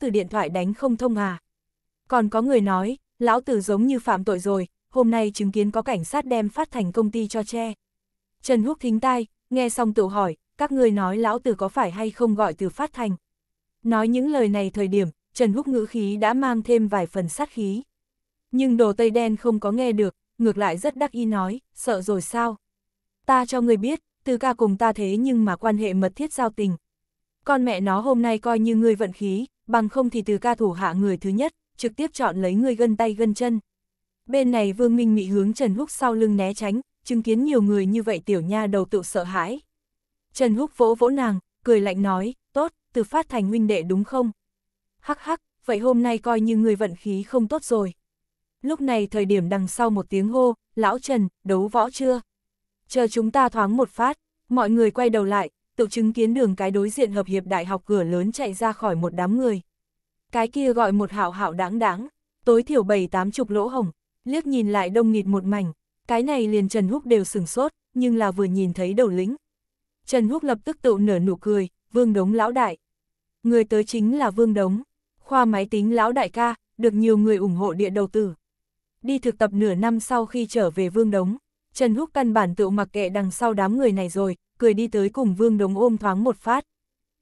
từ điện thoại đánh không thông à. Còn có người nói, lão tử giống như phạm tội rồi, hôm nay chứng kiến có cảnh sát đem phát thành công ty cho che. Trần Húc thính tai, nghe xong tự hỏi, các người nói lão tử có phải hay không gọi từ phát thành. Nói những lời này thời điểm, Trần Húc ngữ khí đã mang thêm vài phần sát khí. Nhưng đồ tây đen không có nghe được, ngược lại rất đắc ý nói, sợ rồi sao? Ta cho người biết, từ ca cùng ta thế nhưng mà quan hệ mật thiết giao tình. Con mẹ nó hôm nay coi như ngươi vận khí, bằng không thì từ ca thủ hạ người thứ nhất, trực tiếp chọn lấy người gân tay gân chân. Bên này Vương Minh Mị hướng Trần Húc sau lưng né tránh, chứng kiến nhiều người như vậy tiểu nha đầu tự sợ hãi. Trần Húc vỗ vỗ nàng, cười lạnh nói, tốt, từ phát thành huynh đệ đúng không? Hắc hắc, vậy hôm nay coi như người vận khí không tốt rồi. Lúc này thời điểm đằng sau một tiếng hô, lão Trần, đấu võ chưa? Chờ chúng ta thoáng một phát, mọi người quay đầu lại, tự chứng kiến đường cái đối diện hợp hiệp đại học cửa lớn chạy ra khỏi một đám người. Cái kia gọi một hảo hảo đáng đáng, tối thiểu bảy tám chục lỗ hồng, liếc nhìn lại đông nghịt một mảnh, cái này liền Trần Húc đều sừng sốt, nhưng là vừa nhìn thấy đầu lĩnh. Trần Húc lập tức tự nở nụ cười, vương đống lão đại. Người tới chính là vương đống, khoa máy tính lão đại ca, được nhiều người ủng hộ địa đầu tư. Đi thực tập nửa năm sau khi trở về vương đống, Trần Húc căn bản tự mặc kệ đằng sau đám người này rồi, cười đi tới cùng vương đống ôm thoáng một phát.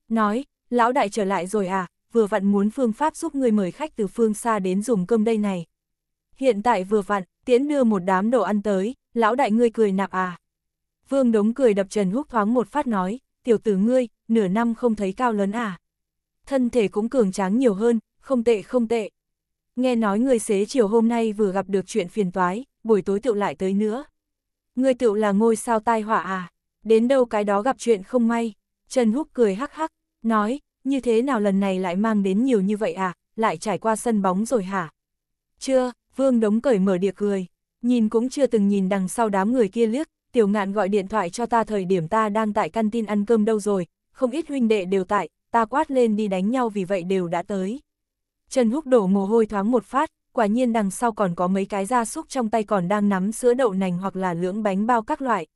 Nói, lão đại trở lại rồi à, vừa vặn muốn phương pháp giúp người mời khách từ phương xa đến dùng cơm đây này. Hiện tại vừa vặn, tiễn đưa một đám đồ ăn tới, lão đại ngươi cười nạp à. Vương đống cười đập Trần Húc thoáng một phát nói, tiểu tử ngươi, nửa năm không thấy cao lớn à. Thân thể cũng cường tráng nhiều hơn, không tệ không tệ. Nghe nói người xế chiều hôm nay vừa gặp được chuyện phiền toái, buổi tối tựu lại tới nữa. Người tựu là ngôi sao tai họa à, đến đâu cái đó gặp chuyện không may. Trần Húc cười hắc hắc, nói, như thế nào lần này lại mang đến nhiều như vậy à, lại trải qua sân bóng rồi hả? Chưa, Vương Đống cởi mở địa cười, nhìn cũng chưa từng nhìn đằng sau đám người kia liếc, tiểu ngạn gọi điện thoại cho ta thời điểm ta đang tại căn tin ăn cơm đâu rồi, không ít huynh đệ đều tại, ta quát lên đi đánh nhau vì vậy đều đã tới. Trần Húc đổ mồ hôi thoáng một phát, quả nhiên đằng sau còn có mấy cái da súc trong tay còn đang nắm sữa đậu nành hoặc là lưỡng bánh bao các loại.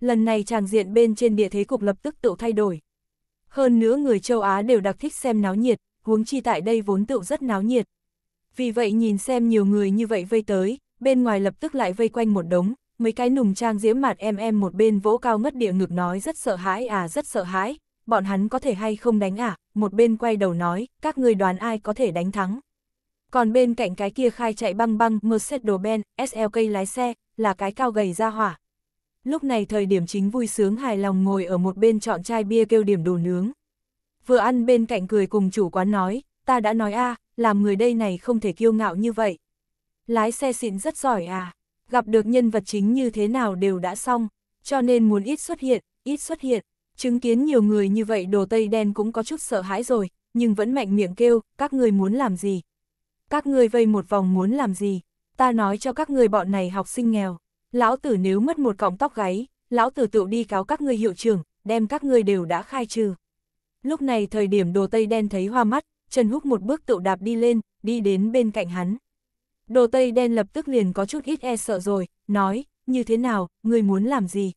Lần này tràng diện bên trên địa thế cục lập tức tự thay đổi, hơn nữa người châu Á đều đặc thích xem náo nhiệt, huống chi tại đây vốn tựu rất náo nhiệt. Vì vậy nhìn xem nhiều người như vậy vây tới, bên ngoài lập tức lại vây quanh một đống, mấy cái nùng trang diễm mạt em em một bên vỗ cao ngất địa ngực nói rất sợ hãi à rất sợ hãi, bọn hắn có thể hay không đánh à, một bên quay đầu nói, các người đoán ai có thể đánh thắng. Còn bên cạnh cái kia khai chạy băng băng Mercedes-Benz, SLK lái xe, là cái cao gầy ra hỏa, lúc này thời điểm chính vui sướng hài lòng ngồi ở một bên chọn chai bia kêu điểm đồ nướng. Vừa ăn bên cạnh cười cùng chủ quán nói, ta đã nói a làm người đây này không thể kiêu ngạo như vậy. Lái xe xịn rất giỏi à, gặp được nhân vật chính như thế nào đều đã xong, cho nên muốn ít xuất hiện, ít xuất hiện. Chứng kiến nhiều người như vậy đồ tây đen cũng có chút sợ hãi rồi, nhưng vẫn mạnh miệng kêu, các người muốn làm gì? Các người vây một vòng muốn làm gì? Ta nói cho các người bọn này học sinh nghèo, lão tử nếu mất một cọng tóc gáy, lão tử tự đi cáo các ngươi hiệu trưởng, đem các ngươi đều đã khai trừ. Lúc này thời điểm đồ tây đen thấy hoa mắt, Trần Húc một bước tự đạp đi lên, đi đến bên cạnh hắn. Đồ tây đen lập tức liền có chút ít e sợ rồi, nói, như thế nào, ngươi muốn làm gì?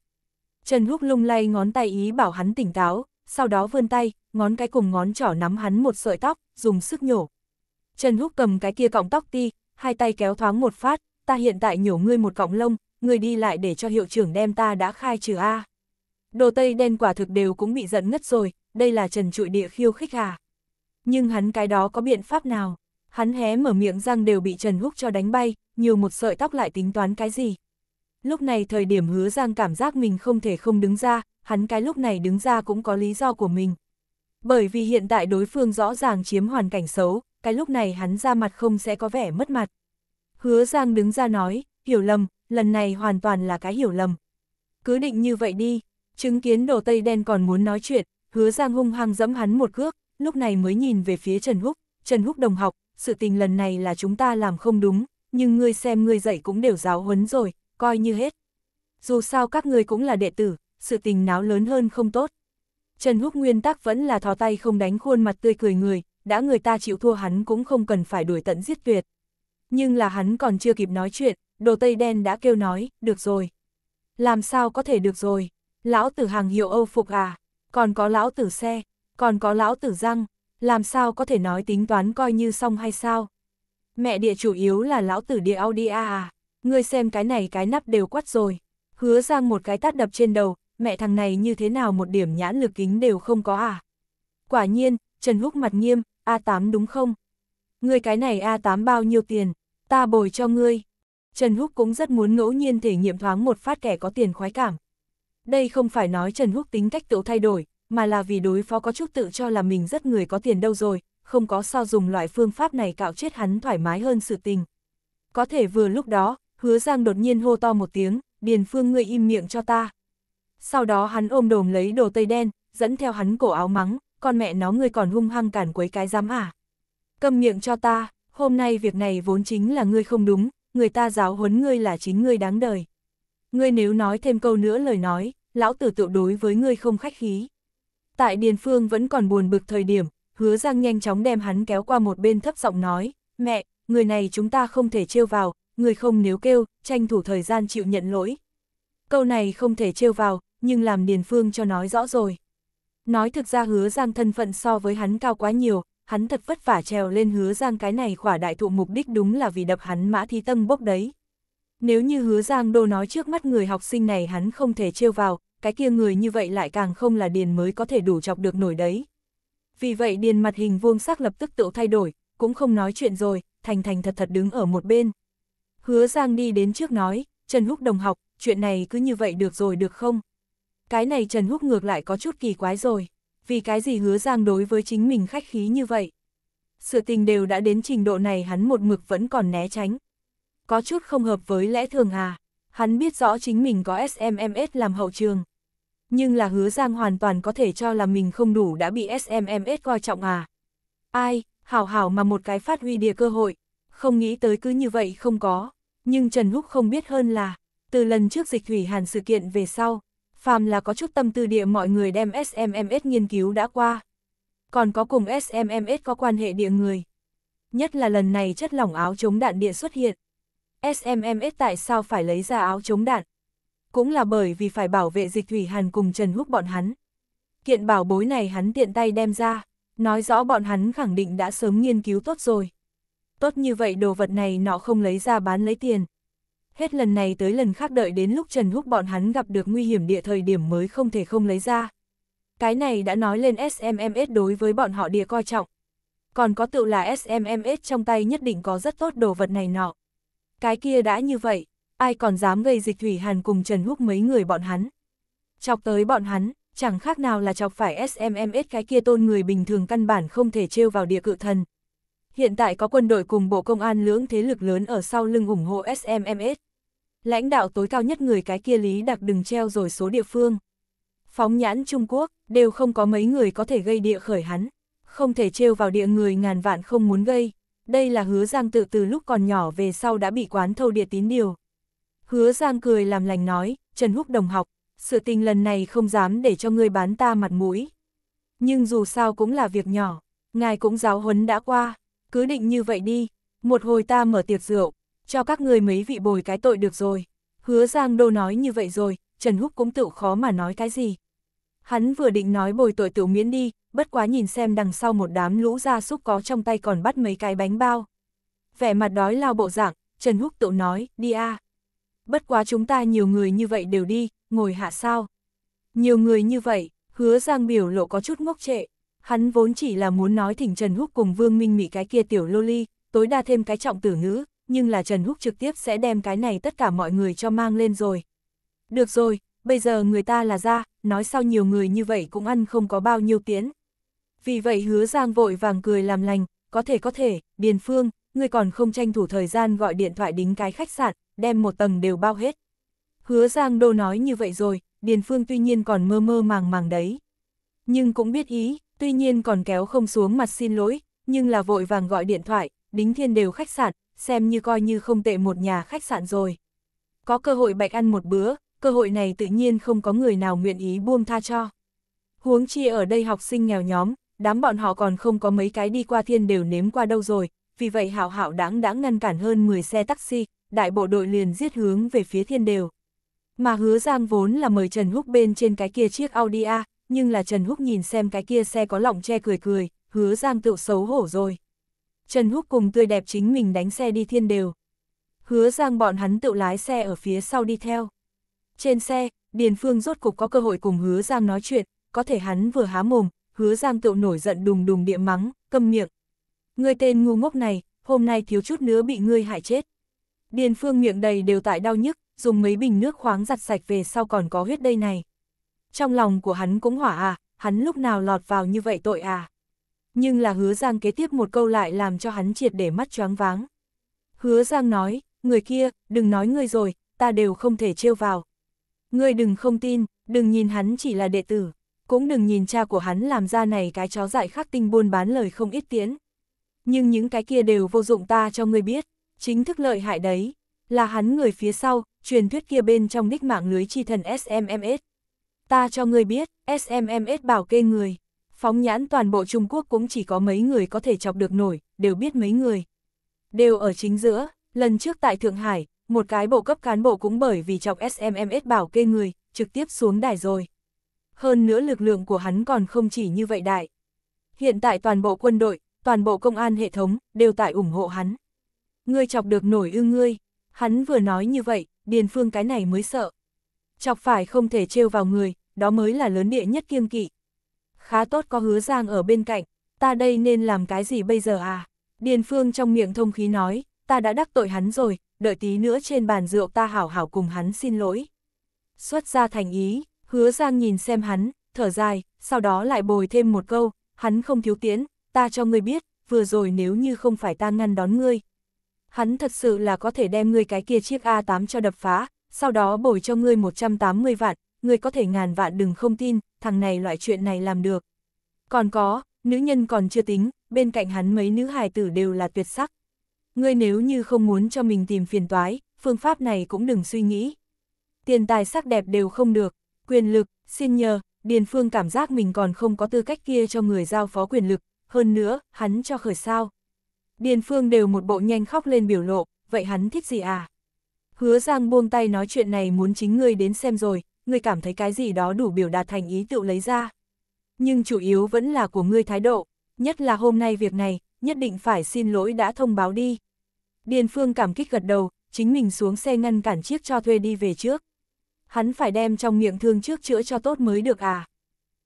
Trần Húc lung lay ngón tay ý bảo hắn tỉnh táo, sau đó vươn tay, ngón cái cùng ngón trỏ nắm hắn một sợi tóc, dùng sức nhổ. Trần Húc cầm cái kia cọng tóc ti, hai tay kéo thoáng một phát, ta hiện tại nhổ ngươi một cọng lông, người đi lại để cho hiệu trưởng đem ta đã khai trừ A. Đồ Tây đen quả thực đều cũng bị giận ngất rồi, đây là trần trụi địa khiêu khích à. Nhưng hắn cái đó có biện pháp nào? Hắn hé mở miệng răng đều bị Trần Húc cho đánh bay, nhiều một sợi tóc lại tính toán cái gì? Lúc này thời điểm hứa Giang cảm giác mình không thể không đứng ra, hắn cái lúc này đứng ra cũng có lý do của mình. Bởi vì hiện tại đối phương rõ ràng chiếm hoàn cảnh xấu, cái lúc này hắn ra mặt không sẽ có vẻ mất mặt. Hứa Giang đứng ra nói, hiểu lầm, lần này hoàn toàn là cái hiểu lầm. Cứ định như vậy đi, chứng kiến đồ tây đen còn muốn nói chuyện, hứa giang hung hăng dẫm hắn một cước, lúc này mới nhìn về phía Trần Húc, Trần Húc đồng học, sự tình lần này là chúng ta làm không đúng, nhưng ngươi xem ngươi dạy cũng đều giáo huấn rồi, coi như hết. Dù sao các ngươi cũng là đệ tử, sự tình náo lớn hơn không tốt. Trần Húc nguyên tắc vẫn là thò tay không đánh khuôn mặt tươi cười người, đã người ta chịu thua hắn cũng không cần phải đuổi tận giết tuyệt. Nhưng là hắn còn chưa kịp nói chuyện, đồ tây đen đã kêu nói, được rồi. Làm sao có thể được rồi, lão tử hàng hiệu âu phục à, còn có lão tử xe, còn có lão tử răng, làm sao có thể nói tính toán coi như xong hay sao. Mẹ địa chủ yếu là lão tử địa Audi A à, ngươi xem cái này cái nắp đều quắt rồi. Hứa Giang một cái tát đập trên đầu, mẹ thằng này như thế nào một điểm nhãn lực kính đều không có à. Quả nhiên, Trần Húc mặt nghiêm, A8 đúng không? Ngươi cái này A8 bao nhiêu tiền, ta bồi cho ngươi. Trần Húc cũng rất muốn ngẫu nhiên thể nghiệm thoáng một phát kẻ có tiền khoái cảm. Đây không phải nói Trần Húc tính cách tự thay đổi, mà là vì đối phó có chút tự cho là mình rất người có tiền đâu rồi, không có sao dùng loại phương pháp này cạo chết hắn thoải mái hơn sự tình. Có thể vừa lúc đó, hứa Giang đột nhiên hô to một tiếng, Điền Phương ngươi im miệng cho ta. Sau đó hắn ôm đồm lấy đồ tây đen, dẫn theo hắn cổ áo mắng, con mẹ nó ngươi còn hung hăng cản quấy cái dám à. Câm miệng cho ta, hôm nay việc này vốn chính là ngươi không đúng, người ta giáo huấn ngươi là chính ngươi đáng đời. Ngươi nếu nói thêm câu nữa lời nói, lão tử tự đối với ngươi không khách khí. Tại Điền Phương vẫn còn buồn bực thời điểm, hứa Giang nhanh chóng đem hắn kéo qua một bên thấp giọng nói, mẹ, người này chúng ta không thể trêu vào, người không nếu kêu, tranh thủ thời gian chịu nhận lỗi. Câu này không thể trêu vào, nhưng làm Điền Phương cho nói rõ rồi. Nói thực ra hứa Giang thân phận so với hắn cao quá nhiều, hắn thật vất vả trèo lên hứa giang cái này khỏa đại thụ mục đích đúng là vì đập hắn mã thí tâm bốc đấy. Nếu như hứa giang đô nói trước mắt người học sinh này hắn không thể trêu vào, cái kia người như vậy lại càng không là điền mới có thể đủ chọc được nổi đấy. Vì vậy điền mặt hình vuông sắc lập tức tự thay đổi, cũng không nói chuyện rồi, thành thành thật thật đứng ở một bên. Hứa giang đi đến trước nói, Trần Húc đồng học, chuyện này cứ như vậy được rồi được không? Cái này Trần Húc ngược lại có chút kỳ quái rồi vì cái gì hứa giang đối với chính mình khách khí như vậy. Sự tình đều đã đến trình độ này hắn một mực vẫn còn né tránh. Có chút không hợp với lẽ thường à, hắn biết rõ chính mình có SMMS làm hậu trường. Nhưng là hứa giang hoàn toàn có thể cho là mình không đủ đã bị SMMS coi trọng à. Ai, hảo hảo mà một cái phát huy địa cơ hội, không nghĩ tới cứ như vậy không có. Nhưng Trần Húc không biết hơn là, từ lần trước dịch thủy hàn sự kiện về sau, phàm là có chút tâm tư địa mọi người đem SMMS nghiên cứu đã qua. Còn có cùng SMMS có quan hệ địa người. Nhất là lần này chất lỏng áo chống đạn địa xuất hiện. SMMS tại sao phải lấy ra áo chống đạn? Cũng là bởi vì phải bảo vệ dịch thủy hàn cùng Trần Húc bọn hắn. Kiện bảo bối này hắn tiện tay đem ra, nói rõ bọn hắn khẳng định đã sớm nghiên cứu tốt rồi. Tốt như vậy đồ vật này nọ không lấy ra bán lấy tiền, hết lần này tới lần khác đợi đến lúc Trần Húc bọn hắn gặp được nguy hiểm địa thời điểm mới không thể không lấy ra. Cái này đã nói lên SMMS đối với bọn họ địa coi trọng. Còn có tự là SMMS trong tay nhất định có rất tốt đồ vật này nọ. Cái kia đã như vậy, ai còn dám gây dịch thủy hàn cùng Trần Húc mấy người bọn hắn. Chọc tới bọn hắn, chẳng khác nào là chọc phải SMMS cái kia tôn người bình thường căn bản không thể trêu vào địa cự thần. Hiện tại có quân đội cùng Bộ Công an lưỡng thế lực lớn ở sau lưng ủng hộ SMMS. Lãnh đạo tối cao nhất người cái kia Lý Đặc đừng treo rồi số địa phương. Phóng nhãn Trung Quốc, đều không có mấy người có thể gây địa khởi hắn. Không thể treo vào địa người ngàn vạn không muốn gây. Đây là hứa giang tự từ lúc còn nhỏ về sau đã bị quán thâu địa tín điều. Hứa giang cười làm lành nói, Trần Húc đồng học, sự tình lần này không dám để cho ngươi bán ta mặt mũi. Nhưng dù sao cũng là việc nhỏ, ngài cũng giáo huấn đã qua, cứ định như vậy đi, một hồi ta mở tiệc rượu, cho các người mấy vị bồi cái tội được rồi. Hứa Giang Đô nói như vậy rồi, Trần Húc cũng tự khó mà nói cái gì. Hắn vừa định nói bồi tội tiểu miễn đi, bất quá nhìn xem đằng sau một đám lũ gia súc có trong tay còn bắt mấy cái bánh bao. Vẻ mặt đói lao bộ dạng, Trần Húc tự nói, đi a. Bất quá chúng ta nhiều người như vậy đều đi, ngồi hạ sao. Nhiều người như vậy, hứa Giang biểu lộ có chút ngốc trệ. Hắn vốn chỉ là muốn nói thỉnh Trần Húc cùng Vương Minh Mỹ cái kia tiểu loli, tối đa thêm cái trọng tử ngữ, nhưng là Trần Húc trực tiếp sẽ đem cái này tất cả mọi người cho mang lên rồi. Được rồi, bây giờ người ta là ra, nói sau nhiều người như vậy cũng ăn không có bao nhiêu tiễn. Vì vậy hứa Giang vội vàng cười làm lành, có thể có thể, Điền Phương, người còn không tranh thủ thời gian gọi điện thoại đính cái khách sạn, đem một tầng đều bao hết. Hứa Giang Đô nói như vậy rồi, Điền Phương tuy nhiên còn mơ mơ màng màng đấy. Nhưng cũng biết ý, tuy nhiên còn kéo không xuống mặt xin lỗi, nhưng là vội vàng gọi điện thoại, đính thiên đều khách sạn, xem như coi như không tệ một nhà khách sạn rồi. Có cơ hội bạch ăn một bữa, cơ hội này tự nhiên không có người nào nguyện ý buông tha cho. Huống chi ở đây học sinh nghèo nhóm, đám bọn họ còn không có mấy cái đi qua thiên đều nếm qua đâu rồi, vì vậy hảo hảo đáng đã ngăn cản hơn 10 xe taxi, đại bộ đội liền giết hướng về phía thiên đều. Mà hứa giang vốn là mời Trần Húc bên trên cái kia chiếc Audi A, nhưng là Trần Húc nhìn xem cái kia xe có lỏng che cười cười, hứa giang tựu xấu hổ rồi. Trần Húc cùng tươi đẹp chính mình đánh xe đi thiên đều. Hứa Giang bọn hắn tự lái xe ở phía sau đi theo. Trên xe, Điền Phương rốt cục có cơ hội cùng Hứa Giang nói chuyện, có thể hắn vừa há mồm, Hứa Giang tự nổi giận đùng đùng địa mắng, câm miệng. Người tên ngu ngốc này, hôm nay thiếu chút nữa bị ngươi hại chết. Điền Phương miệng đầy đều tại đau nhức, dùng mấy bình nước khoáng giặt sạch về sau còn có huyết đây này. Trong lòng của hắn cũng hỏa à, hắn lúc nào lọt vào như vậy tội à nhưng là hứa giang kế tiếp một câu lại làm cho hắn triệt để mắt choáng váng. Hứa giang nói, người kia, đừng nói ngươi rồi, ta đều không thể trêu vào. Ngươi đừng không tin, đừng nhìn hắn chỉ là đệ tử, cũng đừng nhìn cha của hắn làm ra này cái chó dại khắc tinh buôn bán lời không ít tiến. Nhưng những cái kia đều vô dụng ta cho ngươi biết, chính thức lợi hại đấy, là hắn người phía sau, truyền thuyết kia bên trong đích mạng lưới chi thần SMMS. Ta cho ngươi biết, SMMS bảo kê người. Phóng nhãn toàn bộ Trung Quốc cũng chỉ có mấy người có thể chọc được nổi, đều biết mấy người. Đều ở chính giữa, lần trước tại Thượng Hải, một cái bộ cấp cán bộ cũng bởi vì chọc SMMS bảo kê người, trực tiếp xuống đài rồi. Hơn nữa lực lượng của hắn còn không chỉ như vậy đại. Hiện tại toàn bộ quân đội, toàn bộ công an hệ thống, đều tại ủng hộ hắn. Ngươi chọc được nổi ư ngươi, hắn vừa nói như vậy, Điền Phương cái này mới sợ. Chọc phải không thể trêu vào người, đó mới là lớn địa nhất kiêng kỵ, khá tốt có hứa giang ở bên cạnh, ta đây nên làm cái gì bây giờ à? Điền Phương trong miệng thông khí nói, ta đã đắc tội hắn rồi, đợi tí nữa trên bàn rượu ta hảo hảo cùng hắn xin lỗi. Xuất ra thành ý, hứa giang nhìn xem hắn, thở dài, sau đó lại bồi thêm một câu, hắn không thiếu tiến ta cho ngươi biết, vừa rồi nếu như không phải ta ngăn đón ngươi. Hắn thật sự là có thể đem ngươi cái kia chiếc A8 cho đập phá, sau đó bồi cho ngươi 180 vạn, người có thể ngàn vạn đừng không tin, thằng này loại chuyện này làm được. Còn có, nữ nhân còn chưa tính, bên cạnh hắn mấy nữ hài tử đều là tuyệt sắc. Ngươi nếu như không muốn cho mình tìm phiền toái, phương pháp này cũng đừng suy nghĩ. Tiền tài sắc đẹp đều không được, quyền lực, xin nhờ, Điền Phương cảm giác mình còn không có tư cách kia cho người giao phó quyền lực, hơn nữa, hắn cho khởi sao. Điền Phương đều một bộ nhanh khóc lên biểu lộ, vậy hắn thích gì à? Hứa Giang buông tay nói chuyện này muốn chính ngươi đến xem rồi, ngươi cảm thấy cái gì đó đủ biểu đạt thành ý tự lấy ra. Nhưng chủ yếu vẫn là của ngươi thái độ, nhất là hôm nay việc này, nhất định phải xin lỗi đã thông báo đi. Điền Phương cảm kích gật đầu, chính mình xuống xe ngăn cản chiếc cho thuê đi về trước. Hắn phải đem trong miệng thương trước chữa cho tốt mới được à.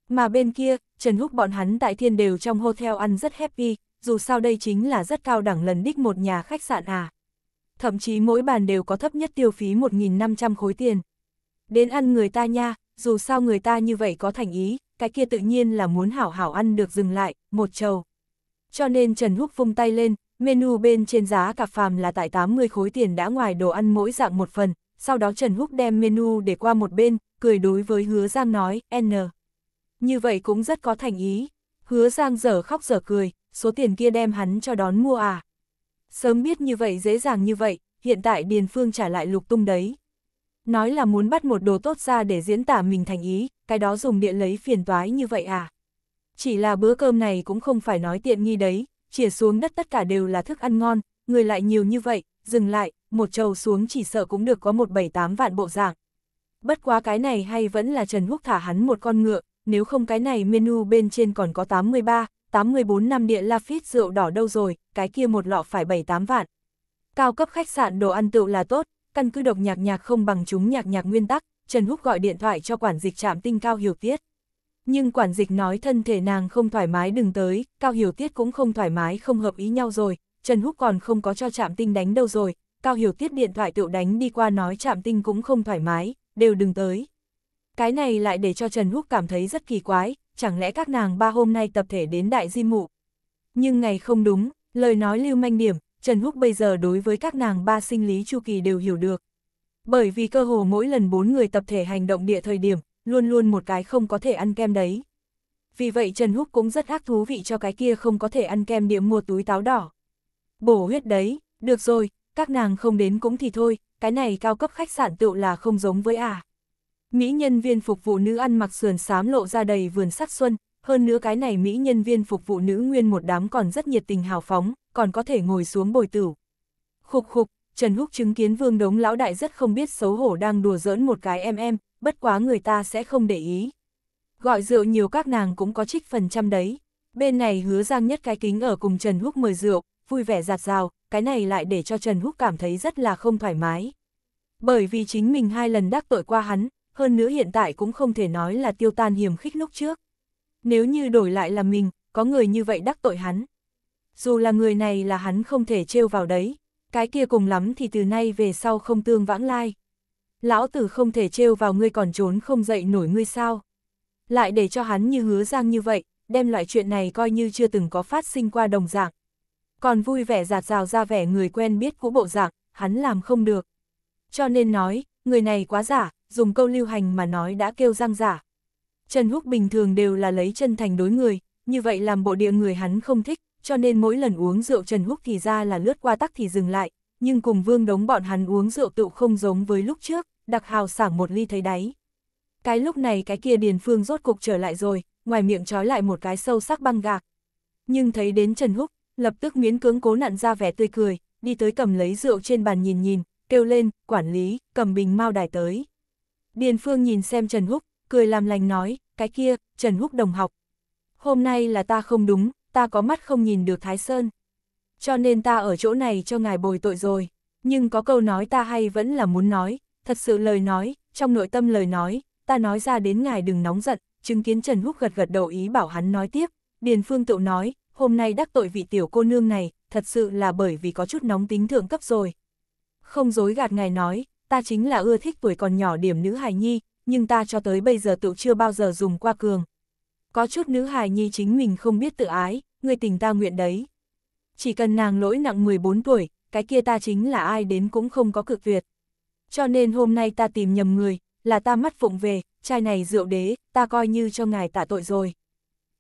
Mà bên kia, Trần Húc bọn hắn tại thiên đều trong hotel ăn rất happy, dù sao đây chính là rất cao đẳng lần đích một nhà khách sạn à. Thậm chí mỗi bàn đều có thấp nhất tiêu phí 1.500 khối tiền đến ăn người ta nha, dù sao người ta như vậy có thành ý, cái kia tự nhiên là muốn hảo hảo ăn được dừng lại, một trầu. Cho nên Trần Húc vung tay lên, menu bên trên giá cà phàm là tại 80 khối tiền đã ngoài đồ ăn mỗi dạng một phần, sau đó Trần Húc đem menu để qua một bên, cười đối với Hứa Giang nói, N. Như vậy cũng rất có thành ý. Hứa Giang dở khóc dở cười, số tiền kia đem hắn cho đón mua à. Sớm biết như vậy dễ dàng như vậy, hiện tại Điền Phương trả lại lục tung đấy. Nói là muốn bắt một đồ tốt ra để diễn tả mình thành ý, cái đó dùng địa lấy phiền toái như vậy à? Chỉ là bữa cơm này cũng không phải nói tiện nghi đấy, chìa xuống đất tất cả đều là thức ăn ngon, người lại nhiều như vậy, dừng lại, một trầu xuống chỉ sợ cũng được có một bảy tám vạn bộ dạng. Bất quá cái này hay vẫn là Trần Húc thả hắn một con ngựa, nếu không cái này menu bên trên còn có 83, 84 năm địa Lafite rượu đỏ đâu rồi, cái kia một lọ phải bảy tám vạn. Cao cấp khách sạn đồ ăn tựu là tốt, căn cứ độc nhạc nhạc không bằng chúng nhạc nhạc nguyên tắc, Trần Húc gọi điện thoại cho quản dịch trạm tinh Cao Hiểu Tiết. Nhưng quản dịch nói thân thể nàng không thoải mái đừng tới, Cao Hiểu Tiết cũng không thoải mái không hợp ý nhau rồi, Trần Húc còn không có cho trạm tinh đánh đâu rồi, Cao Hiểu Tiết điện thoại tự đánh đi qua nói trạm tinh cũng không thoải mái, đều đừng tới. Cái này lại để cho Trần Húc cảm thấy rất kỳ quái, chẳng lẽ các nàng ba hôm nay tập thể đến đại di mụ. Nhưng ngày không đúng, lời nói lưu manh điểm, Trần Húc bây giờ đối với các nàng ba sinh lý chu kỳ đều hiểu được. Bởi vì cơ hồ mỗi lần bốn người tập thể hành động địa thời điểm, luôn luôn một cái không có thể ăn kem đấy. Vì vậy Trần Húc cũng rất ác thú vị cho cái kia không có thể ăn kem địa mua túi táo đỏ. Bổ huyết đấy, được rồi, các nàng không đến cũng thì thôi, cái này cao cấp khách sạn tựu là không giống với à. Mỹ nhân viên phục vụ nữ ăn mặc sườn xám lộ ra đầy vườn sắc xuân, hơn nữa cái này Mỹ nhân viên phục vụ nữ nguyên một đám còn rất nhiệt tình hào phóng, còn có thể ngồi xuống bồi tử Khục khục, Trần Húc chứng kiến vương đống lão đại rất không biết xấu hổ đang đùa giỡn một cái em em, bất quá người ta sẽ không để ý. Gọi rượu nhiều các nàng cũng có trích phần trăm đấy. Bên này hứa giang nhất cái kính ở cùng Trần Húc mời rượu, vui vẻ giạt rào, cái này lại để cho Trần Húc cảm thấy rất là không thoải mái. Bởi vì chính mình hai lần đắc tội qua hắn, hơn nữa hiện tại cũng không thể nói là tiêu tan hiểm khích lúc trước. Nếu như đổi lại là mình, có người như vậy đắc tội hắn, dù là người này là hắn không thể trêu vào đấy, cái kia cùng lắm thì từ nay về sau không tương vãng lai. Lão tử không thể trêu vào ngươi còn trốn không dậy nổi ngươi sao. Lại để cho hắn như hứa giang như vậy, đem loại chuyện này coi như chưa từng có phát sinh qua đồng dạng. Còn vui vẻ giạt rào ra vẻ người quen biết cũ bộ dạng, hắn làm không được. Cho nên nói, người này quá giả, dùng câu lưu hành mà nói đã kêu răng giả. Trần Húc bình thường đều là lấy chân thành đối người, như vậy làm bộ địa người hắn không thích, cho nên mỗi lần uống rượu Trần Húc thì ra là lướt qua tắc thì dừng lại, nhưng cùng vương đống bọn hắn uống rượu tựu không giống với lúc trước, đặc hào sảng một ly thấy đáy. Cái lúc này cái kia Điền Phương rốt cục trở lại rồi, ngoài miệng trói lại một cái sâu sắc băng gạc. Nhưng thấy đến Trần Húc, lập tức miễn cưỡng cố nặn ra vẻ tươi cười, đi tới cầm lấy rượu trên bàn nhìn nhìn, kêu lên, quản lý, cầm bình mau đài tới. Điền Phương nhìn xem Trần Húc, cười làm lành nói, cái kia, Trần Húc đồng học. Hôm nay là ta không đúng, ta có mắt không nhìn được Thái Sơn. Cho nên ta ở chỗ này cho ngài bồi tội rồi, nhưng có câu nói ta hay vẫn là muốn nói, thật sự lời nói, trong nội tâm lời nói, ta nói ra đến ngài đừng nóng giận, chứng kiến Trần Húc gật gật đầu ý bảo hắn nói tiếp, Điền Phương Tụ nói, hôm nay đắc tội vị tiểu cô nương này, thật sự là bởi vì có chút nóng tính thượng cấp rồi. Không dối gạt ngài nói, ta chính là ưa thích tuổi còn nhỏ điểm nữ hài nhi, nhưng ta cho tới bây giờ tựu chưa bao giờ dùng qua cường, có chút nữ hài nhi chính mình không biết tự ái, người tình ta nguyện đấy. Chỉ cần nàng lỗi nặng 14 tuổi, cái kia ta chính là ai đến cũng không có cực việt. Cho nên hôm nay ta tìm nhầm người, là ta mắt phụng về, trai này rượu đế, ta coi như cho ngài tạ tội rồi.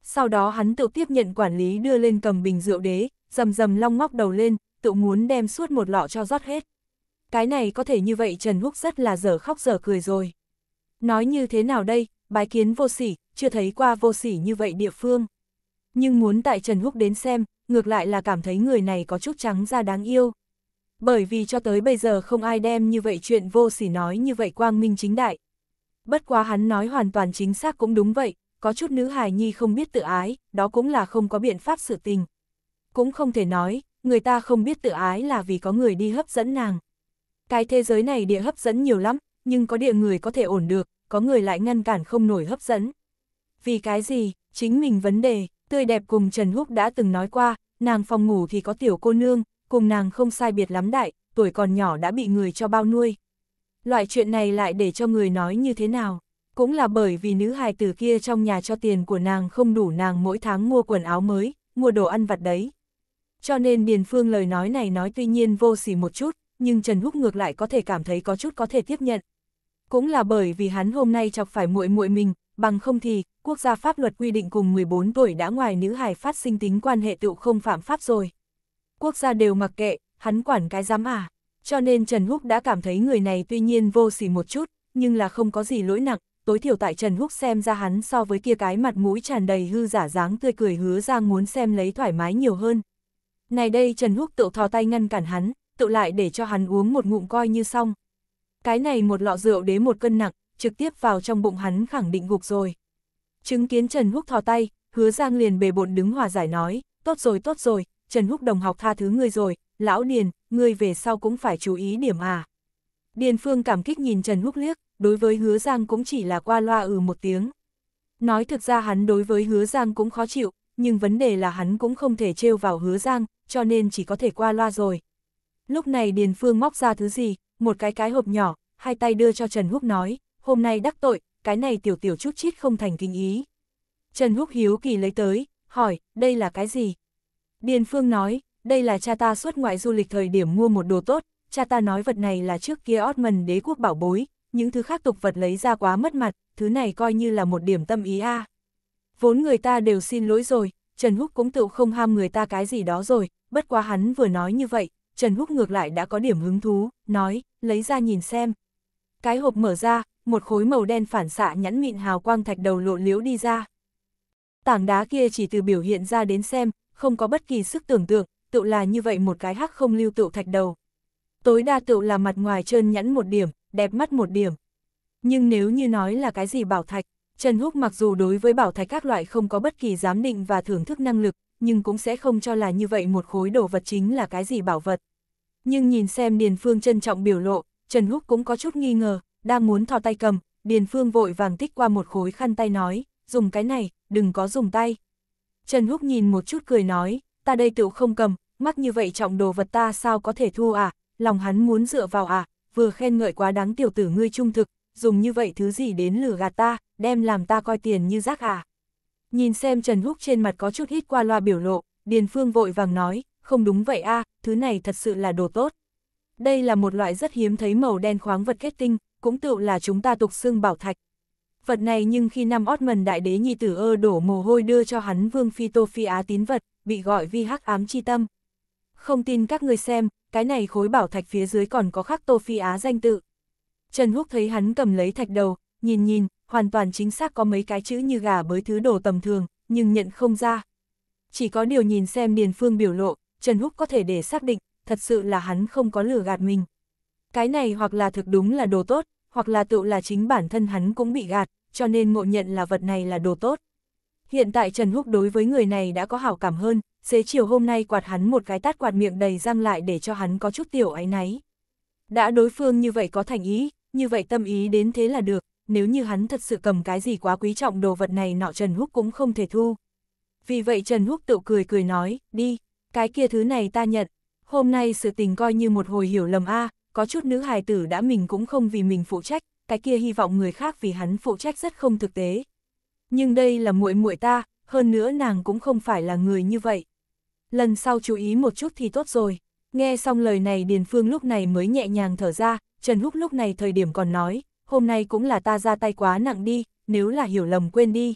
Sau đó hắn tự tiếp nhận quản lý đưa lên cầm bình rượu đế, dầm dầm long ngóc đầu lên, tự muốn đem suốt một lọ cho rót hết. Cái này có thể như vậy Trần Húc rất là dở khóc dở cười rồi. Nói như thế nào đây, bái kiến vô sỉ, chưa thấy qua vô sỉ như vậy địa phương. Nhưng muốn tại Trần Húc đến xem, ngược lại là cảm thấy người này có chút trắng ra đáng yêu. Bởi vì cho tới bây giờ không ai đem như vậy chuyện vô sỉ nói như vậy quang minh chính đại. Bất quá hắn nói hoàn toàn chính xác cũng đúng vậy, có chút nữ hài nhi không biết tự ái, đó cũng là không có biện pháp sự tình. Cũng không thể nói, người ta không biết tự ái là vì có người đi hấp dẫn nàng. Cái thế giới này địa hấp dẫn nhiều lắm, nhưng có địa người có thể ổn được, có người lại ngăn cản không nổi hấp dẫn vì cái gì, chính mình vấn đề, tươi đẹp cùng Trần Húc đã từng nói qua, nàng phòng ngủ thì có tiểu cô nương, cùng nàng không sai biệt lắm đại, tuổi còn nhỏ đã bị người cho bao nuôi. Loại chuyện này lại để cho người nói như thế nào? Cũng là bởi vì nữ hài tử kia trong nhà cho tiền của nàng không đủ nàng mỗi tháng mua quần áo mới, mua đồ ăn vặt đấy. Cho nên Điền Phương lời nói này nói tuy nhiên vô sỉ một chút, nhưng Trần Húc ngược lại có thể cảm thấy có chút có thể tiếp nhận. Cũng là bởi vì hắn hôm nay chọc phải muội muội mình, bằng không thì, quốc gia pháp luật quy định cùng 14 tuổi đã ngoài nữ hài phát sinh tính quan hệ tựu không phạm pháp rồi. Quốc gia đều mặc kệ, hắn quản cái giám à. Cho nên Trần Húc đã cảm thấy người này tuy nhiên vô sỉ một chút, nhưng là không có gì lỗi nặng, tối thiểu tại Trần Húc xem ra hắn so với kia cái mặt mũi tràn đầy hư giả dáng tươi cười hứa ra muốn xem lấy thoải mái nhiều hơn. Này đây Trần Húc tự thò tay ngăn cản hắn, tự lại để cho hắn uống một ngụm coi như xong. Cái này một lọ rượu đế một cân nặng, trực tiếp vào trong bụng hắn khẳng định gục rồi. Chứng kiến Trần Húc thò tay, hứa Giang liền bề bộn đứng hòa giải nói, tốt rồi tốt rồi, Trần Húc đồng học tha thứ ngươi rồi, lão Điền, ngươi về sau cũng phải chú ý điểm à. Điền Phương cảm kích nhìn Trần Húc liếc, đối với hứa Giang cũng chỉ là qua loa ừ một tiếng. Nói thực ra hắn đối với hứa Giang cũng khó chịu, nhưng vấn đề là hắn cũng không thể trêu vào hứa Giang, cho nên chỉ có thể qua loa rồi. Lúc này Điền Phương móc ra thứ gì, một cái cái hộp nhỏ, hai tay đưa cho Trần Húc nói, hôm nay đắc tội, cái này tiểu tiểu chút chít không thành kinh ý. Trần Húc Hiếu kỳ lấy tới, hỏi, đây là cái gì? Điền Phương nói, đây là cha ta xuất ngoại du lịch thời điểm mua một đồ tốt, cha ta nói vật này là trước kia Ottoman đế quốc bảo bối, những thứ khác tục vật lấy ra quá mất mặt, thứ này coi như là một điểm tâm ý a. Vốn người ta đều xin lỗi rồi, Trần Húc cũng tự không ham người ta cái gì đó rồi, bất quá hắn vừa nói như vậy, Trần Húc ngược lại đã có điểm hứng thú, nói, lấy ra nhìn xem. Cái hộp mở ra, một khối màu đen phản xạ nhẵn mịn hào quang thạch đầu lộ liễu đi ra. Tảng đá kia chỉ từ biểu hiện ra đến xem, không có bất kỳ sức tưởng tượng, tựu là như vậy một cái hắc không lưu tựu thạch đầu. Tối đa tựu là mặt ngoài trơn nhẵn một điểm, đẹp mắt một điểm. Nhưng nếu như nói là cái gì bảo thạch, Trần Húc mặc dù đối với bảo thạch các loại không có bất kỳ giám định và thưởng thức năng lực, nhưng cũng sẽ không cho là như vậy một khối đồ vật chính là cái gì bảo vật. Nhưng nhìn xem Điền Phương trân trọng biểu lộ, Trần Húc cũng có chút nghi ngờ, đang muốn thò tay cầm, Điền Phương vội vàng tích qua một khối khăn tay nói, dùng cái này, đừng có dùng tay. Trần Húc nhìn một chút cười nói, ta đây tựu không cầm, mắc như vậy trọng đồ vật ta sao có thể thu à, lòng hắn muốn dựa vào à, vừa khen ngợi quá đáng tiểu tử ngươi trung thực, dùng như vậy thứ gì đến lửa gạt ta, đem làm ta coi tiền như rác à. Nhìn xem Trần Húc trên mặt có chút hít qua loa biểu lộ, Điền Phương vội vàng nói, không đúng vậy a à, thứ này thật sự là đồ tốt. Đây là một loại rất hiếm thấy màu đen khoáng vật kết tinh, cũng tự là chúng ta tục xương bảo thạch. Vật này nhưng khi năm Ottoman đại đế nhi tử ơ đổ mồ hôi đưa cho hắn vương phi tô phi á tín vật, bị gọi vi hắc ám chi tâm. Không tin các người xem, cái này khối bảo thạch phía dưới còn có khắc tô phi á danh tự. Trần Húc thấy hắn cầm lấy thạch đầu, nhìn nhìn, hoàn toàn chính xác có mấy cái chữ như gà bới thứ đồ tầm thường, nhưng nhận không ra. Chỉ có điều nhìn xem Điền Phương biểu lộ, Trần Húc có thể để xác định, thật sự là hắn không có lừa gạt mình. Cái này hoặc là thực đúng là đồ tốt, hoặc là tự là chính bản thân hắn cũng bị gạt, cho nên ngộ nhận là vật này là đồ tốt. Hiện tại Trần Húc đối với người này đã có hảo cảm hơn, xế chiều hôm nay quạt hắn một cái tát quạt miệng đầy răng lại để cho hắn có chút tiểu ái náy. Đã đối phương như vậy có thành ý, như vậy tâm ý đến thế là được, nếu như hắn thật sự cầm cái gì quá quý trọng đồ vật này nọ Trần Húc cũng không thể thu. Vì vậy Trần Húc tự cười cười nói, đi, cái kia thứ này ta nhận, hôm nay sự tình coi như một hồi hiểu lầm a có chút nữ hài tử đã mình cũng không vì mình phụ trách, cái kia hy vọng người khác vì hắn phụ trách rất không thực tế. Nhưng đây là muội muội ta, hơn nữa nàng cũng không phải là người như vậy. Lần sau chú ý một chút thì tốt rồi. Nghe xong lời này Điền Phương lúc này mới nhẹ nhàng thở ra, Trần Húc lúc này thời điểm còn nói, hôm nay cũng là ta ra tay quá nặng đi, nếu là hiểu lầm quên đi.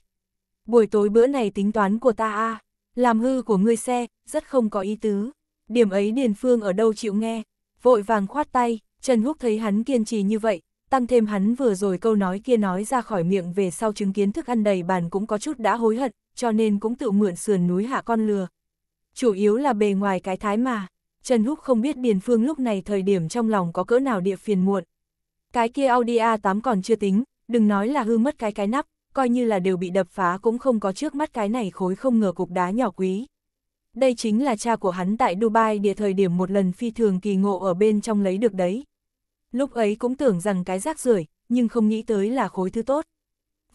Buổi tối bữa này tính toán của ta a làm hư của ngươi xe, rất không có ý tứ. Điểm ấy Điền Phương ở đâu chịu nghe, vội vàng khoát tay, Trần Húc thấy hắn kiên trì như vậy, tăng thêm hắn vừa rồi câu nói kia nói ra khỏi miệng về sau chứng kiến thức ăn đầy bàn cũng có chút đã hối hận, cho nên cũng tự mượn sườn núi hạ con lừa. Chủ yếu là bề ngoài cái thái mà, Trần Húc không biết Điền Phương lúc này thời điểm trong lòng có cỡ nào địa phiền muộn. Cái kia Audi A8 còn chưa tính, đừng nói là hư mất cái cái nắp, coi như là đều bị đập phá cũng không có trước mắt cái này khối không ngờ cục đá nhỏ quý đây chính là cha của hắn tại Dubai địa thời điểm một lần phi thường kỳ ngộ ở bên trong lấy được đấy. Lúc ấy cũng tưởng rằng cái rác rưởi nhưng không nghĩ tới là khối thứ tốt.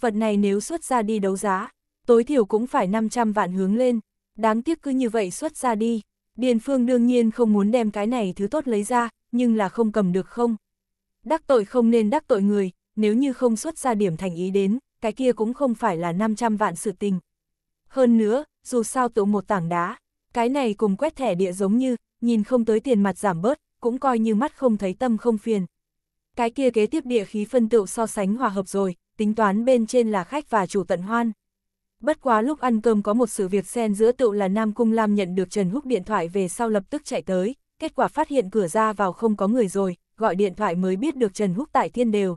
Vật này nếu xuất ra đi đấu giá, tối thiểu cũng phải 500 vạn hướng lên, đáng tiếc cứ như vậy xuất ra đi. Điền Phương đương nhiên không muốn đem cái này thứ tốt lấy ra, nhưng là không cầm được không. Đắc tội không nên đắc tội người, nếu như không xuất ra điểm thành ý đến, cái kia cũng không phải là 500 vạn sự tình. Hơn nữa, dù sao tụ một tảng đá, cái này cùng quét thẻ địa giống như, nhìn không tới tiền mặt giảm bớt, cũng coi như mắt không thấy tâm không phiền. Cái kia kế tiếp địa khí phân tựu so sánh hòa hợp rồi, tính toán bên trên là khách và chủ tận hoan. Bất quá lúc ăn cơm có một sự việc xen giữa tựu là Nam Cung Lam nhận được Trần Húc điện thoại về sau lập tức chạy tới, kết quả phát hiện cửa ra vào không có người rồi, gọi điện thoại mới biết được Trần Húc tại thiên đều.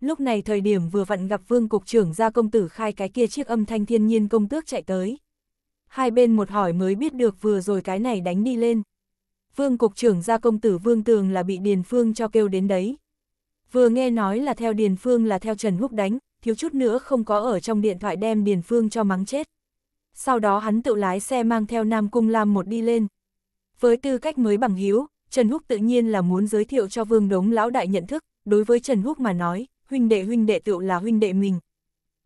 Lúc này thời điểm vừa vặn gặp Vương Cục trưởng ra công tử khai cái kia chiếc âm thanh thiên nhiên công tước chạy tới hai bên một hỏi mới biết được vừa rồi cái này đánh đi lên. Vương Cục trưởng gia công tử Vương Tường là bị Điền Phương cho kêu đến đấy. Vừa nghe nói là theo Điền Phương là theo Trần Húc đánh, thiếu chút nữa không có ở trong điện thoại đem Điền Phương cho mắng chết. Sau đó hắn tự lái xe mang theo Nam Cung Lam một đi lên. Với tư cách mới bằng hiếu, Trần Húc tự nhiên là muốn giới thiệu cho Vương Đống Lão Đại nhận thức, đối với Trần Húc mà nói, huynh đệ huynh đệ tựu là huynh đệ mình.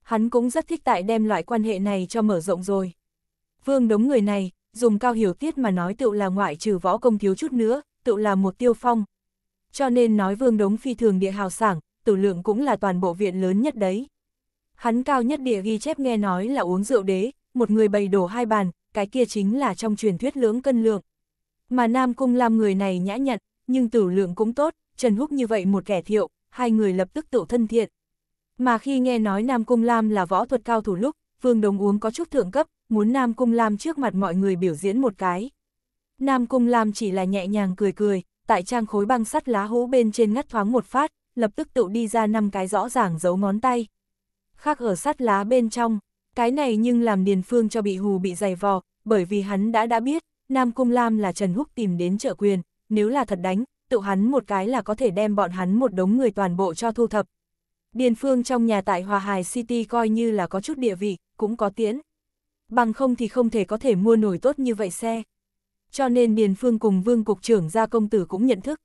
Hắn cũng rất thích tại đem loại quan hệ này cho mở rộng rồi. Vương đống người này, dùng cao hiểu tiết mà nói tựu là ngoại trừ võ công thiếu chút nữa, tựu là một tiêu phong. Cho nên nói vương đống phi thường địa hào sảng, tử lượng cũng là toàn bộ viện lớn nhất đấy. Hắn cao nhất địa ghi chép nghe nói là uống rượu đế, một người bày đổ hai bàn, cái kia chính là trong truyền thuyết lưỡng cân lượng. Mà Nam Cung lam người này nhã nhặn, nhưng tử lượng cũng tốt, Trần Húc như vậy một kẻ thiệu, hai người lập tức tự thân thiện. Mà khi nghe nói Nam Cung Lam là võ thuật cao thủ lúc, Vương đống uống có chút thượng cấp, muốn Nam Cung Lam trước mặt mọi người biểu diễn một cái. Nam Cung Lam chỉ là nhẹ nhàng cười cười, tại trang khối băng sắt lá hũ bên trên ngắt thoáng một phát, lập tức tự đi ra năm cái rõ ràng giấu ngón tay. Khác ở sắt lá bên trong, cái này nhưng làm Điền Phương cho bị hù bị dày vò, bởi vì hắn đã đã biết, Nam Cung Lam là Trần Húc tìm đến trợ quyền, nếu là thật đánh, tự hắn một cái là có thể đem bọn hắn một đống người toàn bộ cho thu thập. Điền Phương trong nhà tại Hòa Hải City coi như là có chút địa vị, cũng có tiến bằng không thì không thể có thể mua nổi tốt như vậy xe. Cho nên Điền Phương cùng Vương Cục trưởng gia công tử cũng nhận thức.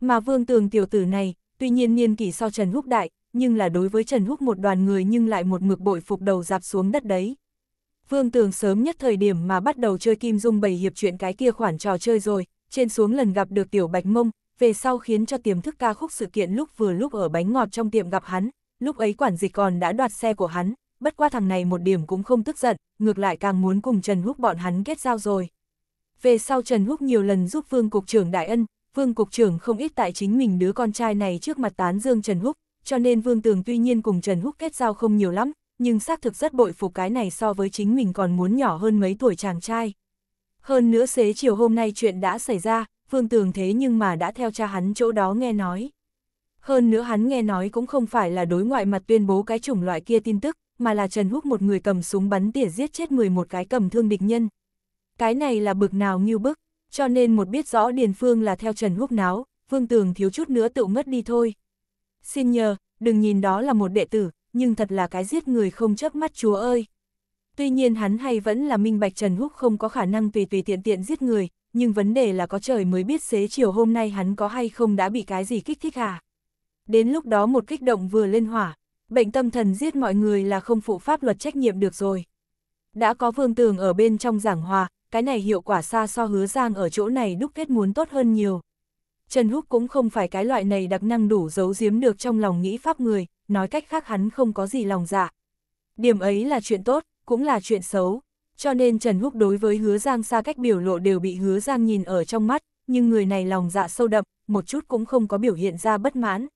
Mà Vương Tường tiểu tử này, tuy nhiên niên kỷ so Trần Húc đại, nhưng là đối với Trần Húc một đoàn người nhưng lại một mực bội phục đầu dạp xuống đất đấy. Vương Tường sớm nhất thời điểm mà bắt đầu chơi Kim Dung bày hiệp chuyện cái kia khoản trò chơi rồi, trên xuống lần gặp được Tiểu Bạch Mông, về sau khiến cho tiềm thức ca khúc sự kiện lúc vừa lúc ở bánh ngọt trong tiệm gặp hắn, lúc ấy quản dịch còn đã đoạt xe của hắn, bất qua thằng này một điểm cũng không tức giận, ngược lại càng muốn cùng Trần Húc bọn hắn kết giao rồi. Về sau Trần Húc nhiều lần giúp Vương Cục trưởng Đại Ân, Vương Cục trưởng không ít tại chính mình đứa con trai này trước mặt tán dương Trần Húc, cho nên Vương Tường tuy nhiên cùng Trần Húc kết giao không nhiều lắm, nhưng xác thực rất bội phục cái này so với chính mình còn muốn nhỏ hơn mấy tuổi chàng trai. Hơn nữa xế chiều hôm nay chuyện đã xảy ra, Vương Tường thế nhưng mà đã theo cha hắn chỗ đó nghe nói. Hơn nữa hắn nghe nói cũng không phải là đối ngoại mặt tuyên bố cái chủng loại kia tin tức, mà là Trần Húc một người cầm súng bắn tỉa giết chết 11 cái cầm thương địch nhân. Cái này là bực nào như bức, cho nên một biết rõ Điền Phương là theo Trần Húc náo, Phương Tường thiếu chút nữa tự ngất đi thôi. Xin nhờ, đừng nhìn đó là một đệ tử, nhưng thật là cái giết người không chớp mắt chúa ơi. Tuy nhiên hắn hay vẫn là minh bạch Trần Húc không có khả năng tùy tùy tiện tiện giết người, nhưng vấn đề là có trời mới biết xế chiều hôm nay hắn có hay không đã bị cái gì kích thích à. Đến lúc đó một kích động vừa lên hỏa, bệnh tâm thần giết mọi người là không phụ pháp luật trách nhiệm được rồi. Đã có vương tường ở bên trong giảng hòa, cái này hiệu quả xa so hứa giang ở chỗ này đúc kết muốn tốt hơn nhiều. Trần Húc cũng không phải cái loại này đặc năng đủ giấu giếm được trong lòng nghĩ pháp người, nói cách khác hắn không có gì lòng dạ. Điểm ấy là chuyện tốt, cũng là chuyện xấu, cho nên Trần Húc đối với hứa giang xa cách biểu lộ đều bị hứa giang nhìn ở trong mắt, nhưng người này lòng dạ sâu đậm, một chút cũng không có biểu hiện ra bất mãn.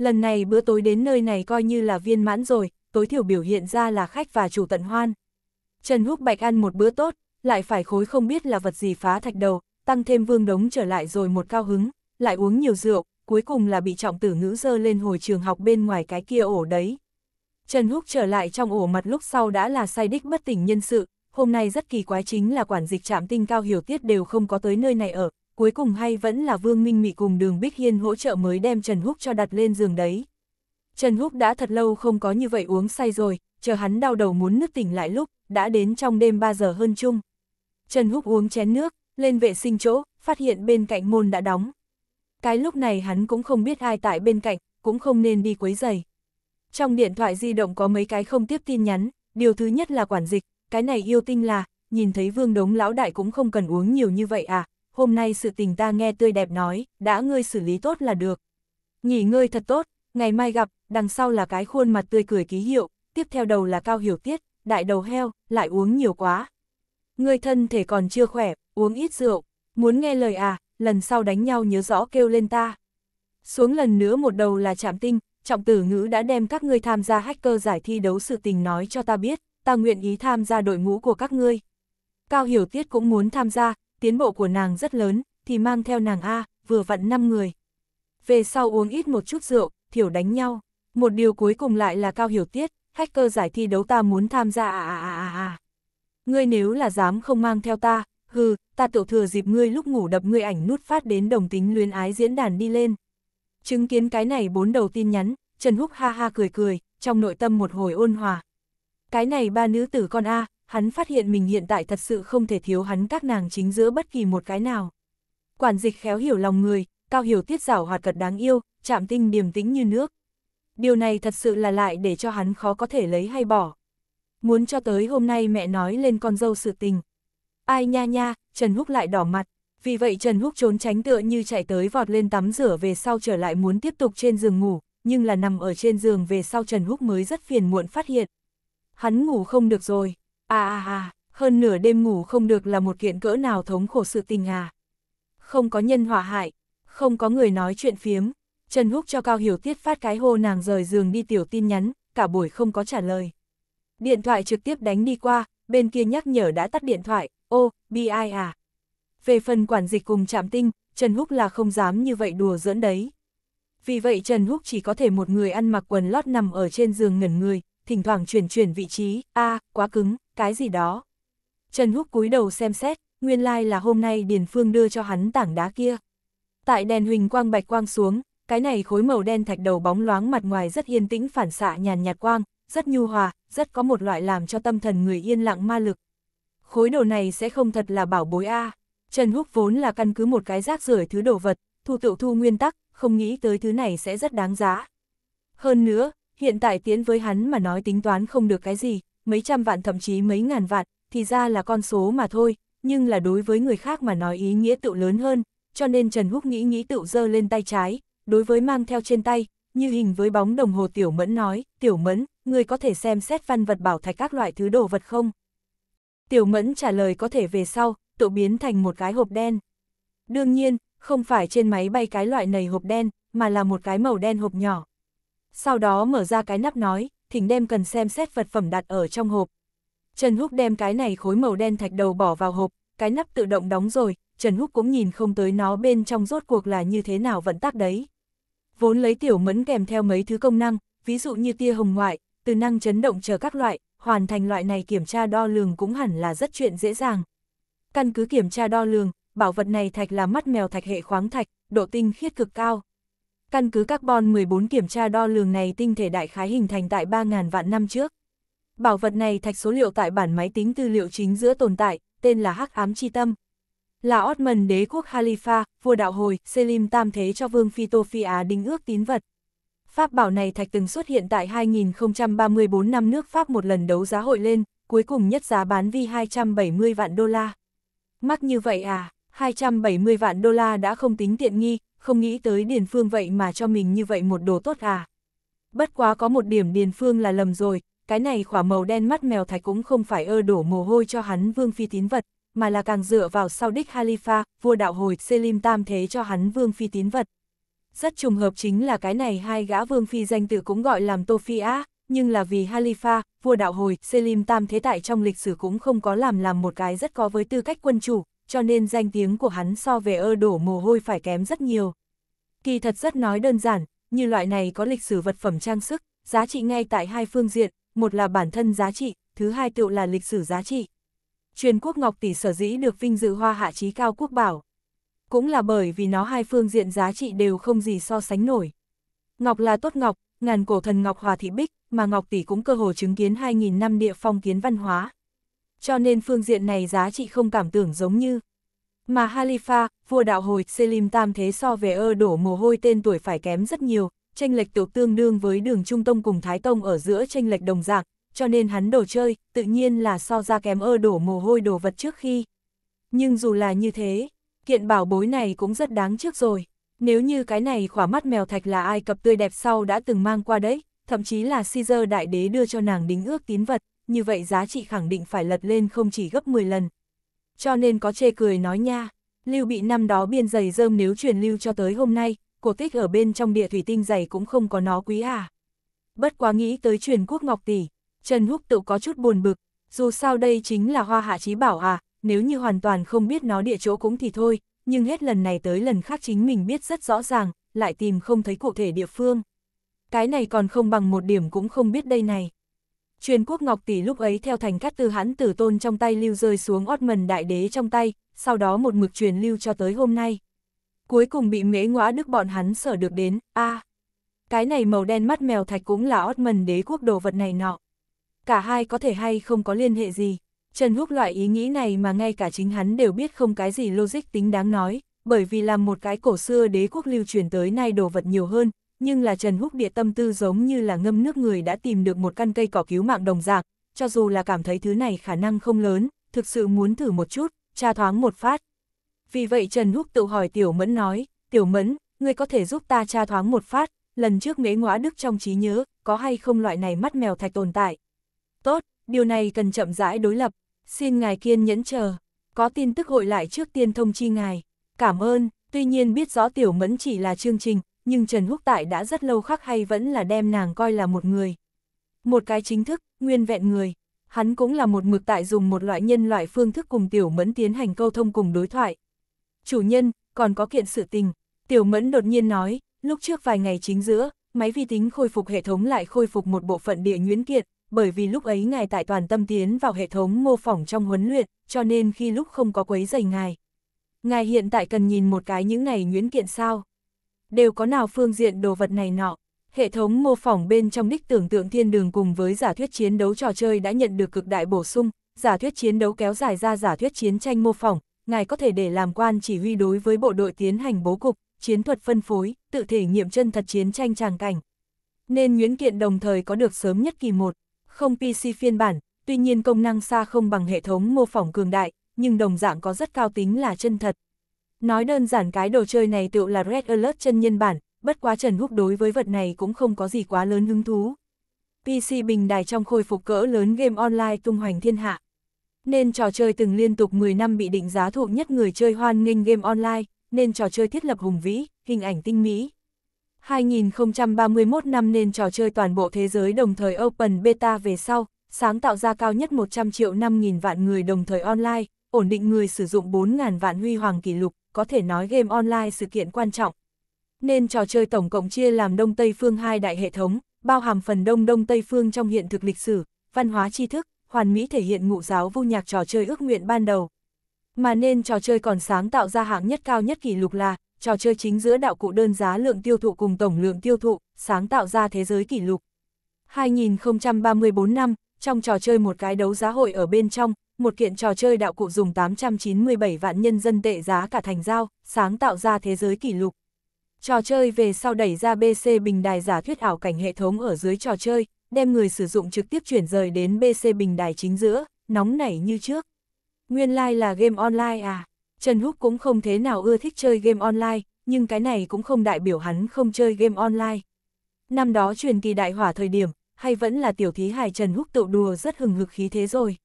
Lần này bữa tối đến nơi này coi như là viên mãn rồi, tối thiểu biểu hiện ra là khách và chủ tận hoan. Trần Húc Bạch ăn một bữa tốt, lại phải khối không biết là vật gì phá thạch đầu, tăng thêm vương đống trở lại rồi một cao hứng, lại uống nhiều rượu, cuối cùng là bị trọng tử ngữ dơ lên hồi trường học bên ngoài cái kia ổ đấy. Trần Húc trở lại trong ổ mặt lúc sau đã là sai đích bất tỉnh nhân sự, hôm nay rất kỳ quái chính là quản dịch trạm tinh cao hiểu tiết đều không có tới nơi này ở, cuối cùng hay vẫn là Vương Minh Mị cùng đường Bích Hiên hỗ trợ mới đem Trần Húc cho đặt lên giường đấy. Trần Húc đã thật lâu không có như vậy uống say rồi, chờ hắn đau đầu muốn nứt tỉnh lại lúc, đã đến trong đêm 3 giờ hơn chung. Trần Húc uống chén nước, lên vệ sinh chỗ, phát hiện bên cạnh môn đã đóng. Cái lúc này hắn cũng không biết ai tại bên cạnh, cũng không nên đi quấy giày. Trong điện thoại di động có mấy cái không tiếp tin nhắn, điều thứ nhất là quản dịch, cái này yêu tinh là, nhìn thấy vương đống lão đại cũng không cần uống nhiều như vậy à, hôm nay sự tình ta nghe tươi đẹp nói, đã ngươi xử lý tốt là được. Nghỉ ngơi thật tốt, ngày mai gặp, đằng sau là cái khuôn mặt tươi cười ký hiệu, tiếp theo đầu là cao hiểu tiết, đại đầu heo, lại uống nhiều quá. Ngươi thân thể còn chưa khỏe, uống ít rượu, muốn nghe lời à, lần sau đánh nhau nhớ rõ kêu lên ta. Xuống lần nữa một đầu là chạm tinh, trọng tử ngữ đã đem các ngươi tham gia hacker giải thi đấu sự tình nói cho ta biết, ta nguyện ý tham gia đội ngũ của các ngươi. Cao Hiểu Tiết cũng muốn tham gia, tiến bộ của nàng rất lớn, thì mang theo nàng A, vừa vặn 5 người. Về sau uống ít một chút rượu, thiểu đánh nhau. Một điều cuối cùng lại là cao hiểu tiết, hacker giải thi đấu ta muốn tham gia à à à à à. Ngươi nếu là dám không mang theo ta, hừ, ta tự thừa dịp ngươi lúc ngủ đập ngươi ảnh nút phát đến đồng tính luyến ái diễn đàn đi lên. Chứng kiến cái này bốn đầu tin nhắn, Trần Húc ha ha cười cười, trong nội tâm một hồi ôn hòa. Cái này ba nữ tử con A, hắn phát hiện mình hiện tại thật sự không thể thiếu hắn các nàng chính giữa bất kỳ một cái nào. Quản dịch khéo hiểu lòng người, cao hiểu tiết giảo hoạt cật đáng yêu, chạm tinh điềm tĩnh như nước. Điều này thật sự là lại để cho hắn khó có thể lấy hay bỏ. Muốn cho tới hôm nay mẹ nói lên con dâu sự tình. Ai nha nha, Trần Húc lại đỏ mặt, vì vậy Trần Húc trốn tránh tựa như chạy tới vọt lên tắm rửa về sau trở lại muốn tiếp tục trên giường ngủ, nhưng là nằm ở trên giường về sau Trần Húc mới rất phiền muộn phát hiện. Hắn ngủ không được rồi. À à à, hơn nửa đêm ngủ không được là một kiện cỡ nào thống khổ sự tình à. Không có nhân họa hại, không có người nói chuyện phiếm. Trần Húc cho Cao Hiểu Tiết phát cái hô nàng rời giường đi tiểu tin nhắn, cả buổi không có trả lời. Điện thoại trực tiếp đánh đi qua, bên kia nhắc nhở đã tắt điện thoại, ô, bi ai à. Về phần quản dịch cùng chạm tinh, Trần Húc là không dám như vậy đùa giỡn đấy. Vì vậy Trần Húc chỉ có thể một người ăn mặc quần lót nằm ở trên giường ngẩn người, thỉnh thoảng chuyển chuyển vị trí, a quá cứng, cái gì đó. Trần Húc cúi đầu xem xét, nguyên lai like là hôm nay Điền Phương đưa cho hắn tảng đá kia. Tại đèn huỳnh quang bạch quang xuống, cái này khối màu đen thạch đầu bóng loáng mặt ngoài rất yên tĩnh phản xạ nhàn nhạt quang, rất nhu hòa, rất có một loại làm cho tâm thần người yên lặng ma lực. Khối đồ này sẽ không thật là bảo bối A. Trần Húc vốn là căn cứ một cái rác rưởi thứ đồ vật, thu tựu thu nguyên tắc, không nghĩ tới thứ này sẽ rất đáng giá. Hơn nữa, hiện tại tiến với hắn mà nói tính toán không được cái gì, mấy trăm vạn thậm chí mấy ngàn vạn, thì ra là con số mà thôi, nhưng là đối với người khác mà nói ý nghĩa tựu lớn hơn, cho nên Trần Húc nghĩ nghĩ tựu dơ lên tay trái, đối với mang theo trên tay, như hình với bóng đồng hồ Tiểu Mẫn nói, Tiểu Mẫn, người có thể xem xét văn vật bảo thạch các loại thứ đồ vật không? Tiểu Mẫn trả lời có thể về sau, tựu biến thành một cái hộp đen. Đương nhiên, không phải trên máy bay cái loại này hộp đen, mà là một cái màu đen hộp nhỏ, sau đó mở ra cái nắp nói, thỉnh đem cần xem xét vật phẩm đặt ở trong hộp. Trần Húc đem cái này khối màu đen thạch đầu bỏ vào hộp, cái nắp tự động đóng rồi, Trần Húc cũng nhìn không tới nó bên trong rốt cuộc là như thế nào vận tác đấy. Vốn lấy tiểu mẫn kèm theo mấy thứ công năng, ví dụ như tia hồng ngoại, từ năng chấn động chờ các loại, hoàn thành loại này kiểm tra đo lường cũng hẳn là rất chuyện dễ dàng. Căn cứ kiểm tra đo lường, bảo vật này thạch là mắt mèo thạch hệ khoáng thạch, độ tinh khiết cực cao. Căn cứ carbon 14 kiểm tra đo lường này tinh thể đại khái hình thành tại 3.000 vạn năm trước. Bảo vật này thạch số liệu tại bản máy tính tư liệu chính giữa tồn tại, tên là Hắc Ám Chi Tâm. Là Ottoman đế quốc Khalifa, vua đạo hồi, Selim tam thế cho vương Phytophia đính ước tín vật. Pháp bảo này thạch từng xuất hiện tại 2034 năm nước Pháp một lần đấu giá hội lên, cuối cùng nhất giá bán vi 270 vạn đô la. Mắc như vậy à? 270 vạn đô la đã không tính tiện nghi, không nghĩ tới Điền Phương vậy mà cho mình như vậy một đồ tốt à. Bất quá có một điểm Điền Phương là lầm rồi, cái này khỏa màu đen mắt mèo thạch cũng không phải ơ đổ mồ hôi cho hắn vương phi tín vật, mà là càng dựa vào sau đích Halifa, vua đạo hồi Selim tam thế cho hắn vương phi tín vật. Rất trùng hợp chính là cái này hai gã vương phi danh tự cũng gọi làm Tô nhưng là vì Halifa, vua đạo hồi Selim tam thế tại trong lịch sử cũng không có làm làm một cái rất có với tư cách quân chủ, cho nên danh tiếng của hắn so về ơ đổ mồ hôi phải kém rất nhiều. Kỳ thật rất nói đơn giản, như loại này có lịch sử vật phẩm trang sức, giá trị ngay tại hai phương diện, một là bản thân giá trị, thứ hai tựu là lịch sử giá trị. Truyền quốc ngọc tỷ sở dĩ được vinh dự hoa hạ trí cao quốc bảo. Cũng là bởi vì nó hai phương diện giá trị đều không gì so sánh nổi. Ngọc là tốt ngọc, ngàn cổ thần ngọc hòa thị bích, mà ngọc tỷ cũng cơ hồ chứng kiến 2.000 năm địa phong kiến văn hóa, cho nên phương diện này giá trị không cảm tưởng giống như. Mà Halifa, vua đạo hồi Selim Tam Thế so về ơ đổ mồ hôi tên tuổi phải kém rất nhiều, tranh lệch tiểu tương đương với đường Trung Tông cùng Thái Tông ở giữa tranh lệch đồng dạng, cho nên hắn đồ chơi, tự nhiên là so ra kém ơ đổ mồ hôi đồ vật trước khi. Nhưng dù là như thế, kiện bảo bối này cũng rất đáng trước rồi. Nếu như cái này khỏa mắt mèo thạch là Ai Cập tươi đẹp sau đã từng mang qua đấy, thậm chí là Caesar đại đế đưa cho nàng đính ước tín vật, như vậy giá trị khẳng định phải lật lên không chỉ gấp 10 lần. Cho nên có chê cười nói nha, lưu bị năm đó biên giày rơm nếu truyền lưu cho tới hôm nay, cổ tích ở bên trong địa thủy tinh giày cũng không có nó quý à. Bất quá nghĩ tới truyền quốc ngọc tỷ, Trần Húc tự có chút buồn bực, dù sao đây chính là hoa hạ trí bảo à, nếu như hoàn toàn không biết nó địa chỗ cũng thì thôi, nhưng hết lần này tới lần khác chính mình biết rất rõ ràng, lại tìm không thấy cụ thể địa phương. Cái này còn không bằng một điểm cũng không biết đây này. Truyền quốc ngọc tỷ lúc ấy theo thành cát tư hãn tử tôn trong tay lưu rơi xuống Ottoman đại đế trong tay, sau đó một mực truyền lưu cho tới hôm nay. Cuối cùng bị mễ ngõa đức bọn hắn sở được đến, a Cái này màu đen mắt mèo thạch cũng là Ottoman đế quốc đồ vật này nọ. Cả hai có thể hay không có liên hệ gì. Trần Húc loại ý nghĩ này mà ngay cả chính hắn đều biết không cái gì logic tính đáng nói, bởi vì làm một cái cổ xưa đế quốc lưu truyền tới nay đồ vật nhiều hơn, nhưng là Trần Húc Địa tâm tư giống như là ngâm nước người đã tìm được một căn cây cỏ cứu mạng đồng dạng, cho dù là cảm thấy thứ này khả năng không lớn, thực sự muốn thử một chút, tra thoáng một phát. Vì vậy Trần Húc tự hỏi Tiểu Mẫn nói, Tiểu Mẫn, ngươi có thể giúp ta tra thoáng một phát, lần trước mế ngõa đức trong trí nhớ, có hay không loại này mắt mèo thạch tồn tại. Tốt, điều này cần chậm rãi đối lập, xin ngài kiên nhẫn chờ, có tin tức hội lại trước tiên thông chi ngài. Cảm ơn, tuy nhiên biết rõ Tiểu Mẫn chỉ là chương trình, nhưng Trần Húc Tại đã rất lâu khắc hay vẫn là đem nàng coi là một người. Một cái chính thức, nguyên vẹn người. Hắn cũng là một mực tại dùng một loại nhân loại phương thức cùng Tiểu Mẫn tiến hành câu thông cùng đối thoại. Chủ nhân, còn có kiện sự tình. Tiểu Mẫn đột nhiên nói, lúc trước vài ngày chính giữa, máy vi tính khôi phục hệ thống lại khôi phục một bộ phận địa nguyễn kiệt, bởi vì lúc ấy ngài tại toàn tâm tiến vào hệ thống mô phỏng trong huấn luyện, cho nên khi lúc không có quấy giày ngài. Ngài hiện tại cần nhìn một cái những này nguyễn kiện sao? đều có nào phương diện đồ vật này nọ. Hệ thống mô phỏng bên trong đích tưởng tượng thiên đường cùng với giả thuyết chiến đấu trò chơi đã nhận được cực đại bổ sung, giả thuyết chiến đấu kéo dài ra giả thuyết chiến tranh mô phỏng, ngài có thể để làm quan chỉ huy đối với bộ đội tiến hành bố cục, chiến thuật phân phối, tự thể nghiệm chân thật chiến tranh tràng cảnh. Nên Nguyễn Kiện đồng thời có được sớm nhất kỳ 1, không PC phiên bản, tuy nhiên công năng xa không bằng hệ thống mô phỏng cường đại, nhưng đồng dạng có rất cao tính là chân thật. Nói đơn giản cái đồ chơi này tựu là Red Alert chân nhân bản, bất quá Trần Húc đối với vật này cũng không có gì quá lớn hứng thú. PC bình đài trong khôi phục cỡ lớn game online tung hoành thiên hạ. Nên trò chơi từng liên tục 10 năm bị định giá thuộc nhất người chơi hoan nghênh game online, nên trò chơi thiết lập hùng vĩ, hình ảnh tinh mỹ. 2031 năm nên trò chơi toàn bộ thế giới đồng thời Open Beta về sau, sáng tạo ra cao nhất 100 triệu 5.000 vạn người đồng thời online, ổn định người sử dụng 4.000 vạn huy hoàng kỷ lục, có thể nói game online sự kiện quan trọng. Nên trò chơi tổng cộng chia làm Đông Tây Phương hai đại hệ thống, bao hàm phần Đông Đông Tây Phương trong hiện thực lịch sử, văn hóa tri thức, hoàn mỹ thể hiện ngụ giáo vô nhạc trò chơi ước nguyện ban đầu. Mà nên trò chơi còn sáng tạo ra hạng nhất cao nhất kỷ lục là, trò chơi chính giữa đạo cụ đơn giá lượng tiêu thụ cùng tổng lượng tiêu thụ, sáng tạo ra thế giới kỷ lục. 2034 năm, trong trò chơi một cái đấu giá hội ở bên trong, một kiện trò chơi đạo cụ dùng 897 vạn nhân dân tệ giá cả thành giao, sáng tạo ra thế giới kỷ lục. Trò chơi về sau đẩy ra BC bình đài giả thuyết ảo cảnh hệ thống ở dưới trò chơi, đem người sử dụng trực tiếp chuyển rời đến BC bình đài chính giữa, nóng nảy như trước. Nguyên lai like là game online à? Trần Húc cũng không thế nào ưa thích chơi game online, nhưng cái này cũng không đại biểu hắn không chơi game online. Năm đó truyền kỳ đại hỏa thời điểm, hay vẫn là tiểu thí hài Trần Húc tựu đùa rất hừng hực khí thế rồi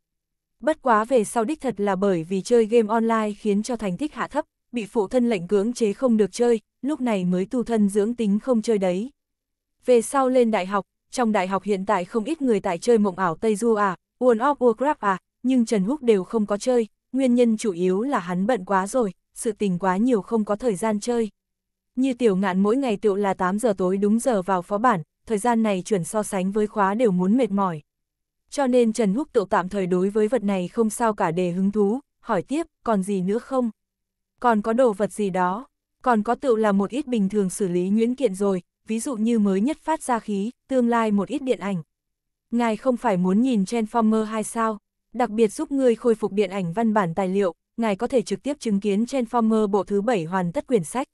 bất quá về sau đích thật là bởi vì chơi game online khiến cho thành tích hạ thấp, bị phụ thân lệnh cưỡng chế không được chơi, lúc này mới tu thân dưỡng tính không chơi đấy. Về sau lên đại học, trong đại học hiện tại không ít người tại chơi mộng ảo Tây Du à, World of Warcraft à, nhưng Trần Húc đều không có chơi, nguyên nhân chủ yếu là hắn bận quá rồi, sự tình quá nhiều không có thời gian chơi. Như tiểu ngạn mỗi ngày tựu là 8 giờ tối đúng giờ vào phó bản, thời gian này chuẩn so sánh với khóa đều muốn mệt mỏi cho nên Trần Húc tự tạm thời đối với vật này không sao cả để hứng thú, hỏi tiếp, còn gì nữa không? Còn có đồ vật gì đó, còn có tự là một ít bình thường xử lý nhuyễn kiện rồi, ví dụ như mới nhất phát ra khí, tương lai một ít điện ảnh. Ngài không phải muốn nhìn Transformer 2 sao, đặc biệt giúp ngươi khôi phục điện ảnh văn bản tài liệu, ngài có thể trực tiếp chứng kiến Transformer bộ thứ 7 hoàn tất quyển sách.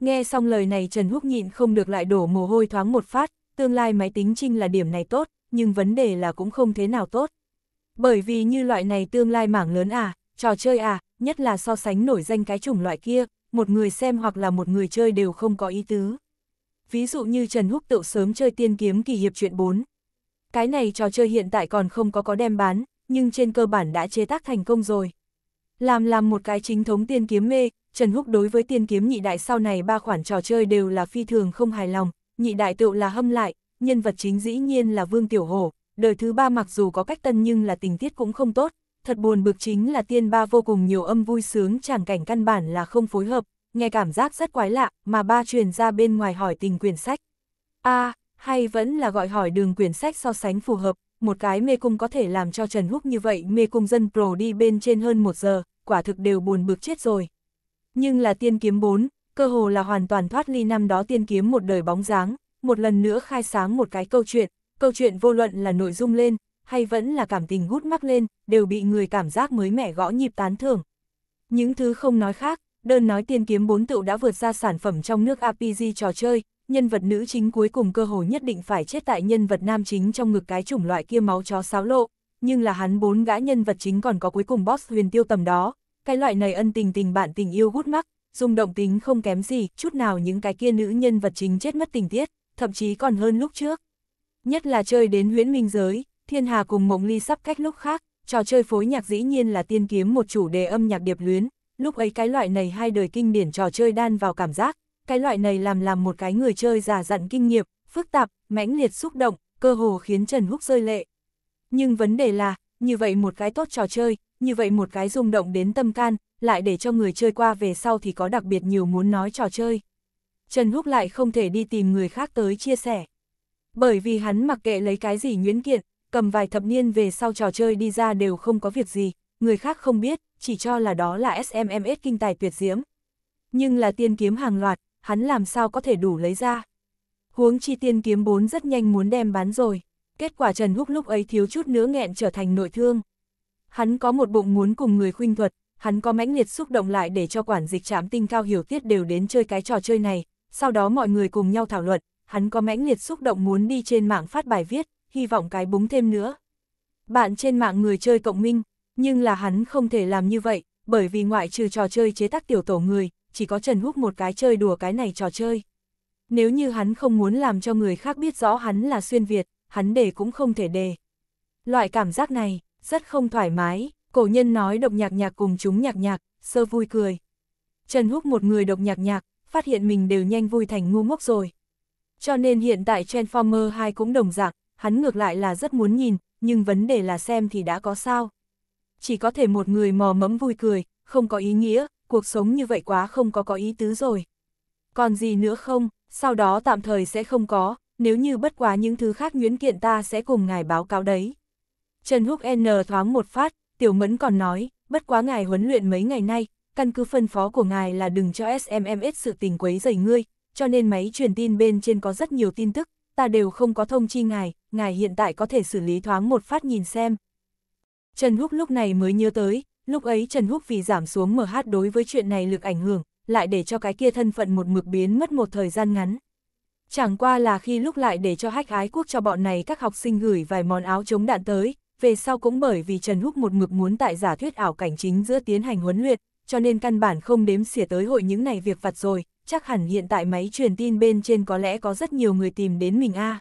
Nghe xong lời này Trần Húc nhịn không được lại đổ mồ hôi thoáng một phát, tương lai máy tính trinh là điểm này tốt, nhưng vấn đề là cũng không thế nào tốt. Bởi vì như loại này tương lai mảng lớn à, trò chơi à, nhất là so sánh nổi danh cái chủng loại kia, một người xem hoặc là một người chơi đều không có ý tứ. Ví dụ như Trần Húc tự sớm chơi tiên kiếm kỳ hiệp truyện 4. Cái này trò chơi hiện tại còn không có có đem bán, nhưng trên cơ bản đã chế tác thành công rồi. Làm làm một cái chính thống tiên kiếm mê, Trần Húc đối với tiên kiếm nhị đại sau này ba khoản trò chơi đều là phi thường không hài lòng, nhị đại tựu là hâm lại, nhân vật chính dĩ nhiên là Vương Tiểu Hổ, đời thứ ba mặc dù có cách tân nhưng là tình tiết cũng không tốt, thật buồn bực chính là tiên ba vô cùng nhiều âm vui sướng chẳng cảnh căn bản là không phối hợp, nghe cảm giác rất quái lạ mà ba truyền ra bên ngoài hỏi tình quyển sách. a hay vẫn là gọi hỏi đường quyển sách so sánh phù hợp, một cái mê cung có thể làm cho Trần Húc như vậy mê cung dân pro đi bên trên hơn một giờ, quả thực đều buồn bực chết rồi. Nhưng là tiên kiếm 4, cơ hồ là hoàn toàn thoát ly năm đó tiên kiếm một đời bóng dáng, một lần nữa khai sáng một cái câu chuyện, câu chuyện vô luận là nội dung lên, hay vẫn là cảm tình hút mắc lên, đều bị người cảm giác mới mẻ gõ nhịp tán thưởng. Những thứ không nói khác, đơn nói tiên kiếm bốn tựu đã vượt ra sản phẩm trong nước RPG trò chơi, nhân vật nữ chính cuối cùng cơ hội nhất định phải chết tại nhân vật nam chính trong ngực cái chủng loại kia máu chó xáo lộ, nhưng là hắn bốn gã nhân vật chính còn có cuối cùng boss huyền tiêu tầm đó, cái loại này ân tình tình bạn tình yêu hút mắc, dùng động tính không kém gì, chút nào những cái kia nữ nhân vật chính chết mất tình tiết thậm chí còn hơn lúc trước. Nhất là chơi đến huyễn minh giới, thiên hà cùng mộng ly sắp cách lúc khác, trò chơi phối nhạc dĩ nhiên là tiên kiếm một chủ đề âm nhạc điệp luyến, lúc ấy cái loại này hai đời kinh điển trò chơi đan vào cảm giác, cái loại này làm làm một cái người chơi già dặn kinh nghiệm, phức tạp, mãnh liệt xúc động, cơ hồ khiến Trần Húc rơi lệ. Nhưng vấn đề là, như vậy một cái tốt trò chơi, như vậy một cái rung động đến tâm can, lại để cho người chơi qua về sau thì có đặc biệt nhiều muốn nói trò chơi. Trần Húc lại không thể đi tìm người khác tới chia sẻ. Bởi vì hắn mặc kệ lấy cái gì nguyễn kiện, cầm vài thập niên về sau trò chơi đi ra đều không có việc gì, người khác không biết, chỉ cho là đó là SMMS kinh tài tuyệt diễm. Nhưng là tiên kiếm hàng loạt, hắn làm sao có thể đủ lấy ra. Huống chi tiên kiếm 4 rất nhanh muốn đem bán rồi, kết quả Trần Húc lúc ấy thiếu chút nữa nghẹn trở thành nội thương. Hắn có một bụng muốn cùng người khuynh thuật, hắn có mãnh liệt xúc động lại để cho quản dịch trạm tinh cao hiểu tiết đều đến chơi cái trò chơi này, sau đó mọi người cùng nhau thảo luận, hắn có mãnh liệt xúc động muốn đi trên mạng phát bài viết, hy vọng cái búng thêm nữa. Bạn trên mạng người chơi cộng minh, nhưng là hắn không thể làm như vậy, bởi vì ngoại trừ trò chơi chế tác tiểu tổ người, chỉ có Trần Húc một cái chơi đùa cái này trò chơi. Nếu như hắn không muốn làm cho người khác biết rõ hắn là xuyên Việt, hắn đề cũng không thể đề. Loại cảm giác này, rất không thoải mái, cổ nhân nói độc nhạc nhạc cùng chúng nhạc nhạc, sơ vui cười. Trần Húc một người độc nhạc nhạc, phát hiện mình đều nhanh vui thành ngu ngốc rồi. Cho nên hiện tại Transformer 2 cũng đồng dạng, hắn ngược lại là rất muốn nhìn, nhưng vấn đề là xem thì đã có sao. Chỉ có thể một người mò mẫm vui cười, không có ý nghĩa, cuộc sống như vậy quá không có có ý tứ rồi. Còn gì nữa không, sau đó tạm thời sẽ không có, nếu như bất quá những thứ khác nhuyễn kiện ta sẽ cùng ngài báo cáo đấy. Trần Húc N thoáng một phát, Tiểu Mẫn còn nói, bất quá ngài huấn luyện mấy ngày nay, căn cứ phân phó của ngài là đừng cho SMMS sự tình quấy rầy ngươi, cho nên máy truyền tin bên trên có rất nhiều tin tức, ta đều không có thông chi ngài, ngài hiện tại có thể xử lý thoáng một phát nhìn xem. Trần Húc lúc này mới nhớ tới, lúc ấy Trần Húc vì giảm xuống MH đối với chuyện này lực ảnh hưởng, lại để cho cái kia thân phận một mực biến mất một thời gian ngắn. Chẳng qua là khi lúc lại để cho hách ái quốc cho bọn này các học sinh gửi vài món áo chống đạn tới, về sau cũng bởi vì Trần Húc một mực muốn tại giả thuyết ảo cảnh chính giữa tiến hành huấn luyện, cho nên căn bản không đếm xỉa tới hội những này việc vặt rồi, chắc hẳn hiện tại máy truyền tin bên trên có lẽ có rất nhiều người tìm đến mình a. À.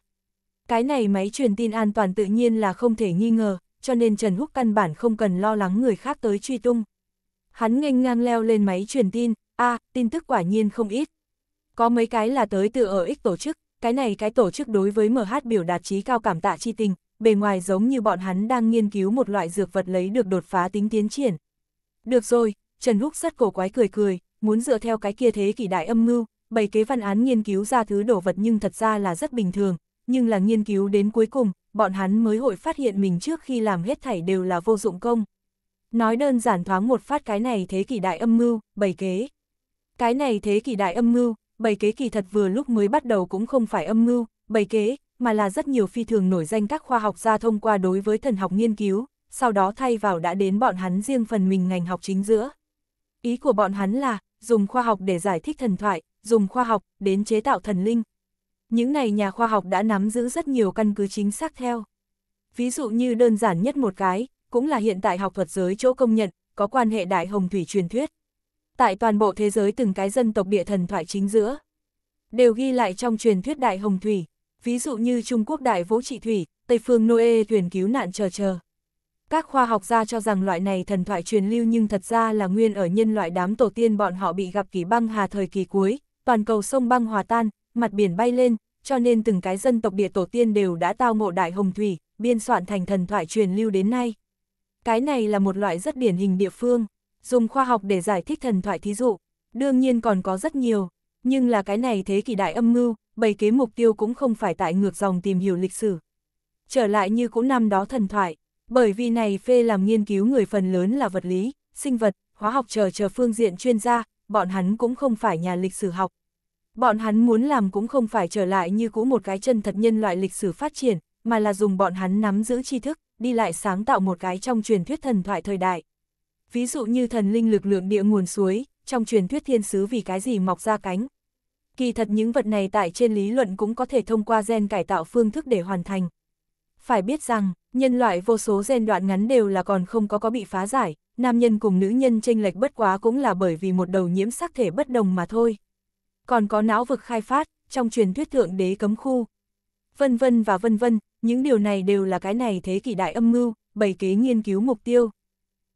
Cái này máy truyền tin an toàn tự nhiên là không thể nghi ngờ, cho nên Trần Húc căn bản không cần lo lắng người khác tới truy tung. Hắn nghênh ngang leo lên máy truyền tin, a, à, tin tức quả nhiên không ít. Có mấy cái là tới từ ở ích tổ chức, cái này cái tổ chức đối với MH biểu đạt trí cao cảm tạ chi tình, bề ngoài giống như bọn hắn đang nghiên cứu một loại dược vật lấy được đột phá tính tiến triển. Được rồi, Trần Húc rất cổ quái cười cười, muốn dựa theo cái kia thế kỷ đại âm mưu, bày kế văn án nghiên cứu ra thứ đồ vật nhưng thật ra là rất bình thường, nhưng là nghiên cứu đến cuối cùng, bọn hắn mới hội phát hiện mình trước khi làm hết thảy đều là vô dụng công. Nói đơn giản thoáng một phát cái này thế kỷ đại âm mưu, bày kế. Cái này thế kỷ đại âm mưu, bày kế kỳ thật vừa lúc mới bắt đầu cũng không phải âm mưu, bày kế, mà là rất nhiều phi thường nổi danh các khoa học gia thông qua đối với thần học nghiên cứu, sau đó thay vào đã đến bọn hắn riêng phần mình ngành học chính giữa, Ý của bọn hắn là, dùng khoa học để giải thích thần thoại, dùng khoa học đến chế tạo thần linh. Những này nhà khoa học đã nắm giữ rất nhiều căn cứ chính xác theo. Ví dụ như đơn giản nhất một cái, cũng là hiện tại học thuật giới chỗ công nhận, có quan hệ đại hồng thủy truyền thuyết. Tại toàn bộ thế giới từng cái dân tộc địa thần thoại chính giữa, đều ghi lại trong truyền thuyết đại hồng thủy, ví dụ như Trung Quốc đại vũ trị thủy, Tây phương Noe thuyền cứu nạn chờ chờ. Các khoa học gia cho rằng loại này thần thoại truyền lưu nhưng thật ra là nguyên ở nhân loại đám tổ tiên bọn họ bị gặp kỳ băng hà thời kỳ cuối, toàn cầu sông băng hòa tan, mặt biển bay lên, cho nên từng cái dân tộc địa tổ tiên đều đã tao ngộ đại hồng thủy, biên soạn thành thần thoại truyền lưu đến nay. Cái này là một loại rất điển hình địa phương, dùng khoa học để giải thích thần thoại thí dụ, đương nhiên còn có rất nhiều, nhưng là cái này thế kỷ đại âm mưu, bày kế mục tiêu cũng không phải tại ngược dòng tìm hiểu lịch sử. Trở lại như cũ năm đó thần thoại, bởi vì này phê làm nghiên cứu người phần lớn là vật lý, sinh vật, hóa học chờ chờ phương diện chuyên gia, bọn hắn cũng không phải nhà lịch sử học. Bọn hắn muốn làm cũng không phải trở lại như cũ một cái chân thật nhân loại lịch sử phát triển, mà là dùng bọn hắn nắm giữ tri thức, đi lại sáng tạo một cái trong truyền thuyết thần thoại thời đại. Ví dụ như thần linh lực lượng địa nguồn suối, trong truyền thuyết thiên sứ vì cái gì mọc ra cánh. Kỳ thật những vật này tại trên lý luận cũng có thể thông qua gen cải tạo phương thức để hoàn thành. Phải biết rằng, Nhân loại vô số gen đoạn ngắn đều là còn không có có bị phá giải, nam nhân cùng nữ nhân chênh lệch bất quá cũng là bởi vì một đầu nhiễm sắc thể bất đồng mà thôi. Còn có não vực khai phát, trong truyền thuyết thượng đế cấm khu. Vân vân và vân vân, những điều này đều là cái này thế kỷ đại âm mưu, bày kế nghiên cứu mục tiêu.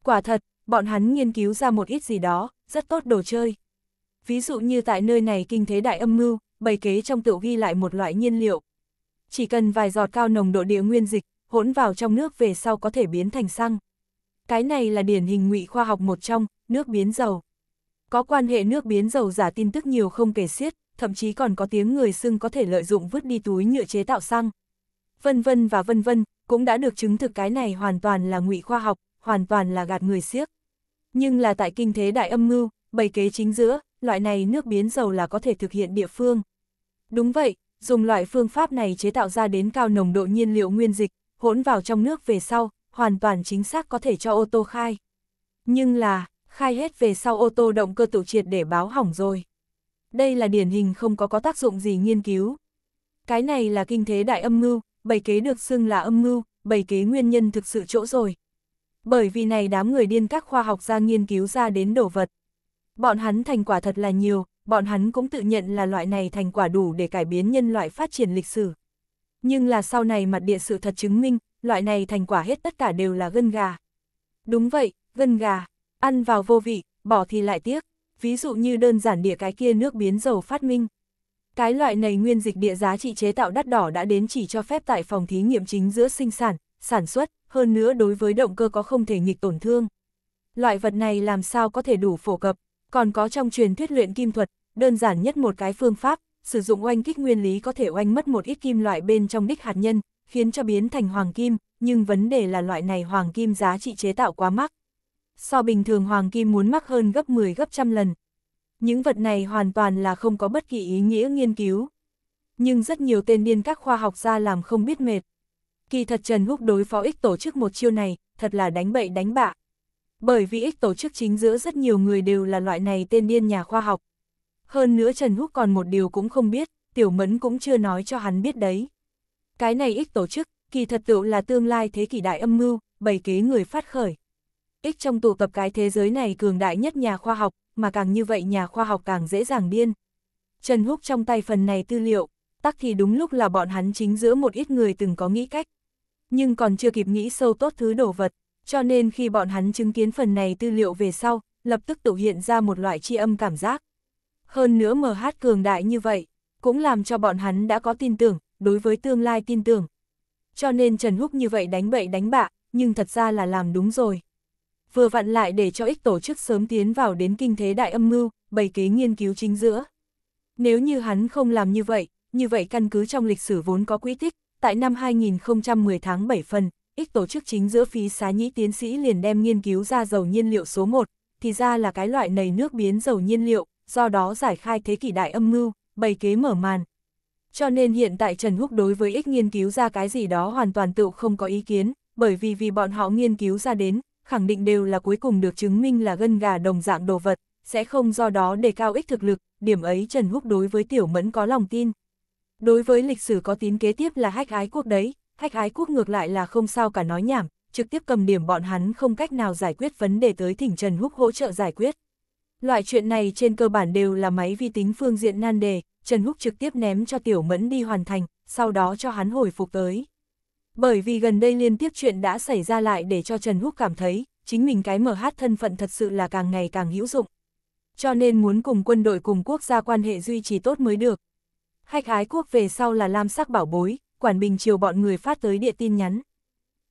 Quả thật, bọn hắn nghiên cứu ra một ít gì đó, rất tốt đồ chơi. Ví dụ như tại nơi này kinh thế đại âm mưu, bày kế trong tựu ghi lại một loại nhiên liệu. Chỉ cần vài giọt cao nồng độ địa nguyên dịch, hỗn vào trong nước về sau có thể biến thành xăng. Cái này là điển hình ngụy khoa học một trong, nước biến dầu. Có quan hệ nước biến dầu giả tin tức nhiều không kể xiết, thậm chí còn có tiếng người xưng có thể lợi dụng vứt đi túi nhựa chế tạo xăng. Vân vân và vân vân, cũng đã được chứng thực cái này hoàn toàn là ngụy khoa học, hoàn toàn là gạt người xiếc. Nhưng là tại kinh thế đại âm mưu, bày kế chính giữa, loại này nước biến dầu là có thể thực hiện địa phương. Đúng vậy, dùng loại phương pháp này chế tạo ra đến cao nồng độ nhiên liệu nguyên dịch, hỗn vào trong nước về sau, hoàn toàn chính xác có thể cho ô tô khai. Nhưng là, khai hết về sau ô tô động cơ tự triệt để báo hỏng rồi. Đây là điển hình không có có tác dụng gì nghiên cứu. Cái này là kinh thế đại âm mưu, bày kế được xưng là âm mưu, bày kế nguyên nhân thực sự chỗ rồi. Bởi vì này đám người điên các khoa học gia nghiên cứu ra đến đổ vật. Bọn hắn thành quả thật là nhiều, bọn hắn cũng tự nhận là loại này thành quả đủ để cải biến nhân loại phát triển lịch sử. Nhưng là sau này mặt địa sự thật chứng minh, loại này thành quả hết tất cả đều là gân gà. Đúng vậy, gân gà, ăn vào vô vị, bỏ thì lại tiếc, ví dụ như đơn giản địa cái kia nước biến dầu phát minh. Cái loại này nguyên dịch địa giá trị chế tạo đắt đỏ đã đến chỉ cho phép tại phòng thí nghiệm chính giữa sinh sản, sản xuất, hơn nữa đối với động cơ có không thể nghịch tổn thương. Loại vật này làm sao có thể đủ phổ cập, còn có trong truyền thuyết luyện kim thuật, đơn giản nhất một cái phương pháp, sử dụng oanh kích nguyên lý có thể oanh mất một ít kim loại bên trong đích hạt nhân, khiến cho biến thành hoàng kim, nhưng vấn đề là loại này hoàng kim giá trị chế tạo quá mắc. So bình thường hoàng kim muốn mắc hơn gấp 10 gấp trăm lần. Những vật này hoàn toàn là không có bất kỳ ý nghĩa nghiên cứu. Nhưng rất nhiều tên điên các khoa học gia làm không biết mệt. Kỳ thật Trần Húc đối phó ích tổ chức một chiêu này, thật là đánh bậy đánh bạ. Bởi vì ích tổ chức chính giữa rất nhiều người đều là loại này tên điên nhà khoa học, hơn nữa Trần Húc còn một điều cũng không biết, Tiểu Mẫn cũng chưa nói cho hắn biết đấy. Cái này ích tổ chức, kỳ thật tựu là tương lai thế kỷ đại âm mưu, bày kế người phát khởi. Ích trong tụ tập cái thế giới này cường đại nhất nhà khoa học, mà càng như vậy nhà khoa học càng dễ dàng điên. Trần Húc trong tay phần này tư liệu, tắc thì đúng lúc là bọn hắn chính giữa một ít người từng có nghĩ cách. Nhưng còn chưa kịp nghĩ sâu tốt thứ đồ vật, cho nên khi bọn hắn chứng kiến phần này tư liệu về sau, lập tức tụ hiện ra một loại tri âm cảm giác. Hơn nữa MH cường đại như vậy, cũng làm cho bọn hắn đã có tin tưởng, đối với tương lai tin tưởng. Cho nên Trần Húc như vậy đánh bậy đánh bạ, nhưng thật ra là làm đúng rồi. Vừa vặn lại để cho ích tổ chức sớm tiến vào đến kinh thế đại âm mưu, bày kế nghiên cứu chính giữa. Nếu như hắn không làm như vậy, như vậy căn cứ trong lịch sử vốn có quỹ tích, tại năm 2010 tháng 7 phần, ích tổ chức chính giữa phí xá nhĩ tiến sĩ liền đem nghiên cứu ra dầu nhiên liệu số 1, thì ra là cái loại nầy nước biến dầu nhiên liệu, do đó giải khai thế kỷ đại âm mưu, bày kế mở màn. Cho nên hiện tại Trần Húc đối với ích nghiên cứu ra cái gì đó hoàn toàn tự không có ý kiến, bởi vì vì bọn họ nghiên cứu ra đến, khẳng định đều là cuối cùng được chứng minh là gân gà đồng dạng đồ vật, sẽ không do đó đề cao ích thực lực, điểm ấy Trần Húc đối với Tiểu Mẫn có lòng tin. Đối với lịch sử có tín kế tiếp là hách ái quốc đấy, hách ái quốc ngược lại là không sao cả nói nhảm, trực tiếp cầm điểm bọn hắn không cách nào giải quyết vấn đề tới thỉnh Trần Húc hỗ trợ giải quyết. Loại chuyện này trên cơ bản đều là máy vi tính phương diện nan đề, Trần Húc trực tiếp ném cho Tiểu Mẫn đi hoàn thành, sau đó cho hắn hồi phục tới. Bởi vì gần đây liên tiếp chuyện đã xảy ra lại để cho Trần Húc cảm thấy, chính mình cái mở hát thân phận thật sự là càng ngày càng hữu dụng. Cho nên muốn cùng quân đội cùng quốc gia quan hệ duy trì tốt mới được. Hách ái quốc về sau là lam sắc bảo bối, quản bình chiều bọn người phát tới địa tin nhắn.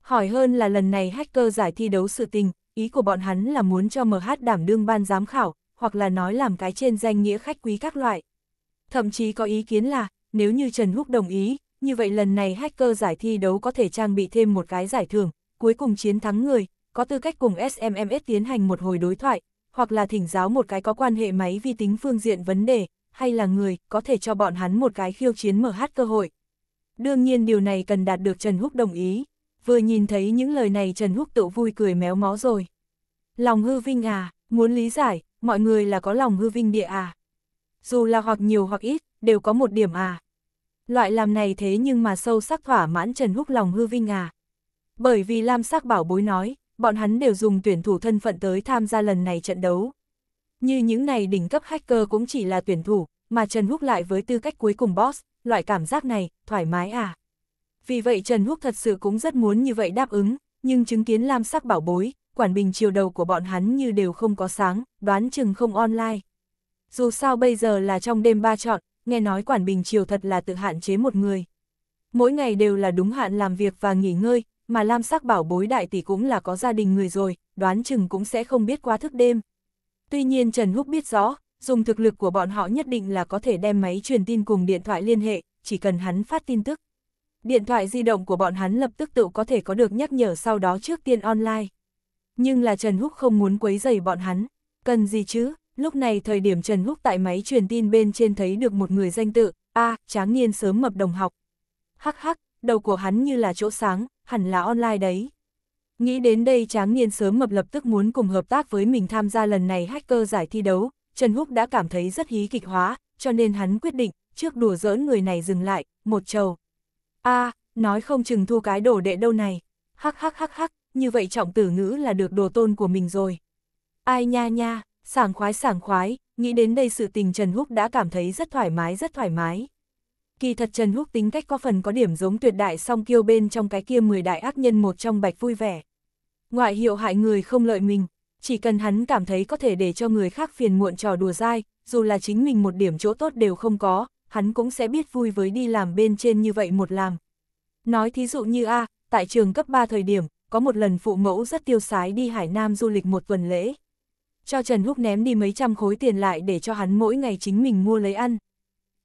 Hỏi hơn là lần này hacker giải thi đấu sự tình, ý của bọn hắn là muốn cho MH đảm đương ban giám khảo, hoặc là nói làm cái trên danh nghĩa khách quý các loại. Thậm chí có ý kiến là, nếu như Trần Húc đồng ý, như vậy lần này hacker giải thi đấu có thể trang bị thêm một cái giải thưởng, cuối cùng chiến thắng người, có tư cách cùng SMMS tiến hành một hồi đối thoại, hoặc là thỉnh giáo một cái có quan hệ máy vi tính phương diện vấn đề, hay là người có thể cho bọn hắn một cái khiêu chiến mở hát cơ hội. Đương nhiên điều này cần đạt được Trần Húc đồng ý. Vừa nhìn thấy những lời này Trần Húc tự vui cười méo mó rồi. Lòng hư vinh à, muốn lý giải, mọi người là có lòng hư vinh địa à. Dù là hoặc nhiều hoặc ít, đều có một điểm à. Loại làm này thế nhưng mà sâu sắc thỏa mãn Trần Húc lòng hư vinh à. Bởi vì Lam Sắc bảo bối nói, bọn hắn đều dùng tuyển thủ thân phận tới tham gia lần này trận đấu. Như những này đỉnh cấp hacker cũng chỉ là tuyển thủ, mà Trần Húc lại với tư cách cuối cùng boss, loại cảm giác này, thoải mái à. Vì vậy Trần Húc thật sự cũng rất muốn như vậy đáp ứng, nhưng chứng kiến Lam Sắc bảo bối, quản bình chiều đầu của bọn hắn như đều không có sáng, đoán chừng không online. Dù sao bây giờ là trong đêm ba chọn, nghe nói quản bình chiều thật là tự hạn chế một người. Mỗi ngày đều là đúng hạn làm việc và nghỉ ngơi, mà Lam Sắc bảo bối đại tỷ cũng là có gia đình người rồi, đoán chừng cũng sẽ không biết qua thức đêm. Tuy nhiên Trần Húc biết rõ, dùng thực lực của bọn họ nhất định là có thể đem máy truyền tin cùng điện thoại liên hệ, chỉ cần hắn phát tin tức. Điện thoại di động của bọn hắn lập tức tự có thể có được nhắc nhở sau đó trước tiên online. Nhưng là Trần Húc không muốn quấy rầy bọn hắn, cần gì chứ? Lúc này thời điểm Trần Húc tại máy truyền tin bên trên thấy được một người danh tự, a tráng niên sớm mập đồng học. Hắc hắc, đầu của hắn như là chỗ sáng, hẳn là online đấy. Nghĩ đến đây tráng niên sớm mập lập tức muốn cùng hợp tác với mình tham gia lần này hacker giải thi đấu, Trần Húc đã cảm thấy rất hí kịch hóa, cho nên hắn quyết định, trước đùa giỡn người này dừng lại, một trầu. a nói không chừng thu cái đổ đệ đâu này. Hắc hắc hắc hắc, như vậy trọng tử ngữ là được đồ tôn của mình rồi. Ai nha nha, sảng khoái sảng khoái, nghĩ đến đây sự tình Trần Húc đã cảm thấy rất thoải mái rất thoải mái. Kỳ thật Trần Húc tính cách có phần có điểm giống tuyệt đại song kiêu bên trong cái kia 10 đại ác nhân một trong bạch vui vẻ. Ngoại hiệu hại người không lợi mình, chỉ cần hắn cảm thấy có thể để cho người khác phiền muộn trò đùa dai, dù là chính mình một điểm chỗ tốt đều không có, hắn cũng sẽ biết vui với đi làm bên trên như vậy một làm. Nói thí dụ như A, tại trường cấp 3 thời điểm, có một lần phụ mẫu rất tiêu sái đi Hải Nam du lịch một tuần lễ. Cho Trần Húc ném đi mấy trăm khối tiền lại để cho hắn mỗi ngày chính mình mua lấy ăn.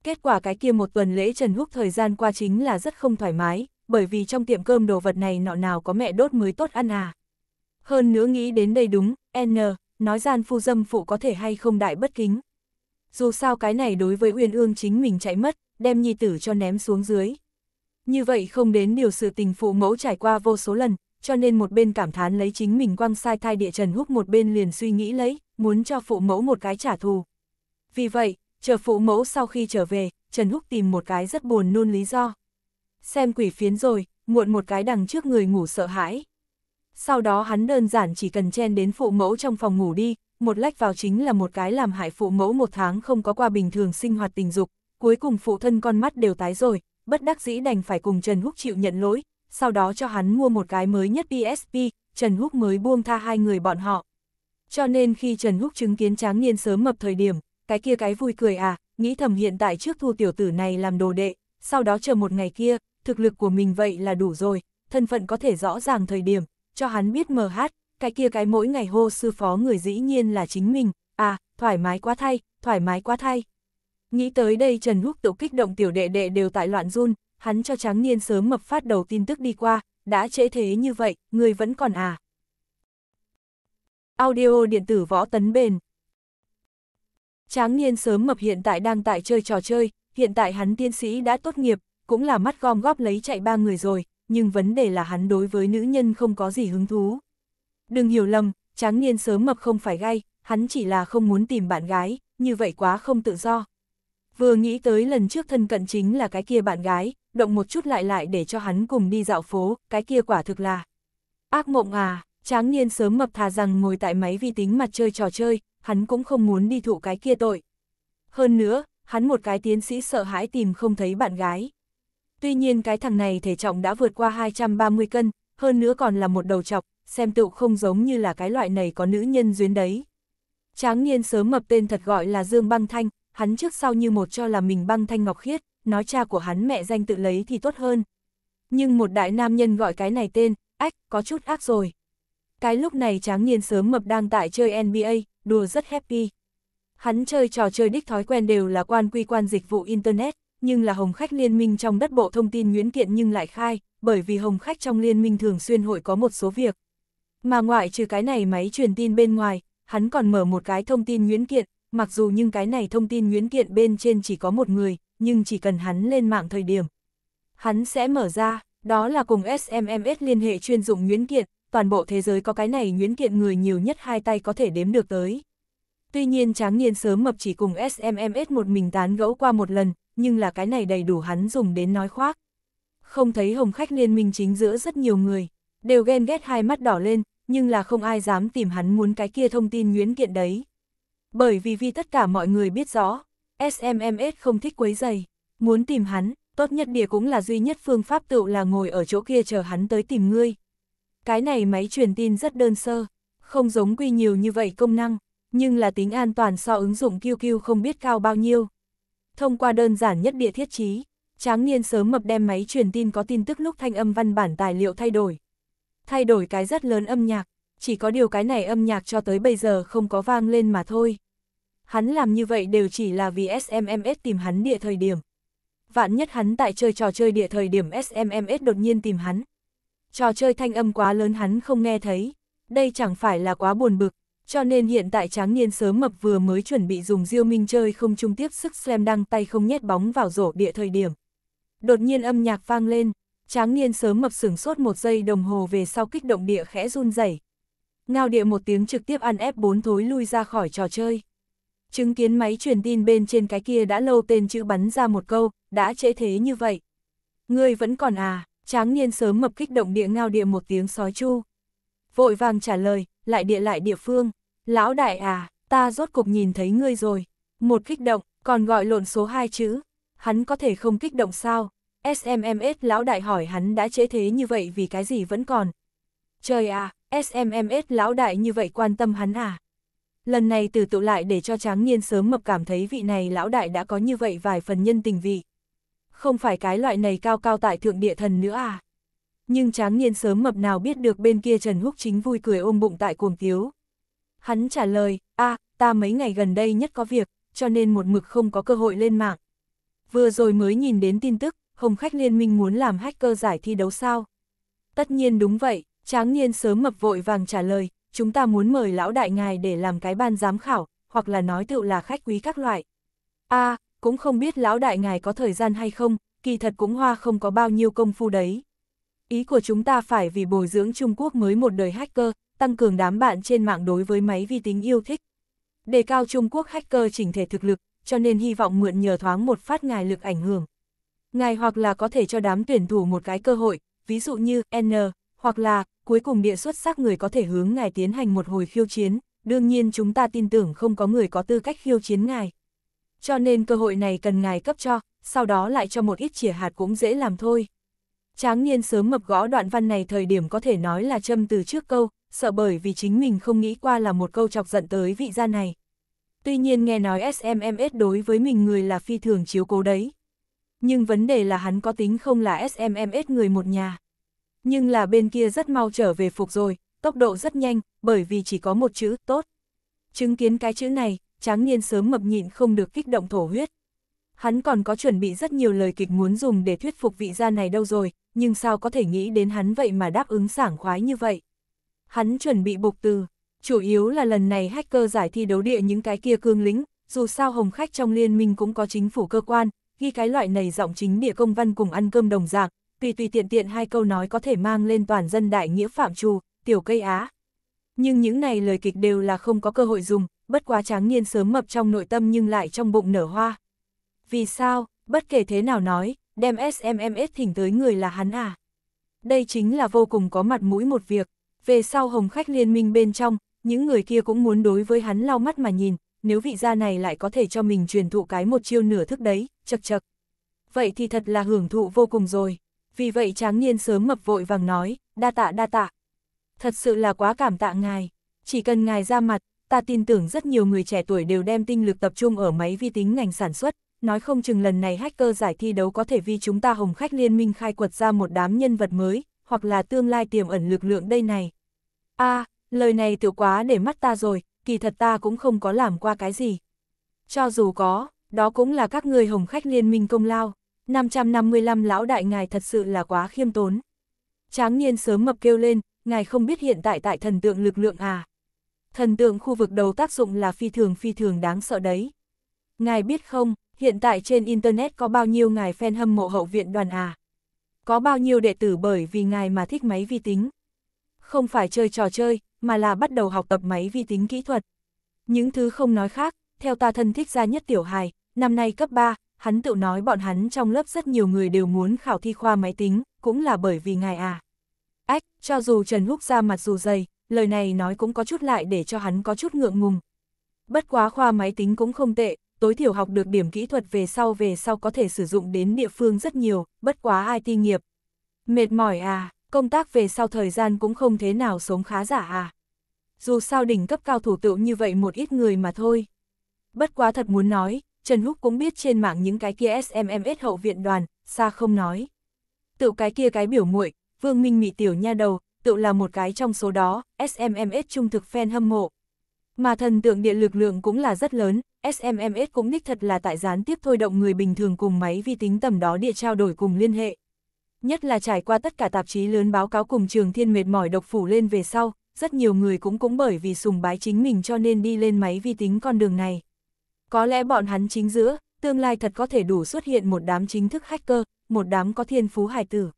Kết quả cái kia một tuần lễ Trần Húc thời gian qua chính là rất không thoải mái, bởi vì trong tiệm cơm đồ vật này nọ nào có mẹ đốt mới tốt ăn à. Hơn nữa nghĩ đến đây đúng, N, nói gian phu dâm phụ có thể hay không đại bất kính. Dù sao cái này đối với Uyên Ương chính mình chạy mất, đem nhi tử cho ném xuống dưới. Như vậy không đến điều sự tình phụ mẫu trải qua vô số lần, cho nên một bên cảm thán lấy chính mình quăng sai thai địa trần húc một bên liền suy nghĩ lấy, muốn cho phụ mẫu một cái trả thù. Vì vậy, chờ phụ mẫu sau khi trở về, Trần Húc tìm một cái rất buồn nôn lý do. Xem quỷ phiến rồi, muộn một cái đằng trước người ngủ sợ hãi. Sau đó hắn đơn giản chỉ cần chen đến phụ mẫu trong phòng ngủ đi, một lách vào chính là một cái làm hại phụ mẫu một tháng không có qua bình thường sinh hoạt tình dục, cuối cùng phụ thân con mắt đều tái rồi, bất đắc dĩ đành phải cùng Trần Húc chịu nhận lỗi, sau đó cho hắn mua một cái mới nhất PSP, Trần Húc mới buông tha hai người bọn họ. Cho nên khi Trần Húc chứng kiến tráng niên sớm mập thời điểm, cái kia cái vui cười à, nghĩ thầm hiện tại trước thu tiểu tử này làm đồ đệ, sau đó chờ một ngày kia, thực lực của mình vậy là đủ rồi, thân phận có thể rõ ràng thời điểm, cho hắn biết mờ hát, cái kia cái mỗi ngày hô sư phó người dĩ nhiên là chính mình, à, thoải mái quá thay, thoải mái quá thay. Nghĩ tới đây Trần Húc tự kích động tiểu đệ đệ đều tại loạn run, hắn cho tráng niên sớm mập phát đầu tin tức đi qua, đã trễ thế như vậy, người vẫn còn à. Audio điện tử võ tấn bền Tráng niên sớm mập hiện tại đang tại chơi trò chơi, hiện tại hắn tiên sĩ đã tốt nghiệp, cũng là mắt gom góp lấy chạy ba người rồi, nhưng vấn đề là hắn đối với nữ nhân không có gì hứng thú. Đừng hiểu lầm, tráng niên sớm mập không phải gay, hắn chỉ là không muốn tìm bạn gái, như vậy quá không tự do. Vừa nghĩ tới lần trước thân cận chính là cái kia bạn gái, động một chút lại lại để cho hắn cùng đi dạo phố, cái kia quả thực là ác mộng à, tráng niên sớm mập thà rằng ngồi tại máy vi tính mặt chơi trò chơi, hắn cũng không muốn đi thụ cái kia tội. Hơn nữa, hắn một cái tiến sĩ sợ hãi tìm không thấy bạn gái. Tuy nhiên cái thằng này thể trọng đã vượt qua 230 cân, hơn nữa còn là một đầu chọc, xem tựu không giống như là cái loại này có nữ nhân duyên đấy. Tráng niên sớm mập tên thật gọi là Dương Băng Thanh, hắn trước sau như một cho là mình băng thanh ngọc khiết, nói cha của hắn mẹ danh tự lấy thì tốt hơn. Nhưng một đại nam nhân gọi cái này tên, ách, có chút ác rồi. Cái lúc này tráng niên sớm mập đang tại chơi NBA, đùa rất happy. Hắn chơi trò chơi đích thói quen đều là quan quy quan dịch vụ Internet, nhưng là hồng khách liên minh trong đất bộ thông tin nguyễn kiện nhưng lại khai, bởi vì hồng khách trong liên minh thường xuyên hội có một số việc. Mà ngoại trừ cái này máy truyền tin bên ngoài, hắn còn mở một cái thông tin nguyễn kiện, mặc dù nhưng cái này thông tin nguyễn kiện bên trên chỉ có một người, nhưng chỉ cần hắn lên mạng thời điểm. Hắn sẽ mở ra, đó là cùng SMMS liên hệ chuyên dụng Nguyễn Kiện, toàn bộ thế giới có cái này Nguyễn Kiện người nhiều nhất hai tay có thể đếm được tới. Tuy nhiên Tráng Niên sớm mập chỉ cùng SMMS một mình tán gẫu qua một lần, nhưng là cái này đầy đủ hắn dùng đến nói khoác. Không thấy hồng khách liên minh chính giữa rất nhiều người, đều ghen ghét hai mắt đỏ lên, nhưng là không ai dám tìm hắn muốn cái kia thông tin Nguyễn Kiện đấy. Bởi vì vì tất cả mọi người biết rõ, SMMS không thích quấy giày, muốn tìm hắn, tốt nhất địa cũng là duy nhất phương pháp tựu là ngồi ở chỗ kia chờ hắn tới tìm ngươi. Cái này máy truyền tin rất đơn sơ, không giống quy nhiều như vậy công năng, nhưng là tính an toàn so ứng dụng QQ không biết cao bao nhiêu. Thông qua đơn giản nhất địa thiết trí, tráng niên sớm mập đem máy truyền tin có tin tức lúc thanh âm văn bản tài liệu thay đổi. Thay đổi cái rất lớn âm nhạc, chỉ có điều cái này âm nhạc cho tới bây giờ không có vang lên mà thôi hắn làm như vậy đều chỉ là vì SMMS tìm hắn địa thời điểm. Vạn nhất hắn tại chơi trò chơi địa thời điểm SMMS đột nhiên tìm hắn. Trò chơi thanh âm quá lớn hắn không nghe thấy, đây chẳng phải là quá buồn bực, cho nên hiện tại tráng niên sớm mập vừa mới chuẩn bị dùng diêu minh chơi không trung tiếp sức slam đăng tay không nhét bóng vào rổ địa thời điểm. Đột nhiên âm nhạc vang lên, tráng niên sớm mập sửng sốt một giây đồng hồ về sau kích động địa khẽ run rẩy. Ngao địa một tiếng trực tiếp ăn ép bốn thối lui ra khỏi trò chơi chứng kiến máy truyền tin bên trên cái kia đã lâu tên chữ bắn ra một câu, đã trễ thế như vậy. Ngươi vẫn còn à, tráng niên sớm mập kích động địa ngao địa một tiếng sói chu. Vội vàng trả lời, lại địa lại địa phương, lão đại à, ta rốt cục nhìn thấy ngươi rồi. Một kích động, còn gọi lộn số hai chữ, hắn có thể không kích động sao? SMMS lão đại hỏi hắn đã trễ thế như vậy vì cái gì vẫn còn. Trời à, SMMS lão đại như vậy quan tâm hắn à? Lần này từ tụ lại để cho tráng niên sớm mập cảm thấy vị này lão đại đã có như vậy vài phần nhân tình vị. Không phải cái loại này cao cao tại thượng địa thần nữa à. Nhưng tráng niên sớm mập nào biết được bên kia Trần Húc chính vui cười ôm bụng tại cuồng thiếu Hắn trả lời, a ta mấy ngày gần đây nhất có việc, cho nên một mực không có cơ hội lên mạng. Vừa rồi mới nhìn đến tin tức, Hồng Khách Liên minh muốn làm hacker giải thi đấu sao? Tất nhiên đúng vậy, tráng niên sớm mập vội vàng trả lời, chúng ta muốn mời lão đại ngài để làm cái ban giám khảo, hoặc là nói tự là khách quý các loại. a à, cũng không biết lão đại ngài có thời gian hay không, kỳ thật cũng hoa không có bao nhiêu công phu đấy. Ý của chúng ta phải vì bồi dưỡng Trung Quốc mới một đời hacker, tăng cường đám bạn trên mạng đối với máy vi tính yêu thích. Đề cao Trung Quốc hacker chỉnh thể thực lực, cho nên hy vọng mượn nhờ thoáng một phát ngài lực ảnh hưởng. Ngài hoặc là có thể cho đám tuyển thủ một cái cơ hội, ví dụ như N, hoặc là cuối cùng địa xuất sắc người có thể hướng ngài tiến hành một hồi khiêu chiến, đương nhiên chúng ta tin tưởng không có người có tư cách khiêu chiến ngài. Cho nên cơ hội này cần ngài cấp cho, sau đó lại cho một ít chìa hạt cũng dễ làm thôi. Tráng niên sớm mập gõ đoạn văn này thời điểm có thể nói là châm từ trước câu, sợ bởi vì chính mình không nghĩ qua là một câu chọc giận tới vị gia này. Tuy nhiên nghe nói SMMS đối với mình người là phi thường chiếu cố đấy. Nhưng vấn đề là hắn có tính không là SMMS người một nhà nhưng là bên kia rất mau trở về phục rồi, tốc độ rất nhanh, bởi vì chỉ có một chữ tốt. Chứng kiến cái chữ này, tráng niên sớm mập nhịn không được kích động thổ huyết. Hắn còn có chuẩn bị rất nhiều lời kịch muốn dùng để thuyết phục vị gia này đâu rồi, nhưng sao có thể nghĩ đến hắn vậy mà đáp ứng sảng khoái như vậy. Hắn chuẩn bị bục từ, chủ yếu là lần này hacker giải thi đấu địa những cái kia cương lính, dù sao hồng khách trong liên minh cũng có chính phủ cơ quan, ghi cái loại này giọng chính địa công văn cùng ăn cơm đồng dạng, tùy tùy tiện tiện hai câu nói có thể mang lên toàn dân đại nghĩa phạm trù, tiểu cây á. Nhưng những này lời kịch đều là không có cơ hội dùng, bất quá tráng niên sớm mập trong nội tâm nhưng lại trong bụng nở hoa. Vì sao, bất kể thế nào nói, đem SMMS thỉnh tới người là hắn à? Đây chính là vô cùng có mặt mũi một việc. Về sau hồng khách liên minh bên trong, những người kia cũng muốn đối với hắn lau mắt mà nhìn, nếu vị gia này lại có thể cho mình truyền thụ cái một chiêu nửa thức đấy, chật chật. Vậy thì thật là hưởng thụ vô cùng rồi vì vậy tráng niên sớm mập vội vàng nói, đa tạ đa tạ. Thật sự là quá cảm tạ ngài, chỉ cần ngài ra mặt, ta tin tưởng rất nhiều người trẻ tuổi đều đem tinh lực tập trung ở máy vi tính ngành sản xuất, nói không chừng lần này hacker giải thi đấu có thể vì chúng ta hồng khách liên minh khai quật ra một đám nhân vật mới, hoặc là tương lai tiềm ẩn lực lượng đây này. a lời này tiểu quá để mắt ta rồi, kỳ thật ta cũng không có làm qua cái gì. Cho dù có, đó cũng là các người hồng khách liên minh công lao. 555 lão đại ngài thật sự là quá khiêm tốn. Tráng niên sớm mập kêu lên, ngài không biết hiện tại tại thần tượng lực lượng à. Thần tượng khu vực đầu tác dụng là phi thường phi thường đáng sợ đấy. Ngài biết không, hiện tại trên Internet có bao nhiêu ngài fan hâm mộ hậu viện đoàn à. Có bao nhiêu đệ tử bởi vì ngài mà thích máy vi tính. Không phải chơi trò chơi, mà là bắt đầu học tập máy vi tính kỹ thuật. Những thứ không nói khác, theo ta thân thích gia nhất tiểu hài, năm nay cấp 3, hắn tự nói bọn hắn trong lớp rất nhiều người đều muốn khảo thi khoa máy tính, cũng là bởi vì ngài à. Ách, cho dù Trần Húc ra mặt dù dày, lời này nói cũng có chút lại để cho hắn có chút ngượng ngùng. Bất quá khoa máy tính cũng không tệ, tối thiểu học được điểm kỹ thuật về sau về sau có thể sử dụng đến địa phương rất nhiều, bất quá ai ti nghiệp. Mệt mỏi à, công tác về sau thời gian cũng không thế nào sống khá giả à. Dù sao đỉnh cấp cao thủ tựu như vậy một ít người mà thôi. Bất quá thật muốn nói, Trần Húc cũng biết trên mạng những cái kia SMMS hậu viện đoàn, xa không nói. Tự cái kia cái biểu muội Vương Minh Mị tiểu nha đầu, tự là một cái trong số đó, SMMS trung thực fan hâm mộ. Mà thần tượng điện lực lượng cũng là rất lớn, SMMS cũng đích thật là tại gián tiếp thôi động người bình thường cùng máy vi tính tầm đó địa trao đổi cùng liên hệ. Nhất là trải qua tất cả tạp chí lớn báo cáo cùng trường thiên mệt mỏi độc phủ lên về sau, rất nhiều người cũng cũng bởi vì sùng bái chính mình cho nên đi lên máy vi tính con đường này. Có lẽ bọn hắn chính giữa, tương lai thật có thể đủ xuất hiện một đám chính thức hacker, một đám có thiên phú hải tử.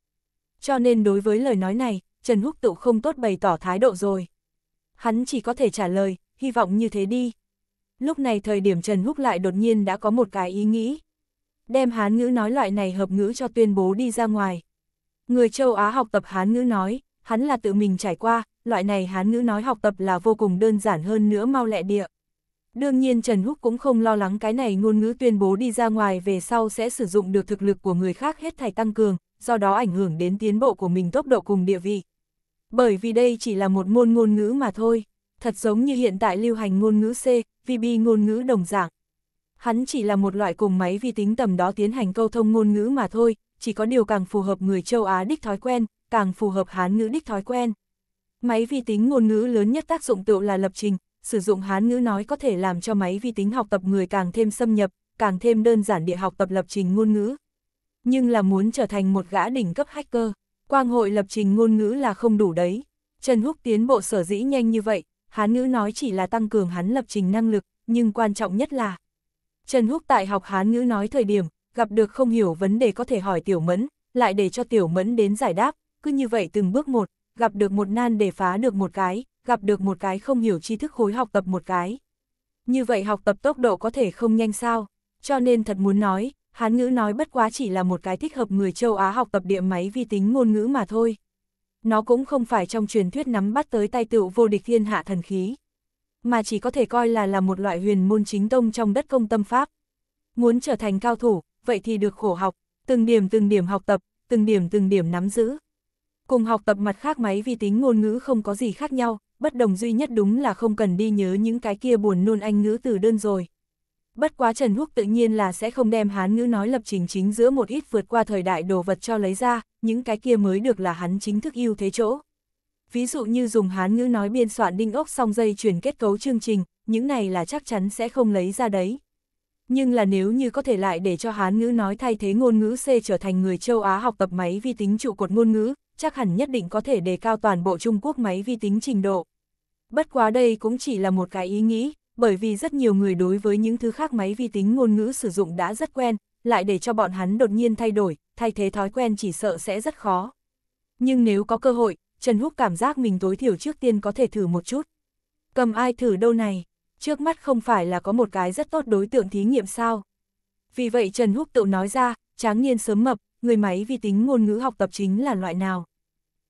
Cho nên đối với lời nói này, Trần Húc tự không tốt bày tỏ thái độ rồi. Hắn chỉ có thể trả lời, hy vọng như thế đi. Lúc này thời điểm Trần Húc lại đột nhiên đã có một cái ý nghĩ. Đem Hán ngữ nói loại này hợp ngữ cho tuyên bố đi ra ngoài. Người châu Á học tập Hán ngữ nói, hắn là tự mình trải qua, loại này Hán ngữ nói học tập là vô cùng đơn giản hơn nữa mau lẹ địa. Đương nhiên Trần Húc cũng không lo lắng cái này ngôn ngữ tuyên bố đi ra ngoài về sau sẽ sử dụng được thực lực của người khác hết thảy tăng cường, do đó ảnh hưởng đến tiến bộ của mình tốc độ cùng địa vị. Bởi vì đây chỉ là một môn ngôn ngữ mà thôi, thật giống như hiện tại lưu hành ngôn ngữ C, VB ngôn ngữ đồng dạng. Hắn chỉ là một loại cùng máy vi tính tầm đó tiến hành câu thông ngôn ngữ mà thôi, chỉ có điều càng phù hợp người châu Á đích thói quen, càng phù hợp Hán ngữ đích thói quen. Máy vi tính ngôn ngữ lớn nhất tác dụng tựu là lập trình, sử dụng Hán ngữ nói có thể làm cho máy vi tính học tập người càng thêm xâm nhập, càng thêm đơn giản địa học tập lập trình ngôn ngữ. Nhưng là muốn trở thành một gã đỉnh cấp hacker, quang hội lập trình ngôn ngữ là không đủ đấy. Trần Húc tiến bộ sở dĩ nhanh như vậy, Hán ngữ nói chỉ là tăng cường hắn lập trình năng lực, nhưng quan trọng nhất là Trần Húc tại học Hán ngữ nói thời điểm, gặp được không hiểu vấn đề có thể hỏi Tiểu Mẫn, lại để cho Tiểu Mẫn đến giải đáp, cứ như vậy từng bước một, gặp được một nan để phá được một cái, gặp được một cái không hiểu tri thức khối học tập một cái. Như vậy học tập tốc độ có thể không nhanh sao, cho nên thật muốn nói, Hán ngữ nói bất quá chỉ là một cái thích hợp người châu Á học tập địa máy vi tính ngôn ngữ mà thôi. Nó cũng không phải trong truyền thuyết nắm bắt tới tay tựu vô địch thiên hạ thần khí, mà chỉ có thể coi là là một loại huyền môn chính tông trong đất công tâm pháp. Muốn trở thành cao thủ, vậy thì được khổ học, từng điểm từng điểm học tập, từng điểm từng điểm nắm giữ. Cùng học tập mặt khác máy vi tính ngôn ngữ không có gì khác nhau, bất đồng duy nhất đúng là không cần đi nhớ những cái kia buồn nôn anh ngữ từ đơn rồi. Bất quá Trần Húc tự nhiên là sẽ không đem hán ngữ nói lập trình chính giữa một ít vượt qua thời đại đồ vật cho lấy ra, những cái kia mới được là hắn chính thức yêu thế chỗ. Ví dụ như dùng hán ngữ nói biên soạn đinh ốc song dây chuyển kết cấu chương trình, những này là chắc chắn sẽ không lấy ra đấy. Nhưng là nếu như có thể lại để cho hán ngữ nói thay thế ngôn ngữ C trở thành người châu Á học tập máy vi tính trụ cột ngôn ngữ, chắc hẳn nhất định có thể đề cao toàn bộ Trung Quốc máy vi tính trình độ. Bất quá đây cũng chỉ là một cái ý nghĩ, bởi vì rất nhiều người đối với những thứ khác máy vi tính ngôn ngữ sử dụng đã rất quen, lại để cho bọn hắn đột nhiên thay đổi, thay thế thói quen chỉ sợ sẽ rất khó. Nhưng nếu có cơ hội, Trần Húc cảm giác mình tối thiểu trước tiên có thể thử một chút. Cầm ai thử đâu này, trước mắt không phải là có một cái rất tốt đối tượng thí nghiệm sao. Vì vậy Trần Húc tự nói ra, tráng niên sớm mập, người máy vi tính ngôn ngữ học tập chính là loại nào?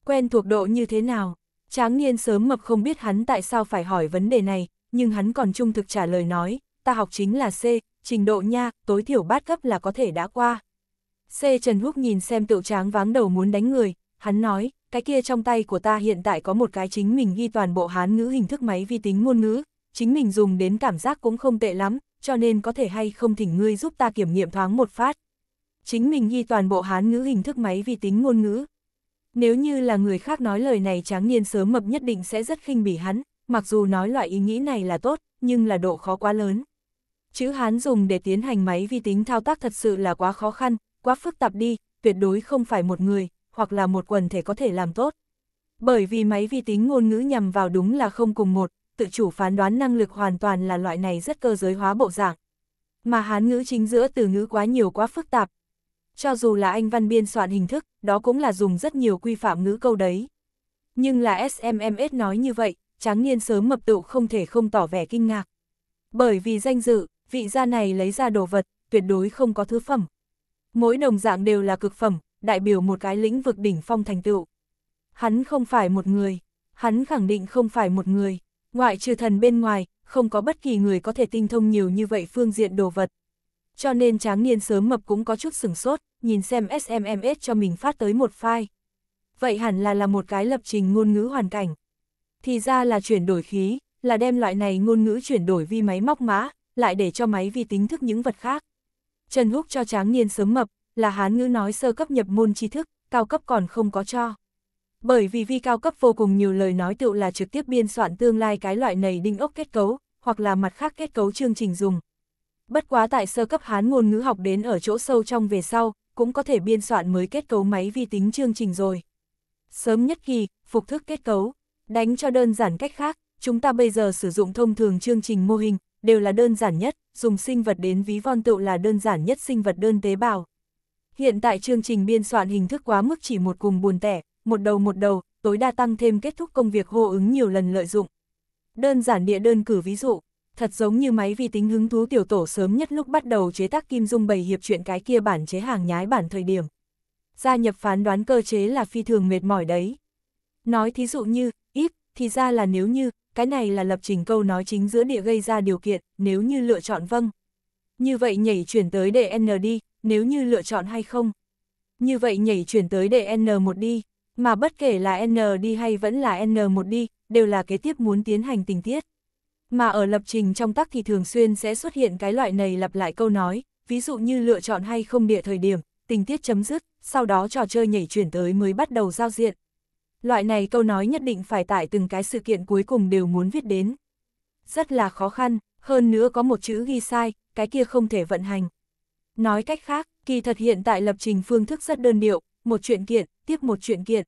Quen thuộc độ như thế nào? Tráng niên sớm mập không biết hắn tại sao phải hỏi vấn đề này, nhưng hắn còn trung thực trả lời nói, ta học chính là C, trình độ nha, tối thiểu bát cấp là có thể đã qua. C Trần Húc nhìn xem tựu tráng váng đầu muốn đánh người, hắn nói, cái kia trong tay của ta hiện tại có một cái chính mình ghi toàn bộ hán ngữ hình thức máy vi tính ngôn ngữ, chính mình dùng đến cảm giác cũng không tệ lắm, cho nên có thể hay không thỉnh ngươi giúp ta kiểm nghiệm thoáng một phát chính mình ghi toàn bộ hán ngữ hình thức máy vi tính ngôn ngữ. Nếu như là người khác nói lời này tráng niên sớm mập nhất định sẽ rất khinh bỉ hắn, mặc dù nói loại ý nghĩ này là tốt, nhưng là độ khó quá lớn. Chữ hán dùng để tiến hành máy vi tính thao tác thật sự là quá khó khăn, quá phức tạp đi, tuyệt đối không phải một người, hoặc là một quần thể có thể làm tốt. Bởi vì máy vi tính ngôn ngữ nhằm vào đúng là không cùng một, tự chủ phán đoán năng lực hoàn toàn là loại này rất cơ giới hóa bộ dạng. Mà hán ngữ chính giữa từ ngữ quá nhiều quá phức tạp, cho dù là anh văn biên soạn hình thức, đó cũng là dùng rất nhiều quy phạm ngữ câu đấy. Nhưng là SMMS nói như vậy, tráng niên sớm mập tụ không thể không tỏ vẻ kinh ngạc. Bởi vì danh dự, vị gia này lấy ra đồ vật, tuyệt đối không có thứ phẩm. Mỗi đồng dạng đều là cực phẩm, đại biểu một cái lĩnh vực đỉnh phong thành tựu. Hắn không phải một người, hắn khẳng định không phải một người, ngoại trừ thần bên ngoài, không có bất kỳ người có thể tinh thông nhiều như vậy phương diện đồ vật cho nên tráng niên sớm mập cũng có chút sửng sốt, nhìn xem SMMS cho mình phát tới một file. Vậy hẳn là là một cái lập trình ngôn ngữ hoàn cảnh. Thì ra là chuyển đổi khí, là đem loại này ngôn ngữ chuyển đổi vi máy móc mã, lại để cho máy vi tính thức những vật khác. Trần Húc cho tráng niên sớm mập, là hán ngữ nói sơ cấp nhập môn tri thức, cao cấp còn không có cho. Bởi vì vi cao cấp vô cùng nhiều lời nói tựu là trực tiếp biên soạn tương lai cái loại này đinh ốc kết cấu, hoặc là mặt khác kết cấu chương trình dùng, bất quá tại sơ cấp Hán ngôn ngữ học đến ở chỗ sâu trong về sau, cũng có thể biên soạn mới kết cấu máy vi tính chương trình rồi. Sớm nhất kỳ, phục thức kết cấu, đánh cho đơn giản cách khác, chúng ta bây giờ sử dụng thông thường chương trình mô hình, đều là đơn giản nhất, dùng sinh vật đến ví von tựu là đơn giản nhất sinh vật đơn tế bào. Hiện tại chương trình biên soạn hình thức quá mức chỉ một cùng buồn tẻ, một đầu một đầu, tối đa tăng thêm kết thúc công việc hô ứng nhiều lần lợi dụng. Đơn giản địa đơn cử ví dụ, thật giống như máy vi tính hứng thú tiểu tổ sớm nhất lúc bắt đầu chế tác Kim Dung bày hiệp chuyện cái kia bản chế hàng nhái bản thời điểm. Gia nhập phán đoán cơ chế là phi thường mệt mỏi đấy. Nói thí dụ như, if, thì ra là nếu như, cái này là lập trình câu nói chính giữa địa gây ra điều kiện, nếu như lựa chọn vâng. Như vậy nhảy chuyển tới n đi, nếu như lựa chọn hay không. Như vậy nhảy chuyển tới n một đi, mà bất kể là N đi hay vẫn là n một đi, đều là kế tiếp muốn tiến hành tình tiết. Mà ở lập trình trong tắc thì thường xuyên sẽ xuất hiện cái loại này lặp lại câu nói, ví dụ như lựa chọn hay không địa thời điểm, tình tiết chấm dứt, sau đó trò chơi nhảy chuyển tới mới bắt đầu giao diện. Loại này câu nói nhất định phải tại từng cái sự kiện cuối cùng đều muốn viết đến. Rất là khó khăn, hơn nữa có một chữ ghi sai, cái kia không thể vận hành. Nói cách khác, kỳ thật hiện tại lập trình phương thức rất đơn điệu, một chuyện kiện, tiếp một chuyện kiện.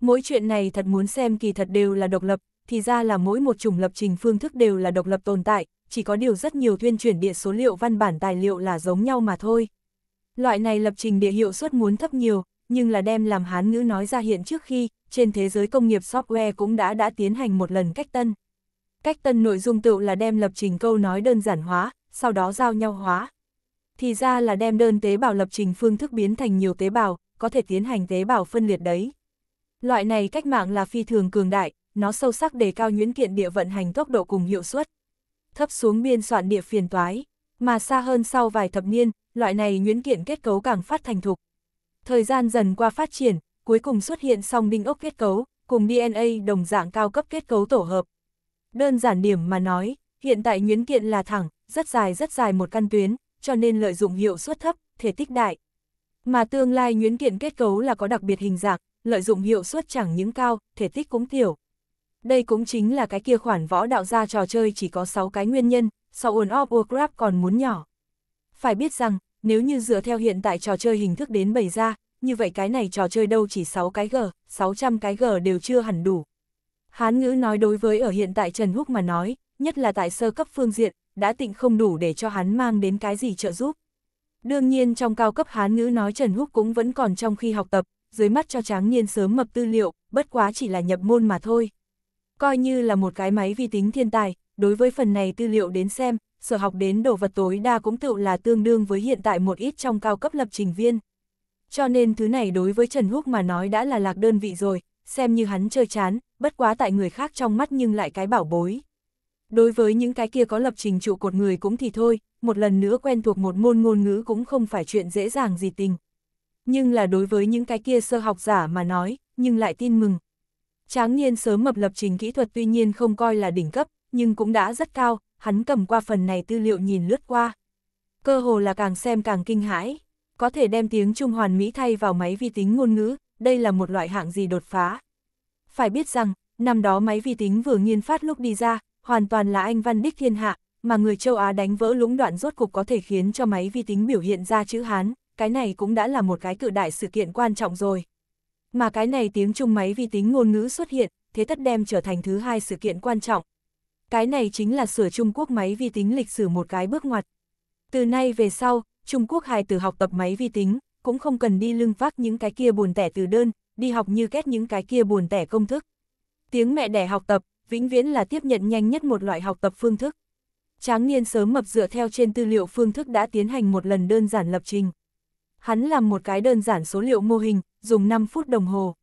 Mỗi chuyện này thật muốn xem kỳ thật đều là độc lập, thì ra là mỗi một chủng lập trình phương thức đều là độc lập tồn tại, chỉ có điều rất nhiều tuyên chuyển địa số liệu văn bản tài liệu là giống nhau mà thôi. Loại này lập trình địa hiệu suất muốn thấp nhiều, nhưng là đem làm hán ngữ nói ra hiện trước khi, trên thế giới công nghiệp software cũng đã đã tiến hành một lần cách tân. Cách tân nội dung tựu là đem lập trình câu nói đơn giản hóa, sau đó giao nhau hóa. Thì ra là đem đơn tế bào lập trình phương thức biến thành nhiều tế bào, có thể tiến hành tế bào phân liệt đấy. Loại này cách mạng là phi thường cường đại, nó sâu sắc đề cao nhuyễn kiện địa vận hành tốc độ cùng hiệu suất. Thấp xuống biên soạn địa phiền toái, mà xa hơn sau vài thập niên, loại này nhuyễn kiện kết cấu càng phát thành thục. Thời gian dần qua phát triển, cuối cùng xuất hiện song đinh ốc kết cấu, cùng DNA đồng dạng cao cấp kết cấu tổ hợp. Đơn giản điểm mà nói, hiện tại nhuyễn kiện là thẳng, rất dài rất dài một căn tuyến, cho nên lợi dụng hiệu suất thấp, thể tích đại. Mà tương lai nhuyễn kiện kết cấu là có đặc biệt hình dạng, lợi dụng hiệu suất chẳng những cao, thể tích cũng tiểu. Đây cũng chính là cái kia khoản võ đạo gia trò chơi chỉ có 6 cái nguyên nhân, sau World of Warcraft còn muốn nhỏ. Phải biết rằng, nếu như dựa theo hiện tại trò chơi hình thức đến bày ra, như vậy cái này trò chơi đâu chỉ 6 cái G, 600 cái G đều chưa hẳn đủ. Hán ngữ nói đối với ở hiện tại Trần Húc mà nói, nhất là tại sơ cấp phương diện, đã tịnh không đủ để cho hắn mang đến cái gì trợ giúp. Đương nhiên trong cao cấp Hán ngữ nói Trần Húc cũng vẫn còn trong khi học tập, dưới mắt cho tráng niên sớm mập tư liệu, bất quá chỉ là nhập môn mà thôi. Coi như là một cái máy vi tính thiên tài, đối với phần này tư liệu đến xem, sở học đến đồ vật tối đa cũng tự là tương đương với hiện tại một ít trong cao cấp lập trình viên. Cho nên thứ này đối với Trần Húc mà nói đã là lạc đơn vị rồi, xem như hắn chơi chán, bất quá tại người khác trong mắt nhưng lại cái bảo bối. Đối với những cái kia có lập trình trụ cột người cũng thì thôi, một lần nữa quen thuộc một môn ngôn ngữ cũng không phải chuyện dễ dàng gì tình. Nhưng là đối với những cái kia sơ học giả mà nói, nhưng lại tin mừng, Tráng niên sớm mập lập trình kỹ thuật tuy nhiên không coi là đỉnh cấp, nhưng cũng đã rất cao, hắn cầm qua phần này tư liệu nhìn lướt qua. Cơ hồ là càng xem càng kinh hãi, có thể đem tiếng Trung hoàn Mỹ thay vào máy vi tính ngôn ngữ, đây là một loại hạng gì đột phá. Phải biết rằng, năm đó máy vi tính vừa nghiên phát lúc đi ra, hoàn toàn là anh văn đích thiên hạ, mà người châu Á đánh vỡ lũng đoạn rốt cục có thể khiến cho máy vi tính biểu hiện ra chữ Hán, cái này cũng đã là một cái cự đại sự kiện quan trọng rồi. Mà cái này tiếng chung máy vi tính ngôn ngữ xuất hiện, thế tất đem trở thành thứ hai sự kiện quan trọng. Cái này chính là sửa Trung Quốc máy vi tính lịch sử một cái bước ngoặt. Từ nay về sau, Trung Quốc hài tử học tập máy vi tính, cũng không cần đi lưng vác những cái kia buồn tẻ từ đơn, đi học như kết những cái kia buồn tẻ công thức. Tiếng mẹ đẻ học tập, vĩnh viễn là tiếp nhận nhanh nhất một loại học tập phương thức. Tráng niên sớm mập dựa theo trên tư liệu phương thức đã tiến hành một lần đơn giản lập trình. Hắn làm một cái đơn giản số liệu mô hình, dùng 5 phút đồng hồ.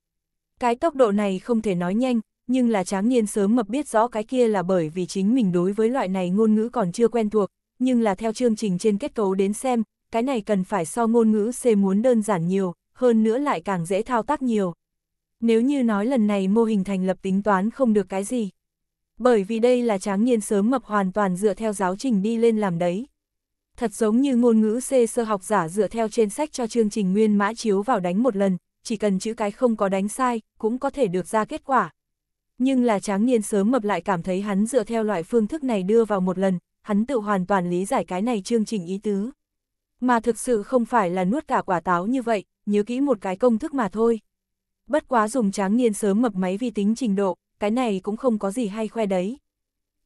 Cái tốc độ này không thể nói nhanh, nhưng là tráng niên sớm mập biết rõ cái kia là bởi vì chính mình đối với loại này ngôn ngữ còn chưa quen thuộc, nhưng là theo chương trình trên kết cấu đến xem, cái này cần phải so ngôn ngữ C muốn đơn giản nhiều, hơn nữa lại càng dễ thao tác nhiều. Nếu như nói lần này mô hình thành lập tính toán không được cái gì. Bởi vì đây là tráng niên sớm mập hoàn toàn dựa theo giáo trình đi lên làm đấy thật giống như ngôn ngữ C sơ học giả dựa theo trên sách cho chương trình nguyên mã chiếu vào đánh một lần, chỉ cần chữ cái không có đánh sai, cũng có thể được ra kết quả. Nhưng là tráng niên sớm mập lại cảm thấy hắn dựa theo loại phương thức này đưa vào một lần, hắn tự hoàn toàn lý giải cái này chương trình ý tứ. Mà thực sự không phải là nuốt cả quả táo như vậy, nhớ kỹ một cái công thức mà thôi. Bất quá dùng tráng niên sớm mập máy vi tính trình độ, cái này cũng không có gì hay khoe đấy.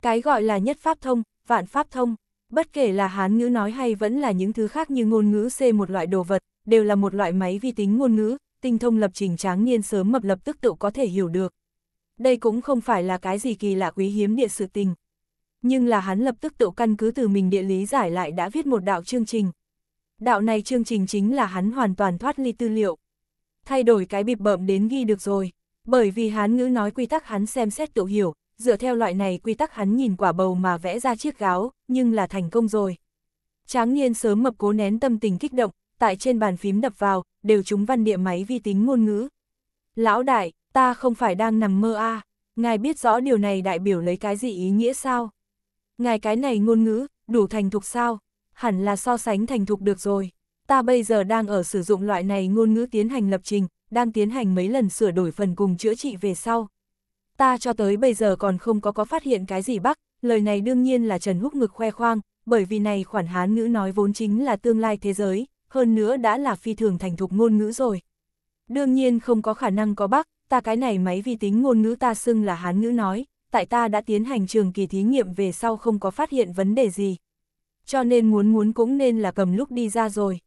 Cái gọi là nhất pháp thông, vạn pháp thông. Bất kể là hán ngữ nói hay vẫn là những thứ khác như ngôn ngữ C một loại đồ vật, đều là một loại máy vi tính ngôn ngữ, tinh thông lập trình tráng niên sớm mập lập tức tự có thể hiểu được. Đây cũng không phải là cái gì kỳ lạ quý hiếm địa sự tình. Nhưng là hắn lập tức tự căn cứ từ mình địa lý giải lại đã viết một đạo chương trình. Đạo này chương trình chính là hắn hoàn toàn thoát ly tư liệu. Thay đổi cái bịp bợm đến ghi được rồi, bởi vì hán ngữ nói quy tắc hắn xem xét tự hiểu, dựa theo loại này quy tắc hắn nhìn quả bầu mà vẽ ra chiếc gáo, nhưng là thành công rồi. Tráng niên sớm mập cố nén tâm tình kích động, tại trên bàn phím đập vào, đều trúng văn địa máy vi tính ngôn ngữ. Lão đại, ta không phải đang nằm mơ a à. ngài biết rõ điều này đại biểu lấy cái gì ý nghĩa sao? Ngài cái này ngôn ngữ, đủ thành thục sao? Hẳn là so sánh thành thục được rồi. Ta bây giờ đang ở sử dụng loại này ngôn ngữ tiến hành lập trình, đang tiến hành mấy lần sửa đổi phần cùng chữa trị về sau, ta cho tới bây giờ còn không có có phát hiện cái gì bắc, lời này đương nhiên là Trần Húc ngực khoe khoang, bởi vì này khoản hán ngữ nói vốn chính là tương lai thế giới, hơn nữa đã là phi thường thành thục ngôn ngữ rồi. Đương nhiên không có khả năng có bắc, ta cái này máy vi tính ngôn ngữ ta xưng là hán ngữ nói, tại ta đã tiến hành trường kỳ thí nghiệm về sau không có phát hiện vấn đề gì. Cho nên muốn muốn cũng nên là cầm lúc đi ra rồi.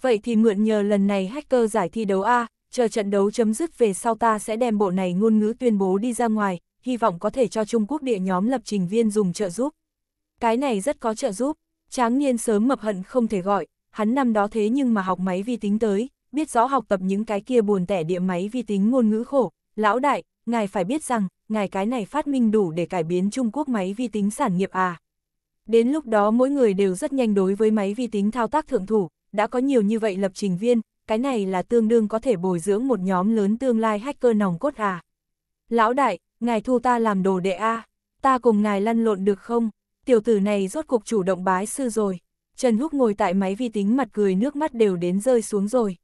Vậy thì mượn nhờ lần này hacker giải thi đấu A, chờ trận đấu chấm dứt về sau ta sẽ đem bộ này ngôn ngữ tuyên bố đi ra ngoài, hy vọng có thể cho Trung Quốc địa nhóm lập trình viên dùng trợ giúp. Cái này rất có trợ giúp, tráng niên sớm mập hận không thể gọi, hắn năm đó thế nhưng mà học máy vi tính tới, biết rõ học tập những cái kia buồn tẻ địa máy vi tính ngôn ngữ khổ, lão đại, ngài phải biết rằng, ngài cái này phát minh đủ để cải biến Trung Quốc máy vi tính sản nghiệp à. Đến lúc đó mỗi người đều rất nhanh đối với máy vi tính thao tác thượng thủ, đã có nhiều như vậy lập trình viên, cái này là tương đương có thể bồi dưỡng một nhóm lớn tương lai hacker nòng cốt à. Lão đại, ngài thu ta làm đồ đệ a à? ta cùng ngài lăn lộn được không? Tiểu tử này rốt cục chủ động bái sư rồi. Trần Húc ngồi tại máy vi tính mặt cười nước mắt đều đến rơi xuống rồi.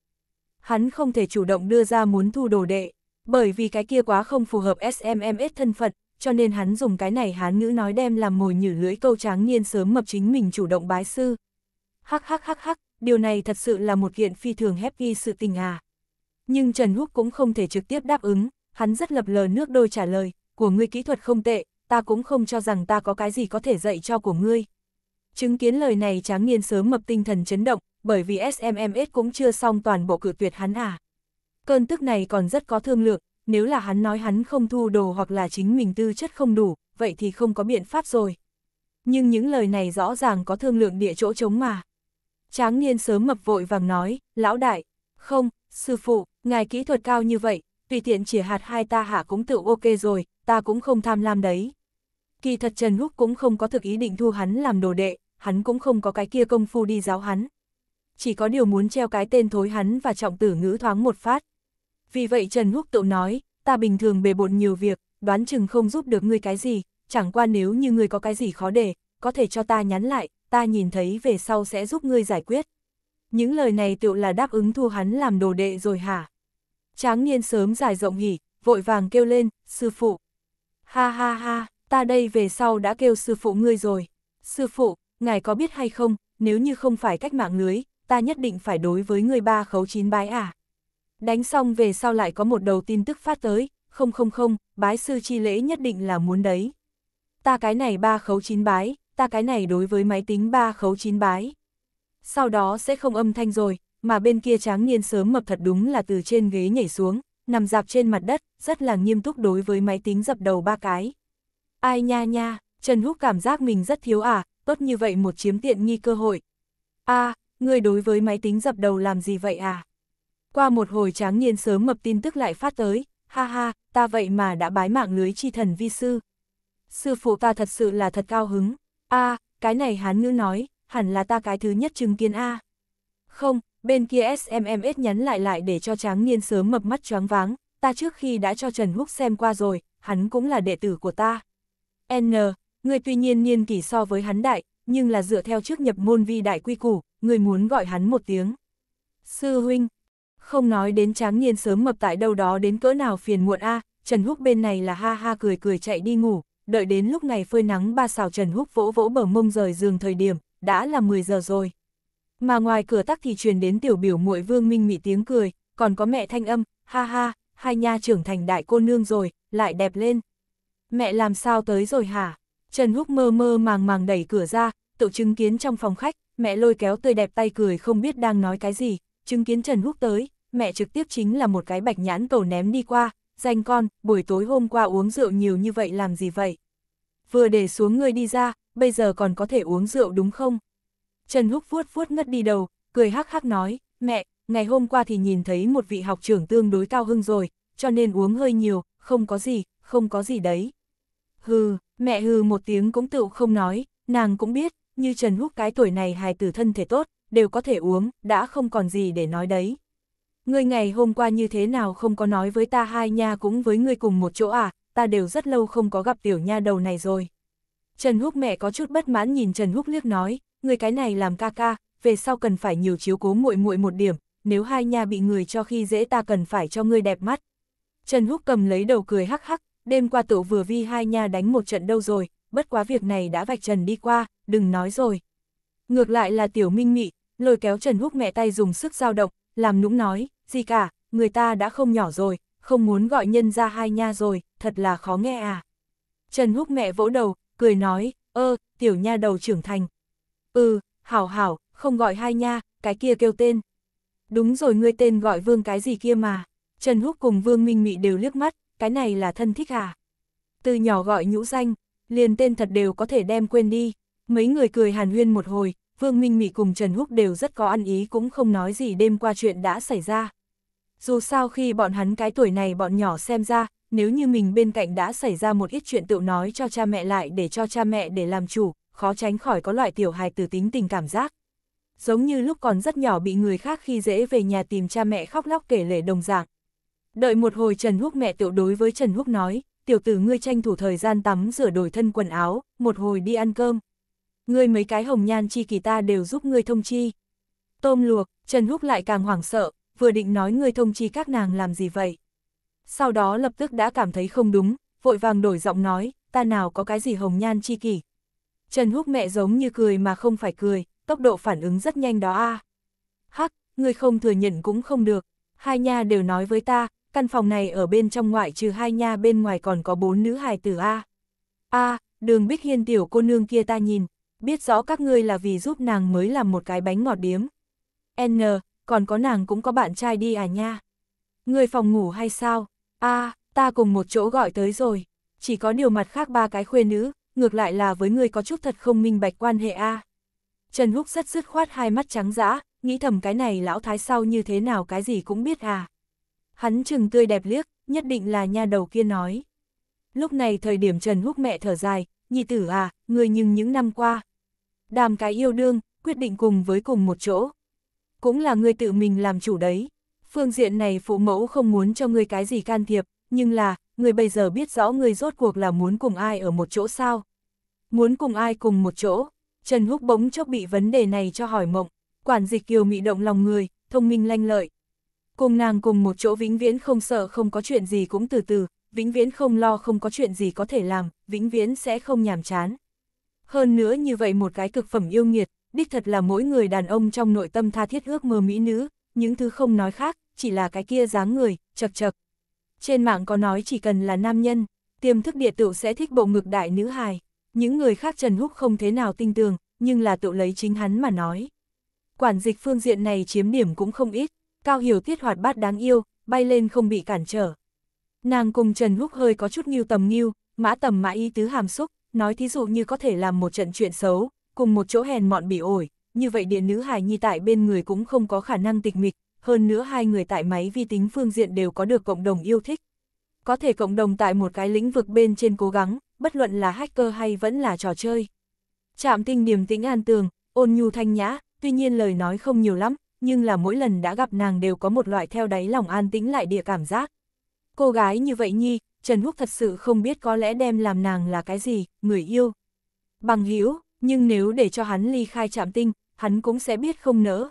Hắn không thể chủ động đưa ra muốn thu đồ đệ, bởi vì cái kia quá không phù hợp SMMS thân phận, cho nên hắn dùng cái này hán ngữ nói đem làm mồi nhử lưỡi câu tráng niên sớm mập chính mình chủ động bái sư. Hắc hắc hắc hắc, điều này thật sự là một kiện phi thường happy sự tình à. Nhưng Trần Húc cũng không thể trực tiếp đáp ứng, hắn rất lập lờ nước đôi trả lời, của ngươi kỹ thuật không tệ, ta cũng không cho rằng ta có cái gì có thể dạy cho của ngươi. Chứng kiến lời này tráng nghiên sớm mập tinh thần chấn động, bởi vì SMMS cũng chưa xong toàn bộ cử tuyệt hắn à. Cơn tức này còn rất có thương lượng, nếu là hắn nói hắn không thu đồ hoặc là chính mình tư chất không đủ, vậy thì không có biện pháp rồi. Nhưng những lời này rõ ràng có thương lượng địa chỗ chống mà. Tráng niên sớm mập vội vàng nói, lão đại, không, sư phụ, ngài kỹ thuật cao như vậy, tùy tiện chỉ hạt hai ta hạ cũng tự ok rồi, ta cũng không tham lam đấy. Kỳ thật Trần Húc cũng không có thực ý định thu hắn làm đồ đệ, hắn cũng không có cái kia công phu đi giáo hắn. Chỉ có điều muốn treo cái tên thối hắn và trọng tử ngữ thoáng một phát. Vì vậy Trần Húc tự nói, ta bình thường bề bộn nhiều việc, đoán chừng không giúp được ngươi cái gì, chẳng qua nếu như ngươi có cái gì khó để, có thể cho ta nhắn lại, ta nhìn thấy về sau sẽ giúp ngươi giải quyết. Những lời này tựu là đáp ứng thu hắn làm đồ đệ rồi hả? Tráng niên sớm dài rộng hỉ, vội vàng kêu lên, sư phụ. Ha ha ha, ta đây về sau đã kêu sư phụ ngươi rồi. Sư phụ, ngài có biết hay không, nếu như không phải cách mạng lưới, ta nhất định phải đối với người ba khấu chín bái à. Đánh xong về sau lại có một đầu tin tức phát tới, không không không, bái sư chi lễ nhất định là muốn đấy. Ta cái này ba khấu chín bái, ta cái này đối với máy tính ba khấu chín bái. Sau đó sẽ không âm thanh rồi, mà bên kia tráng niên sớm mập thật đúng là từ trên ghế nhảy xuống, nằm dạp trên mặt đất, rất là nghiêm túc đối với máy tính dập đầu ba cái. Ai nha nha, Trần Húc cảm giác mình rất thiếu à, tốt như vậy một chiếm tiện nghi cơ hội. a à, người đối với máy tính dập đầu làm gì vậy à? Qua một hồi tráng niên sớm mập tin tức lại phát tới, ha ha, ta vậy mà đã bái mạng lưới chi thần vi sư. Sư phụ ta thật sự là thật cao hứng a à, cái này hán ngữ nói, hẳn là ta cái thứ nhất chứng kiến a. Không, bên kia SMMS nhắn lại lại để cho Tráng Niên sớm mập mắt choáng váng, ta trước khi đã cho Trần Húc xem qua rồi, hắn cũng là đệ tử của ta. N, người tuy nhiên niên kỷ so với hắn đại, nhưng là dựa theo trước nhập môn vi đại quy củ, người muốn gọi hắn một tiếng. Sư huynh, không nói đến Tráng Niên sớm mập tại đâu đó đến cỡ nào phiền muộn a, Trần Húc bên này là ha ha cười cười chạy đi ngủ, đợi đến lúc này phơi nắng ba xào Trần Húc vỗ vỗ bờ mông rời giường thời điểm, đã là 10 giờ rồi. Mà ngoài cửa tắc thì truyền đến tiểu biểu muội Vương Minh Mị tiếng cười, còn có mẹ thanh âm, ha ha, hai nha trưởng thành đại cô nương rồi, lại đẹp lên. Mẹ làm sao tới rồi hả? Trần Húc mơ mơ màng màng đẩy cửa ra, tự chứng kiến trong phòng khách, mẹ lôi kéo tươi đẹp tay cười không biết đang nói cái gì, chứng kiến Trần Húc tới, mẹ trực tiếp chính là một cái bạch nhãn cầu ném đi qua, danh con, buổi tối hôm qua uống rượu nhiều như vậy làm gì vậy? Vừa để xuống người đi ra, bây giờ còn có thể uống rượu đúng không? Trần Húc vuốt vuốt ngất đi đầu, cười hắc hắc nói, mẹ, ngày hôm qua thì nhìn thấy một vị học trưởng tương đối cao hưng rồi, cho nên uống hơi nhiều, không có gì, không có gì đấy. Hừ, mẹ hừ một tiếng cũng tự không nói, nàng cũng biết, như Trần Húc cái tuổi này hài tử thân thể tốt, đều có thể uống, đã không còn gì để nói đấy ngươi ngày hôm qua như thế nào không có nói với ta hai nha cũng với ngươi cùng một chỗ à, ta đều rất lâu không có gặp tiểu nha đầu này rồi. Trần Húc mẹ có chút bất mãn nhìn Trần Húc liếc nói, người cái này làm ca ca, về sau cần phải nhiều chiếu cố muội muội một điểm, nếu hai nha bị người cho khi dễ ta cần phải cho ngươi đẹp mắt. Trần Húc cầm lấy đầu cười hắc hắc, đêm qua tổ vừa vi hai nha đánh một trận đâu rồi, bất quá việc này đã vạch Trần đi qua, đừng nói rồi. Ngược lại là tiểu minh mị, lôi kéo Trần Húc mẹ tay dùng sức dao động, làm nũng nói, gì cả, người ta đã không nhỏ rồi, không muốn gọi nhân ra hai nha rồi, thật là khó nghe à. Trần Húc mẹ vỗ đầu, cười nói, ơ, tiểu nha đầu trưởng thành. Ừ, hảo hảo, không gọi hai nha, cái kia kêu tên. Đúng rồi ngươi tên gọi Vương cái gì kia mà. Trần Húc cùng Vương Minh Mị đều liếc mắt, cái này là thân thích à. Từ nhỏ gọi nhũ danh, liền tên thật đều có thể đem quên đi. Mấy người cười hàn huyên một hồi, Vương Minh Mị cùng Trần Húc đều rất có ăn ý cũng không nói gì đêm qua chuyện đã xảy ra. Dù sao khi bọn hắn cái tuổi này bọn nhỏ xem ra, nếu như mình bên cạnh đã xảy ra một ít chuyện tự nói cho cha mẹ lại để cho cha mẹ để làm chủ, khó tránh khỏi có loại tiểu hài từ tính tình cảm giác. Giống như lúc còn rất nhỏ bị người khác khi dễ về nhà tìm cha mẹ khóc lóc kể lể đồng dạng. Đợi một hồi Trần Húc mẹ tiểu đối với Trần Húc nói, tiểu tử ngươi tranh thủ thời gian tắm rửa đổi thân quần áo, một hồi đi ăn cơm, ngươi mấy cái hồng nhan chi kỳ ta đều giúp ngươi thông chi. Tôm luộc, Trần Húc lại càng hoảng sợ, vừa định nói ngươi thông chi các nàng làm gì vậy. Sau đó lập tức đã cảm thấy không đúng, vội vàng đổi giọng nói, ta nào có cái gì hồng nhan chi kỷ. Trần Húc mẹ giống như cười mà không phải cười, tốc độ phản ứng rất nhanh đó a. Hắc, ngươi không thừa nhận cũng không được, hai nha đều nói với ta, căn phòng này ở bên trong ngoại trừ hai nha bên ngoài còn có bốn nữ hài tử a. A, đường Bích Hiên tiểu cô nương kia ta nhìn, biết rõ các ngươi là vì giúp nàng mới làm một cái bánh ngọt điếm. N, còn có nàng cũng có bạn trai đi à nha. Người phòng ngủ hay sao? a ta cùng một chỗ gọi tới rồi. Chỉ có điều mặt khác ba cái khuê nữ, ngược lại là với người có chút thật không minh bạch quan hệ a Trần Húc rất dứt khoát hai mắt trắng dã, nghĩ thầm cái này lão thái sau như thế nào cái gì cũng biết à. Hắn chừng tươi đẹp liếc, nhất định là nha đầu kia nói. Lúc này thời điểm Trần Húc mẹ thở dài, nhị tử à, người nhưng những năm qua. Đàm cái yêu đương, quyết định cùng với cùng một chỗ. Cũng là người tự mình làm chủ đấy. Phương diện này phụ mẫu không muốn cho người cái gì can thiệp, nhưng là, người bây giờ biết rõ người rốt cuộc là muốn cùng ai ở một chỗ sao. Muốn cùng ai cùng một chỗ, Trần Húc bỗng chốc bị vấn đề này cho hỏi mộng, quản dịch kiều mị động lòng người, thông minh lanh lợi. Cùng nàng cùng một chỗ vĩnh viễn không sợ không có chuyện gì cũng từ từ, vĩnh viễn không lo không có chuyện gì có thể làm, vĩnh viễn sẽ không nhàm chán. Hơn nữa như vậy một cái cực phẩm yêu nghiệt, đích thật là mỗi người đàn ông trong nội tâm tha thiết ước mơ mỹ nữ, những thứ không nói khác, chỉ là cái kia dáng người, chật chật. Trên mạng có nói chỉ cần là nam nhân, tiềm thức địa tựu sẽ thích bộ ngực đại nữ hài. Những người khác Trần Húc không thế nào tin tưởng nhưng là tự lấy chính hắn mà nói. Quản dịch phương diện này chiếm điểm cũng không ít, cao hiểu tiết hoạt bát đáng yêu, bay lên không bị cản trở. Nàng cùng Trần Húc hơi có chút nghiêu tầm nghiêu, mã tầm mã ý tứ hàm xúc, nói thí dụ như có thể làm một trận chuyện xấu, cùng một chỗ hèn mọn bị ổi, như vậy điện nữ hài nhi tại bên người cũng không có khả năng tịch mịch, hơn nữa hai người tại máy vi tính phương diện đều có được cộng đồng yêu thích. Có thể cộng đồng tại một cái lĩnh vực bên trên cố gắng, bất luận là hacker hay vẫn là trò chơi. Trạm tinh điểm tĩnh an tường, ôn nhu thanh nhã, tuy nhiên lời nói không nhiều lắm, nhưng là mỗi lần đã gặp nàng đều có một loại theo đáy lòng an tĩnh lại địa cảm giác. Cô gái như vậy nhi, Trần Húc thật sự không biết có lẽ đem làm nàng là cái gì, người yêu. Bằng hữu nhưng nếu để cho hắn ly khai trạm tinh, hắn cũng sẽ biết không nỡ.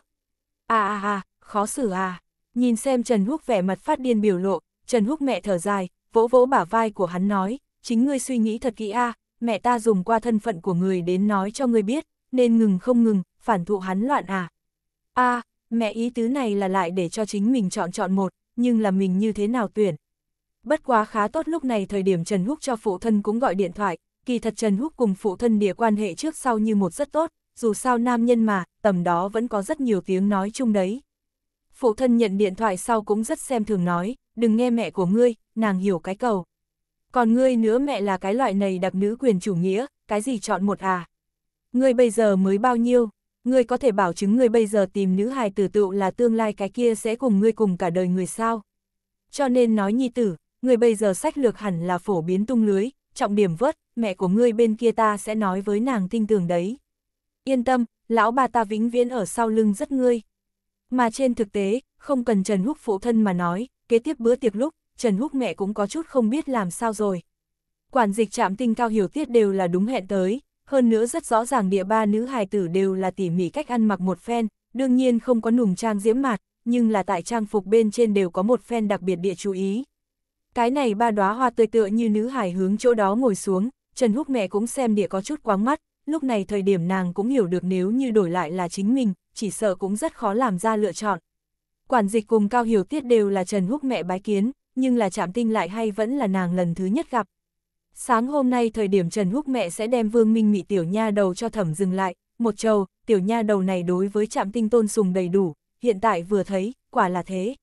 À à à, khó xử à. Nhìn xem Trần Húc vẻ mặt phát điên biểu lộ, Trần Húc mẹ thở dài, vỗ vỗ bả vai của hắn nói, chính ngươi suy nghĩ thật kỹ a à, mẹ ta dùng qua thân phận của người đến nói cho ngươi biết, nên ngừng không ngừng, phản thụ hắn loạn à. a à, mẹ ý tứ này là lại để cho chính mình chọn chọn một, nhưng là mình như thế nào tuyển. Bất quá khá tốt lúc này thời điểm Trần Húc cho phụ thân cũng gọi điện thoại, kỳ thật Trần Húc cùng phụ thân địa quan hệ trước sau như một rất tốt, dù sao nam nhân mà, tầm đó vẫn có rất nhiều tiếng nói chung đấy. Phụ thân nhận điện thoại sau cũng rất xem thường nói, đừng nghe mẹ của ngươi, nàng hiểu cái cầu. Còn ngươi nữa mẹ là cái loại này đặc nữ quyền chủ nghĩa, cái gì chọn một à? Ngươi bây giờ mới bao nhiêu? Ngươi có thể bảo chứng ngươi bây giờ tìm nữ hài tử tựu là tương lai cái kia sẽ cùng ngươi cùng cả đời người sao? Cho nên nói nhi tử, ngươi bây giờ sách lược hẳn là phổ biến tung lưới, trọng điểm vớt, mẹ của ngươi bên kia ta sẽ nói với nàng tinh tường đấy. Yên tâm, lão bà ta vĩnh viễn ở sau lưng rất ngươi. Mà trên thực tế, không cần Trần Húc phụ thân mà nói, kế tiếp bữa tiệc lúc, Trần Húc mẹ cũng có chút không biết làm sao rồi. Quản dịch trạm tinh cao hiểu tiết đều là đúng hẹn tới, hơn nữa rất rõ ràng địa ba nữ hài tử đều là tỉ mỉ cách ăn mặc một phen, đương nhiên không có nùng trang diễm mạt, nhưng là tại trang phục bên trên đều có một phen đặc biệt địa chú ý. Cái này ba đóa hoa tươi tựa như nữ hải hướng chỗ đó ngồi xuống, Trần Húc mẹ cũng xem địa có chút quáng mắt, lúc này thời điểm nàng cũng hiểu được nếu như đổi lại là chính mình, chỉ sợ cũng rất khó làm ra lựa chọn. Quản dịch cùng Cao Hiểu Tiết đều là Trần Húc mẹ bái kiến, nhưng là chạm tinh lại hay vẫn là nàng lần thứ nhất gặp. Sáng hôm nay thời điểm Trần Húc mẹ sẽ đem Vương Minh Mị tiểu nha đầu cho thẩm dừng lại, một trầu, tiểu nha đầu này đối với chạm tinh tôn sùng đầy đủ, hiện tại vừa thấy, quả là thế.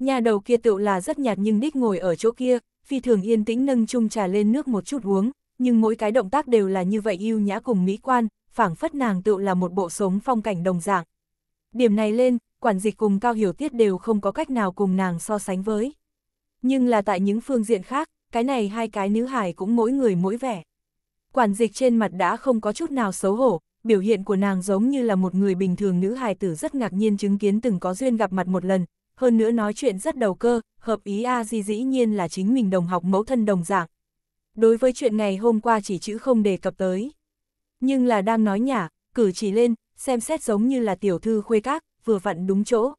Nhà đầu kia tựu là rất nhạt nhưng đích ngồi ở chỗ kia, phi thường yên tĩnh nâng chung trà lên nước một chút uống, nhưng mỗi cái động tác đều là như vậy yêu nhã cùng mỹ quan, phảng phất nàng tựu là một bộ sống phong cảnh đồng dạng. Điểm này lên, quản dịch cùng cao hiểu tiết đều không có cách nào cùng nàng so sánh với. Nhưng là tại những phương diện khác, cái này hai cái nữ hài cũng mỗi người mỗi vẻ. Quản dịch trên mặt đã không có chút nào xấu hổ, biểu hiện của nàng giống như là một người bình thường nữ hài tử rất ngạc nhiên chứng kiến từng có duyên gặp mặt một lần, hơn nữa nói chuyện rất đầu cơ, hợp ý A Di dĩ nhiên là chính mình đồng học mẫu thân đồng dạng. Đối với chuyện ngày hôm qua chỉ chữ không đề cập tới. Nhưng là đang nói nhả, cử chỉ lên, xem xét giống như là tiểu thư khuê các, vừa vặn đúng chỗ.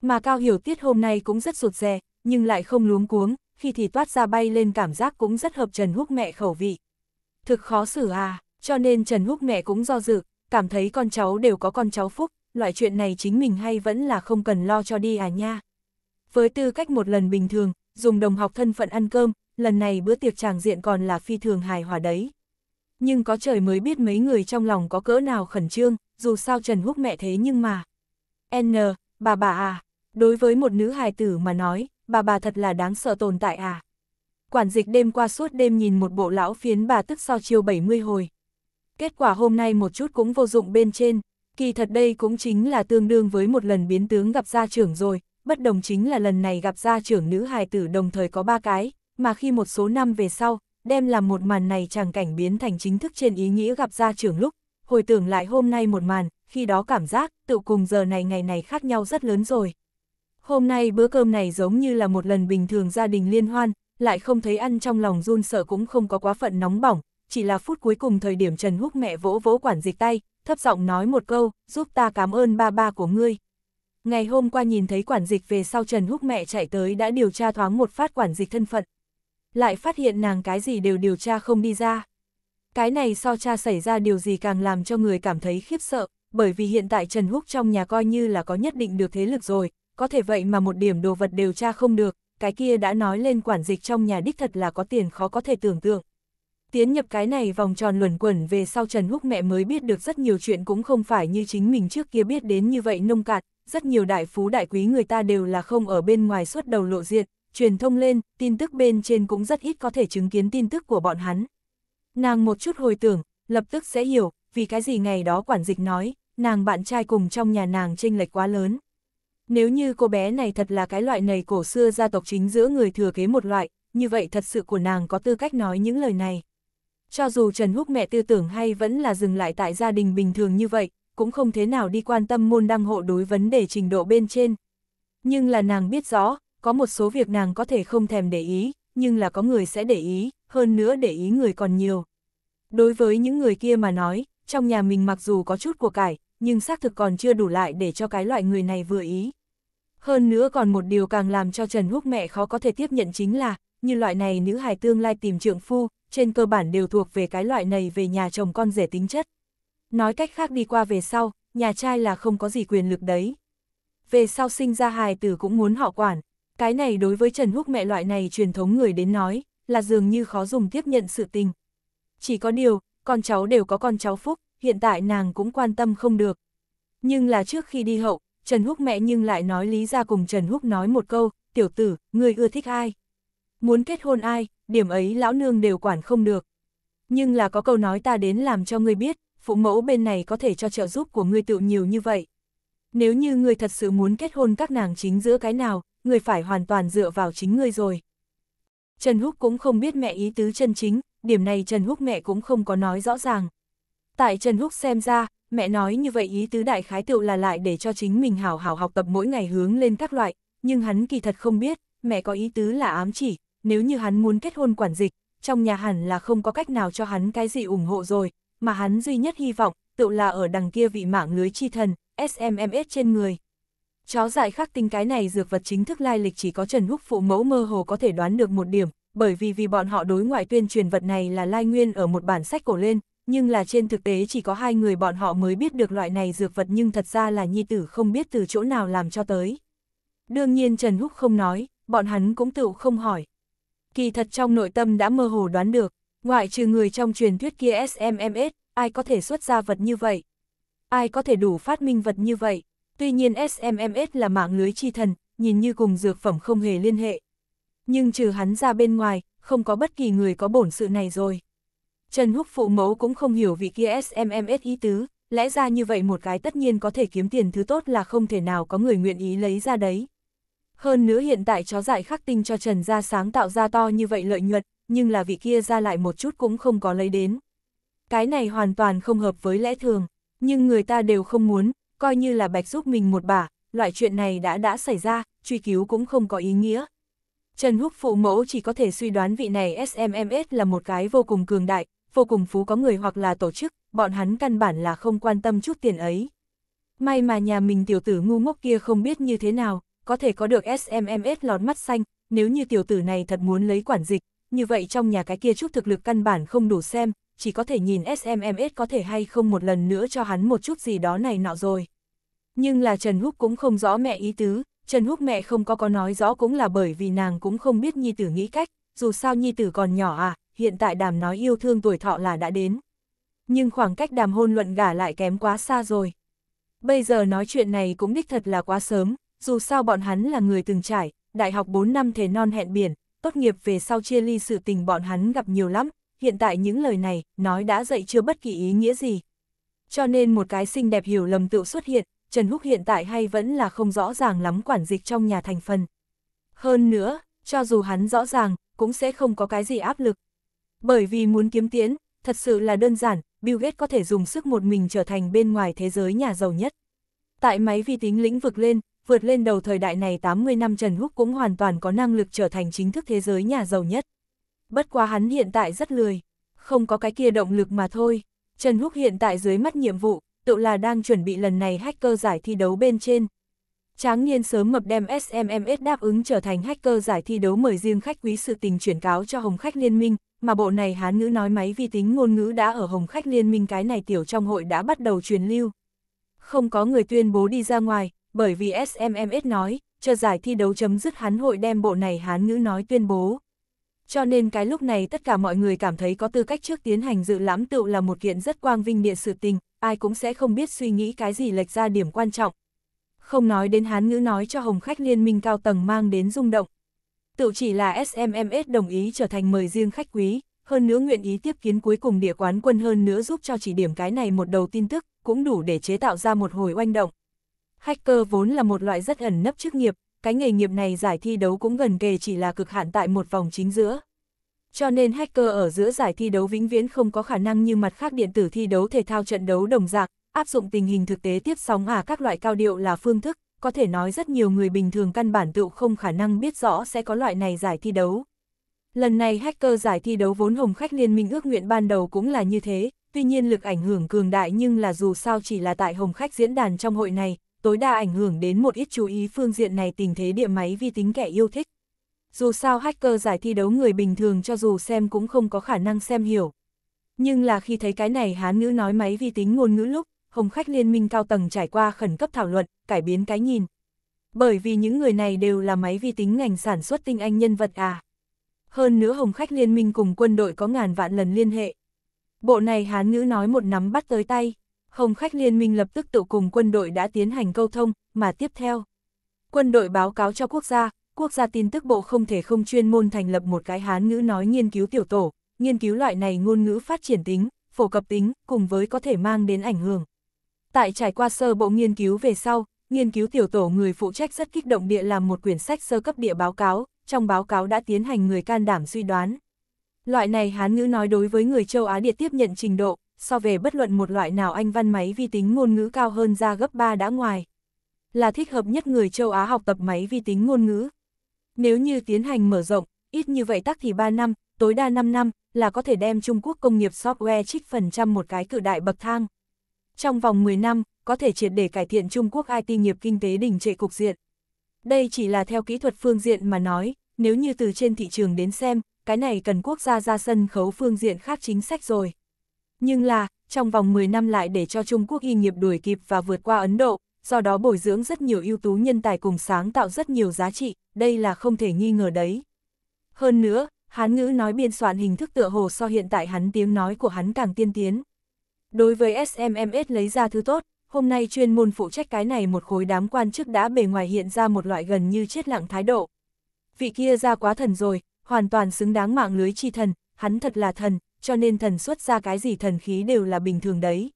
Mà Cao Hiểu Tiết hôm nay cũng rất sụt rè, nhưng lại không luống cuống, khi thì toát ra bay lên cảm giác cũng rất hợp Trần Húc mẹ khẩu vị. Thực khó xử à, cho nên Trần Húc mẹ cũng do dự, cảm thấy con cháu đều có con cháu phúc, loại chuyện này chính mình hay vẫn là không cần lo cho đi à nha. Với tư cách một lần bình thường, dùng đồng học thân phận ăn cơm, lần này bữa tiệc tràng diện còn là phi thường hài hòa đấy. Nhưng có trời mới biết mấy người trong lòng có cỡ nào khẩn trương, dù sao Trần Húc mẹ thế nhưng mà. N, bà bà à, đối với một nữ hài tử mà nói, bà bà thật là đáng sợ tồn tại à. Quản dịch đêm qua suốt đêm nhìn một bộ lão phiến bà tức so chiều 70 hồi. Kết quả hôm nay một chút cũng vô dụng bên trên. Kỳ thật đây cũng chính là tương đương với một lần biến tướng gặp gia trưởng rồi, bất đồng chính là lần này gặp gia trưởng nữ hài tử đồng thời có ba cái, mà khi một số năm về sau, đem làm một màn này chẳng cảnh biến thành chính thức trên ý nghĩa gặp gia trưởng lúc, hồi tưởng lại hôm nay một màn, khi đó cảm giác tự cùng giờ này ngày này khác nhau rất lớn rồi. Hôm nay bữa cơm này giống như là một lần bình thường gia đình liên hoan, lại không thấy ăn trong lòng run sợ cũng không có quá phận nóng bỏng, chỉ là phút cuối cùng thời điểm Trần Húc mẹ vỗ vỗ quản dịch tay, thấp giọng nói một câu, giúp ta cảm ơn ba ba của ngươi. Ngày hôm qua nhìn thấy quản dịch về sau Trần Húc mẹ chạy tới đã điều tra thoáng một phát quản dịch thân phận. Lại phát hiện nàng cái gì đều điều tra không đi ra. Cái này so cha xảy ra điều gì càng làm cho người cảm thấy khiếp sợ, bởi vì hiện tại Trần Húc trong nhà coi như là có nhất định được thế lực rồi, có thể vậy mà một điểm đồ vật điều tra không được, cái kia đã nói lên quản dịch trong nhà đích thật là có tiền khó có thể tưởng tượng. Tiến nhập cái này vòng tròn luẩn quẩn về sau Trần Húc mẹ mới biết được rất nhiều chuyện cũng không phải như chính mình trước kia biết đến như vậy nông cạn, rất nhiều đại phú đại quý người ta đều là không ở bên ngoài suốt đầu lộ diện, truyền thông lên, tin tức bên trên cũng rất ít có thể chứng kiến tin tức của bọn hắn. Nàng một chút hồi tưởng, lập tức sẽ hiểu, vì cái gì ngày đó quản dịch nói, nàng bạn trai cùng trong nhà nàng chênh lệch quá lớn. Nếu như cô bé này thật là cái loại này cổ xưa gia tộc chính giữa người thừa kế một loại, như vậy thật sự của nàng có tư cách nói những lời này. Cho dù Trần Húc mẹ tư tưởng hay vẫn là dừng lại tại gia đình bình thường như vậy, cũng không thế nào đi quan tâm môn đăng hộ đối vấn đề trình độ bên trên. Nhưng là nàng biết rõ, có một số việc nàng có thể không thèm để ý, nhưng là có người sẽ để ý, hơn nữa để ý người còn nhiều. Đối với những người kia mà nói, trong nhà mình mặc dù có chút của cải, nhưng xác thực còn chưa đủ lại để cho cái loại người này vừa ý. Hơn nữa còn một điều càng làm cho Trần Húc mẹ khó có thể tiếp nhận chính là, như loại này nữ hài tương lai tìm trượng phu, trên cơ bản đều thuộc về cái loại này về nhà chồng con rể tính chất. Nói cách khác đi qua về sau, nhà trai là không có gì quyền lực đấy. Về sau sinh ra hài tử cũng muốn họ quản, cái này đối với Trần Húc mẹ loại này truyền thống người đến nói, là dường như khó dùng tiếp nhận sự tình. Chỉ có điều, con cháu đều có con cháu phúc, hiện tại nàng cũng quan tâm không được. Nhưng là trước khi đi hậu, Trần Húc mẹ nhưng lại nói lý ra cùng Trần Húc nói một câu, tiểu tử, người ưa thích ai? Muốn kết hôn ai, điểm ấy lão nương đều quản không được. Nhưng là có câu nói ta đến làm cho ngươi biết, phụ mẫu bên này có thể cho trợ giúp của ngươi tự nhiều như vậy. Nếu như ngươi thật sự muốn kết hôn các nàng chính giữa cái nào, ngươi phải hoàn toàn dựa vào chính ngươi rồi. Trần Húc cũng không biết mẹ ý tứ chân chính, điểm này Trần Húc mẹ cũng không có nói rõ ràng. Tại Trần Húc xem ra, mẹ nói như vậy ý tứ đại khái tựu là lại để cho chính mình hảo hảo học tập mỗi ngày hướng lên các loại, nhưng hắn kỳ thật không biết, mẹ có ý tứ là ám chỉ, nếu như hắn muốn kết hôn quản dịch, trong nhà hẳn là không có cách nào cho hắn cái gì ủng hộ rồi, mà hắn duy nhất hy vọng, tự là ở đằng kia vị mạng lưới chi thần, SMMS trên người. Chó dại khắc tinh cái này dược vật chính thức lai lịch chỉ có Trần Húc phụ mẫu mơ hồ có thể đoán được một điểm, bởi vì vì bọn họ đối ngoại tuyên truyền vật này là lai nguyên ở một bản sách cổ lên, nhưng là trên thực tế chỉ có hai người bọn họ mới biết được loại này dược vật nhưng thật ra là nhi tử không biết từ chỗ nào làm cho tới. Đương nhiên Trần Húc không nói, bọn hắn cũng tự không hỏi kỳ thật trong nội tâm đã mơ hồ đoán được, ngoại trừ người trong truyền thuyết kia SMMS, ai có thể xuất ra vật như vậy? Ai có thể đủ phát minh vật như vậy? Tuy nhiên SMMS là mạng lưới chi thần, nhìn như cùng dược phẩm không hề liên hệ. Nhưng trừ hắn ra bên ngoài, không có bất kỳ người có bổn sự này rồi. Trần Húc phụ mẫu cũng không hiểu vị kia SMMS ý tứ, lẽ ra như vậy một cái tất nhiên có thể kiếm tiền thứ tốt là không thể nào có người nguyện ý lấy ra đấy. Hơn nữa hiện tại chó giải khắc tinh cho Trần Gia sáng tạo ra to như vậy lợi nhuận, nhưng là vị kia ra lại một chút cũng không có lấy đến. Cái này hoàn toàn không hợp với lẽ thường, nhưng người ta đều không muốn, coi như là bạch giúp mình một bả, loại chuyện này đã đã xảy ra, truy cứu cũng không có ý nghĩa. Trần Húc phụ mẫu chỉ có thể suy đoán vị này SMMS là một cái vô cùng cường đại, vô cùng phú có người hoặc là tổ chức, bọn hắn căn bản là không quan tâm chút tiền ấy. May mà nhà mình tiểu tử ngu ngốc kia không biết như thế nào, có thể có được SMMS lón mắt xanh, nếu như tiểu tử này thật muốn lấy quản dịch, như vậy trong nhà cái kia chút thực lực căn bản không đủ xem, chỉ có thể nhìn SMMS có thể hay không một lần nữa cho hắn một chút gì đó này nọ rồi. Nhưng là Trần Húc cũng không rõ mẹ ý tứ, Trần Húc mẹ không có có nói rõ cũng là bởi vì nàng cũng không biết Nhi Tử nghĩ cách, dù sao Nhi Tử còn nhỏ à, hiện tại đàm nói yêu thương tuổi thọ là đã đến. Nhưng khoảng cách đàm hôn luận gả lại kém quá xa rồi. Bây giờ nói chuyện này cũng đích thật là quá sớm, dù sao bọn hắn là người từng trải, đại học 4 năm thề non hẹn biển, tốt nghiệp về sau chia ly sự tình bọn hắn gặp nhiều lắm, hiện tại những lời này, nói đã dậy chưa bất kỳ ý nghĩa gì. Cho nên một cái xinh đẹp hiểu lầm tự xuất hiện, Trần Húc hiện tại hay vẫn là không rõ ràng lắm quản dịch trong nhà thành phần. Hơn nữa, cho dù hắn rõ ràng, cũng sẽ không có cái gì áp lực. Bởi vì muốn kiếm tiến, thật sự là đơn giản, Bill Gates có thể dùng sức một mình trở thành bên ngoài thế giới nhà giàu nhất. Tại máy vi tính lĩnh vực lên, vượt lên đầu thời đại này 80 năm Trần Húc cũng hoàn toàn có năng lực trở thành chính thức thế giới nhà giàu nhất. Bất quá hắn hiện tại rất lười, không có cái kia động lực mà thôi. Trần Húc hiện tại dưới mắt nhiệm vụ, tự là đang chuẩn bị lần này hacker giải thi đấu bên trên. Tráng niên sớm mập đem SMMS đáp ứng trở thành hacker giải thi đấu mời riêng khách quý sự tình chuyển cáo cho Hồng Khách Liên minh, mà bộ này hán ngữ nói máy vi tính ngôn ngữ đã ở Hồng Khách Liên minh cái này tiểu trong hội đã bắt đầu truyền lưu. Không có người tuyên bố đi ra ngoài, bởi vì SMMS nói, chờ giải thi đấu chấm dứt hắn hội đem bộ này hán ngữ nói tuyên bố. Cho nên cái lúc này tất cả mọi người cảm thấy có tư cách trước tiến hành dự lãm tựu là một kiện rất quang vinh địa sự tình, ai cũng sẽ không biết suy nghĩ cái gì lệch ra điểm quan trọng. Không nói đến hán ngữ nói cho hồng khách liên minh cao tầng mang đến rung động. Tựu chỉ là SMMS đồng ý trở thành mời riêng khách quý, hơn nữa nguyện ý tiếp kiến cuối cùng địa quán quân hơn nữa giúp cho chỉ điểm cái này một đầu tin tức, cũng đủ để chế tạo ra một hồi oanh động. Hacker vốn là một loại rất ẩn nấp chức nghiệp, cái nghề nghiệp này giải thi đấu cũng gần kề chỉ là cực hạn tại một vòng chính giữa. Cho nên hacker ở giữa giải thi đấu vĩnh viễn không có khả năng như mặt khác điện tử thi đấu thể thao trận đấu đồng dạng, áp dụng tình hình thực tế tiếp sóng à các loại cao điệu là phương thức, có thể nói rất nhiều người bình thường căn bản tựu không khả năng biết rõ sẽ có loại này giải thi đấu. Lần này hacker giải thi đấu vốn hồng khách liên minh ước nguyện ban đầu cũng là như thế, tuy nhiên lực ảnh hưởng cường đại nhưng là dù sao chỉ là tại hồng khách diễn đàn trong hội này, tối đa ảnh hưởng đến một ít chú ý phương diện này tình thế địa máy vi tính kẻ yêu thích. Dù sao hacker giải thi đấu người bình thường cho dù xem cũng không có khả năng xem hiểu. Nhưng là khi thấy cái này hán ngữ nói máy vi tính ngôn ngữ lúc, hồng khách liên minh cao tầng trải qua khẩn cấp thảo luận, cải biến cái nhìn. Bởi vì những người này đều là máy vi tính ngành sản xuất tinh anh nhân vật à. Hơn nữa hồng khách liên minh cùng quân đội có ngàn vạn lần liên hệ. Bộ này hán ngữ nói một nắm bắt tới tay. Hồng khách liên minh lập tức tự cùng quân đội đã tiến hành câu thông, mà tiếp theo. Quân đội báo cáo cho quốc gia, quốc gia tin tức bộ không thể không chuyên môn thành lập một cái hán ngữ nói nghiên cứu tiểu tổ, nghiên cứu loại này ngôn ngữ phát triển tính, phổ cập tính, cùng với có thể mang đến ảnh hưởng. Tại trải qua sơ bộ nghiên cứu về sau, nghiên cứu tiểu tổ người phụ trách rất kích động địa làm một quyển sách sơ cấp địa báo cáo, trong báo cáo đã tiến hành người can đảm suy đoán. Loại này hán ngữ nói đối với người châu Á địa tiếp nhận trình độ, so về bất luận một loại nào anh văn máy vi tính ngôn ngữ cao hơn ra gấp 3 đã ngoài. Là thích hợp nhất người châu Á học tập máy vi tính ngôn ngữ. Nếu như tiến hành mở rộng, ít như vậy tắc thì 3 năm, tối đa 5 năm, là có thể đem Trung Quốc công nghiệp software trích phần trăm một cái cự đại bậc thang. Trong vòng 10 năm, có thể triệt để cải thiện Trung Quốc IT nghiệp kinh tế đỉnh trệ cục diện. Đây chỉ là theo kỹ thuật phương diện mà nói, nếu như từ trên thị trường đến xem, cái này cần quốc gia ra sân khấu phương diện khác chính sách rồi. Nhưng là, trong vòng 10 năm lại để cho Trung Quốc y nghiệp đuổi kịp và vượt qua Ấn Độ, do đó bồi dưỡng rất nhiều ưu tú nhân tài cùng sáng tạo rất nhiều giá trị, đây là không thể nghi ngờ đấy. Hơn nữa, Hán ngữ nói biên soạn hình thức tựa hồ so hiện tại hắn tiếng nói của hắn càng tiên tiến. Đối với SMMS lấy ra thứ tốt, hôm nay chuyên môn phụ trách cái này một khối đám quan chức đã bề ngoài hiện ra một loại gần như chết lặng thái độ. Vị kia ra quá thần rồi, hoàn toàn xứng đáng mạng lưới chi thần, hắn thật là thần, cho nên thần xuất ra cái gì thần khí đều là bình thường đấy.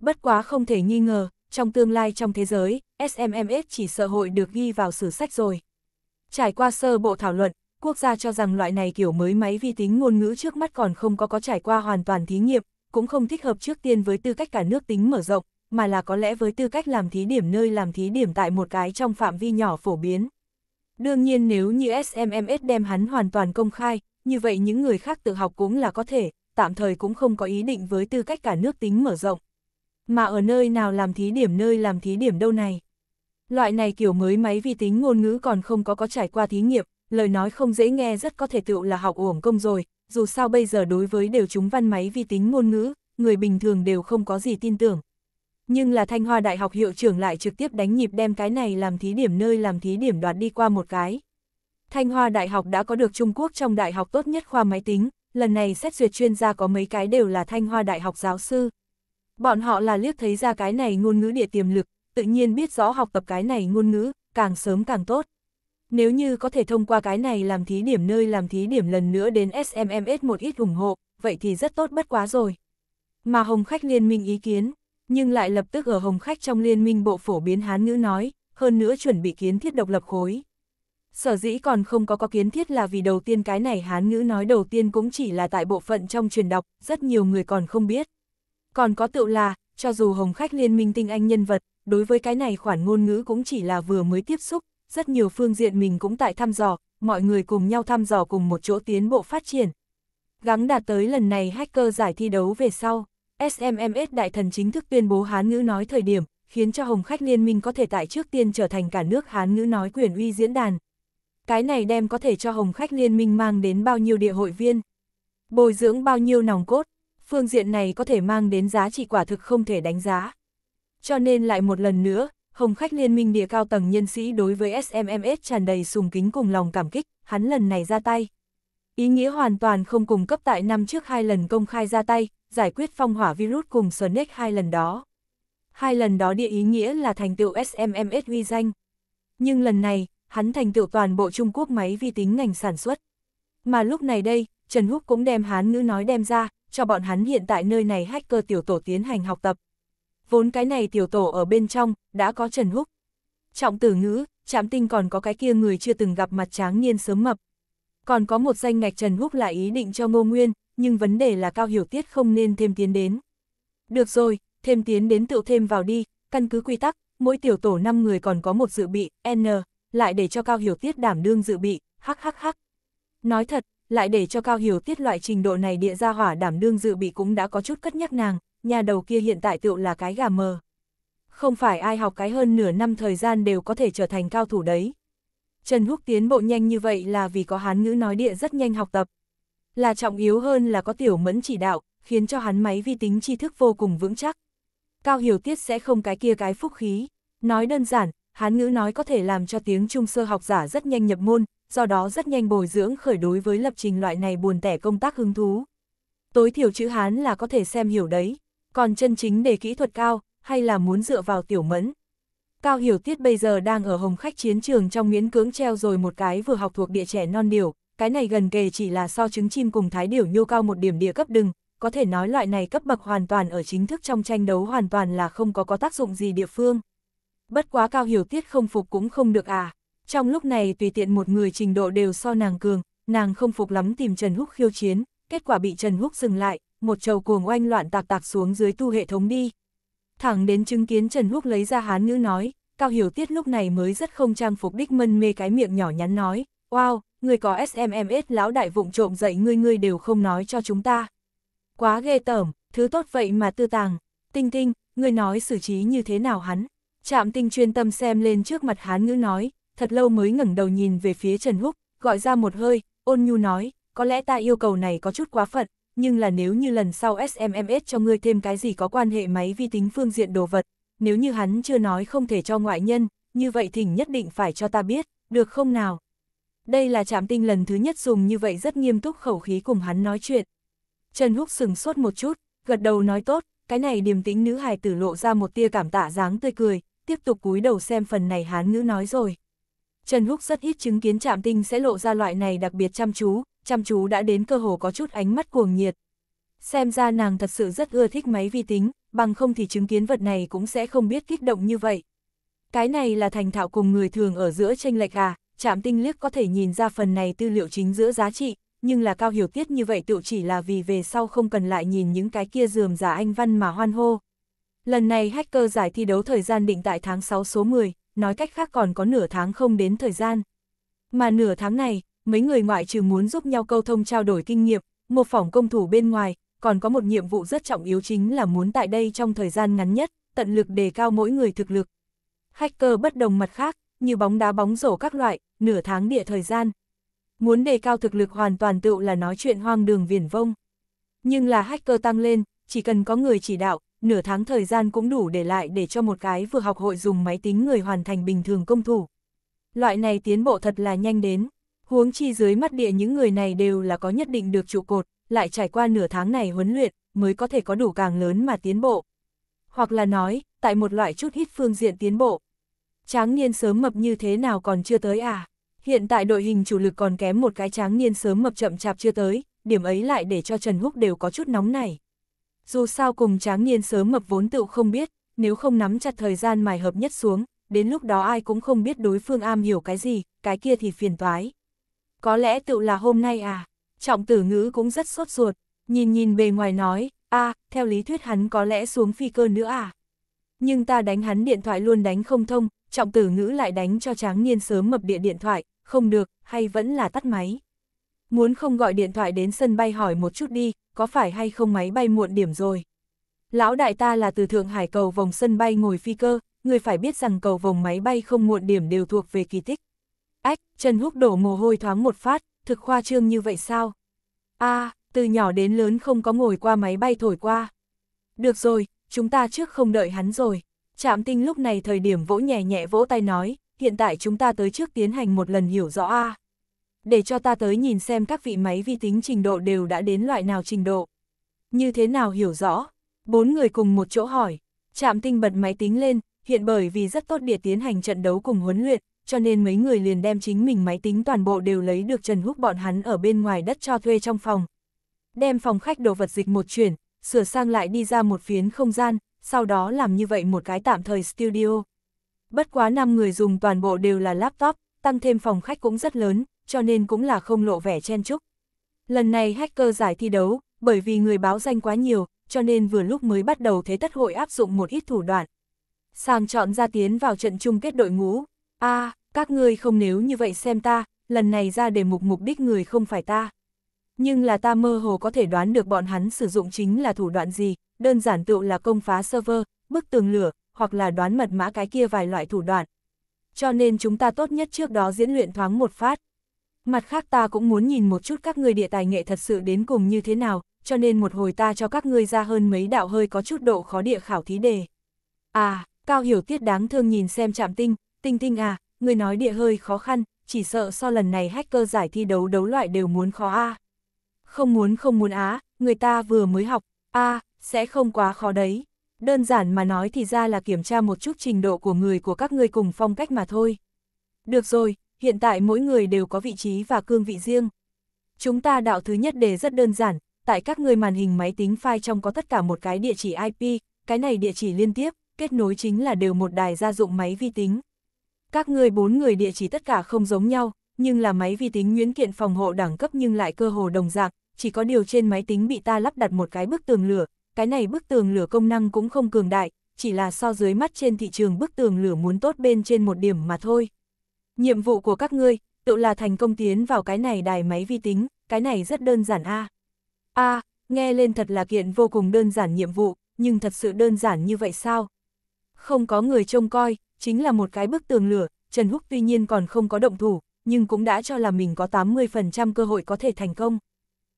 Bất quá không thể nghi ngờ, trong tương lai trong thế giới, SMMS chỉ sợ hội được ghi vào sử sách rồi. Trải qua sơ bộ thảo luận, quốc gia cho rằng loại này kiểu mới máy vi tính ngôn ngữ trước mắt còn không có có trải qua hoàn toàn thí nghiệm, cũng không thích hợp trước tiên với tư cách cả nước tính mở rộng, mà là có lẽ với tư cách làm thí điểm nơi làm thí điểm tại một cái trong phạm vi nhỏ phổ biến. Đương nhiên nếu như SMMS đem hắn hoàn toàn công khai, như vậy những người khác tự học cũng là có thể, tạm thời cũng không có ý định với tư cách cả nước tính mở rộng. Mà ở nơi nào làm thí điểm nơi làm thí điểm đâu này? Loại này kiểu mới máy vi tính ngôn ngữ còn không có có trải qua thí nghiệm, lời nói không dễ nghe rất có thể tựu là học uổng công rồi, dù sao bây giờ đối với đều chúng văn máy vi tính ngôn ngữ, người bình thường đều không có gì tin tưởng. Nhưng là Thanh Hoa Đại học hiệu trưởng lại trực tiếp đánh nhịp đem cái này làm thí điểm nơi làm thí điểm đoạt đi qua một cái. Thanh Hoa Đại học đã có được Trung Quốc trong đại học tốt nhất khoa máy tính, lần này xét duyệt chuyên gia có mấy cái đều là Thanh Hoa Đại học giáo sư. Bọn họ là liếc thấy ra cái này ngôn ngữ địa tiềm lực, tự nhiên biết rõ học tập cái này ngôn ngữ, càng sớm càng tốt. Nếu như có thể thông qua cái này làm thí điểm nơi làm thí điểm lần nữa đến SMMS một ít ủng hộ, vậy thì rất tốt bất quá rồi. Mà Hồng Khách Liên minh ý kiến, nhưng lại lập tức ở Hồng Khách trong Liên minh bộ phổ biến Hán ngữ nói, hơn nữa chuẩn bị kiến thiết độc lập khối. Sở dĩ còn không có có kiến thiết là vì đầu tiên cái này hán ngữ nói đầu tiên cũng chỉ là tại bộ phận trong truyền đọc, rất nhiều người còn không biết. Còn có tựu là, cho dù hồng khách liên minh tinh anh nhân vật, đối với cái này khoản ngôn ngữ cũng chỉ là vừa mới tiếp xúc, rất nhiều phương diện mình cũng tại thăm dò, mọi người cùng nhau thăm dò cùng một chỗ tiến bộ phát triển. Gắng đạt tới lần này hacker giải thi đấu về sau, SMMS đại thần chính thức tuyên bố hán ngữ nói thời điểm, khiến cho hồng khách liên minh có thể tại trước tiên trở thành cả nước hán ngữ nói quyền uy diễn đàn, cái này đem có thể cho Hồng Khách Liên minh mang đến bao nhiêu địa hội viên, bồi dưỡng bao nhiêu nòng cốt, phương diện này có thể mang đến giá trị quả thực không thể đánh giá. Cho nên lại một lần nữa, Hồng Khách Liên minh địa cao tầng nhân sĩ đối với SMMS tràn đầy sùng kính cùng lòng cảm kích, hắn lần này ra tay. Ý nghĩa hoàn toàn không cùng cấp tại năm trước hai lần công khai ra tay, giải quyết phong hỏa virus cùng Sonic hai lần đó. Hai lần đó địa ý nghĩa là thành tựu SMMS uy danh. Nhưng lần này, hắn thành tựu toàn bộ Trung Quốc máy vi tính ngành sản xuất. Mà lúc này đây, Trần Húc cũng đem hán ngữ nói đem ra, cho bọn hắn hiện tại nơi này hacker tiểu tổ tiến hành học tập. Vốn cái này tiểu tổ ở bên trong, đã có Trần Húc. Trọng tử ngữ, chạm tinh còn có cái kia người chưa từng gặp mặt tráng niên sớm mập. Còn có một danh ngạch Trần Húc là ý định cho Ngô Nguyên, nhưng vấn đề là Cao Hiểu Tiết không nên thêm tiến đến. Được rồi, thêm tiến đến tự thêm vào đi, căn cứ quy tắc, mỗi tiểu tổ 5 người còn có một dự bị, N lại để cho Cao Hiểu Tiết đảm đương dự bị, hắc hắc hắc. Nói thật, lại để cho Cao Hiểu Tiết loại trình độ này địa ra hỏa đảm đương dự bị cũng đã có chút cất nhắc nàng, nhà đầu kia hiện tại tựu là cái gà mờ. Không phải ai học cái hơn nửa năm thời gian đều có thể trở thành cao thủ đấy. Trần Húc tiến bộ nhanh như vậy là vì có hán ngữ nói địa rất nhanh học tập. Là trọng yếu hơn là có tiểu mẫn chỉ đạo, khiến cho hắn máy vi tính tri thức vô cùng vững chắc. Cao Hiểu Tiết sẽ không cái kia cái phúc khí. Nói đơn giản, Hán ngữ nói có thể làm cho tiếng Trung sơ học giả rất nhanh nhập môn, do đó rất nhanh bồi dưỡng khởi đối với lập trình loại này buồn tẻ công tác hứng thú. Tối thiểu chữ Hán là có thể xem hiểu đấy, còn chân chính để kỹ thuật cao, hay là muốn dựa vào tiểu mẫn. Cao Hiểu Tiết bây giờ đang ở hồng khách chiến trường trong miễn cưỡng treo rồi một cái vừa học thuộc địa trẻ non điều, cái này gần kề chỉ là so trứng chim cùng thái điểu nhô cao một điểm địa cấp đừng, có thể nói loại này cấp bậc hoàn toàn ở chính thức trong tranh đấu hoàn toàn là không có có tác dụng gì địa phương bất quá cao hiểu tiết không phục cũng không được à. Trong lúc này tùy tiện một người trình độ đều so nàng cường, nàng không phục lắm tìm Trần Húc khiêu chiến, kết quả bị Trần Húc dừng lại, một trầu cuồng oanh loạn tạc tạc xuống dưới tu hệ thống đi. Thẳng đến chứng kiến Trần Húc lấy ra hán nữ nói, Cao Hiểu Tiết lúc này mới rất không trang phục đích mân mê cái miệng nhỏ nhắn nói, wow, người có SMMS lão đại vụng trộm dậy ngươi ngươi đều không nói cho chúng ta. Quá ghê tởm, thứ tốt vậy mà tư tàng, tinh tinh, ngươi nói xử trí như thế nào hắn. Trạm tinh chuyên tâm xem lên trước mặt hán ngữ nói, thật lâu mới ngẩng đầu nhìn về phía Trần Húc, gọi ra một hơi, ôn nhu nói, có lẽ ta yêu cầu này có chút quá phận, nhưng là nếu như lần sau SMS cho ngươi thêm cái gì có quan hệ máy vi tính phương diện đồ vật, nếu như hắn chưa nói không thể cho ngoại nhân, như vậy thỉnh nhất định phải cho ta biết, được không nào? Đây là trạm tinh lần thứ nhất dùng như vậy rất nghiêm túc khẩu khí cùng hắn nói chuyện. Trần Húc sừng sốt một chút, gật đầu nói tốt, cái này điềm tĩnh nữ hài tử lộ ra một tia cảm tạ dáng tươi cười, tiếp tục cúi đầu xem phần này hán ngữ nói rồi. Trần Húc rất ít chứng kiến chạm tinh sẽ lộ ra loại này đặc biệt chăm chú, chăm chú đã đến cơ hồ có chút ánh mắt cuồng nhiệt. Xem ra nàng thật sự rất ưa thích máy vi tính, bằng không thì chứng kiến vật này cũng sẽ không biết kích động như vậy. Cái này là thành thạo cùng người thường ở giữa tranh lệch à, chạm tinh liếc có thể nhìn ra phần này tư liệu chính giữa giá trị, nhưng là cao hiểu tiết như vậy tự chỉ là vì về sau không cần lại nhìn những cái kia dườm giả anh văn mà hoan hô. Lần này hacker giải thi đấu thời gian định tại tháng 6 số 10, nói cách khác còn có nửa tháng không đến thời gian. Mà nửa tháng này, mấy người ngoại trừ muốn giúp nhau câu thông trao đổi kinh nghiệm, một phỏng công thủ bên ngoài, còn có một nhiệm vụ rất trọng yếu chính là muốn tại đây trong thời gian ngắn nhất, tận lực đề cao mỗi người thực lực. Hacker bất đồng mặt khác, như bóng đá bóng rổ các loại, nửa tháng địa thời gian. Muốn đề cao thực lực hoàn toàn tựu là nói chuyện hoang đường viển vông. Nhưng là hacker tăng lên, chỉ cần có người chỉ đạo, nửa tháng thời gian cũng đủ để lại để cho một cái vừa học hội dùng máy tính người hoàn thành bình thường công thủ. Loại này tiến bộ thật là nhanh đến, huống chi dưới mắt địa những người này đều là có nhất định được trụ cột, lại trải qua nửa tháng này huấn luyện, mới có thể có đủ càng lớn mà tiến bộ. Hoặc là nói, tại một loại chút hít phương diện tiến bộ. Tráng niên sớm mập như thế nào còn chưa tới à? Hiện tại đội hình chủ lực còn kém một cái tráng niên sớm mập chậm chạp chưa tới, điểm ấy lại để cho Trần Húc đều có chút nóng này. Dù sao cùng tráng niên sớm mập vốn tự không biết, nếu không nắm chặt thời gian mài hợp nhất xuống, đến lúc đó ai cũng không biết đối phương am hiểu cái gì, cái kia thì phiền toái. Có lẽ tự là hôm nay à, trọng tử ngữ cũng rất sốt ruột, nhìn nhìn bề ngoài nói, a theo lý thuyết hắn có lẽ xuống phi cơ nữa à. Nhưng ta đánh hắn điện thoại luôn đánh không thông, trọng tử ngữ lại đánh cho tráng niên sớm mập địa điện thoại, không được, hay vẫn là tắt máy. Muốn không gọi điện thoại đến sân bay hỏi một chút đi, có phải hay không máy bay muộn điểm rồi. Lão đại ta là từ Thượng Hải cầu vòng sân bay ngồi phi cơ, người phải biết rằng cầu vòng máy bay không muộn điểm đều thuộc về kỳ tích. Ách, Trần Húc đổ mồ hôi thoáng một phát, thực khoa trương như vậy sao? a từ nhỏ đến lớn không có ngồi qua máy bay thổi qua. Được rồi, chúng ta trước không đợi hắn rồi. Trạm tinh lúc này thời điểm vỗ nhẹ nhẹ vỗ tay nói, hiện tại chúng ta tới trước tiến hành một lần hiểu rõ a để cho ta tới nhìn xem các vị máy vi tính trình độ đều đã đến loại nào trình độ. Như thế nào hiểu rõ? Bốn người cùng một chỗ hỏi, chạm tinh bật máy tính lên, hiện bởi vì rất tốt địa tiến hành trận đấu cùng huấn luyện, cho nên mấy người liền đem chính mình máy tính toàn bộ đều lấy được Trần Húc bọn hắn ở bên ngoài đất cho thuê trong phòng. Đem phòng khách đồ vật dịch một chuyển, sửa sang lại đi ra một phiến không gian, sau đó làm như vậy một cái tạm thời studio. Bất quá năm người dùng toàn bộ đều là laptop, tăng thêm phòng khách cũng rất lớn, cho nên cũng là không lộ vẻ chen chúc. Lần này hacker giải thi đấu, bởi vì người báo danh quá nhiều, cho nên vừa lúc mới bắt đầu thế tất hội áp dụng một ít thủ đoạn. Sàng chọn ra tiến vào trận chung kết đội ngũ. a à, các ngươi không nếu như vậy xem ta, lần này ra để mục mục đích người không phải ta. Nhưng là ta mơ hồ có thể đoán được bọn hắn sử dụng chính là thủ đoạn gì, đơn giản tựu là công phá server, bức tường lửa, hoặc là đoán mật mã cái kia vài loại thủ đoạn. Cho nên chúng ta tốt nhất trước đó diễn luyện thoáng một phát mặt khác ta cũng muốn nhìn một chút các ngươi địa tài nghệ thật sự đến cùng như thế nào, cho nên một hồi ta cho các ngươi ra hơn mấy đạo hơi có chút độ khó địa khảo thí đề. À, Cao Hiểu Tiết đáng thương nhìn xem chạm tinh, tinh tinh à, người nói địa hơi khó khăn, chỉ sợ so lần này hacker giải thi đấu đấu loại đều muốn khó a. À. Không muốn không muốn á, người ta vừa mới học, a, à, sẽ không quá khó đấy. Đơn giản mà nói thì ra là kiểm tra một chút trình độ của người của các ngươi cùng phong cách mà thôi. Được rồi, hiện tại mỗi người đều có vị trí và cương vị riêng. Chúng ta đạo thứ nhất đề rất đơn giản, tại các người màn hình máy tính file trong có tất cả một cái địa chỉ IP, cái này địa chỉ liên tiếp, kết nối chính là đều một đài gia dụng máy vi tính. Các người bốn người địa chỉ tất cả không giống nhau, nhưng là máy vi tính nguyễn kiện phòng hộ đẳng cấp nhưng lại cơ hồ đồng dạng, chỉ có điều trên máy tính bị ta lắp đặt một cái bức tường lửa, cái này bức tường lửa công năng cũng không cường đại, chỉ là so dưới mắt trên thị trường bức tường lửa muốn tốt bên trên một điểm mà thôi. Nhiệm vụ của các ngươi, tự là thành công tiến vào cái này đài máy vi tính, cái này rất đơn giản a. A, nghe lên thật là kiện vô cùng đơn giản nhiệm vụ, nhưng thật sự đơn giản như vậy sao? Không có người trông coi, chính là một cái bức tường lửa, Trần Húc tuy nhiên còn không có động thủ, nhưng cũng đã cho là mình có 80% cơ hội có thể thành công.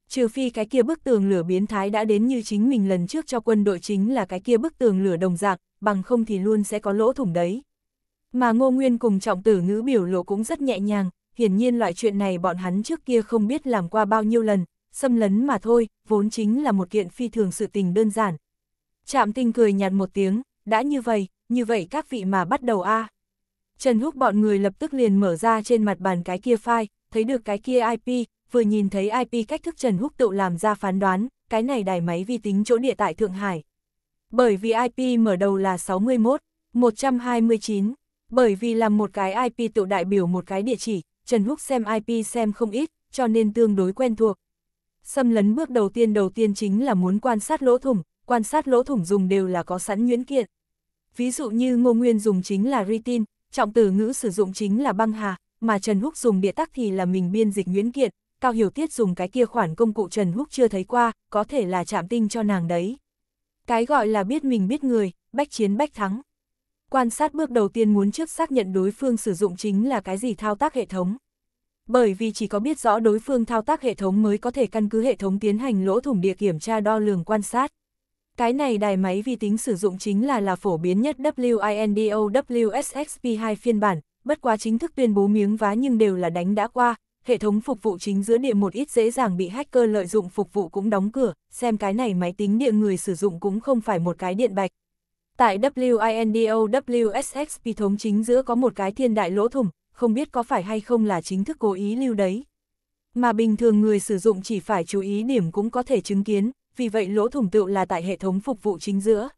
Trừ phi cái kia bức tường lửa biến thái đã đến như chính mình lần trước cho quân đội chính là cái kia bức tường lửa đồng dạng, bằng không thì luôn sẽ có lỗ thủng đấy. Mà Ngô Nguyên cùng trọng tử ngữ biểu lộ cũng rất nhẹ nhàng, hiển nhiên loại chuyện này bọn hắn trước kia không biết làm qua bao nhiêu lần, xâm lấn mà thôi, vốn chính là một kiện phi thường sự tình đơn giản. Trạm tinh cười nhạt một tiếng, đã như vậy, như vậy các vị mà bắt đầu a Trần Húc bọn người lập tức liền mở ra trên mặt bàn cái kia file, thấy được cái kia IP, vừa nhìn thấy IP cách thức Trần Húc tự làm ra phán đoán, cái này đài máy vi tính chỗ địa tại Thượng Hải. Bởi vì IP mở đầu là 61, 129, bởi vì làm một cái IP tự đại biểu một cái địa chỉ, Trần Húc xem IP xem không ít, cho nên tương đối quen thuộc. Xâm lấn bước đầu tiên đầu tiên chính là muốn quan sát lỗ thủng, quan sát lỗ thủng dùng đều là có sẵn nhuyễn kiện. Ví dụ như Ngô Nguyên dùng chính là retin trọng từ ngữ sử dụng chính là băng hà, mà Trần Húc dùng địa tắc thì là mình biên dịch nhuyễn kiện, Cao Hiểu Tiết dùng cái kia khoản công cụ Trần Húc chưa thấy qua, có thể là chạm tinh cho nàng đấy. Cái gọi là biết mình biết người, bách chiến bách thắng quan sát bước đầu tiên muốn trước xác nhận đối phương sử dụng chính là cái gì thao tác hệ thống. Bởi vì chỉ có biết rõ đối phương thao tác hệ thống mới có thể căn cứ hệ thống tiến hành lỗ thủng địa kiểm tra đo lường quan sát. Cái này đài máy vi tính sử dụng chính là là phổ biến nhất WINDOWSXP2 phiên bản, bất quá chính thức tuyên bố miếng vá nhưng đều là đánh đã qua, hệ thống phục vụ chính giữa địa một ít dễ dàng bị hacker lợi dụng phục vụ cũng đóng cửa, xem cái này máy tính địa người sử dụng cũng không phải một cái điện bạch, Tại WINDOWSXP thống chính giữa có một cái thiên đại lỗ thủng, không biết có phải hay không là chính thức cố ý lưu đấy. Mà bình thường người sử dụng chỉ phải chú ý điểm cũng có thể chứng kiến, vì vậy lỗ thủng tựu là tại hệ thống phục vụ chính giữa.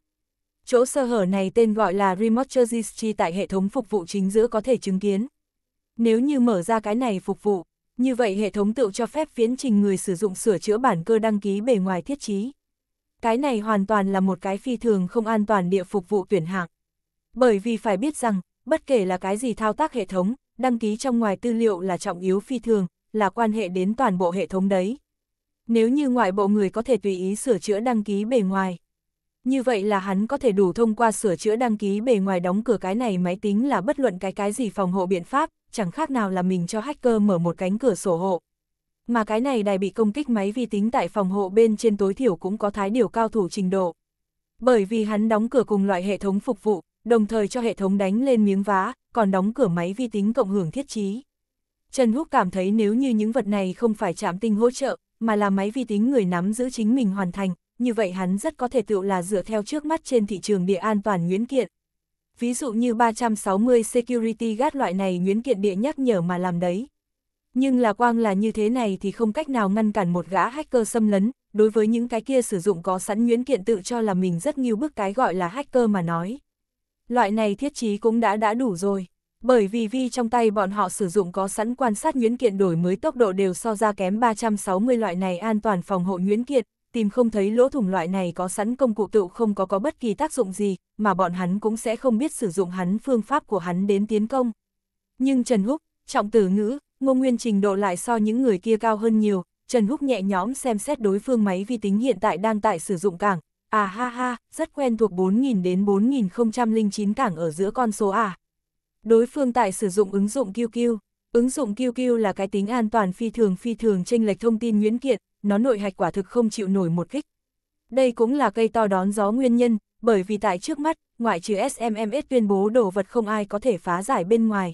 Chỗ sơ hở này tên gọi là Remote Registry tại hệ thống phục vụ chính giữa có thể chứng kiến. Nếu như mở ra cái này phục vụ, như vậy hệ thống tự cho phép phiến trình người sử dụng sửa chữa bản cơ đăng ký bề ngoài thiết trí cái này hoàn toàn là một cái phi thường không an toàn địa phục vụ tuyển hạng. Bởi vì phải biết rằng, bất kể là cái gì thao tác hệ thống, đăng ký trong ngoài tư liệu là trọng yếu phi thường, là quan hệ đến toàn bộ hệ thống đấy. Nếu như ngoại bộ người có thể tùy ý sửa chữa đăng ký bề ngoài, như vậy là hắn có thể đủ thông qua sửa chữa đăng ký bề ngoài đóng cửa cái này máy tính là bất luận cái cái gì phòng hộ biện pháp, chẳng khác nào là mình cho hacker mở một cánh cửa sổ hộ mà cái này đài bị công kích máy vi tính tại phòng hộ bên trên tối thiểu cũng có thái điều cao thủ trình độ. Bởi vì hắn đóng cửa cùng loại hệ thống phục vụ, đồng thời cho hệ thống đánh lên miếng vá, còn đóng cửa máy vi tính cộng hưởng thiết trí. Trần Húc cảm thấy nếu như những vật này không phải chạm tinh hỗ trợ, mà là máy vi tính người nắm giữ chính mình hoàn thành, như vậy hắn rất có thể tự là dựa theo trước mắt trên thị trường địa an toàn nguyễn kiện. Ví dụ như 360 security guard loại này nguyễn kiện địa nhắc nhở mà làm đấy nhưng là quang là như thế này thì không cách nào ngăn cản một gã hacker xâm lấn, đối với những cái kia sử dụng có sẵn nhuyễn kiện tự cho là mình rất nghiêu bức cái gọi là hacker mà nói. Loại này thiết chí cũng đã đã đủ rồi, bởi vì vi trong tay bọn họ sử dụng có sẵn quan sát nhuyễn kiện đổi mới tốc độ đều so ra kém 360 loại này an toàn phòng hộ nhuyễn kiện, tìm không thấy lỗ thủng loại này có sẵn công cụ tự không có có bất kỳ tác dụng gì, mà bọn hắn cũng sẽ không biết sử dụng hắn phương pháp của hắn đến tiến công. Nhưng Trần Húc, trọng tử ngữ, Ngô Nguyên trình độ lại so những người kia cao hơn nhiều, Trần Húc nhẹ nhõm xem xét đối phương máy vi tính hiện tại đang tại sử dụng cảng. À ha ha, rất quen thuộc 4000 đến 4009 cảng ở giữa con số à. Đối phương tại sử dụng ứng dụng QQ. Ứng dụng QQ là cái tính an toàn phi thường phi thường chênh lệch thông tin nguyễn kiện, nó nội hạch quả thực không chịu nổi một kích. Đây cũng là cây to đón gió nguyên nhân, bởi vì tại trước mắt, ngoại trừ SMMS tuyên bố đồ vật không ai có thể phá giải bên ngoài,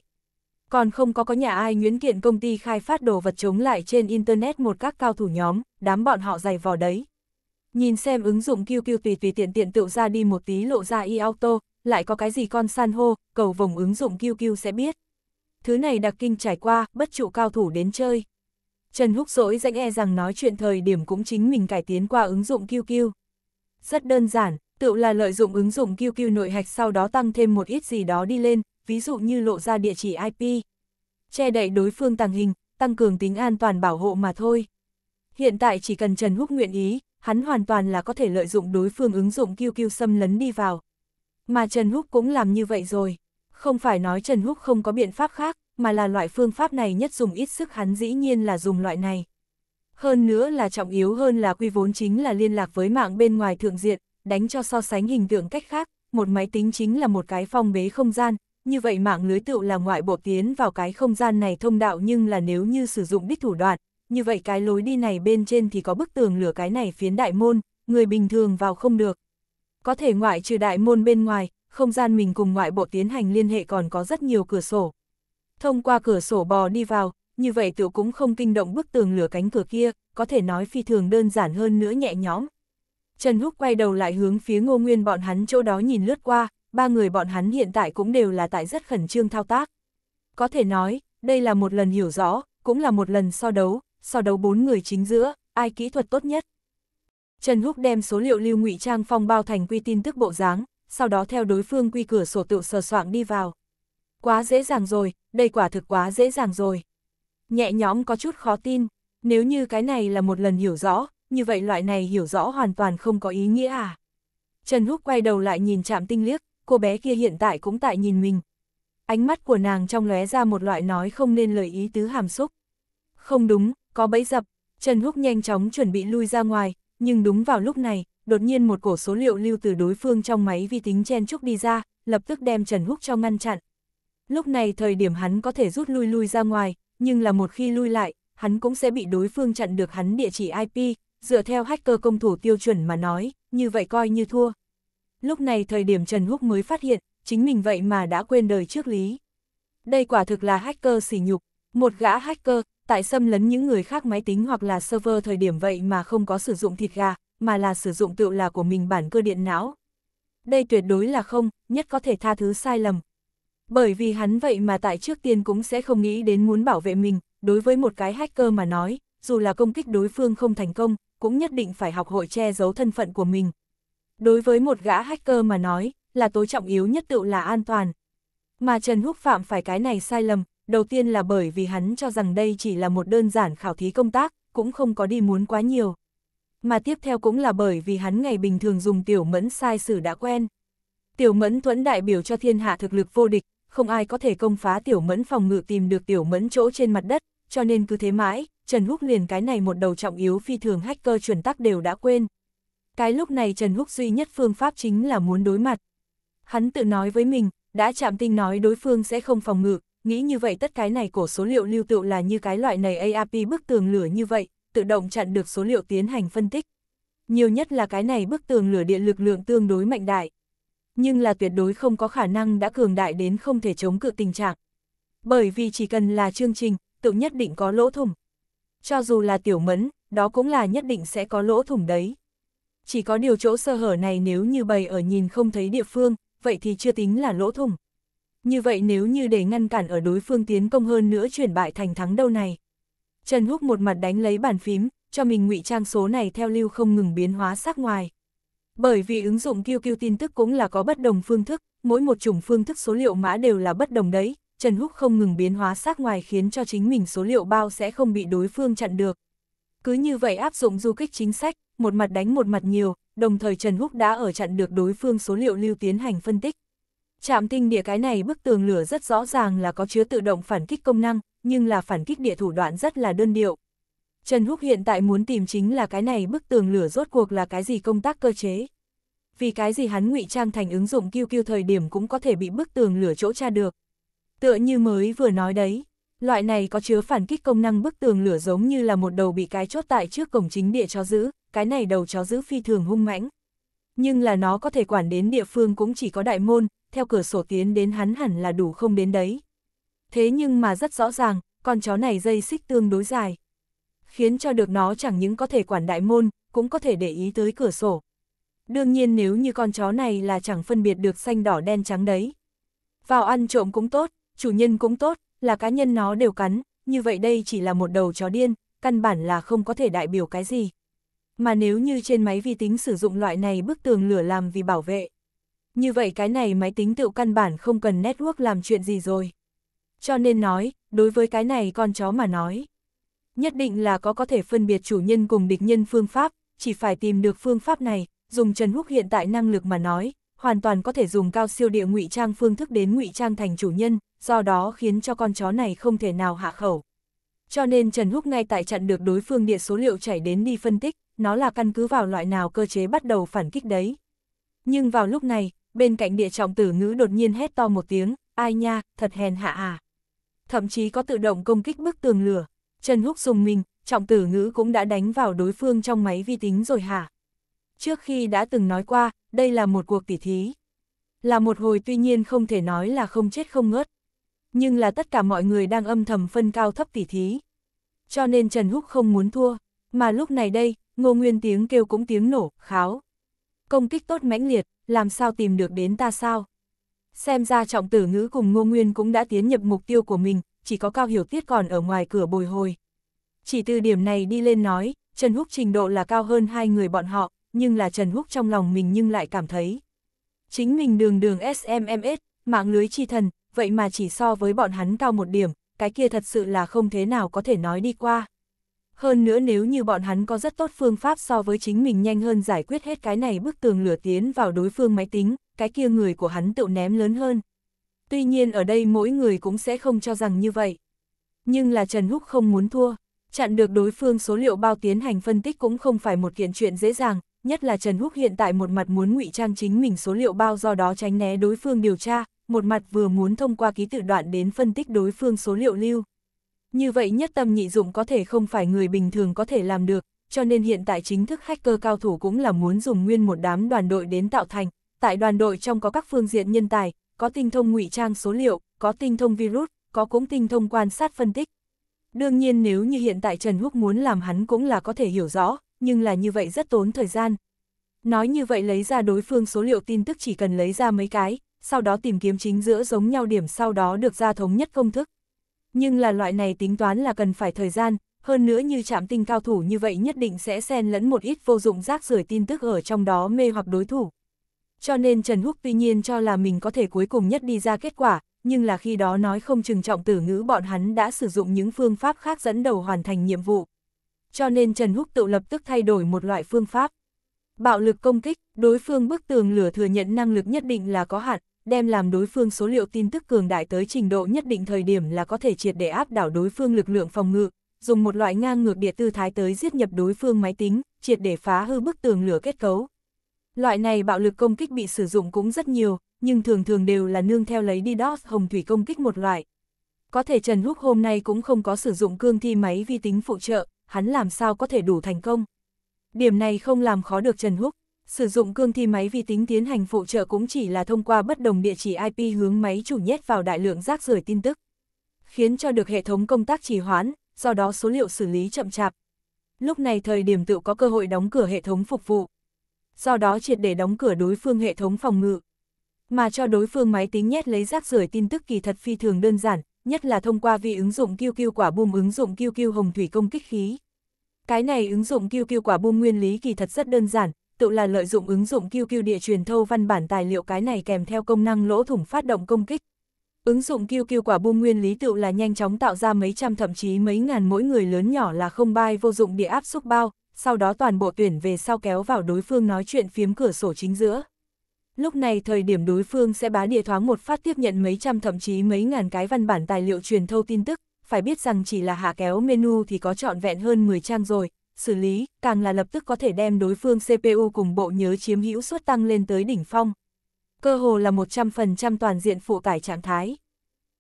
còn không có có nhà ai nguyễn kiện công ty khai phát đồ vật chống lại trên Internet một các cao thủ nhóm, đám bọn họ dày vò đấy. Nhìn xem ứng dụng QQ tùy tùy tiện tiện tựu ra đi một tí lộ ra e-auto, lại có cái gì con san hô, cầu vòng ứng dụng QQ sẽ biết. Thứ này đặc kinh trải qua, bất trụ cao thủ đến chơi. Trần Húc dỗi dãnh e rằng nói chuyện thời điểm cũng chính mình cải tiến qua ứng dụng QQ. Rất đơn giản, tự là lợi dụng ứng dụng QQ nội hạch sau đó tăng thêm một ít gì đó đi lên, ví dụ như lộ ra địa chỉ IP. Che đậy đối phương tàng hình, tăng cường tính an toàn bảo hộ mà thôi. Hiện tại chỉ cần Trần Húc nguyện ý, hắn hoàn toàn là có thể lợi dụng đối phương ứng dụng QQ xâm lấn đi vào. Mà Trần Húc cũng làm như vậy rồi. Không phải nói Trần Húc không có biện pháp khác, mà là loại phương pháp này nhất dùng ít sức hắn dĩ nhiên là dùng loại này. Hơn nữa là trọng yếu hơn là quy vốn chính là liên lạc với mạng bên ngoài thượng diện, đánh cho so sánh hình tượng cách khác, một máy tính chính là một cái phong bế không gian, như vậy mạng lưới tựu là ngoại bộ tiến vào cái không gian này thông đạo nhưng là nếu như sử dụng đích thủ đoạn, như vậy cái lối đi này bên trên thì có bức tường lửa cái này phiến đại môn, người bình thường vào không được. Có thể ngoại trừ đại môn bên ngoài, không gian mình cùng ngoại bộ tiến hành liên hệ còn có rất nhiều cửa sổ. Thông qua cửa sổ bò đi vào, như vậy tiểu cũng không kinh động bức tường lửa cánh cửa kia, có thể nói phi thường đơn giản hơn nữa nhẹ nhõm. Trần Húc quay đầu lại hướng phía ngô nguyên bọn hắn chỗ đó nhìn lướt qua, ba người bọn hắn hiện tại cũng đều là tại rất khẩn trương thao tác. Có thể nói, đây là một lần hiểu rõ, cũng là một lần so đấu, so đấu bốn người chính giữa, ai kỹ thuật tốt nhất. Trần Húc đem số liệu lưu ngụy trang phong bao thành quy tin tức bộ dáng, sau đó theo đối phương quy cửa sổ tự sờ soạng đi vào. Quá dễ dàng rồi, đây quả thực quá dễ dàng rồi. Nhẹ nhõm có chút khó tin, nếu như cái này là một lần hiểu rõ, như vậy loại này hiểu rõ hoàn toàn không có ý nghĩa à. Trần Húc quay đầu lại nhìn chạm tinh liếc, cô bé kia hiện tại cũng tại nhìn mình. Ánh mắt của nàng trong lóe ra một loại nói không nên lời ý tứ hàm xúc. Không đúng, có bẫy dập, Trần Húc nhanh chóng chuẩn bị lui ra ngoài, nhưng đúng vào lúc này, đột nhiên một cổ số liệu lưu từ đối phương trong máy vi tính chen chúc đi ra, lập tức đem Trần Húc cho ngăn chặn. Lúc này thời điểm hắn có thể rút lui lui ra ngoài, nhưng là một khi lui lại, hắn cũng sẽ bị đối phương chặn được hắn địa chỉ IP, dựa theo hacker công thủ tiêu chuẩn mà nói, như vậy coi như thua, lúc này thời điểm Trần Húc mới phát hiện, chính mình vậy mà đã quên đời trước lý. Đây quả thực là hacker sỉ nhục, một gã hacker, tại xâm lấn những người khác máy tính hoặc là server thời điểm vậy mà không có sử dụng thịt gà, mà là sử dụng tự là của mình bản cơ điện não. Đây tuyệt đối là không, nhất có thể tha thứ sai lầm. Bởi vì hắn vậy mà tại trước tiên cũng sẽ không nghĩ đến muốn bảo vệ mình, đối với một cái hacker mà nói, dù là công kích đối phương không thành công, cũng nhất định phải học hội che giấu thân phận của mình, đối với một gã hacker mà nói, là tối trọng yếu nhất tự là an toàn. Mà Trần Húc phạm phải cái này sai lầm, đầu tiên là bởi vì hắn cho rằng đây chỉ là một đơn giản khảo thí công tác, cũng không có đi muốn quá nhiều. Mà tiếp theo cũng là bởi vì hắn ngày bình thường dùng tiểu mẫn sai sử đã quen. Tiểu mẫn thuẫn đại biểu cho thiên hạ thực lực vô địch, không ai có thể công phá tiểu mẫn phòng ngự tìm được tiểu mẫn chỗ trên mặt đất, cho nên cứ thế mãi, Trần Húc liền cái này một đầu trọng yếu phi thường hacker chuẩn tắc đều đã quên. Cái lúc này Trần Húc duy nhất phương pháp chính là muốn đối mặt. Hắn tự nói với mình, đã chạm tinh nói đối phương sẽ không phòng ngự, nghĩ như vậy tất cái này cổ số liệu lưu tựu là như cái loại này AAP bức tường lửa như vậy, tự động chặn được số liệu tiến hành phân tích. Nhiều nhất là cái này bức tường lửa điện lực lượng tương đối mạnh đại. Nhưng là tuyệt đối không có khả năng đã cường đại đến không thể chống cự tình trạng. Bởi vì chỉ cần là chương trình, tự nhất định có lỗ thủng. Cho dù là tiểu mẫn, đó cũng là nhất định sẽ có lỗ thủng đấy chỉ có điều chỗ sơ hở này nếu như bày ở nhìn không thấy địa phương, vậy thì chưa tính là lỗ thủng. Như vậy nếu như để ngăn cản ở đối phương tiến công hơn nữa chuyển bại thành thắng đâu này. Trần Húc một mặt đánh lấy bàn phím, cho mình ngụy trang số này theo lưu không ngừng biến hóa sắc ngoài. Bởi vì ứng dụng QQ tin tức cũng là có bất đồng phương thức, mỗi một chủng phương thức số liệu mã đều là bất đồng đấy, Trần Húc không ngừng biến hóa sắc ngoài khiến cho chính mình số liệu bao sẽ không bị đối phương chặn được. Cứ như vậy áp dụng du kích chính sách, một mặt đánh một mặt nhiều, đồng thời Trần Húc đã ở chặn được đối phương số liệu lưu tiến hành phân tích. Trạm tinh địa cái này bức tường lửa rất rõ ràng là có chứa tự động phản kích công năng, nhưng là phản kích địa thủ đoạn rất là đơn điệu. Trần Húc hiện tại muốn tìm chính là cái này bức tường lửa rốt cuộc là cái gì công tác cơ chế. Vì cái gì hắn ngụy trang thành ứng dụng QQ thời điểm cũng có thể bị bức tường lửa chỗ tra được. Tựa như mới vừa nói đấy, Loại này có chứa phản kích công năng bức tường lửa giống như là một đầu bị cái chốt tại trước cổng chính địa chó giữ, cái này đầu chó giữ phi thường hung mãnh. Nhưng là nó có thể quản đến địa phương cũng chỉ có đại môn, theo cửa sổ tiến đến hắn hẳn là đủ không đến đấy. Thế nhưng mà rất rõ ràng, con chó này dây xích tương đối dài. Khiến cho được nó chẳng những có thể quản đại môn, cũng có thể để ý tới cửa sổ. Đương nhiên nếu như con chó này là chẳng phân biệt được xanh đỏ đen trắng đấy. Vào ăn trộm cũng tốt, chủ nhân cũng tốt, là cá nhân nó đều cắn, như vậy đây chỉ là một đầu chó điên, căn bản là không có thể đại biểu cái gì. Mà nếu như trên máy vi tính sử dụng loại này bức tường lửa làm vì bảo vệ, như vậy cái này máy tính tự căn bản không cần network làm chuyện gì rồi. Cho nên nói, đối với cái này con chó mà nói, nhất định là có có thể phân biệt chủ nhân cùng địch nhân phương pháp, chỉ phải tìm được phương pháp này, dùng Trần Húc hiện tại năng lực mà nói, hoàn toàn có thể dùng cao siêu địa ngụy trang phương thức đến ngụy trang thành chủ nhân, do đó khiến cho con chó này không thể nào hạ khẩu. Cho nên Trần Húc ngay tại chặn được đối phương địa số liệu chảy đến đi phân tích, nó là căn cứ vào loại nào cơ chế bắt đầu phản kích đấy. Nhưng vào lúc này, bên cạnh địa trọng tử ngữ đột nhiên hét to một tiếng, ai nha, thật hèn hạ à. Thậm chí có tự động công kích bức tường lửa, Trần Húc dùng mình, trọng tử ngữ cũng đã đánh vào đối phương trong máy vi tính rồi hả trước khi đã từng nói qua, đây là một cuộc tỉ thí. Là một hồi tuy nhiên không thể nói là không chết không ngớt. Nhưng là tất cả mọi người đang âm thầm phân cao thấp tỉ thí. Cho nên Trần Húc không muốn thua, mà lúc này đây, Ngô Nguyên tiếng kêu cũng tiếng nổ, kháo. Công kích tốt mãnh liệt, làm sao tìm được đến ta sao? Xem ra trọng tử ngữ cùng Ngô Nguyên cũng đã tiến nhập mục tiêu của mình, chỉ có Cao Hiểu Tiết còn ở ngoài cửa bồi hồi. Chỉ từ điểm này đi lên nói, Trần Húc trình độ là cao hơn hai người bọn họ, nhưng là Trần Húc trong lòng mình nhưng lại cảm thấy. Chính mình đường đường SMMS, mạng lưới chi thần, vậy mà chỉ so với bọn hắn cao một điểm, cái kia thật sự là không thế nào có thể nói đi qua. Hơn nữa nếu như bọn hắn có rất tốt phương pháp so với chính mình nhanh hơn giải quyết hết cái này bức tường lửa tiến vào đối phương máy tính, cái kia người của hắn tự ném lớn hơn. Tuy nhiên ở đây mỗi người cũng sẽ không cho rằng như vậy. Nhưng là Trần Húc không muốn thua, chặn được đối phương số liệu bao tiến hành phân tích cũng không phải một kiện chuyện dễ dàng, nhất là Trần Húc hiện tại một mặt muốn ngụy trang chính mình số liệu bao do đó tránh né đối phương điều tra, một mặt vừa muốn thông qua ký tự đoạn đến phân tích đối phương số liệu lưu. Như vậy nhất tâm nhị dụng có thể không phải người bình thường có thể làm được, cho nên hiện tại chính thức hacker cao thủ cũng là muốn dùng nguyên một đám đoàn đội đến tạo thành. Tại đoàn đội trong có các phương diện nhân tài, có tinh thông ngụy trang số liệu, có tinh thông virus, có cũng tinh thông quan sát phân tích. Đương nhiên nếu như hiện tại Trần Húc muốn làm hắn cũng là có thể hiểu rõ, nhưng là như vậy rất tốn thời gian. Nói như vậy lấy ra đối phương số liệu tin tức chỉ cần lấy ra mấy cái, sau đó tìm kiếm chính giữa giống nhau điểm sau đó được ra thống nhất công thức. Nhưng là loại này tính toán là cần phải thời gian, hơn nữa như chạm tinh cao thủ như vậy nhất định sẽ xen lẫn một ít vô dụng rác rưởi tin tức ở trong đó mê hoặc đối thủ. Cho nên Trần Húc tuy nhiên cho là mình có thể cuối cùng nhất đi ra kết quả, nhưng là khi đó nói không chừng trọng tử ngữ bọn hắn đã sử dụng những phương pháp khác dẫn đầu hoàn thành nhiệm vụ cho nên Trần Húc tự lập tức thay đổi một loại phương pháp. Bạo lực công kích, đối phương bức tường lửa thừa nhận năng lực nhất định là có hạn, đem làm đối phương số liệu tin tức cường đại tới trình độ nhất định thời điểm là có thể triệt để áp đảo đối phương lực lượng phòng ngự, dùng một loại ngang ngược địa tư thái tới giết nhập đối phương máy tính, triệt để phá hư bức tường lửa kết cấu. Loại này bạo lực công kích bị sử dụng cũng rất nhiều, nhưng thường thường đều là nương theo lấy đi DDoS hồng thủy công kích một loại. Có thể Trần Húc hôm nay cũng không có sử dụng cương thi máy vi tính phụ trợ, hắn làm sao có thể đủ thành công. Điểm này không làm khó được Trần Húc, sử dụng cương thi máy vi tính tiến hành phụ trợ cũng chỉ là thông qua bất đồng địa chỉ IP hướng máy chủ nhét vào đại lượng rác rưởi tin tức, khiến cho được hệ thống công tác trì hoãn, do đó số liệu xử lý chậm chạp. Lúc này thời điểm tự có cơ hội đóng cửa hệ thống phục vụ, do đó triệt để đóng cửa đối phương hệ thống phòng ngự. Mà cho đối phương máy tính nhét lấy rác rưởi tin tức kỳ thật phi thường đơn giản, nhất là thông qua vi ứng dụng QQ quả bùm ứng dụng QQ hồng thủy công kích khí. Cái này ứng dụng QQ quả bùm nguyên lý kỳ thật rất đơn giản, tự là lợi dụng ứng dụng QQ địa truyền thâu văn bản tài liệu cái này kèm theo công năng lỗ thủng phát động công kích. Ứng dụng QQ quả bùm nguyên lý tự là nhanh chóng tạo ra mấy trăm thậm chí mấy ngàn mỗi người lớn nhỏ là không bay vô dụng địa áp xúc bao, sau đó toàn bộ tuyển về sau kéo vào đối phương nói chuyện phiếm cửa sổ chính giữa. Lúc này thời điểm đối phương sẽ bá địa thoáng một phát tiếp nhận mấy trăm thậm chí mấy ngàn cái văn bản tài liệu truyền thâu tin tức, phải biết rằng chỉ là hạ kéo menu thì có trọn vẹn hơn 10 trang rồi, xử lý, càng là lập tức có thể đem đối phương CPU cùng bộ nhớ chiếm hữu suất tăng lên tới đỉnh phong. Cơ hồ là 100% toàn diện phụ tải trạng thái.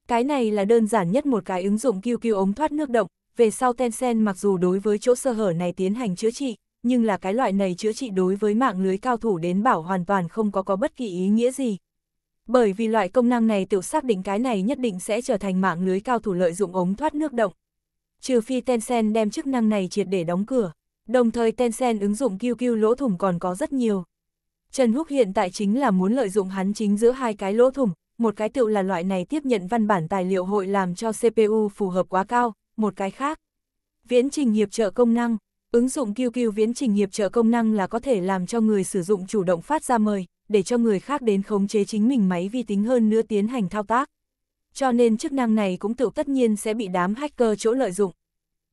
Cái này là đơn giản nhất một cái ứng dụng QQ ống thoát nước động, về sau Tencent mặc dù đối với chỗ sơ hở này tiến hành chữa trị, nhưng là cái loại này chữa trị đối với mạng lưới cao thủ đến bảo hoàn toàn không có có bất kỳ ý nghĩa gì. Bởi vì loại công năng này tiểu xác định cái này nhất định sẽ trở thành mạng lưới cao thủ lợi dụng ống thoát nước động. Trừ phi Tencent đem chức năng này triệt để đóng cửa, đồng thời Tencent ứng dụng QQ lỗ thủng còn có rất nhiều. Trần Húc hiện tại chính là muốn lợi dụng hắn chính giữa hai cái lỗ thủng, một cái tựu là loại này tiếp nhận văn bản tài liệu hội làm cho CPU phù hợp quá cao, một cái khác. Viễn trình hiệp trợ công năng, Ứng dụng QQ viễn trình hiệp trợ công năng là có thể làm cho người sử dụng chủ động phát ra mời, để cho người khác đến khống chế chính mình máy vi tính hơn nữa tiến hành thao tác. Cho nên chức năng này cũng tự tất nhiên sẽ bị đám hacker chỗ lợi dụng.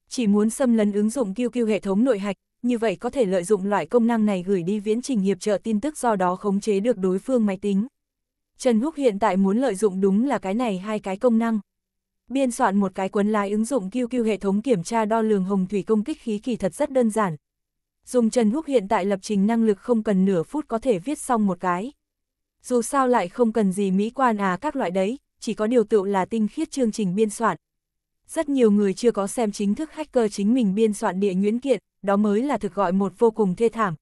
Chỉ muốn xâm lấn ứng dụng QQ hệ thống nội hạch, như vậy có thể lợi dụng loại công năng này gửi đi viễn trình hiệp trợ tin tức do đó khống chế được đối phương máy tính. Trần Húc hiện tại muốn lợi dụng đúng là cái này hai cái công năng. Biên soạn một cái cuốn lái ứng dụng QQ hệ thống kiểm tra đo lường hồng thủy công kích khí kỳ thật rất đơn giản. Dùng Trần Húc hiện tại lập trình năng lực không cần nửa phút có thể viết xong một cái. Dù sao lại không cần gì mỹ quan à các loại đấy, chỉ có điều tựu là tinh khiết chương trình biên soạn. Rất nhiều người chưa có xem chính thức hacker chính mình biên soạn địa nguyễn kiện, đó mới là thực gọi một vô cùng thê thảm.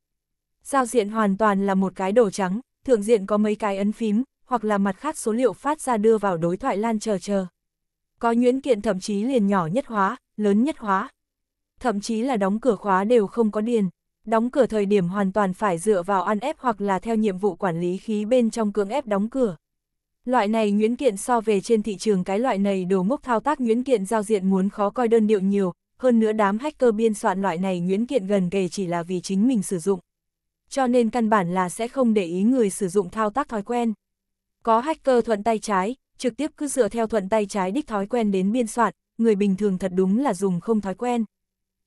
Giao diện hoàn toàn là một cái đồ trắng, thượng diện có mấy cái ấn phím, hoặc là mặt khác số liệu phát ra đưa vào đối thoại lan chờ chờ. Có nhuyễn kiện thậm chí liền nhỏ nhất hóa, lớn nhất hóa. Thậm chí là đóng cửa khóa đều không có điền. Đóng cửa thời điểm hoàn toàn phải dựa vào ăn ép hoặc là theo nhiệm vụ quản lý khí bên trong cưỡng ép đóng cửa. Loại này nhuyễn kiện so về trên thị trường cái loại này đồ mốc thao tác nhuyễn kiện giao diện muốn khó coi đơn điệu nhiều, hơn nữa đám hacker biên soạn loại này nhuyễn kiện gần kề chỉ là vì chính mình sử dụng. Cho nên căn bản là sẽ không để ý người sử dụng thao tác thói quen. Có hacker thuận tay trái, trực tiếp cứ dựa theo thuận tay trái đích thói quen đến biên soạn, người bình thường thật đúng là dùng không thói quen.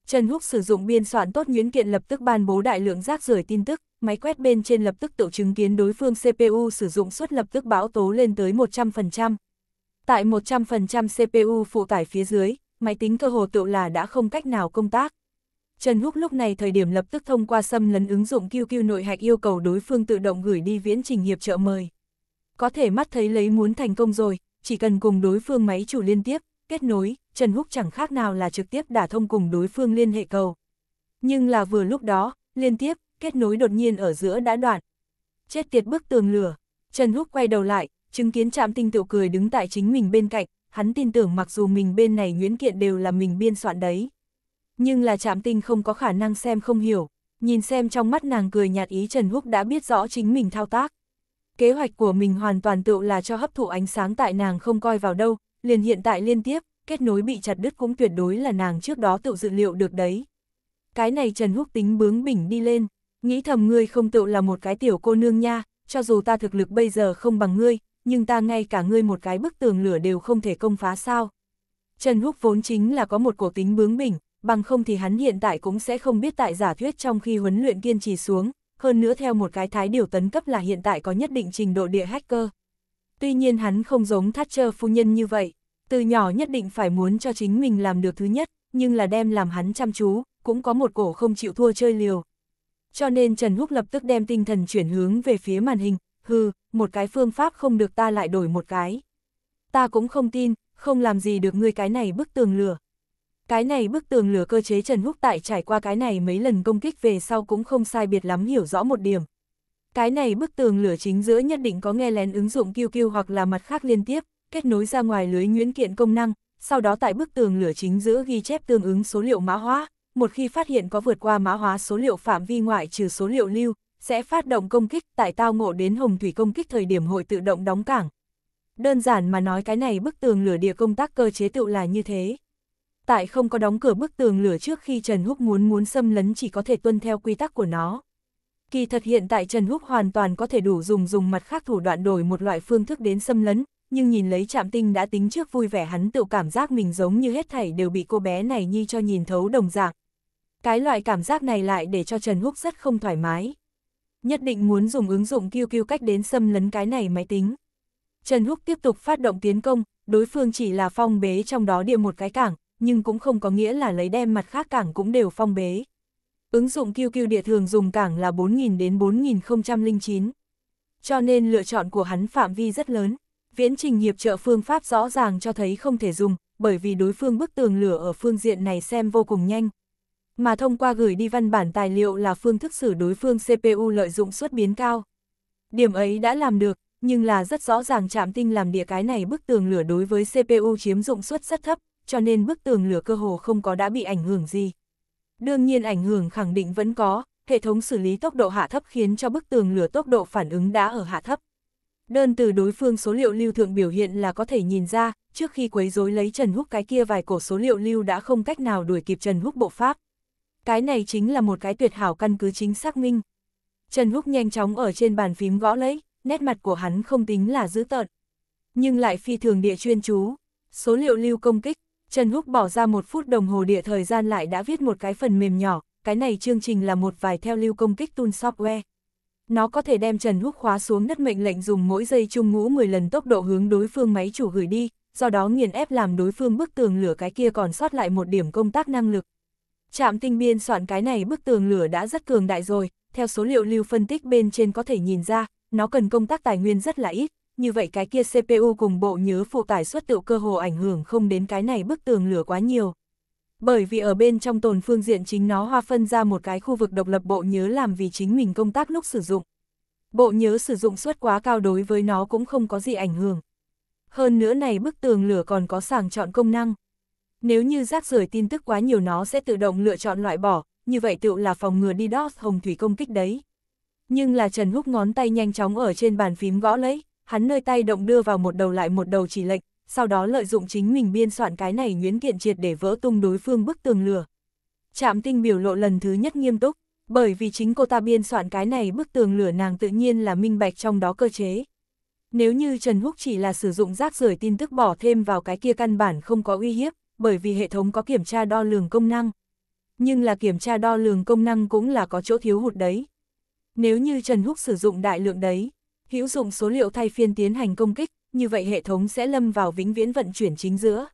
Trần Húc sử dụng biên soạn tốt nhuyễn kiện lập tức ban bố đại lượng rác rưởi tin tức, máy quét bên trên lập tức tự chứng kiến đối phương CPU sử dụng suất lập tức bão tố lên tới 100%. Tại 100% CPU phụ tải phía dưới, máy tính cơ hồ tự là đã không cách nào công tác. Trần Húc lúc này thời điểm lập tức thông qua xâm lấn ứng dụng QQ nội hạch yêu cầu đối phương tự động gửi đi viễn trình hiệp trợ mời có thể mắt thấy lấy muốn thành công rồi, chỉ cần cùng đối phương máy chủ liên tiếp, kết nối, Trần Húc chẳng khác nào là trực tiếp đả thông cùng đối phương liên hệ cầu. Nhưng là vừa lúc đó, liên tiếp, kết nối đột nhiên ở giữa đã đoạn. Chết tiệt bức tường lửa, Trần Húc quay đầu lại, chứng kiến Trạm Tinh Tựu cười đứng tại chính mình bên cạnh, hắn tin tưởng mặc dù mình bên này Nguyễn kiện đều là mình biên soạn đấy. Nhưng là Trạm Tinh không có khả năng xem không hiểu, nhìn xem trong mắt nàng cười nhạt ý Trần Húc đã biết rõ chính mình thao tác kế hoạch của mình hoàn toàn tựu là cho hấp thụ ánh sáng tại nàng không coi vào đâu, liền hiện tại liên tiếp, kết nối bị chặt đứt cũng tuyệt đối là nàng trước đó tự dự liệu được đấy. Cái này Trần Húc tính bướng bỉnh đi lên, nghĩ thầm ngươi không tự là một cái tiểu cô nương nha, cho dù ta thực lực bây giờ không bằng ngươi, nhưng ta ngay cả ngươi một cái bức tường lửa đều không thể công phá sao. Trần Húc vốn chính là có một cổ tính bướng bỉnh, bằng không thì hắn hiện tại cũng sẽ không biết tại giả thuyết trong khi huấn luyện kiên trì xuống, hơn nữa theo một cái thái điều tấn cấp là hiện tại có nhất định trình độ địa hacker. Tuy nhiên hắn không giống Thatcher phu nhân như vậy, từ nhỏ nhất định phải muốn cho chính mình làm được thứ nhất, nhưng là đem làm hắn chăm chú, cũng có một cổ không chịu thua chơi liều. Cho nên Trần Húc lập tức đem tinh thần chuyển hướng về phía màn hình, hừ, một cái phương pháp không được ta lại đổi một cái. Ta cũng không tin, không làm gì được ngươi cái này bức tường lửa. Cái này bức tường lửa cơ chế Trần Húc Tại trải qua cái này mấy lần công kích về sau cũng không sai biệt lắm hiểu rõ một điểm. Cái này bức tường lửa chính giữa nhất định có nghe lén ứng dụng QQ hoặc là mặt khác liên tiếp, kết nối ra ngoài lưới nhuyễn kiện công năng, sau đó tại bức tường lửa chính giữa ghi chép tương ứng số liệu mã hóa, một khi phát hiện có vượt qua mã hóa số liệu phạm vi ngoại trừ số liệu lưu, sẽ phát động công kích tại tao ngộ đến hồng thủy công kích thời điểm hội tự động đóng cảng. Đơn giản mà nói cái này bức tường lửa địa công tác cơ chế tựu là như thế tại không có đóng cửa bức tường lửa trước khi Trần Húc muốn muốn xâm lấn chỉ có thể tuân theo quy tắc của nó. Kỳ thật hiện tại Trần Húc hoàn toàn có thể đủ dùng dùng mặt khác thủ đoạn đổi một loại phương thức đến xâm lấn, nhưng nhìn lấy chạm tinh đã tính trước vui vẻ hắn tự cảm giác mình giống như hết thảy đều bị cô bé này nhi cho nhìn thấu đồng dạng. Cái loại cảm giác này lại để cho Trần Húc rất không thoải mái. Nhất định muốn dùng ứng dụng QQ cách đến xâm lấn cái này máy tính. Trần Húc tiếp tục phát động tiến công, đối phương chỉ là phong bế trong đó địa một cái cảng, nhưng cũng không có nghĩa là lấy đem mặt khác cảng cũng đều phong bế. Ứng dụng QQ địa thường dùng cảng là 4.000 đến 4009. Cho nên lựa chọn của hắn phạm vi rất lớn. Viễn trình nghiệp trợ phương pháp rõ ràng cho thấy không thể dùng, bởi vì đối phương bức tường lửa ở phương diện này xem vô cùng nhanh. Mà thông qua gửi đi văn bản tài liệu là phương thức xử đối phương CPU lợi dụng suất biến cao. Điểm ấy đã làm được, nhưng là rất rõ ràng chạm tinh làm địa cái này bức tường lửa đối với CPU chiếm dụng suất rất thấp, cho nên bức tường lửa cơ hồ không có đã bị ảnh hưởng gì. Đương nhiên ảnh hưởng khẳng định vẫn có, hệ thống xử lý tốc độ hạ thấp khiến cho bức tường lửa tốc độ phản ứng đã ở hạ thấp. Đơn từ đối phương số liệu lưu thượng biểu hiện là có thể nhìn ra, trước khi quấy rối lấy Trần Húc cái kia vài cổ số liệu lưu đã không cách nào đuổi kịp Trần Húc bộ pháp. Cái này chính là một cái tuyệt hảo căn cứ chính xác minh. Trần Húc nhanh chóng ở trên bàn phím gõ lấy, nét mặt của hắn không tính là dữ tợn. Nhưng lại phi thường địa chuyên chú, số liệu lưu công kích, Trần Húc bỏ ra một phút đồng hồ địa thời gian lại đã viết một cái phần mềm nhỏ, cái này chương trình là một vài theo lưu công kích tool software. Nó có thể đem Trần Húc khóa xuống đất mệnh lệnh dùng mỗi giây chung ngũ 10 lần tốc độ hướng đối phương máy chủ gửi đi, do đó nghiền ép làm đối phương bức tường lửa cái kia còn sót lại một điểm công tác năng lực. Trạm tinh biên soạn cái này bức tường lửa đã rất cường đại rồi, theo số liệu lưu phân tích bên trên có thể nhìn ra, nó cần công tác tài nguyên rất là ít, như vậy cái kia CPU cùng bộ nhớ phụ tải suất tự cơ hồ ảnh hưởng không đến cái này bức tường lửa quá nhiều. Bởi vì ở bên trong tồn phương diện chính nó hoa phân ra một cái khu vực độc lập bộ nhớ làm vì chính mình công tác lúc sử dụng. Bộ nhớ sử dụng suất quá cao đối với nó cũng không có gì ảnh hưởng. Hơn nữa này bức tường lửa còn có sàng chọn công năng. Nếu như rác rưởi tin tức quá nhiều nó sẽ tự động lựa chọn loại bỏ, như vậy tự là phòng ngừa đi DDoS hồng thủy công kích đấy. Nhưng là Trần Húc ngón tay nhanh chóng ở trên bàn phím gõ lấy hắn nơi tay động đưa vào một đầu lại một đầu chỉ lệnh, sau đó lợi dụng chính mình biên soạn cái này nguyễn kiện triệt để vỡ tung đối phương bức tường lửa. Trạm tinh biểu lộ lần thứ nhất nghiêm túc, bởi vì chính cô ta biên soạn cái này bức tường lửa nàng tự nhiên là minh bạch trong đó cơ chế. Nếu như Trần Húc chỉ là sử dụng rác rời tin tức bỏ thêm vào cái kia căn bản không có uy hiếp, bởi vì hệ thống có kiểm tra đo lường công năng. Nhưng là kiểm tra đo lường công năng cũng là có chỗ thiếu hụt đấy. Nếu như Trần Húc sử dụng đại lượng đấy, hữu dụng số liệu thay phiên tiến hành công kích, như vậy hệ thống sẽ lâm vào vĩnh viễn vận chuyển chính giữa.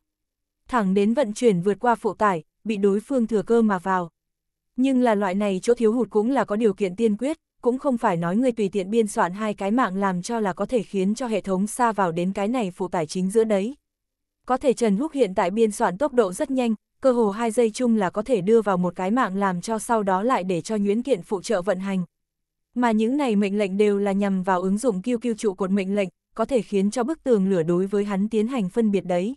Thẳng đến vận chuyển vượt qua phụ tải, bị đối phương thừa cơ mà vào. Nhưng là loại này chỗ thiếu hụt cũng là có điều kiện tiên quyết, cũng không phải nói người tùy tiện biên soạn hai cái mạng làm cho là có thể khiến cho hệ thống xa vào đến cái này phụ tải chính giữa đấy. Có thể Trần Húc hiện tại biên soạn tốc độ rất nhanh, cơ hồ 2 giây chung là có thể đưa vào một cái mạng làm cho sau đó lại để cho nhuyễn kiện phụ trợ vận hành. Mà những này mệnh lệnh đều là nhằm vào ứng dụng QQ trụ cột mệnh lệnh, có thể khiến cho bức tường lửa đối với hắn tiến hành phân biệt đấy.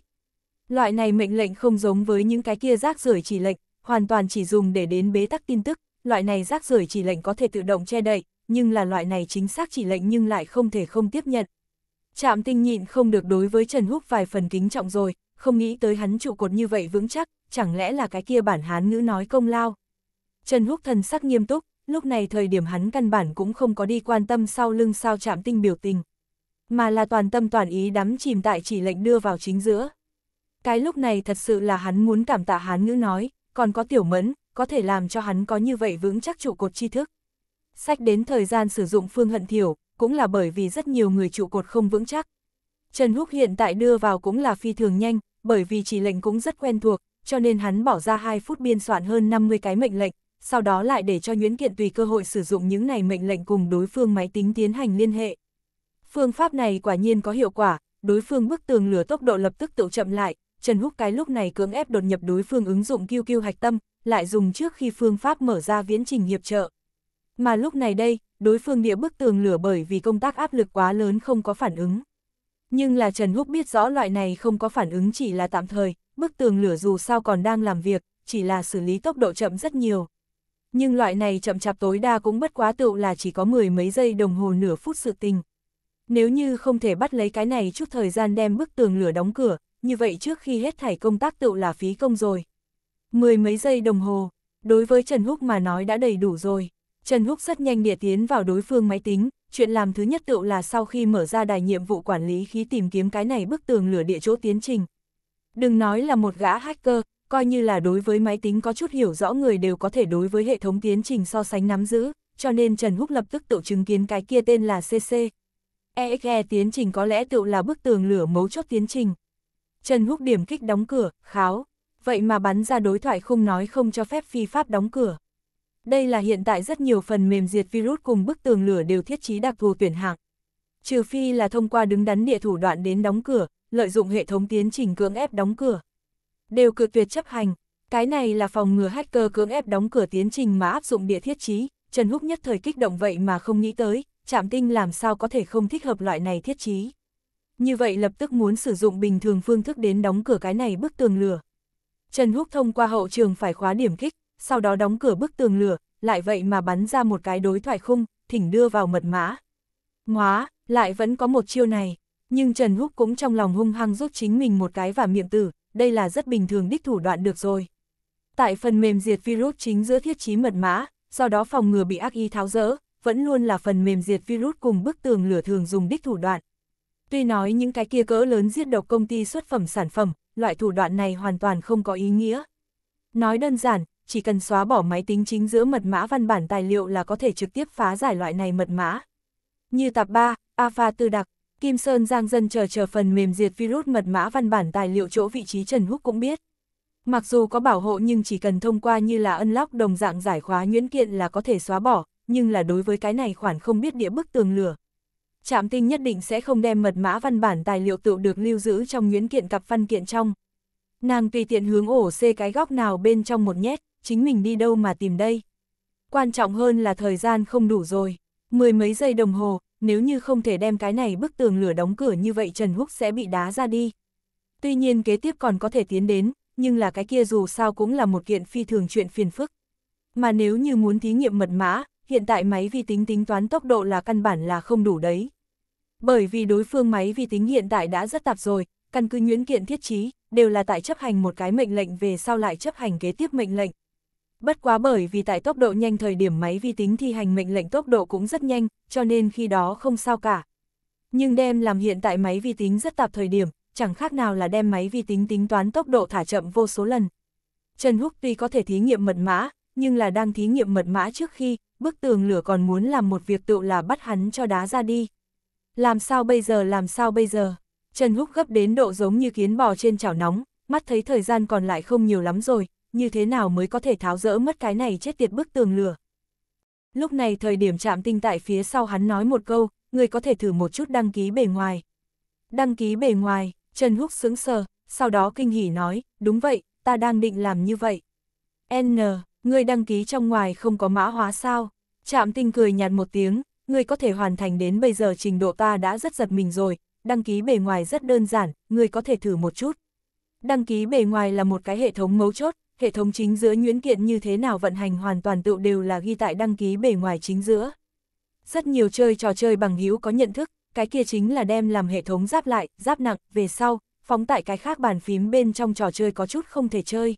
Loại này mệnh lệnh không giống với những cái kia rác rưởi chỉ lệnh, hoàn toàn chỉ dùng để đến bế tắc tin tức, loại này rác rưởi chỉ lệnh có thể tự động che đậy, nhưng là loại này chính xác chỉ lệnh nhưng lại không thể không tiếp nhận. Trạm tinh nhịn không được đối với Trần Húc vài phần kính trọng rồi, không nghĩ tới hắn trụ cột như vậy vững chắc, chẳng lẽ là cái kia bản hán ngữ nói công lao. Trần Húc thần sắc nghiêm túc, lúc này thời điểm hắn căn bản cũng không có đi quan tâm sau lưng sao chạm tinh biểu tình, mà là toàn tâm toàn ý đắm chìm tại chỉ lệnh đưa vào chính giữa. Cái lúc này thật sự là hắn muốn cảm tạ hán ngữ nói, còn có tiểu mẫn, có thể làm cho hắn có như vậy vững chắc trụ cột tri thức. Sách đến thời gian sử dụng phương hận thiểu, cũng là bởi vì rất nhiều người trụ cột không vững chắc. Trần Húc hiện tại đưa vào cũng là phi thường nhanh, bởi vì chỉ lệnh cũng rất quen thuộc, cho nên hắn bỏ ra 2 phút biên soạn hơn 50 cái mệnh lệnh, sau đó lại để cho Nguyễn Kiện tùy cơ hội sử dụng những này mệnh lệnh cùng đối phương máy tính tiến hành liên hệ. Phương pháp này quả nhiên có hiệu quả, đối phương bức tường lửa tốc độ lập tức tự chậm lại, Trần Húc cái lúc này cưỡng ép đột nhập đối phương ứng dụng QQ hạch tâm, lại dùng trước khi phương pháp mở ra viễn trình hiệp trợ. Mà lúc này đây, đối phương địa bức tường lửa bởi vì công tác áp lực quá lớn không có phản ứng. Nhưng là Trần Húc biết rõ loại này không có phản ứng chỉ là tạm thời, bức tường lửa dù sao còn đang làm việc, chỉ là xử lý tốc độ chậm rất nhiều nhưng loại này chậm chạp tối đa cũng bất quá tựu là chỉ có mười mấy giây đồng hồ nửa phút sự tình. Nếu như không thể bắt lấy cái này chút thời gian đem bức tường lửa đóng cửa, như vậy trước khi hết thảy công tác tựu là phí công rồi. Mười mấy giây đồng hồ, đối với Trần Húc mà nói đã đầy đủ rồi. Trần Húc rất nhanh địa tiến vào đối phương máy tính, chuyện làm thứ nhất tựu là sau khi mở ra đài nhiệm vụ quản lý khí tìm kiếm cái này bức tường lửa địa chỗ tiến trình. Đừng nói là một gã hacker, coi như là đối với máy tính có chút hiểu rõ người đều có thể đối với hệ thống tiến trình so sánh nắm giữ, cho nên Trần Húc lập tức tự chứng kiến cái kia tên là CC. EXE tiến trình có lẽ tự là bức tường lửa mấu chốt tiến trình. Trần Húc điểm kích đóng cửa, kháo, vậy mà bắn ra đối thoại không nói không cho phép phi pháp đóng cửa. Đây là hiện tại rất nhiều phần mềm diệt virus cùng bức tường lửa đều thiết trí đặc thù tuyển hạng. Trừ phi là thông qua đứng đắn địa thủ đoạn đến đóng cửa, lợi dụng hệ thống tiến trình cưỡng ép đóng cửa đều cực tuyệt chấp hành. Cái này là phòng ngừa hacker cưỡng ép đóng cửa tiến trình mà áp dụng địa thiết trí, Trần Húc nhất thời kích động vậy mà không nghĩ tới, chạm tinh làm sao có thể không thích hợp loại này thiết trí. Như vậy lập tức muốn sử dụng bình thường phương thức đến đóng cửa cái này bức tường lửa. Trần Húc thông qua hậu trường phải khóa điểm kích, sau đó đóng cửa bức tường lửa, lại vậy mà bắn ra một cái đối thoại khung, thỉnh đưa vào mật mã. Móa, lại vẫn có một chiêu này, nhưng Trần Húc cũng trong lòng hung hăng rút chính mình một cái và miệng tử, đây là rất bình thường đích thủ đoạn được rồi. Tại phần mềm diệt virus chính giữa thiết trí mật mã, do đó phòng ngừa bị ác ý tháo rỡ, vẫn luôn là phần mềm diệt virus cùng bức tường lửa thường dùng đích thủ đoạn. Tuy nói những cái kia cỡ lớn giết độc công ty xuất phẩm sản phẩm, loại thủ đoạn này hoàn toàn không có ý nghĩa. Nói đơn giản, chỉ cần xóa bỏ máy tính chính giữa mật mã văn bản tài liệu là có thể trực tiếp phá giải loại này mật mã. Như tập 3, Alpha Tư Đặc, Kim Sơn Giang dân chờ chờ phần mềm diệt virus mật mã văn bản tài liệu chỗ vị trí Trần Húc cũng biết. Mặc dù có bảo hộ nhưng chỉ cần thông qua như là unlock đồng dạng giải khóa nhuyễn kiện là có thể xóa bỏ, nhưng là đối với cái này khoản không biết địa bức tường lửa. Trạm tinh nhất định sẽ không đem mật mã văn bản tài liệu tự được lưu giữ trong nhuyễn kiện cặp văn kiện trong. Nàng tùy tiện hướng ổ xê cái góc nào bên trong một nhét, chính mình đi đâu mà tìm đây. Quan trọng hơn là thời gian không đủ rồi. Mười mấy giây đồng hồ, nếu như không thể đem cái này bức tường lửa đóng cửa như vậy Trần Húc sẽ bị đá ra đi. Tuy nhiên kế tiếp còn có thể tiến đến, nhưng là cái kia dù sao cũng là một kiện phi thường chuyện phiền phức. Mà nếu như muốn thí nghiệm mật mã, hiện tại máy vi tính tính toán tốc độ là căn bản là không đủ đấy. Bởi vì đối phương máy vi tính hiện tại đã rất tạp rồi, căn cứ nhuyễn kiện thiết trí, đều là tại chấp hành một cái mệnh lệnh về sau lại chấp hành kế tiếp mệnh lệnh. Bất quá bởi vì tại tốc độ nhanh thời điểm máy vi tính thi hành mệnh lệnh tốc độ cũng rất nhanh, cho nên khi đó không sao cả. Nhưng đem làm hiện tại máy vi tính rất tạp thời điểm, chẳng khác nào là đem máy vi tính tính toán tốc độ thả chậm vô số lần. Trần Húc tuy có thể thí nghiệm mật mã, nhưng là đang thí nghiệm mật mã trước khi, bức tường lửa còn muốn làm một việc tự là bắt hắn cho đá ra đi. Làm sao bây giờ làm sao bây giờ? Trần Húc gấp đến độ giống như kiến bò trên chảo nóng, mắt thấy thời gian còn lại không nhiều lắm rồi, như thế nào mới có thể tháo rỡ mất cái này chết tiệt bức tường lửa. Lúc này thời điểm chạm tinh tại phía sau hắn nói một câu, người có thể thử một chút đăng ký bề ngoài. Đăng ký bề ngoài, Trần Húc sững sờ, sau đó kinh hỉ nói, đúng vậy, ta đang định làm như vậy. N, người đăng ký trong ngoài không có mã hóa sao? Trạm tinh cười nhạt một tiếng, người có thể hoàn thành đến bây giờ trình độ ta đã rất giật mình rồi, đăng ký bề ngoài rất đơn giản, người có thể thử một chút. Đăng ký bề ngoài là một cái hệ thống mấu chốt, hệ thống chính giữa nhuyễn kiện như thế nào vận hành hoàn toàn tựu đều là ghi tại đăng ký bề ngoài chính giữa. Rất nhiều chơi trò chơi bằng hữu có nhận thức, cái kia chính là đem làm hệ thống giáp lại, giáp nặng, về sau, phóng tại cái khác bàn phím bên trong trò chơi có chút không thể chơi.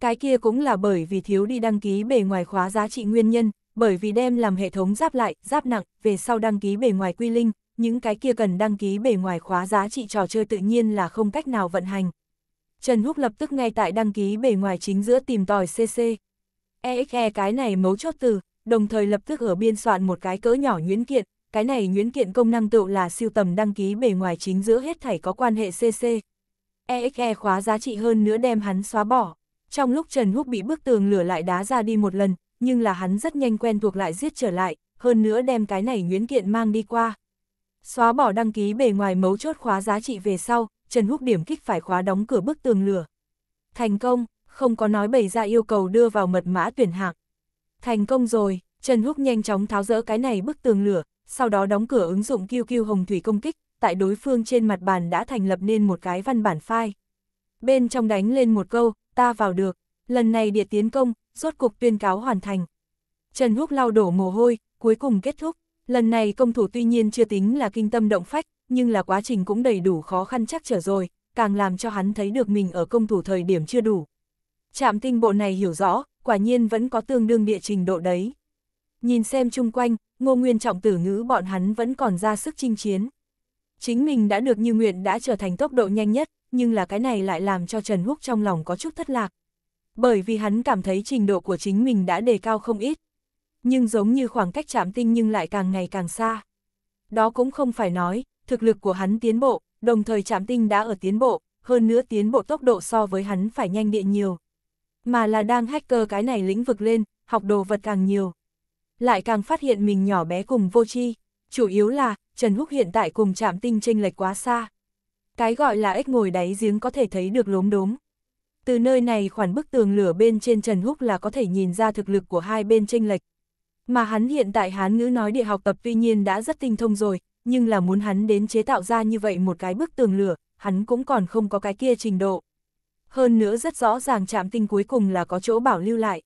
Cái kia cũng là bởi vì thiếu đi đăng ký bề ngoài khóa giá trị nguyên nhân, bởi vì đem làm hệ thống giáp lại, giáp nặng, về sau đăng ký bề ngoài quy linh, những cái kia cần đăng ký bề ngoài khóa giá trị trò chơi tự nhiên là không cách nào vận hành, Trần Húc lập tức ngay tại đăng ký bề ngoài chính giữa tìm tòi CC. EXE cái này mấu chốt từ, đồng thời lập tức ở biên soạn một cái cỡ nhỏ nhuyễn kiện, cái này nhuyễn kiện công năng tựu là siêu tầm đăng ký bề ngoài chính giữa hết thảy có quan hệ CC. EXE khóa giá trị hơn nữa đem hắn xóa bỏ. Trong lúc Trần Húc bị bức tường lửa lại đá ra đi một lần, nhưng là hắn rất nhanh quen thuộc lại giết trở lại, hơn nữa đem cái này nhuyễn kiện mang đi qua. Xóa bỏ đăng ký bề ngoài mấu chốt khóa giá trị về sau, Trần Húc điểm kích phải khóa đóng cửa bức tường lửa. Thành công, không có nói bày ra yêu cầu đưa vào mật mã tuyển hạng. Thành công rồi, Trần Húc nhanh chóng tháo dỡ cái này bức tường lửa, sau đó đóng cửa ứng dụng QQ Hồng Thủy công kích, tại đối phương trên mặt bàn đã thành lập nên một cái văn bản file. Bên trong đánh lên một câu, ta vào được, lần này địa tiến công, rốt cuộc tuyên cáo hoàn thành. Trần Húc lau đổ mồ hôi, cuối cùng kết thúc, lần này công thủ tuy nhiên chưa tính là kinh tâm động phách, nhưng là quá trình cũng đầy đủ khó khăn chắc trở rồi, càng làm cho hắn thấy được mình ở công thủ thời điểm chưa đủ. Trạm tinh bộ này hiểu rõ, quả nhiên vẫn có tương đương địa trình độ đấy. Nhìn xem chung quanh, ngô nguyên trọng tử ngữ bọn hắn vẫn còn ra sức chinh chiến. Chính mình đã được như nguyện đã trở thành tốc độ nhanh nhất, nhưng là cái này lại làm cho Trần Húc trong lòng có chút thất lạc. Bởi vì hắn cảm thấy trình độ của chính mình đã đề cao không ít. Nhưng giống như khoảng cách chạm tinh nhưng lại càng ngày càng xa. Đó cũng không phải nói, thực lực của hắn tiến bộ, đồng thời chạm tinh đã ở tiến bộ, hơn nữa tiến bộ tốc độ so với hắn phải nhanh điện nhiều. Mà là đang hacker cái này lĩnh vực lên, học đồ vật càng nhiều. Lại càng phát hiện mình nhỏ bé cùng vô tri chủ yếu là Trần Húc hiện tại cùng chạm tinh chênh lệch quá xa. Cái gọi là ếch ngồi đáy giếng có thể thấy được lốm đốm. Từ nơi này khoản bức tường lửa bên trên Trần Húc là có thể nhìn ra thực lực của hai bên chênh lệch. Mà hắn hiện tại hán ngữ nói địa học tập tuy nhiên đã rất tinh thông rồi, nhưng là muốn hắn đến chế tạo ra như vậy một cái bức tường lửa, hắn cũng còn không có cái kia trình độ. Hơn nữa rất rõ ràng chạm tinh cuối cùng là có chỗ bảo lưu lại.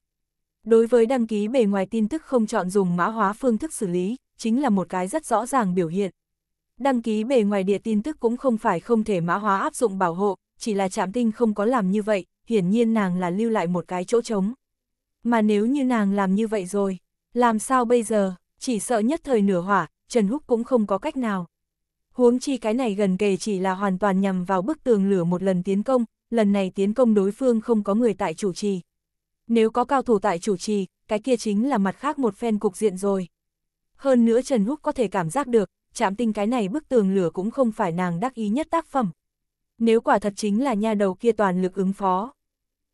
Đối với đăng ký bề ngoài tin tức không chọn dùng mã hóa phương thức xử lý, chính là một cái rất rõ ràng biểu hiện. Đăng ký bề ngoài địa tin tức cũng không phải không thể mã hóa áp dụng bảo hộ, chỉ là chạm tinh không có làm như vậy, hiển nhiên nàng là lưu lại một cái chỗ trống. Mà nếu như nàng làm như vậy rồi, làm sao bây giờ, chỉ sợ nhất thời nửa hỏa, Trần Húc cũng không có cách nào. Huống chi cái này gần kề chỉ là hoàn toàn nhằm vào bức tường lửa một lần tiến công, lần này tiến công đối phương không có người tại chủ trì. Nếu có cao thủ tại chủ trì, cái kia chính là mặt khác một phen cục diện rồi. Hơn nữa Trần Húc có thể cảm giác được, chạm tinh cái này bức tường lửa cũng không phải nàng đắc ý nhất tác phẩm. Nếu quả thật chính là nha đầu kia toàn lực ứng phó.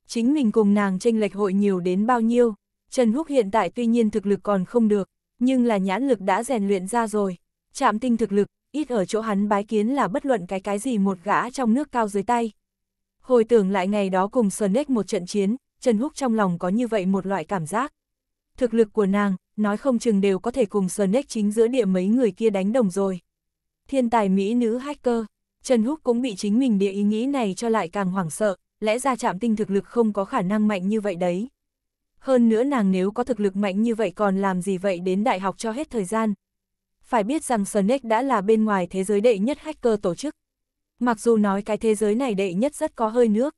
Chính mình cùng nàng tranh lệch hội nhiều đến bao nhiêu, Trần Húc hiện tại tuy nhiên thực lực còn không được, nhưng là nhãn lực đã rèn luyện ra rồi. Chạm tinh thực lực, ít ở chỗ hắn bái kiến là bất luận cái cái gì một gã trong nước cao dưới tay. Hồi tưởng lại ngày đó cùng Sonic một trận chiến, Trần Húc trong lòng có như vậy một loại cảm giác. Thực lực của nàng, nói không chừng đều có thể cùng Sonic chính giữa địa mấy người kia đánh đồng rồi. Thiên tài Mỹ nữ hacker, Trần Húc cũng bị chính mình địa ý nghĩ này cho lại càng hoảng sợ, lẽ ra chạm tinh thực lực không có khả năng mạnh như vậy đấy. Hơn nữa nàng nếu có thực lực mạnh như vậy còn làm gì vậy đến đại học cho hết thời gian. Phải biết rằng Snake đã là bên ngoài thế giới đệ nhất hacker tổ chức. Mặc dù nói cái thế giới này đệ nhất rất có hơi nước.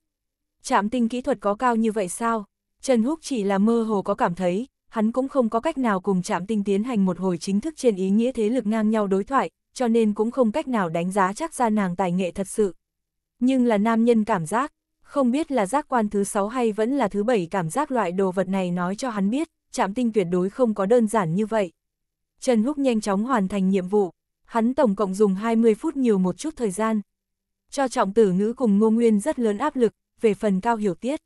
Chạm tinh kỹ thuật có cao như vậy sao? Trần Húc chỉ là mơ hồ có cảm thấy, hắn cũng không có cách nào cùng chạm tinh tiến hành một hồi chính thức trên ý nghĩa thế lực ngang nhau đối thoại, cho nên cũng không cách nào đánh giá chắc ra nàng tài nghệ thật sự. Nhưng là nam nhân cảm giác, không biết là giác quan thứ sáu hay vẫn là thứ bảy cảm giác loại đồ vật này nói cho hắn biết, chạm tinh tuyệt đối không có đơn giản như vậy. Trần Húc nhanh chóng hoàn thành nhiệm vụ, hắn tổng cộng dùng 20 phút nhiều một chút thời gian. Cho trọng tử ngữ cùng ngô nguyên rất lớn áp lực, về phần cao hiểu tiết.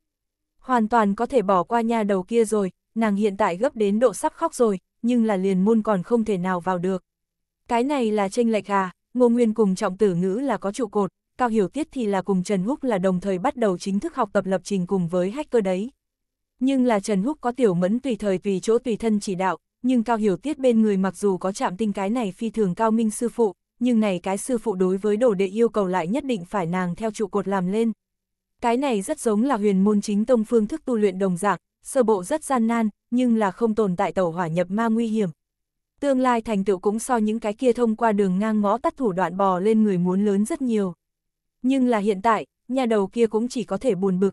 Hoàn toàn có thể bỏ qua nhà đầu kia rồi, nàng hiện tại gấp đến độ sắp khóc rồi, nhưng là liền môn còn không thể nào vào được. Cái này là tranh lệch à, ngô nguyên cùng trọng tử ngữ là có trụ cột, Cao Hiểu Tiết thì là cùng Trần Húc là đồng thời bắt đầu chính thức học tập lập trình cùng với hacker đấy. Nhưng là Trần Húc có tiểu mẫn tùy thời tùy chỗ tùy thân chỉ đạo, nhưng Cao Hiểu Tiết bên người mặc dù có chạm tinh cái này phi thường cao minh sư phụ, nhưng này cái sư phụ đối với đồ đệ yêu cầu lại nhất định phải nàng theo trụ cột làm lên. Cái này rất giống là huyền môn chính tông phương thức tu luyện đồng dạng, sơ bộ rất gian nan, nhưng là không tồn tại tẩu hỏa nhập ma nguy hiểm. Tương lai thành tựu cũng so những cái kia thông qua đường ngang ngõ tắt thủ đoạn bò lên người muốn lớn rất nhiều. Nhưng là hiện tại, nhà đầu kia cũng chỉ có thể buồn bực.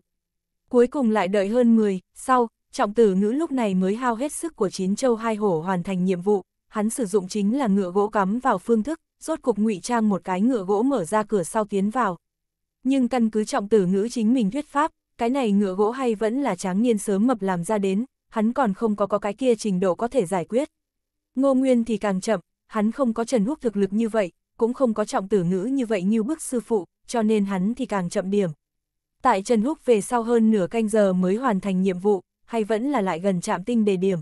Cuối cùng lại đợi hơn 10, sau, trọng tử ngữ lúc này mới hao hết sức của chín châu hai hổ hoàn thành nhiệm vụ, hắn sử dụng chính là ngựa gỗ cắm vào phương thức, rốt cục ngụy trang một cái ngựa gỗ mở ra cửa sau tiến vào. Nhưng căn cứ trọng tử ngữ chính mình thuyết pháp, cái này ngựa gỗ hay vẫn là tráng niên sớm mập làm ra đến, hắn còn không có có cái kia trình độ có thể giải quyết. Ngô Nguyên thì càng chậm, hắn không có Trần Húc thực lực như vậy, cũng không có trọng tử ngữ như vậy như bức sư phụ, cho nên hắn thì càng chậm điểm. Tại Trần Húc về sau hơn nửa canh giờ mới hoàn thành nhiệm vụ, hay vẫn là lại gần chạm tinh đề điểm.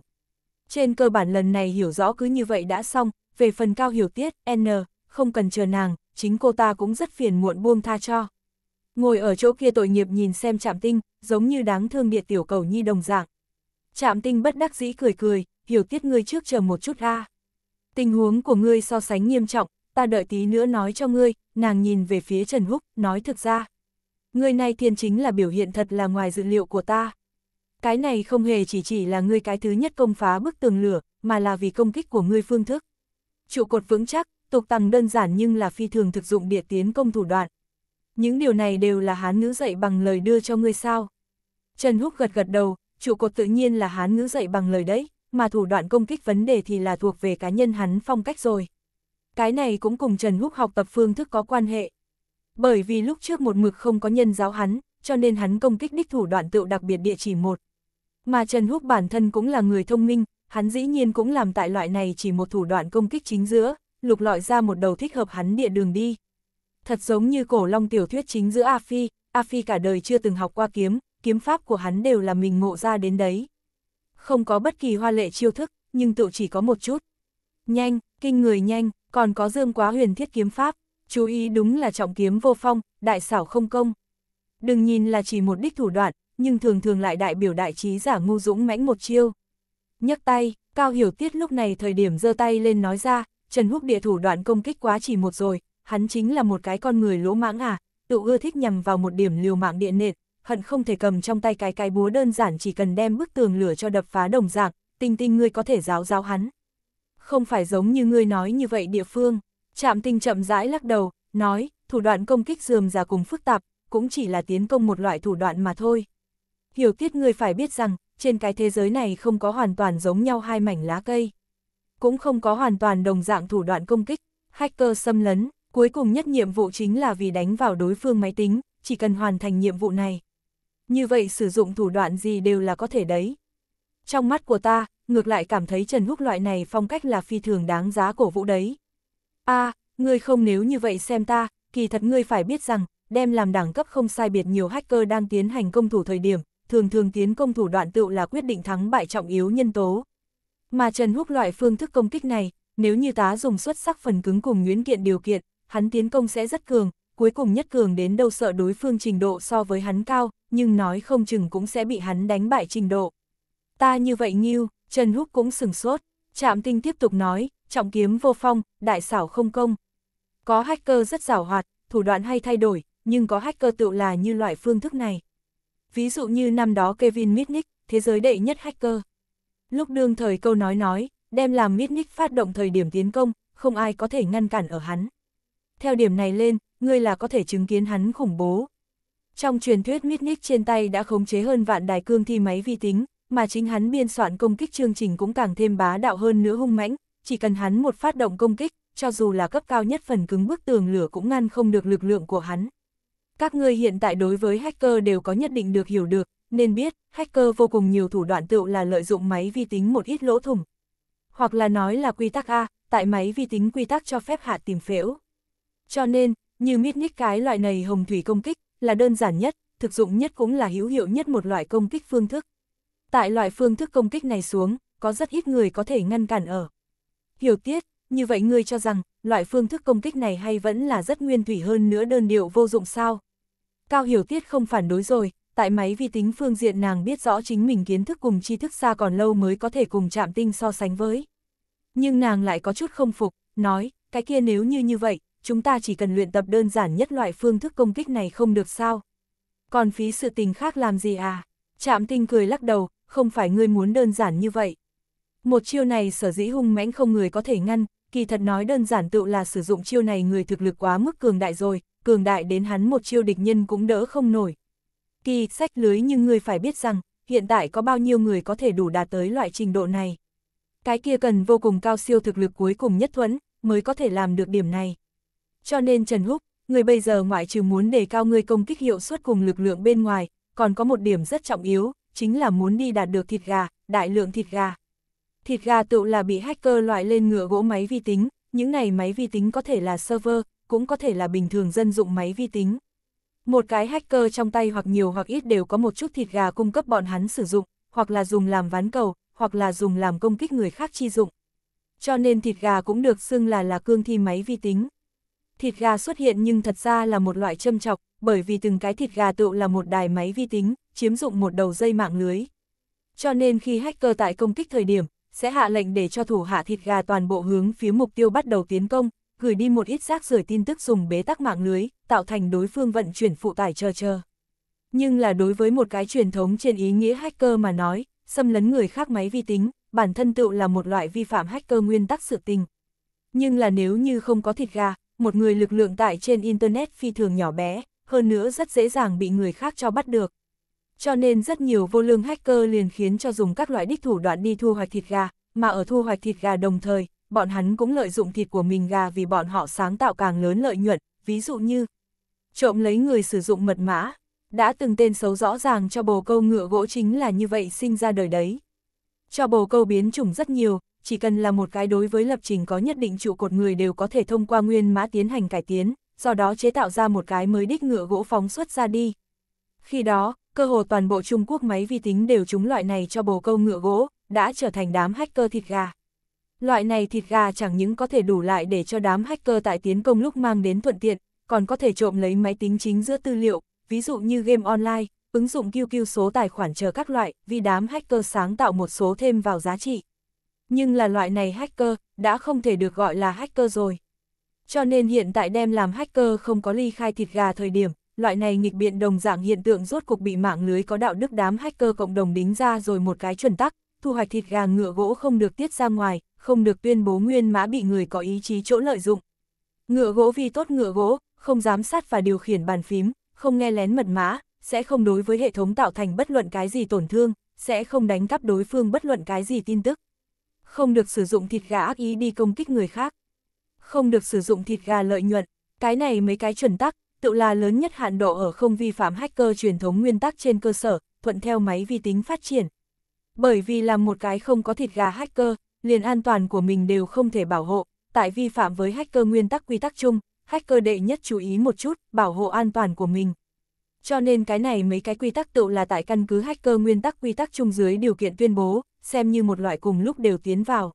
Trên cơ bản lần này hiểu rõ cứ như vậy đã xong, về phần cao hiểu tiết, N, không cần chờ nàng, chính cô ta cũng rất phiền muộn buông tha cho. Ngồi ở chỗ kia tội nghiệp nhìn xem chạm tinh, giống như đáng thương địa tiểu cầu nhi đồng dạng. Chạm tinh bất đắc dĩ cười cười, hiểu tiết ngươi trước chờ một chút a. Tình huống của ngươi so sánh nghiêm trọng, ta đợi tí nữa nói cho ngươi, nàng nhìn về phía Trần Húc, nói thực ra. Ngươi này thiên chính là biểu hiện thật là ngoài dự liệu của ta. Cái này không hề chỉ chỉ là ngươi cái thứ nhất công phá bức tường lửa, mà là vì công kích của ngươi phương thức. Trụ cột vững chắc, tục tăng đơn giản nhưng là phi thường thực dụng địa tiến công thủ đoạn. Những điều này đều là hán ngữ dạy bằng lời đưa cho ngươi sao. Trần Húc gật gật đầu, trụ cột tự nhiên là hán ngữ dạy bằng lời đấy, mà thủ đoạn công kích vấn đề thì là thuộc về cá nhân hắn phong cách rồi cái này cũng cùng Trần Húc học tập phương thức có quan hệ. Bởi vì lúc trước một mực không có nhân giáo hắn, cho nên hắn công kích đích thủ đoạn tựu đặc biệt địa chỉ một. Mà Trần Húc bản thân cũng là người thông minh, hắn dĩ nhiên cũng làm tại loại này chỉ một thủ đoạn công kích chính giữa, lục lọi ra một đầu thích hợp hắn địa đường đi. Thật giống như cổ long tiểu thuyết chính giữa A Phi, A Phi cả đời chưa từng học qua kiếm, kiếm pháp của hắn đều là mình ngộ ra đến đấy. Không có bất kỳ hoa lệ chiêu thức, nhưng tự chỉ có một chút. Nhanh, kinh người nhanh, còn có dương quá huyền thiết kiếm pháp, chú ý đúng là trọng kiếm vô phong, đại xảo không công. Đừng nhìn là chỉ một đích thủ đoạn, nhưng thường thường lại đại biểu đại trí giả ngu dũng mãnh một chiêu. nhấc tay, Cao Hiểu Tiết lúc này thời điểm giơ tay lên nói ra, Trần Húc địa thủ đoạn công kích quá chỉ một rồi, hắn chính là một cái con người lỗ mãng à, tự ưa thích nhằm vào một điểm liều mạng điện nệt, hận không thể cầm trong tay cái cái búa đơn giản chỉ cần đem bức tường lửa cho đập phá đồng dạng, tinh tinh ngươi có thể giáo giáo hắn không phải giống như ngươi nói như vậy địa phương. Trạm tinh chậm rãi lắc đầu, nói, thủ đoạn công kích dườm già cùng phức tạp, cũng chỉ là tiến công một loại thủ đoạn mà thôi. Hiểu tiết ngươi phải biết rằng, trên cái thế giới này không có hoàn toàn giống nhau hai mảnh lá cây. Cũng không có hoàn toàn đồng dạng thủ đoạn công kích, hacker xâm lấn, cuối cùng nhất nhiệm vụ chính là vì đánh vào đối phương máy tính, chỉ cần hoàn thành nhiệm vụ này. Như vậy sử dụng thủ đoạn gì đều là có thể đấy. Trong mắt của ta, ngược lại cảm thấy Trần Húc loại này phong cách là phi thường đáng giá cổ vũ đấy. a ngươi không nếu như vậy xem ta, kỳ thật ngươi phải biết rằng, đem làm đẳng cấp không sai biệt nhiều hacker đang tiến hành công thủ thời điểm, thường thường tiến công thủ đoạn tựu là quyết định thắng bại trọng yếu nhân tố. Mà Trần Húc loại phương thức công kích này, nếu như tá dùng xuất sắc phần cứng cùng nguyễn kiện điều kiện, hắn tiến công sẽ rất cường, cuối cùng nhất cường đến đâu sợ đối phương trình độ so với hắn cao, nhưng nói không chừng cũng sẽ bị hắn đánh bại trình độ. Ta như vậy nghiêu, Trần Húc cũng sừng sốt, Trạm Tinh tiếp tục nói, trọng kiếm vô phong, đại xảo không công. Có hacker rất giảo hoạt, thủ đoạn hay thay đổi, nhưng có hacker tự là như loại phương thức này. Ví dụ như năm đó Kevin Mitnick, thế giới đệ nhất hacker. Lúc đương thời câu nói nói, đem làm Mitnick phát động thời điểm tiến công, không ai có thể ngăn cản ở hắn. Theo điểm này lên, ngươi là có thể chứng kiến hắn khủng bố. Trong truyền thuyết Mitnick trên tay đã khống chế hơn vạn đài cương thi máy vi tính, mà chính hắn biên soạn công kích chương trình cũng càng thêm bá đạo hơn nữa hung mãnh, chỉ cần hắn một phát động công kích, cho dù là cấp cao nhất phần cứng bức tường lửa cũng ngăn không được lực lượng của hắn. Các ngươi hiện tại đối với hacker đều có nhất định được hiểu được, nên biết, hacker vô cùng nhiều thủ đoạn tựu là lợi dụng máy vi tính một ít lỗ thủng. Hoặc là nói là quy tắc A, tại máy vi tính quy tắc cho phép hạ tìm phễu. Cho nên, như mít nick cái loại này hồng thủy công kích, là đơn giản nhất, thực dụng nhất cũng là hữu hiệu nhất một loại công kích phương thức. Tại loại phương thức công kích này xuống, có rất ít người có thể ngăn cản ở. Hiểu tiết, như vậy ngươi cho rằng, loại phương thức công kích này hay vẫn là rất nguyên thủy hơn nữa đơn điệu vô dụng sao? Cao hiểu tiết không phản đối rồi, tại máy vi tính phương diện nàng biết rõ chính mình kiến thức cùng tri thức xa còn lâu mới có thể cùng chạm tinh so sánh với. Nhưng nàng lại có chút không phục, nói, cái kia nếu như như vậy, chúng ta chỉ cần luyện tập đơn giản nhất loại phương thức công kích này không được sao? Còn phí sự tình khác làm gì à? Chạm tinh cười lắc đầu, không phải ngươi muốn đơn giản như vậy. Một chiêu này sở dĩ hung mãnh không người có thể ngăn, kỳ thật nói đơn giản tự là sử dụng chiêu này người thực lực quá mức cường đại rồi, cường đại đến hắn một chiêu địch nhân cũng đỡ không nổi. Kỳ sách lưới nhưng ngươi phải biết rằng, hiện tại có bao nhiêu người có thể đủ đạt tới loại trình độ này. Cái kia cần vô cùng cao siêu thực lực cuối cùng nhất thuẫn, mới có thể làm được điểm này. Cho nên Trần Húc, người bây giờ ngoại trừ muốn đề cao người công kích hiệu suất cùng lực lượng bên ngoài, còn có một điểm rất trọng yếu, chính là muốn đi đạt được thịt gà, đại lượng thịt gà. Thịt gà tự là bị hacker loại lên ngựa gỗ máy vi tính, những này máy vi tính có thể là server, cũng có thể là bình thường dân dụng máy vi tính. Một cái hacker trong tay hoặc nhiều hoặc ít đều có một chút thịt gà cung cấp bọn hắn sử dụng, hoặc là dùng làm ván cầu, hoặc là dùng làm công kích người khác chi dụng. Cho nên thịt gà cũng được xưng là là cương thi máy vi tính. Thịt gà xuất hiện nhưng thật ra là một loại châm chọc, bởi vì từng cái thịt gà tự là một đài máy vi tính, chiếm dụng một đầu dây mạng lưới. Cho nên khi hacker tại công kích thời điểm, sẽ hạ lệnh để cho thủ hạ thịt gà toàn bộ hướng phía mục tiêu bắt đầu tiến công, gửi đi một ít rác rưởi tin tức dùng bế tắc mạng lưới, tạo thành đối phương vận chuyển phụ tải chờ chờ. Nhưng là đối với một cái truyền thống trên ý nghĩa hacker mà nói, xâm lấn người khác máy vi tính, bản thân tự là một loại vi phạm hacker nguyên tắc sự tình. Nhưng là nếu như không có thịt gà, một người lực lượng tại trên Internet phi thường nhỏ bé, hơn nữa rất dễ dàng bị người khác cho bắt được. Cho nên rất nhiều vô lương hacker liền khiến cho dùng các loại đích thủ đoạn đi thu hoạch thịt gà, mà ở thu hoạch thịt gà đồng thời, bọn hắn cũng lợi dụng thịt của mình gà vì bọn họ sáng tạo càng lớn lợi nhuận, ví dụ như trộm lấy người sử dụng mật mã, đã từng tên xấu rõ ràng cho bồ câu ngựa gỗ chính là như vậy sinh ra đời đấy. Cho bồ câu biến chủng rất nhiều, chỉ cần là một cái đối với lập trình có nhất định trụ cột người đều có thể thông qua nguyên mã tiến hành cải tiến, do đó chế tạo ra một cái mới đích ngựa gỗ phóng xuất ra đi. Khi đó, cơ hồ toàn bộ Trung Quốc máy vi tính đều trúng loại này cho bồ câu ngựa gỗ, đã trở thành đám hacker thịt gà. Loại này thịt gà chẳng những có thể đủ lại để cho đám hacker tại tiến công lúc mang đến thuận tiện, còn có thể trộm lấy máy tính chính giữa tư liệu, ví dụ như game online, ứng dụng QQ số tài khoản chờ các loại, vì đám hacker sáng tạo một số thêm vào giá trị. Nhưng là loại này hacker, đã không thể được gọi là hacker rồi. Cho nên hiện tại đem làm hacker không có ly khai thịt gà thời điểm, loại này nghịch biện đồng dạng hiện tượng rốt cục bị mạng lưới có đạo đức đám hacker cộng đồng đính ra rồi một cái chuẩn tắc, thu hoạch thịt gà ngựa gỗ không được tiết ra ngoài, không được tuyên bố nguyên mã bị người có ý chí chỗ lợi dụng. Ngựa gỗ vì tốt ngựa gỗ, không giám sát và điều khiển bàn phím, không nghe lén mật mã, sẽ không đối với hệ thống tạo thành bất luận cái gì tổn thương, sẽ không đánh cắp đối phương bất luận cái gì tin tức. Không được sử dụng thịt gà ác ý đi công kích người khác. Không được sử dụng thịt gà lợi nhuận, cái này mấy cái chuẩn tắc, tự là lớn nhất hạn độ ở không vi phạm hacker truyền thống nguyên tắc trên cơ sở, thuận theo máy vi tính phát triển. Bởi vì làm một cái không có thịt gà hacker, liền an toàn của mình đều không thể bảo hộ, tại vi phạm với hacker nguyên tắc quy tắc chung, hacker đệ nhất chú ý một chút, bảo hộ an toàn của mình. Cho nên cái này mấy cái quy tắc tự là tại căn cứ hacker nguyên tắc quy tắc chung dưới điều kiện tuyên bố, xem như một loại cùng lúc đều tiến vào.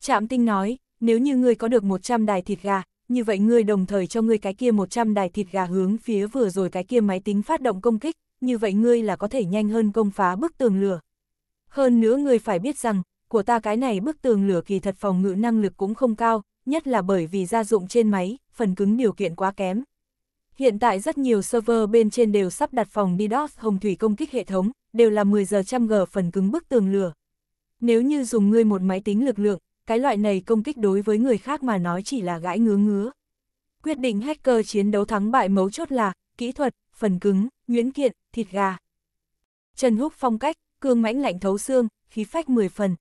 Trạm Tinh nói, nếu như ngươi có được 100 đài thịt gà, như vậy ngươi đồng thời cho ngươi cái kia 100 đài thịt gà hướng phía vừa rồi cái kia máy tính phát động công kích, như vậy ngươi là có thể nhanh hơn công phá bức tường lửa. Hơn nữa ngươi phải biết rằng, của ta cái này bức tường lửa kỳ thật phòng ngự năng lực cũng không cao, nhất là bởi vì gia dụng trên máy, phần cứng điều kiện quá kém. Hiện tại rất nhiều server bên trên đều sắp đặt phòng DDoS hồng thủy công kích hệ thống, đều là 10 giờ trăm g phần cứng bức tường lửa. Nếu như dùng ngươi một máy tính lực lượng, cái loại này công kích đối với người khác mà nói chỉ là gãi ngứa ngứa. Quyết định hacker chiến đấu thắng bại mấu chốt là kỹ thuật, phần cứng, nhuyễn kiện, thịt gà. Trần Húc phong cách, cương mãnh lạnh thấu xương, khí phách 10 phần.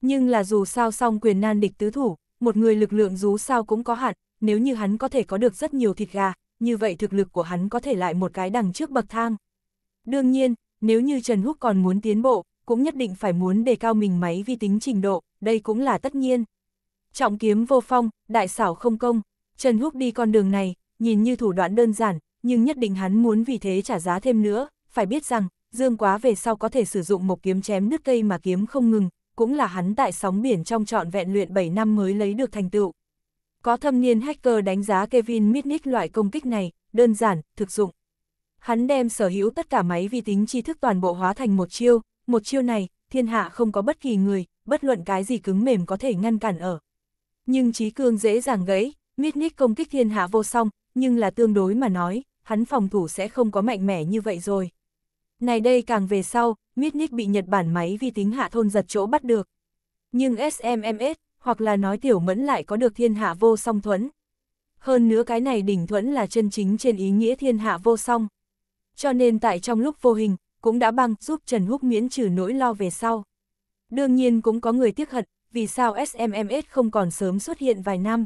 Nhưng là dù sao song quyền nan địch tứ thủ, một người lực lượng dù sao cũng có hạn, nếu như hắn có thể có được rất nhiều thịt gà, như vậy thực lực của hắn có thể lại một cái đằng trước bậc thang. Đương nhiên, nếu như Trần Húc còn muốn tiến bộ, cũng nhất định phải muốn đề cao mình máy vi tính trình độ, đây cũng là tất nhiên. Trọng kiếm vô phong, đại xảo không công, Trần Húc đi con đường này, nhìn như thủ đoạn đơn giản, nhưng nhất định hắn muốn vì thế trả giá thêm nữa, phải biết rằng, Dương Quá về sau có thể sử dụng một kiếm chém nứt cây mà kiếm không ngừng, cũng là hắn tại sóng biển trong trọn vẹn luyện 7 năm mới lấy được thành tựu. Có thâm niên hacker đánh giá Kevin Mitnick loại công kích này, đơn giản, thực dụng. Hắn đem sở hữu tất cả máy vi tính tri thức toàn bộ hóa thành một chiêu, một chiêu này, thiên hạ không có bất kỳ người, bất luận cái gì cứng mềm có thể ngăn cản ở. Nhưng Trí Cương dễ dàng gãy, miết nít công kích thiên hạ vô song, nhưng là tương đối mà nói, hắn phòng thủ sẽ không có mạnh mẽ như vậy rồi. Này đây càng về sau, miết nít bị Nhật Bản máy vi tính hạ thôn giật chỗ bắt được. Nhưng SMMS, hoặc là nói tiểu mẫn lại có được thiên hạ vô song thuẫn. Hơn nữa cái này đỉnh thuẫn là chân chính trên ý nghĩa thiên hạ vô song. Cho nên tại trong lúc vô hình, cũng đã băng giúp Trần Húc miễn trừ nỗi lo về sau. Đương nhiên cũng có người tiếc hận, vì sao SMMS không còn sớm xuất hiện vài năm.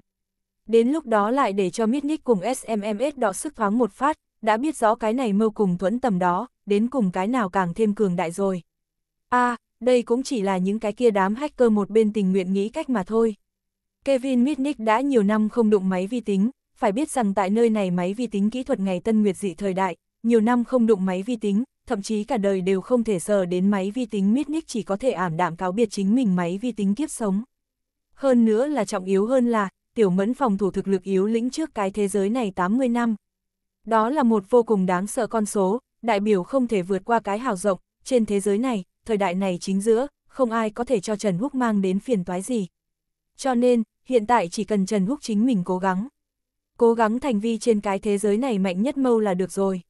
Đến lúc đó lại để cho Mitnick cùng SMMS đọ sức thoáng một phát, đã biết rõ cái này mâu cùng thuẫn tầm đó, đến cùng cái nào càng thêm cường đại rồi. a à, đây cũng chỉ là những cái kia đám hacker một bên tình nguyện nghĩ cách mà thôi. Kevin Mitnick đã nhiều năm không đụng máy vi tính, phải biết rằng tại nơi này máy vi tính kỹ thuật ngày tân nguyệt dị thời đại, nhiều năm không đụng máy vi tính, thậm chí cả đời đều không thể sờ đến máy vi tính Mitnick chỉ có thể ảm đạm cáo biệt chính mình máy vi tính kiếp sống. Hơn nữa là trọng yếu hơn là, tiểu mẫn phòng thủ thực lực yếu lĩnh trước cái thế giới này 80 năm. Đó là một vô cùng đáng sợ con số, đại biểu không thể vượt qua cái hào rộng, trên thế giới này, thời đại này chính giữa, không ai có thể cho Trần Húc mang đến phiền toái gì. Cho nên, hiện tại chỉ cần Trần Húc chính mình cố gắng. Cố gắng thành vi trên cái thế giới này mạnh nhất mâu là được rồi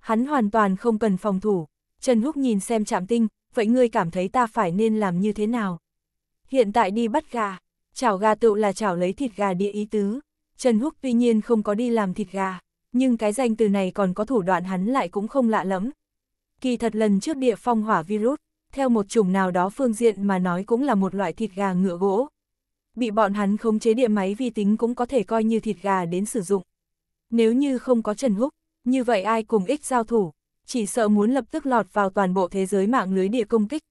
hắn hoàn toàn không cần phòng thủ. Trần Húc nhìn xem chạm tinh, vậy ngươi cảm thấy ta phải nên làm như thế nào? Hiện tại đi bắt gà, chảo gà tựu là chảo lấy thịt gà địa ý tứ. Trần Húc tuy nhiên không có đi làm thịt gà, nhưng cái danh từ này còn có thủ đoạn hắn lại cũng không lạ lẫm. Kỳ thật lần trước địa phong hỏa virus, theo một chủng nào đó phương diện mà nói cũng là một loại thịt gà ngựa gỗ. Bị bọn hắn khống chế địa máy vi tính cũng có thể coi như thịt gà đến sử dụng. Nếu như không có Trần Húc, như vậy ai cùng ích giao thủ, chỉ sợ muốn lập tức lọt vào toàn bộ thế giới mạng lưới địa công kích.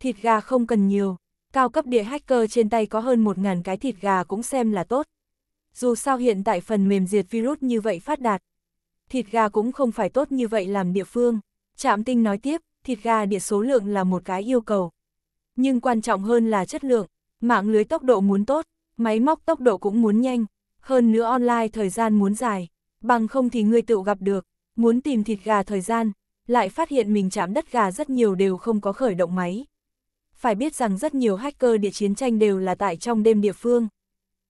Thịt gà không cần nhiều, cao cấp địa hacker trên tay có hơn 1.000 cái thịt gà cũng xem là tốt. Dù sao hiện tại phần mềm diệt virus như vậy phát đạt, thịt gà cũng không phải tốt như vậy làm địa phương. Trạm tinh nói tiếp, thịt gà địa số lượng là một cái yêu cầu. Nhưng quan trọng hơn là chất lượng, mạng lưới tốc độ muốn tốt, máy móc tốc độ cũng muốn nhanh, hơn nữa online thời gian muốn dài bằng không thì ngươi tự gặp được, muốn tìm thịt gà thời gian, lại phát hiện mình chạm đất gà rất nhiều đều không có khởi động máy. Phải biết rằng rất nhiều hacker địa chiến tranh đều là tại trong đêm địa phương.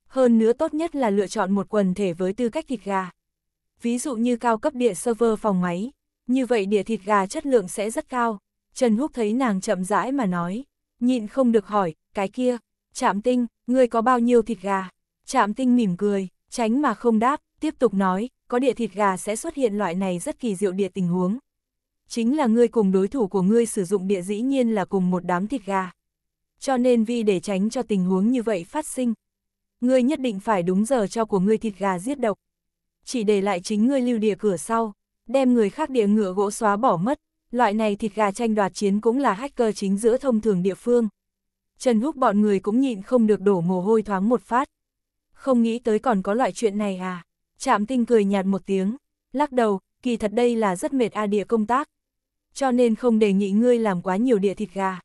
Hơn nữa tốt nhất là lựa chọn một quần thể với tư cách thịt gà. Ví dụ như cao cấp địa server phòng máy, như vậy địa thịt gà chất lượng sẽ rất cao. Trần Húc thấy nàng chậm rãi mà nói, nhịn không được hỏi, cái kia, chạm tinh, ngươi có bao nhiêu thịt gà? Chạm tinh mỉm cười, tránh mà không đáp, tiếp tục nói, có địa thịt gà sẽ xuất hiện loại này rất kỳ diệu địa tình huống. Chính là ngươi cùng đối thủ của ngươi sử dụng địa dĩ nhiên là cùng một đám thịt gà. Cho nên vì để tránh cho tình huống như vậy phát sinh, ngươi nhất định phải đúng giờ cho của ngươi thịt gà giết độc. Chỉ để lại chính ngươi lưu địa cửa sau, đem người khác địa ngựa gỗ xóa bỏ mất, loại này thịt gà tranh đoạt chiến cũng là hacker chính giữa thông thường địa phương. Trần Húc bọn người cũng nhịn không được đổ mồ hôi thoáng một phát. Không nghĩ tới còn có loại chuyện này à? Trạm tinh cười nhạt một tiếng, lắc đầu, kỳ thật đây là rất mệt a địa công tác. Cho nên không đề nghị ngươi làm quá nhiều địa thịt gà.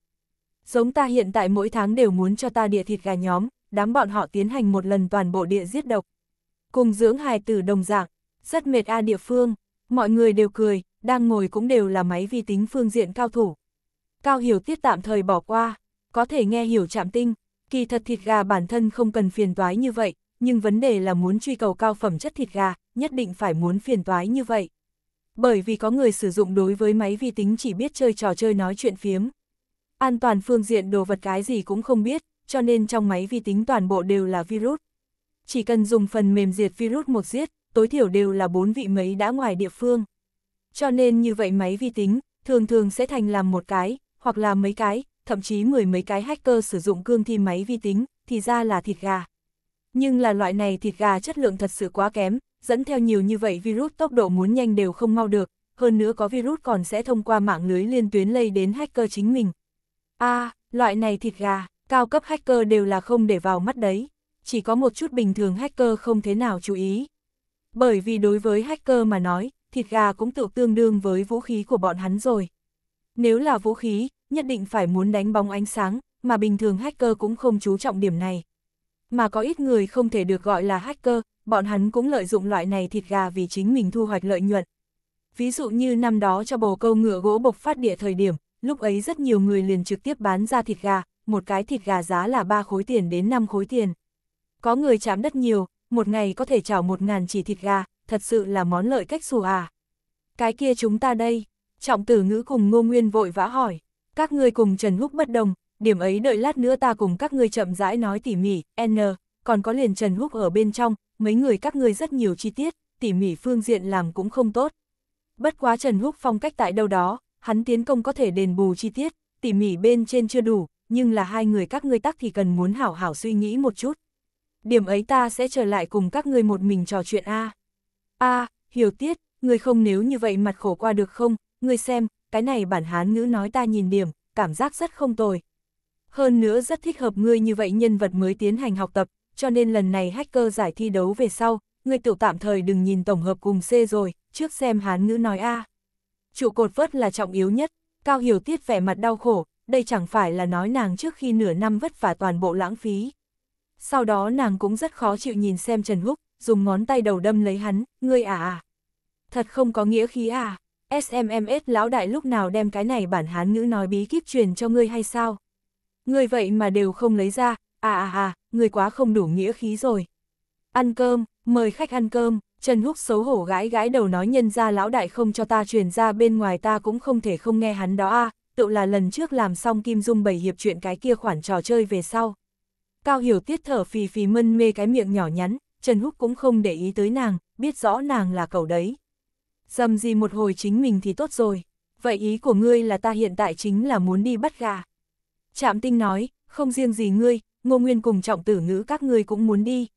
Giống ta hiện tại mỗi tháng đều muốn cho ta địa thịt gà nhóm, đám bọn họ tiến hành một lần toàn bộ địa giết độc. Cùng dưỡng hài tử đồng dạng, rất mệt a địa phương, mọi người đều cười, đang ngồi cũng đều là máy vi tính phương diện cao thủ. Cao hiểu tiết tạm thời bỏ qua, có thể nghe hiểu Trạm tinh, kỳ thật thịt gà bản thân không cần phiền toái như vậy, nhưng vấn đề là muốn truy cầu cao phẩm chất thịt gà, nhất định phải muốn phiền toái như vậy. Bởi vì có người sử dụng đối với máy vi tính chỉ biết chơi trò chơi nói chuyện phiếm. An toàn phương diện đồ vật cái gì cũng không biết, cho nên trong máy vi tính toàn bộ đều là virus. Chỉ cần dùng phần mềm diệt virus một giết, tối thiểu đều là bốn vị mấy đã ngoài địa phương. Cho nên như vậy máy vi tính, thường thường sẽ thành làm một cái, hoặc là mấy cái, thậm chí mười mấy cái hacker sử dụng cương thi máy vi tính, thì ra là thịt gà. Nhưng là loại này thịt gà chất lượng thật sự quá kém, dẫn theo nhiều như vậy virus tốc độ muốn nhanh đều không mau được, hơn nữa có virus còn sẽ thông qua mạng lưới liên tuyến lây đến hacker chính mình. a à, loại này thịt gà, cao cấp hacker đều là không để vào mắt đấy, chỉ có một chút bình thường hacker không thế nào chú ý. Bởi vì đối với hacker mà nói, thịt gà cũng tự tương đương với vũ khí của bọn hắn rồi. Nếu là vũ khí, nhất định phải muốn đánh bóng ánh sáng, mà bình thường hacker cũng không chú trọng điểm này mà có ít người không thể được gọi là hacker, bọn hắn cũng lợi dụng loại này thịt gà vì chính mình thu hoạch lợi nhuận. Ví dụ như năm đó cho bồ câu ngựa gỗ bộc phát địa thời điểm, lúc ấy rất nhiều người liền trực tiếp bán ra thịt gà, một cái thịt gà giá là 3 khối tiền đến 5 khối tiền. Có người chạm đất nhiều, một ngày có thể chảo 1.000 chỉ thịt gà, thật sự là món lợi cách xù à. Cái kia chúng ta đây, trọng tử ngữ cùng ngô nguyên vội vã hỏi, các ngươi cùng Trần Húc bất đồng, điểm ấy đợi lát nữa ta cùng các ngươi chậm rãi nói tỉ mỉ, N, còn có liền Trần Húc ở bên trong, mấy người các ngươi rất nhiều chi tiết, tỉ mỉ phương diện làm cũng không tốt. Bất quá Trần Húc phong cách tại đâu đó, hắn tiến công có thể đền bù chi tiết, tỉ mỉ bên trên chưa đủ, nhưng là hai người các ngươi tắc thì cần muốn hảo hảo suy nghĩ một chút. Điểm ấy ta sẽ trở lại cùng các ngươi một mình trò chuyện A. A, hiểu tiết, ngươi không nếu như vậy mặt khổ qua được không, ngươi xem, cái này bản hán ngữ nói ta nhìn điểm, cảm giác rất không tồi, hơn nữa rất thích hợp ngươi như vậy nhân vật mới tiến hành học tập, cho nên lần này hacker giải thi đấu về sau, ngươi tiểu tạm thời đừng nhìn tổng hợp cùng C rồi, trước xem hán ngữ nói A. Trụ cột vất là trọng yếu nhất, Cao Hiểu Tiết vẻ mặt đau khổ, đây chẳng phải là nói nàng trước khi nửa năm vất vả toàn bộ lãng phí. Sau đó nàng cũng rất khó chịu nhìn xem Trần Húc, dùng ngón tay đầu đâm lấy hắn, ngươi à à. Thật không có nghĩa khí à, SMMS lão đại lúc nào đem cái này bản hán ngữ nói bí kíp truyền cho ngươi hay sao? Người vậy mà đều không lấy ra, à à à, người quá không đủ nghĩa khí rồi. Ăn cơm, mời khách ăn cơm, Trần Húc xấu hổ gãi gãi đầu nói nhân ra lão đại không cho ta truyền ra bên ngoài ta cũng không thể không nghe hắn đó a à, tự là lần trước làm xong Kim Dung bày hiệp chuyện cái kia khoản trò chơi về sau. Cao Hiểu Tiết thở phì phì mân mê cái miệng nhỏ nhắn, Trần Húc cũng không để ý tới nàng, biết rõ nàng là cậu đấy. Dầm gì một hồi chính mình thì tốt rồi, vậy ý của ngươi là ta hiện tại chính là muốn đi bắt gà. Trạm tinh nói, không riêng gì ngươi, ngô nguyên cùng trọng tử ngữ các ngươi cũng muốn đi.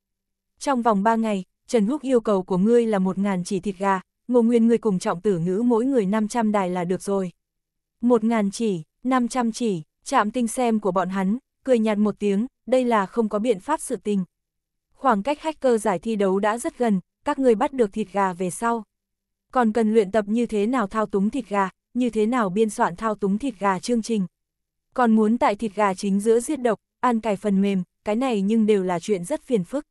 Trong vòng 3 ngày, Trần Húc yêu cầu của ngươi là 1.000 chỉ thịt gà, ngô nguyên ngươi cùng trọng tử ngữ mỗi người 500 đài là được rồi. 1.000 chỉ, 500 chỉ, Trạm tinh xem của bọn hắn, cười nhạt một tiếng, đây là không có biện pháp sự tình. Khoảng cách hacker giải thi đấu đã rất gần, các ngươi bắt được thịt gà về sau. Còn cần luyện tập như thế nào thao túng thịt gà, như thế nào biên soạn thao túng thịt gà chương trình. Còn muốn tại thịt gà chính giữa giết độc, ăn cải phần mềm, cái này nhưng đều là chuyện rất phiền phức.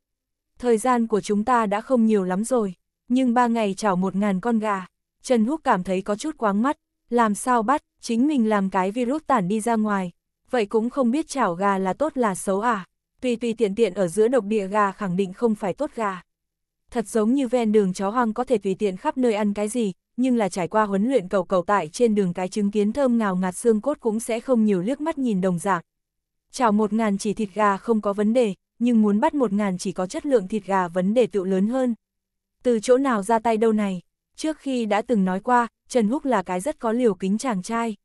Thời gian của chúng ta đã không nhiều lắm rồi, nhưng ba ngày chảo một ngàn con gà. Trần Húc cảm thấy có chút quáng mắt, làm sao bắt, chính mình làm cái virus tản đi ra ngoài. Vậy cũng không biết chảo gà là tốt là xấu à, tùy tùy tiện tiện ở giữa độc địa gà khẳng định không phải tốt gà. Thật giống như ven đường chó hoang có thể tùy tiện khắp nơi ăn cái gì, nhưng là trải qua huấn luyện cầu cầu tại trên đường cái chứng kiến thơm ngào ngạt xương cốt cũng sẽ không nhiều liếc mắt nhìn đồng dạng. chào một ngàn chỉ thịt gà không có vấn đề, nhưng muốn bắt một ngàn chỉ có chất lượng thịt gà vấn đề tự lớn hơn. Từ chỗ nào ra tay đâu này? Trước khi đã từng nói qua, Trần Húc là cái rất có liều kính chàng trai.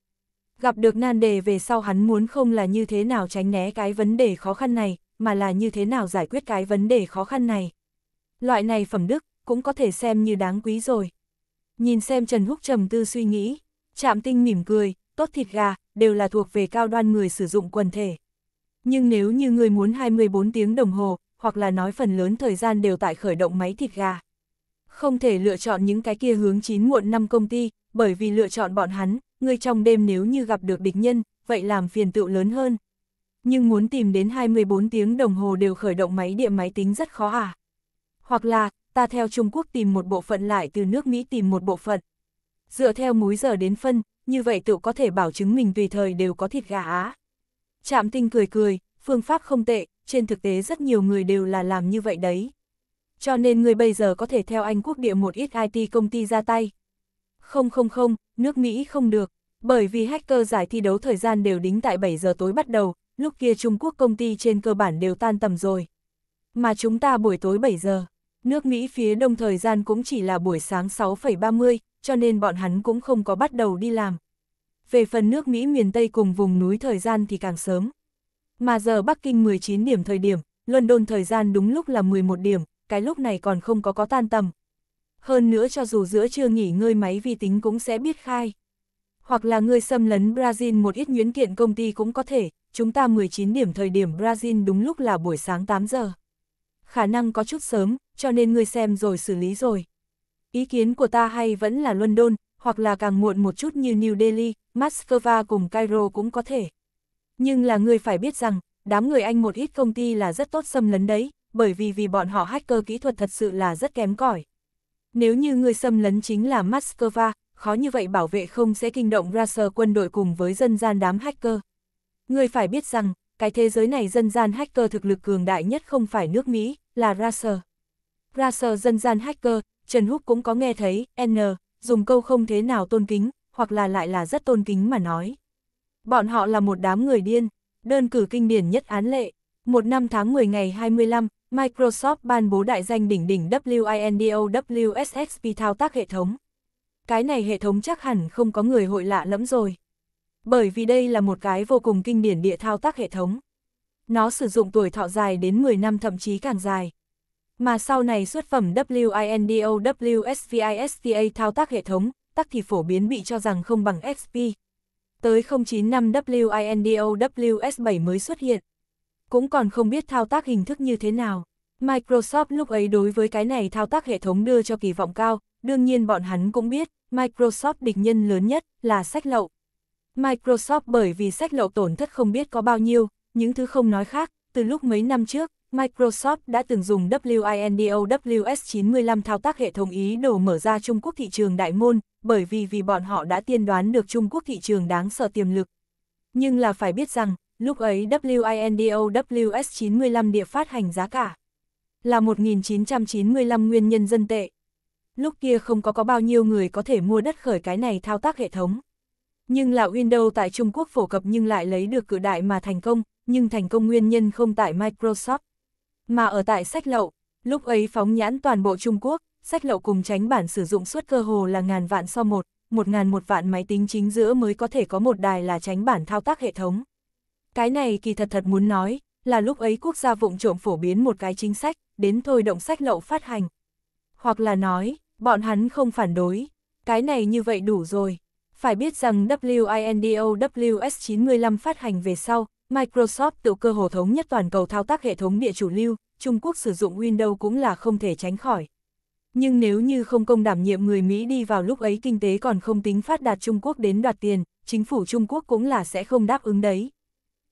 Gặp được nan đề về sau hắn muốn không là như thế nào tránh né cái vấn đề khó khăn này, mà là như thế nào giải quyết cái vấn đề khó khăn này. Loại này phẩm đức cũng có thể xem như đáng quý rồi. Nhìn xem Trần Húc trầm tư suy nghĩ, chạm tinh mỉm cười, tốt thịt gà, đều là thuộc về cao đoan người sử dụng quần thể. Nhưng nếu như người muốn 24 tiếng đồng hồ, hoặc là nói phần lớn thời gian đều tại khởi động máy thịt gà. Không thể lựa chọn những cái kia hướng chín muộn năm công ty, bởi vì lựa chọn bọn hắn, người trong đêm nếu như gặp được địch nhân, vậy làm phiền tựu lớn hơn. Nhưng muốn tìm đến 24 tiếng đồng hồ đều khởi động máy địa máy tính rất khó à. Hoặc là, ta theo Trung Quốc tìm một bộ phận lại từ nước Mỹ tìm một bộ phận. Dựa theo múi giờ đến phân, như vậy tự có thể bảo chứng mình tùy thời đều có thịt gà á. Trạm tinh cười cười, phương pháp không tệ, trên thực tế rất nhiều người đều là làm như vậy đấy. Cho nên người bây giờ có thể theo Anh quốc địa một ít IT công ty ra tay. Không không không, nước Mỹ không được, bởi vì hacker giải thi đấu thời gian đều đính tại 7 giờ tối bắt đầu, lúc kia Trung Quốc công ty trên cơ bản đều tan tầm rồi. Mà chúng ta buổi tối 7 giờ. Nước Mỹ phía đông thời gian cũng chỉ là buổi sáng 6,30, cho nên bọn hắn cũng không có bắt đầu đi làm. Về phần nước Mỹ miền Tây cùng vùng núi thời gian thì càng sớm. Mà giờ Bắc Kinh 19 điểm thời điểm, London thời gian đúng lúc là 11 điểm, cái lúc này còn không có có tan tầm. Hơn nữa cho dù giữa trưa nghỉ ngơi máy vi tính cũng sẽ biết khai. Hoặc là người xâm lấn Brazil một ít nhuyễn kiện công ty cũng có thể, chúng ta 19 điểm thời điểm Brazil đúng lúc là buổi sáng 8 giờ. Khả năng có chút sớm, cho nên ngươi xem rồi xử lý rồi. Ý kiến của ta hay vẫn là London, hoặc là càng muộn một chút như New Delhi, Moscow cùng Cairo cũng có thể. Nhưng là ngươi phải biết rằng, đám người Anh một ít công ty là rất tốt xâm lấn đấy, bởi vì vì bọn họ hacker kỹ thuật thật sự là rất kém cỏi. Nếu như ngươi xâm lấn chính là Moscow, khó như vậy bảo vệ không sẽ kinh động ra sờ quân đội cùng với dân gian đám hacker. Ngươi phải biết rằng, cái thế giới này dân gian hacker thực lực cường đại nhất không phải nước Mỹ, là Russia ra dân gian hacker, Trần Húc cũng có nghe thấy, N, dùng câu không thế nào tôn kính, hoặc là lại là rất tôn kính mà nói. Bọn họ là một đám người điên, đơn cử kinh điển nhất án lệ. Một năm tháng 10 ngày 25, Microsoft ban bố đại danh đỉnh đỉnh WINDO WINDOWSXP thao tác hệ thống. Cái này hệ thống chắc hẳn không có người hội lạ lẫm rồi. Bởi vì đây là một cái vô cùng kinh điển địa thao tác hệ thống. Nó sử dụng tuổi thọ dài đến 10 năm thậm chí càng dài mà sau này xuất phẩm WINDOWSVISTA thao tác hệ thống, tắc thì phổ biến bị cho rằng không bằng XP. Tới 095 WINDOWS7 mới xuất hiện. Cũng còn không biết thao tác hình thức như thế nào. Microsoft lúc ấy đối với cái này thao tác hệ thống đưa cho kỳ vọng cao, đương nhiên bọn hắn cũng biết, Microsoft địch nhân lớn nhất là sách lậu. Microsoft bởi vì sách lậu tổn thất không biết có bao nhiêu, những thứ không nói khác, từ lúc mấy năm trước, Microsoft đã từng dùng WINDOWS95 thao tác hệ thống ý đồ mở ra Trung Quốc thị trường đại môn, bởi vì vì bọn họ đã tiên đoán được Trung Quốc thị trường đáng sợ tiềm lực. Nhưng là phải biết rằng, lúc ấy WINDOWS95 địa phát hành giá cả là 1995 nguyên nhân dân tệ. Lúc kia không có có bao nhiêu người có thể mua đất khởi cái này thao tác hệ thống. Nhưng là Windows tại Trung Quốc phổ cập nhưng lại lấy được cự đại mà thành công, nhưng thành công nguyên nhân không tại Microsoft. Mà ở tại sách lậu, lúc ấy phóng nhãn toàn bộ Trung Quốc, sách lậu cùng tránh bản sử dụng suốt cơ hồ là ngàn vạn so một, một ngàn một vạn máy tính chính giữa mới có thể có một đài là tránh bản thao tác hệ thống. Cái này kỳ thật thật muốn nói, là lúc ấy quốc gia vụng trộm phổ biến một cái chính sách, đến thôi động sách lậu phát hành. Hoặc là nói, bọn hắn không phản đối, cái này như vậy đủ rồi. Phải biết rằng WINDOWS 95 phát hành về sau, Microsoft tự cơ hồ thống nhất toàn cầu thao tác hệ thống địa chủ lưu, Trung Quốc sử dụng Windows cũng là không thể tránh khỏi. Nhưng nếu như không công đảm nhiệm người Mỹ đi vào lúc ấy kinh tế còn không tính phát đạt Trung Quốc đến đoạt tiền, chính phủ Trung Quốc cũng là sẽ không đáp ứng đấy.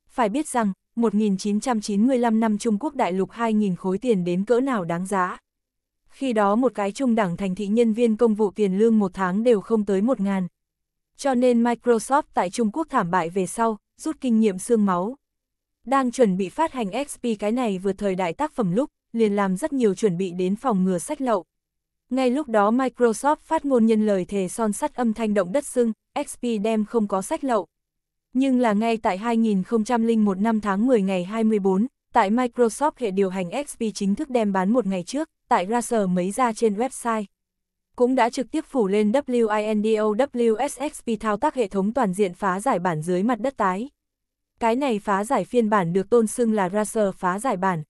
Phải biết rằng, 1995 năm Trung Quốc đại lục 2.000 khối tiền đến cỡ nào đáng giá. Khi đó một cái trung đẳng thành thị nhân viên công vụ tiền lương một tháng đều không tới 1.000. Cho nên Microsoft tại Trung Quốc thảm bại về sau, rút kinh nghiệm xương máu. Đang chuẩn bị phát hành XP cái này vừa thời đại tác phẩm lúc, liền làm rất nhiều chuẩn bị đến phòng ngừa sách lậu. Ngay lúc đó Microsoft phát ngôn nhân lời thề son sắt âm thanh động đất xưng, XP đem không có sách lậu. Nhưng là ngay tại 2001 năm tháng 10 ngày 24, tại Microsoft hệ điều hành XP chính thức đem bán một ngày trước, tại ra sở mấy ra trên website cũng đã trực tiếp phủ lên WINDOWSXP thao tác hệ thống toàn diện phá giải bản dưới mặt đất tái. Cái này phá giải phiên bản được tôn xưng là Racer phá giải bản.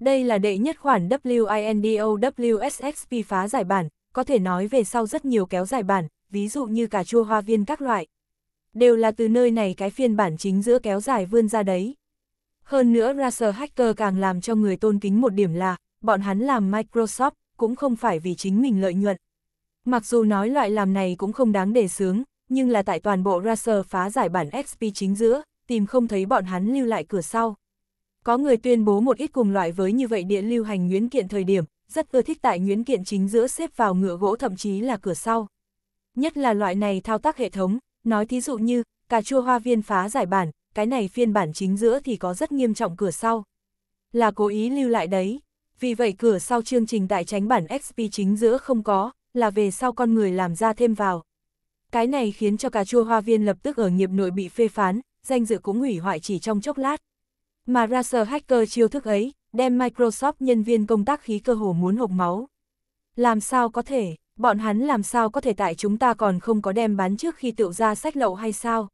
Đây là đệ nhất khoản WINDOWSXP phá giải bản, có thể nói về sau rất nhiều kéo giải bản, ví dụ như cà chua hoa viên các loại. Đều là từ nơi này cái phiên bản chính giữa kéo dài vươn ra đấy. Hơn nữa Racer Hacker càng làm cho người tôn kính một điểm là, bọn hắn làm Microsoft, cũng không phải vì chính mình lợi nhuận, Mặc dù nói loại làm này cũng không đáng để sướng, nhưng là tại toàn bộ Racer phá giải bản XP chính giữa, tìm không thấy bọn hắn lưu lại cửa sau. Có người tuyên bố một ít cùng loại với như vậy địa lưu hành nguyễn kiện thời điểm, rất ưa thích tại nguyễn kiện chính giữa xếp vào ngựa gỗ thậm chí là cửa sau. Nhất là loại này thao tác hệ thống, nói thí dụ như, cà chua hoa viên phá giải bản, cái này phiên bản chính giữa thì có rất nghiêm trọng cửa sau. Là cố ý lưu lại đấy, vì vậy cửa sau chương trình tại tránh bản XP chính giữa không có, là về sau con người làm ra thêm vào. Cái này khiến cho cà chua hoa viên lập tức ở nghiệp nội bị phê phán, danh dự cũng hủy hoại chỉ trong chốc lát. Mà ra sở hacker chiêu thức ấy, đem Microsoft nhân viên công tác khí cơ hồ muốn hộc máu. Làm sao có thể, bọn hắn làm sao có thể tại chúng ta còn không có đem bán trước khi tựu ra sách lậu hay sao?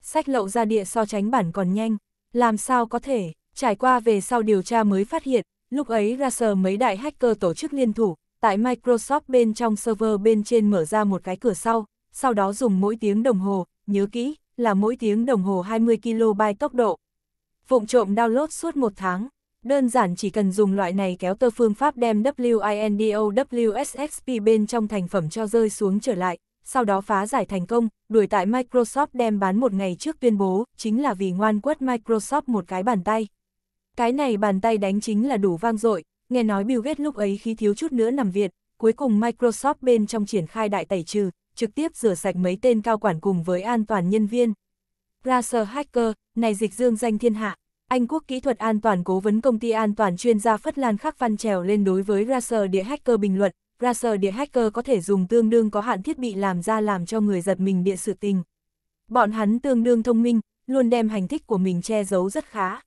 Sách lậu ra địa so tránh bản còn nhanh, làm sao có thể, trải qua về sau điều tra mới phát hiện, lúc ấy ra sờ mấy đại hacker tổ chức liên thủ, tại Microsoft bên trong server bên trên mở ra một cái cửa sau, sau đó dùng mỗi tiếng đồng hồ, nhớ kỹ, là mỗi tiếng đồng hồ 20 kB tốc độ. Vụng trộm download suốt một tháng, đơn giản chỉ cần dùng loại này kéo tơ phương pháp đem WINDOWSXP bên trong thành phẩm cho rơi xuống trở lại, sau đó phá giải thành công, đuổi tại Microsoft đem bán một ngày trước tuyên bố, chính là vì ngoan quất Microsoft một cái bàn tay. Cái này bàn tay đánh chính là đủ vang dội, nghe nói Bill Gates lúc ấy khi thiếu chút nữa nằm viện, cuối cùng Microsoft bên trong triển khai đại tẩy trừ, trực tiếp rửa sạch mấy tên cao quản cùng với an toàn nhân viên. Raser Hacker, này dịch dương danh thiên hạ, Anh quốc kỹ thuật an toàn cố vấn công ty an toàn chuyên gia Phất Lan Khắc Văn trèo lên đối với Raser Địa Hacker bình luận, Raser Địa Hacker có thể dùng tương đương có hạn thiết bị làm ra làm cho người giật mình địa sự tình. Bọn hắn tương đương thông minh, luôn đem hành tích của mình che giấu rất khá.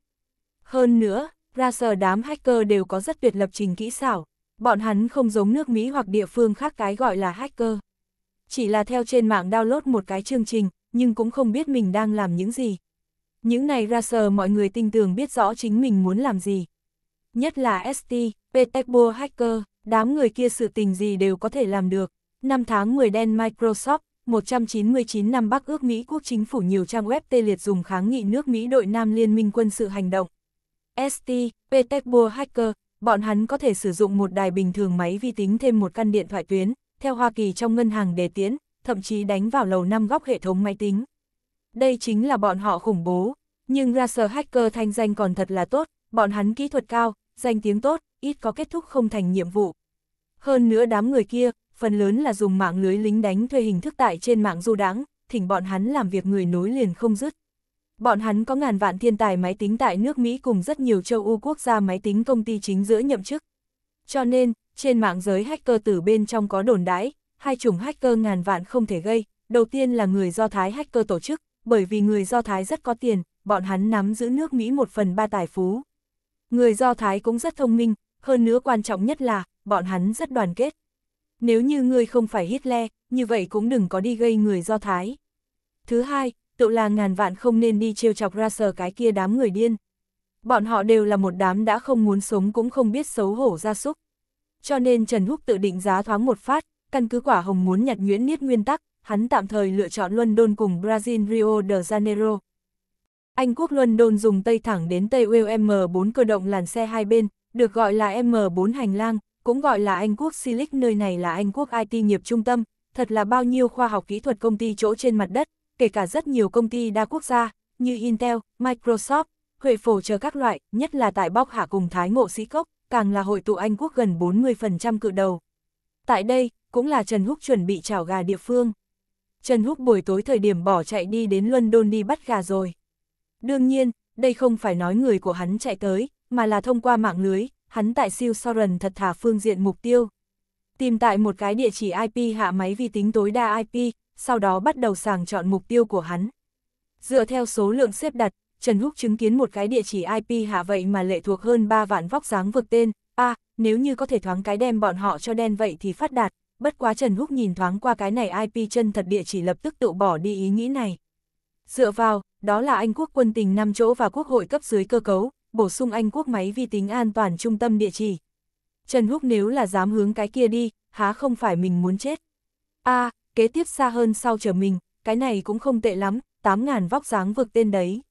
Hơn nữa, ra đám hacker đều có rất tuyệt lập trình kỹ xảo, bọn hắn không giống nước Mỹ hoặc địa phương khác cái gọi là hacker. Chỉ là theo trên mạng download một cái chương trình, nhưng cũng không biết mình đang làm những gì. Những này ra mọi người tinh tường biết rõ chính mình muốn làm gì. Nhất là ST, Petersburg Hacker, đám người kia sự tình gì đều có thể làm được. Năm tháng 10 đen Microsoft, 199 năm Bắc ước Mỹ quốc chính phủ nhiều trang web tê liệt dùng kháng nghị nước Mỹ đội Nam Liên minh quân sự hành động. ST, Petersburg Hacker, bọn hắn có thể sử dụng một đài bình thường máy vi tính thêm một căn điện thoại tuyến, theo Hoa Kỳ trong ngân hàng đề tiến, thậm chí đánh vào lầu năm góc hệ thống máy tính. Đây chính là bọn họ khủng bố, nhưng ra hacker thanh danh còn thật là tốt, bọn hắn kỹ thuật cao, danh tiếng tốt, ít có kết thúc không thành nhiệm vụ. Hơn nữa đám người kia, phần lớn là dùng mạng lưới lính đánh thuê hình thức tại trên mạng du đáng, thỉnh bọn hắn làm việc người nối liền không dứt. Bọn hắn có ngàn vạn thiên tài máy tính tại nước Mỹ cùng rất nhiều châu Âu quốc gia máy tính công ty chính giữa nhậm chức. Cho nên, trên mạng giới hacker từ bên trong có đồn đãi, hai chủng hacker ngàn vạn không thể gây, đầu tiên là người Do Thái hacker tổ chức, bởi vì người Do Thái rất có tiền, bọn hắn nắm giữ nước Mỹ một phần ba tài phú. Người Do Thái cũng rất thông minh, hơn nữa quan trọng nhất là, bọn hắn rất đoàn kết. Nếu như người không phải Hitler, như vậy cũng đừng có đi gây người Do Thái. Thứ hai, Tự là ngàn vạn không nên đi trêu chọc ra sờ cái kia đám người điên. Bọn họ đều là một đám đã không muốn sống cũng không biết xấu hổ ra súc. Cho nên Trần Húc tự định giá thoáng một phát, căn cứ quả hồng muốn nhặt nhuyễn niết nguyên tắc, hắn tạm thời lựa chọn luân đôn cùng Brazil Rio de Janeiro. Anh quốc luân đôn dùng tây thẳng đến Tây Wales M4 cơ động làn xe hai bên, được gọi là M4 hành lang, cũng gọi là Anh quốc Silic nơi này là Anh quốc IT nghiệp trung tâm, thật là bao nhiêu khoa học kỹ thuật công ty chỗ trên mặt đất, kể cả rất nhiều công ty đa quốc gia, như Intel, Microsoft, Huệ Phổ chờ các loại, nhất là tại Bóc Hạ cùng Thái Ngộ Sĩ Cốc, càng là hội tụ Anh Quốc gần 40% cự đầu. Tại đây, cũng là Trần Húc chuẩn bị chảo gà địa phương. Trần Húc buổi tối thời điểm bỏ chạy đi đến London đi bắt gà rồi. Đương nhiên, đây không phải nói người của hắn chạy tới, mà là thông qua mạng lưới, hắn tại siêu Soren thật thả phương diện mục tiêu. Tìm tại một cái địa chỉ IP hạ máy vi tính tối đa IP, sau đó bắt đầu sàng chọn mục tiêu của hắn. Dựa theo số lượng xếp đặt, Trần Húc chứng kiến một cái địa chỉ IP hạ vậy mà lệ thuộc hơn 3 vạn vóc dáng vượt tên, a à, nếu như có thể thoáng cái đem bọn họ cho đen vậy thì phát đạt, bất quá Trần Húc nhìn thoáng qua cái này IP chân thật địa chỉ lập tức tự bỏ đi ý nghĩ này. Dựa vào, đó là Anh quốc quân tình 5 chỗ và quốc hội cấp dưới cơ cấu, bổ sung Anh quốc máy vi tính an toàn trung tâm địa chỉ. Trần Húc nếu là dám hướng cái kia đi, há không phải mình muốn chết a à, kế tiếp xa hơn sau chờ mình, cái này cũng không tệ lắm, 8.000 vóc dáng vượt tên đấy.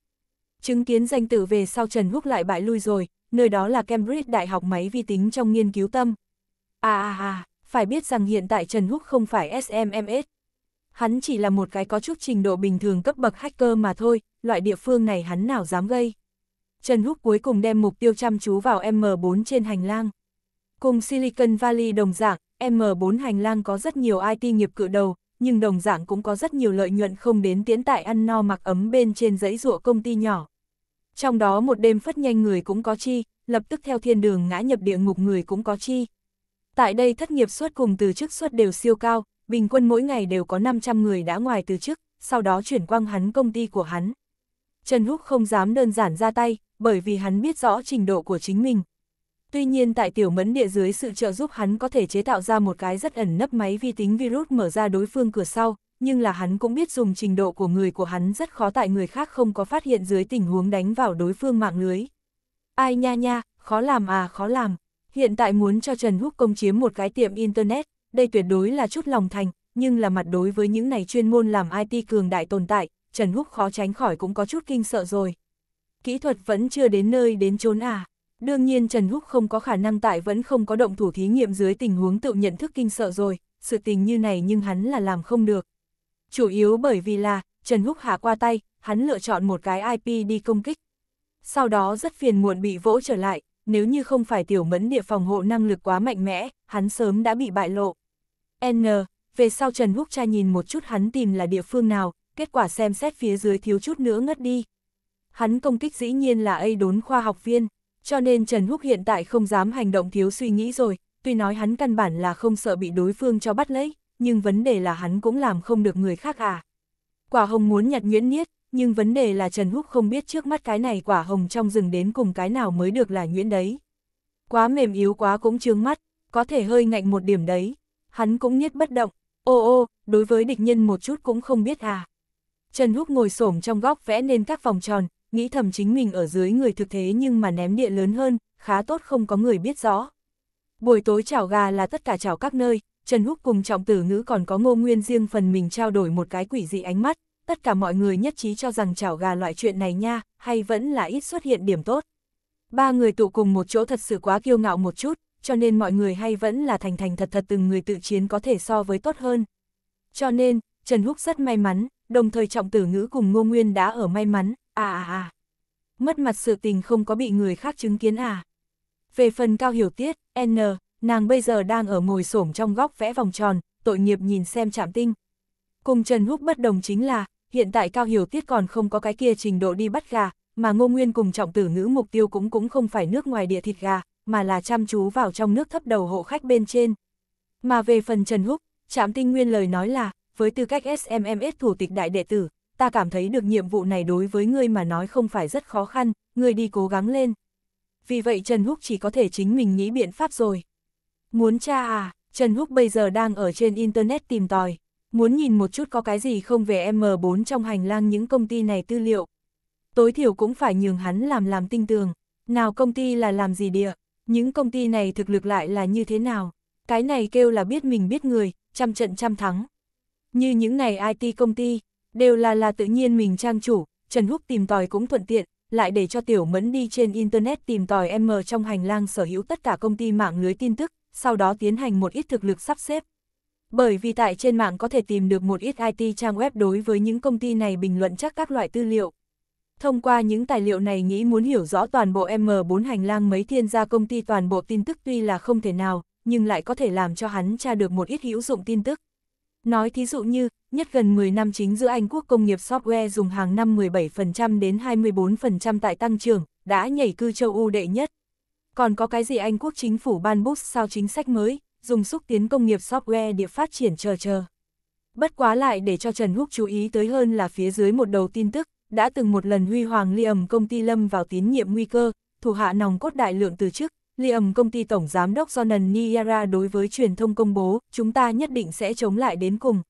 Chứng kiến danh tử về sau Trần Húc lại bại lui rồi, nơi đó là Cambridge Đại học máy vi tính trong nghiên cứu tâm. À à à, phải biết rằng hiện tại Trần Húc không phải SMMS. Hắn chỉ là một cái có chút trình độ bình thường cấp bậc hacker mà thôi, loại địa phương này hắn nào dám gây. Trần Húc cuối cùng đem mục tiêu chăm chú vào M4 trên hành lang. Cùng Silicon Valley đồng dạng, M4 hành lang có rất nhiều IT nghiệp cự đầu, nhưng đồng dạng cũng có rất nhiều lợi nhuận không đến tiến tại ăn no mặc ấm bên trên dãy ruộng công ty nhỏ. Trong đó một đêm phất nhanh người cũng có chi, lập tức theo thiên đường ngã nhập địa ngục người cũng có chi. Tại đây thất nghiệp suất cùng từ chức suất đều siêu cao, bình quân mỗi ngày đều có 500 người đã ngoài từ chức, sau đó chuyển quang hắn công ty của hắn. Trần Húc không dám đơn giản ra tay, bởi vì hắn biết rõ trình độ của chính mình, Tuy nhiên tại tiểu mẫn địa dưới sự trợ giúp hắn có thể chế tạo ra một cái rất ẩn nấp máy vi tính virus mở ra đối phương cửa sau, nhưng là hắn cũng biết dùng trình độ của người của hắn rất khó tại người khác không có phát hiện dưới tình huống đánh vào đối phương mạng lưới. Ai nha nha, khó làm à khó làm, hiện tại muốn cho Trần Húc công chiếm một cái tiệm Internet, đây tuyệt đối là chút lòng thành, nhưng là mặt đối với những này chuyên môn làm IT cường đại tồn tại, Trần Húc khó tránh khỏi cũng có chút kinh sợ rồi. Kỹ thuật vẫn chưa đến nơi đến chốn à. Đương nhiên Trần Húc không có khả năng tại vẫn không có động thủ thí nghiệm dưới tình huống tự nhận thức kinh sợ rồi, sự tình như này nhưng hắn là làm không được. Chủ yếu bởi vì là, Trần Húc hạ qua tay, hắn lựa chọn một cái IP đi công kích. Sau đó rất phiền muộn bị vỗ trở lại, nếu như không phải tiểu mẫn địa phòng hộ năng lực quá mạnh mẽ, hắn sớm đã bị bại lộ. N. Về sau Trần Húc trai nhìn một chút hắn tìm là địa phương nào, kết quả xem xét phía dưới thiếu chút nữa ngất đi. Hắn công kích dĩ nhiên là A đốn khoa học viên cho nên Trần Húc hiện tại không dám hành động thiếu suy nghĩ rồi, tuy nói hắn căn bản là không sợ bị đối phương cho bắt lấy, nhưng vấn đề là hắn cũng làm không được người khác à. Quả hồng muốn nhặt nhuyễn niết, nhưng vấn đề là Trần Húc không biết trước mắt cái này quả hồng trong rừng đến cùng cái nào mới được là nhuyễn đấy. Quá mềm yếu quá cũng trướng mắt, có thể hơi ngạnh một điểm đấy, hắn cũng niết bất động, ô ô, đối với địch nhân một chút cũng không biết à. Trần Húc ngồi xổm trong góc vẽ nên các vòng tròn, nghĩ thầm chính mình ở dưới người thực thế nhưng mà ném địa lớn hơn, khá tốt không có người biết rõ. Buổi tối chào gà là tất cả chào các nơi, Trần Húc cùng trọng tử ngữ còn có ngô nguyên riêng phần mình trao đổi một cái quỷ dị ánh mắt, tất cả mọi người nhất trí cho rằng chào gà loại chuyện này nha, hay vẫn là ít xuất hiện điểm tốt. Ba người tụ cùng một chỗ thật sự quá kiêu ngạo một chút, cho nên mọi người hay vẫn là thành thành thật thật từng người tự chiến có thể so với tốt hơn. Cho nên, Trần Húc rất may mắn, đồng thời trọng tử ngữ cùng ngô nguyên đã ở may mắn, À, à à, mất mặt sự tình không có bị người khác chứng kiến à. Về phần cao hiểu tiết, N, nàng bây giờ đang ở ngồi xổm trong góc vẽ vòng tròn, tội nghiệp nhìn xem chạm tinh. Cùng Trần Húc bất đồng chính là, hiện tại cao hiểu tiết còn không có cái kia trình độ đi bắt gà, mà ngô nguyên cùng trọng tử ngữ mục tiêu cũng cũng không phải nước ngoài địa thịt gà, mà là chăm chú vào trong nước thấp đầu hộ khách bên trên. Mà về phần Trần Húc, chạm Tinh Nguyên lời nói là, với tư cách SMMS thủ tịch đại đệ tử, ta cảm thấy được nhiệm vụ này đối với ngươi mà nói không phải rất khó khăn, ngươi đi cố gắng lên. Vì vậy Trần Húc chỉ có thể chính mình nghĩ biện pháp rồi. Muốn cha à, Trần Húc bây giờ đang ở trên Internet tìm tòi, muốn nhìn một chút có cái gì không về M4 trong hành lang những công ty này tư liệu. Tối thiểu cũng phải nhường hắn làm làm tinh tường, nào công ty là làm gì địa, những công ty này thực lực lại là như thế nào, cái này kêu là biết mình biết người, trăm trận trăm thắng. Như những này IT công ty, đều là là tự nhiên mình trang chủ, Trần Húc tìm tòi cũng thuận tiện, lại để cho Tiểu Mẫn đi trên Internet tìm tòi M trong hành lang sở hữu tất cả công ty mạng lưới tin tức, sau đó tiến hành một ít thực lực sắp xếp. Bởi vì tại trên mạng có thể tìm được một ít IT trang web đối với những công ty này bình luận chắc các loại tư liệu. Thông qua những tài liệu này nghĩ muốn hiểu rõ toàn bộ M4 hành lang mấy thiên gia công ty toàn bộ tin tức tuy là không thể nào, nhưng lại có thể làm cho hắn tra được một ít hữu dụng tin tức. Nói thí dụ như, nhất gần 10 năm chính giữa Anh quốc công nghiệp software dùng hàng năm 17% đến 24% tại tăng trưởng, đã nhảy cư châu U đệ nhất. Còn có cái gì Anh quốc chính phủ ban bút sao chính sách mới, dùng xúc tiến công nghiệp software địa phát triển chờ chờ. Bất quá lại để cho Trần Húc chú ý tới hơn là phía dưới một đầu tin tức, đã từng một lần huy hoàng ly ẩm công ty lâm vào tín nhiệm nguy cơ, thủ hạ nòng cốt đại lượng từ chức, Liam công ty tổng giám đốc Jonan Niara đối với truyền thông công bố, chúng ta nhất định sẽ chống lại đến cùng.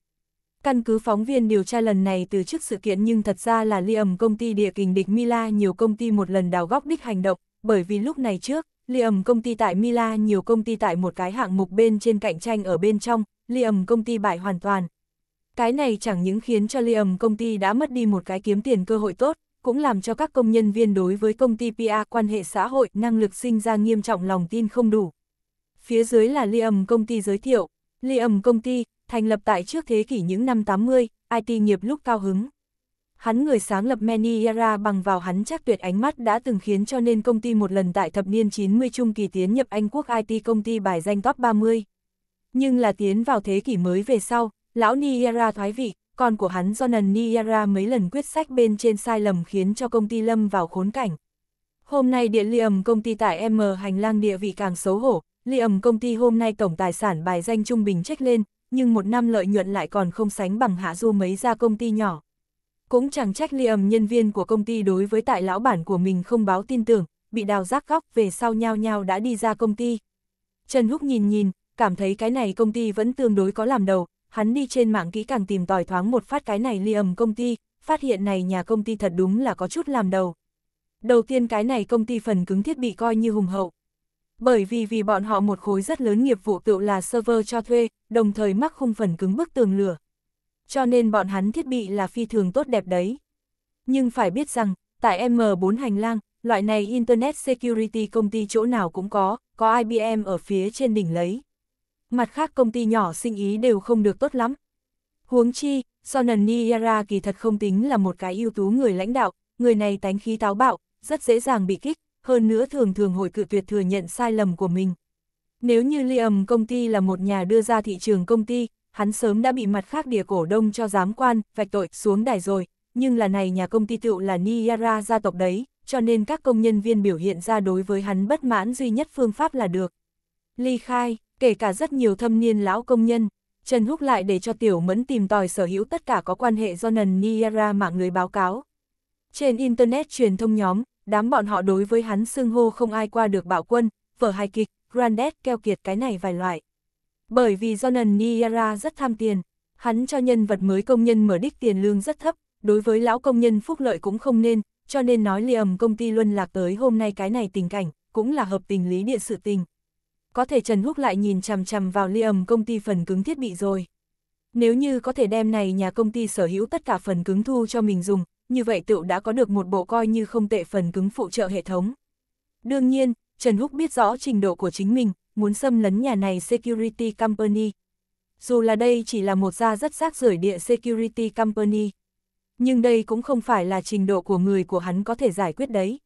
Căn cứ phóng viên điều tra lần này từ trước sự kiện nhưng thật ra là Liam công ty địa kình địch Mila nhiều công ty một lần đào góc đích hành động, bởi vì lúc này trước, Liam công ty tại Mila nhiều công ty tại một cái hạng mục bên trên cạnh tranh ở bên trong, Liam công ty bại hoàn toàn. Cái này chẳng những khiến cho Liam công ty đã mất đi một cái kiếm tiền cơ hội tốt, cũng làm cho các công nhân viên đối với công ty PR quan hệ xã hội năng lực sinh ra nghiêm trọng lòng tin không đủ. Phía dưới là Liam công ty giới thiệu. Liam công ty, thành lập tại trước thế kỷ những năm 80, IT nghiệp lúc cao hứng. Hắn người sáng lập Meniera bằng vào hắn chắc tuyệt ánh mắt đã từng khiến cho nên công ty một lần tại thập niên 90 trung kỳ tiến nhập Anh quốc IT công ty bài danh top 30. Nhưng là tiến vào thế kỷ mới về sau, lão Niera thoái vị, con của hắn Jonan Niara mấy lần quyết sách bên trên sai lầm khiến cho công ty lâm vào khốn cảnh. Hôm nay địa Liam công ty tại M hành lang địa vị càng xấu hổ, Liam công ty hôm nay tổng tài sản bài danh trung bình trách lên, nhưng một năm lợi nhuận lại còn không sánh bằng hạ du mấy gia công ty nhỏ. Cũng chẳng trách Liam nhân viên của công ty đối với tại lão bản của mình không báo tin tưởng, bị đào rác góc về sau nhau nhau đã đi ra công ty. Trần Húc nhìn nhìn, cảm thấy cái này công ty vẫn tương đối có làm đầu, hắn đi trên mạng kỹ càng tìm tòi thoáng một phát cái này ly ẩm công ty, phát hiện này nhà công ty thật đúng là có chút làm đầu. Đầu tiên cái này công ty phần cứng thiết bị coi như hùng hậu. Bởi vì vì bọn họ một khối rất lớn nghiệp vụ tự là server cho thuê, đồng thời mắc khung phần cứng bức tường lửa. Cho nên bọn hắn thiết bị là phi thường tốt đẹp đấy. Nhưng phải biết rằng, tại M4 hành lang, loại này Internet Security công ty chỗ nào cũng có, có IBM ở phía trên đỉnh lấy mặt khác công ty nhỏ sinh ý đều không được tốt lắm. Huống chi, Sonan Niara kỳ thật không tính là một cái ưu tú người lãnh đạo, người này tánh khí táo bạo, rất dễ dàng bị kích, hơn nữa thường thường hội cự tuyệt thừa nhận sai lầm của mình. Nếu như Liam công ty là một nhà đưa ra thị trường công ty, hắn sớm đã bị mặt khác địa cổ đông cho giám quan, vạch tội, xuống đài rồi, nhưng là này nhà công ty tựu là Niara gia tộc đấy, cho nên các công nhân viên biểu hiện ra đối với hắn bất mãn duy nhất phương pháp là được. Ly khai kể cả rất nhiều thâm niên lão công nhân, Trần Húc lại để cho Tiểu Mẫn tìm tòi sở hữu tất cả có quan hệ do Nần Niara mạng người báo cáo. Trên Internet truyền thông nhóm, đám bọn họ đối với hắn xưng hô không ai qua được bạo quân, vở hài kịch, grandet keo kiệt cái này vài loại. Bởi vì do Nần Niara rất tham tiền, hắn cho nhân vật mới công nhân mở đích tiền lương rất thấp, đối với lão công nhân phúc lợi cũng không nên, cho nên nói liềm công ty luân lạc tới hôm nay cái này tình cảnh, cũng là hợp tình lý địa sự tình có thể Trần Húc lại nhìn chằm chằm vào ly ầm công ty phần cứng thiết bị rồi. Nếu như có thể đem này nhà công ty sở hữu tất cả phần cứng thu cho mình dùng, như vậy tựu đã có được một bộ coi như không tệ phần cứng phụ trợ hệ thống. Đương nhiên, Trần Húc biết rõ trình độ của chính mình, muốn xâm lấn nhà này Security Company. Dù là đây chỉ là một gia rất rác rưởi địa Security Company. Nhưng đây cũng không phải là trình độ của người của hắn có thể giải quyết đấy.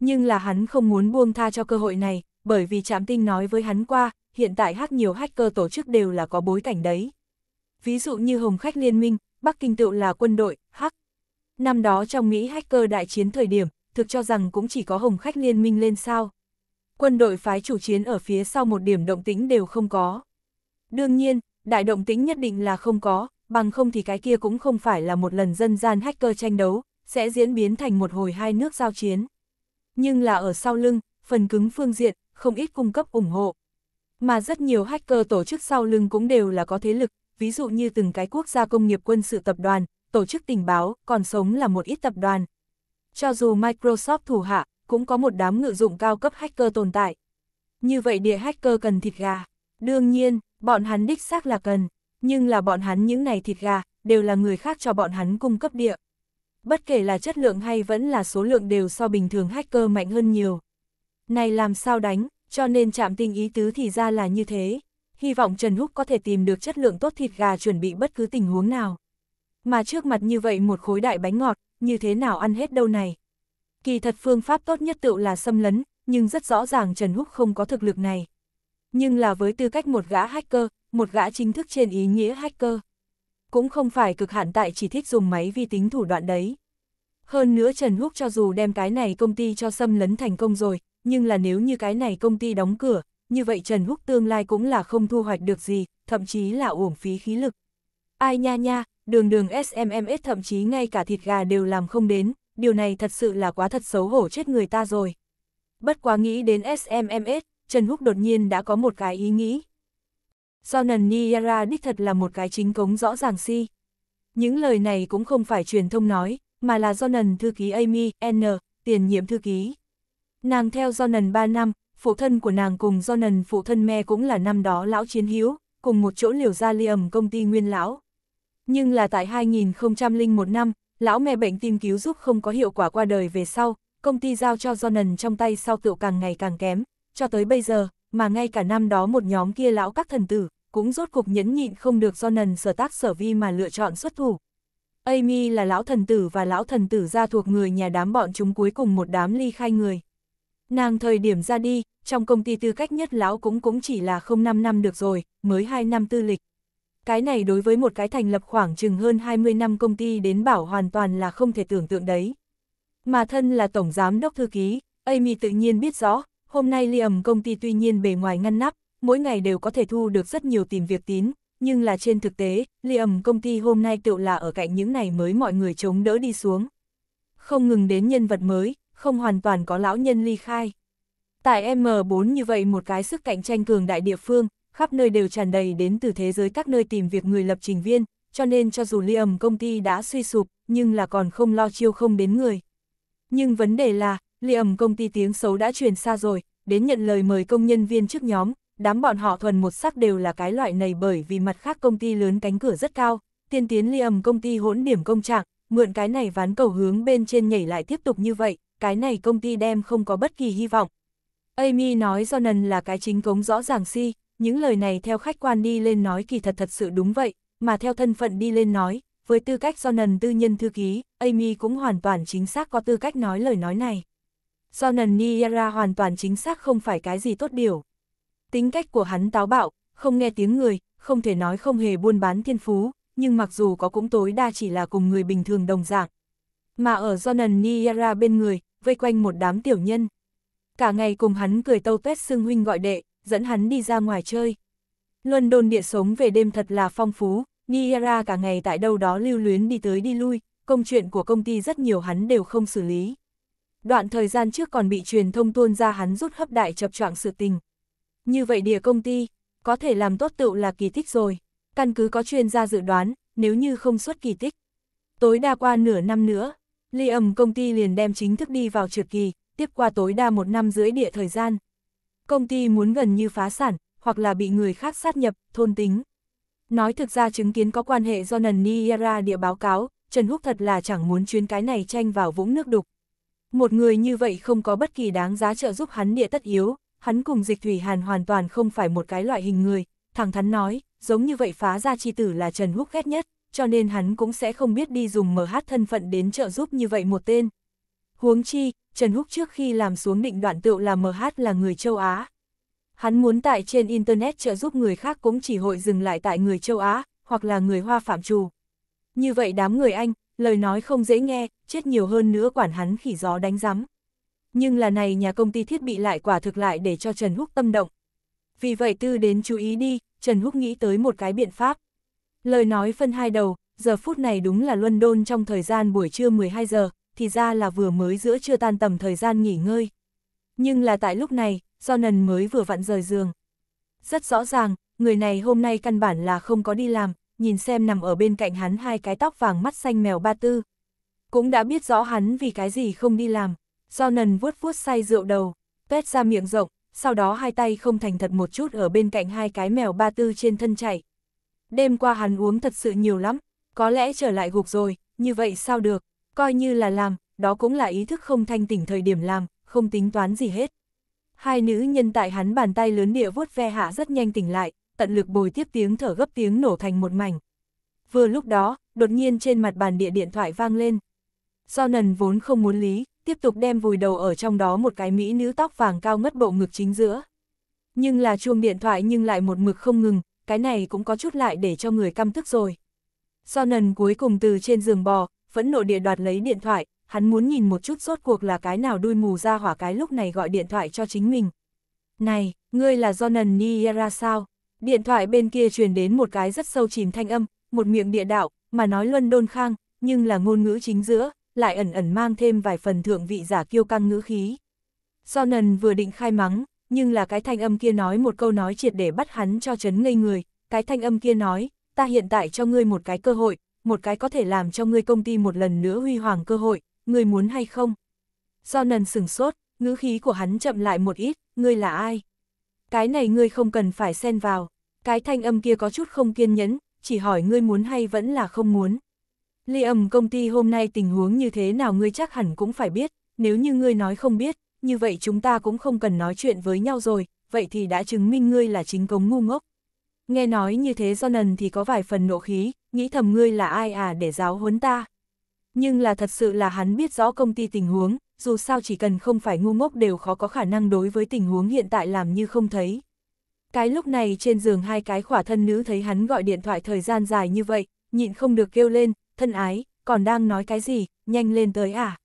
Nhưng là hắn không muốn buông tha cho cơ hội này, bởi vì Trạm Tinh nói với hắn qua, hiện tại hát nhiều hacker tổ chức đều là có bối cảnh đấy. Ví dụ như Hồng Khách Liên minh, Bắc Kinh tự là quân đội, hack. Năm đó trong Mỹ hacker đại chiến thời điểm, thực cho rằng cũng chỉ có Hồng Khách Liên minh lên sao. Quân đội phái chủ chiến ở phía sau một điểm động tĩnh đều không có. Đương nhiên, đại động tĩnh nhất định là không có, bằng không thì cái kia cũng không phải là một lần dân gian hacker tranh đấu, sẽ diễn biến thành một hồi hai nước giao chiến. Nhưng là ở sau lưng, phần cứng phương diện, không ít cung cấp ủng hộ. Mà rất nhiều hacker tổ chức sau lưng cũng đều là có thế lực, ví dụ như từng cái quốc gia công nghiệp quân sự tập đoàn, tổ chức tình báo, còn sống là một ít tập đoàn. Cho dù Microsoft thủ hạ, cũng có một đám ngự dụng cao cấp hacker tồn tại. Như vậy địa hacker cần thịt gà. Đương nhiên, bọn hắn đích xác là cần, nhưng là bọn hắn những này thịt gà, đều là người khác cho bọn hắn cung cấp địa. Bất kể là chất lượng hay vẫn là số lượng đều so bình thường hacker mạnh hơn nhiều. Này làm sao đánh, cho nên chạm tinh ý tứ thì ra là như thế. Hy vọng Trần Húc có thể tìm được chất lượng tốt thịt gà chuẩn bị bất cứ tình huống nào. Mà trước mặt như vậy một khối đại bánh ngọt, như thế nào ăn hết đâu này. Kỳ thật phương pháp tốt nhất tựu là xâm lấn, nhưng rất rõ ràng Trần Húc không có thực lực này. Nhưng là với tư cách một gã hacker, một gã chính thức trên ý nghĩa hacker. Cũng không phải cực hạn tại chỉ thích dùng máy vi tính thủ đoạn đấy. Hơn nữa Trần Húc cho dù đem cái này công ty cho xâm lấn thành công rồi, nhưng là nếu như cái này công ty đóng cửa, như vậy Trần Húc tương lai cũng là không thu hoạch được gì, thậm chí là uổng phí khí lực. Ai nha nha, đường đường SMMS thậm chí ngay cả thịt gà đều làm không đến, điều này thật sự là quá thật xấu hổ chết người ta rồi. Bất quá nghĩ đến SMMS, Trần Húc đột nhiên đã có một cái ý nghĩ. Sonan Niara đích thật là một cái chính cống rõ ràng si. Những lời này cũng không phải truyền thông nói, mà là do thư ký Amy N, tiền nhiệm thư ký, Nàng theo Jonan 3 năm, phụ thân của nàng cùng Jonan phụ thân me cũng là năm đó lão chiến hữu, cùng một chỗ liều ra liầm công ty nguyên lão. Nhưng là tại 2001 năm, lão mẹ bệnh tim cứu giúp không có hiệu quả qua đời về sau, công ty giao cho Jonan trong tay sau tựu càng ngày càng kém, cho tới bây giờ, mà ngay cả năm đó một nhóm kia lão các thần tử, cũng rốt cục nhẫn nhịn không được Jonan sở tác sở vi mà lựa chọn xuất thủ. Amy là lão thần tử và lão thần tử gia thuộc người nhà đám bọn chúng cuối cùng một đám ly khai người. Nàng thời điểm ra đi, trong công ty tư cách nhất lão cũng cũng chỉ là không 5 năm được rồi, mới 2 năm tư lịch. Cái này đối với một cái thành lập khoảng chừng hơn 20 năm công ty đến bảo hoàn toàn là không thể tưởng tượng đấy. Mà thân là tổng giám đốc thư ký, Amy tự nhiên biết rõ, hôm nay Liam công ty tuy nhiên bề ngoài ngăn nắp, mỗi ngày đều có thể thu được rất nhiều tìm việc tín, nhưng là trên thực tế, Liam công ty hôm nay tự là ở cạnh những này mới mọi người chống đỡ đi xuống. Không ngừng đến nhân vật mới, không hoàn toàn có lão nhân ly khai. Tại M4 như vậy một cái sức cạnh tranh cường đại địa phương, khắp nơi đều tràn đầy đến từ thế giới các nơi tìm việc người lập trình viên, cho nên cho dù Liam công ty đã suy sụp, nhưng là còn không lo chiêu không đến người. Nhưng vấn đề là, Liam công ty tiếng xấu đã truyền xa rồi, đến nhận lời mời công nhân viên trước nhóm, đám bọn họ thuần một sắc đều là cái loại này bởi vì mặt khác công ty lớn cánh cửa rất cao, tiên tiến Liam công ty hỗn điểm công trạng, mượn cái này ván cầu hướng bên trên nhảy lại tiếp tục như vậy, cái này công ty đem không có bất kỳ hy vọng. Amy nói Jonan là cái chính cống rõ ràng si, những lời này theo khách quan đi lên nói kỳ thật thật sự đúng vậy, mà theo thân phận đi lên nói, với tư cách Jonan tư nhân thư ký, Amy cũng hoàn toàn chính xác có tư cách nói lời nói này. Jonan Niera hoàn toàn chính xác không phải cái gì tốt điều. Tính cách của hắn táo bạo, không nghe tiếng người, không thể nói không hề buôn bán thiên phú, nhưng mặc dù có cũng tối đa chỉ là cùng người bình thường đồng dạng. Mà ở Jonan Niera bên người, vây quanh một đám tiểu nhân. Cả ngày cùng hắn cười tâu tuét xưng huynh gọi đệ, dẫn hắn đi ra ngoài chơi. luân London địa sống về đêm thật là phong phú, Niera cả ngày tại đâu đó lưu luyến đi tới đi lui, công chuyện của công ty rất nhiều hắn đều không xử lý. Đoạn thời gian trước còn bị truyền thông tuôn ra hắn rút hấp đại chập choạng sự tình. Như vậy địa công ty, có thể làm tốt tựu là kỳ tích rồi. Căn cứ có chuyên gia dự đoán, nếu như không xuất kỳ tích. Tối đa qua nửa năm nữa, Liam công ty liền đem chính thức đi vào trượt kỳ, tiếp qua tối đa một năm rưỡi địa thời gian. Công ty muốn gần như phá sản, hoặc là bị người khác sát nhập, thôn tính. Nói thực ra chứng kiến có quan hệ do Nần Niera địa báo cáo, Trần Húc thật là chẳng muốn chuyến cái này tranh vào vũng nước đục. Một người như vậy không có bất kỳ đáng giá trợ giúp hắn địa tất yếu, hắn cùng dịch thủy hàn hoàn toàn không phải một cái loại hình người, thẳng thắn nói, giống như vậy phá ra chi tử là Trần Húc ghét nhất, cho nên hắn cũng sẽ không biết đi dùng MH thân phận đến trợ giúp như vậy một tên. Huống chi, Trần Húc trước khi làm xuống định đoạn tựu là MH là người châu Á. Hắn muốn tại trên Internet trợ giúp người khác cũng chỉ hội dừng lại tại người châu Á, hoặc là người Hoa phạm trù. Như vậy đám người Anh, lời nói không dễ nghe, chết nhiều hơn nữa quản hắn khỉ gió đánh rắm. Nhưng là này nhà công ty thiết bị lại quả thực lại để cho Trần Húc tâm động. Vì vậy tư đến chú ý đi, Trần Húc nghĩ tới một cái biện pháp. Lời nói phân hai đầu, giờ phút này đúng là luân đôn trong thời gian buổi trưa 12 giờ, thì ra là vừa mới giữa trưa tan tầm thời gian nghỉ ngơi. Nhưng là tại lúc này, Jonan mới vừa vặn rời giường. Rất rõ ràng, người này hôm nay căn bản là không có đi làm, nhìn xem nằm ở bên cạnh hắn hai cái tóc vàng mắt xanh mèo ba tư. Cũng đã biết rõ hắn vì cái gì không đi làm. Jonan vuốt vuốt say rượu đầu, tuét ra miệng rộng, sau đó hai tay không thành thật một chút ở bên cạnh hai cái mèo ba tư trên thân chạy đêm qua hắn uống thật sự nhiều lắm, có lẽ trở lại gục rồi, như vậy sao được, coi như là làm, đó cũng là ý thức không thanh tỉnh thời điểm làm, không tính toán gì hết. Hai nữ nhân tại hắn bàn tay lớn địa vuốt ve hạ rất nhanh tỉnh lại, tận lực bồi tiếp tiếng thở gấp tiếng nổ thành một mảnh. Vừa lúc đó, đột nhiên trên mặt bàn địa điện thoại vang lên. Do nần vốn không muốn lý, tiếp tục đem vùi đầu ở trong đó một cái mỹ nữ tóc vàng cao ngất bộ ngực chính giữa. Nhưng là chuông điện thoại nhưng lại một mực không ngừng, cái này cũng có chút lại để cho người căm tức rồi. Sonnen cuối cùng từ trên giường bò, phẫn nộ địa đoạt lấy điện thoại, hắn muốn nhìn một chút rốt cuộc là cái nào đuôi mù ra hỏa cái lúc này gọi điện thoại cho chính mình. Này, ngươi là Sonnen Niera sao? Điện thoại bên kia truyền đến một cái rất sâu chìm thanh âm, một miệng địa đạo, mà nói luân đôn khang, nhưng là ngôn ngữ chính giữa, lại ẩn ẩn mang thêm vài phần thượng vị giả kiêu căng ngữ khí. Sonnen vừa định khai mắng, nhưng là cái thanh âm kia nói một câu nói triệt để bắt hắn cho chấn ngây người, cái thanh âm kia nói, ta hiện tại cho ngươi một cái cơ hội, một cái có thể làm cho ngươi công ty một lần nữa huy hoàng cơ hội, ngươi muốn hay không? Do nần sừng sốt, ngữ khí của hắn chậm lại một ít, ngươi là ai? Cái này ngươi không cần phải xen vào, cái thanh âm kia có chút không kiên nhẫn, chỉ hỏi ngươi muốn hay vẫn là không muốn. Ly âm công ty hôm nay tình huống như thế nào ngươi chắc hẳn cũng phải biết, nếu như ngươi nói không biết, như vậy chúng ta cũng không cần nói chuyện với nhau rồi, vậy thì đã chứng minh ngươi là chính cống ngu ngốc. Nghe nói như thế Jonan thì có vài phần nộ khí, nghĩ thầm ngươi là ai à để giáo huấn ta. Nhưng là thật sự là hắn biết rõ công ty tình huống, dù sao chỉ cần không phải ngu ngốc đều khó có khả năng đối với tình huống hiện tại làm như không thấy. Cái lúc này trên giường hai cái khỏa thân nữ thấy hắn gọi điện thoại thời gian dài như vậy, nhịn không được kêu lên, thân ái, còn đang nói cái gì, nhanh lên tới à.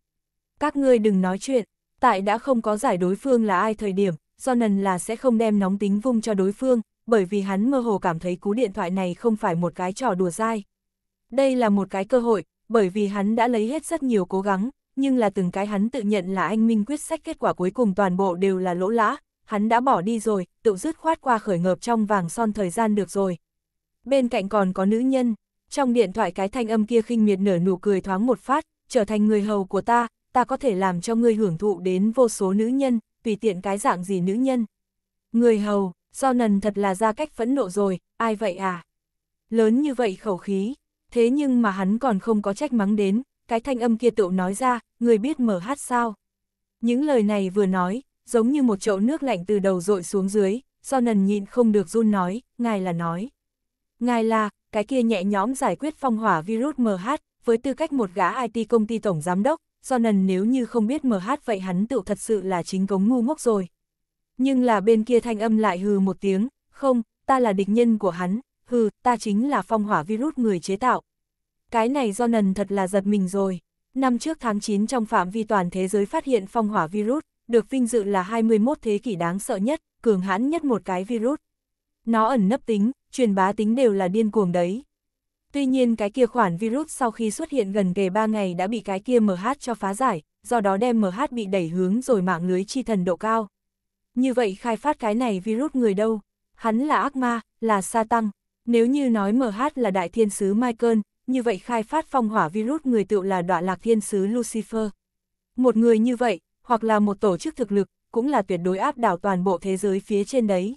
Các ngươi đừng nói chuyện, tại đã không có giải đối phương là ai thời điểm, Sonnen là sẽ không đem nóng tính vung cho đối phương, bởi vì hắn mơ hồ cảm thấy cú điện thoại này không phải một cái trò đùa dai. Đây là một cái cơ hội, bởi vì hắn đã lấy hết rất nhiều cố gắng, nhưng là từng cái hắn tự nhận là anh minh quyết sách kết quả cuối cùng toàn bộ đều là lỗ lã, hắn đã bỏ đi rồi, tự dứt khoát qua khởi ngợp trong vàng son thời gian được rồi. Bên cạnh còn có nữ nhân, trong điện thoại cái thanh âm kia khinh miệt nở nụ cười thoáng một phát, trở thành người hầu của ta, ta có thể làm cho ngươi hưởng thụ đến vô số nữ nhân, tùy tiện cái dạng gì nữ nhân. Người hầu, do nần thật là ra cách phẫn nộ rồi, ai vậy à? Lớn như vậy khẩu khí, thế nhưng mà hắn còn không có trách mắng đến, cái thanh âm kia tựu nói ra, người biết mở hát sao? Những lời này vừa nói, giống như một chậu nước lạnh từ đầu rội xuống dưới, do nần nhịn không được run nói, ngài là nói. Ngài là, cái kia nhẹ nhõm giải quyết phong hỏa virus MH, với tư cách một gã IT công ty tổng giám đốc, Jordan nếu như không biết MH vậy hắn tự thật sự là chính cống ngu ngốc rồi. Nhưng là bên kia thanh âm lại hừ một tiếng, không, ta là địch nhân của hắn, hừ, ta chính là phong hỏa virus người chế tạo. Cái này Jordan thật là giật mình rồi. Năm trước tháng 9 trong phạm vi toàn thế giới phát hiện phong hỏa virus, được vinh dự là 21 thế kỷ đáng sợ nhất, cường hãn nhất một cái virus. Nó ẩn nấp tính, truyền bá tính đều là điên cuồng đấy. Tuy nhiên cái kia khoản virus sau khi xuất hiện gần kề 3 ngày đã bị cái kia MH cho phá giải, do đó đem MH bị đẩy hướng rồi mạng lưới chi thần độ cao. Như vậy khai phát cái này virus người đâu? Hắn là ác ma, là sa tăng. Nếu như nói MH là đại thiên sứ Michael, như vậy khai phát phong hỏa virus người tựu là đọa lạc thiên sứ Lucifer. Một người như vậy, hoặc là một tổ chức thực lực, cũng là tuyệt đối áp đảo toàn bộ thế giới phía trên đấy.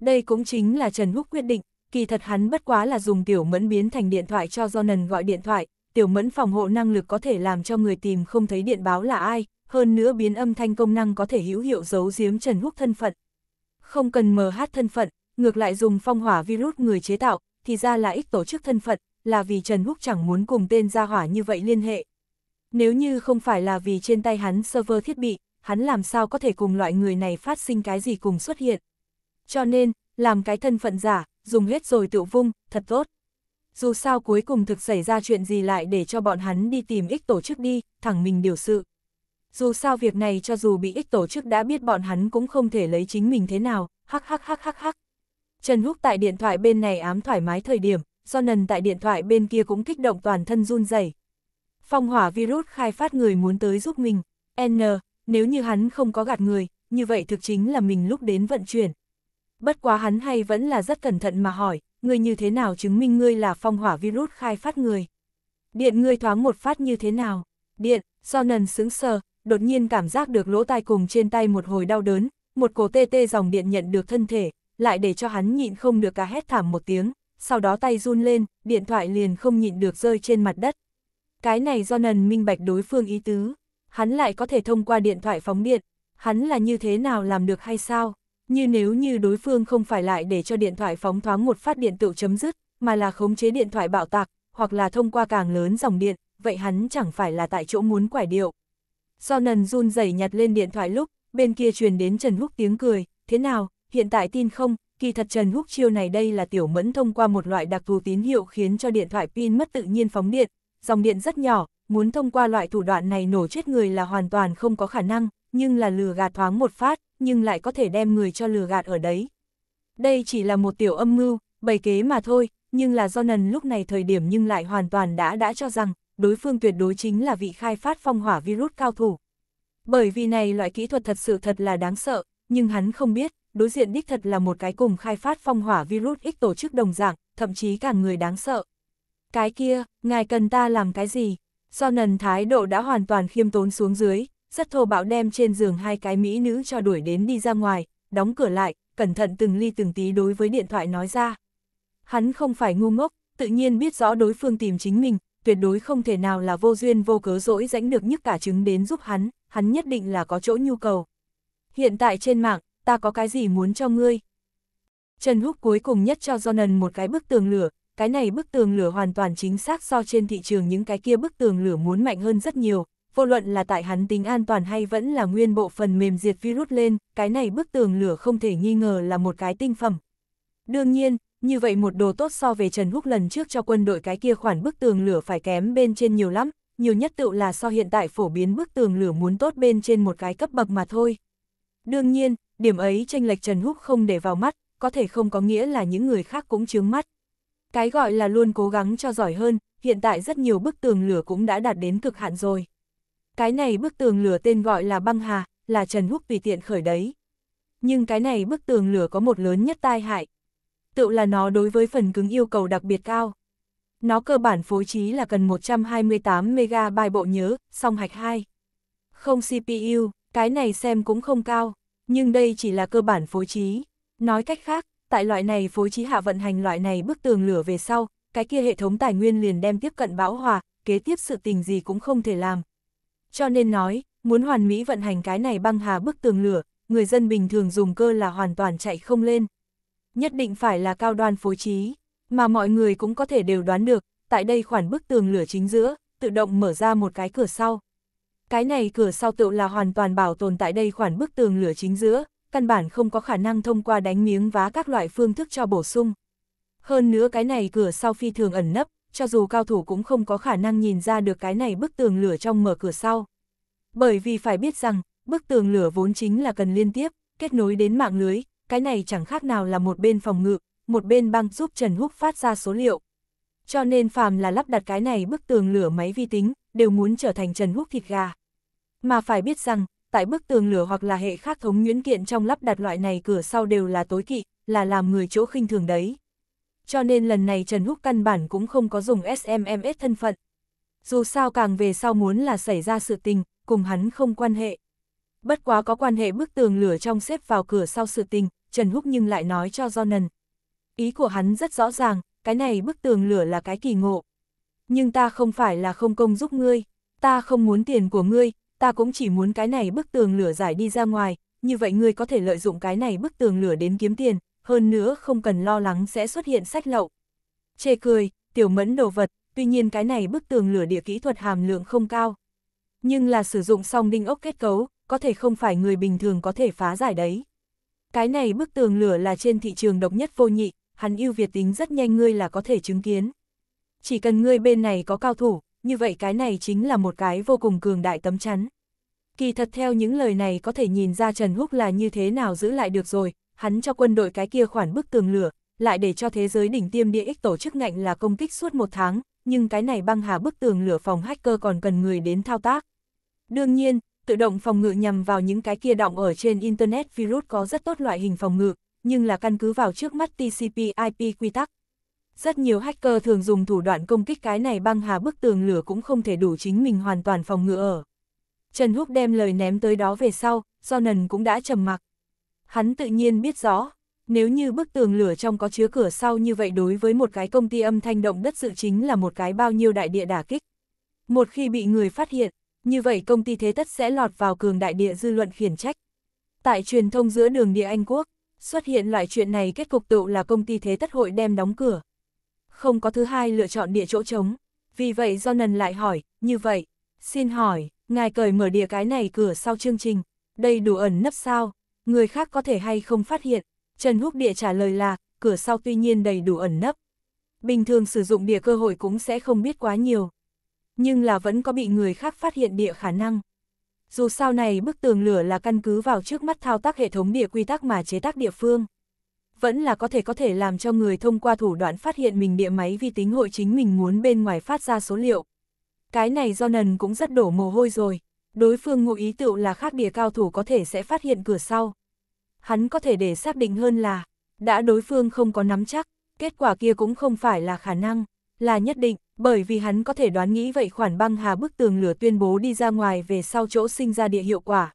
Đây cũng chính là Trần Húc quyết định, kỳ thật hắn bất quá là dùng tiểu mẫn biến thành điện thoại cho Jonan gọi điện thoại, tiểu mẫn phòng hộ năng lực có thể làm cho người tìm không thấy điện báo là ai, hơn nữa biến âm thanh công năng có thể hữu hiệu giấu giếm Trần Húc thân phận. Không cần mờ hát thân phận, ngược lại dùng phong hỏa virus người chế tạo, thì ra là ích tổ chức thân phận, là vì Trần Húc chẳng muốn cùng tên gia hỏa như vậy liên hệ. Nếu như không phải là vì trên tay hắn server thiết bị, hắn làm sao có thể cùng loại người này phát sinh cái gì cùng xuất hiện. Cho nên, làm cái thân phận giả, dùng hết rồi tự vung, thật tốt. Dù sao cuối cùng thực xảy ra chuyện gì lại để cho bọn hắn đi tìm ích tổ chức đi, thẳng mình điều sự. Dù sao việc này cho dù bị ích tổ chức đã biết bọn hắn cũng không thể lấy chính mình thế nào, hắc hắc hắc hắc hắc. Trần Húc tại điện thoại bên này ám thoải mái thời điểm, do nần tại điện thoại bên kia cũng kích động toàn thân run rẩy. Phong hỏa virus khai phát người muốn tới giúp mình. N, nếu như hắn không có gạt người, như vậy thực chính là mình lúc đến vận chuyển, bất quá hắn hay vẫn là rất cẩn thận mà hỏi, ngươi như thế nào chứng minh ngươi là phong hỏa virus khai phát người? Điện ngươi thoáng một phát như thế nào? Điện, do nần sững sờ, đột nhiên cảm giác được lỗ tai cùng trên tay một hồi đau đớn, một cổ tê tê dòng điện nhận được thân thể, lại để cho hắn nhịn không được cả hét thảm một tiếng, sau đó tay run lên, điện thoại liền không nhịn được rơi trên mặt đất. Cái này do nần minh bạch đối phương ý tứ, hắn lại có thể thông qua điện thoại phóng điện, hắn là như thế nào làm được hay sao? như nếu như đối phương không phải lại để cho điện thoại phóng thoáng một phát điện tử chấm dứt, mà là khống chế điện thoại bạo tạc, hoặc là thông qua càng lớn dòng điện, vậy hắn chẳng phải là tại chỗ muốn quải điệu. Do nần run rẩy nhặt lên điện thoại lúc, bên kia truyền đến Trần Húc tiếng cười, thế nào, hiện tại tin không, kỳ thật Trần Húc chiêu này đây là tiểu mẫn thông qua một loại đặc thù tín hiệu khiến cho điện thoại pin mất tự nhiên phóng điện, dòng điện rất nhỏ, muốn thông qua loại thủ đoạn này nổ chết người là hoàn toàn không có khả năng, nhưng là lừa gạt thoáng một phát, nhưng lại có thể đem người cho lừa gạt ở đấy. Đây chỉ là một tiểu âm mưu, bày kế mà thôi, nhưng là do nần lúc này thời điểm nhưng lại hoàn toàn đã đã cho rằng, đối phương tuyệt đối chính là vị khai phát phong hỏa virus cao thủ. Bởi vì này loại kỹ thuật thật sự thật là đáng sợ, nhưng hắn không biết, đối diện đích thật là một cái cùng khai phát phong hỏa virus ít tổ chức đồng dạng, thậm chí cả người đáng sợ. Cái kia, ngài cần ta làm cái gì? Do nần thái độ đã hoàn toàn khiêm tốn xuống dưới, rất thô bạo đem trên giường hai cái mỹ nữ cho đuổi đến đi ra ngoài, đóng cửa lại, cẩn thận từng ly từng tí đối với điện thoại nói ra. Hắn không phải ngu ngốc, tự nhiên biết rõ đối phương tìm chính mình, tuyệt đối không thể nào là vô duyên vô cớ dỗi rãnh được nhức cả trứng đến giúp hắn, hắn nhất định là có chỗ nhu cầu. Hiện tại trên mạng, ta có cái gì muốn cho ngươi? Trần Húc cuối cùng nhất cho Jonan một cái bức tường lửa, cái này bức tường lửa hoàn toàn chính xác so trên thị trường những cái kia bức tường lửa muốn mạnh hơn rất nhiều, vô luận là tại hắn tính an toàn hay vẫn là nguyên bộ phần mềm diệt virus lên, cái này bức tường lửa không thể nghi ngờ là một cái tinh phẩm. Đương nhiên, như vậy một đồ tốt so về Trần Húc lần trước cho quân đội cái kia khoản bức tường lửa phải kém bên trên nhiều lắm, nhiều nhất tự là so hiện tại phổ biến bức tường lửa muốn tốt bên trên một cái cấp bậc mà thôi. Đương nhiên, điểm ấy tranh lệch Trần Húc không để vào mắt, có thể không có nghĩa là những người khác cũng chướng mắt. Cái gọi là luôn cố gắng cho giỏi hơn, hiện tại rất nhiều bức tường lửa cũng đã đạt đến cực hạn rồi. Cái này bức tường lửa tên gọi là băng hà, là Trần Húc tùy tiện khởi đấy. Nhưng cái này bức tường lửa có một lớn nhất tai hại. Tự là nó đối với phần cứng yêu cầu đặc biệt cao. Nó cơ bản phối trí là cần 128 MB bộ nhớ, song hạch 2. Không CPU, cái này xem cũng không cao, nhưng đây chỉ là cơ bản phối trí. Nói cách khác, tại loại này phối trí hạ vận hành loại này bức tường lửa về sau, cái kia hệ thống tài nguyên liền đem tiếp cận bão hòa, kế tiếp sự tình gì cũng không thể làm, cho nên nói, muốn hoàn mỹ vận hành cái này băng hà bức tường lửa, người dân bình thường dùng cơ là hoàn toàn chạy không lên. Nhất định phải là cao đoan phối trí, mà mọi người cũng có thể đều đoán được, tại đây khoản bức tường lửa chính giữa, tự động mở ra một cái cửa sau. Cái này cửa sau tự là hoàn toàn bảo tồn tại đây khoản bức tường lửa chính giữa, căn bản không có khả năng thông qua đánh miếng vá các loại phương thức cho bổ sung. Hơn nữa cái này cửa sau phi thường ẩn nấp, cho dù cao thủ cũng không có khả năng nhìn ra được cái này bức tường lửa trong mở cửa sau. Bởi vì phải biết rằng, bức tường lửa vốn chính là cần liên tiếp, kết nối đến mạng lưới, cái này chẳng khác nào là một bên phòng ngự, một bên băng giúp Trần Húc phát ra số liệu. Cho nên phàm là lắp đặt cái này bức tường lửa máy vi tính, đều muốn trở thành Trần Húc thịt gà. Mà phải biết rằng, tại bức tường lửa hoặc là hệ khác thống nhuyễn kiện trong lắp đặt loại này cửa sau đều là tối kỵ, là làm người chỗ khinh thường đấy cho nên lần này Trần Húc căn bản cũng không có dùng SMMS thân phận. Dù sao càng về sau muốn là xảy ra sự tình, cùng hắn không quan hệ. Bất quá có quan hệ bức tường lửa trong xếp vào cửa sau sự tình, Trần Húc nhưng lại nói cho Jonan. Ý của hắn rất rõ ràng, cái này bức tường lửa là cái kỳ ngộ. Nhưng ta không phải là không công giúp ngươi, ta không muốn tiền của ngươi, ta cũng chỉ muốn cái này bức tường lửa giải đi ra ngoài, như vậy ngươi có thể lợi dụng cái này bức tường lửa đến kiếm tiền, hơn nữa không cần lo lắng sẽ xuất hiện sách lậu. Chê cười, tiểu mẫn đồ vật, tuy nhiên cái này bức tường lửa địa kỹ thuật hàm lượng không cao. Nhưng là sử dụng song đinh ốc kết cấu, có thể không phải người bình thường có thể phá giải đấy. Cái này bức tường lửa là trên thị trường độc nhất vô nhị, hắn ưu việt tính rất nhanh ngươi là có thể chứng kiến. Chỉ cần ngươi bên này có cao thủ, như vậy cái này chính là một cái vô cùng cường đại tấm chắn. Kỳ thật theo những lời này có thể nhìn ra Trần Húc là như thế nào giữ lại được rồi, hắn cho quân đội cái kia khoản bức tường lửa, lại để cho thế giới đỉnh tiêm địa ích tổ chức ngạnh là công kích suốt một tháng, nhưng cái này băng hà bức tường lửa phòng hacker còn cần người đến thao tác. Đương nhiên, tự động phòng ngự nhằm vào những cái kia động ở trên Internet virus có rất tốt loại hình phòng ngự, nhưng là căn cứ vào trước mắt TCP IP quy tắc. Rất nhiều hacker thường dùng thủ đoạn công kích cái này băng hà bức tường lửa cũng không thể đủ chính mình hoàn toàn phòng ngự ở. Trần Húc đem lời ném tới đó về sau, Sonnen cũng đã trầm mặc. Hắn tự nhiên biết rõ, nếu như bức tường lửa trong có chứa cửa sau như vậy đối với một cái công ty âm thanh động đất dự chính là một cái bao nhiêu đại địa đả kích. Một khi bị người phát hiện, như vậy công ty thế tất sẽ lọt vào cường đại địa dư luận khiển trách. Tại truyền thông giữa đường địa Anh Quốc, xuất hiện loại chuyện này kết cục tựu là công ty thế tất hội đem đóng cửa. Không có thứ hai lựa chọn địa chỗ trống, vì vậy do lại hỏi, như vậy, xin hỏi, ngài cởi mở địa cái này cửa sau chương trình, đây đủ ẩn nấp sao? người khác có thể hay không phát hiện. Trần Húc Địa trả lời là, cửa sau tuy nhiên đầy đủ ẩn nấp. Bình thường sử dụng địa cơ hội cũng sẽ không biết quá nhiều. Nhưng là vẫn có bị người khác phát hiện địa khả năng. Dù sau này bức tường lửa là căn cứ vào trước mắt thao tác hệ thống địa quy tắc mà chế tác địa phương. Vẫn là có thể có thể làm cho người thông qua thủ đoạn phát hiện mình địa máy vi tính hội chính mình muốn bên ngoài phát ra số liệu. Cái này do nần cũng rất đổ mồ hôi rồi. Đối phương ngụ ý tựu là khác địa cao thủ có thể sẽ phát hiện cửa sau hắn có thể để xác định hơn là, đã đối phương không có nắm chắc, kết quả kia cũng không phải là khả năng, là nhất định, bởi vì hắn có thể đoán nghĩ vậy khoản băng hà bức tường lửa tuyên bố đi ra ngoài về sau chỗ sinh ra địa hiệu quả.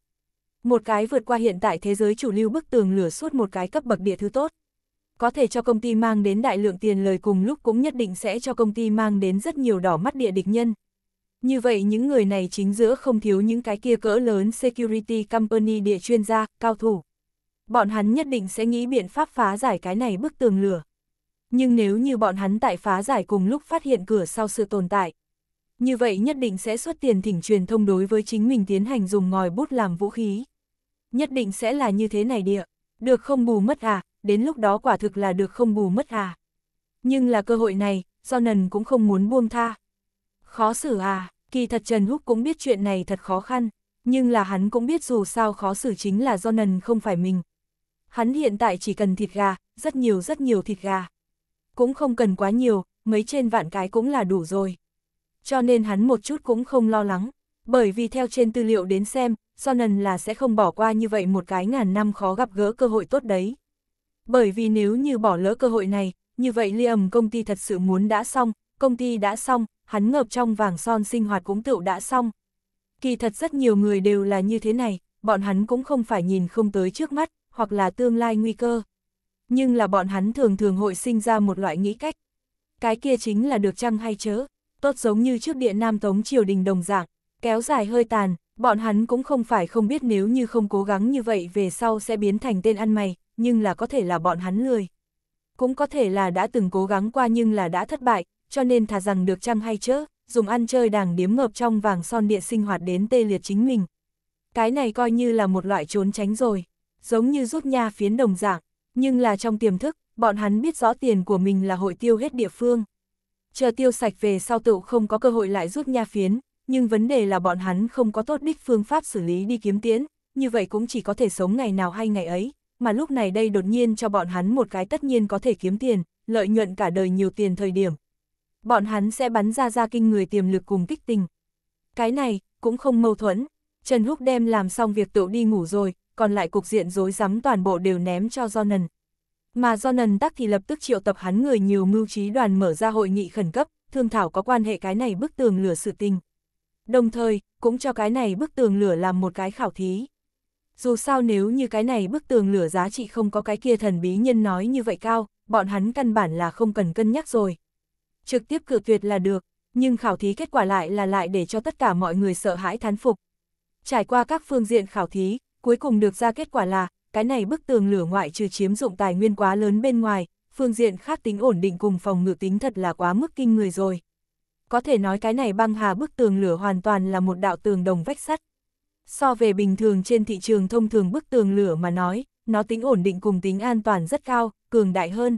Một cái vượt qua hiện tại thế giới chủ lưu bức tường lửa suốt một cái cấp bậc địa thứ tốt. Có thể cho công ty mang đến đại lượng tiền lời cùng lúc cũng nhất định sẽ cho công ty mang đến rất nhiều đỏ mắt địa địch nhân. Như vậy những người này chính giữa không thiếu những cái kia cỡ lớn security company địa chuyên gia, cao thủ bọn hắn nhất định sẽ nghĩ biện pháp phá giải cái này bức tường lửa. Nhưng nếu như bọn hắn tại phá giải cùng lúc phát hiện cửa sau sự tồn tại, như vậy nhất định sẽ xuất tiền thỉnh truyền thông đối với chính mình tiến hành dùng ngòi bút làm vũ khí. Nhất định sẽ là như thế này địa, được không bù mất à, đến lúc đó quả thực là được không bù mất à. Nhưng là cơ hội này, do nần cũng không muốn buông tha. Khó xử à, kỳ thật Trần Húc cũng biết chuyện này thật khó khăn, nhưng là hắn cũng biết dù sao khó xử chính là do nần không phải mình, Hắn hiện tại chỉ cần thịt gà, rất nhiều rất nhiều thịt gà. Cũng không cần quá nhiều, mấy trên vạn cái cũng là đủ rồi. Cho nên hắn một chút cũng không lo lắng, bởi vì theo trên tư liệu đến xem, Sonnen là sẽ không bỏ qua như vậy một cái ngàn năm khó gặp gỡ cơ hội tốt đấy. Bởi vì nếu như bỏ lỡ cơ hội này, như vậy Liam công ty thật sự muốn đã xong, công ty đã xong, hắn ngợp trong vàng son sinh hoạt cũng tựu đã xong. Kỳ thật rất nhiều người đều là như thế này, bọn hắn cũng không phải nhìn không tới trước mắt, hoặc là tương lai nguy cơ. Nhưng là bọn hắn thường thường hội sinh ra một loại nghĩ cách. Cái kia chính là được chăng hay chớ, tốt giống như trước địa Nam Tống triều đình đồng dạng, kéo dài hơi tàn, bọn hắn cũng không phải không biết nếu như không cố gắng như vậy về sau sẽ biến thành tên ăn mày, nhưng là có thể là bọn hắn lười. Cũng có thể là đã từng cố gắng qua nhưng là đã thất bại, cho nên thà rằng được chăng hay chớ, dùng ăn chơi đàng điếm ngợp trong vàng son địa sinh hoạt đến tê liệt chính mình. Cái này coi như là một loại trốn tránh rồi giống như rút nha phiến đồng dạng, nhưng là trong tiềm thức, bọn hắn biết rõ tiền của mình là hội tiêu hết địa phương. Chờ tiêu sạch về sau tựu không có cơ hội lại rút nha phiến, nhưng vấn đề là bọn hắn không có tốt đích phương pháp xử lý đi kiếm tiễn, như vậy cũng chỉ có thể sống ngày nào hay ngày ấy, mà lúc này đây đột nhiên cho bọn hắn một cái tất nhiên có thể kiếm tiền, lợi nhuận cả đời nhiều tiền thời điểm. Bọn hắn sẽ bắn ra ra kinh người tiềm lực cùng kích tình. Cái này, cũng không mâu thuẫn. Trần Húc đem làm xong việc tựu đi ngủ rồi, còn lại cục diện rối rắm toàn bộ đều ném cho Jonan. Mà Jonan tắc thì lập tức triệu tập hắn người nhiều mưu trí đoàn mở ra hội nghị khẩn cấp, thương thảo có quan hệ cái này bức tường lửa sự tình. Đồng thời, cũng cho cái này bức tường lửa làm một cái khảo thí. Dù sao nếu như cái này bức tường lửa giá trị không có cái kia thần bí nhân nói như vậy cao, bọn hắn căn bản là không cần cân nhắc rồi. Trực tiếp cử tuyệt là được, nhưng khảo thí kết quả lại là lại để cho tất cả mọi người sợ hãi thán phục. Trải qua các phương diện khảo thí, cuối cùng được ra kết quả là, cái này bức tường lửa ngoại trừ chiếm dụng tài nguyên quá lớn bên ngoài, phương diện khác tính ổn định cùng phòng ngự tính thật là quá mức kinh người rồi. Có thể nói cái này băng hà bức tường lửa hoàn toàn là một đạo tường đồng vách sắt. So về bình thường trên thị trường thông thường bức tường lửa mà nói, nó tính ổn định cùng tính an toàn rất cao, cường đại hơn.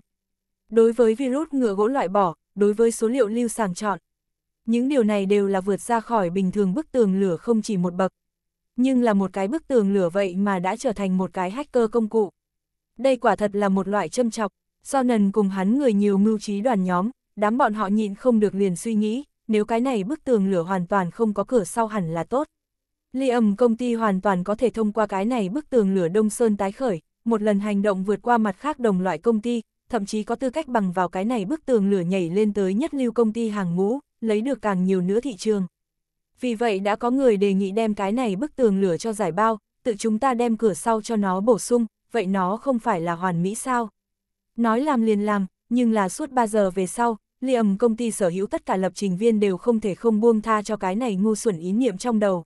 Đối với virus ngựa gỗ loại bỏ, đối với số liệu lưu sàng chọn, những điều này đều là vượt ra khỏi bình thường bức tường lửa không chỉ một bậc, nhưng là một cái bức tường lửa vậy mà đã trở thành một cái hacker công cụ. Đây quả thật là một loại châm chọc, Sonnen cùng hắn người nhiều mưu trí đoàn nhóm, đám bọn họ nhịn không được liền suy nghĩ, nếu cái này bức tường lửa hoàn toàn không có cửa sau hẳn là tốt. Ly công ty hoàn toàn có thể thông qua cái này bức tường lửa Đông Sơn tái khởi, một lần hành động vượt qua mặt khác đồng loại công ty, thậm chí có tư cách bằng vào cái này bức tường lửa nhảy lên tới nhất lưu công ty hàng ngũ, lấy được càng nhiều nữa thị trường vì vậy đã có người đề nghị đem cái này bức tường lửa cho giải bao, tự chúng ta đem cửa sau cho nó bổ sung, vậy nó không phải là hoàn mỹ sao. Nói làm liền làm, nhưng là suốt 3 giờ về sau, Liam công ty sở hữu tất cả lập trình viên đều không thể không buông tha cho cái này ngu xuẩn ý niệm trong đầu.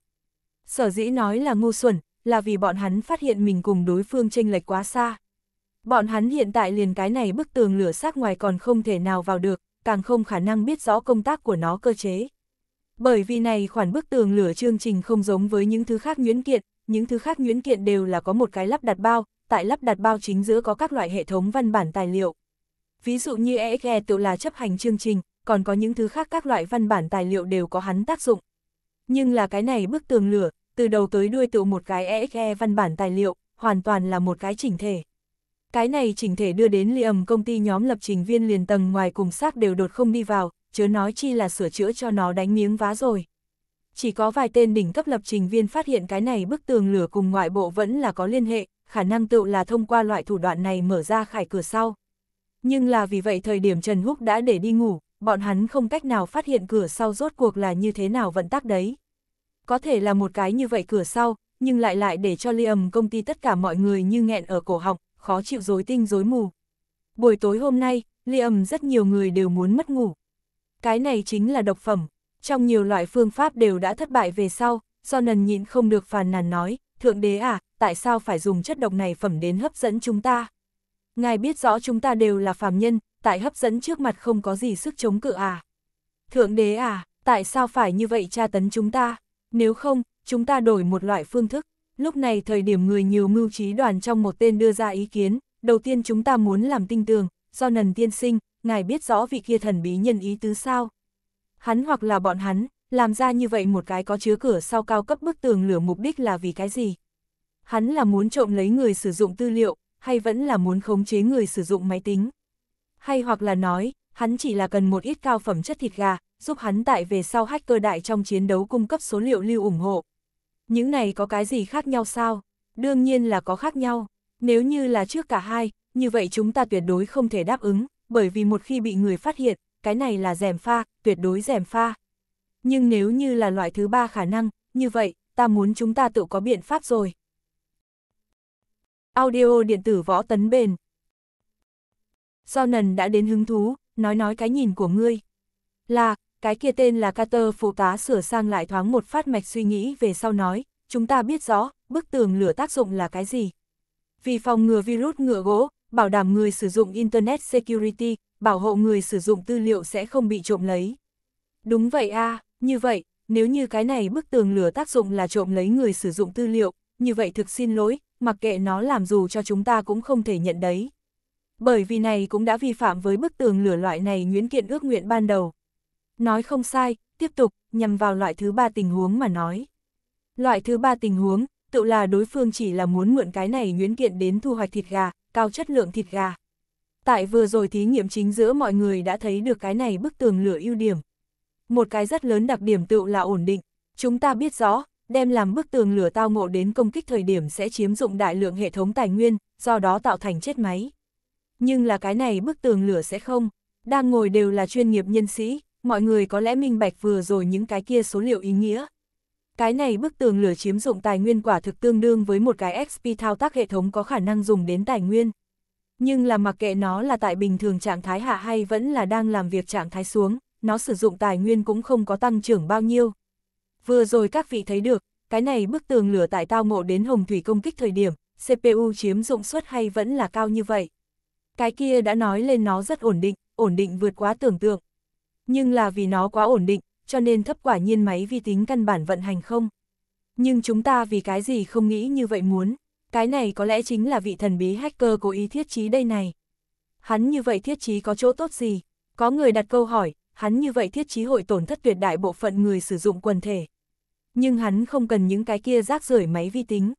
Sở dĩ nói là ngu xuẩn, là vì bọn hắn phát hiện mình cùng đối phương chênh lệch quá xa. Bọn hắn hiện tại liền cái này bức tường lửa sát ngoài còn không thể nào vào được, càng không khả năng biết rõ công tác của nó cơ chế. Bởi vì này khoản bức tường lửa chương trình không giống với những thứ khác nhuyễn kiện, những thứ khác nhuyễn kiện đều là có một cái lắp đặt bao, tại lắp đặt bao chính giữa có các loại hệ thống văn bản tài liệu. Ví dụ như EXE e tự là chấp hành chương trình, còn có những thứ khác các loại văn bản tài liệu đều có hắn tác dụng. Nhưng là cái này bức tường lửa, từ đầu tới đuôi tự một cái EXE e văn bản tài liệu, hoàn toàn là một cái chỉnh thể. Cái này chỉnh thể đưa đến liềm công ty nhóm lập trình viên liền tầng ngoài cùng xác đều đột không đi vào, chớ nói chi là sửa chữa cho nó đánh miếng vá rồi. Chỉ có vài tên đỉnh cấp lập trình viên phát hiện cái này bức tường lửa cùng ngoại bộ vẫn là có liên hệ, khả năng tựu là thông qua loại thủ đoạn này mở ra khải cửa sau. Nhưng là vì vậy thời điểm Trần Húc đã để đi ngủ, bọn hắn không cách nào phát hiện cửa sau rốt cuộc là như thế nào vận tác đấy. Có thể là một cái như vậy cửa sau, nhưng lại lại để cho Liam công ty tất cả mọi người như nghẹn ở cổ họng, khó chịu rối tinh rối mù. Buổi tối hôm nay, Liam rất nhiều người đều muốn mất ngủ cái này chính là độc phẩm. Trong nhiều loại phương pháp đều đã thất bại về sau, do nần nhịn không được phàn nàn nói, Thượng đế à, tại sao phải dùng chất độc này phẩm đến hấp dẫn chúng ta? Ngài biết rõ chúng ta đều là phàm nhân, tại hấp dẫn trước mặt không có gì sức chống cự à? Thượng đế à, tại sao phải như vậy tra tấn chúng ta? Nếu không, chúng ta đổi một loại phương thức. Lúc này thời điểm người nhiều mưu trí đoàn trong một tên đưa ra ý kiến, đầu tiên chúng ta muốn làm tinh tường, do nần tiên sinh, ngài biết rõ vị kia thần bí nhân ý tứ sao. Hắn hoặc là bọn hắn, làm ra như vậy một cái có chứa cửa sau cao cấp bức tường lửa mục đích là vì cái gì? Hắn là muốn trộm lấy người sử dụng tư liệu, hay vẫn là muốn khống chế người sử dụng máy tính? Hay hoặc là nói, hắn chỉ là cần một ít cao phẩm chất thịt gà, giúp hắn tại về sau hacker đại trong chiến đấu cung cấp số liệu lưu ủng hộ. Những này có cái gì khác nhau sao? Đương nhiên là có khác nhau. Nếu như là trước cả hai, như vậy chúng ta tuyệt đối không thể đáp ứng bởi vì một khi bị người phát hiện, cái này là rèm pha, tuyệt đối rèm pha. Nhưng nếu như là loại thứ ba khả năng, như vậy, ta muốn chúng ta tự có biện pháp rồi. Audio điện tử võ tấn bền. Do đã đến hứng thú, nói nói cái nhìn của ngươi. Là, cái kia tên là Carter phụ tá sửa sang lại thoáng một phát mạch suy nghĩ về sau nói, chúng ta biết rõ, bức tường lửa tác dụng là cái gì. Vì phòng ngừa virus ngựa gỗ, bảo đảm người sử dụng Internet Security, bảo hộ người sử dụng tư liệu sẽ không bị trộm lấy. Đúng vậy a à, như vậy, nếu như cái này bức tường lửa tác dụng là trộm lấy người sử dụng tư liệu, như vậy thực xin lỗi, mặc kệ nó làm dù cho chúng ta cũng không thể nhận đấy. Bởi vì này cũng đã vi phạm với bức tường lửa loại này nguyễn kiện ước nguyện ban đầu. Nói không sai, tiếp tục, nhằm vào loại thứ ba tình huống mà nói. Loại thứ ba tình huống, tự là đối phương chỉ là muốn mượn cái này nguyễn kiện đến thu hoạch thịt gà, cao chất lượng thịt gà. Tại vừa rồi thí nghiệm chính giữa mọi người đã thấy được cái này bức tường lửa ưu điểm. Một cái rất lớn đặc điểm tựu là ổn định. Chúng ta biết rõ, đem làm bức tường lửa tao ngộ đến công kích thời điểm sẽ chiếm dụng đại lượng hệ thống tài nguyên, do đó tạo thành chết máy. Nhưng là cái này bức tường lửa sẽ không. Đang ngồi đều là chuyên nghiệp nhân sĩ, mọi người có lẽ minh bạch vừa rồi những cái kia số liệu ý nghĩa, cái này bức tường lửa chiếm dụng tài nguyên quả thực tương đương với một cái XP thao tác hệ thống có khả năng dùng đến tài nguyên. Nhưng là mặc kệ nó là tại bình thường trạng thái hạ hay vẫn là đang làm việc trạng thái xuống, nó sử dụng tài nguyên cũng không có tăng trưởng bao nhiêu. Vừa rồi các vị thấy được, cái này bức tường lửa tại tao ngộ đến hồng thủy công kích thời điểm, CPU chiếm dụng suất hay vẫn là cao như vậy. Cái kia đã nói lên nó rất ổn định, ổn định vượt quá tưởng tượng. Nhưng là vì nó quá ổn định, cho nên thấp quả nhiên máy vi tính căn bản vận hành không. Nhưng chúng ta vì cái gì không nghĩ như vậy muốn, cái này có lẽ chính là vị thần bí hacker cố ý thiết trí đây này. Hắn như vậy thiết trí có chỗ tốt gì? Có người đặt câu hỏi, hắn như vậy thiết trí hội tổn thất tuyệt đại bộ phận người sử dụng quần thể. Nhưng hắn không cần những cái kia rác rưởi máy vi tính.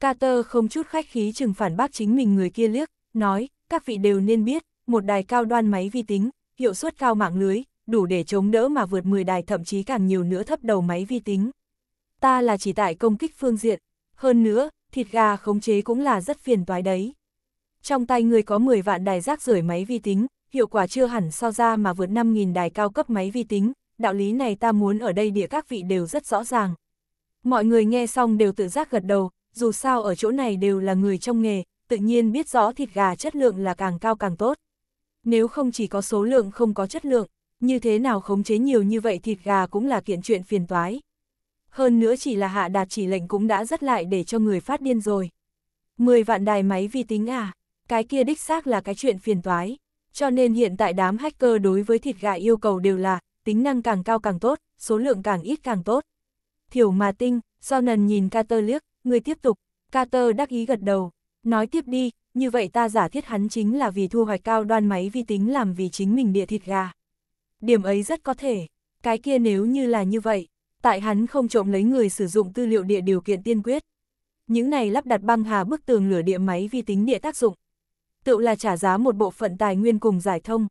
Carter không chút khách khí chừng phản bác chính mình người kia liếc, nói, các vị đều nên biết, một đài cao đoan máy vi tính, hiệu suất cao mạng lưới, đủ để chống đỡ mà vượt 10 đài thậm chí càng nhiều nữa thấp đầu máy vi tính. Ta là chỉ tại công kích phương diện, hơn nữa, thịt gà khống chế cũng là rất phiền toái đấy. Trong tay người có 10 vạn đài rác rưởi máy vi tính, hiệu quả chưa hẳn so ra mà vượt 5.000 đài cao cấp máy vi tính, đạo lý này ta muốn ở đây địa các vị đều rất rõ ràng. Mọi người nghe xong đều tự giác gật đầu, dù sao ở chỗ này đều là người trong nghề, tự nhiên biết rõ thịt gà chất lượng là càng cao càng tốt. Nếu không chỉ có số lượng không có chất lượng, như thế nào khống chế nhiều như vậy thịt gà cũng là kiện chuyện phiền toái. Hơn nữa chỉ là hạ đạt chỉ lệnh cũng đã rất lại để cho người phát điên rồi. mười vạn đài máy vi tính à, cái kia đích xác là cái chuyện phiền toái. Cho nên hiện tại đám hacker đối với thịt gà yêu cầu đều là, tính năng càng cao càng tốt, số lượng càng ít càng tốt. Thiểu mà tinh, do nần nhìn Carter liếc, người tiếp tục, Carter đắc ý gật đầu, nói tiếp đi, như vậy ta giả thiết hắn chính là vì thu hoạch cao đoan máy vi tính làm vì chính mình địa thịt gà điểm ấy rất có thể. Cái kia nếu như là như vậy, tại hắn không trộm lấy người sử dụng tư liệu địa điều kiện tiên quyết. Những này lắp đặt băng hà bức tường lửa địa máy vi tính địa tác dụng. Tự là trả giá một bộ phận tài nguyên cùng giải thông.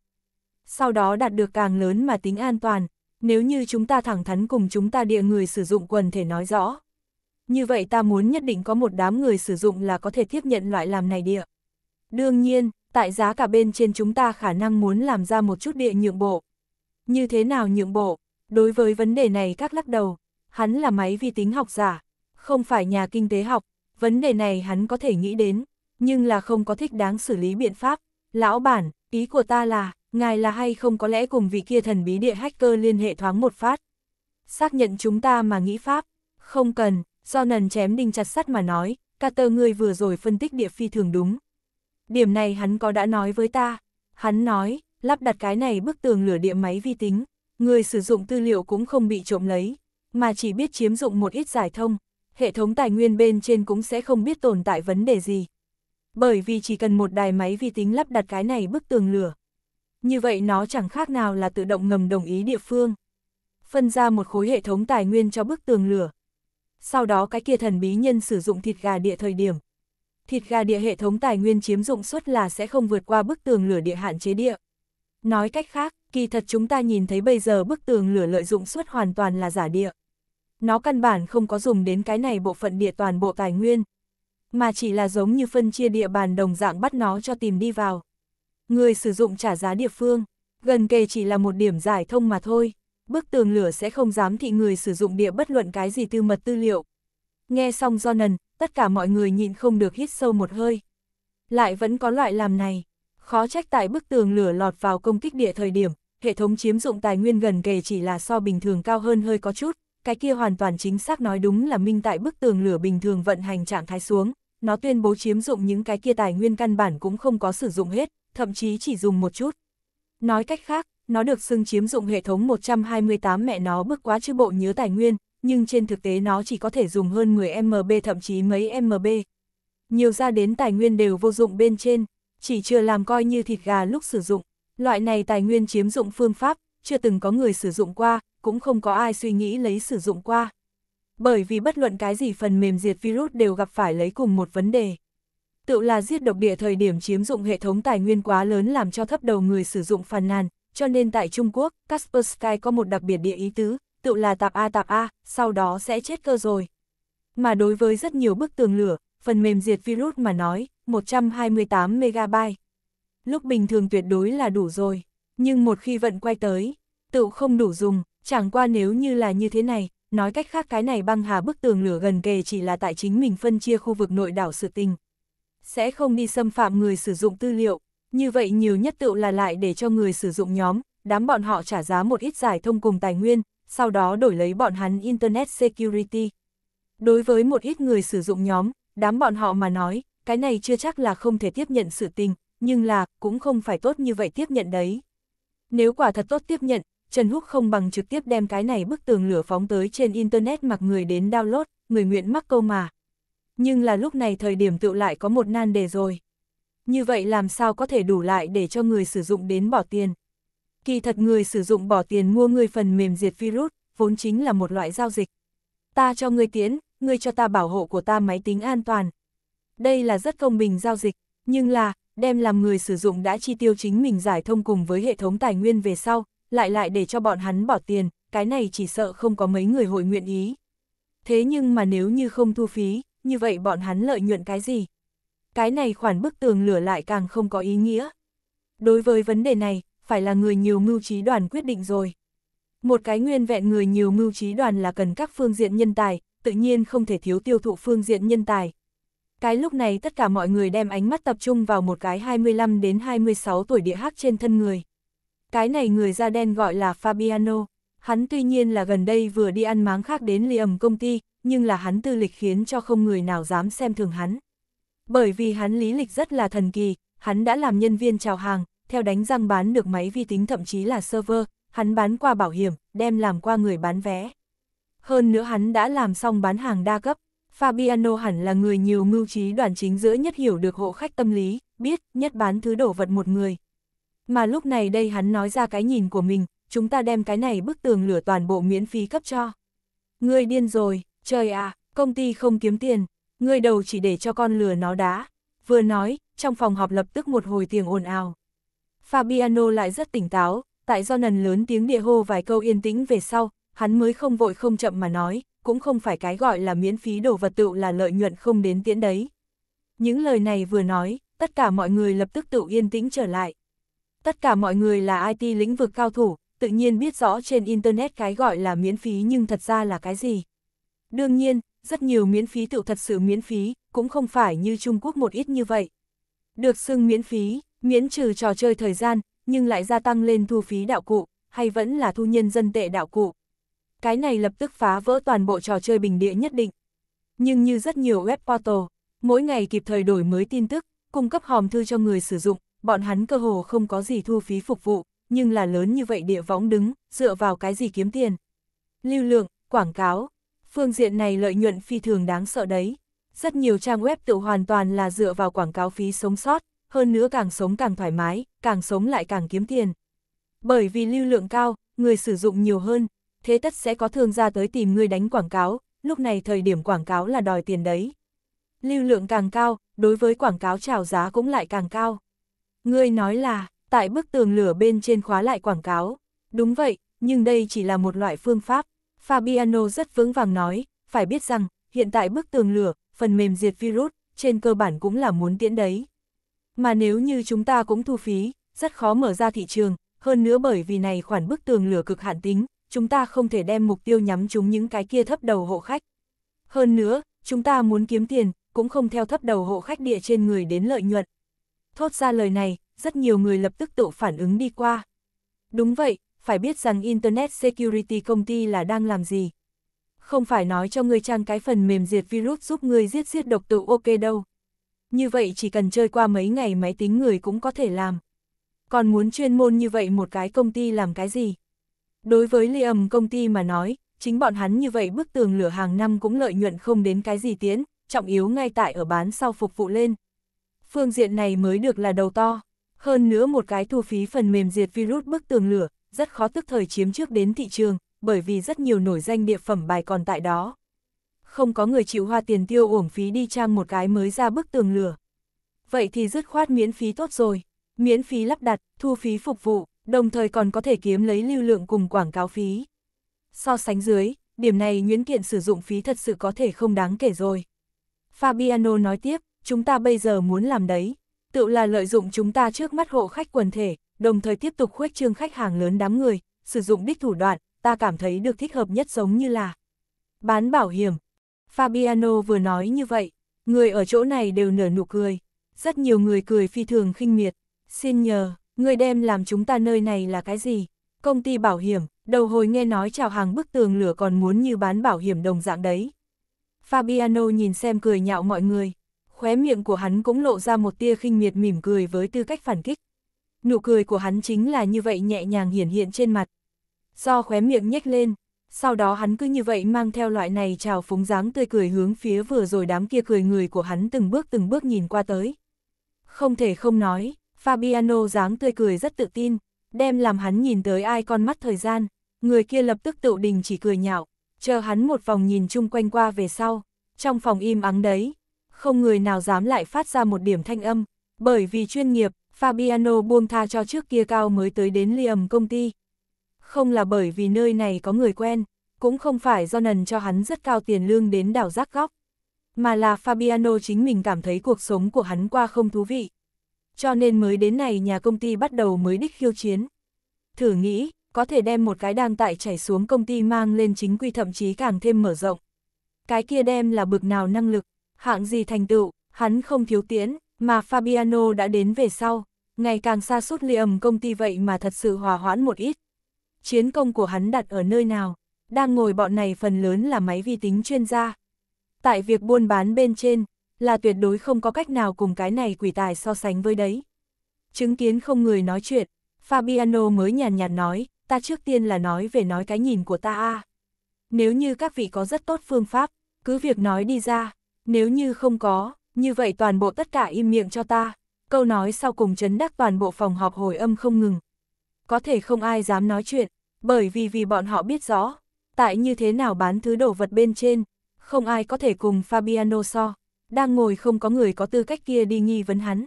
Sau đó đạt được càng lớn mà tính an toàn, nếu như chúng ta thẳng thắn cùng chúng ta địa người sử dụng quần thể nói rõ. Như vậy ta muốn nhất định có một đám người sử dụng là có thể tiếp nhận loại làm này địa. Đương nhiên, tại giá cả bên trên chúng ta khả năng muốn làm ra một chút địa nhượng bộ. Như thế nào nhượng bộ? Đối với vấn đề này các lắc đầu, hắn là máy vi tính học giả, không phải nhà kinh tế học, vấn đề này hắn có thể nghĩ đến, nhưng là không có thích đáng xử lý biện pháp. Lão bản, ý của ta là, ngài là hay không có lẽ cùng vị kia thần bí địa hacker liên hệ thoáng một phát. Xác nhận chúng ta mà nghĩ pháp, không cần, do nần chém đinh chặt sắt mà nói, Carter người vừa rồi phân tích địa phi thường đúng. Điểm này hắn có đã nói với ta, hắn nói, lắp đặt cái này bức tường lửa điện máy vi tính, người sử dụng tư liệu cũng không bị trộm lấy, mà chỉ biết chiếm dụng một ít giải thông, hệ thống tài nguyên bên trên cũng sẽ không biết tồn tại vấn đề gì. Bởi vì chỉ cần một đài máy vi tính lắp đặt cái này bức tường lửa. Như vậy nó chẳng khác nào là tự động ngầm đồng ý địa phương. Phân ra một khối hệ thống tài nguyên cho bức tường lửa. Sau đó cái kia thần bí nhân sử dụng thịt gà địa thời điểm. Thịt gà địa hệ thống tài nguyên chiếm dụng suất là sẽ không vượt qua bức tường lửa địa hạn chế địa. Nói cách khác, kỳ thật chúng ta nhìn thấy bây giờ bức tường lửa lợi dụng suốt hoàn toàn là giả địa. Nó căn bản không có dùng đến cái này bộ phận địa toàn bộ tài nguyên, mà chỉ là giống như phân chia địa bàn đồng dạng bắt nó cho tìm đi vào. Người sử dụng trả giá địa phương, gần kề chỉ là một điểm giải thông mà thôi, bức tường lửa sẽ không dám thị người sử dụng địa bất luận cái gì tư mật tư liệu. Nghe xong do tất cả mọi người nhịn không được hít sâu một hơi. Lại vẫn có loại làm này, Khó trách tại bức tường lửa lọt vào công kích địa thời điểm, hệ thống chiếm dụng tài nguyên gần kề chỉ là so bình thường cao hơn hơi có chút, cái kia hoàn toàn chính xác nói đúng là minh tại bức tường lửa bình thường vận hành trạng thái xuống, nó tuyên bố chiếm dụng những cái kia tài nguyên căn bản cũng không có sử dụng hết, thậm chí chỉ dùng một chút. Nói cách khác, nó được xưng chiếm dụng hệ thống 128 mẹ nó bức quá chứ bộ nhớ tài nguyên, nhưng trên thực tế nó chỉ có thể dùng hơn 10 MB thậm chí mấy MB. Nhiều ra đến tài nguyên đều vô dụng bên trên chỉ chưa làm coi như thịt gà lúc sử dụng. Loại này tài nguyên chiếm dụng phương pháp, chưa từng có người sử dụng qua, cũng không có ai suy nghĩ lấy sử dụng qua. Bởi vì bất luận cái gì phần mềm diệt virus đều gặp phải lấy cùng một vấn đề. Tự là giết độc địa thời điểm chiếm dụng hệ thống tài nguyên quá lớn làm cho thấp đầu người sử dụng phàn nàn, cho nên tại Trung Quốc, Kaspersky có một đặc biệt địa ý tứ, tự là tạp A tạp A, sau đó sẽ chết cơ rồi. Mà đối với rất nhiều bức tường lửa, phần mềm diệt virus mà nói, 128MB. Lúc bình thường tuyệt đối là đủ rồi, nhưng một khi vận quay tới, tựu không đủ dùng, chẳng qua nếu như là như thế này, nói cách khác cái này băng hà bức tường lửa gần kề chỉ là tại chính mình phân chia khu vực nội đảo sự tình. Sẽ không đi xâm phạm người sử dụng tư liệu, như vậy nhiều nhất tựu là lại để cho người sử dụng nhóm, đám bọn họ trả giá một ít giải thông cùng tài nguyên, sau đó đổi lấy bọn hắn Internet Security. Đối với một ít người sử dụng nhóm, đám bọn họ mà nói, cái này chưa chắc là không thể tiếp nhận sự tình, nhưng là, cũng không phải tốt như vậy tiếp nhận đấy. Nếu quả thật tốt tiếp nhận, Trần Húc không bằng trực tiếp đem cái này bức tường lửa phóng tới trên Internet mặc người đến download, người nguyện mắc câu mà. Nhưng là lúc này thời điểm tự lại có một nan đề rồi. Như vậy làm sao có thể đủ lại để cho người sử dụng đến bỏ tiền. Kỳ thật người sử dụng bỏ tiền mua người phần mềm diệt virus, vốn chính là một loại giao dịch. Ta cho người tiến, người cho ta bảo hộ của ta máy tính an toàn, đây là rất công bình giao dịch, nhưng là, đem làm người sử dụng đã chi tiêu chính mình giải thông cùng với hệ thống tài nguyên về sau, lại lại để cho bọn hắn bỏ tiền, cái này chỉ sợ không có mấy người hội nguyện ý. Thế nhưng mà nếu như không thu phí, như vậy bọn hắn lợi nhuận cái gì? Cái này khoản bức tường lửa lại càng không có ý nghĩa. Đối với vấn đề này, phải là người nhiều mưu trí đoàn quyết định rồi. Một cái nguyên vẹn người nhiều mưu trí đoàn là cần các phương diện nhân tài, tự nhiên không thể thiếu tiêu thụ phương diện nhân tài, cái lúc này tất cả mọi người đem ánh mắt tập trung vào một cái 25 đến 26 tuổi địa hắc trên thân người. Cái này người da đen gọi là Fabiano. Hắn tuy nhiên là gần đây vừa đi ăn máng khác đến liềm công ty, nhưng là hắn tư lịch khiến cho không người nào dám xem thường hắn. Bởi vì hắn lý lịch rất là thần kỳ, hắn đã làm nhân viên chào hàng, theo đánh răng bán được máy vi tính thậm chí là server, hắn bán qua bảo hiểm, đem làm qua người bán vé. Hơn nữa hắn đã làm xong bán hàng đa cấp, Fabiano hẳn là người nhiều mưu trí đoàn chính giữa nhất hiểu được hộ khách tâm lý, biết, nhất bán thứ đổ vật một người. Mà lúc này đây hắn nói ra cái nhìn của mình, chúng ta đem cái này bức tường lửa toàn bộ miễn phí cấp cho. Người điên rồi, trời à, công ty không kiếm tiền, người đầu chỉ để cho con lừa nó đá. Vừa nói, trong phòng họp lập tức một hồi tiếng ồn ào. Fabiano lại rất tỉnh táo, tại do nần lớn tiếng địa hô vài câu yên tĩnh về sau, hắn mới không vội không chậm mà nói, cũng không phải cái gọi là miễn phí đồ vật tự là lợi nhuận không đến tiễn đấy. Những lời này vừa nói, tất cả mọi người lập tức tự yên tĩnh trở lại. Tất cả mọi người là IT lĩnh vực cao thủ, tự nhiên biết rõ trên Internet cái gọi là miễn phí nhưng thật ra là cái gì. Đương nhiên, rất nhiều miễn phí tự thật sự miễn phí, cũng không phải như Trung Quốc một ít như vậy. Được xưng miễn phí, miễn trừ trò chơi thời gian, nhưng lại gia tăng lên thu phí đạo cụ, hay vẫn là thu nhân dân tệ đạo cụ cái này lập tức phá vỡ toàn bộ trò chơi bình địa nhất định. Nhưng như rất nhiều web portal, mỗi ngày kịp thời đổi mới tin tức, cung cấp hòm thư cho người sử dụng, bọn hắn cơ hồ không có gì thu phí phục vụ, nhưng là lớn như vậy địa võng đứng, dựa vào cái gì kiếm tiền. Lưu lượng, quảng cáo, phương diện này lợi nhuận phi thường đáng sợ đấy. Rất nhiều trang web tự hoàn toàn là dựa vào quảng cáo phí sống sót, hơn nữa càng sống càng thoải mái, càng sống lại càng kiếm tiền. Bởi vì lưu lượng cao, người sử dụng nhiều hơn, thế tất sẽ có thương gia tới tìm ngươi đánh quảng cáo, lúc này thời điểm quảng cáo là đòi tiền đấy. Lưu lượng càng cao, đối với quảng cáo trào giá cũng lại càng cao. Ngươi nói là, tại bức tường lửa bên trên khóa lại quảng cáo. Đúng vậy, nhưng đây chỉ là một loại phương pháp. Fabiano rất vững vàng nói, phải biết rằng, hiện tại bức tường lửa, phần mềm diệt virus, trên cơ bản cũng là muốn tiễn đấy. Mà nếu như chúng ta cũng thu phí, rất khó mở ra thị trường, hơn nữa bởi vì này khoản bức tường lửa cực hạn tính, chúng ta không thể đem mục tiêu nhắm chúng những cái kia thấp đầu hộ khách. Hơn nữa, chúng ta muốn kiếm tiền, cũng không theo thấp đầu hộ khách địa trên người đến lợi nhuận. Thốt ra lời này, rất nhiều người lập tức tự phản ứng đi qua. Đúng vậy, phải biết rằng Internet Security công ty là đang làm gì. Không phải nói cho người trang cái phần mềm diệt virus giúp người giết giết độc tự ok đâu. Như vậy chỉ cần chơi qua mấy ngày máy tính người cũng có thể làm. Còn muốn chuyên môn như vậy một cái công ty làm cái gì? Đối với Liam công ty mà nói, chính bọn hắn như vậy bức tường lửa hàng năm cũng lợi nhuận không đến cái gì tiến, trọng yếu ngay tại ở bán sau phục vụ lên. Phương diện này mới được là đầu to. Hơn nữa một cái thu phí phần mềm diệt virus bức tường lửa, rất khó tức thời chiếm trước đến thị trường, bởi vì rất nhiều nổi danh địa phẩm bài còn tại đó. Không có người chịu hoa tiền tiêu uổng phí đi trang một cái mới ra bức tường lửa. Vậy thì dứt khoát miễn phí tốt rồi, miễn phí lắp đặt, thu phí phục vụ, đồng thời còn có thể kiếm lấy lưu lượng cùng quảng cáo phí. So sánh dưới, điểm này Nguyễn Kiện sử dụng phí thật sự có thể không đáng kể rồi. Fabiano nói tiếp, chúng ta bây giờ muốn làm đấy, tự là lợi dụng chúng ta trước mắt hộ khách quần thể, đồng thời tiếp tục khuếch trương khách hàng lớn đám người, sử dụng đích thủ đoạn, ta cảm thấy được thích hợp nhất giống như là bán bảo hiểm. Fabiano vừa nói như vậy, người ở chỗ này đều nở nụ cười, rất nhiều người cười phi thường khinh miệt, xin nhờ. Người đem làm chúng ta nơi này là cái gì? Công ty bảo hiểm, đầu hồi nghe nói chào hàng bức tường lửa còn muốn như bán bảo hiểm đồng dạng đấy. Fabiano nhìn xem cười nhạo mọi người. Khóe miệng của hắn cũng lộ ra một tia khinh miệt mỉm cười với tư cách phản kích. Nụ cười của hắn chính là như vậy nhẹ nhàng hiển hiện trên mặt. Do khóe miệng nhếch lên, sau đó hắn cứ như vậy mang theo loại này chào phúng dáng tươi cười hướng phía vừa rồi đám kia cười người của hắn từng bước từng bước nhìn qua tới. Không thể không nói, Fabiano dáng tươi cười rất tự tin, đem làm hắn nhìn tới ai con mắt thời gian, người kia lập tức tự đình chỉ cười nhạo, chờ hắn một vòng nhìn chung quanh qua về sau, trong phòng im ắng đấy, không người nào dám lại phát ra một điểm thanh âm, bởi vì chuyên nghiệp, Fabiano buông tha cho trước kia cao mới tới đến liềm công ty. Không là bởi vì nơi này có người quen, cũng không phải do nần cho hắn rất cao tiền lương đến đảo giác góc, mà là Fabiano chính mình cảm thấy cuộc sống của hắn qua không thú vị cho nên mới đến này nhà công ty bắt đầu mới đích khiêu chiến. Thử nghĩ, có thể đem một cái đang tại chảy xuống công ty mang lên chính quy thậm chí càng thêm mở rộng. Cái kia đem là bực nào năng lực, hạng gì thành tựu, hắn không thiếu tiễn, mà Fabiano đã đến về sau, ngày càng xa suốt liềm công ty vậy mà thật sự hòa hoãn một ít. Chiến công của hắn đặt ở nơi nào, đang ngồi bọn này phần lớn là máy vi tính chuyên gia. Tại việc buôn bán bên trên, là tuyệt đối không có cách nào cùng cái này quỷ tài so sánh với đấy. Chứng kiến không người nói chuyện, Fabiano mới nhàn nhạt nói, ta trước tiên là nói về nói cái nhìn của ta a. Nếu như các vị có rất tốt phương pháp, cứ việc nói đi ra, nếu như không có, như vậy toàn bộ tất cả im miệng cho ta. Câu nói sau cùng chấn đắc toàn bộ phòng họp hồi âm không ngừng. Có thể không ai dám nói chuyện, bởi vì vì bọn họ biết rõ, tại như thế nào bán thứ đồ vật bên trên, không ai có thể cùng Fabiano so đang ngồi không có người có tư cách kia đi nghi vấn hắn.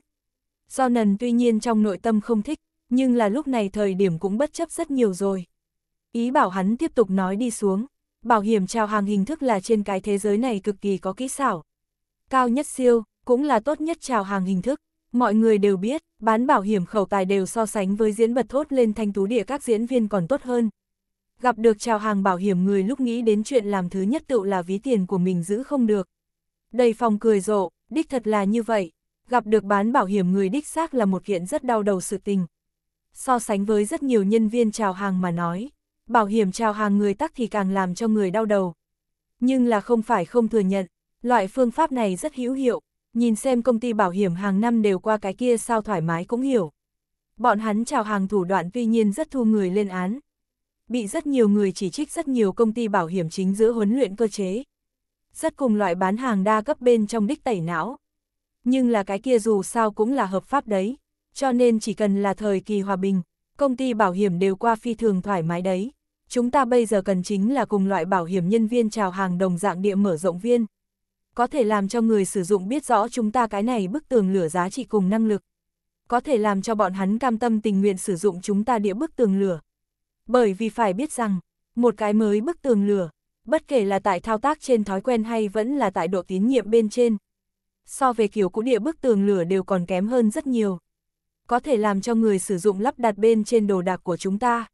Do nần tuy nhiên trong nội tâm không thích, nhưng là lúc này thời điểm cũng bất chấp rất nhiều rồi. Ý bảo hắn tiếp tục nói đi xuống, bảo hiểm trao hàng hình thức là trên cái thế giới này cực kỳ có kỹ xảo. Cao nhất siêu, cũng là tốt nhất trào hàng hình thức. Mọi người đều biết, bán bảo hiểm khẩu tài đều so sánh với diễn bật thốt lên thanh tú địa các diễn viên còn tốt hơn. Gặp được trào hàng bảo hiểm người lúc nghĩ đến chuyện làm thứ nhất tựu là ví tiền của mình giữ không được. Đầy phòng cười rộ, đích thật là như vậy, gặp được bán bảo hiểm người đích xác là một kiện rất đau đầu sự tình. So sánh với rất nhiều nhân viên chào hàng mà nói, bảo hiểm chào hàng người tắc thì càng làm cho người đau đầu. Nhưng là không phải không thừa nhận, loại phương pháp này rất hữu hiệu, nhìn xem công ty bảo hiểm hàng năm đều qua cái kia sao thoải mái cũng hiểu. Bọn hắn chào hàng thủ đoạn tuy nhiên rất thu người lên án. Bị rất nhiều người chỉ trích rất nhiều công ty bảo hiểm chính giữa huấn luyện cơ chế, rất cùng loại bán hàng đa cấp bên trong đích tẩy não. Nhưng là cái kia dù sao cũng là hợp pháp đấy, cho nên chỉ cần là thời kỳ hòa bình, công ty bảo hiểm đều qua phi thường thoải mái đấy. Chúng ta bây giờ cần chính là cùng loại bảo hiểm nhân viên chào hàng đồng dạng địa mở rộng viên. Có thể làm cho người sử dụng biết rõ chúng ta cái này bức tường lửa giá trị cùng năng lực. Có thể làm cho bọn hắn cam tâm tình nguyện sử dụng chúng ta địa bức tường lửa. Bởi vì phải biết rằng, một cái mới bức tường lửa, bất kể là tại thao tác trên thói quen hay vẫn là tại độ tín nhiệm bên trên. So về kiểu cũ địa bức tường lửa đều còn kém hơn rất nhiều. Có thể làm cho người sử dụng lắp đặt bên trên đồ đạc của chúng ta.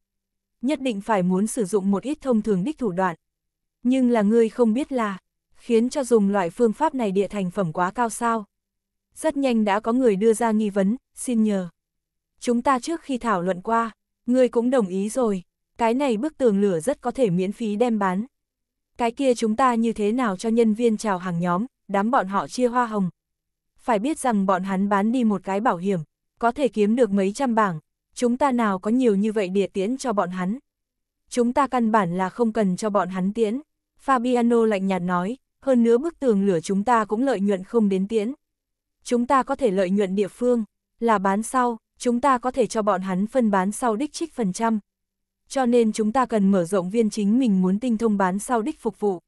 Nhất định phải muốn sử dụng một ít thông thường đích thủ đoạn. Nhưng là ngươi không biết là, khiến cho dùng loại phương pháp này địa thành phẩm quá cao sao. Rất nhanh đã có người đưa ra nghi vấn, xin nhờ. Chúng ta trước khi thảo luận qua, ngươi cũng đồng ý rồi, cái này bức tường lửa rất có thể miễn phí đem bán cái kia chúng ta như thế nào cho nhân viên chào hàng nhóm, đám bọn họ chia hoa hồng. Phải biết rằng bọn hắn bán đi một cái bảo hiểm, có thể kiếm được mấy trăm bảng, chúng ta nào có nhiều như vậy địa tiễn cho bọn hắn. Chúng ta căn bản là không cần cho bọn hắn tiễn. Fabiano lạnh nhạt nói, hơn nữa bức tường lửa chúng ta cũng lợi nhuận không đến tiễn. Chúng ta có thể lợi nhuận địa phương, là bán sau, chúng ta có thể cho bọn hắn phân bán sau đích trích phần trăm cho nên chúng ta cần mở rộng viên chính mình muốn tinh thông bán sau đích phục vụ.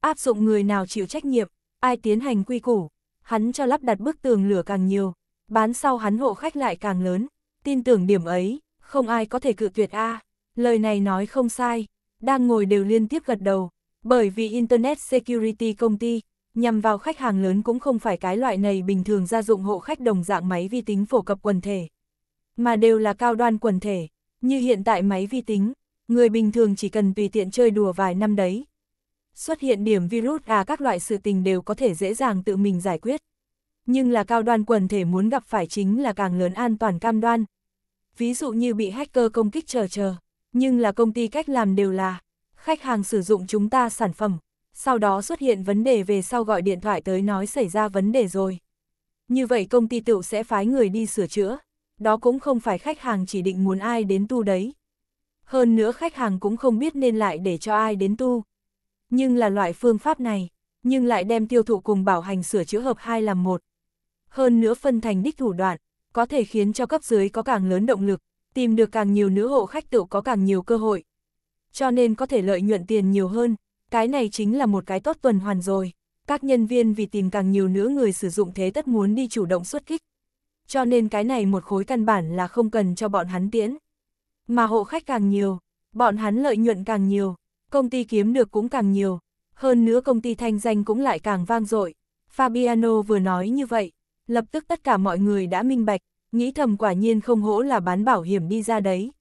Áp dụng người nào chịu trách nhiệm, ai tiến hành quy củ, hắn cho lắp đặt bức tường lửa càng nhiều, bán sau hắn hộ khách lại càng lớn, tin tưởng điểm ấy, không ai có thể cự tuyệt a. Lời này nói không sai, đang ngồi đều liên tiếp gật đầu, bởi vì Internet Security công ty nhằm vào khách hàng lớn cũng không phải cái loại này bình thường gia dụng hộ khách đồng dạng máy vi tính phổ cập quần thể, mà đều là cao đoan quần thể, như hiện tại máy vi tính, người bình thường chỉ cần tùy tiện chơi đùa vài năm đấy. Xuất hiện điểm virus à các loại sự tình đều có thể dễ dàng tự mình giải quyết. Nhưng là cao đoan quần thể muốn gặp phải chính là càng lớn an toàn cam đoan. Ví dụ như bị hacker công kích chờ chờ, nhưng là công ty cách làm đều là khách hàng sử dụng chúng ta sản phẩm, sau đó xuất hiện vấn đề về sau gọi điện thoại tới nói xảy ra vấn đề rồi. Như vậy công ty tự sẽ phái người đi sửa chữa, đó cũng không phải khách hàng chỉ định muốn ai đến tu đấy. Hơn nữa khách hàng cũng không biết nên lại để cho ai đến tu. Nhưng là loại phương pháp này, nhưng lại đem tiêu thụ cùng bảo hành sửa chữa hợp hai làm một. Hơn nữa phân thành đích thủ đoạn, có thể khiến cho cấp dưới có càng lớn động lực, tìm được càng nhiều nữ hộ khách tự có càng nhiều cơ hội. Cho nên có thể lợi nhuận tiền nhiều hơn, cái này chính là một cái tốt tuần hoàn rồi. Các nhân viên vì tìm càng nhiều nữa người sử dụng thế tất muốn đi chủ động xuất kích cho nên cái này một khối căn bản là không cần cho bọn hắn tiễn. Mà hộ khách càng nhiều, bọn hắn lợi nhuận càng nhiều, công ty kiếm được cũng càng nhiều, hơn nữa công ty thanh danh cũng lại càng vang dội. Fabiano vừa nói như vậy, lập tức tất cả mọi người đã minh bạch, nghĩ thầm quả nhiên không hỗ là bán bảo hiểm đi ra đấy.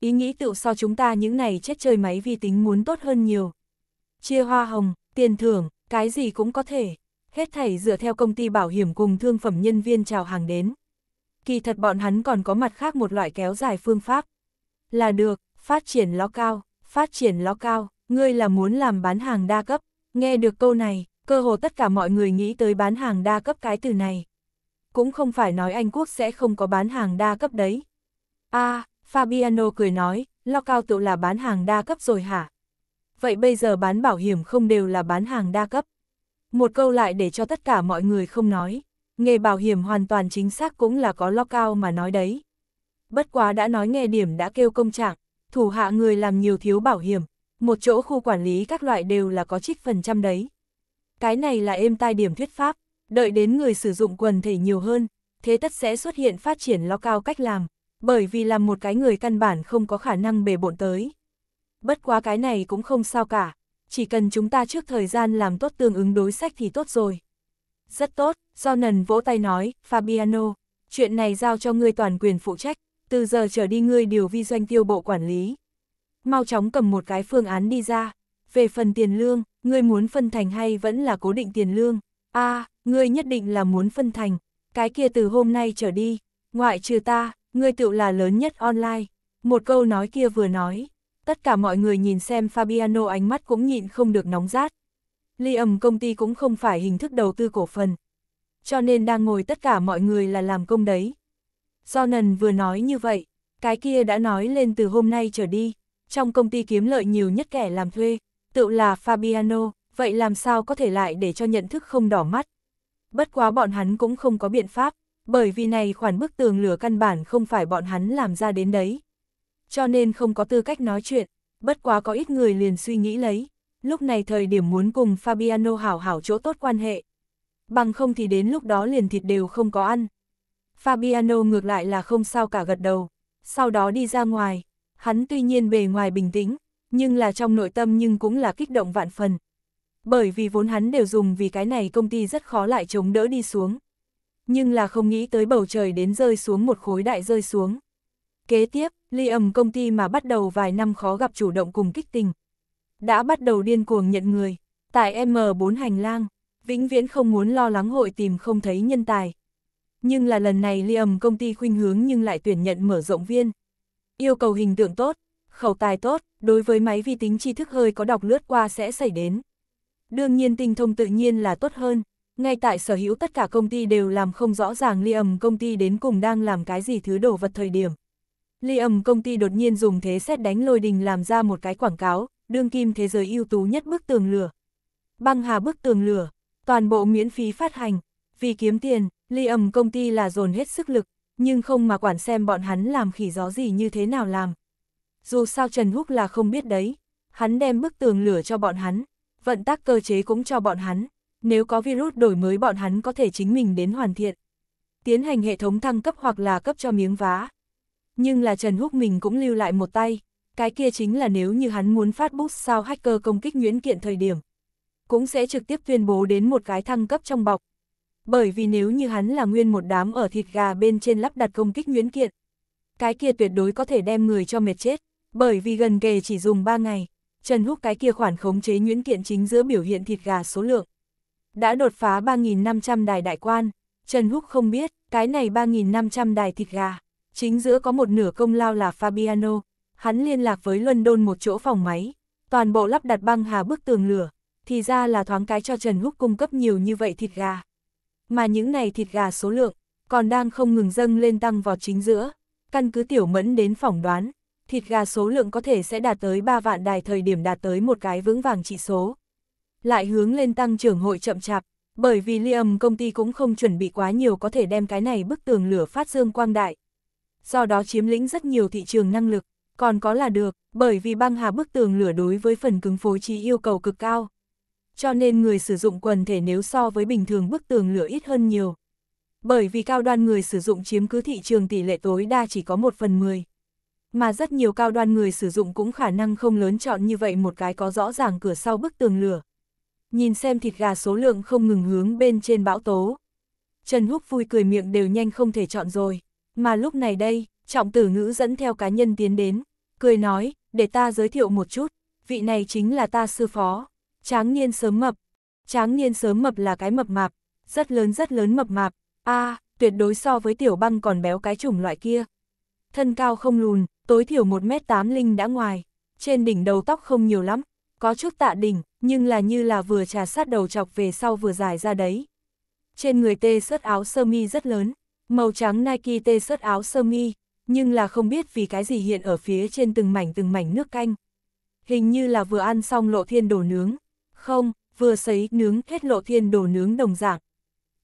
Ý nghĩ tự so chúng ta những này chết chơi máy vi tính muốn tốt hơn nhiều. Chia hoa hồng, tiền thưởng, cái gì cũng có thể hết thảy dựa theo công ty bảo hiểm cùng thương phẩm nhân viên chào hàng đến. Kỳ thật bọn hắn còn có mặt khác một loại kéo dài phương pháp. Là được, phát triển ló cao, phát triển ló cao, ngươi là muốn làm bán hàng đa cấp, nghe được câu này, cơ hồ tất cả mọi người nghĩ tới bán hàng đa cấp cái từ này. Cũng không phải nói Anh Quốc sẽ không có bán hàng đa cấp đấy. a Fabiano cười nói, lo cao tự là bán hàng đa cấp rồi hả? Vậy bây giờ bán bảo hiểm không đều là bán hàng đa cấp? Một câu lại để cho tất cả mọi người không nói. Nghề bảo hiểm hoàn toàn chính xác cũng là có lo cao mà nói đấy. Bất quá đã nói nghề điểm đã kêu công trạng, thủ hạ người làm nhiều thiếu bảo hiểm, một chỗ khu quản lý các loại đều là có trích phần trăm đấy. Cái này là êm tai điểm thuyết pháp, đợi đến người sử dụng quần thể nhiều hơn, thế tất sẽ xuất hiện phát triển lo cao cách làm, bởi vì làm một cái người căn bản không có khả năng bề bộn tới. Bất quá cái này cũng không sao cả, chỉ cần chúng ta trước thời gian làm tốt tương ứng đối sách thì tốt rồi. Rất tốt, do vỗ tay nói, Fabiano, chuyện này giao cho ngươi toàn quyền phụ trách, từ giờ trở đi ngươi điều vi doanh tiêu bộ quản lý. Mau chóng cầm một cái phương án đi ra, về phần tiền lương, ngươi muốn phân thành hay vẫn là cố định tiền lương? a ngươi nhất định là muốn phân thành, cái kia từ hôm nay trở đi, ngoại trừ ta, ngươi tựu là lớn nhất online. Một câu nói kia vừa nói, tất cả mọi người nhìn xem Fabiano ánh mắt cũng nhịn không được nóng rát. Liam công ty cũng không phải hình thức đầu tư cổ phần. Cho nên đang ngồi tất cả mọi người là làm công đấy. Do vừa nói như vậy, cái kia đã nói lên từ hôm nay trở đi, trong công ty kiếm lợi nhiều nhất kẻ làm thuê, tự là Fabiano, vậy làm sao có thể lại để cho nhận thức không đỏ mắt. Bất quá bọn hắn cũng không có biện pháp, bởi vì này khoản bức tường lửa căn bản không phải bọn hắn làm ra đến đấy cho nên không có tư cách nói chuyện, bất quá có ít người liền suy nghĩ lấy, lúc này thời điểm muốn cùng Fabiano hảo hảo chỗ tốt quan hệ. Bằng không thì đến lúc đó liền thịt đều không có ăn. Fabiano ngược lại là không sao cả gật đầu, sau đó đi ra ngoài, hắn tuy nhiên bề ngoài bình tĩnh, nhưng là trong nội tâm nhưng cũng là kích động vạn phần. Bởi vì vốn hắn đều dùng vì cái này công ty rất khó lại chống đỡ đi xuống. Nhưng là không nghĩ tới bầu trời đến rơi xuống một khối đại rơi xuống. Kế tiếp, ly công ty mà bắt đầu vài năm khó gặp chủ động cùng kích tình. Đã bắt đầu điên cuồng nhận người, tại M4 hành lang, vĩnh viễn không muốn lo lắng hội tìm không thấy nhân tài. Nhưng là lần này ly công ty khuynh hướng nhưng lại tuyển nhận mở rộng viên. Yêu cầu hình tượng tốt, khẩu tài tốt, đối với máy vi tính tri thức hơi có đọc lướt qua sẽ xảy đến. Đương nhiên tinh thông tự nhiên là tốt hơn, ngay tại sở hữu tất cả công ty đều làm không rõ ràng ly công ty đến cùng đang làm cái gì thứ đổ vật thời điểm. Liam công ty đột nhiên dùng thế xét đánh lôi đình làm ra một cái quảng cáo, đương kim thế giới ưu tú nhất bức tường lửa. Băng hà bức tường lửa, toàn bộ miễn phí phát hành. Vì kiếm tiền, Liam công ty là dồn hết sức lực, nhưng không mà quản xem bọn hắn làm khỉ gió gì như thế nào làm. Dù sao Trần Húc là không biết đấy, hắn đem bức tường lửa cho bọn hắn, vận tác cơ chế cũng cho bọn hắn, nếu có virus đổi mới bọn hắn có thể chính mình đến hoàn thiện. Tiến hành hệ thống thăng cấp hoặc là cấp cho miếng vá, nhưng là Trần Húc mình cũng lưu lại một tay, cái kia chính là nếu như hắn muốn phát bút sao hacker công kích Nguyễn kiện thời điểm. Cũng sẽ trực tiếp tuyên bố đến một cái thăng cấp trong bọc. Bởi vì nếu như hắn là nguyên một đám ở thịt gà bên trên lắp đặt công kích Nguyễn kiện, cái kia tuyệt đối có thể đem người cho mệt chết, bởi vì gần kề chỉ dùng 3 ngày, Trần Húc cái kia khoản khống chế Nguyễn kiện chính giữa biểu hiện thịt gà số lượng. Đã đột phá 3.500 đài đại quan, Trần Húc không biết, cái này 3.500 đài thịt gà, Chính giữa có một nửa công lao là Fabiano, hắn liên lạc với London một chỗ phòng máy, toàn bộ lắp đặt băng hà bức tường lửa, thì ra là thoáng cái cho Trần Húc cung cấp nhiều như vậy thịt gà. Mà những này thịt gà số lượng, còn đang không ngừng dâng lên tăng vào chính giữa, căn cứ tiểu mẫn đến phỏng đoán, thịt gà số lượng có thể sẽ đạt tới 3 vạn đài thời điểm đạt tới một cái vững vàng trị số. Lại hướng lên tăng trưởng hội chậm chạp, bởi vì Liam công ty cũng không chuẩn bị quá nhiều có thể đem cái này bức tường lửa phát dương quang đại do đó chiếm lĩnh rất nhiều thị trường năng lực, còn có là được, bởi vì băng hà bức tường lửa đối với phần cứng phối trí yêu cầu cực cao. Cho nên người sử dụng quần thể nếu so với bình thường bức tường lửa ít hơn nhiều. Bởi vì cao đoan người sử dụng chiếm cứ thị trường tỷ lệ tối đa chỉ có 1 phần 10. Mà rất nhiều cao đoan người sử dụng cũng khả năng không lớn chọn như vậy một cái có rõ ràng cửa sau bức tường lửa. Nhìn xem thịt gà số lượng không ngừng hướng bên trên bão tố. Trần Húc vui cười miệng đều nhanh không thể chọn rồi. Mà lúc này đây, trọng tử ngữ dẫn theo cá nhân tiến đến, cười nói, để ta giới thiệu một chút, vị này chính là ta sư phó, tráng niên sớm mập. Tráng niên sớm mập là cái mập mạp, rất lớn rất lớn mập mạp, a tuyệt đối so với tiểu băng còn béo cái chủng loại kia. Thân cao không lùn, tối thiểu 1m8 linh đã ngoài, trên đỉnh đầu tóc không nhiều lắm, có chút tạ đỉnh, nhưng là như là vừa trà sát đầu chọc về sau vừa dài ra đấy. Trên người tê sớt áo sơ mi rất lớn, Màu trắng Nike tê sớt áo sơ mi, nhưng là không biết vì cái gì hiện ở phía trên từng mảnh từng mảnh nước canh. Hình như là vừa ăn xong lộ thiên đồ nướng. Không, vừa sấy nướng hết lộ thiên đồ nướng đồng dạng.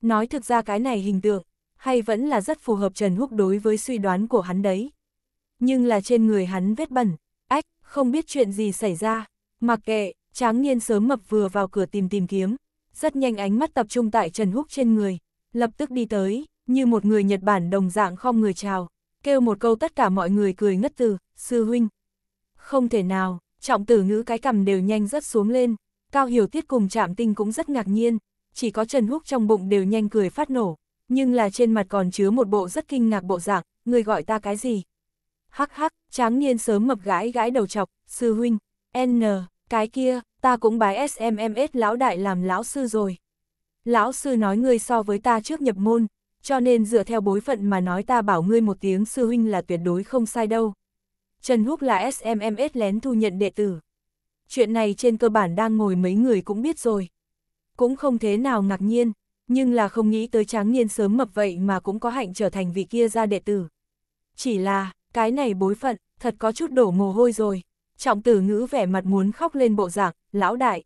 Nói thực ra cái này hình tượng, hay vẫn là rất phù hợp Trần Húc đối với suy đoán của hắn đấy. Nhưng là trên người hắn vết bẩn, ách, không biết chuyện gì xảy ra. Mặc kệ, tráng niên sớm mập vừa vào cửa tìm tìm kiếm, rất nhanh ánh mắt tập trung tại Trần Húc trên người, lập tức đi tới như một người Nhật Bản đồng dạng không người chào, kêu một câu tất cả mọi người cười ngất từ, sư huynh. Không thể nào, trọng tử ngữ cái cầm đều nhanh rất xuống lên, cao hiểu tiết cùng chạm tinh cũng rất ngạc nhiên, chỉ có Trần Húc trong bụng đều nhanh cười phát nổ, nhưng là trên mặt còn chứa một bộ rất kinh ngạc bộ dạng, người gọi ta cái gì? Hắc hắc, tráng niên sớm mập gãi gãi đầu chọc, sư huynh, n, cái kia, ta cũng bái SMMS lão đại làm lão sư rồi. Lão sư nói ngươi so với ta trước nhập môn, cho nên dựa theo bối phận mà nói ta bảo ngươi một tiếng sư huynh là tuyệt đối không sai đâu. Trần Húc là SMMS lén thu nhận đệ tử. Chuyện này trên cơ bản đang ngồi mấy người cũng biết rồi. Cũng không thế nào ngạc nhiên, nhưng là không nghĩ tới tráng niên sớm mập vậy mà cũng có hạnh trở thành vị kia ra đệ tử. Chỉ là, cái này bối phận, thật có chút đổ mồ hôi rồi. Trọng tử ngữ vẻ mặt muốn khóc lên bộ dạng, lão đại.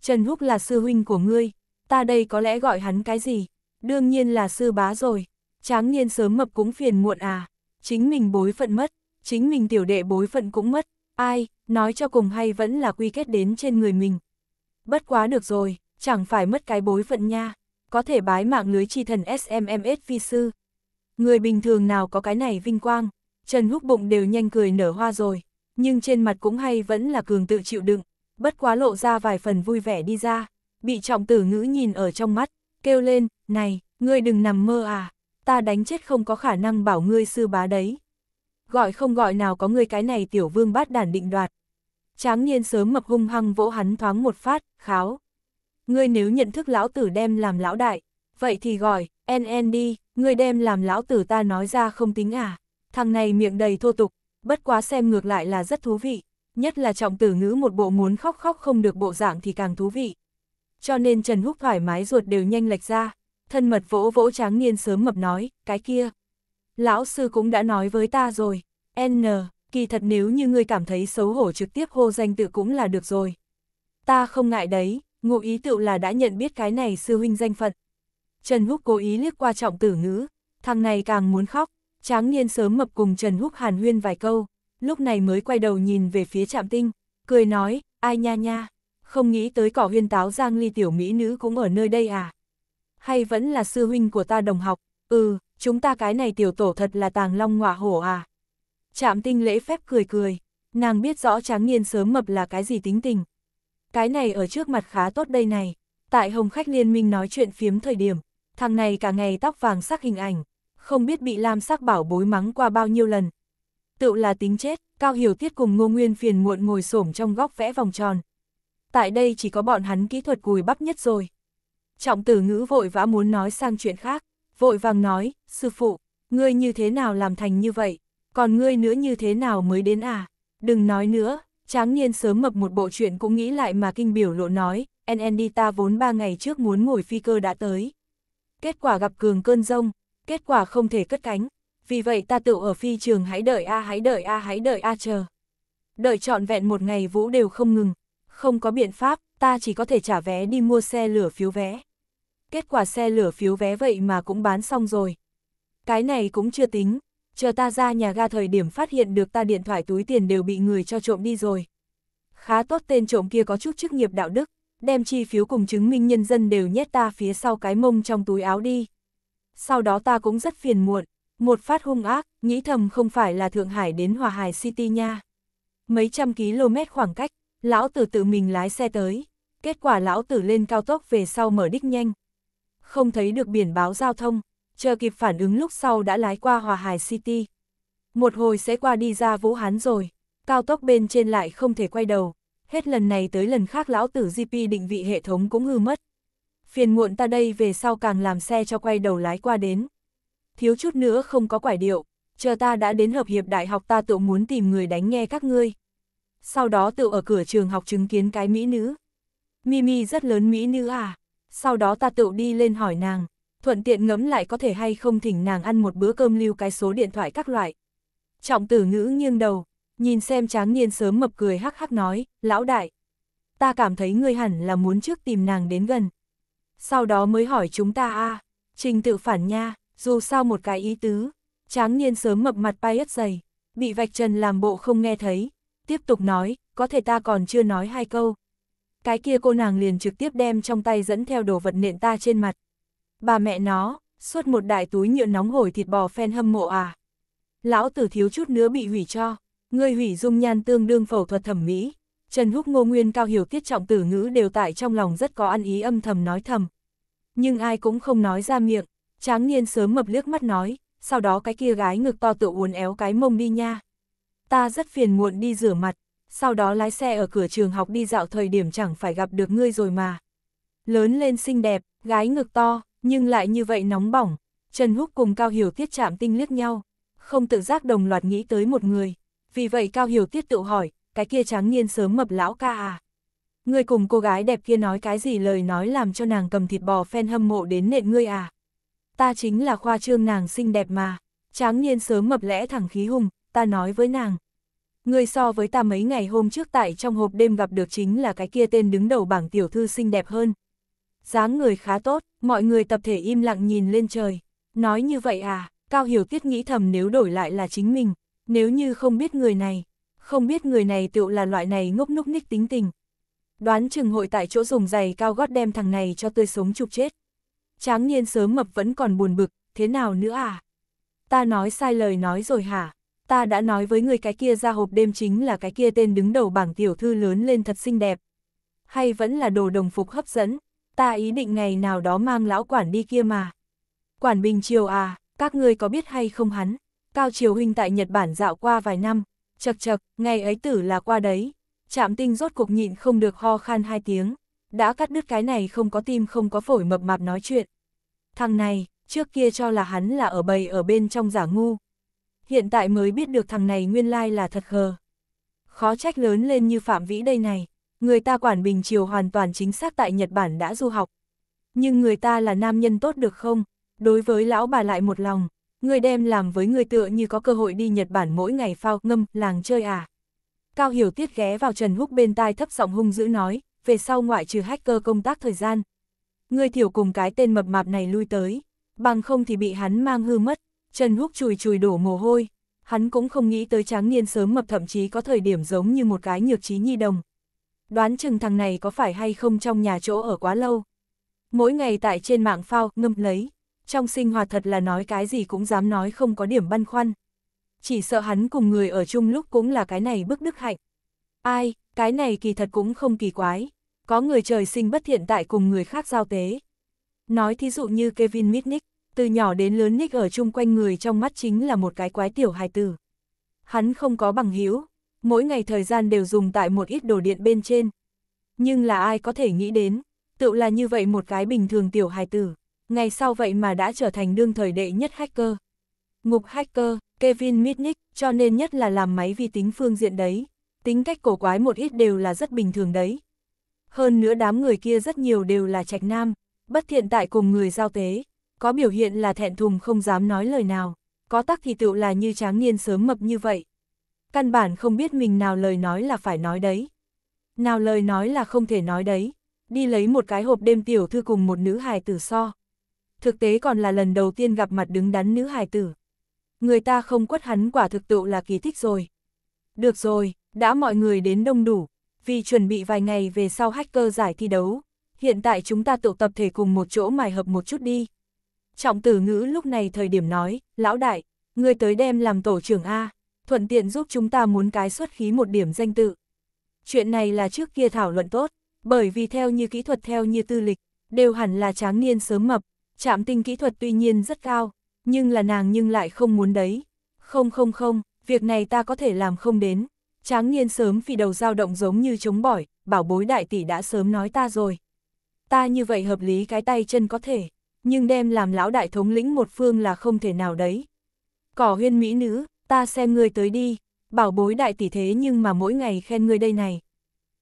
Trần Húc là sư huynh của ngươi, ta đây có lẽ gọi hắn cái gì, Đương nhiên là sư bá rồi, tráng niên sớm mập cũng phiền muộn à, chính mình bối phận mất, chính mình tiểu đệ bối phận cũng mất, ai, nói cho cùng hay vẫn là quy kết đến trên người mình. Bất quá được rồi, chẳng phải mất cái bối phận nha, có thể bái mạng lưới chi thần SMMS vi sư. Người bình thường nào có cái này vinh quang, Trần Húc bụng đều nhanh cười nở hoa rồi, nhưng trên mặt cũng hay vẫn là cường tự chịu đựng, bất quá lộ ra vài phần vui vẻ đi ra, bị trọng tử ngữ nhìn ở trong mắt kêu lên, này, ngươi đừng nằm mơ à, ta đánh chết không có khả năng bảo ngươi sư bá đấy. Gọi không gọi nào có ngươi cái này tiểu vương bát đản định đoạt. Tráng nhiên sớm mập hung hăng vỗ hắn thoáng một phát, kháo. Ngươi nếu nhận thức lão tử đem làm lão đại, vậy thì gọi, NN đi, ngươi đem làm lão tử ta nói ra không tính à. Thằng này miệng đầy thô tục, bất quá xem ngược lại là rất thú vị, nhất là trọng tử ngữ một bộ muốn khóc khóc không được bộ dạng thì càng thú vị cho nên Trần Húc thoải mái ruột đều nhanh lệch ra, thân mật vỗ vỗ tráng niên sớm mập nói, cái kia. Lão sư cũng đã nói với ta rồi, N, kỳ thật nếu như ngươi cảm thấy xấu hổ trực tiếp hô danh tự cũng là được rồi. Ta không ngại đấy, ngụ ý tự là đã nhận biết cái này sư huynh danh phận. Trần Húc cố ý liếc qua trọng tử ngữ, thằng này càng muốn khóc, tráng niên sớm mập cùng Trần Húc hàn huyên vài câu, lúc này mới quay đầu nhìn về phía trạm tinh, cười nói, ai nha nha không nghĩ tới cỏ huyên táo giang ly tiểu mỹ nữ cũng ở nơi đây à. Hay vẫn là sư huynh của ta đồng học, ừ, chúng ta cái này tiểu tổ thật là tàng long ngọa hổ à. Chạm tinh lễ phép cười cười, nàng biết rõ tráng niên sớm mập là cái gì tính tình. Cái này ở trước mặt khá tốt đây này, tại hồng khách liên minh nói chuyện phiếm thời điểm, thằng này cả ngày tóc vàng sắc hình ảnh, không biết bị lam sắc bảo bối mắng qua bao nhiêu lần. Tự là tính chết, Cao Hiểu Tiết cùng Ngô Nguyên phiền muộn ngồi xổm trong góc vẽ vòng tròn, tại đây chỉ có bọn hắn kỹ thuật cùi bắp nhất rồi. Trọng tử ngữ vội vã muốn nói sang chuyện khác, vội vàng nói, sư phụ, ngươi như thế nào làm thành như vậy, còn ngươi nữa như thế nào mới đến à, đừng nói nữa, tráng nhiên sớm mập một bộ chuyện cũng nghĩ lại mà kinh biểu lộ nói, NND ta vốn ba ngày trước muốn ngồi phi cơ đã tới. Kết quả gặp cường cơn rông, kết quả không thể cất cánh, vì vậy ta tự ở phi trường hãy đợi a à, hãy đợi a à, hãy đợi a chờ. Đợi trọn vẹn một ngày vũ đều không ngừng, không có biện pháp, ta chỉ có thể trả vé đi mua xe lửa phiếu vé. Kết quả xe lửa phiếu vé vậy mà cũng bán xong rồi. Cái này cũng chưa tính, chờ ta ra nhà ga thời điểm phát hiện được ta điện thoại túi tiền đều bị người cho trộm đi rồi. Khá tốt tên trộm kia có chút chức nghiệp đạo đức, đem chi phiếu cùng chứng minh nhân dân đều nhét ta phía sau cái mông trong túi áo đi. Sau đó ta cũng rất phiền muộn, một phát hung ác, nghĩ thầm không phải là Thượng Hải đến Hòa Hải City nha. Mấy trăm km khoảng cách, Lão tử tự mình lái xe tới, kết quả lão tử lên cao tốc về sau mở đích nhanh. Không thấy được biển báo giao thông, chờ kịp phản ứng lúc sau đã lái qua Hòa Hải City. Một hồi sẽ qua đi ra Vũ Hán rồi, cao tốc bên trên lại không thể quay đầu, hết lần này tới lần khác lão tử GP định vị hệ thống cũng hư mất. Phiền muộn ta đây về sau càng làm xe cho quay đầu lái qua đến. Thiếu chút nữa không có quải điệu, chờ ta đã đến hợp hiệp đại học ta tự muốn tìm người đánh nghe các ngươi sau đó tự ở cửa trường học chứng kiến cái mỹ nữ. Mimi rất lớn mỹ nữ à, sau đó ta tự đi lên hỏi nàng, thuận tiện ngẫm lại có thể hay không thỉnh nàng ăn một bữa cơm lưu cái số điện thoại các loại. Trọng tử ngữ nghiêng đầu, nhìn xem tráng niên sớm mập cười hắc hắc nói, lão đại. Ta cảm thấy ngươi hẳn là muốn trước tìm nàng đến gần. Sau đó mới hỏi chúng ta a trình tự phản nha, dù sao một cái ý tứ. Tráng niên sớm mập mặt bay ất dày, bị vạch trần làm bộ không nghe thấy, tiếp tục nói, có thể ta còn chưa nói hai câu. Cái kia cô nàng liền trực tiếp đem trong tay dẫn theo đồ vật nện ta trên mặt. Bà mẹ nó, suốt một đại túi nhựa nóng hổi thịt bò phen hâm mộ à. Lão tử thiếu chút nữa bị hủy cho, người hủy dung nhan tương đương phẫu thuật thẩm mỹ. Trần Húc Ngô Nguyên cao hiểu tiết trọng tử ngữ đều tại trong lòng rất có ăn ý âm thầm nói thầm. Nhưng ai cũng không nói ra miệng, tráng niên sớm mập liếc mắt nói, sau đó cái kia gái ngực to tự uốn éo cái mông đi nha ta rất phiền muộn đi rửa mặt, sau đó lái xe ở cửa trường học đi dạo thời điểm chẳng phải gặp được ngươi rồi mà. Lớn lên xinh đẹp, gái ngực to, nhưng lại như vậy nóng bỏng, Trần Húc cùng Cao Hiểu Tiết chạm tinh liếc nhau, không tự giác đồng loạt nghĩ tới một người, vì vậy Cao Hiểu Tiết tự hỏi, cái kia tráng niên sớm mập lão ca à. Ngươi cùng cô gái đẹp kia nói cái gì lời nói làm cho nàng cầm thịt bò phen hâm mộ đến nện ngươi à. Ta chính là khoa trương nàng xinh đẹp mà, tráng niên sớm mập lẽ thẳng khí hùng, ta nói với nàng. Người so với ta mấy ngày hôm trước tại trong hộp đêm gặp được chính là cái kia tên đứng đầu bảng tiểu thư xinh đẹp hơn. dáng người khá tốt, mọi người tập thể im lặng nhìn lên trời. Nói như vậy à, Cao Hiểu Tiết nghĩ thầm nếu đổi lại là chính mình, nếu như không biết người này, không biết người này tựu là loại này ngốc núc ních tính tình. Đoán chừng hội tại chỗ dùng giày cao gót đem thằng này cho tươi sống chụp chết. Tráng niên sớm mập vẫn còn buồn bực, thế nào nữa à? Ta nói sai lời nói rồi hả? ta đã nói với người cái kia ra hộp đêm chính là cái kia tên đứng đầu bảng tiểu thư lớn lên thật xinh đẹp. Hay vẫn là đồ đồng phục hấp dẫn, ta ý định ngày nào đó mang lão quản đi kia mà. Quản Bình Triều à, các ngươi có biết hay không hắn, Cao Triều Huynh tại Nhật Bản dạo qua vài năm, chật chật, ngày ấy tử là qua đấy, chạm tinh rốt cuộc nhịn không được ho khan hai tiếng, đã cắt đứt cái này không có tim không có phổi mập mạp nói chuyện. Thằng này, trước kia cho là hắn là ở bầy ở bên trong giả ngu, hiện tại mới biết được thằng này nguyên lai là thật khờ. Khó trách lớn lên như Phạm Vĩ đây này, người ta quản bình triều hoàn toàn chính xác tại Nhật Bản đã du học. Nhưng người ta là nam nhân tốt được không? Đối với lão bà lại một lòng, người đem làm với người tựa như có cơ hội đi Nhật Bản mỗi ngày phao ngâm làng chơi à. Cao Hiểu Tiết ghé vào Trần Húc bên tai thấp giọng hung dữ nói, về sau ngoại trừ hacker công tác thời gian. người thiểu cùng cái tên mập mạp này lui tới, bằng không thì bị hắn mang hư mất. Trần Húc chùi chùi đổ mồ hôi, hắn cũng không nghĩ tới tráng niên sớm mập thậm chí có thời điểm giống như một cái nhược trí nhi đồng. Đoán chừng thằng này có phải hay không trong nhà chỗ ở quá lâu. Mỗi ngày tại trên mạng phao, ngâm lấy, trong sinh hoạt thật là nói cái gì cũng dám nói không có điểm băn khoăn. Chỉ sợ hắn cùng người ở chung lúc cũng là cái này bức đức hạnh. Ai, cái này kỳ thật cũng không kỳ quái. Có người trời sinh bất thiện tại cùng người khác giao tế. Nói thí dụ như Kevin Mitnick, từ nhỏ đến lớn Nick ở chung quanh người trong mắt chính là một cái quái tiểu hài tử. Hắn không có bằng hữu, mỗi ngày thời gian đều dùng tại một ít đồ điện bên trên. Nhưng là ai có thể nghĩ đến, tự là như vậy một cái bình thường tiểu hài tử, ngày sau vậy mà đã trở thành đương thời đệ nhất hacker. Ngục hacker, Kevin Mitnick, cho nên nhất là làm máy vi tính phương diện đấy, tính cách cổ quái một ít đều là rất bình thường đấy. Hơn nữa đám người kia rất nhiều đều là trạch nam, bất thiện tại cùng người giao tế có biểu hiện là thẹn thùng không dám nói lời nào, có tắc thì tựu là như tráng niên sớm mập như vậy. Căn bản không biết mình nào lời nói là phải nói đấy. Nào lời nói là không thể nói đấy. Đi lấy một cái hộp đêm tiểu thư cùng một nữ hài tử so. Thực tế còn là lần đầu tiên gặp mặt đứng đắn nữ hài tử. Người ta không quất hắn quả thực tựu là kỳ thích rồi. Được rồi, đã mọi người đến đông đủ. Vì chuẩn bị vài ngày về sau hacker giải thi đấu. Hiện tại chúng ta tụ tập thể cùng một chỗ mài hợp một chút đi. Trọng tử ngữ lúc này thời điểm nói, lão đại, ngươi tới đem làm tổ trưởng A, thuận tiện giúp chúng ta muốn cái xuất khí một điểm danh tự. Chuyện này là trước kia thảo luận tốt, bởi vì theo như kỹ thuật theo như tư lịch, đều hẳn là tráng niên sớm mập, chạm tinh kỹ thuật tuy nhiên rất cao, nhưng là nàng nhưng lại không muốn đấy. Không không không, việc này ta có thể làm không đến. Tráng niên sớm vì đầu dao động giống như chống bỏi, bảo bối đại tỷ đã sớm nói ta rồi. Ta như vậy hợp lý cái tay chân có thể nhưng đem làm lão đại thống lĩnh một phương là không thể nào đấy. Cỏ huyên mỹ nữ, ta xem ngươi tới đi, bảo bối đại tỷ thế nhưng mà mỗi ngày khen ngươi đây này.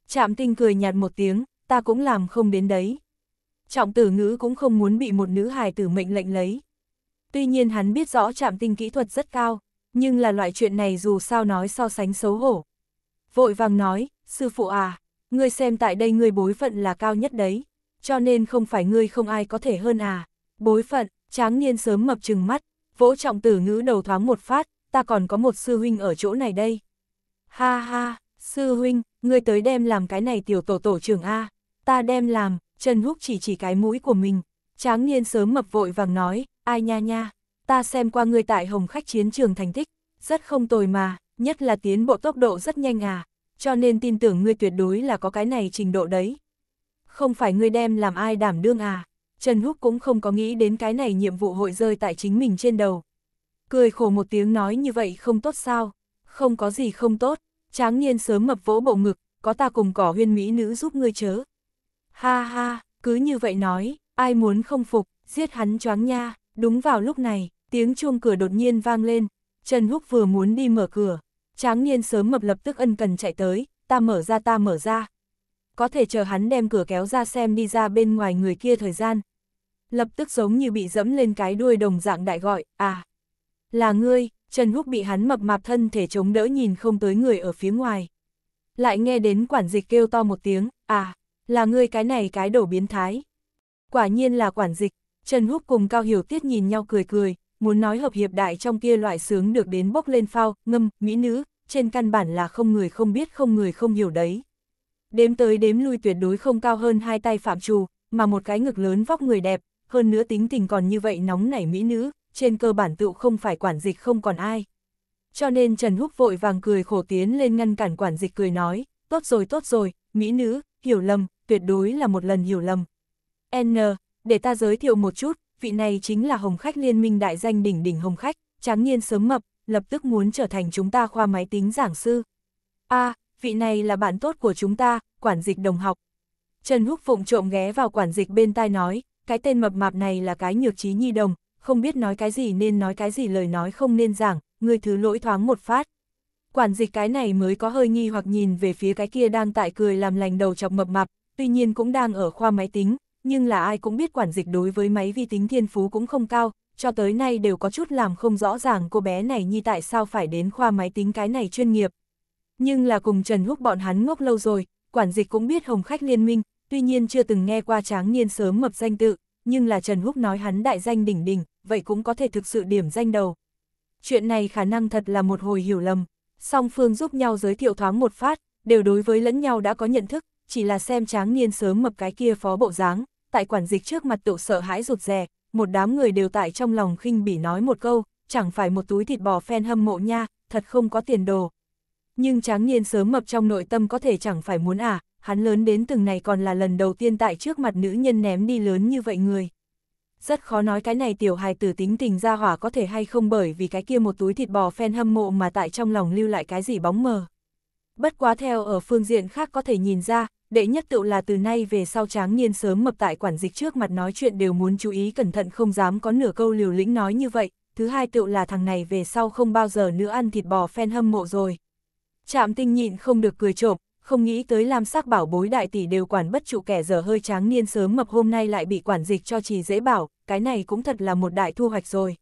Chạm tinh cười nhạt một tiếng, ta cũng làm không đến đấy. Trọng tử ngữ cũng không muốn bị một nữ hài tử mệnh lệnh lấy. Tuy nhiên hắn biết rõ chạm tinh kỹ thuật rất cao, nhưng là loại chuyện này dù sao nói so sánh xấu hổ. Vội vàng nói, sư phụ à, ngươi xem tại đây ngươi bối phận là cao nhất đấy cho nên không phải ngươi không ai có thể hơn à. Bối phận, tráng niên sớm mập trừng mắt, vỗ trọng tử ngữ đầu thoáng một phát, ta còn có một sư huynh ở chỗ này đây. Ha ha, sư huynh, ngươi tới đem làm cái này tiểu tổ tổ trưởng A, ta đem làm, Trần Húc chỉ chỉ cái mũi của mình. Tráng niên sớm mập vội vàng nói, ai nha nha, ta xem qua ngươi tại hồng khách chiến trường thành tích, rất không tồi mà, nhất là tiến bộ tốc độ rất nhanh à, cho nên tin tưởng ngươi tuyệt đối là có cái này trình độ đấy không phải ngươi đem làm ai đảm đương à. Trần Húc cũng không có nghĩ đến cái này nhiệm vụ hội rơi tại chính mình trên đầu. Cười khổ một tiếng nói như vậy không tốt sao, không có gì không tốt, tráng nhiên sớm mập vỗ bộ ngực, có ta cùng cỏ huyên mỹ nữ giúp ngươi chớ. Ha ha, cứ như vậy nói, ai muốn không phục, giết hắn choáng nha, đúng vào lúc này, tiếng chuông cửa đột nhiên vang lên, Trần Húc vừa muốn đi mở cửa, tráng nhiên sớm mập lập tức ân cần chạy tới, ta mở ra ta mở ra, có thể chờ hắn đem cửa kéo ra xem đi ra bên ngoài người kia thời gian. Lập tức giống như bị dẫm lên cái đuôi đồng dạng đại gọi, à, là ngươi, Trần Húc bị hắn mập mạp thân thể chống đỡ nhìn không tới người ở phía ngoài. Lại nghe đến quản dịch kêu to một tiếng, à, là ngươi cái này cái đổ biến thái. Quả nhiên là quản dịch, Trần Húc cùng Cao Hiểu Tiết nhìn nhau cười cười, muốn nói hợp hiệp đại trong kia loại sướng được đến bốc lên phao, ngâm, mỹ nữ, trên căn bản là không người không biết không người không hiểu đấy đếm tới đếm lui tuyệt đối không cao hơn hai tay Phạm Trù, mà một cái ngực lớn vóc người đẹp, hơn nữa tính tình còn như vậy nóng nảy mỹ nữ, trên cơ bản tựu không phải quản dịch không còn ai. Cho nên Trần Húc vội vàng cười khổ tiến lên ngăn cản quản dịch cười nói, tốt rồi tốt rồi, mỹ nữ, hiểu lầm, tuyệt đối là một lần hiểu lầm. N, để ta giới thiệu một chút, vị này chính là Hồng Khách Liên minh đại danh đỉnh đỉnh Hồng Khách, tráng nhiên sớm mập, lập tức muốn trở thành chúng ta khoa máy tính giảng sư. A, vị này là bạn tốt của chúng ta, quản dịch đồng học. Trần Húc Phụng trộm ghé vào quản dịch bên tai nói, cái tên mập mạp này là cái nhược trí nhi đồng, không biết nói cái gì nên nói cái gì lời nói không nên giảng, người thứ lỗi thoáng một phát. Quản dịch cái này mới có hơi nghi hoặc nhìn về phía cái kia đang tại cười làm lành đầu chọc mập mạp, tuy nhiên cũng đang ở khoa máy tính, nhưng là ai cũng biết quản dịch đối với máy vi tính thiên phú cũng không cao, cho tới nay đều có chút làm không rõ ràng cô bé này như tại sao phải đến khoa máy tính cái này chuyên nghiệp, nhưng là cùng Trần Húc bọn hắn ngốc lâu rồi, quản dịch cũng biết hồng khách liên minh, tuy nhiên chưa từng nghe qua tráng niên sớm mập danh tự, nhưng là Trần Húc nói hắn đại danh đỉnh đỉnh, vậy cũng có thể thực sự điểm danh đầu. Chuyện này khả năng thật là một hồi hiểu lầm, song phương giúp nhau giới thiệu thoáng một phát, đều đối với lẫn nhau đã có nhận thức, chỉ là xem tráng niên sớm mập cái kia phó bộ dáng, tại quản dịch trước mặt tự sợ hãi rụt rè, một đám người đều tại trong lòng khinh bỉ nói một câu, chẳng phải một túi thịt bò phen hâm mộ nha, thật không có tiền đồ nhưng tráng nhiên sớm mập trong nội tâm có thể chẳng phải muốn à, hắn lớn đến từng này còn là lần đầu tiên tại trước mặt nữ nhân ném đi lớn như vậy người. Rất khó nói cái này tiểu hài tử tính tình ra hỏa có thể hay không bởi vì cái kia một túi thịt bò phen hâm mộ mà tại trong lòng lưu lại cái gì bóng mờ. Bất quá theo ở phương diện khác có thể nhìn ra, đệ nhất tựu là từ nay về sau tráng nhiên sớm mập tại quản dịch trước mặt nói chuyện đều muốn chú ý cẩn thận không dám có nửa câu liều lĩnh nói như vậy, thứ hai tựu là thằng này về sau không bao giờ nữa ăn thịt bò phen hâm mộ rồi. Trạm tinh nhịn không được cười trộm, không nghĩ tới làm sắc bảo bối đại tỷ đều quản bất trụ kẻ dở hơi tráng niên sớm mập hôm nay lại bị quản dịch cho trì dễ bảo, cái này cũng thật là một đại thu hoạch rồi.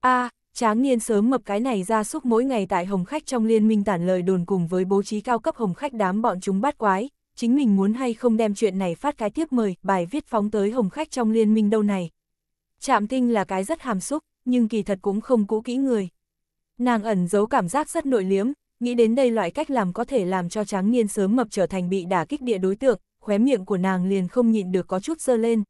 a tráng niên sớm mập cái này ra súc mỗi ngày tại hồng khách trong liên minh tản lời đồn cùng với bố trí cao cấp hồng khách đám bọn chúng bắt quái, chính mình muốn hay không đem chuyện này phát cái tiếp mời, bài viết phóng tới hồng khách trong liên minh đâu này. Trạm tinh là cái rất hàm xúc, nhưng kỳ thật cũng không cũ kỹ người. Nàng ẩn giấu cảm giác rất nội liếm, nghĩ đến đây loại cách làm có thể làm cho tráng niên sớm mập trở thành bị đả kích địa đối tượng, khóe miệng của nàng liền không nhịn được có chút dơ lên.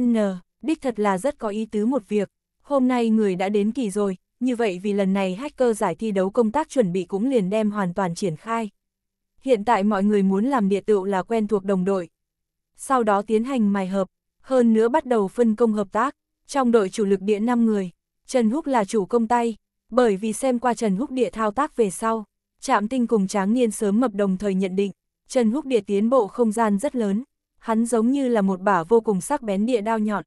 N, đích thật là rất có ý tứ một việc, hôm nay người đã đến kỳ rồi, như vậy vì lần này hacker giải thi đấu công tác chuẩn bị cũng liền đem hoàn toàn triển khai. Hiện tại mọi người muốn làm địa tựu là quen thuộc đồng đội. Sau đó tiến hành mài hợp, hơn nữa bắt đầu phân công hợp tác, trong đội chủ lực địa 5 người, Trần Húc là chủ công tay, bởi vì xem qua Trần Húc địa thao tác về sau, Trạm tinh cùng tráng niên sớm mập đồng thời nhận định, Trần Húc Địa tiến bộ không gian rất lớn, hắn giống như là một bả vô cùng sắc bén địa đao nhọn.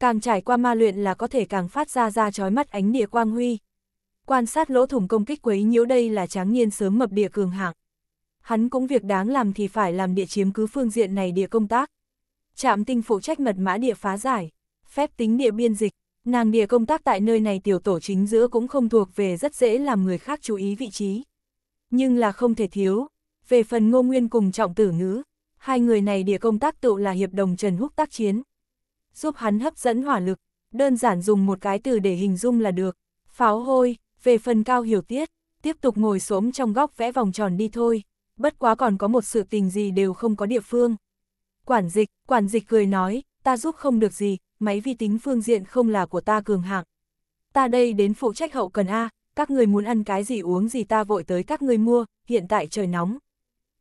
Càng trải qua ma luyện là có thể càng phát ra ra chói mắt ánh địa quang huy. Quan sát lỗ thủng công kích quấy nhiễu đây là tráng niên sớm mập địa cường hạng. Hắn cũng việc đáng làm thì phải làm địa chiếm cứ phương diện này địa công tác. Trạm tinh phụ trách mật mã địa phá giải, phép tính địa biên dịch, nàng địa công tác tại nơi này tiểu tổ chính giữa cũng không thuộc về rất dễ làm người khác chú ý vị trí nhưng là không thể thiếu. Về phần Ngô Nguyên cùng trọng tử ngữ, hai người này địa công tác tựu là hiệp đồng Trần Húc tác chiến. Giúp hắn hấp dẫn hỏa lực, đơn giản dùng một cái từ để hình dung là được. Pháo hôi, về phần cao hiểu tiết, tiếp tục ngồi xổm trong góc vẽ vòng tròn đi thôi, bất quá còn có một sự tình gì đều không có địa phương. Quản dịch, quản dịch cười nói, ta giúp không được gì, máy vi tính phương diện không là của ta cường hạng. Ta đây đến phụ trách hậu cần A, các người muốn ăn cái gì uống gì ta vội tới các người mua, hiện tại trời nóng.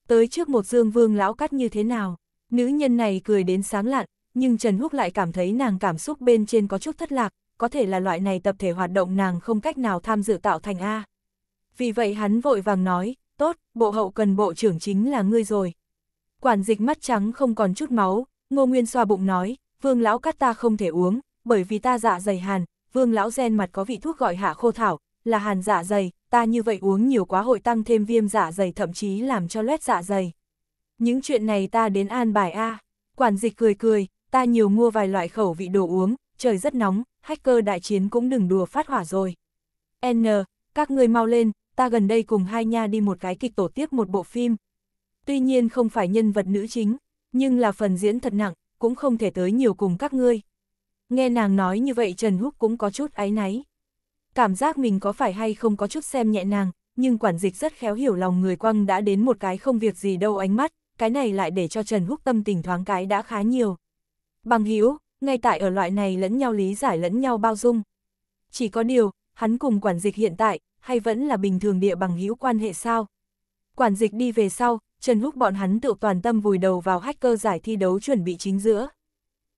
Tới trước một dương vương lão cắt như thế nào, nữ nhân này cười đến sáng lạn, nhưng Trần Húc lại cảm thấy nàng cảm xúc bên trên có chút thất lạc, có thể là loại này tập thể hoạt động nàng không cách nào tham dự tạo thành A. Vì vậy hắn vội vàng nói, tốt, bộ hậu cần bộ trưởng chính là ngươi rồi. Quản dịch mắt trắng không còn chút máu, ngô nguyên xoa bụng nói, vương lão cắt ta không thể uống, bởi vì ta dạ dày hàn, vương lão gen mặt có vị thuốc gọi hạ khô thảo, là hàn dạ dày, ta như vậy uống nhiều quá hội tăng thêm viêm dạ dày thậm chí làm cho loét dạ dày. Những chuyện này ta đến an bài A. Quản dịch cười cười, ta nhiều mua vài loại khẩu vị đồ uống, trời rất nóng, hacker đại chiến cũng đừng đùa phát hỏa rồi. N, các ngươi mau lên, ta gần đây cùng hai nha đi một cái kịch tổ tiếp một bộ phim. Tuy nhiên không phải nhân vật nữ chính, nhưng là phần diễn thật nặng, cũng không thể tới nhiều cùng các ngươi. Nghe nàng nói như vậy Trần Húc cũng có chút áy náy cảm giác mình có phải hay không có chút xem nhẹ nàng, nhưng quản dịch rất khéo hiểu lòng người quăng đã đến một cái không việc gì đâu ánh mắt, cái này lại để cho Trần Húc tâm tình thoáng cái đã khá nhiều. Bằng hữu ngay tại ở loại này lẫn nhau lý giải lẫn nhau bao dung. Chỉ có điều, hắn cùng quản dịch hiện tại, hay vẫn là bình thường địa bằng hữu quan hệ sao? Quản dịch đi về sau, Trần Húc bọn hắn tự toàn tâm vùi đầu vào hacker giải thi đấu chuẩn bị chính giữa.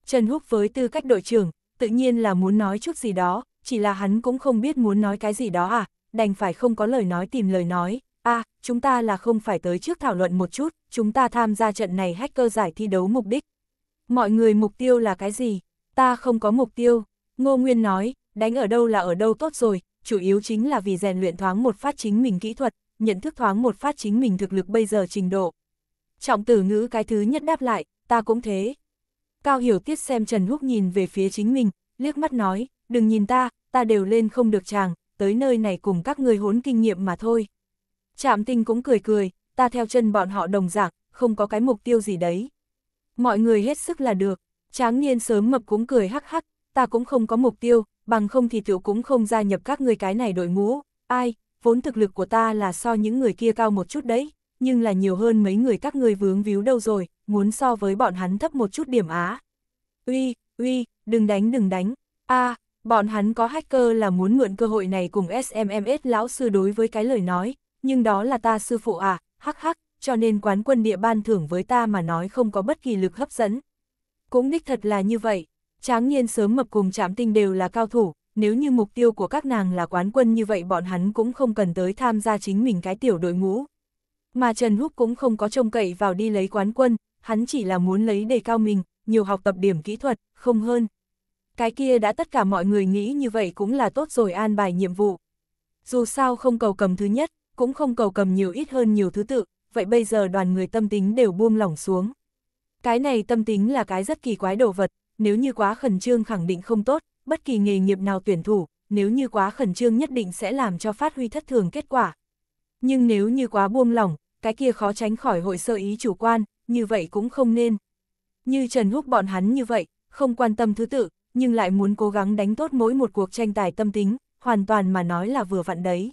Trần Húc với tư cách đội trưởng, tự nhiên là muốn nói chút gì đó, chỉ là hắn cũng không biết muốn nói cái gì đó à, đành phải không có lời nói tìm lời nói, à, chúng ta là không phải tới trước thảo luận một chút, chúng ta tham gia trận này hacker giải thi đấu mục đích. Mọi người mục tiêu là cái gì? Ta không có mục tiêu. Ngô Nguyên nói, đánh ở đâu là ở đâu tốt rồi, chủ yếu chính là vì rèn luyện thoáng một phát chính mình kỹ thuật, nhận thức thoáng một phát chính mình thực lực bây giờ trình độ. Trọng tử ngữ cái thứ nhất đáp lại, ta cũng thế. Cao Hiểu Tiết xem Trần Húc nhìn về phía chính mình, liếc mắt nói, đừng nhìn ta, ta đều lên không được chàng, tới nơi này cùng các người hốn kinh nghiệm mà thôi. Trạm tinh cũng cười cười, ta theo chân bọn họ đồng dạng, không có cái mục tiêu gì đấy. Mọi người hết sức là được, tráng niên sớm mập cũng cười hắc hắc, ta cũng không có mục tiêu, bằng không thì tiểu cũng không gia nhập các người cái này đội ngũ, ai, vốn thực lực của ta là so những người kia cao một chút đấy, nhưng là nhiều hơn mấy người các người vướng víu đâu rồi, muốn so với bọn hắn thấp một chút điểm á. Uy, uy, đừng đánh đừng đánh, a Bọn hắn có hacker là muốn mượn cơ hội này cùng SMMS lão sư đối với cái lời nói, nhưng đó là ta sư phụ à, hắc hắc, cho nên quán quân địa ban thưởng với ta mà nói không có bất kỳ lực hấp dẫn. Cũng đích thật là như vậy, tráng nhiên sớm mập cùng chạm tinh đều là cao thủ, nếu như mục tiêu của các nàng là quán quân như vậy bọn hắn cũng không cần tới tham gia chính mình cái tiểu đội ngũ. Mà Trần Húc cũng không có trông cậy vào đi lấy quán quân, hắn chỉ là muốn lấy đề cao mình, nhiều học tập điểm kỹ thuật, không hơn cái kia đã tất cả mọi người nghĩ như vậy cũng là tốt rồi an bài nhiệm vụ. Dù sao không cầu cầm thứ nhất, cũng không cầu cầm nhiều ít hơn nhiều thứ tự, vậy bây giờ đoàn người tâm tính đều buông lỏng xuống. Cái này tâm tính là cái rất kỳ quái đồ vật, nếu như quá khẩn trương khẳng định không tốt, bất kỳ nghề nghiệp nào tuyển thủ, nếu như quá khẩn trương nhất định sẽ làm cho phát huy thất thường kết quả. Nhưng nếu như quá buông lỏng, cái kia khó tránh khỏi hội sơ ý chủ quan, như vậy cũng không nên. Như Trần Húc bọn hắn như vậy, không quan tâm thứ tự, nhưng lại muốn cố gắng đánh tốt mỗi một cuộc tranh tài tâm tính, hoàn toàn mà nói là vừa vặn đấy.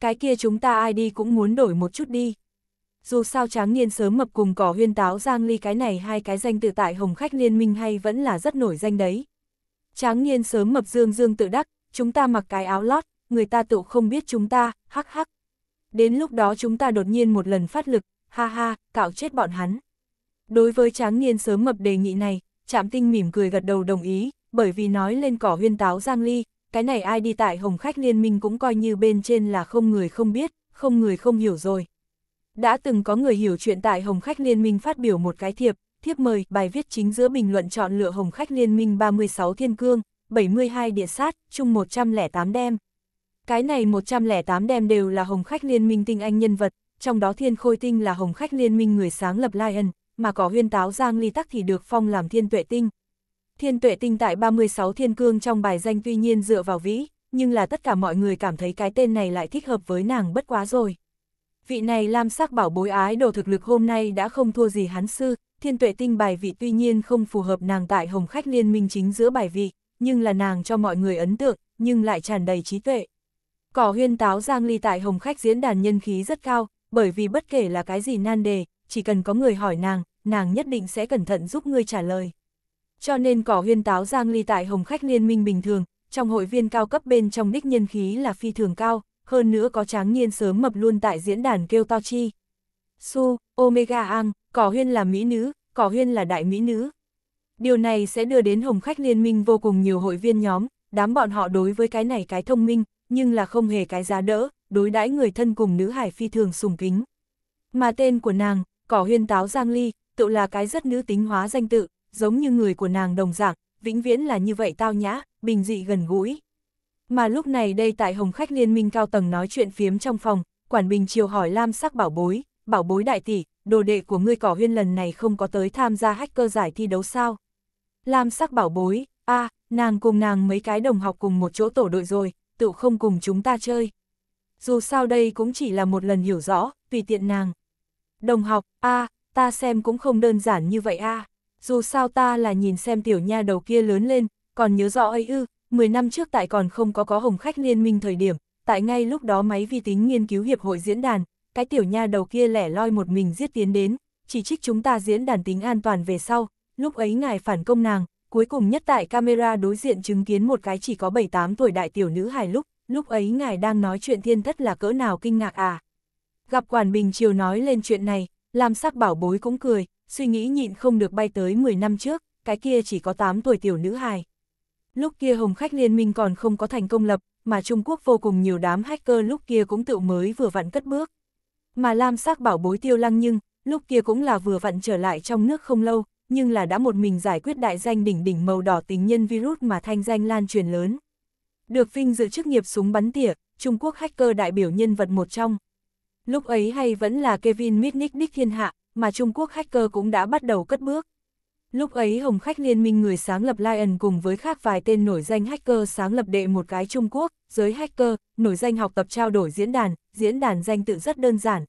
Cái kia chúng ta ai đi cũng muốn đổi một chút đi. Dù sao tráng niên sớm mập cùng cỏ huyên táo giang ly cái này hai cái danh tự tại hồng khách liên minh hay vẫn là rất nổi danh đấy. Tráng niên sớm mập dương dương tự đắc, chúng ta mặc cái áo lót, người ta tự không biết chúng ta, hắc hắc. Đến lúc đó chúng ta đột nhiên một lần phát lực, ha ha, cạo chết bọn hắn. Đối với tráng niên sớm mập đề nghị này, Trạm Tinh mỉm cười gật đầu đồng ý, bởi vì nói lên cỏ huyên táo Giang Ly, cái này ai đi tại Hồng Khách Liên minh cũng coi như bên trên là không người không biết, không người không hiểu rồi. Đã từng có người hiểu chuyện tại Hồng Khách Liên minh phát biểu một cái thiệp, thiếp mời, bài viết chính giữa bình luận chọn lựa Hồng Khách Liên minh 36 Thiên Cương, 72 Địa Sát, chung 108 đem. Cái này 108 đem đều là Hồng Khách Liên minh tinh anh nhân vật, trong đó Thiên Khôi Tinh là Hồng Khách Liên minh người sáng lập Lion, mà có huyên táo Giang Ly Tắc thì được phong làm Thiên Tuệ Tinh, Thiên tuệ tinh tại 36 thiên cương trong bài danh tuy nhiên dựa vào vĩ, nhưng là tất cả mọi người cảm thấy cái tên này lại thích hợp với nàng bất quá rồi. Vị này lam sắc bảo bối ái đồ thực lực hôm nay đã không thua gì hắn sư, thiên tuệ tinh bài vị tuy nhiên không phù hợp nàng tại hồng khách liên minh chính giữa bài vị, nhưng là nàng cho mọi người ấn tượng, nhưng lại tràn đầy trí tuệ. Cỏ huyên táo giang ly tại hồng khách diễn đàn nhân khí rất cao, bởi vì bất kể là cái gì nan đề, chỉ cần có người hỏi nàng, nàng nhất định sẽ cẩn thận giúp ngươi trả lời. Cho nên cỏ huyên táo Giang Ly tại Hồng Khách Liên minh bình thường, trong hội viên cao cấp bên trong đích nhân khí là phi thường cao, hơn nữa có tráng niên sớm mập luôn tại diễn đàn kêu to chi. Su, Omega Ang, cỏ huyên là mỹ nữ, cỏ huyên là đại mỹ nữ. Điều này sẽ đưa đến Hồng Khách Liên minh vô cùng nhiều hội viên nhóm, đám bọn họ đối với cái này cái thông minh, nhưng là không hề cái giá đỡ, đối đãi người thân cùng nữ hải phi thường sùng kính. Mà tên của nàng, cỏ huyên táo Giang Ly, tự là cái rất nữ tính hóa danh tự, giống như người của nàng đồng dạng, vĩnh viễn là như vậy tao nhã, bình dị gần gũi. Mà lúc này đây tại Hồng Khách Liên minh cao tầng nói chuyện phiếm trong phòng, Quản Bình chiều hỏi Lam Sắc Bảo Bối, Bảo Bối đại tỷ, đồ đệ của ngươi cỏ huyên lần này không có tới tham gia hacker giải thi đấu sao? Lam Sắc Bảo Bối, a nàng cùng nàng mấy cái đồng học cùng một chỗ tổ đội rồi, tựu không cùng chúng ta chơi. Dù sao đây cũng chỉ là một lần hiểu rõ, tùy tiện nàng. Đồng học, a ta xem cũng không đơn giản như vậy a dù sao ta là nhìn xem tiểu nha đầu kia lớn lên, còn nhớ rõ ấy ư, 10 năm trước tại còn không có có hồng khách liên minh thời điểm, tại ngay lúc đó máy vi tính nghiên cứu hiệp hội diễn đàn, cái tiểu nha đầu kia lẻ loi một mình giết tiến đến, chỉ trích chúng ta diễn đàn tính an toàn về sau, lúc ấy ngài phản công nàng, cuối cùng nhất tại camera đối diện chứng kiến một cái chỉ có 7-8 tuổi đại tiểu nữ hài lúc, lúc ấy ngài đang nói chuyện thiên thất là cỡ nào kinh ngạc à. Gặp Quản Bình Triều nói lên chuyện này, làm sắc bảo bối cũng cười, suy nghĩ nhịn không được bay tới 10 năm trước, cái kia chỉ có 8 tuổi tiểu nữ hài. Lúc kia Hồng Khách Liên minh còn không có thành công lập, mà Trung Quốc vô cùng nhiều đám hacker lúc kia cũng tự mới vừa vặn cất bước. Mà Lam Sắc bảo bối tiêu lăng nhưng, lúc kia cũng là vừa vặn trở lại trong nước không lâu, nhưng là đã một mình giải quyết đại danh đỉnh đỉnh màu đỏ tính nhân virus mà thanh danh lan truyền lớn. Được vinh dự chức nghiệp súng bắn tỉa, Trung Quốc hacker đại biểu nhân vật một trong. Lúc ấy hay vẫn là Kevin Mitnick đích thiên hạ, mà Trung Quốc hacker cũng đã bắt đầu cất bước. Lúc ấy Hồng Khách Liên minh người sáng lập Lion cùng với khác vài tên nổi danh hacker sáng lập đệ một cái Trung Quốc, giới hacker, nổi danh học tập trao đổi diễn đàn, diễn đàn danh tự rất đơn giản.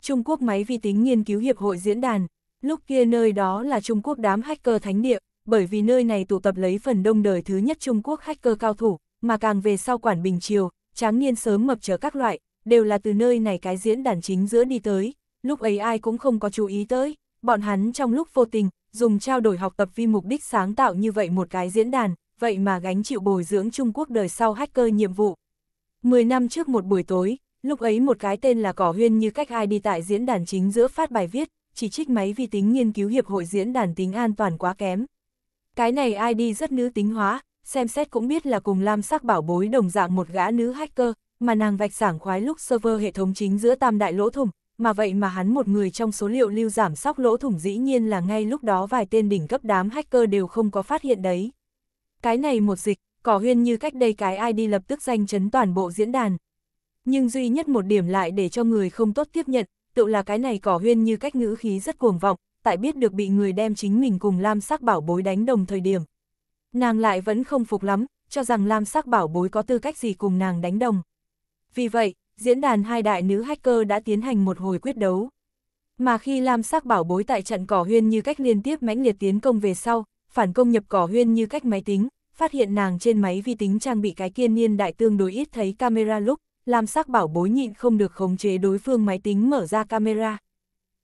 Trung Quốc máy vi tính nghiên cứu hiệp hội diễn đàn, lúc kia nơi đó là Trung Quốc đám hacker thánh địa, bởi vì nơi này tụ tập lấy phần đông đời thứ nhất Trung Quốc hacker cao thủ, mà càng về sau quản bình chiều, tráng niên sớm mập trở các loại, đều là từ nơi này cái diễn đàn chính giữa đi tới, lúc ấy ai cũng không có chú ý tới, bọn hắn trong lúc vô tình, dùng trao đổi học tập vì mục đích sáng tạo như vậy một cái diễn đàn, vậy mà gánh chịu bồi dưỡng Trung Quốc đời sau hacker nhiệm vụ. Mười năm trước một buổi tối, lúc ấy một cái tên là Cỏ Huyên như cách ai đi tại diễn đàn chính giữa phát bài viết, chỉ trích máy vi tính nghiên cứu hiệp hội diễn đàn tính an toàn quá kém. Cái này ai đi rất nữ tính hóa, xem xét cũng biết là cùng lam sắc bảo bối đồng dạng một gã nữ hacker, mà nàng vạch sảng khoái lúc server hệ thống chính giữa tam đại lỗ thủng, mà vậy mà hắn một người trong số liệu lưu giảm sóc lỗ thủng dĩ nhiên là ngay lúc đó vài tên đỉnh cấp đám hacker đều không có phát hiện đấy. Cái này một dịch, cỏ huyên như cách đây cái ai đi lập tức danh chấn toàn bộ diễn đàn. Nhưng duy nhất một điểm lại để cho người không tốt tiếp nhận, tự là cái này cỏ huyên như cách ngữ khí rất cuồng vọng, tại biết được bị người đem chính mình cùng Lam sắc bảo bối đánh đồng thời điểm. Nàng lại vẫn không phục lắm, cho rằng Lam sắc bảo bối có tư cách gì cùng nàng đánh đồng. Vì vậy, diễn đàn hai đại nữ hacker đã tiến hành một hồi quyết đấu. Mà khi Lam Sắc bảo bối tại trận cỏ huyên như cách liên tiếp mãnh liệt tiến công về sau, phản công nhập cỏ huyên như cách máy tính, phát hiện nàng trên máy vi tính trang bị cái kiên niên đại tương đối ít thấy camera lúc, Lam Sắc bảo bối nhịn không được khống chế đối phương máy tính mở ra camera.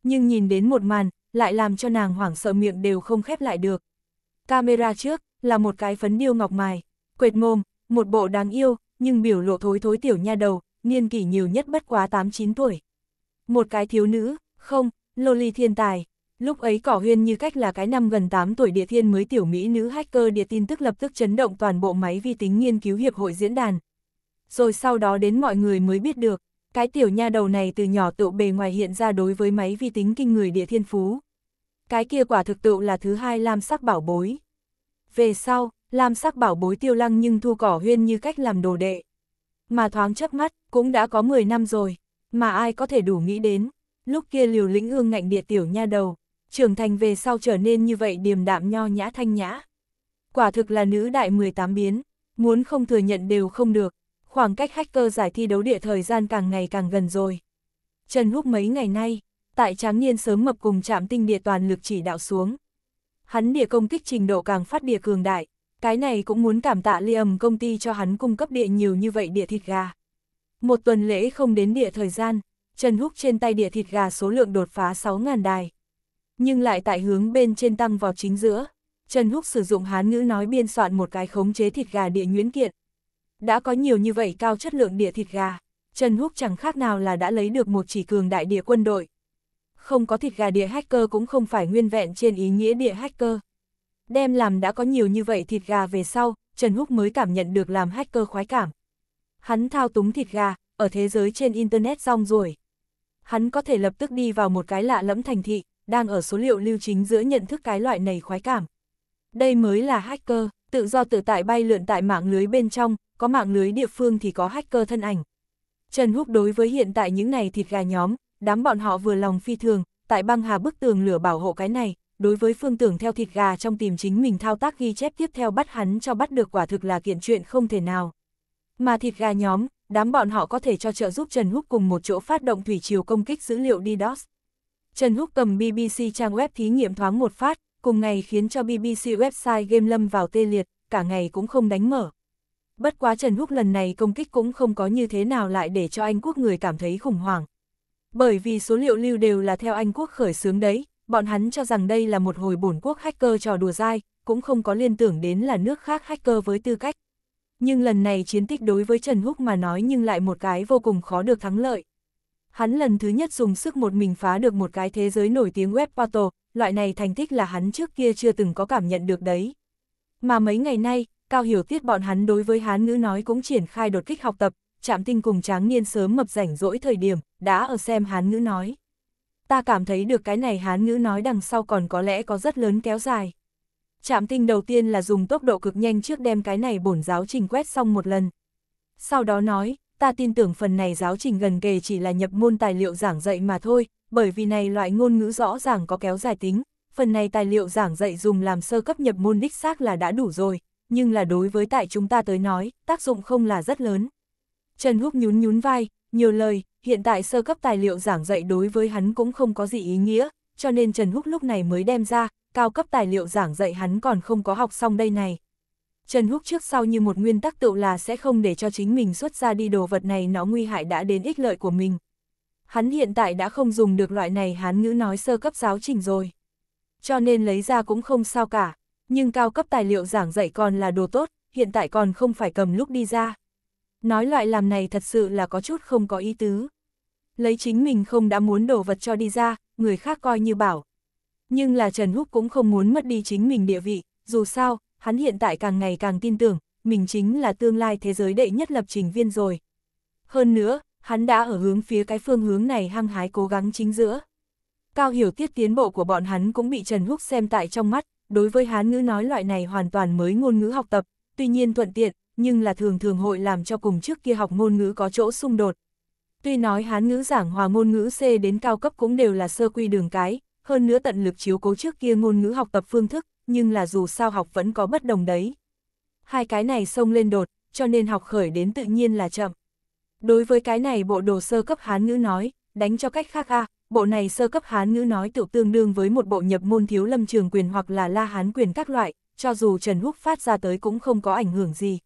Nhưng nhìn đến một màn, lại làm cho nàng hoảng sợ miệng đều không khép lại được. Camera trước, là một cái phấn điêu ngọc mài, quệt mồm, một bộ đáng yêu, nhưng biểu lộ thối thối tiểu nha đầu, niên kỷ nhiều nhất bất quá 8-9 tuổi. Một cái thiếu nữ, không, loli thiên tài. Lúc ấy cỏ huyên như cách là cái năm gần 8 tuổi địa thiên mới tiểu mỹ nữ hacker địa tin tức lập tức chấn động toàn bộ máy vi tính nghiên cứu hiệp hội diễn đàn. Rồi sau đó đến mọi người mới biết được, cái tiểu nha đầu này từ nhỏ tựu bề ngoài hiện ra đối với máy vi tính kinh người địa thiên phú. Cái kia quả thực tựu là thứ hai lam sắc bảo bối. Về sau, lam sắc bảo bối tiêu lăng nhưng thu cỏ huyên như cách làm đồ đệ mà thoáng chớp mắt, cũng đã có 10 năm rồi, mà ai có thể đủ nghĩ đến, lúc kia liều lĩnh ương ngạnh địa tiểu nha đầu, trưởng thành về sau trở nên như vậy điềm đạm nho nhã thanh nhã. Quả thực là nữ đại 18 biến, muốn không thừa nhận đều không được, khoảng cách hacker giải thi đấu địa thời gian càng ngày càng gần rồi. Trần Húc mấy ngày nay, tại tráng niên sớm mập cùng chạm tinh địa toàn lực chỉ đạo xuống. Hắn địa công kích trình độ càng phát địa cường đại, cái này cũng muốn cảm tạ Liam công ty cho hắn cung cấp địa nhiều như vậy địa thịt gà. Một tuần lễ không đến địa thời gian, Trần Húc trên tay địa thịt gà số lượng đột phá 6.000 đài. Nhưng lại tại hướng bên trên tăng vào chính giữa, Trần Húc sử dụng hán ngữ nói biên soạn một cái khống chế thịt gà địa nhuyễn kiện. Đã có nhiều như vậy cao chất lượng địa thịt gà, Trần Húc chẳng khác nào là đã lấy được một chỉ cường đại địa quân đội. Không có thịt gà địa hacker cũng không phải nguyên vẹn trên ý nghĩa địa hacker đem làm đã có nhiều như vậy thịt gà về sau, Trần Húc mới cảm nhận được làm hacker khoái cảm. Hắn thao túng thịt gà, ở thế giới trên Internet xong rồi. Hắn có thể lập tức đi vào một cái lạ lẫm thành thị, đang ở số liệu lưu chính giữa nhận thức cái loại này khoái cảm. Đây mới là hacker, tự do tự tại bay lượn tại mạng lưới bên trong, có mạng lưới địa phương thì có hacker thân ảnh. Trần Húc đối với hiện tại những này thịt gà nhóm, đám bọn họ vừa lòng phi thường, tại băng hà bức tường lửa bảo hộ cái này, đối với phương tưởng theo thịt gà trong tìm chính mình thao tác ghi chép tiếp theo bắt hắn cho bắt được quả thực là kiện chuyện không thể nào. Mà thịt gà nhóm, đám bọn họ có thể cho trợ giúp Trần Húc cùng một chỗ phát động thủy chiều công kích dữ liệu DDoS. Trần Húc cầm BBC trang web thí nghiệm thoáng một phát, cùng ngày khiến cho BBC website game lâm vào tê liệt, cả ngày cũng không đánh mở. Bất quá Trần Húc lần này công kích cũng không có như thế nào lại để cho Anh quốc người cảm thấy khủng hoảng. Bởi vì số liệu lưu đều là theo Anh quốc khởi xướng đấy, bọn hắn cho rằng đây là một hồi bổn quốc hacker trò đùa dai, cũng không có liên tưởng đến là nước khác hacker với tư cách. Nhưng lần này chiến tích đối với Trần Húc mà nói nhưng lại một cái vô cùng khó được thắng lợi. Hắn lần thứ nhất dùng sức một mình phá được một cái thế giới nổi tiếng web portal, loại này thành tích là hắn trước kia chưa từng có cảm nhận được đấy. Mà mấy ngày nay, Cao Hiểu Tiết bọn hắn đối với hán ngữ nói cũng triển khai đột kích học tập, chạm Tinh cùng Tráng Niên sớm mập rảnh rỗi thời điểm, đã ở xem hán ngữ nói ta cảm thấy được cái này hán ngữ nói đằng sau còn có lẽ có rất lớn kéo dài. Trạm tinh đầu tiên là dùng tốc độ cực nhanh trước đem cái này bổn giáo trình quét xong một lần. Sau đó nói, ta tin tưởng phần này giáo trình gần kề chỉ là nhập môn tài liệu giảng dạy mà thôi, bởi vì này loại ngôn ngữ rõ ràng có kéo dài tính, phần này tài liệu giảng dạy dùng làm sơ cấp nhập môn đích xác là đã đủ rồi, nhưng là đối với tại chúng ta tới nói, tác dụng không là rất lớn. Trần Húc nhún nhún vai, nhiều lời, hiện tại sơ cấp tài liệu giảng dạy đối với hắn cũng không có gì ý nghĩa, cho nên Trần Húc lúc này mới đem ra, cao cấp tài liệu giảng dạy hắn còn không có học xong đây này. Trần Húc trước sau như một nguyên tắc tựu là sẽ không để cho chính mình xuất ra đi đồ vật này nó nguy hại đã đến ích lợi của mình. Hắn hiện tại đã không dùng được loại này hán ngữ nói sơ cấp giáo trình rồi. Cho nên lấy ra cũng không sao cả, nhưng cao cấp tài liệu giảng dạy còn là đồ tốt, hiện tại còn không phải cầm lúc đi ra. Nói loại làm này thật sự là có chút không có ý tứ. Lấy chính mình không đã muốn đổ vật cho đi ra, người khác coi như bảo. Nhưng là Trần Húc cũng không muốn mất đi chính mình địa vị, dù sao, hắn hiện tại càng ngày càng tin tưởng, mình chính là tương lai thế giới đệ nhất lập trình viên rồi. Hơn nữa, hắn đã ở hướng phía cái phương hướng này hăng hái cố gắng chính giữa. Cao hiểu tiết tiến bộ của bọn hắn cũng bị Trần Húc xem tại trong mắt, đối với hán ngữ nói loại này hoàn toàn mới ngôn ngữ học tập, tuy nhiên thuận tiện, nhưng là thường thường hội làm cho cùng trước kia học ngôn ngữ có chỗ xung đột. Tuy nói hán ngữ giảng hòa ngôn ngữ C đến cao cấp cũng đều là sơ quy đường cái, hơn nữa tận lực chiếu cố trước kia ngôn ngữ học tập phương thức, nhưng là dù sao học vẫn có bất đồng đấy. Hai cái này xông lên đột, cho nên học khởi đến tự nhiên là chậm. Đối với cái này bộ đồ sơ cấp hán ngữ nói, đánh cho cách khác a bộ này sơ cấp hán ngữ nói tự tương đương với một bộ nhập môn thiếu lâm trường quyền hoặc là la hán quyền các loại, cho dù Trần Húc phát ra tới cũng không có ảnh hưởng gì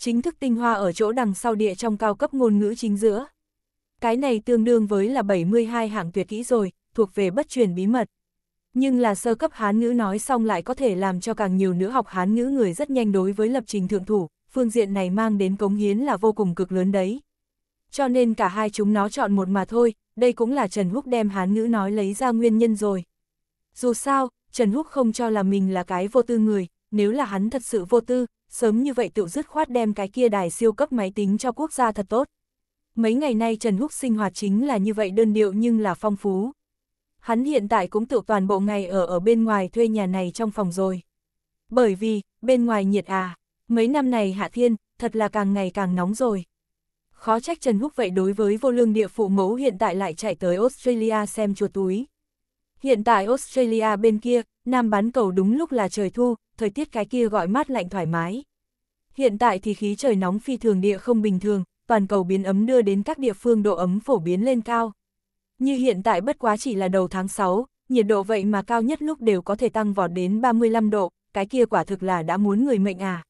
chính thức tinh hoa ở chỗ đằng sau địa trong cao cấp ngôn ngữ chính giữa. Cái này tương đương với là 72 hạng tuyệt kỹ rồi, thuộc về bất truyền bí mật. Nhưng là sơ cấp Hán ngữ nói xong lại có thể làm cho càng nhiều nữ học Hán ngữ người rất nhanh đối với lập trình thượng thủ, phương diện này mang đến cống hiến là vô cùng cực lớn đấy. Cho nên cả hai chúng nó chọn một mà thôi, đây cũng là Trần Húc đem Hán ngữ nói lấy ra nguyên nhân rồi. Dù sao, Trần Húc không cho là mình là cái vô tư người, nếu là hắn thật sự vô tư, sớm như vậy tự dứt khoát đem cái kia đài siêu cấp máy tính cho quốc gia thật tốt. Mấy ngày nay Trần Húc sinh hoạt chính là như vậy đơn điệu nhưng là phong phú. Hắn hiện tại cũng tự toàn bộ ngày ở ở bên ngoài thuê nhà này trong phòng rồi. Bởi vì, bên ngoài nhiệt à, mấy năm này hạ thiên, thật là càng ngày càng nóng rồi. Khó trách Trần Húc vậy đối với vô lương địa phụ mẫu hiện tại lại chạy tới Australia xem chuột túi. Hiện tại Australia bên kia, Nam bán cầu đúng lúc là trời thu, thời tiết cái kia gọi mát lạnh thoải mái. Hiện tại thì khí trời nóng phi thường địa không bình thường, toàn cầu biến ấm đưa đến các địa phương độ ấm phổ biến lên cao. Như hiện tại bất quá chỉ là đầu tháng 6, nhiệt độ vậy mà cao nhất lúc đều có thể tăng vọt đến 35 độ, cái kia quả thực là đã muốn người mệnh à.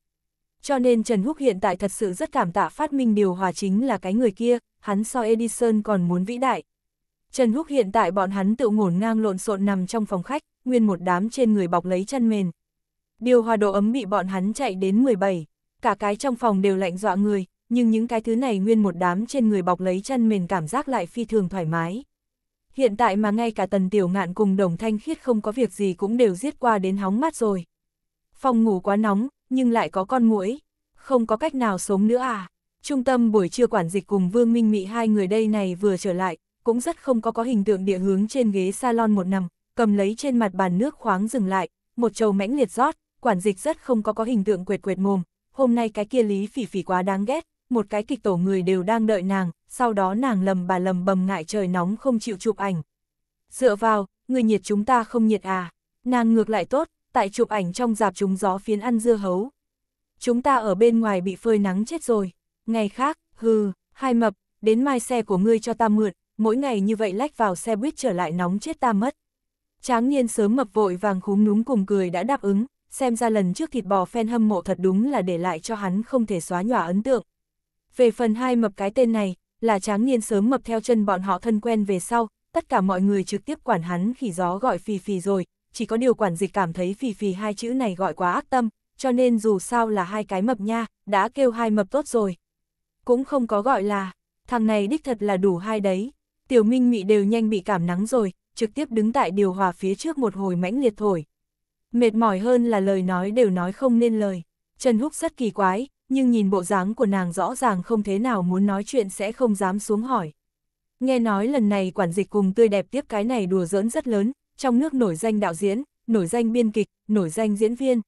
Cho nên Trần Húc hiện tại thật sự rất cảm tạ phát minh điều hòa chính là cái người kia, hắn so Edison còn muốn vĩ đại, Trần Húc hiện tại bọn hắn tự ngổn ngang lộn xộn nằm trong phòng khách, nguyên một đám trên người bọc lấy chân mền. Điều hòa độ ấm bị bọn hắn chạy đến 17, cả cái trong phòng đều lạnh dọa người, nhưng những cái thứ này nguyên một đám trên người bọc lấy chân mền cảm giác lại phi thường thoải mái. Hiện tại mà ngay cả tần tiểu ngạn cùng đồng thanh khiết không có việc gì cũng đều giết qua đến hóng mát rồi. Phòng ngủ quá nóng, nhưng lại có con muỗi, không có cách nào sống nữa à. Trung tâm buổi trưa quản dịch cùng Vương Minh Mị hai người đây này vừa trở lại, cũng rất không có có hình tượng địa hướng trên ghế salon một nằm, cầm lấy trên mặt bàn nước khoáng dừng lại, một trầu mãnh liệt rót, quản dịch rất không có có hình tượng quệt quệt mồm, hôm nay cái kia lý phỉ phỉ quá đáng ghét, một cái kịch tổ người đều đang đợi nàng, sau đó nàng lầm bà lầm bầm ngại trời nóng không chịu chụp ảnh. Dựa vào, người nhiệt chúng ta không nhiệt à, nàng ngược lại tốt, tại chụp ảnh trong dạp chúng gió phiến ăn dưa hấu. Chúng ta ở bên ngoài bị phơi nắng chết rồi, ngày khác, hừ, hai mập, đến mai xe của ngươi cho ta mượn, mỗi ngày như vậy lách vào xe buýt trở lại nóng chết ta mất. Tráng niên sớm mập vội vàng khúm núm cùng cười đã đáp ứng, xem ra lần trước thịt bò phen hâm mộ thật đúng là để lại cho hắn không thể xóa nhòa ấn tượng. Về phần hai mập cái tên này, là tráng niên sớm mập theo chân bọn họ thân quen về sau, tất cả mọi người trực tiếp quản hắn khỉ gió gọi phì phì rồi, chỉ có điều quản dịch cảm thấy phì phì hai chữ này gọi quá ác tâm, cho nên dù sao là hai cái mập nha, đã kêu hai mập tốt rồi. Cũng không có gọi là, thằng này đích thật là đủ hai đấy. Tiểu Minh Mị đều nhanh bị cảm nắng rồi, trực tiếp đứng tại điều hòa phía trước một hồi mãnh liệt thổi. Mệt mỏi hơn là lời nói đều nói không nên lời. Trần Húc rất kỳ quái, nhưng nhìn bộ dáng của nàng rõ ràng không thế nào muốn nói chuyện sẽ không dám xuống hỏi. Nghe nói lần này quản dịch cùng tươi đẹp tiếp cái này đùa giỡn rất lớn, trong nước nổi danh đạo diễn, nổi danh biên kịch, nổi danh diễn viên.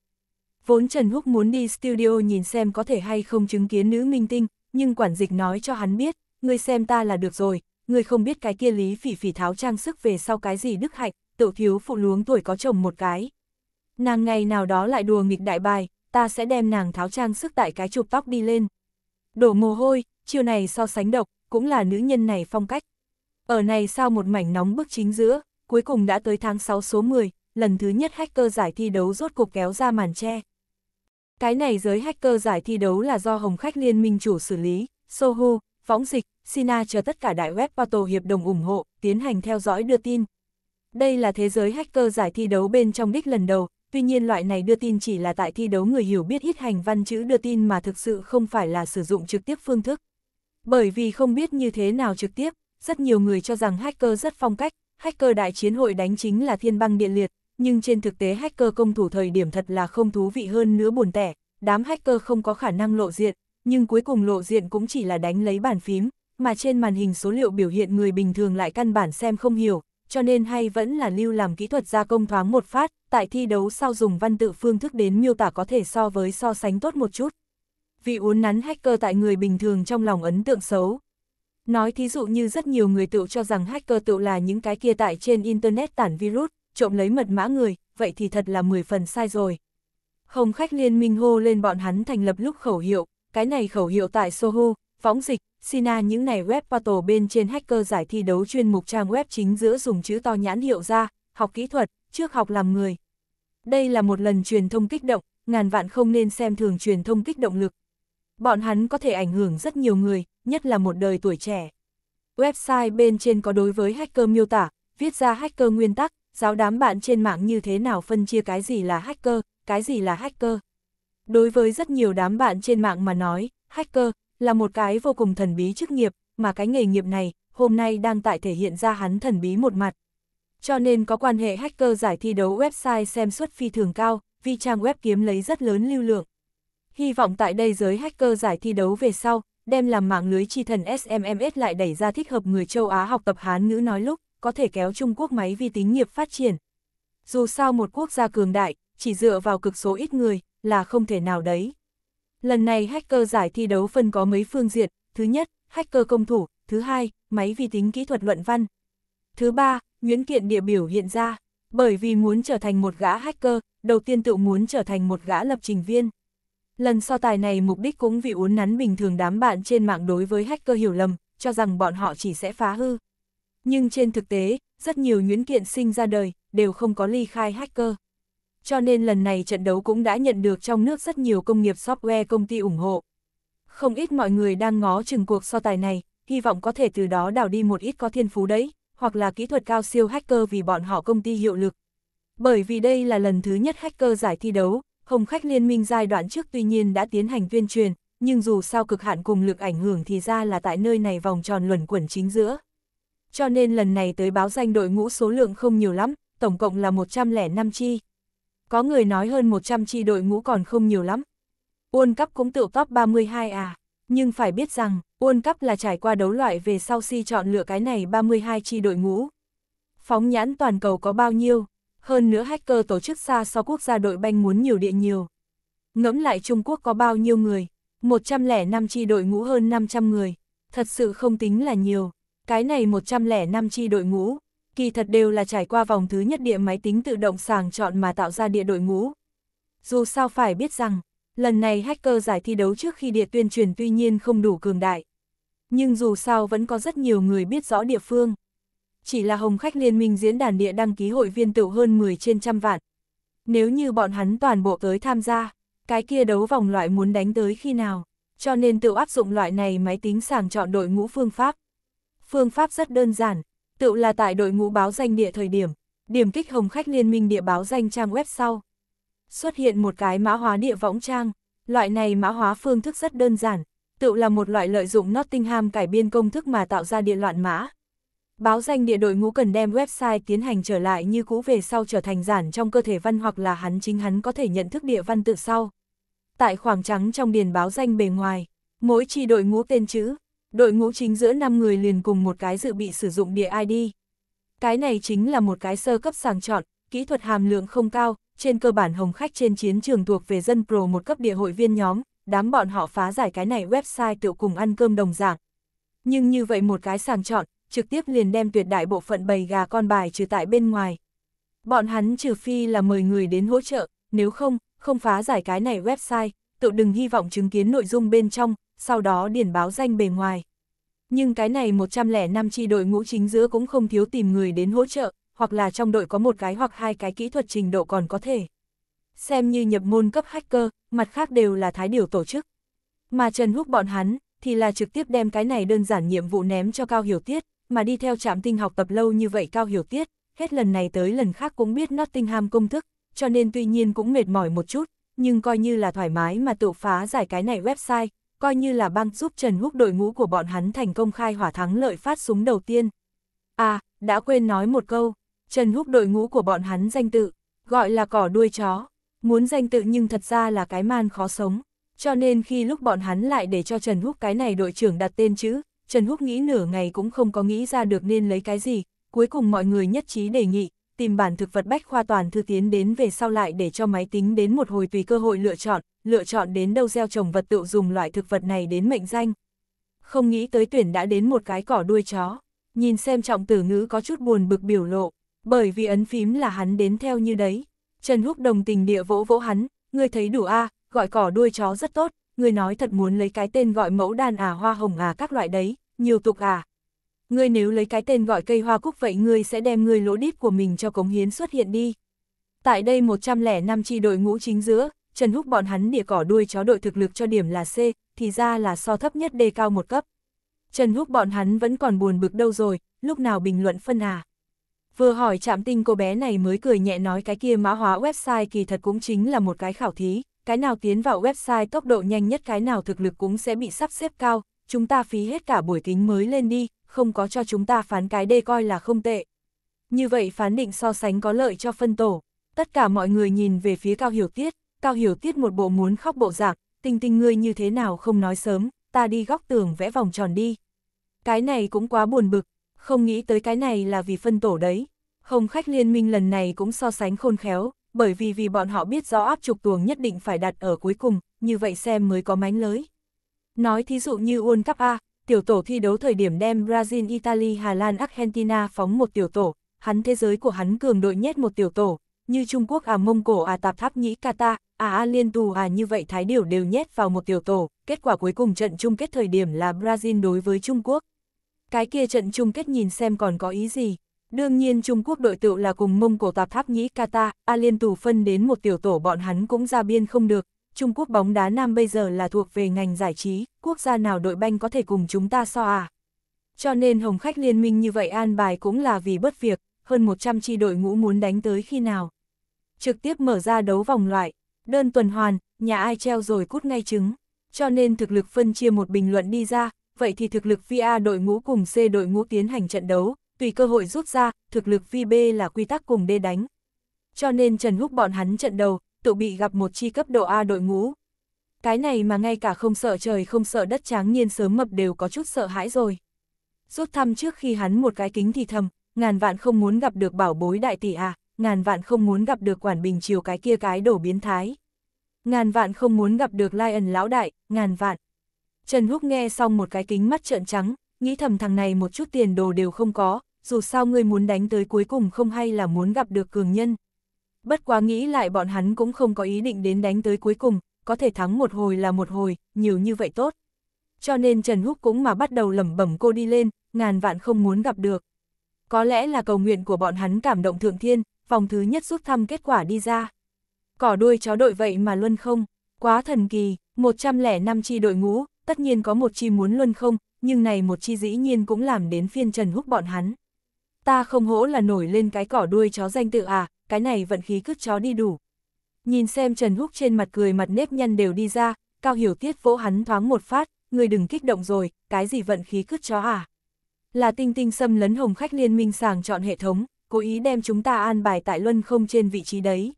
Vốn Trần Húc muốn đi studio nhìn xem có thể hay không chứng kiến nữ minh tinh, nhưng quản dịch nói cho hắn biết, ngươi xem ta là được rồi, người không biết cái kia lý phỉ phỉ tháo trang sức về sau cái gì đức hạnh, tự thiếu phụ luống tuổi có chồng một cái. Nàng ngày nào đó lại đùa nghịch đại bài, ta sẽ đem nàng tháo trang sức tại cái chụp tóc đi lên. Đổ mồ hôi, chiều này so sánh độc, cũng là nữ nhân này phong cách. Ở này sao một mảnh nóng bức chính giữa, cuối cùng đã tới tháng 6 số 10, lần thứ nhất hacker giải thi đấu rốt cục kéo ra màn che. Cái này giới hacker giải thi đấu là do Hồng Khách Liên minh chủ xử lý, Sohu, Phóng dịch, Sina chờ tất cả đại web portal hiệp đồng ủng hộ, tiến hành theo dõi đưa tin. Đây là thế giới hacker giải thi đấu bên trong đích lần đầu, tuy nhiên loại này đưa tin chỉ là tại thi đấu người hiểu biết ít hành văn chữ đưa tin mà thực sự không phải là sử dụng trực tiếp phương thức. Bởi vì không biết như thế nào trực tiếp, rất nhiều người cho rằng hacker rất phong cách, hacker đại chiến hội đánh chính là thiên băng điện liệt, nhưng trên thực tế hacker công thủ thời điểm thật là không thú vị hơn nữa buồn tẻ, đám hacker không có khả năng lộ diện, nhưng cuối cùng lộ diện cũng chỉ là đánh lấy bàn phím, mà trên màn hình số liệu biểu hiện người bình thường lại căn bản xem không hiểu, cho nên hay vẫn là lưu làm kỹ thuật gia công thoáng một phát, tại thi đấu sau dùng văn tự phương thức đến miêu tả có thể so với so sánh tốt một chút. Vì uốn nắn hacker tại người bình thường trong lòng ấn tượng xấu. Nói thí dụ như rất nhiều người tự cho rằng hacker tự là những cái kia tại trên internet tản virus, trộm lấy mật mã người, vậy thì thật là 10 phần sai rồi. Không khách liên minh hô lên bọn hắn thành lập lúc khẩu hiệu, cái này khẩu hiệu tại Soho, phóng dịch, Sina à, những này web portal bên trên hacker giải thi đấu chuyên mục trang web chính giữa dùng chữ to nhãn hiệu ra, học kỹ thuật, trước học làm người. Đây là một lần truyền thông kích động, ngàn vạn không nên xem thường truyền thông kích động lực. Bọn hắn có thể ảnh hưởng rất nhiều người, nhất là một đời tuổi trẻ. Website bên trên có đối với hacker miêu tả, viết ra hacker nguyên tắc, giáo đám bạn trên mạng như thế nào phân chia cái gì là hacker, cái gì là hacker. Đối với rất nhiều đám bạn trên mạng mà nói, hacker là một cái vô cùng thần bí chức nghiệp, mà cái nghề nghiệp này hôm nay đang tại thể hiện ra hắn thần bí một mặt. Cho nên có quan hệ hacker giải thi đấu website xem suất phi thường cao, vì trang web kiếm lấy rất lớn lưu lượng. Hy vọng tại đây giới hacker giải thi đấu về sau, đem làm mạng lưới chi thần SMMS lại đẩy ra thích hợp người châu Á học tập Hán ngữ nói lúc, có thể kéo Trung Quốc máy vi tính nghiệp phát triển. Dù sao một quốc gia cường đại, chỉ dựa vào cực số ít người, là không thể nào đấy. Lần này hacker giải thi đấu phân có mấy phương diện, thứ nhất, hacker công thủ, thứ hai, máy vi tính kỹ thuật luận văn. Thứ ba, Nguyễn kiện địa biểu hiện ra, bởi vì muốn trở thành một gã hacker, đầu tiên tự muốn trở thành một gã lập trình viên. Lần so tài này mục đích cũng vì uốn nắn bình thường đám bạn trên mạng đối với hacker hiểu lầm, cho rằng bọn họ chỉ sẽ phá hư. Nhưng trên thực tế, rất nhiều Nguyễn kiện sinh ra đời, đều không có ly khai hacker cho nên lần này trận đấu cũng đã nhận được trong nước rất nhiều công nghiệp software công ty ủng hộ. Không ít mọi người đang ngó chừng cuộc so tài này, hy vọng có thể từ đó đào đi một ít có thiên phú đấy, hoặc là kỹ thuật cao siêu hacker vì bọn họ công ty hiệu lực. Bởi vì đây là lần thứ nhất hacker giải thi đấu, Hồng Khách Liên minh giai đoạn trước tuy nhiên đã tiến hành tuyên truyền, nhưng dù sao cực hạn cùng lực ảnh hưởng thì ra là tại nơi này vòng tròn luẩn quẩn chính giữa. Cho nên lần này tới báo danh đội ngũ số lượng không nhiều lắm, tổng cộng là 105 chi có người nói hơn 100 chi đội ngũ còn không nhiều lắm. World Cup cũng tự top 32 à, nhưng phải biết rằng, World Cup là trải qua đấu loại về sau si chọn lựa cái này 32 chi đội ngũ. Phóng nhãn toàn cầu có bao nhiêu, hơn nữa hacker tổ chức xa so quốc gia đội banh muốn nhiều địa nhiều. Ngẫm lại Trung Quốc có bao nhiêu người, 105 chi đội ngũ hơn 500 người, thật sự không tính là nhiều, cái này 105 chi đội ngũ, kỳ thật đều là trải qua vòng thứ nhất địa máy tính tự động sàng chọn mà tạo ra địa đội ngũ. Dù sao phải biết rằng, lần này hacker giải thi đấu trước khi địa tuyên truyền tuy nhiên không đủ cường đại. Nhưng dù sao vẫn có rất nhiều người biết rõ địa phương. Chỉ là hồng khách liên minh diễn đàn địa đăng ký hội viên tựu hơn 10 trên trăm vạn. Nếu như bọn hắn toàn bộ tới tham gia, cái kia đấu vòng loại muốn đánh tới khi nào, cho nên tự áp dụng loại này máy tính sàng chọn đội ngũ phương pháp. Phương pháp rất đơn giản, tựu là tại đội ngũ báo danh địa thời điểm, điểm kích hồng khách liên minh địa báo danh trang web sau. Xuất hiện một cái mã hóa địa võng trang, loại này mã hóa phương thức rất đơn giản, tựu là một loại lợi dụng Nottingham cải biên công thức mà tạo ra địa loạn mã. Báo danh địa đội ngũ cần đem website tiến hành trở lại như cũ về sau trở thành giản trong cơ thể văn hoặc là hắn chính hắn có thể nhận thức địa văn tự sau. Tại khoảng trắng trong điền báo danh bề ngoài, mỗi chi đội ngũ tên chữ, đội ngũ chính giữa 5 người liền cùng một cái dự bị sử dụng địa ID. Cái này chính là một cái sơ cấp sàng chọn, kỹ thuật hàm lượng không cao, trên cơ bản hồng khách trên chiến trường thuộc về dân pro một cấp địa hội viên nhóm, đám bọn họ phá giải cái này website tự cùng ăn cơm đồng dạng. Nhưng như vậy một cái sàng chọn, trực tiếp liền đem tuyệt đại bộ phận bầy gà con bài trừ tại bên ngoài. Bọn hắn trừ phi là mời người đến hỗ trợ, nếu không, không phá giải cái này website, tự đừng hy vọng chứng kiến nội dung bên trong, sau đó điển báo danh bề ngoài. Nhưng cái này 105 chi đội ngũ chính giữa cũng không thiếu tìm người đến hỗ trợ, hoặc là trong đội có một cái hoặc hai cái kỹ thuật trình độ còn có thể. Xem như nhập môn cấp hacker, mặt khác đều là thái điều tổ chức. Mà Trần Húc bọn hắn, thì là trực tiếp đem cái này đơn giản nhiệm vụ ném cho Cao Hiểu Tiết, mà đi theo trạm tinh học tập lâu như vậy Cao Hiểu Tiết, hết lần này tới lần khác cũng biết Nottingham công thức, cho nên tuy nhiên cũng mệt mỏi một chút, nhưng coi như là thoải mái mà tự phá giải cái này website, coi như là băng giúp Trần Húc đội ngũ của bọn hắn thành công khai hỏa thắng lợi phát súng đầu tiên. À, đã quên nói một câu, Trần Húc đội ngũ của bọn hắn danh tự, gọi là cỏ đuôi chó, muốn danh tự nhưng thật ra là cái man khó sống, cho nên khi lúc bọn hắn lại để cho Trần Húc cái này đội trưởng đặt tên chữ, Trần Húc nghĩ nửa ngày cũng không có nghĩ ra được nên lấy cái gì, cuối cùng mọi người nhất trí đề nghị, tìm bản thực vật bách khoa toàn thư tiến đến về sau lại để cho máy tính đến một hồi tùy cơ hội lựa chọn, lựa chọn đến đâu gieo trồng vật tự dùng loại thực vật này đến mệnh danh. Không nghĩ tới tuyển đã đến một cái cỏ đuôi chó, nhìn xem trọng tử ngữ có chút buồn bực biểu lộ, bởi vì ấn phím là hắn đến theo như đấy. Trần Húc đồng tình địa vỗ vỗ hắn, ngươi thấy đủ a gọi cỏ đuôi chó rất tốt, ngươi nói thật muốn lấy cái tên gọi mẫu đàn à hoa hồng à các loại đấy, nhiều tục à, Ngươi nếu lấy cái tên gọi cây hoa cúc vậy ngươi sẽ đem ngươi lỗ đít của mình cho cống hiến xuất hiện đi. Tại đây 105 chi đội ngũ chính giữa, Trần Húc bọn hắn địa cỏ đuôi chó đội thực lực cho điểm là C, thì ra là so thấp nhất đề cao một cấp. Trần Húc bọn hắn vẫn còn buồn bực đâu rồi, lúc nào bình luận phân à. Vừa hỏi chạm tinh cô bé này mới cười nhẹ nói cái kia mã hóa website kỳ thật cũng chính là một cái khảo thí, cái nào tiến vào website tốc độ nhanh nhất cái nào thực lực cũng sẽ bị sắp xếp cao, chúng ta phí hết cả buổi kính mới lên đi, không có cho chúng ta phán cái đê coi là không tệ. Như vậy phán định so sánh có lợi cho phân tổ. Tất cả mọi người nhìn về phía Cao Hiểu Tiết, Cao Hiểu Tiết một bộ muốn khóc bộ dạng, tình tình ngươi như thế nào không nói sớm, ta đi góc tường vẽ vòng tròn đi. Cái này cũng quá buồn bực, không nghĩ tới cái này là vì phân tổ đấy. Hồng khách liên minh lần này cũng so sánh khôn khéo, bởi vì vì bọn họ biết rõ áp trục tuồng nhất định phải đặt ở cuối cùng, như vậy xem mới có mánh lới. Nói thí dụ như World Cup A, tiểu tổ thi đấu thời điểm đem Brazil, Italy, Hà Lan, Argentina phóng một tiểu tổ, hắn thế giới của hắn cường đội nhét một tiểu tổ, như Trung Quốc à Mông Cổ à Tạp Tháp Nhĩ Qatar, à A à, Liên Tù à như vậy Thái Điều đều nhét vào một tiểu tổ, kết quả cuối cùng trận chung kết thời điểm là Brazil đối với Trung Quốc. Cái kia trận chung kết nhìn xem còn có ý gì. Đương nhiên Trung Quốc đội tựu là cùng Mông Cổ Tạp Tháp Nhĩ Qatar, A à, Liên Tù phân đến một tiểu tổ bọn hắn cũng ra biên không được, Trung Quốc bóng đá nam bây giờ là thuộc về ngành giải trí, quốc gia nào đội banh có thể cùng chúng ta so à? Cho nên hồng khách liên minh như vậy an bài cũng là vì bất việc, hơn 100 chi đội ngũ muốn đánh tới khi nào. Trực tiếp mở ra đấu vòng loại, đơn tuần hoàn, nhà ai treo rồi cút ngay trứng. Cho nên thực lực phân chia một bình luận đi ra, vậy thì thực lực VA đội ngũ cùng C đội ngũ tiến hành trận đấu, tùy cơ hội rút ra, thực lực VB là quy tắc cùng D đánh. Cho nên Trần Húc bọn hắn trận đầu, tự bị gặp một chi cấp độ A đội ngũ. Cái này mà ngay cả không sợ trời không sợ đất tráng nhiên sớm mập đều có chút sợ hãi rồi. Rút thăm trước khi hắn một cái kính thì thầm, ngàn vạn không muốn gặp được bảo bối đại tỷ à, ngàn vạn không muốn gặp được quản bình chiều cái kia cái đổ biến thái. Ngàn vạn không muốn gặp được lion lão đại, ngàn vạn. Trần Húc nghe xong một cái kính mắt trợn trắng, nghĩ thầm thằng này một chút tiền đồ đều không có, dù sao ngươi muốn đánh tới cuối cùng không hay là muốn gặp được cường nhân, Bất quá nghĩ lại bọn hắn cũng không có ý định đến đánh tới cuối cùng, có thể thắng một hồi là một hồi, nhiều như vậy tốt. Cho nên Trần Húc cũng mà bắt đầu lẩm bẩm cô đi lên, ngàn vạn không muốn gặp được. Có lẽ là cầu nguyện của bọn hắn cảm động thượng thiên, vòng thứ nhất rút thăm kết quả đi ra. Cỏ đuôi chó đội vậy mà luân không, quá thần kỳ, 105 chi đội ngũ, tất nhiên có một chi muốn luân không, nhưng này một chi dĩ nhiên cũng làm đến phiên Trần Húc bọn hắn. Ta không hỗ là nổi lên cái cỏ đuôi chó danh tự à, cái này vận khí cứt chó đi đủ. Nhìn xem Trần Húc trên mặt cười mặt nếp nhăn đều đi ra, Cao Hiểu Tiết vỗ hắn thoáng một phát, người đừng kích động rồi, cái gì vận khí cứt chó à. Là tinh tinh xâm lấn hồng khách liên minh sàng chọn hệ thống, cố ý đem chúng ta an bài tại luân không trên vị trí đấy.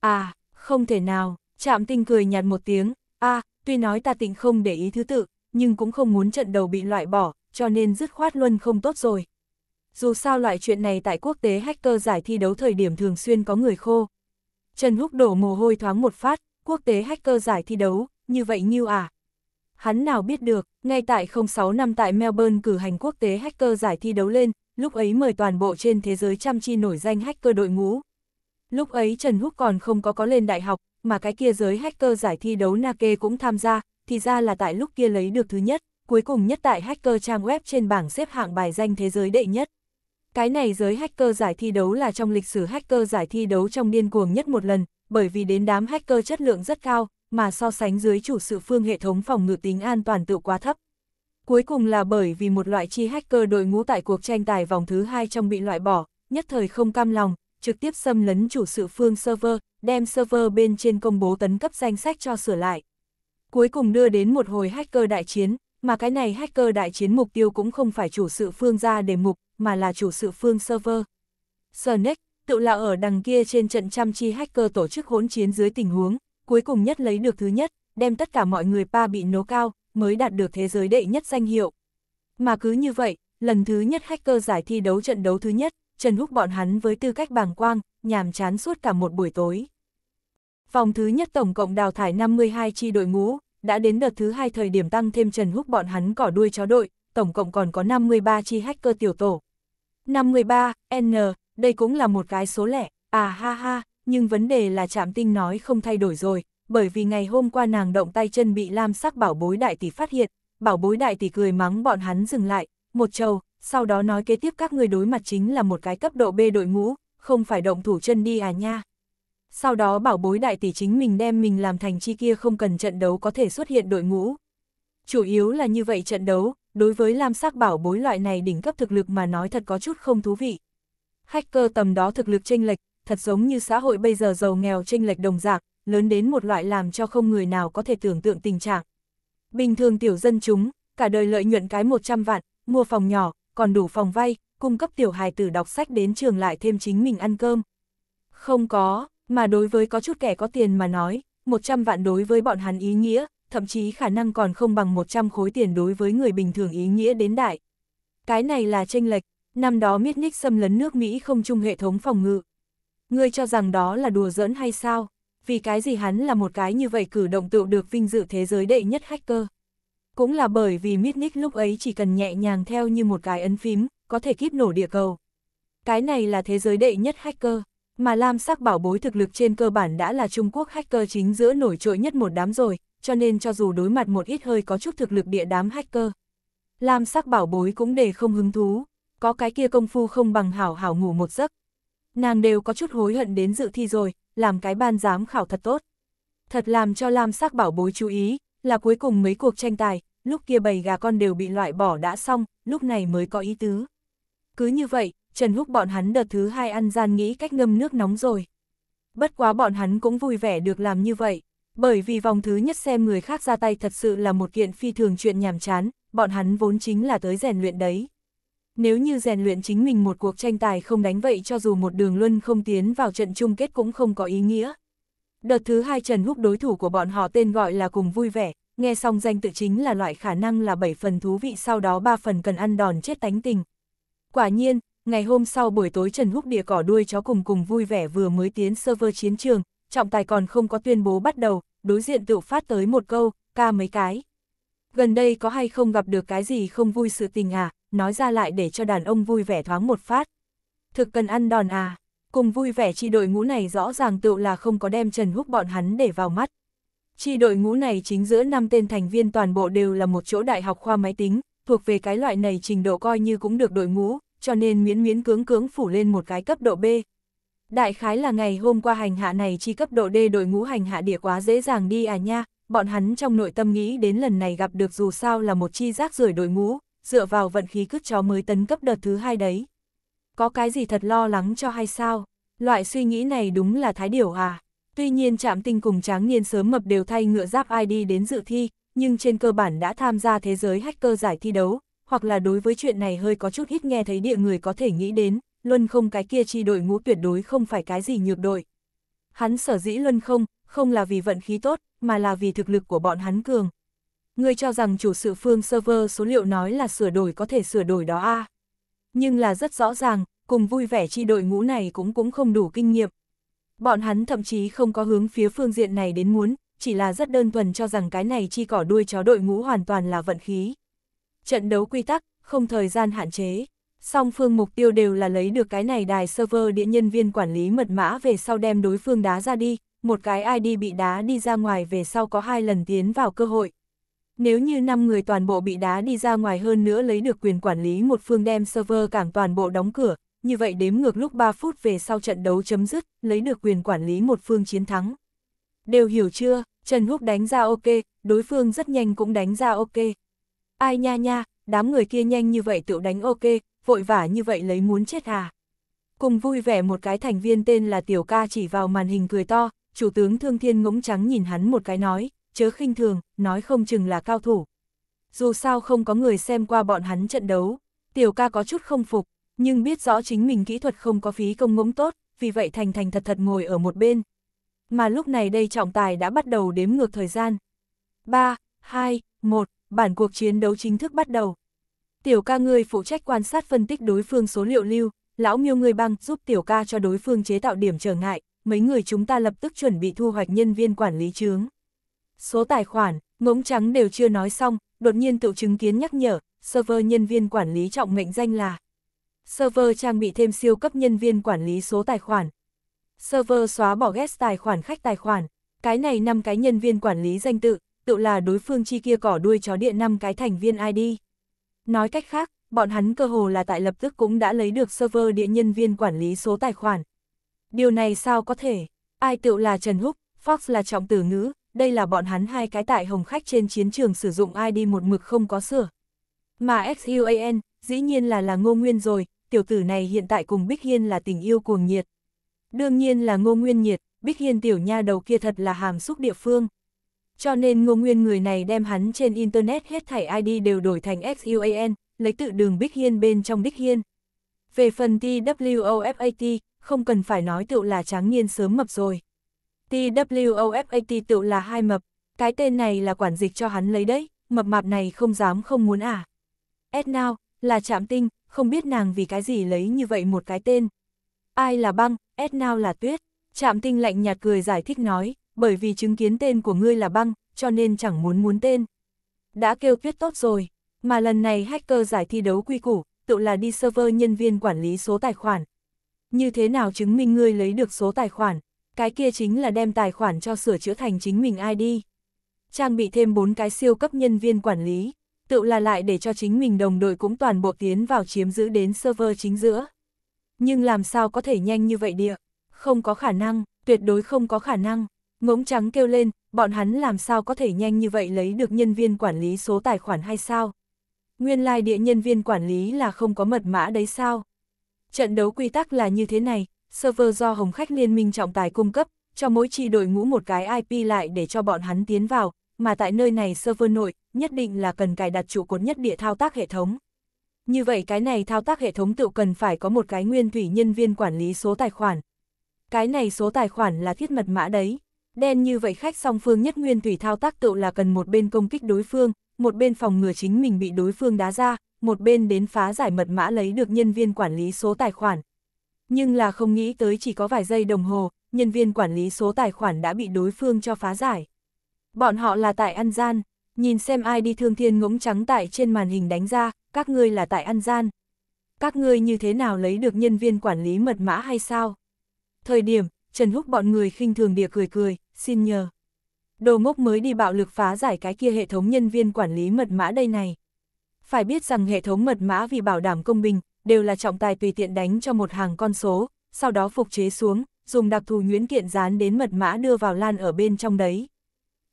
À, không thể nào, chạm tinh cười nhạt một tiếng, à, tuy nói ta tịnh không để ý thứ tự, nhưng cũng không muốn trận đầu bị loại bỏ, cho nên dứt khoát luân không tốt rồi, dù sao loại chuyện này tại quốc tế hacker giải thi đấu thời điểm thường xuyên có người khô. Trần Húc đổ mồ hôi thoáng một phát, quốc tế hacker giải thi đấu, như vậy như à. Hắn nào biết được, ngay tại 06 năm tại Melbourne cử hành quốc tế hacker giải thi đấu lên, lúc ấy mời toàn bộ trên thế giới chăm chi nổi danh hacker đội ngũ. Lúc ấy Trần Húc còn không có có lên đại học, mà cái kia giới hacker giải thi đấu Nake cũng tham gia, thì ra là tại lúc kia lấy được thứ nhất, cuối cùng nhất tại hacker trang web trên bảng xếp hạng bài danh thế giới đệ nhất. Cái này giới hacker giải thi đấu là trong lịch sử hacker giải thi đấu trong điên cuồng nhất một lần, bởi vì đến đám hacker chất lượng rất cao, mà so sánh dưới chủ sự phương hệ thống phòng ngự tính an toàn tự quá thấp. Cuối cùng là bởi vì một loại chi hacker đội ngũ tại cuộc tranh tài vòng thứ hai trong bị loại bỏ, nhất thời không cam lòng, trực tiếp xâm lấn chủ sự phương server, đem server bên trên công bố tấn cấp danh sách cho sửa lại. Cuối cùng đưa đến một hồi hacker đại chiến, mà cái này hacker đại chiến mục tiêu cũng không phải chủ sự phương ra đề mục, mà là chủ sự phương server. Sernec, tự là ở đằng kia trên trận chăm chi hacker tổ chức hỗn chiến dưới tình huống, cuối cùng nhất lấy được thứ nhất, đem tất cả mọi người pa bị nố cao, mới đạt được thế giới đệ nhất danh hiệu. Mà cứ như vậy, lần thứ nhất hacker giải thi đấu trận đấu thứ nhất, Trần Húc bọn hắn với tư cách bàng quang, nhàm chán suốt cả một buổi tối. Vòng thứ nhất tổng cộng đào thải 52 chi đội ngũ, đã đến đợt thứ hai thời điểm tăng thêm Trần Húc bọn hắn cỏ đuôi chó đội, tổng cộng còn có 53 chi hacker tiểu tổ. 53, N, đây cũng là một cái số lẻ, à ha ha, nhưng vấn đề là chạm tinh nói không thay đổi rồi, bởi vì ngày hôm qua nàng động tay chân bị lam sắc bảo bối đại tỷ phát hiện, bảo bối đại tỷ cười mắng bọn hắn dừng lại, một trầu, sau đó nói kế tiếp các người đối mặt chính là một cái cấp độ B đội ngũ, không phải động thủ chân đi à nha. Sau đó bảo bối đại tỷ chính mình đem mình làm thành chi kia không cần trận đấu có thể xuất hiện đội ngũ. Chủ yếu là như vậy trận đấu, đối với lam sắc bảo bối loại này đỉnh cấp thực lực mà nói thật có chút không thú vị. Hacker tầm đó thực lực chênh lệch, thật giống như xã hội bây giờ giàu nghèo chênh lệch đồng dạng, lớn đến một loại làm cho không người nào có thể tưởng tượng tình trạng. Bình thường tiểu dân chúng, cả đời lợi nhuận cái 100 vạn, mua phòng nhỏ, còn đủ phòng vay, cung cấp tiểu hài tử đọc sách đến trường lại thêm chính mình ăn cơm. Không có, mà đối với có chút kẻ có tiền mà nói, 100 vạn đối với bọn hắn ý nghĩa, thậm chí khả năng còn không bằng 100 khối tiền đối với người bình thường ý nghĩa đến đại. Cái này là tranh lệch, năm đó miết nhích xâm lấn nước Mỹ không chung hệ thống phòng ngự. Ngươi cho rằng đó là đùa giỡn hay sao? Vì cái gì hắn là một cái như vậy cử động tựu được vinh dự thế giới đệ nhất hacker. Cũng là bởi vì miết nhích lúc ấy chỉ cần nhẹ nhàng theo như một cái ấn phím, có thể kíp nổ địa cầu. Cái này là thế giới đệ nhất hacker, mà Lam sắc bảo bối thực lực trên cơ bản đã là Trung Quốc hacker chính giữa nổi trội nhất một đám rồi, cho nên cho dù đối mặt một ít hơi có chút thực lực địa đám hacker. Lam sắc bảo bối cũng để không hứng thú, có cái kia công phu không bằng hảo hảo ngủ một giấc. Nàng đều có chút hối hận đến dự thi rồi, làm cái ban giám khảo thật tốt. Thật làm cho Lam sắc bảo bối chú ý, là cuối cùng mấy cuộc tranh tài, lúc kia bầy gà con đều bị loại bỏ đã xong, lúc này mới có ý tứ. Cứ như vậy, Trần Húc bọn hắn đợt thứ hai ăn gian nghĩ cách ngâm nước nóng rồi. Bất quá bọn hắn cũng vui vẻ được làm như vậy. Bởi vì vòng thứ nhất xem người khác ra tay thật sự là một kiện phi thường chuyện nhàm chán, bọn hắn vốn chính là tới rèn luyện đấy. Nếu như rèn luyện chính mình một cuộc tranh tài không đánh vậy cho dù một đường luân không tiến vào trận chung kết cũng không có ý nghĩa. Đợt thứ hai Trần Húc đối thủ của bọn họ tên gọi là cùng vui vẻ, nghe xong danh tự chính là loại khả năng là 7 phần thú vị sau đó 3 phần cần ăn đòn chết tánh tình. Quả nhiên, ngày hôm sau buổi tối Trần Húc địa cỏ đuôi chó cùng cùng vui vẻ vừa mới tiến server chiến trường, trọng tài còn không có tuyên bố bắt đầu, đối diện tự phát tới một câu, ca mấy cái. Gần đây có hay không gặp được cái gì không vui sự tình à, nói ra lại để cho đàn ông vui vẻ thoáng một phát. Thực cần ăn đòn à, cùng vui vẻ chi đội ngũ này rõ ràng tự là không có đem Trần Húc bọn hắn để vào mắt. Chi đội ngũ này chính giữa năm tên thành viên toàn bộ đều là một chỗ đại học khoa máy tính, thuộc về cái loại này trình độ coi như cũng được đội ngũ, cho nên miễn miễn cưỡng cưỡng phủ lên một cái cấp độ B, Đại khái là ngày hôm qua hành hạ này chi cấp độ D đội ngũ hành hạ địa quá dễ dàng đi à nha, bọn hắn trong nội tâm nghĩ đến lần này gặp được dù sao là một chi rác rưởi đội ngũ, dựa vào vận khí cứt chó mới tấn cấp đợt thứ hai đấy. Có cái gì thật lo lắng cho hay sao? Loại suy nghĩ này đúng là thái điểu à? Tuy nhiên trạm tinh cùng tráng niên sớm mập đều thay ngựa giáp ID đến dự thi, nhưng trên cơ bản đã tham gia thế giới hacker giải thi đấu, hoặc là đối với chuyện này hơi có chút ít nghe thấy địa người có thể nghĩ đến, Luân không cái kia chi đội ngũ tuyệt đối không phải cái gì nhược đội. Hắn sở dĩ Luân không, không là vì vận khí tốt, mà là vì thực lực của bọn hắn cường. Ngươi cho rằng chủ sự phương server số liệu nói là sửa đổi có thể sửa đổi đó a à? Nhưng là rất rõ ràng, cùng vui vẻ chi đội ngũ này cũng cũng không đủ kinh nghiệm. Bọn hắn thậm chí không có hướng phía phương diện này đến muốn, chỉ là rất đơn thuần cho rằng cái này chi cỏ đuôi chó đội ngũ hoàn toàn là vận khí. Trận đấu quy tắc, không thời gian hạn chế, song phương mục tiêu đều là lấy được cái này đài server địa nhân viên quản lý mật mã về sau đem đối phương đá ra đi, một cái ID bị đá đi ra ngoài về sau có hai lần tiến vào cơ hội. Nếu như 5 người toàn bộ bị đá đi ra ngoài hơn nữa lấy được quyền quản lý một phương đem server cảng toàn bộ đóng cửa, như vậy đếm ngược lúc 3 phút về sau trận đấu chấm dứt, lấy được quyền quản lý một phương chiến thắng. Đều hiểu chưa, Trần Húc đánh ra ok, đối phương rất nhanh cũng đánh ra ok. Ai nha nha, đám người kia nhanh như vậy tự đánh ok, vội vã như vậy lấy muốn chết à. Cùng vui vẻ một cái thành viên tên là Tiểu ca chỉ vào màn hình cười to, chủ tướng Thương Thiên ngỗng trắng nhìn hắn một cái nói, chớ khinh thường, nói không chừng là cao thủ. Dù sao không có người xem qua bọn hắn trận đấu, Tiểu ca có chút không phục, nhưng biết rõ chính mình kỹ thuật không có phí công ngỗng tốt, vì vậy thành thành thật thật ngồi ở một bên. Mà lúc này đây trọng tài đã bắt đầu đếm ngược thời gian. 3, 2, 1, bản cuộc chiến đấu chính thức bắt đầu. Tiểu ca ngươi phụ trách quan sát phân tích đối phương số liệu lưu, lão miêu người băng giúp tiểu ca cho đối phương chế tạo điểm trở ngại, mấy người chúng ta lập tức chuẩn bị thu hoạch nhân viên quản lý chướng. Số tài khoản, ngỗng trắng đều chưa nói xong, đột nhiên tự chứng kiến nhắc nhở, server nhân viên quản lý trọng mệnh danh là Server trang bị thêm siêu cấp nhân viên quản lý số tài khoản. Server xóa bỏ guest tài khoản khách tài khoản. Cái này năm cái nhân viên quản lý danh tự, tự là đối phương chi kia cỏ đuôi chó địa năm cái thành viên ID. Nói cách khác, bọn hắn cơ hồ là tại lập tức cũng đã lấy được server địa nhân viên quản lý số tài khoản. Điều này sao có thể? Ai tựu là Trần Húc, Fox là trọng tử ngữ, đây là bọn hắn hai cái tại hồng khách trên chiến trường sử dụng ID một mực không có sửa. Mà XUAN, dĩ nhiên là là ngô nguyên rồi, tiểu tử này hiện tại cùng Bích Hiên là tình yêu cuồng nhiệt. Đương nhiên là ngô nguyên nhiệt, Bích Hiên tiểu nha đầu kia thật là hàm xúc địa phương cho nên Ngô Nguyên người này đem hắn trên Internet hết thảy ID đều đổi thành XUAN, lấy tự đường Bích Hiên bên trong Đích Hiên. Về phần TWOFAT, không cần phải nói tựu là tráng niên sớm mập rồi. TWOFAT tựu là hai mập, cái tên này là quản dịch cho hắn lấy đấy, mập mạp này không dám không muốn à. S now, là chạm tinh, không biết nàng vì cái gì lấy như vậy một cái tên. Ai là băng, S now là tuyết. Chạm tinh lạnh nhạt cười giải thích nói, bởi vì chứng kiến tên của ngươi là băng, cho nên chẳng muốn muốn tên. Đã kêu tuyết tốt rồi, mà lần này hacker giải thi đấu quy củ, tự là đi server nhân viên quản lý số tài khoản. Như thế nào chứng minh ngươi lấy được số tài khoản? Cái kia chính là đem tài khoản cho sửa chữa thành chính mình ID. Trang bị thêm 4 cái siêu cấp nhân viên quản lý, tự là lại để cho chính mình đồng đội cũng toàn bộ tiến vào chiếm giữ đến server chính giữa. Nhưng làm sao có thể nhanh như vậy địa? Không có khả năng, tuyệt đối không có khả năng. Ngỗng trắng kêu lên, bọn hắn làm sao có thể nhanh như vậy lấy được nhân viên quản lý số tài khoản hay sao? Nguyên lai địa nhân viên quản lý là không có mật mã đấy sao? Trận đấu quy tắc là như thế này, server do Hồng Khách Liên minh trọng tài cung cấp, cho mỗi chi đội ngũ một cái IP lại để cho bọn hắn tiến vào, mà tại nơi này server nội, nhất định là cần cài đặt trụ cột nhất địa thao tác hệ thống. Như vậy cái này thao tác hệ thống tự cần phải có một cái nguyên thủy nhân viên quản lý số tài khoản. Cái này số tài khoản là thiết mật mã đấy. Đen như vậy khách song phương nhất nguyên tùy thao tác tự là cần một bên công kích đối phương, một bên phòng ngừa chính mình bị đối phương đá ra, một bên đến phá giải mật mã lấy được nhân viên quản lý số tài khoản. Nhưng là không nghĩ tới chỉ có vài giây đồng hồ, nhân viên quản lý số tài khoản đã bị đối phương cho phá giải. Bọn họ là tại ăn gian, nhìn xem ai đi thương thiên ngỗng trắng tại trên màn hình đánh ra, các ngươi là tại ăn gian. Các ngươi như thế nào lấy được nhân viên quản lý mật mã hay sao? Thời điểm, Trần Húc bọn người khinh thường địa cười cười, xin nhờ. Đồ ngốc mới đi bạo lực phá giải cái kia hệ thống nhân viên quản lý mật mã đây này. Phải biết rằng hệ thống mật mã vì bảo đảm công bình, đều là trọng tài tùy tiện đánh cho một hàng con số, sau đó phục chế xuống, dùng đặc thù nhuyễn kiện dán đến mật mã đưa vào lan ở bên trong đấy.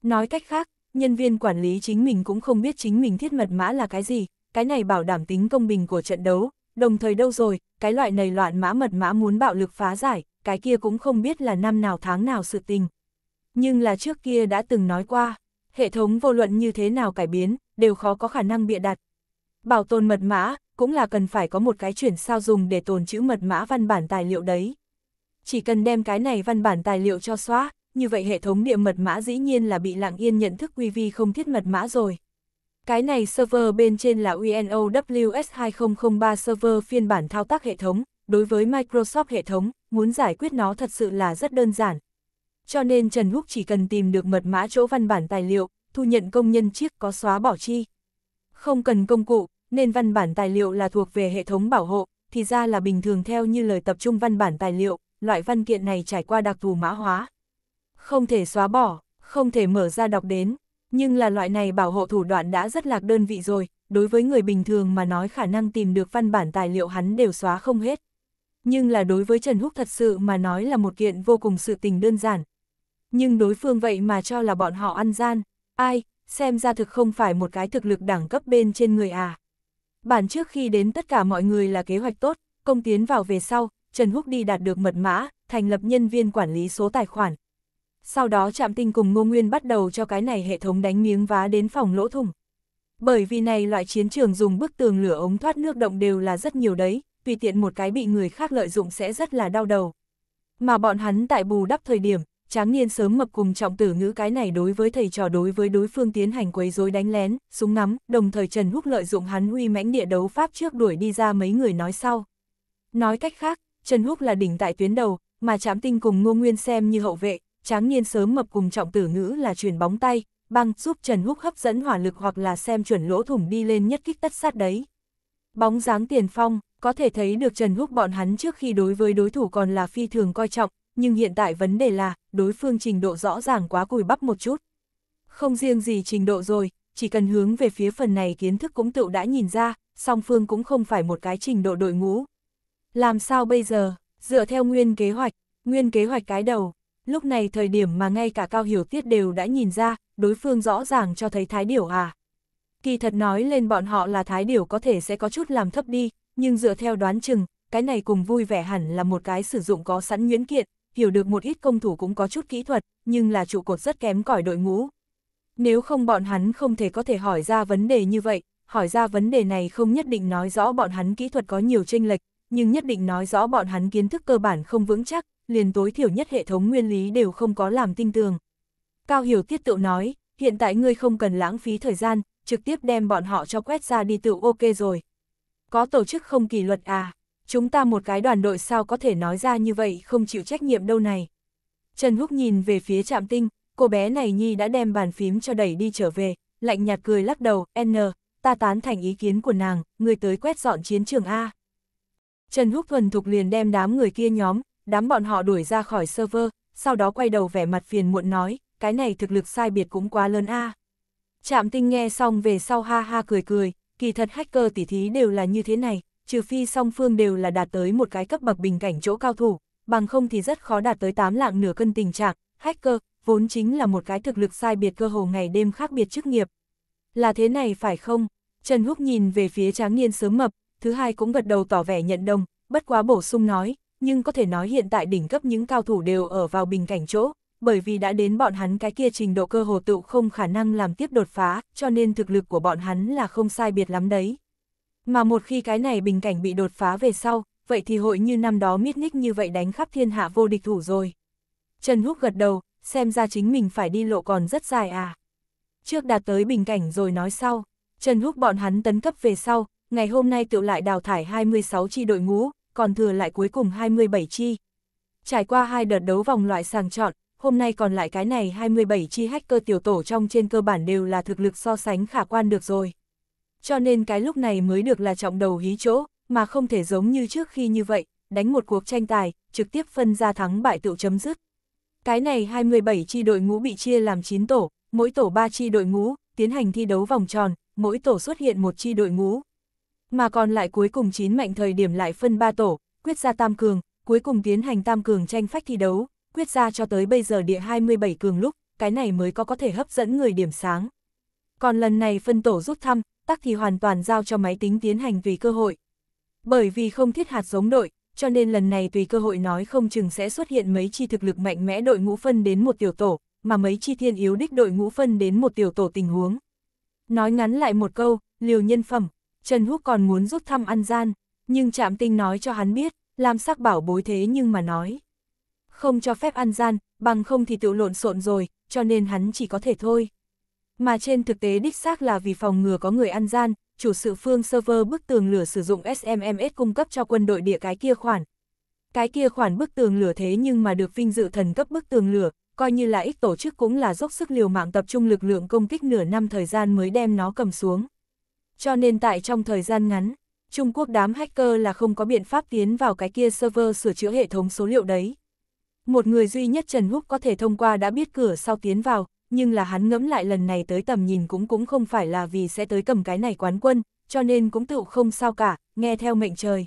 Nói cách khác, nhân viên quản lý chính mình cũng không biết chính mình thiết mật mã là cái gì, cái này bảo đảm tính công bình của trận đấu, đồng thời đâu rồi, cái loại này loạn mã mật mã muốn bạo lực phá giải, cái kia cũng không biết là năm nào tháng nào sự tình. Nhưng là trước kia đã từng nói qua, hệ thống vô luận như thế nào cải biến, đều khó có khả năng bịa đặt. Bảo tồn mật mã, cũng là cần phải có một cái chuyển sao dùng để tồn chữ mật mã văn bản tài liệu đấy. Chỉ cần đem cái này văn bản tài liệu cho xóa, như vậy hệ thống địa mật mã dĩ nhiên là bị lặng yên nhận thức quy vi không thiết mật mã rồi. Cái này server bên trên là UNOWS 2003 server phiên bản thao tác hệ thống, đối với Microsoft hệ thống, muốn giải quyết nó thật sự là rất đơn giản. Cho nên Trần Húc chỉ cần tìm được mật mã chỗ văn bản tài liệu, thu nhận công nhân chiếc có xóa bỏ chi. Không cần công cụ, nên văn bản tài liệu là thuộc về hệ thống bảo hộ, thì ra là bình thường theo như lời tập trung văn bản tài liệu, loại văn kiện này trải qua đặc thù mã hóa. Không thể xóa bỏ, không thể mở ra đọc đến, nhưng là loại này bảo hộ thủ đoạn đã rất lạc đơn vị rồi, đối với người bình thường mà nói khả năng tìm được văn bản tài liệu hắn đều xóa không hết nhưng là đối với Trần Húc thật sự mà nói là một kiện vô cùng sự tình đơn giản. Nhưng đối phương vậy mà cho là bọn họ ăn gian, ai, xem ra thực không phải một cái thực lực đẳng cấp bên trên người à. Bản trước khi đến tất cả mọi người là kế hoạch tốt, công tiến vào về sau, Trần Húc đi đạt được mật mã, thành lập nhân viên quản lý số tài khoản. Sau đó Trạm Tinh cùng Ngô Nguyên bắt đầu cho cái này hệ thống đánh miếng vá đến phòng lỗ thủng. Bởi vì này loại chiến trường dùng bức tường lửa ống thoát nước động đều là rất nhiều đấy, tùy tiện một cái bị người khác lợi dụng sẽ rất là đau đầu. Mà bọn hắn tại bù đắp thời điểm, tráng niên sớm mập cùng trọng tử ngữ cái này đối với thầy trò đối với đối phương tiến hành quấy rối đánh lén, súng ngắm, đồng thời Trần Húc lợi dụng hắn uy mãnh địa đấu pháp trước đuổi đi ra mấy người nói sau. Nói cách khác, Trần Húc là đỉnh tại tuyến đầu, mà Trám Tinh cùng Ngô Nguyên xem như hậu vệ, tráng niên sớm mập cùng trọng tử ngữ là truyền bóng tay, băng giúp Trần Húc hấp dẫn hỏa lực hoặc là xem chuẩn lỗ thủng đi lên nhất kích tất sát đấy. Bóng dáng tiền phong, có thể thấy được Trần Húc bọn hắn trước khi đối với đối thủ còn là phi thường coi trọng, nhưng hiện tại vấn đề là, đối phương trình độ rõ ràng quá cùi bắp một chút. Không riêng gì trình độ rồi, chỉ cần hướng về phía phần này kiến thức cũng tựu đã nhìn ra, song phương cũng không phải một cái trình độ đội ngũ. Làm sao bây giờ, dựa theo nguyên kế hoạch, nguyên kế hoạch cái đầu, lúc này thời điểm mà ngay cả Cao Hiểu Tiết đều đã nhìn ra, đối phương rõ ràng cho thấy thái điểu à. Kỳ thật nói lên bọn họ là thái điểu có thể sẽ có chút làm thấp đi, nhưng dựa theo đoán chừng, cái này cùng vui vẻ hẳn là một cái sử dụng có sẵn nhuyễn kiện, hiểu được một ít công thủ cũng có chút kỹ thuật, nhưng là trụ cột rất kém cỏi đội ngũ. Nếu không bọn hắn không thể có thể hỏi ra vấn đề như vậy, hỏi ra vấn đề này không nhất định nói rõ bọn hắn kỹ thuật có nhiều tranh lệch, nhưng nhất định nói rõ bọn hắn kiến thức cơ bản không vững chắc, liền tối thiểu nhất hệ thống nguyên lý đều không có làm tin tường. Cao Hiểu tiết tự nói, hiện tại ngươi không cần lãng phí thời gian, trực tiếp đem bọn họ cho quét ra đi tự ok rồi có tổ chức không kỷ luật à, chúng ta một cái đoàn đội sao có thể nói ra như vậy không chịu trách nhiệm đâu này. Trần Húc nhìn về phía trạm tinh, cô bé này Nhi đã đem bàn phím cho đẩy đi trở về, lạnh nhạt cười lắc đầu, N, ta tán thành ý kiến của nàng, người tới quét dọn chiến trường A. Trần Húc thuần thục liền đem đám người kia nhóm, đám bọn họ đuổi ra khỏi server, sau đó quay đầu vẻ mặt phiền muộn nói, cái này thực lực sai biệt cũng quá lớn A. Trạm tinh nghe xong về sau ha ha cười cười, kỳ thật hacker tỉ thí đều là như thế này, trừ phi song phương đều là đạt tới một cái cấp bậc bình cảnh chỗ cao thủ, bằng không thì rất khó đạt tới 8 lạng nửa cân tình trạng, hacker vốn chính là một cái thực lực sai biệt cơ hồ ngày đêm khác biệt chức nghiệp. Là thế này phải không? Trần Húc nhìn về phía tráng niên sớm mập, thứ hai cũng gật đầu tỏ vẻ nhận đồng, bất quá bổ sung nói, nhưng có thể nói hiện tại đỉnh cấp những cao thủ đều ở vào bình cảnh chỗ, bởi vì đã đến bọn hắn cái kia trình độ cơ hồ tựu không khả năng làm tiếp đột phá, cho nên thực lực của bọn hắn là không sai biệt lắm đấy. Mà một khi cái này bình cảnh bị đột phá về sau, vậy thì hội như năm đó miết ních như vậy đánh khắp thiên hạ vô địch thủ rồi. Trần Húc gật đầu, xem ra chính mình phải đi lộ còn rất dài à. Trước đạt tới bình cảnh rồi nói sau, Trần Húc bọn hắn tấn cấp về sau, ngày hôm nay tự lại đào thải 26 chi đội ngũ, còn thừa lại cuối cùng 27 chi. Trải qua hai đợt đấu vòng loại sàng chọn, hôm nay còn lại cái này 27 chi hacker tiểu tổ trong trên cơ bản đều là thực lực so sánh khả quan được rồi. Cho nên cái lúc này mới được là trọng đầu hí chỗ, mà không thể giống như trước khi như vậy, đánh một cuộc tranh tài, trực tiếp phân ra thắng bại tựu chấm dứt. Cái này 27 chi đội ngũ bị chia làm 9 tổ, mỗi tổ 3 chi đội ngũ, tiến hành thi đấu vòng tròn, mỗi tổ xuất hiện một chi đội ngũ. Mà còn lại cuối cùng 9 mạnh thời điểm lại phân 3 tổ, quyết ra tam cường, cuối cùng tiến hành tam cường tranh phách thi đấu, quyết ra cho tới bây giờ địa 27 cường lúc, cái này mới có có thể hấp dẫn người điểm sáng. Còn lần này phân tổ rút thăm, tắc thì hoàn toàn giao cho máy tính tiến hành vì cơ hội. Bởi vì không thiết hạt giống đội, cho nên lần này tùy cơ hội nói không chừng sẽ xuất hiện mấy chi thực lực mạnh mẽ đội ngũ phân đến một tiểu tổ, mà mấy chi thiên yếu đích đội ngũ phân đến một tiểu tổ tình huống. Nói ngắn lại một câu, liều nhân phẩm, Trần Húc còn muốn rút thăm ăn gian, nhưng Trạm Tinh nói cho hắn biết, làm sắc bảo bối thế nhưng mà nói không cho phép ăn gian, bằng không thì tự lộn xộn rồi, cho nên hắn chỉ có thể thôi. Mà trên thực tế đích xác là vì phòng ngừa có người ăn gian, chủ sự phương server bức tường lửa sử dụng SMMS cung cấp cho quân đội địa cái kia khoản. Cái kia khoản bức tường lửa thế nhưng mà được vinh dự thần cấp bức tường lửa, coi như là ít tổ chức cũng là dốc sức liều mạng tập trung lực lượng công kích nửa năm thời gian mới đem nó cầm xuống. Cho nên tại trong thời gian ngắn, Trung Quốc đám hacker là không có biện pháp tiến vào cái kia server sửa chữa hệ thống số liệu đấy một người duy nhất Trần Húc có thể thông qua đã biết cửa sau tiến vào, nhưng là hắn ngẫm lại lần này tới tầm nhìn cũng cũng không phải là vì sẽ tới cầm cái này quán quân, cho nên cũng tự không sao cả, nghe theo mệnh trời.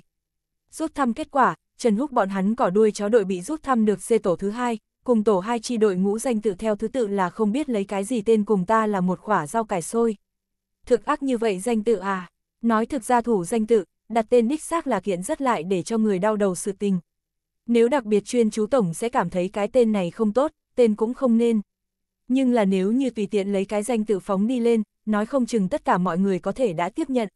Rút thăm kết quả, Trần Húc bọn hắn cỏ đuôi chó đội bị rút thăm được C tổ thứ hai, cùng tổ hai chi đội ngũ danh tự theo thứ tự là không biết lấy cái gì tên cùng ta là một khỏa rau cải xôi. Thực ác như vậy danh tự à? Nói thực ra thủ danh tự, đặt tên đích xác là kiện rất lại để cho người đau đầu sự tình, nếu đặc biệt chuyên chú Tổng sẽ cảm thấy cái tên này không tốt, tên cũng không nên. Nhưng là nếu như tùy tiện lấy cái danh tự phóng đi lên, nói không chừng tất cả mọi người có thể đã tiếp nhận.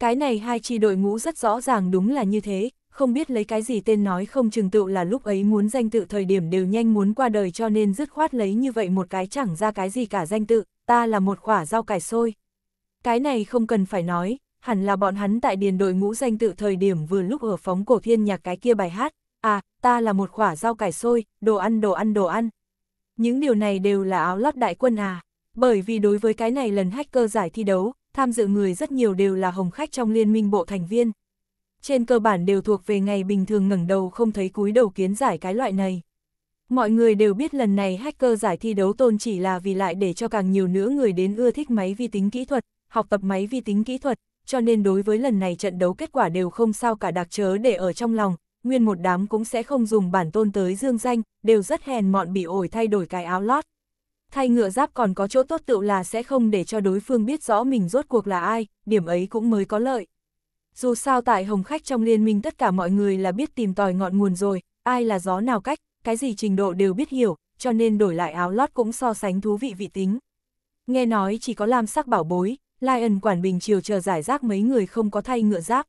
Cái này hai chi đội ngũ rất rõ ràng đúng là như thế, không biết lấy cái gì tên nói không chừng tự là lúc ấy muốn danh tự thời điểm đều nhanh muốn qua đời cho nên dứt khoát lấy như vậy một cái chẳng ra cái gì cả danh tự, ta là một khỏa rau cải xôi. Cái này không cần phải nói, hẳn là bọn hắn tại điền đội ngũ danh tự thời điểm vừa lúc ở phóng cổ thiên nhạc cái kia bài hát, à, ta là một quả rau cải xôi, đồ ăn đồ ăn đồ ăn. Những điều này đều là áo lót đại quân à, bởi vì đối với cái này lần hacker giải thi đấu, tham dự người rất nhiều đều là hồng khách trong liên minh bộ thành viên. Trên cơ bản đều thuộc về ngày bình thường ngẩng đầu không thấy cúi đầu kiến giải cái loại này. Mọi người đều biết lần này hacker giải thi đấu tôn chỉ là vì lại để cho càng nhiều nữa người đến ưa thích máy vi tính kỹ thuật, học tập máy vi tính kỹ thuật, cho nên đối với lần này trận đấu kết quả đều không sao cả đặc chớ để ở trong lòng, nguyên một đám cũng sẽ không dùng bản tôn tới dương danh, đều rất hèn mọn bị ổi thay đổi cái áo lót. Thay ngựa giáp còn có chỗ tốt tựu là sẽ không để cho đối phương biết rõ mình rốt cuộc là ai, điểm ấy cũng mới có lợi. Dù sao tại hồng khách trong liên minh tất cả mọi người là biết tìm tòi ngọn nguồn rồi, ai là gió nào cách, cái gì trình độ đều biết hiểu, cho nên đổi lại áo lót cũng so sánh thú vị vị tính. Nghe nói chỉ có lam sắc bảo bối, Lion quản bình chiều chờ giải rác mấy người không có thay ngựa giáp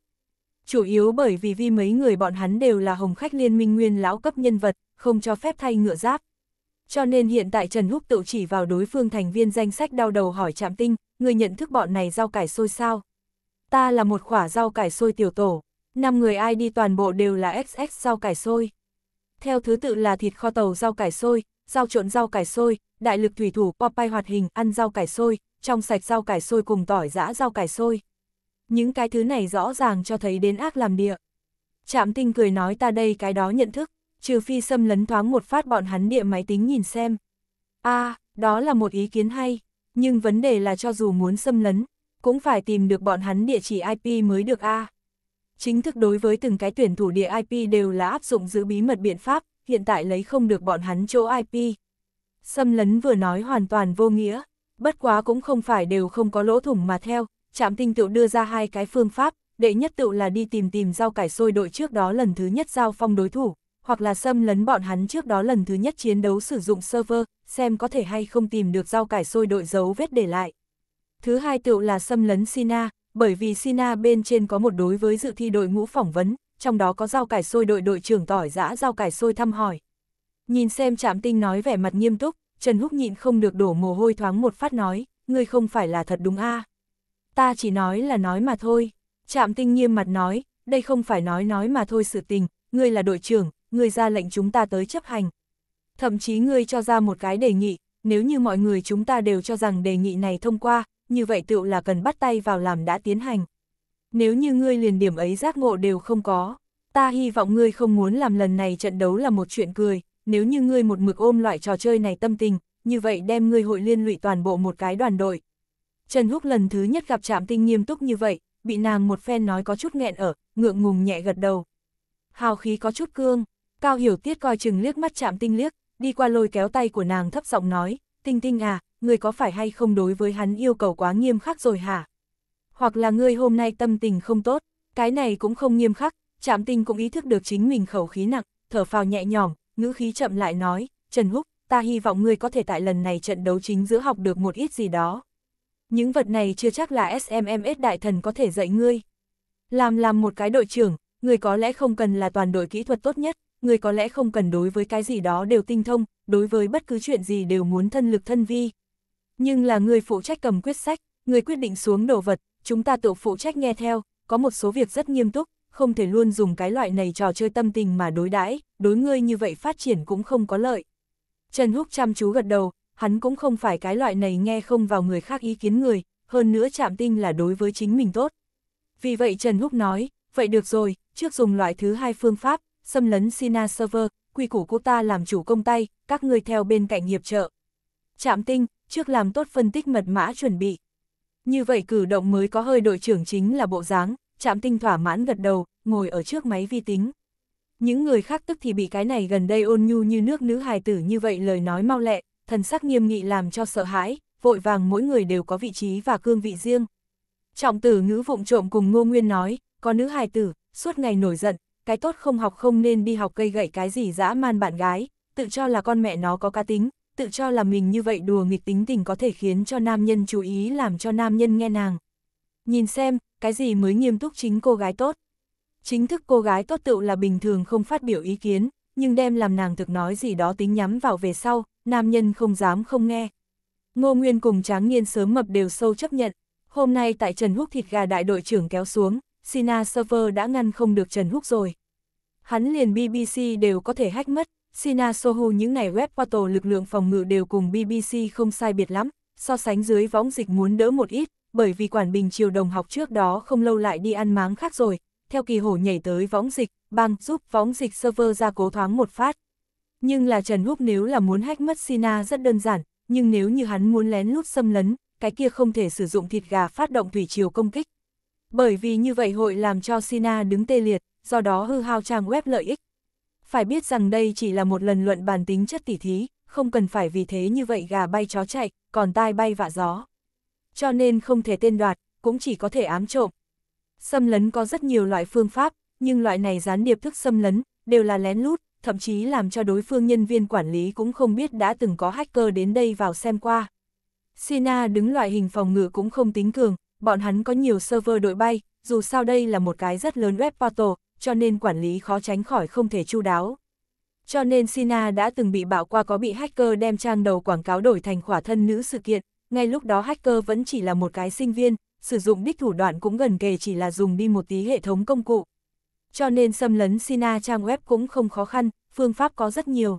chủ yếu bởi vì vi mấy người bọn hắn đều là hồng khách liên minh nguyên lão cấp nhân vật, không cho phép thay ngựa giáp. Cho nên hiện tại Trần Húc tự chỉ vào đối phương thành viên danh sách đau đầu hỏi Trạm Tinh, người nhận thức bọn này rau cải xôi sao? Ta là một khỏa rau cải xôi tiểu tổ, năm người ai đi toàn bộ đều là XX rau cải xôi. Theo thứ tự là thịt kho tàu rau cải xôi, rau trộn rau cải xôi, đại lực thủy thủ Popeye hoạt hình ăn rau cải xôi, trong sạch rau cải xôi cùng tỏi giã rau cải xôi những cái thứ này rõ ràng cho thấy đến ác làm địa. Trạm tinh cười nói ta đây cái đó nhận thức, trừ phi xâm lấn thoáng một phát bọn hắn địa máy tính nhìn xem. a à, đó là một ý kiến hay, nhưng vấn đề là cho dù muốn xâm lấn, cũng phải tìm được bọn hắn địa chỉ IP mới được a Chính thức đối với từng cái tuyển thủ địa IP đều là áp dụng giữ bí mật biện pháp, hiện tại lấy không được bọn hắn chỗ IP. Xâm lấn vừa nói hoàn toàn vô nghĩa, bất quá cũng không phải đều không có lỗ thủng mà theo, Trạm Tinh Tựu đưa ra hai cái phương pháp, đệ nhất tựu là đi tìm tìm rau cải sôi đội trước đó lần thứ nhất giao phong đối thủ, hoặc là xâm lấn bọn hắn trước đó lần thứ nhất chiến đấu sử dụng server, xem có thể hay không tìm được rau cải sôi đội dấu vết để lại. Thứ hai tựu là xâm lấn Sina, bởi vì Sina bên trên có một đối với dự thi đội ngũ phỏng vấn, trong đó có rau cải sôi đội đội trưởng tỏi giã rau cải sôi thăm hỏi. Nhìn xem Trạm Tinh nói vẻ mặt nghiêm túc, Trần Húc nhịn không được đổ mồ hôi thoáng một phát nói, ngươi không phải là thật đúng a à ta chỉ nói là nói mà thôi. Trạm tinh nghiêm mặt nói, đây không phải nói nói mà thôi sự tình, ngươi là đội trưởng, ngươi ra lệnh chúng ta tới chấp hành. Thậm chí ngươi cho ra một cái đề nghị, nếu như mọi người chúng ta đều cho rằng đề nghị này thông qua, như vậy tựu là cần bắt tay vào làm đã tiến hành. Nếu như ngươi liền điểm ấy giác ngộ đều không có, ta hy vọng ngươi không muốn làm lần này trận đấu là một chuyện cười, nếu như ngươi một mực ôm loại trò chơi này tâm tình, như vậy đem ngươi hội liên lụy toàn bộ một cái đoàn đội, Trần Húc lần thứ nhất gặp Trạm Tinh nghiêm túc như vậy, bị nàng một phen nói có chút nghẹn ở, ngượng ngùng nhẹ gật đầu. Hào khí có chút cương, Cao Hiểu Tiết coi chừng liếc mắt Trạm Tinh liếc, đi qua lôi kéo tay của nàng thấp giọng nói, Tinh Tinh à, người có phải hay không đối với hắn yêu cầu quá nghiêm khắc rồi hả? Hoặc là ngươi hôm nay tâm tình không tốt, cái này cũng không nghiêm khắc, Trạm Tinh cũng ý thức được chính mình khẩu khí nặng, thở phào nhẹ nhõm, ngữ khí chậm lại nói, Trần Húc, ta hy vọng ngươi có thể tại lần này trận đấu chính giữa học được một ít gì đó những vật này chưa chắc là SMMS đại thần có thể dạy ngươi. Làm làm một cái đội trưởng, người có lẽ không cần là toàn đội kỹ thuật tốt nhất, người có lẽ không cần đối với cái gì đó đều tinh thông, đối với bất cứ chuyện gì đều muốn thân lực thân vi. Nhưng là người phụ trách cầm quyết sách, người quyết định xuống đồ vật, chúng ta tự phụ trách nghe theo, có một số việc rất nghiêm túc, không thể luôn dùng cái loại này trò chơi tâm tình mà đối đãi, đối ngươi như vậy phát triển cũng không có lợi. Trần Húc chăm chú gật đầu, hắn cũng không phải cái loại này nghe không vào người khác ý kiến người, hơn nữa chạm tinh là đối với chính mình tốt. Vì vậy Trần Húc nói, vậy được rồi, trước dùng loại thứ hai phương pháp, xâm lấn Sina server, quy củ cô ta làm chủ công tay, các ngươi theo bên cạnh nghiệp trợ. Chạm tinh, trước làm tốt phân tích mật mã chuẩn bị. Như vậy cử động mới có hơi đội trưởng chính là bộ dáng, chạm tinh thỏa mãn gật đầu, ngồi ở trước máy vi tính. Những người khác tức thì bị cái này gần đây ôn nhu như nước nữ hài tử như vậy lời nói mau lẹ, thần sắc nghiêm nghị làm cho sợ hãi, vội vàng mỗi người đều có vị trí và cương vị riêng. Trọng tử ngữ vụng trộm cùng Ngô Nguyên nói, có nữ hài tử, suốt ngày nổi giận, cái tốt không học không nên đi học cây gậy cái gì dã man bạn gái, tự cho là con mẹ nó có cá tính, tự cho là mình như vậy đùa nghịch tính tình có thể khiến cho nam nhân chú ý làm cho nam nhân nghe nàng. Nhìn xem, cái gì mới nghiêm túc chính cô gái tốt. Chính thức cô gái tốt tựu là bình thường không phát biểu ý kiến, nhưng đem làm nàng thực nói gì đó tính nhắm vào về sau, nam nhân không dám không nghe. Ngô Nguyên cùng Tráng Niên sớm mập đều sâu chấp nhận, hôm nay tại Trần Húc thịt gà đại đội trưởng kéo xuống, Sina server đã ngăn không được Trần Húc rồi. Hắn liền BBC đều có thể hack mất, Sina Sohu những ngày web portal lực lượng phòng ngự đều cùng BBC không sai biệt lắm, so sánh dưới võng dịch muốn đỡ một ít, bởi vì quản bình triều đồng học trước đó không lâu lại đi ăn máng khác rồi, theo kỳ hổ nhảy tới võng dịch, bằng giúp võng dịch server ra cố thoáng một phát. Nhưng là Trần Húc nếu là muốn hack mất Sina rất đơn giản, nhưng nếu như hắn muốn lén lút xâm lấn, cái kia không thể sử dụng thịt gà phát động thủy chiều công kích. Bởi vì như vậy hội làm cho Sina đứng tê liệt, do đó hư hao trang web lợi ích. Phải biết rằng đây chỉ là một lần luận bàn tính chất tỉ thí, không cần phải vì thế như vậy gà bay chó chạy, còn tai bay vạ gió. Cho nên không thể tên đoạt, cũng chỉ có thể ám trộm, Xâm lấn có rất nhiều loại phương pháp, nhưng loại này gián điệp thức xâm lấn, đều là lén lút, thậm chí làm cho đối phương nhân viên quản lý cũng không biết đã từng có hacker đến đây vào xem qua. Sina đứng loại hình phòng ngự cũng không tính cường, bọn hắn có nhiều server đội bay, dù sao đây là một cái rất lớn web portal, cho nên quản lý khó tránh khỏi không thể chu đáo. Cho nên Sina đã từng bị bạo qua có bị hacker đem trang đầu quảng cáo đổi thành khỏa thân nữ sự kiện, ngay lúc đó hacker vẫn chỉ là một cái sinh viên, sử dụng đích thủ đoạn cũng gần kề chỉ là dùng đi một tí hệ thống công cụ. Cho nên xâm lấn Sina trang web cũng không khó khăn, phương pháp có rất nhiều.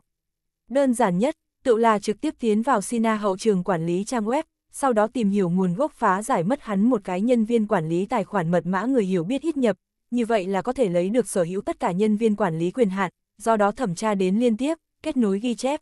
Đơn giản nhất, tự là trực tiếp tiến vào Sina hậu trường quản lý trang web, sau đó tìm hiểu nguồn gốc phá giải mất hắn một cái nhân viên quản lý tài khoản mật mã người hiểu biết ít nhập, như vậy là có thể lấy được sở hữu tất cả nhân viên quản lý quyền hạn, do đó thẩm tra đến liên tiếp, kết nối ghi chép.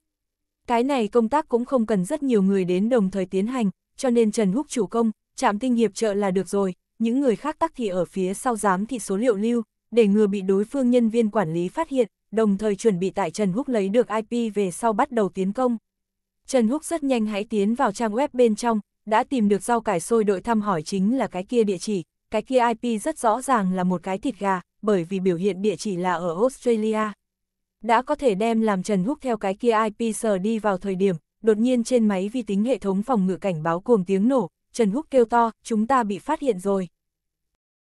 Cái này công tác cũng không cần rất nhiều người đến đồng thời tiến hành, cho nên Trần Húc chủ công, trạm tinh hiệp trợ là được rồi, những người khác tắc thì ở phía sau giám thị số liệu lưu, để ngừa bị đối phương nhân viên quản lý phát hiện, đồng thời chuẩn bị tại Trần Húc lấy được IP về sau bắt đầu tiến công. Trần Húc rất nhanh hãy tiến vào trang web bên trong, đã tìm được rau cải sôi đội thăm hỏi chính là cái kia địa chỉ, cái kia IP rất rõ ràng là một cái thịt gà, bởi vì biểu hiện địa chỉ là ở Australia. Đã có thể đem làm Trần Húc theo cái kia IP sờ đi vào thời điểm, đột nhiên trên máy vi tính hệ thống phòng ngự cảnh báo cuồng tiếng nổ, Trần Húc kêu to, chúng ta bị phát hiện rồi.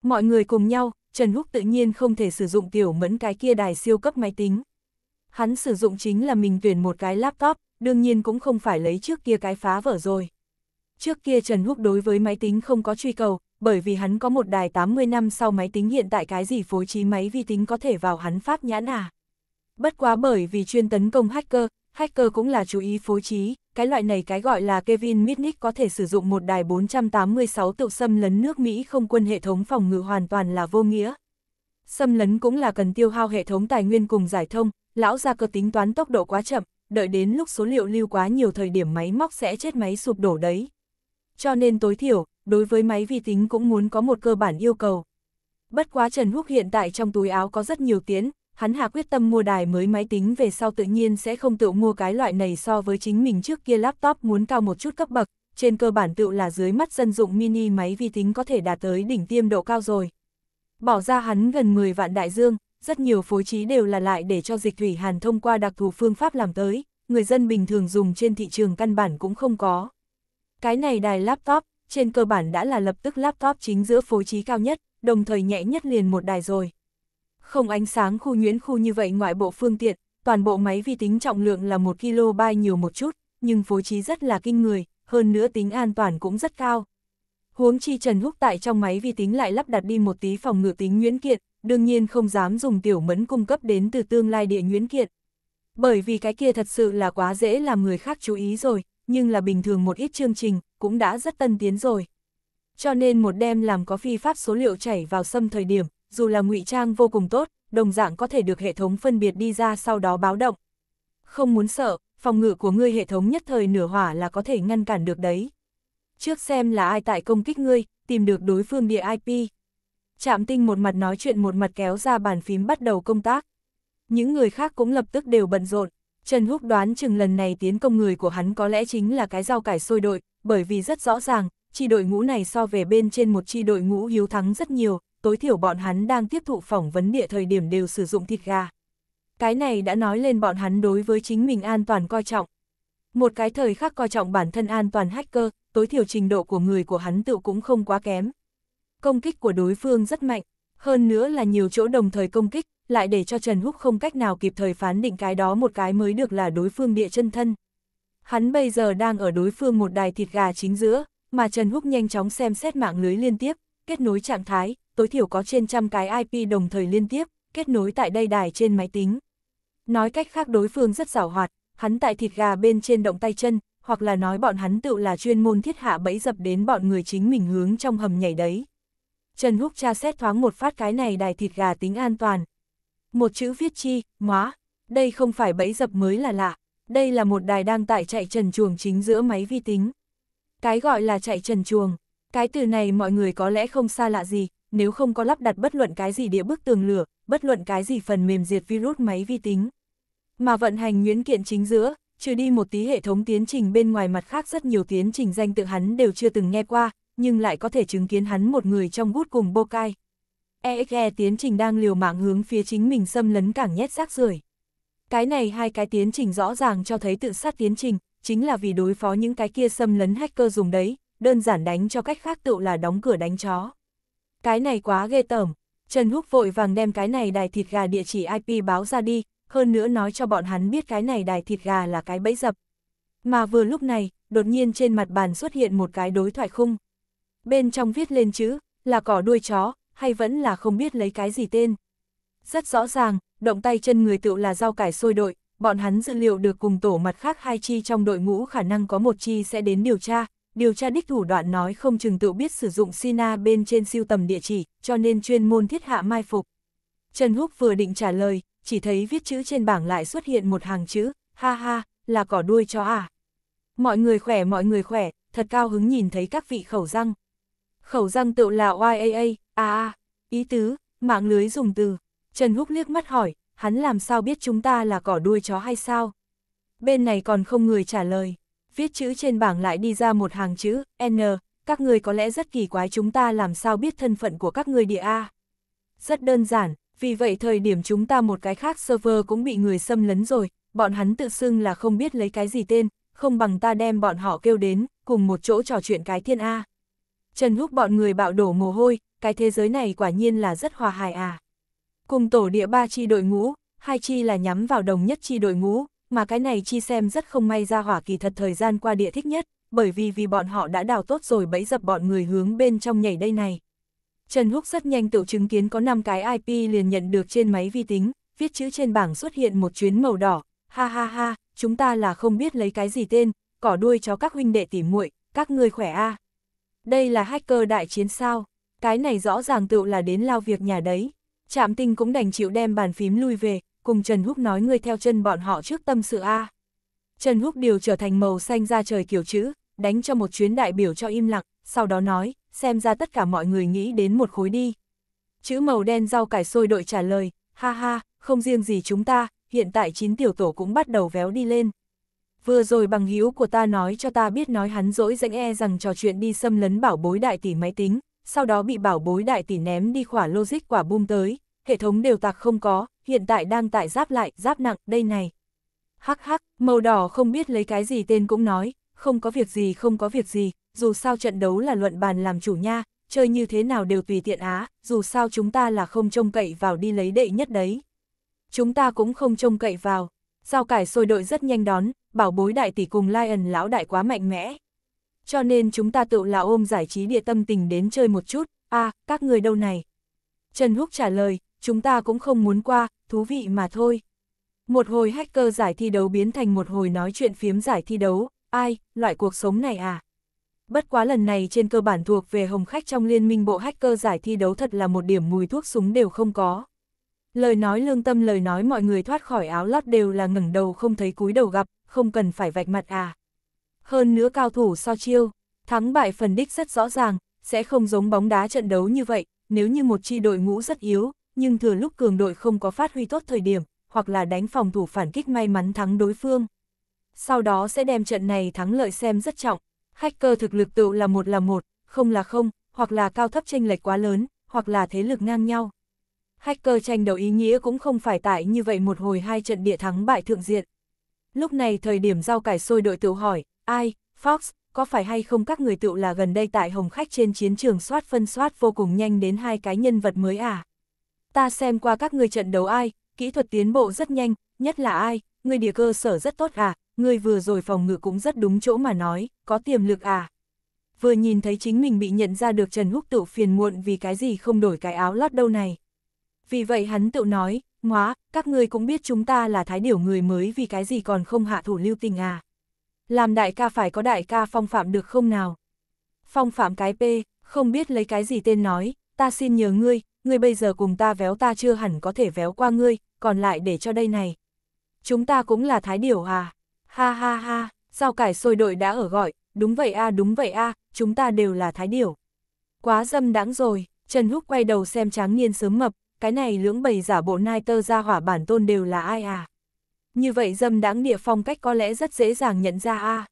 Mọi người cùng nhau, Trần Húc tự nhiên không thể sử dụng tiểu mẫn cái kia đài siêu cấp máy tính. Hắn sử dụng chính là mình tuyển một cái laptop, đương nhiên cũng không phải lấy trước kia cái phá vỡ rồi. Trước kia Trần Húc đối với máy tính không có truy cầu, bởi vì hắn có một đài 80 năm sau máy tính hiện tại cái gì phối trí máy vi tính có thể vào hắn pháp nhãn à. Bất quá bởi vì chuyên tấn công hacker, hacker cũng là chú ý phối trí, cái loại này cái gọi là Kevin Mitnick có thể sử dụng một đài 486 tựu xâm lấn nước Mỹ không quân hệ thống phòng ngự hoàn toàn là vô nghĩa. Xâm lấn cũng là cần tiêu hao hệ thống tài nguyên cùng giải thông, lão ra cơ tính toán tốc độ quá chậm, đợi đến lúc số liệu lưu quá nhiều thời điểm máy móc sẽ chết máy sụp đổ đấy. Cho nên tối thiểu, đối với máy vi tính cũng muốn có một cơ bản yêu cầu. Bất quá Trần Húc hiện tại trong túi áo có rất nhiều tiến, hắn hạ quyết tâm mua đài mới máy tính về sau tự nhiên sẽ không tự mua cái loại này so với chính mình trước kia laptop muốn cao một chút cấp bậc, trên cơ bản tự là dưới mắt dân dụng mini máy vi tính có thể đạt tới đỉnh tiêm độ cao rồi. Bỏ ra hắn gần 10 vạn đại dương, rất nhiều phối trí đều là lại để cho dịch thủy hàn thông qua đặc thù phương pháp làm tới, người dân bình thường dùng trên thị trường căn bản cũng không có. Cái này đài laptop, trên cơ bản đã là lập tức laptop chính giữa phối trí cao nhất, đồng thời nhẹ nhất liền một đài rồi. Không ánh sáng khu nhuyễn khu như vậy ngoại bộ phương tiện, toàn bộ máy vi tính trọng lượng là 1 kB nhiều một chút, nhưng phối trí rất là kinh người, hơn nữa tính an toàn cũng rất cao. Huống chi Trần Húc tại trong máy vi tính lại lắp đặt đi một tí phòng ngự tính nhuyễn kiện, đương nhiên không dám dùng tiểu mẫn cung cấp đến từ tương lai địa nhuyễn kiện. Bởi vì cái kia thật sự là quá dễ làm người khác chú ý rồi, nhưng là bình thường một ít chương trình, cũng đã rất tân tiến rồi. Cho nên một đêm làm có phi pháp số liệu chảy vào xâm thời điểm, dù là ngụy trang vô cùng tốt, đồng dạng có thể được hệ thống phân biệt đi ra sau đó báo động. Không muốn sợ, phòng ngự của ngươi hệ thống nhất thời nửa hỏa là có thể ngăn cản được đấy. Trước xem là ai tại công kích ngươi, tìm được đối phương địa IP. Trạm tinh một mặt nói chuyện một mặt kéo ra bàn phím bắt đầu công tác. Những người khác cũng lập tức đều bận rộn. Trần Húc đoán chừng lần này tiến công người của hắn có lẽ chính là cái rau cải sôi đội, bởi vì rất rõ ràng, chi đội ngũ này so về bên trên một chi đội ngũ hiếu thắng rất nhiều, tối thiểu bọn hắn đang tiếp thụ phỏng vấn địa thời điểm đều sử dụng thịt gà. Cái này đã nói lên bọn hắn đối với chính mình an toàn coi trọng. Một cái thời khắc coi trọng bản thân an toàn hacker, tối thiểu trình độ của người của hắn tự cũng không quá kém. Công kích của đối phương rất mạnh, hơn nữa là nhiều chỗ đồng thời công kích, lại để cho Trần Húc không cách nào kịp thời phán định cái đó một cái mới được là đối phương địa chân thân. Hắn bây giờ đang ở đối phương một đài thịt gà chính giữa, mà Trần Húc nhanh chóng xem xét mạng lưới liên tiếp, kết nối trạng thái, tối thiểu có trên trăm cái IP đồng thời liên tiếp, kết nối tại đây đài trên máy tính. Nói cách khác đối phương rất giảo hoạt, hắn tại thịt gà bên trên động tay chân, hoặc là nói bọn hắn tự là chuyên môn thiết hạ bẫy dập đến bọn người chính mình hướng trong hầm nhảy đấy. Trần Húc tra xét thoáng một phát cái này đài thịt gà tính an toàn. Một chữ viết chi, ngóa, đây không phải bẫy dập mới là lạ, đây là một đài đang tại chạy trần chuồng chính giữa máy vi tính. Cái gọi là chạy trần chuồng, cái từ này mọi người có lẽ không xa lạ gì, nếu không có lắp đặt bất luận cái gì địa bức tường lửa, bất luận cái gì phần mềm diệt virus máy vi tính. Mà vận hành nguyễn kiện chính giữa, trừ đi một tí hệ thống tiến trình bên ngoài mặt khác rất nhiều tiến trình danh tự hắn đều chưa từng nghe qua, nhưng lại có thể chứng kiến hắn một người trong bút cùng Bokai. EXE e tiến trình đang liều mạng hướng phía chính mình xâm lấn cảng nhét rác rưởi. Cái này hai cái tiến trình rõ ràng cho thấy tự sát tiến trình, chính là vì đối phó những cái kia xâm lấn hacker dùng đấy, đơn giản đánh cho cách khác tự là đóng cửa đánh chó. Cái này quá ghê tởm. Trần Húc vội vàng đem cái này đài thịt gà địa chỉ IP báo ra đi, hơn nữa nói cho bọn hắn biết cái này đài thịt gà là cái bẫy dập. Mà vừa lúc này, đột nhiên trên mặt bàn xuất hiện một cái đối thoại khung. Bên trong viết lên chữ, là cỏ đuôi chó, hay vẫn là không biết lấy cái gì tên. Rất rõ ràng, động tay chân người tựu là rau cải sôi đội, bọn hắn dự liệu được cùng tổ mặt khác hai chi trong đội ngũ khả năng có một chi sẽ đến điều tra, điều tra đích thủ đoạn nói không chừng tự biết sử dụng Sina bên trên siêu tầm địa chỉ, cho nên chuyên môn thiết hạ mai phục. Trần Húc vừa định trả lời, chỉ thấy viết chữ trên bảng lại xuất hiện một hàng chữ, ha ha, là cỏ đuôi chó à. Mọi người khỏe mọi người khỏe, thật cao hứng nhìn thấy các vị khẩu răng. Khẩu răng tự là YAA, AA, ý tứ, mạng lưới dùng từ. Trần Húc liếc mắt hỏi, hắn làm sao biết chúng ta là cỏ đuôi chó hay sao? Bên này còn không người trả lời viết chữ trên bảng lại đi ra một hàng chữ, N, các người có lẽ rất kỳ quái chúng ta làm sao biết thân phận của các người địa A. Rất đơn giản, vì vậy thời điểm chúng ta một cái khác server cũng bị người xâm lấn rồi, bọn hắn tự xưng là không biết lấy cái gì tên, không bằng ta đem bọn họ kêu đến, cùng một chỗ trò chuyện cái thiên A. Trần Húc bọn người bạo đổ mồ hôi, cái thế giới này quả nhiên là rất hòa hài à. Cùng tổ địa ba chi đội ngũ, hai chi là nhắm vào đồng nhất chi đội ngũ, mà cái này chi xem rất không may ra hỏa kỳ thật thời gian qua địa thích nhất, bởi vì vì bọn họ đã đào tốt rồi bẫy dập bọn người hướng bên trong nhảy đây này. Trần Húc rất nhanh tự chứng kiến có 5 cái IP liền nhận được trên máy vi tính, viết chữ trên bảng xuất hiện một chuyến màu đỏ, ha ha ha, chúng ta là không biết lấy cái gì tên, cỏ đuôi cho các huynh đệ tỉ muội, các người khỏe a. Đây là hacker đại chiến sao, cái này rõ ràng tự là đến lao việc nhà đấy. Trạm tinh cũng đành chịu đem bàn phím lui về, cùng Trần Húc nói ngươi theo chân bọn họ trước tâm sự A. Trần Húc điều trở thành màu xanh ra trời kiểu chữ, đánh cho một chuyến đại biểu cho im lặng, sau đó nói, xem ra tất cả mọi người nghĩ đến một khối đi. Chữ màu đen rau cải sôi đội trả lời, ha ha, không riêng gì chúng ta, hiện tại chín tiểu tổ cũng bắt đầu véo đi lên. Vừa rồi bằng hữu của ta nói cho ta biết nói hắn dỗi dãnh e rằng trò chuyện đi xâm lấn bảo bối đại tỷ máy tính, sau đó bị bảo bối đại tỷ ném đi khỏa logic quả bum tới, hệ thống đều tạc không có, hiện tại đang tại giáp lại, giáp nặng, đây này. Hắc hắc, màu đỏ không biết lấy cái gì tên cũng nói, không có việc gì không có việc gì, dù sao trận đấu là luận bàn làm chủ nha, chơi như thế nào đều tùy tiện á, dù sao chúng ta là không trông cậy vào đi lấy đệ nhất đấy. Chúng ta cũng không trông cậy vào, giao cải sôi đội rất nhanh đón, bảo bối đại tỷ cùng Lion lão đại quá mạnh mẽ. Cho nên chúng ta tự là ôm giải trí địa tâm tình đến chơi một chút, a à, các người đâu này? Trần Húc trả lời, chúng ta cũng không muốn qua, thú vị mà thôi. Một hồi hacker giải thi đấu biến thành một hồi nói chuyện phiếm giải thi đấu, ai, loại cuộc sống này à? Bất quá lần này trên cơ bản thuộc về hồng khách trong liên minh bộ hacker giải thi đấu thật là một điểm mùi thuốc súng đều không có. Lời nói lương tâm lời nói mọi người thoát khỏi áo lót đều là ngẩng đầu không thấy cúi đầu gặp, không cần phải vạch mặt à. Hơn nữa cao thủ so chiêu, thắng bại phần đích rất rõ ràng, sẽ không giống bóng đá trận đấu như vậy, nếu như một chi đội ngũ rất yếu, nhưng thừa lúc cường đội không có phát huy tốt thời điểm, hoặc là đánh phòng thủ phản kích may mắn thắng đối phương. Sau đó sẽ đem trận này thắng lợi xem rất trọng, hacker thực lực tự là một là một, không là không, hoặc là cao thấp tranh lệch quá lớn, hoặc là thế lực ngang nhau. Hacker tranh đầu ý nghĩa cũng không phải tại như vậy một hồi hai trận địa thắng bại thượng diện. Lúc này thời điểm giao cải sôi đội tự hỏi, ai, Fox, có phải hay không các người tự là gần đây tại hồng khách trên chiến trường soát phân soát vô cùng nhanh đến hai cái nhân vật mới à? ta xem qua các người trận đấu ai, kỹ thuật tiến bộ rất nhanh, nhất là ai, người địa cơ sở rất tốt à, người vừa rồi phòng ngự cũng rất đúng chỗ mà nói, có tiềm lực à. Vừa nhìn thấy chính mình bị nhận ra được Trần Húc tự phiền muộn vì cái gì không đổi cái áo lót đâu này. Vì vậy hắn tự nói, ngóa, các ngươi cũng biết chúng ta là thái điểu người mới vì cái gì còn không hạ thủ lưu tình à. Làm đại ca phải có đại ca phong phạm được không nào? Phong phạm cái P, không biết lấy cái gì tên nói, ta xin nhờ ngươi, ngươi bây giờ cùng ta véo ta chưa hẳn có thể véo qua ngươi, còn lại để cho đây này. Chúng ta cũng là thái điểu à? Ha ha ha, sao cải sôi đội đã ở gọi, đúng vậy a đúng vậy a chúng ta đều là thái điểu. Quá dâm đáng rồi, Trần Húc quay đầu xem tráng niên sớm mập, cái này lưỡng bầy giả bộ nai tơ ra hỏa bản tôn đều là ai à? Như vậy dâm đáng địa phong cách có lẽ rất dễ dàng nhận ra a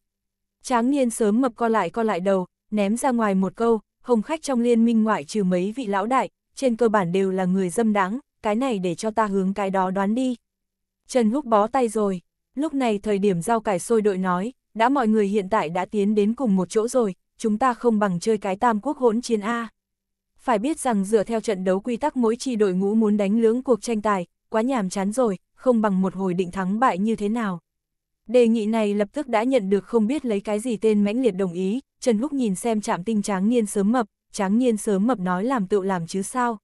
Tráng niên sớm mập co lại co lại đầu, ném ra ngoài một câu, hồng khách trong liên minh ngoại trừ mấy vị lão đại, trên cơ bản đều là người dâm đáng, cái này để cho ta hướng cái đó đoán đi. Trần Húc bó tay rồi, lúc này thời điểm giao cải sôi đội nói, đã mọi người hiện tại đã tiến đến cùng một chỗ rồi, chúng ta không bằng chơi cái tam quốc hỗn chiến A. Phải biết rằng dựa theo trận đấu quy tắc mỗi chi đội ngũ muốn đánh lưỡng cuộc tranh tài, quá nhàm chán rồi, không bằng một hồi định thắng bại như thế nào. Đề nghị này lập tức đã nhận được không biết lấy cái gì tên mãnh liệt đồng ý, Trần Húc nhìn xem chạm tinh tráng niên sớm mập, tráng nhiên sớm mập nói làm tựu làm chứ sao.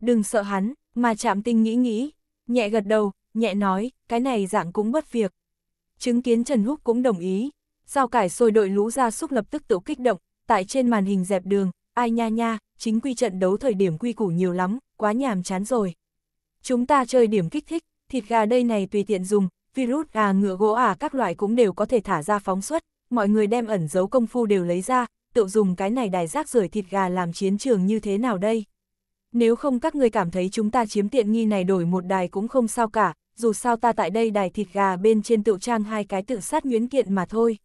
Đừng sợ hắn, mà chạm tinh nghĩ nghĩ, nhẹ gật đầu, nhẹ nói, cái này dạng cũng bất việc. Chứng kiến Trần Húc cũng đồng ý, rau cải sôi đội lũ ra xúc lập tức tự kích động, tại trên màn hình dẹp đường, ai nha nha, chính quy trận đấu thời điểm quy củ nhiều lắm, quá nhàm chán rồi. Chúng ta chơi điểm kích thích, thịt gà đây này tùy tiện dùng, virus gà ngựa gỗ à các loại cũng đều có thể thả ra phóng xuất, mọi người đem ẩn giấu công phu đều lấy ra, tựu dùng cái này đài rác rưởi thịt gà làm chiến trường như thế nào đây? Nếu không các ngươi cảm thấy chúng ta chiếm tiện nghi này đổi một đài cũng không sao cả, dù sao ta tại đây đài thịt gà bên trên tự trang hai cái tự sát nguyễn kiện mà thôi.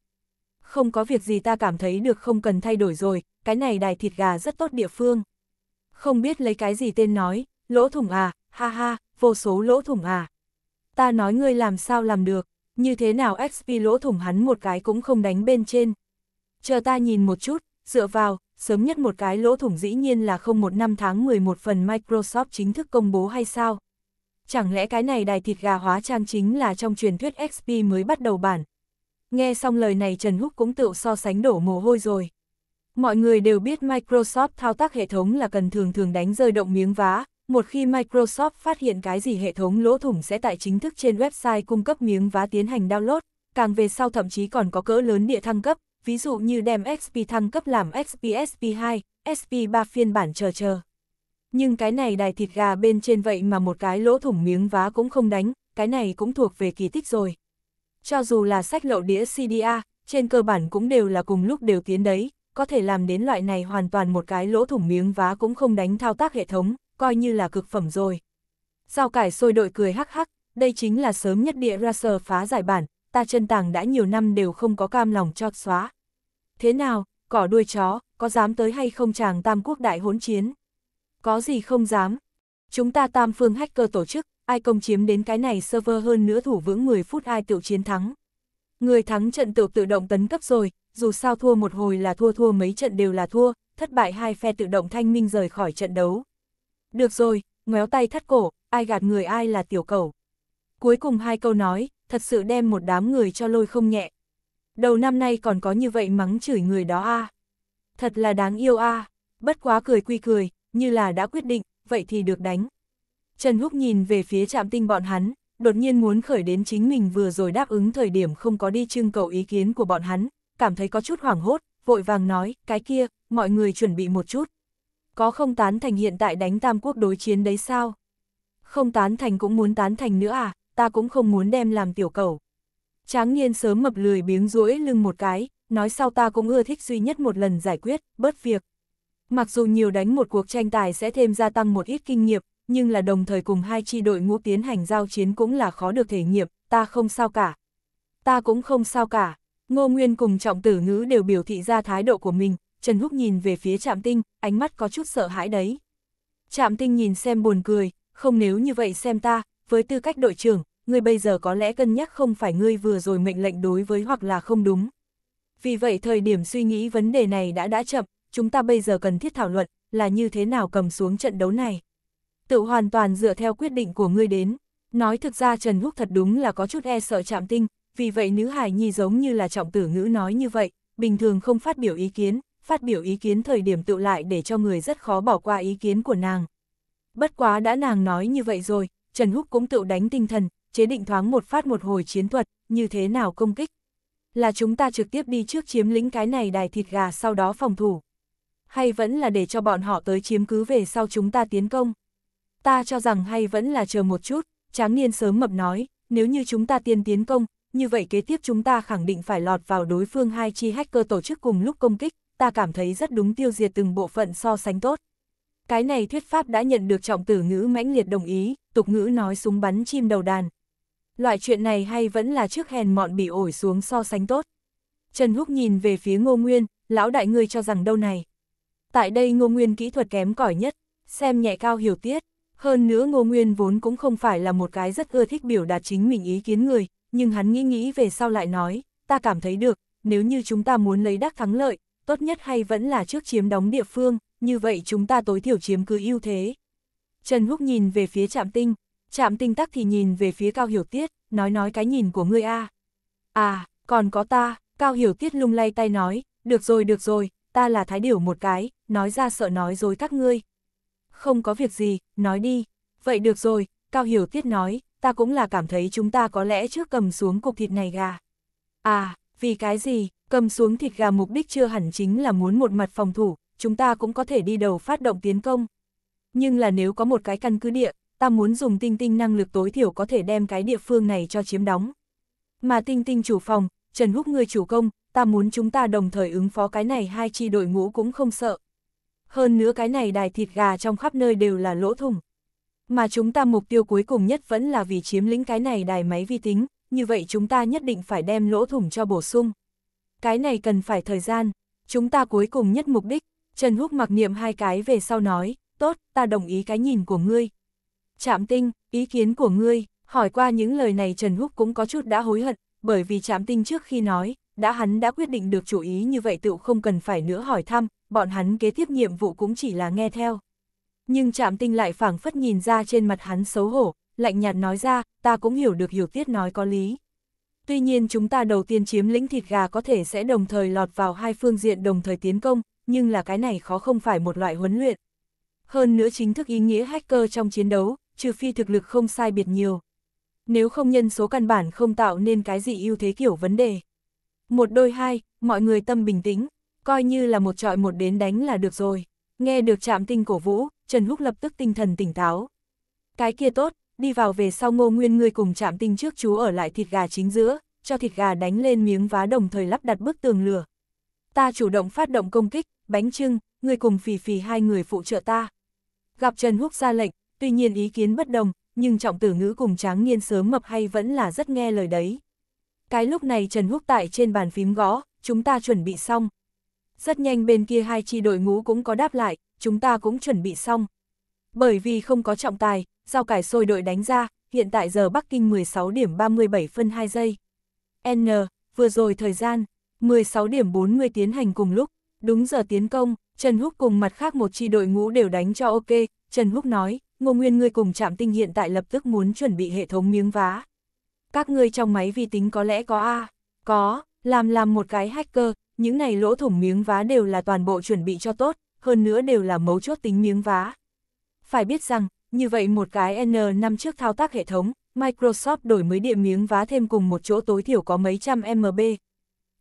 Không có việc gì ta cảm thấy được không cần thay đổi rồi, cái này đài thịt gà rất tốt địa phương. Không biết lấy cái gì tên nói, lỗ thủng à, ha ha, vô số lỗ thủng à. Ta nói ngươi làm sao làm được, như thế nào XP lỗ thủng hắn một cái cũng không đánh bên trên, Chờ ta nhìn một chút, dựa vào, sớm nhất một cái lỗ thủng dĩ nhiên là không một năm tháng 11 phần Microsoft chính thức công bố hay sao? Chẳng lẽ cái này đài thịt gà hóa trang chính là trong truyền thuyết XP mới bắt đầu bản? Nghe xong lời này Trần Húc cũng tự so sánh đổ mồ hôi rồi. Mọi người đều biết Microsoft thao tác hệ thống là cần thường thường đánh rơi động miếng vá, một khi Microsoft phát hiện cái gì hệ thống lỗ thủng sẽ tại chính thức trên website cung cấp miếng vá tiến hành download, càng về sau thậm chí còn có cỡ lớn địa thăng cấp, ví dụ như đem XP thăng cấp làm XP SP2, SP3 phiên bản chờ chờ. Nhưng cái này đài thịt gà bên trên vậy mà một cái lỗ thủng miếng vá cũng không đánh, cái này cũng thuộc về kỳ tích rồi. Cho dù là sách lậu đĩa CDA, trên cơ bản cũng đều là cùng lúc đều tiến đấy, có thể làm đến loại này hoàn toàn một cái lỗ thủng miếng vá cũng không đánh thao tác hệ thống, coi như là cực phẩm rồi. Rau cải sôi đội cười hắc hắc, đây chính là sớm nhất địa ra sờ phá giải bản, ta chân tàng đã nhiều năm đều không có cam lòng cho xóa thế nào, cỏ đuôi chó, có dám tới hay không chàng tam quốc đại hỗn chiến? Có gì không dám? Chúng ta tam phương hacker tổ chức, ai công chiếm đến cái này server hơn nữa thủ vững 10 phút ai tiểu chiến thắng. Người thắng trận tự tự động tấn cấp rồi, dù sao thua một hồi là thua thua mấy trận đều là thua, thất bại hai phe tự động thanh minh rời khỏi trận đấu. Được rồi, ngoéo tay thắt cổ, ai gạt người ai là tiểu cầu. Cuối cùng hai câu nói, thật sự đem một đám người cho lôi không nhẹ, đầu năm nay còn có như vậy mắng chửi người đó a à. Thật là đáng yêu a à. bất quá cười quy cười, như là đã quyết định, vậy thì được đánh. Trần Húc nhìn về phía trạm tinh bọn hắn, đột nhiên muốn khởi đến chính mình vừa rồi đáp ứng thời điểm không có đi trưng cầu ý kiến của bọn hắn, cảm thấy có chút hoảng hốt, vội vàng nói, cái kia, mọi người chuẩn bị một chút. Có không tán thành hiện tại đánh tam quốc đối chiến đấy sao? Không tán thành cũng muốn tán thành nữa à, ta cũng không muốn đem làm tiểu cầu. Tráng niên sớm mập lười biếng rũi lưng một cái, nói sau ta cũng ưa thích duy nhất một lần giải quyết, bớt việc. Mặc dù nhiều đánh một cuộc tranh tài sẽ thêm gia tăng một ít kinh nghiệm, nhưng là đồng thời cùng hai chi đội ngũ tiến hành giao chiến cũng là khó được thể nghiệm, ta không sao cả. Ta cũng không sao cả. Ngô Nguyên cùng trọng tử ngữ đều biểu thị ra thái độ của mình, Trần Húc nhìn về phía Trạm Tinh, ánh mắt có chút sợ hãi đấy. Trạm Tinh nhìn xem buồn cười, không nếu như vậy xem ta, với tư cách đội trưởng, ngươi bây giờ có lẽ cân nhắc không phải ngươi vừa rồi mệnh lệnh đối với hoặc là không đúng. Vì vậy thời điểm suy nghĩ vấn đề này đã đã chậm, chúng ta bây giờ cần thiết thảo luận là như thế nào cầm xuống trận đấu này. Tự hoàn toàn dựa theo quyết định của ngươi đến. Nói thực ra Trần Húc thật đúng là có chút e sợ chạm tinh, vì vậy nữ hài nhi giống như là trọng tử ngữ nói như vậy, bình thường không phát biểu ý kiến, phát biểu ý kiến thời điểm tự lại để cho người rất khó bỏ qua ý kiến của nàng. Bất quá đã nàng nói như vậy rồi, Trần Húc cũng tự đánh tinh thần, chế định thoáng một phát một hồi chiến thuật, như thế nào công kích. Là chúng ta trực tiếp đi trước chiếm lĩnh cái này đài thịt gà sau đó phòng thủ. Hay vẫn là để cho bọn họ tới chiếm cứ về sau chúng ta tiến công. Ta cho rằng hay vẫn là chờ một chút, tráng niên sớm mập nói, nếu như chúng ta tiên tiến công, như vậy kế tiếp chúng ta khẳng định phải lọt vào đối phương hai chi hacker tổ chức cùng lúc công kích, ta cảm thấy rất đúng tiêu diệt từng bộ phận so sánh tốt. Cái này thuyết pháp đã nhận được trọng tử ngữ mãnh liệt đồng ý, tục ngữ nói súng bắn chim đầu đàn, loại chuyện này hay vẫn là trước hèn mọn bị ổi xuống so sánh tốt. Trần Húc nhìn về phía Ngô Nguyên, lão đại ngươi cho rằng đâu này. Tại đây Ngô Nguyên kỹ thuật kém cỏi nhất, xem nhẹ cao hiểu tiết. Hơn nữa Ngô Nguyên vốn cũng không phải là một cái rất ưa thích biểu đạt chính mình ý kiến người, nhưng hắn nghĩ nghĩ về sau lại nói, ta cảm thấy được, nếu như chúng ta muốn lấy đắc thắng lợi, tốt nhất hay vẫn là trước chiếm đóng địa phương, như vậy chúng ta tối thiểu chiếm cứ ưu thế. Trần Húc nhìn về phía trạm tinh, chạm tinh tắc thì nhìn về phía Cao Hiểu Tiết, nói nói cái nhìn của ngươi a à. à, còn có ta, Cao Hiểu Tiết lung lay tay nói, được rồi được rồi, ta là thái điểu một cái, nói ra sợ nói dối các ngươi. Không có việc gì, nói đi. Vậy được rồi, Cao Hiểu Tiết nói, ta cũng là cảm thấy chúng ta có lẽ trước cầm xuống cục thịt này gà. À, vì cái gì, cầm xuống thịt gà mục đích chưa hẳn chính là muốn một mặt phòng thủ, chúng ta cũng có thể đi đầu phát động tiến công. Nhưng là nếu có một cái căn cứ địa, ta muốn dùng tinh tinh năng lực tối thiểu có thể đem cái địa phương này cho chiếm đóng. Mà tinh tinh chủ phòng, Trần Húc người chủ công, ta muốn chúng ta đồng thời ứng phó cái này hai chi đội ngũ cũng không sợ. Hơn nữa cái này đài thịt gà trong khắp nơi đều là lỗ thủng. Mà chúng ta mục tiêu cuối cùng nhất vẫn là vì chiếm lĩnh cái này đài máy vi tính, như vậy chúng ta nhất định phải đem lỗ thủng cho bổ sung. Cái này cần phải thời gian, chúng ta cuối cùng nhất mục đích, Trần Húc mặc niệm hai cái về sau nói, tốt, ta đồng ý cái nhìn của ngươi. Trạm Tinh, ý kiến của ngươi, hỏi qua những lời này Trần Húc cũng có chút đã hối hận, bởi vì Trạm Tinh trước khi nói, đã hắn đã quyết định được chủ ý như vậy tựu không cần phải nữa hỏi thăm, bọn hắn kế tiếp nhiệm vụ cũng chỉ là nghe theo. Nhưng Trạm Tinh lại phảng phất nhìn ra trên mặt hắn xấu hổ, lạnh nhạt nói ra, ta cũng hiểu được hiểu tiết nói có lý. Tuy nhiên chúng ta đầu tiên chiếm lĩnh thịt gà có thể sẽ đồng thời lọt vào hai phương diện đồng thời tiến công, nhưng là cái này khó không phải một loại huấn luyện. Hơn nữa chính thức ý nghĩa hacker trong chiến đấu, trừ phi thực lực không sai biệt nhiều. Nếu không nhân số căn bản không tạo nên cái gì ưu thế kiểu vấn đề. Một đôi hai, mọi người tâm bình tĩnh, coi như là một trọi một đến đánh là được rồi. Nghe được chạm tinh cổ vũ, Trần Húc lập tức tinh thần tỉnh táo. Cái kia tốt, đi vào về sau ngô nguyên người cùng chạm tinh trước chú ở lại thịt gà chính giữa, cho thịt gà đánh lên miếng vá đồng thời lắp đặt bức tường lửa. Ta chủ động phát động công kích, bánh trưng, người cùng phì phì hai người phụ trợ ta. Gặp Trần Húc ra lệnh, Tuy nhiên ý kiến bất đồng, nhưng trọng tử ngữ cùng tráng niên sớm mập hay vẫn là rất nghe lời đấy. Cái lúc này Trần Húc tại trên bàn phím gõ, chúng ta chuẩn bị xong. Rất nhanh bên kia hai chi đội ngũ cũng có đáp lại, chúng ta cũng chuẩn bị xong. Bởi vì không có trọng tài, giao cải sôi đội đánh ra, hiện tại giờ Bắc Kinh 16 điểm 37 phân 2 giây. N, vừa rồi thời gian, 16 điểm 40 tiến hành cùng lúc, đúng giờ tiến công, Trần Húc cùng mặt khác một chi đội ngũ đều đánh cho ok, Trần Húc nói, Ngô Nguyên ngươi cùng Trạm tinh hiện tại lập tức muốn chuẩn bị hệ thống miếng vá. Các ngươi trong máy vi tính có lẽ có A, à, có, làm làm một cái hacker, những này lỗ thủng miếng vá đều là toàn bộ chuẩn bị cho tốt, hơn nữa đều là mấu chốt tính miếng vá. Phải biết rằng, như vậy một cái N 5 trước thao tác hệ thống, Microsoft đổi mới địa miếng vá thêm cùng một chỗ tối thiểu có mấy trăm MB.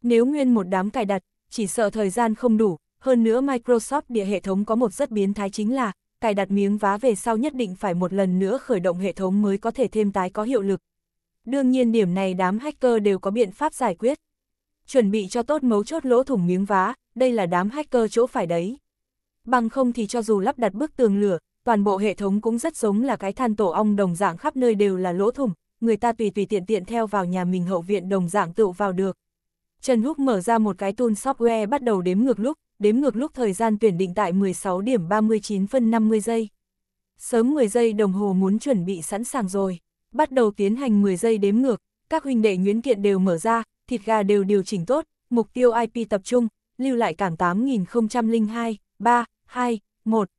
Nếu nguyên một đám cài đặt, chỉ sợ thời gian không đủ, hơn nữa Microsoft địa hệ thống có một rất biến thái chính là, cài đặt miếng vá về sau nhất định phải một lần nữa khởi động hệ thống mới có thể thêm tái có hiệu lực. Đương nhiên điểm này đám hacker đều có biện pháp giải quyết. Chuẩn bị cho tốt mấu chốt lỗ thủng miếng vá, đây là đám hacker chỗ phải đấy. Bằng không thì cho dù lắp đặt bức tường lửa, toàn bộ hệ thống cũng rất giống là cái than tổ ong đồng dạng khắp nơi đều là lỗ thủng, người ta tùy tùy tiện tiện theo vào nhà mình hậu viện đồng dạng tựu vào được. Trần Húc mở ra một cái tool software bắt đầu đếm ngược lúc, đếm ngược lúc thời gian tuyển định tại 16 điểm 39 phân 50 giây. Sớm 10 giây đồng hồ muốn chuẩn bị sẵn sàng rồi, bắt đầu tiến hành 10 giây đếm ngược, các huynh đệ nguyễn kiện đều mở ra, thịt gà đều điều chỉnh tốt, mục tiêu IP tập trung, lưu lại cảng 8002, 3, 2, 1.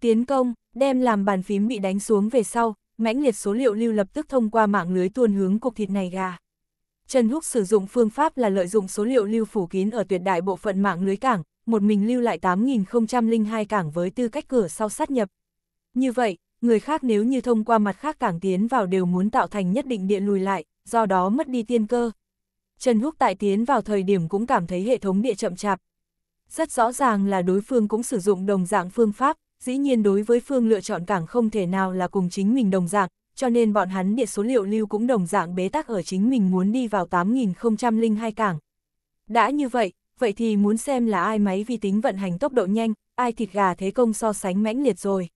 Tiến công, đem làm bàn phím bị đánh xuống về sau, mãnh liệt số liệu lưu lập tức thông qua mạng lưới tuôn hướng cục thịt này gà. Trần Húc sử dụng phương pháp là lợi dụng số liệu lưu phủ kín ở tuyệt đại bộ phận mạng lưới cảng, một mình lưu lại 8.002 cảng với tư cách cửa sau sát nhập. Như vậy, người khác nếu như thông qua mặt khác cảng tiến vào đều muốn tạo thành nhất định địa lùi lại, do đó mất đi tiên cơ. Trần Húc tại tiến vào thời điểm cũng cảm thấy hệ thống địa chậm chạp. Rất rõ ràng là đối phương cũng sử dụng đồng dạng phương pháp, dĩ nhiên đối với phương lựa chọn cảng không thể nào là cùng chính mình đồng dạng, cho nên bọn hắn địa số liệu lưu cũng đồng dạng bế tắc ở chính mình muốn đi vào 8.002 cảng. Đã như vậy, vậy thì muốn xem là ai máy vi tính vận hành tốc độ nhanh, ai thịt gà thế công so sánh mãnh liệt rồi.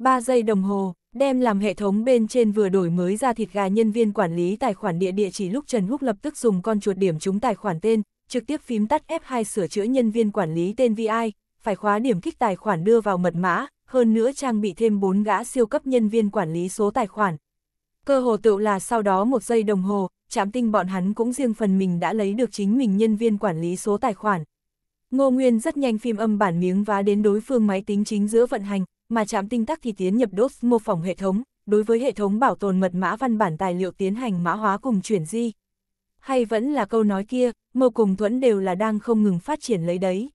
3 giây đồng hồ, đem làm hệ thống bên trên vừa đổi mới ra thịt gà nhân viên quản lý tài khoản địa địa chỉ lúc Trần Húc lập tức dùng con chuột điểm trúng tài khoản tên, trực tiếp phím tắt F2 sửa chữa nhân viên quản lý tên VI, phải khóa điểm kích tài khoản đưa vào mật mã, hơn nữa trang bị thêm 4 gã siêu cấp nhân viên quản lý số tài khoản. Cơ hồ tựu là sau đó một giây đồng hồ, chám tinh bọn hắn cũng riêng phần mình đã lấy được chính mình nhân viên quản lý số tài khoản. Ngô Nguyên rất nhanh phim âm bản miếng vá đến đối phương máy tính chính giữa vận hành, mà chám tinh tắc thì tiến nhập đốt mô phỏng hệ thống, đối với hệ thống bảo tồn mật mã văn bản tài liệu tiến hành mã hóa cùng chuyển di. Hay vẫn là câu nói kia, mô cùng thuẫn đều là đang không ngừng phát triển lấy đấy.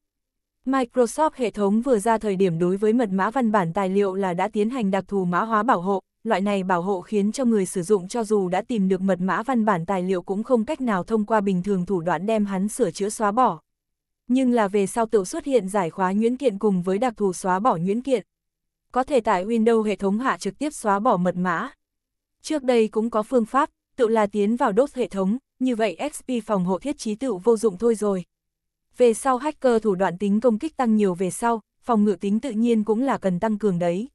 Microsoft hệ thống vừa ra thời điểm đối với mật mã văn bản tài liệu là đã tiến hành đặc thù mã hóa bảo hộ, loại này bảo hộ khiến cho người sử dụng cho dù đã tìm được mật mã văn bản tài liệu cũng không cách nào thông qua bình thường thủ đoạn đem hắn sửa chữa xóa bỏ. Nhưng là về sau tựu xuất hiện giải khóa nhuyễn kiện cùng với đặc thù xóa bỏ nhuyễn kiện. Có thể tại Windows hệ thống hạ trực tiếp xóa bỏ mật mã. Trước đây cũng có phương pháp, tựu là tiến vào đốt hệ thống, như vậy XP phòng hộ thiết trí tựu vô dụng thôi rồi. Về sau hacker thủ đoạn tính công kích tăng nhiều về sau, phòng ngự tính tự nhiên cũng là cần tăng cường đấy.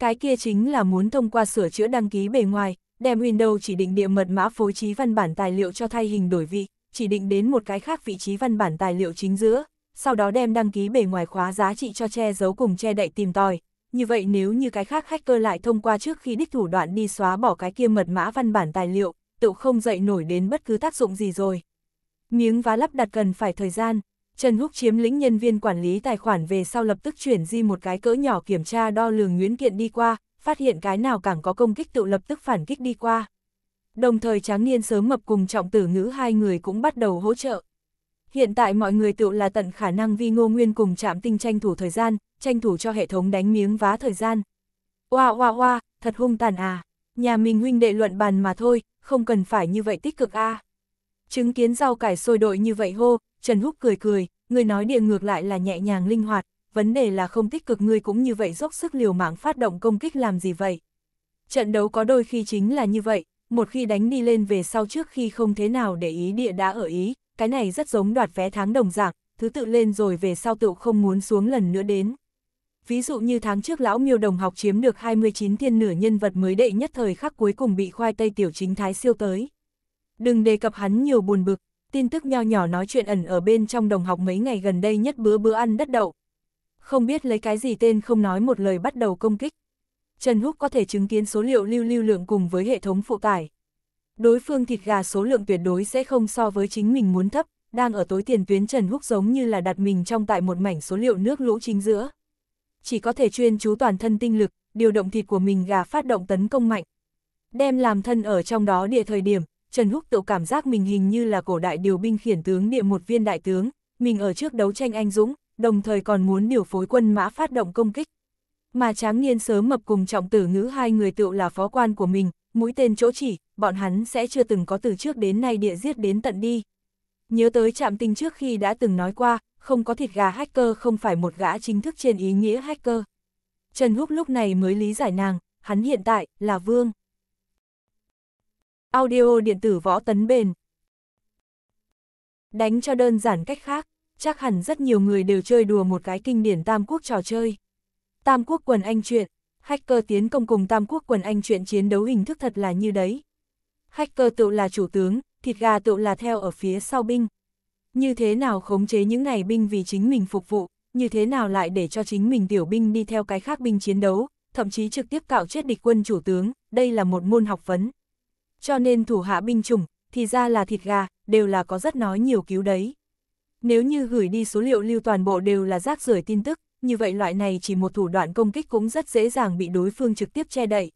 Cái kia chính là muốn thông qua sửa chữa đăng ký bề ngoài, đem Windows chỉ định địa mật mã phối trí văn bản tài liệu cho thay hình đổi vị, chỉ định đến một cái khác vị trí văn bản tài liệu chính giữa, sau đó đem đăng ký bề ngoài khóa giá trị cho che giấu cùng che đậy tìm tòi. Như vậy nếu như cái khác hacker lại thông qua trước khi đích thủ đoạn đi xóa bỏ cái kia mật mã văn bản tài liệu, tự không dậy nổi đến bất cứ tác dụng gì rồi. Miếng vá lắp đặt cần phải thời gian, Trần Húc chiếm lĩnh nhân viên quản lý tài khoản về sau lập tức chuyển di một cái cỡ nhỏ kiểm tra đo lường Nguyễn kiện đi qua, phát hiện cái nào càng có công kích tự lập tức phản kích đi qua. Đồng thời tráng niên sớm mập cùng trọng tử ngữ hai người cũng bắt đầu hỗ trợ. Hiện tại mọi người tự là tận khả năng vi ngô nguyên cùng chạm tinh tranh thủ thời gian, tranh thủ cho hệ thống đánh miếng vá thời gian. Oa oa oa, thật hung tàn à, nhà mình huynh đệ luận bàn mà thôi, không cần phải như vậy tích cực a. À. Chứng kiến rau cải sôi đội như vậy hô, Trần Húc cười cười, người nói địa ngược lại là nhẹ nhàng linh hoạt, vấn đề là không tích cực ngươi cũng như vậy dốc sức liều mạng phát động công kích làm gì vậy. Trận đấu có đôi khi chính là như vậy, một khi đánh đi lên về sau trước khi không thế nào để ý địa đã ở ý, cái này rất giống đoạt vé tháng đồng dạng, thứ tự lên rồi về sau tự không muốn xuống lần nữa đến. Ví dụ như tháng trước lão miêu đồng học chiếm được 29 thiên nửa nhân vật mới đệ nhất thời khắc cuối cùng bị khoai tây tiểu chính thái siêu tới. Đừng đề cập hắn nhiều buồn bực, tin tức nho nhỏ nói chuyện ẩn ở bên trong đồng học mấy ngày gần đây nhất bữa bữa ăn đất đậu. Không biết lấy cái gì tên không nói một lời bắt đầu công kích. Trần Húc có thể chứng kiến số liệu lưu lưu lượng cùng với hệ thống phụ tải. Đối phương thịt gà số lượng tuyệt đối sẽ không so với chính mình muốn thấp, đang ở tối tiền tuyến Trần Húc giống như là đặt mình trong tại một mảnh số liệu nước lũ chính giữa. Chỉ có thể chuyên chú toàn thân tinh lực, điều động thịt của mình gà phát động tấn công mạnh. Đem làm thân ở trong đó địa thời điểm, Trần Húc tự cảm giác mình hình như là cổ đại điều binh khiển tướng địa một viên đại tướng, mình ở trước đấu tranh anh dũng, đồng thời còn muốn điều phối quân mã phát động công kích. Mà tráng niên sớm mập cùng trọng tử ngữ hai người tựu là phó quan của mình, mũi tên chỗ chỉ, bọn hắn sẽ chưa từng có từ trước đến nay địa giết đến tận đi. Nhớ tới trạm tinh trước khi đã từng nói qua, không có thịt gà hacker không phải một gã chính thức trên ý nghĩa hacker. Trần Húc lúc này mới lý giải nàng, hắn hiện tại là vương. Audio điện tử võ tấn bền. Đánh cho đơn giản cách khác, chắc hẳn rất nhiều người đều chơi đùa một cái kinh điển Tam Quốc trò chơi. Tam Quốc quần anh chuyện, hacker tiến công cùng Tam Quốc quần anh chuyện chiến đấu hình thức thật là như đấy. Hacker tự là chủ tướng, thịt gà tự là theo ở phía sau binh. Như thế nào khống chế những này binh vì chính mình phục vụ, như thế nào lại để cho chính mình tiểu binh đi theo cái khác binh chiến đấu, thậm chí trực tiếp cạo chết địch quân chủ tướng, đây là một môn học vấn cho nên thủ hạ binh chủng, thì ra là thịt gà, đều là có rất nói nhiều cứu đấy. Nếu như gửi đi số liệu lưu toàn bộ đều là rác rưởi tin tức, như vậy loại này chỉ một thủ đoạn công kích cũng rất dễ dàng bị đối phương trực tiếp che đậy.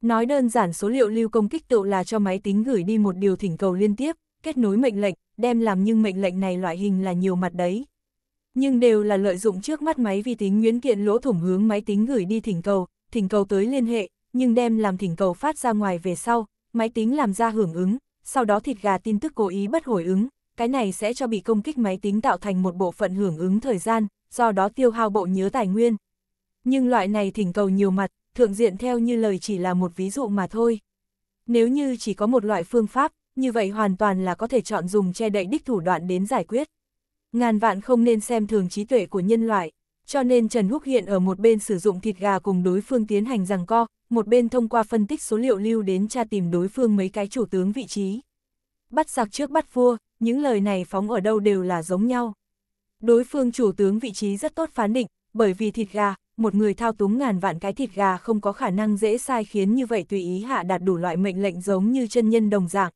Nói đơn giản số liệu lưu công kích tự là cho máy tính gửi đi một điều thỉnh cầu liên tiếp, kết nối mệnh lệnh, đem làm nhưng mệnh lệnh này loại hình là nhiều mặt đấy. Nhưng đều là lợi dụng trước mắt máy vi tính nguyễn kiện lỗ thủng hướng máy tính gửi đi thỉnh cầu, thỉnh cầu tới liên hệ, nhưng đem làm thỉnh cầu phát ra ngoài về sau, máy tính làm ra hưởng ứng, sau đó thịt gà tin tức cố ý bất hồi ứng, cái này sẽ cho bị công kích máy tính tạo thành một bộ phận hưởng ứng thời gian, do đó tiêu hao bộ nhớ tài nguyên. Nhưng loại này thỉnh cầu nhiều mặt, thượng diện theo như lời chỉ là một ví dụ mà thôi. Nếu như chỉ có một loại phương pháp, như vậy hoàn toàn là có thể chọn dùng che đậy đích thủ đoạn đến giải quyết. Ngàn vạn không nên xem thường trí tuệ của nhân loại. Cho nên Trần Húc hiện ở một bên sử dụng thịt gà cùng đối phương tiến hành rằng co, một bên thông qua phân tích số liệu lưu đến tra tìm đối phương mấy cái chủ tướng vị trí. Bắt giặc trước bắt vua, những lời này phóng ở đâu đều là giống nhau. Đối phương chủ tướng vị trí rất tốt phán định, bởi vì thịt gà, một người thao túng ngàn vạn cái thịt gà không có khả năng dễ sai khiến như vậy tùy ý hạ đạt đủ loại mệnh lệnh giống như chân nhân đồng dạng.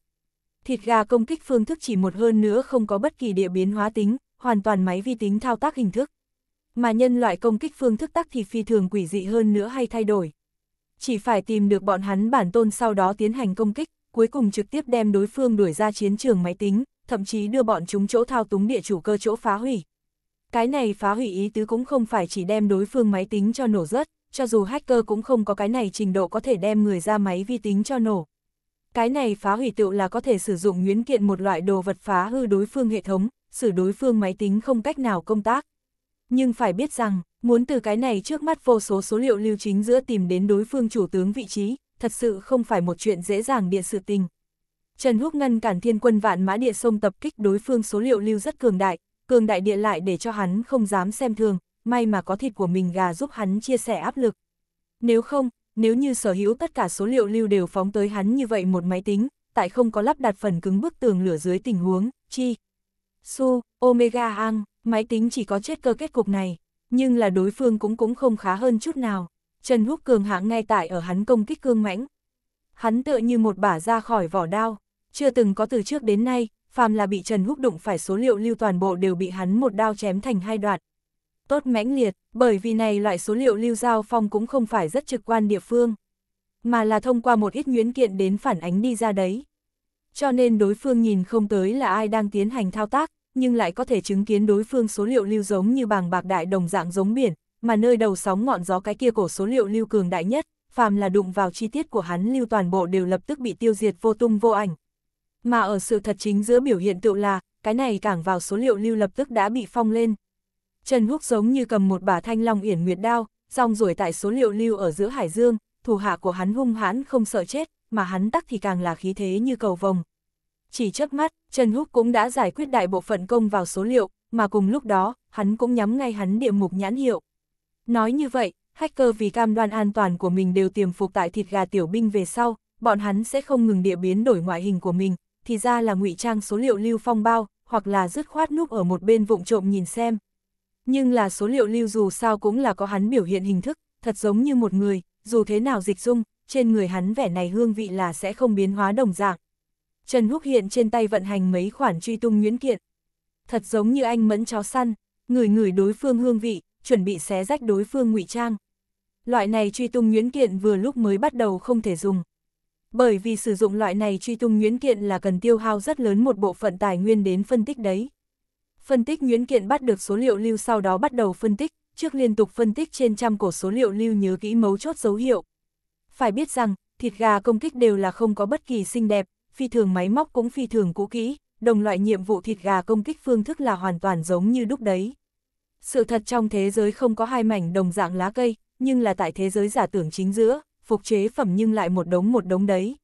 Thịt gà công kích phương thức chỉ một hơn nữa không có bất kỳ địa biến hóa tính, hoàn toàn máy vi tính thao tác hình thức mà nhân loại công kích phương thức tác thì phi thường quỷ dị hơn nữa hay thay đổi. Chỉ phải tìm được bọn hắn bản tôn sau đó tiến hành công kích, cuối cùng trực tiếp đem đối phương đuổi ra chiến trường máy tính, thậm chí đưa bọn chúng chỗ thao túng địa chủ cơ chỗ phá hủy. Cái này phá hủy ý tứ cũng không phải chỉ đem đối phương máy tính cho nổ rớt, cho dù hacker cũng không có cái này trình độ có thể đem người ra máy vi tính cho nổ. Cái này phá hủy tựu là có thể sử dụng nguyên kiện một loại đồ vật phá hư đối phương hệ thống, xử đối phương máy tính không cách nào công tác nhưng phải biết rằng, muốn từ cái này trước mắt vô số số liệu lưu chính giữa tìm đến đối phương chủ tướng vị trí, thật sự không phải một chuyện dễ dàng địa sự tình. Trần Húc ngăn cản thiên quân vạn mã địa sông tập kích đối phương số liệu lưu rất cường đại, cường đại địa lại để cho hắn không dám xem thường, may mà có thịt của mình gà giúp hắn chia sẻ áp lực. Nếu không, nếu như sở hữu tất cả số liệu lưu đều phóng tới hắn như vậy một máy tính, tại không có lắp đặt phần cứng bức tường lửa dưới tình huống, chi. Su, Omega Ang máy tính chỉ có chết cơ kết cục này, nhưng là đối phương cũng cũng không khá hơn chút nào. Trần Húc cường hãng ngay tại ở hắn công kích cương mãnh. Hắn tựa như một bả ra khỏi vỏ đao, chưa từng có từ trước đến nay, phàm là bị Trần Húc đụng phải số liệu lưu toàn bộ đều bị hắn một đao chém thành hai đoạn. Tốt mãnh liệt, bởi vì này loại số liệu lưu giao phong cũng không phải rất trực quan địa phương, mà là thông qua một ít nguyễn kiện đến phản ánh đi ra đấy. Cho nên đối phương nhìn không tới là ai đang tiến hành thao tác, nhưng lại có thể chứng kiến đối phương số liệu lưu giống như bàng bạc đại đồng dạng giống biển, mà nơi đầu sóng ngọn gió cái kia cổ số liệu lưu cường đại nhất, phàm là đụng vào chi tiết của hắn lưu toàn bộ đều lập tức bị tiêu diệt vô tung vô ảnh. Mà ở sự thật chính giữa biểu hiện tự là, cái này cảng vào số liệu lưu lập tức đã bị phong lên. Trần Húc giống như cầm một bà thanh long yển nguyệt đao, xong rồi tại số liệu lưu ở giữa hải dương, thủ hạ của hắn hung hãn không sợ chết, mà hắn tắc thì càng là khí thế như cầu vồng, chỉ chớp mắt, Trần Húc cũng đã giải quyết đại bộ phận công vào số liệu, mà cùng lúc đó, hắn cũng nhắm ngay hắn địa mục nhãn hiệu. Nói như vậy, hacker vì cam đoan an toàn của mình đều tiềm phục tại thịt gà tiểu binh về sau, bọn hắn sẽ không ngừng địa biến đổi ngoại hình của mình, thì ra là ngụy trang số liệu lưu phong bao, hoặc là dứt khoát núp ở một bên vụng trộm nhìn xem. Nhưng là số liệu lưu dù sao cũng là có hắn biểu hiện hình thức, thật giống như một người, dù thế nào dịch dung, trên người hắn vẻ này hương vị là sẽ không biến hóa đồng dạng. Trần Húc hiện trên tay vận hành mấy khoản truy tung nguyễn kiện. Thật giống như anh mẫn chó săn, người người đối phương hương vị, chuẩn bị xé rách đối phương ngụy trang. Loại này truy tung nguyễn kiện vừa lúc mới bắt đầu không thể dùng. Bởi vì sử dụng loại này truy tung nguyễn kiện là cần tiêu hao rất lớn một bộ phận tài nguyên đến phân tích đấy. Phân tích nguyễn kiện bắt được số liệu lưu sau đó bắt đầu phân tích, trước liên tục phân tích trên trăm cổ số liệu lưu nhớ kỹ mấu chốt dấu hiệu. Phải biết rằng, thịt gà công kích đều là không có bất kỳ xinh đẹp, phi thường máy móc cũng phi thường cũ kỹ, đồng loại nhiệm vụ thịt gà công kích phương thức là hoàn toàn giống như đúc đấy. Sự thật trong thế giới không có hai mảnh đồng dạng lá cây, nhưng là tại thế giới giả tưởng chính giữa, phục chế phẩm nhưng lại một đống một đống đấy.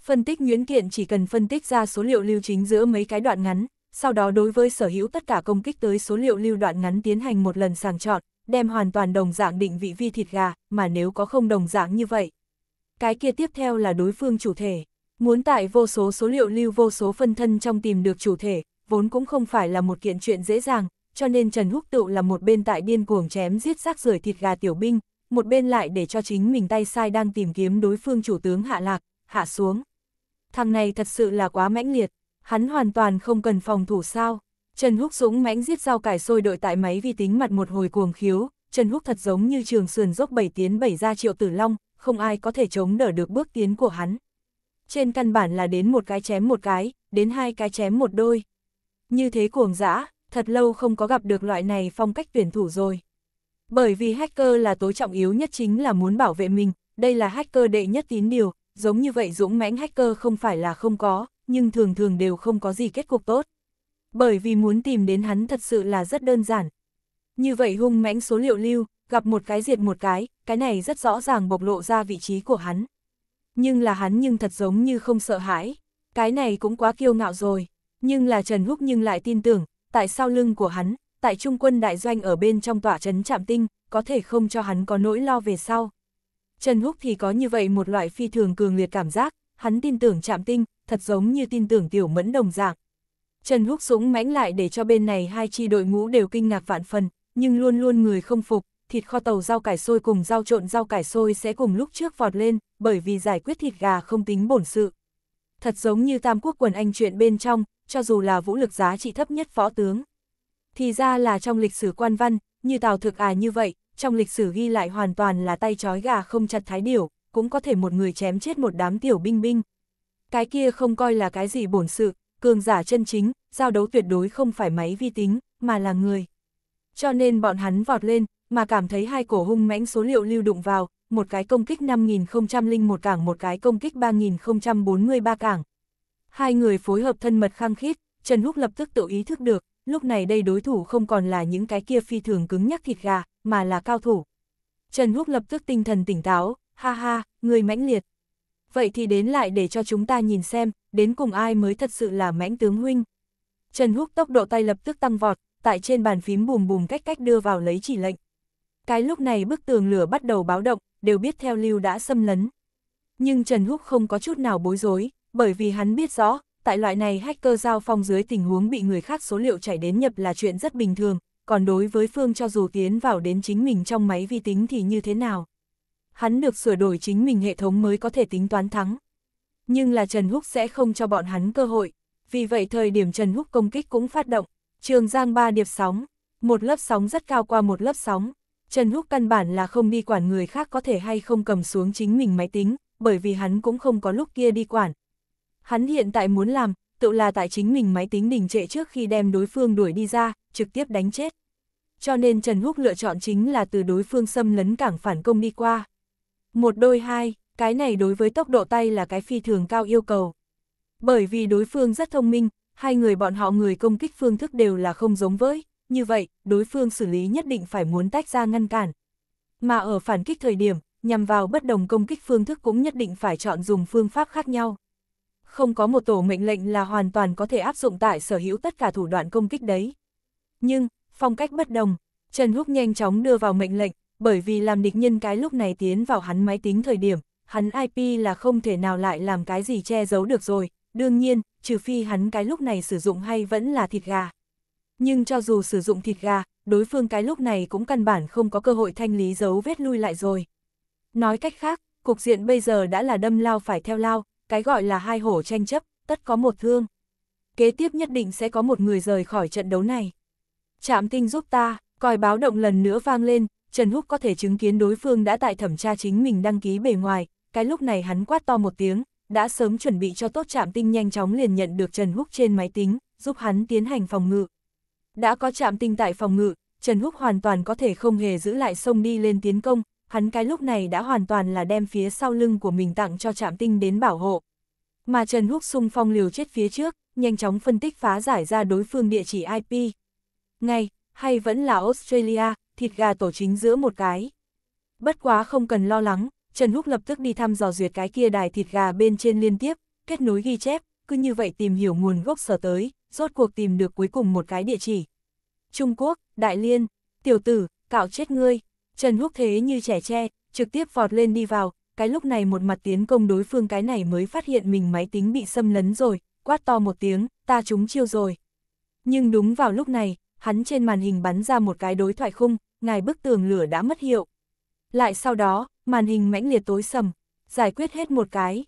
Phân tích nguyễn kiện chỉ cần phân tích ra số liệu lưu chính giữa mấy cái đoạn ngắn, sau đó đối với sở hữu tất cả công kích tới số liệu lưu đoạn ngắn tiến hành một lần sàng chọn, đem hoàn toàn đồng dạng định vị vi thịt gà, mà nếu có không đồng dạng như vậy. Cái kia tiếp theo là đối phương chủ thể. Muốn tại vô số số liệu lưu vô số phân thân trong tìm được chủ thể, vốn cũng không phải là một kiện chuyện dễ dàng, cho nên Trần Húc tự là một bên tại điên cuồng chém giết rác rưởi thịt gà tiểu binh, một bên lại để cho chính mình tay sai đang tìm kiếm đối phương chủ tướng hạ lạc, hạ xuống. Thằng này thật sự là quá mãnh liệt, hắn hoàn toàn không cần phòng thủ sao. Trần Húc dũng mãnh giết dao cải sôi đội tại máy vi tính mặt một hồi cuồng khiếu, Trần Húc thật giống như trường sườn dốc bảy tiến bảy ra triệu tử long, không ai có thể chống đỡ được bước tiến của hắn trên căn bản là đến một cái chém một cái, đến hai cái chém một đôi. Như thế cuồng dã, thật lâu không có gặp được loại này phong cách tuyển thủ rồi. Bởi vì hacker là tối trọng yếu nhất chính là muốn bảo vệ mình, đây là hacker đệ nhất tín điều, giống như vậy dũng mãnh hacker không phải là không có, nhưng thường thường đều không có gì kết cục tốt. Bởi vì muốn tìm đến hắn thật sự là rất đơn giản. Như vậy hung mãnh số liệu lưu, gặp một cái diệt một cái, cái này rất rõ ràng bộc lộ ra vị trí của hắn nhưng là hắn nhưng thật giống như không sợ hãi. Cái này cũng quá kiêu ngạo rồi, nhưng là Trần Húc nhưng lại tin tưởng, tại sau lưng của hắn, tại trung quân đại doanh ở bên trong tỏa trấn trạm tinh, có thể không cho hắn có nỗi lo về sau. Trần Húc thì có như vậy một loại phi thường cường liệt cảm giác, hắn tin tưởng trạm tinh, thật giống như tin tưởng tiểu mẫn đồng dạng. Trần Húc súng mãnh lại để cho bên này hai chi đội ngũ đều kinh ngạc vạn phần, nhưng luôn luôn người không phục, thịt kho tàu rau cải sôi cùng rau trộn rau cải sôi sẽ cùng lúc trước vọt lên, bởi vì giải quyết thịt gà không tính bổn sự. Thật giống như tam quốc quần anh chuyện bên trong, cho dù là vũ lực giá trị thấp nhất phó tướng. Thì ra là trong lịch sử quan văn, như tào thực à như vậy, trong lịch sử ghi lại hoàn toàn là tay trói gà không chặt thái điểu, cũng có thể một người chém chết một đám tiểu binh binh. Cái kia không coi là cái gì bổn sự, cường giả chân chính, giao đấu tuyệt đối không phải máy vi tính, mà là người. Cho nên bọn hắn vọt lên, mà cảm thấy hai cổ hung mãnh số liệu lưu đụng vào, một cái công kích 5001 cảng một cái công kích 3043 cảng. Hai người phối hợp thân mật khăng khít, Trần Húc lập tức tự ý thức được, lúc này đây đối thủ không còn là những cái kia phi thường cứng nhắc thịt gà, mà là cao thủ. Trần Húc lập tức tinh thần tỉnh táo, ha ha, người mãnh liệt. Vậy thì đến lại để cho chúng ta nhìn xem, đến cùng ai mới thật sự là mãnh tướng huynh. Trần Húc tốc độ tay lập tức tăng vọt, tại trên bàn phím bùm bùm cách cách đưa vào lấy chỉ lệnh. Cái lúc này bức tường lửa bắt đầu báo động, đều biết theo lưu đã xâm lấn. Nhưng Trần Húc không có chút nào bối rối, bởi vì hắn biết rõ, tại loại này hacker giao phong dưới tình huống bị người khác số liệu chảy đến nhập là chuyện rất bình thường, còn đối với Phương cho dù tiến vào đến chính mình trong máy vi tính thì như thế nào. Hắn được sửa đổi chính mình hệ thống mới có thể tính toán thắng. Nhưng là Trần Húc sẽ không cho bọn hắn cơ hội, vì vậy thời điểm Trần Húc công kích cũng phát động, trường giang ba điệp sóng, một lớp sóng rất cao qua một lớp sóng, Trần Húc căn bản là không đi quản người khác có thể hay không cầm xuống chính mình máy tính, bởi vì hắn cũng không có lúc kia đi quản. Hắn hiện tại muốn làm, tự là tại chính mình máy tính đình trệ trước khi đem đối phương đuổi đi ra, trực tiếp đánh chết. Cho nên Trần Húc lựa chọn chính là từ đối phương xâm lấn cảng phản công đi qua. Một đôi hai, cái này đối với tốc độ tay là cái phi thường cao yêu cầu. Bởi vì đối phương rất thông minh, hai người bọn họ người công kích phương thức đều là không giống với, như vậy, đối phương xử lý nhất định phải muốn tách ra ngăn cản. Mà ở phản kích thời điểm, nhằm vào bất đồng công kích phương thức cũng nhất định phải chọn dùng phương pháp khác nhau. Không có một tổ mệnh lệnh là hoàn toàn có thể áp dụng tại sở hữu tất cả thủ đoạn công kích đấy. Nhưng, phong cách bất đồng, Trần Húc nhanh chóng đưa vào mệnh lệnh, bởi vì làm địch nhân cái lúc này tiến vào hắn máy tính thời điểm, hắn IP là không thể nào lại làm cái gì che giấu được rồi, đương nhiên, trừ phi hắn cái lúc này sử dụng hay vẫn là thịt gà nhưng cho dù sử dụng thịt gà, đối phương cái lúc này cũng căn bản không có cơ hội thanh lý dấu vết lui lại rồi. Nói cách khác, cục diện bây giờ đã là đâm lao phải theo lao, cái gọi là hai hổ tranh chấp, tất có một thương. Kế tiếp nhất định sẽ có một người rời khỏi trận đấu này. Trạm tinh giúp ta, còi báo động lần nữa vang lên, Trần Húc có thể chứng kiến đối phương đã tại thẩm tra chính mình đăng ký bề ngoài, cái lúc này hắn quát to một tiếng, đã sớm chuẩn bị cho tốt trạm tinh nhanh chóng liền nhận được Trần Húc trên máy tính, giúp hắn tiến hành phòng ngự. Đã có chạm tinh tại phòng ngự, Trần Húc hoàn toàn có thể không hề giữ lại sông đi lên tiến công, hắn cái lúc này đã hoàn toàn là đem phía sau lưng của mình tặng cho chạm tinh đến bảo hộ. Mà Trần Húc sung phong liều chết phía trước, nhanh chóng phân tích phá giải ra đối phương địa chỉ IP. Ngay, hay vẫn là Australia, thịt gà tổ chính giữa một cái. Bất quá không cần lo lắng, Trần Húc lập tức đi thăm dò duyệt cái kia đài thịt gà bên trên liên tiếp, kết nối ghi chép, cứ như vậy tìm hiểu nguồn gốc sở tới rốt cuộc tìm được cuối cùng một cái địa chỉ. Trung Quốc, Đại Liên, tiểu tử, cạo chết ngươi, Trần Húc thế như trẻ tre, trực tiếp vọt lên đi vào, cái lúc này một mặt tiến công đối phương cái này mới phát hiện mình máy tính bị xâm lấn rồi, quát to một tiếng, ta trúng chiêu rồi. Nhưng đúng vào lúc này, hắn trên màn hình bắn ra một cái đối thoại khung, ngài bức tường lửa đã mất hiệu. Lại sau đó, màn hình mãnh liệt tối sầm, giải quyết hết một cái,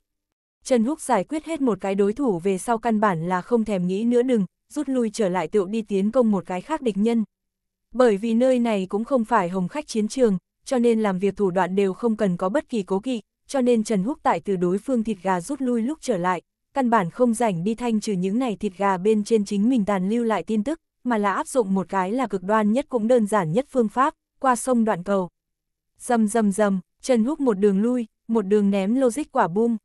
Trần Húc giải quyết hết một cái đối thủ về sau căn bản là không thèm nghĩ nữa đừng, rút lui trở lại tựu đi tiến công một cái khác địch nhân. Bởi vì nơi này cũng không phải hồng khách chiến trường, cho nên làm việc thủ đoạn đều không cần có bất kỳ cố kỵ, cho nên Trần Húc tại từ đối phương thịt gà rút lui lúc trở lại, căn bản không rảnh đi thanh trừ những này thịt gà bên trên chính mình tàn lưu lại tin tức, mà là áp dụng một cái là cực đoan nhất cũng đơn giản nhất phương pháp, qua sông đoạn cầu. Dầm dầm dầm, Trần Húc một đường lui, một đường ném logic quả bung,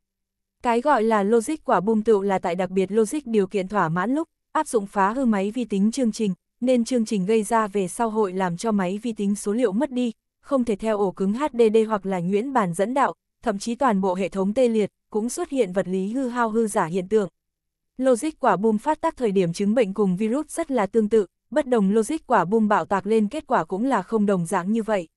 cái gọi là logic quả bùm tựu là tại đặc biệt logic điều kiện thỏa mãn lúc, áp dụng phá hư máy vi tính chương trình, nên chương trình gây ra về sau hội làm cho máy vi tính số liệu mất đi, không thể theo ổ cứng HDD hoặc là nhuyễn bản dẫn đạo, thậm chí toàn bộ hệ thống tê liệt, cũng xuất hiện vật lý hư hao hư giả hiện tượng. Logic quả bùm phát tác thời điểm chứng bệnh cùng virus rất là tương tự, bất đồng logic quả bùm bạo tạc lên kết quả cũng là không đồng dạng như vậy.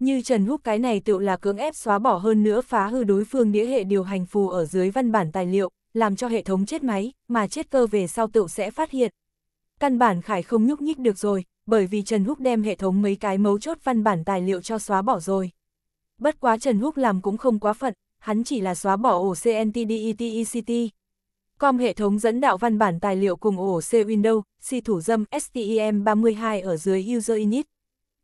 Như Trần Húc cái này tự là cưỡng ép xóa bỏ hơn nữa phá hư đối phương đĩa hệ điều hành phù ở dưới văn bản tài liệu, làm cho hệ thống chết máy, mà chết cơ về sau Tựu sẽ phát hiện. Căn bản Khải không nhúc nhích được rồi, bởi vì Trần Húc đem hệ thống mấy cái mấu chốt văn bản tài liệu cho xóa bỏ rồi. Bất quá Trần Húc làm cũng không quá phận, hắn chỉ là xóa bỏ ổ CNTDETECT. E e Com hệ thống dẫn đạo văn bản tài liệu cùng ổ C Windows, C thủ dâm STEM32 ở dưới User Init.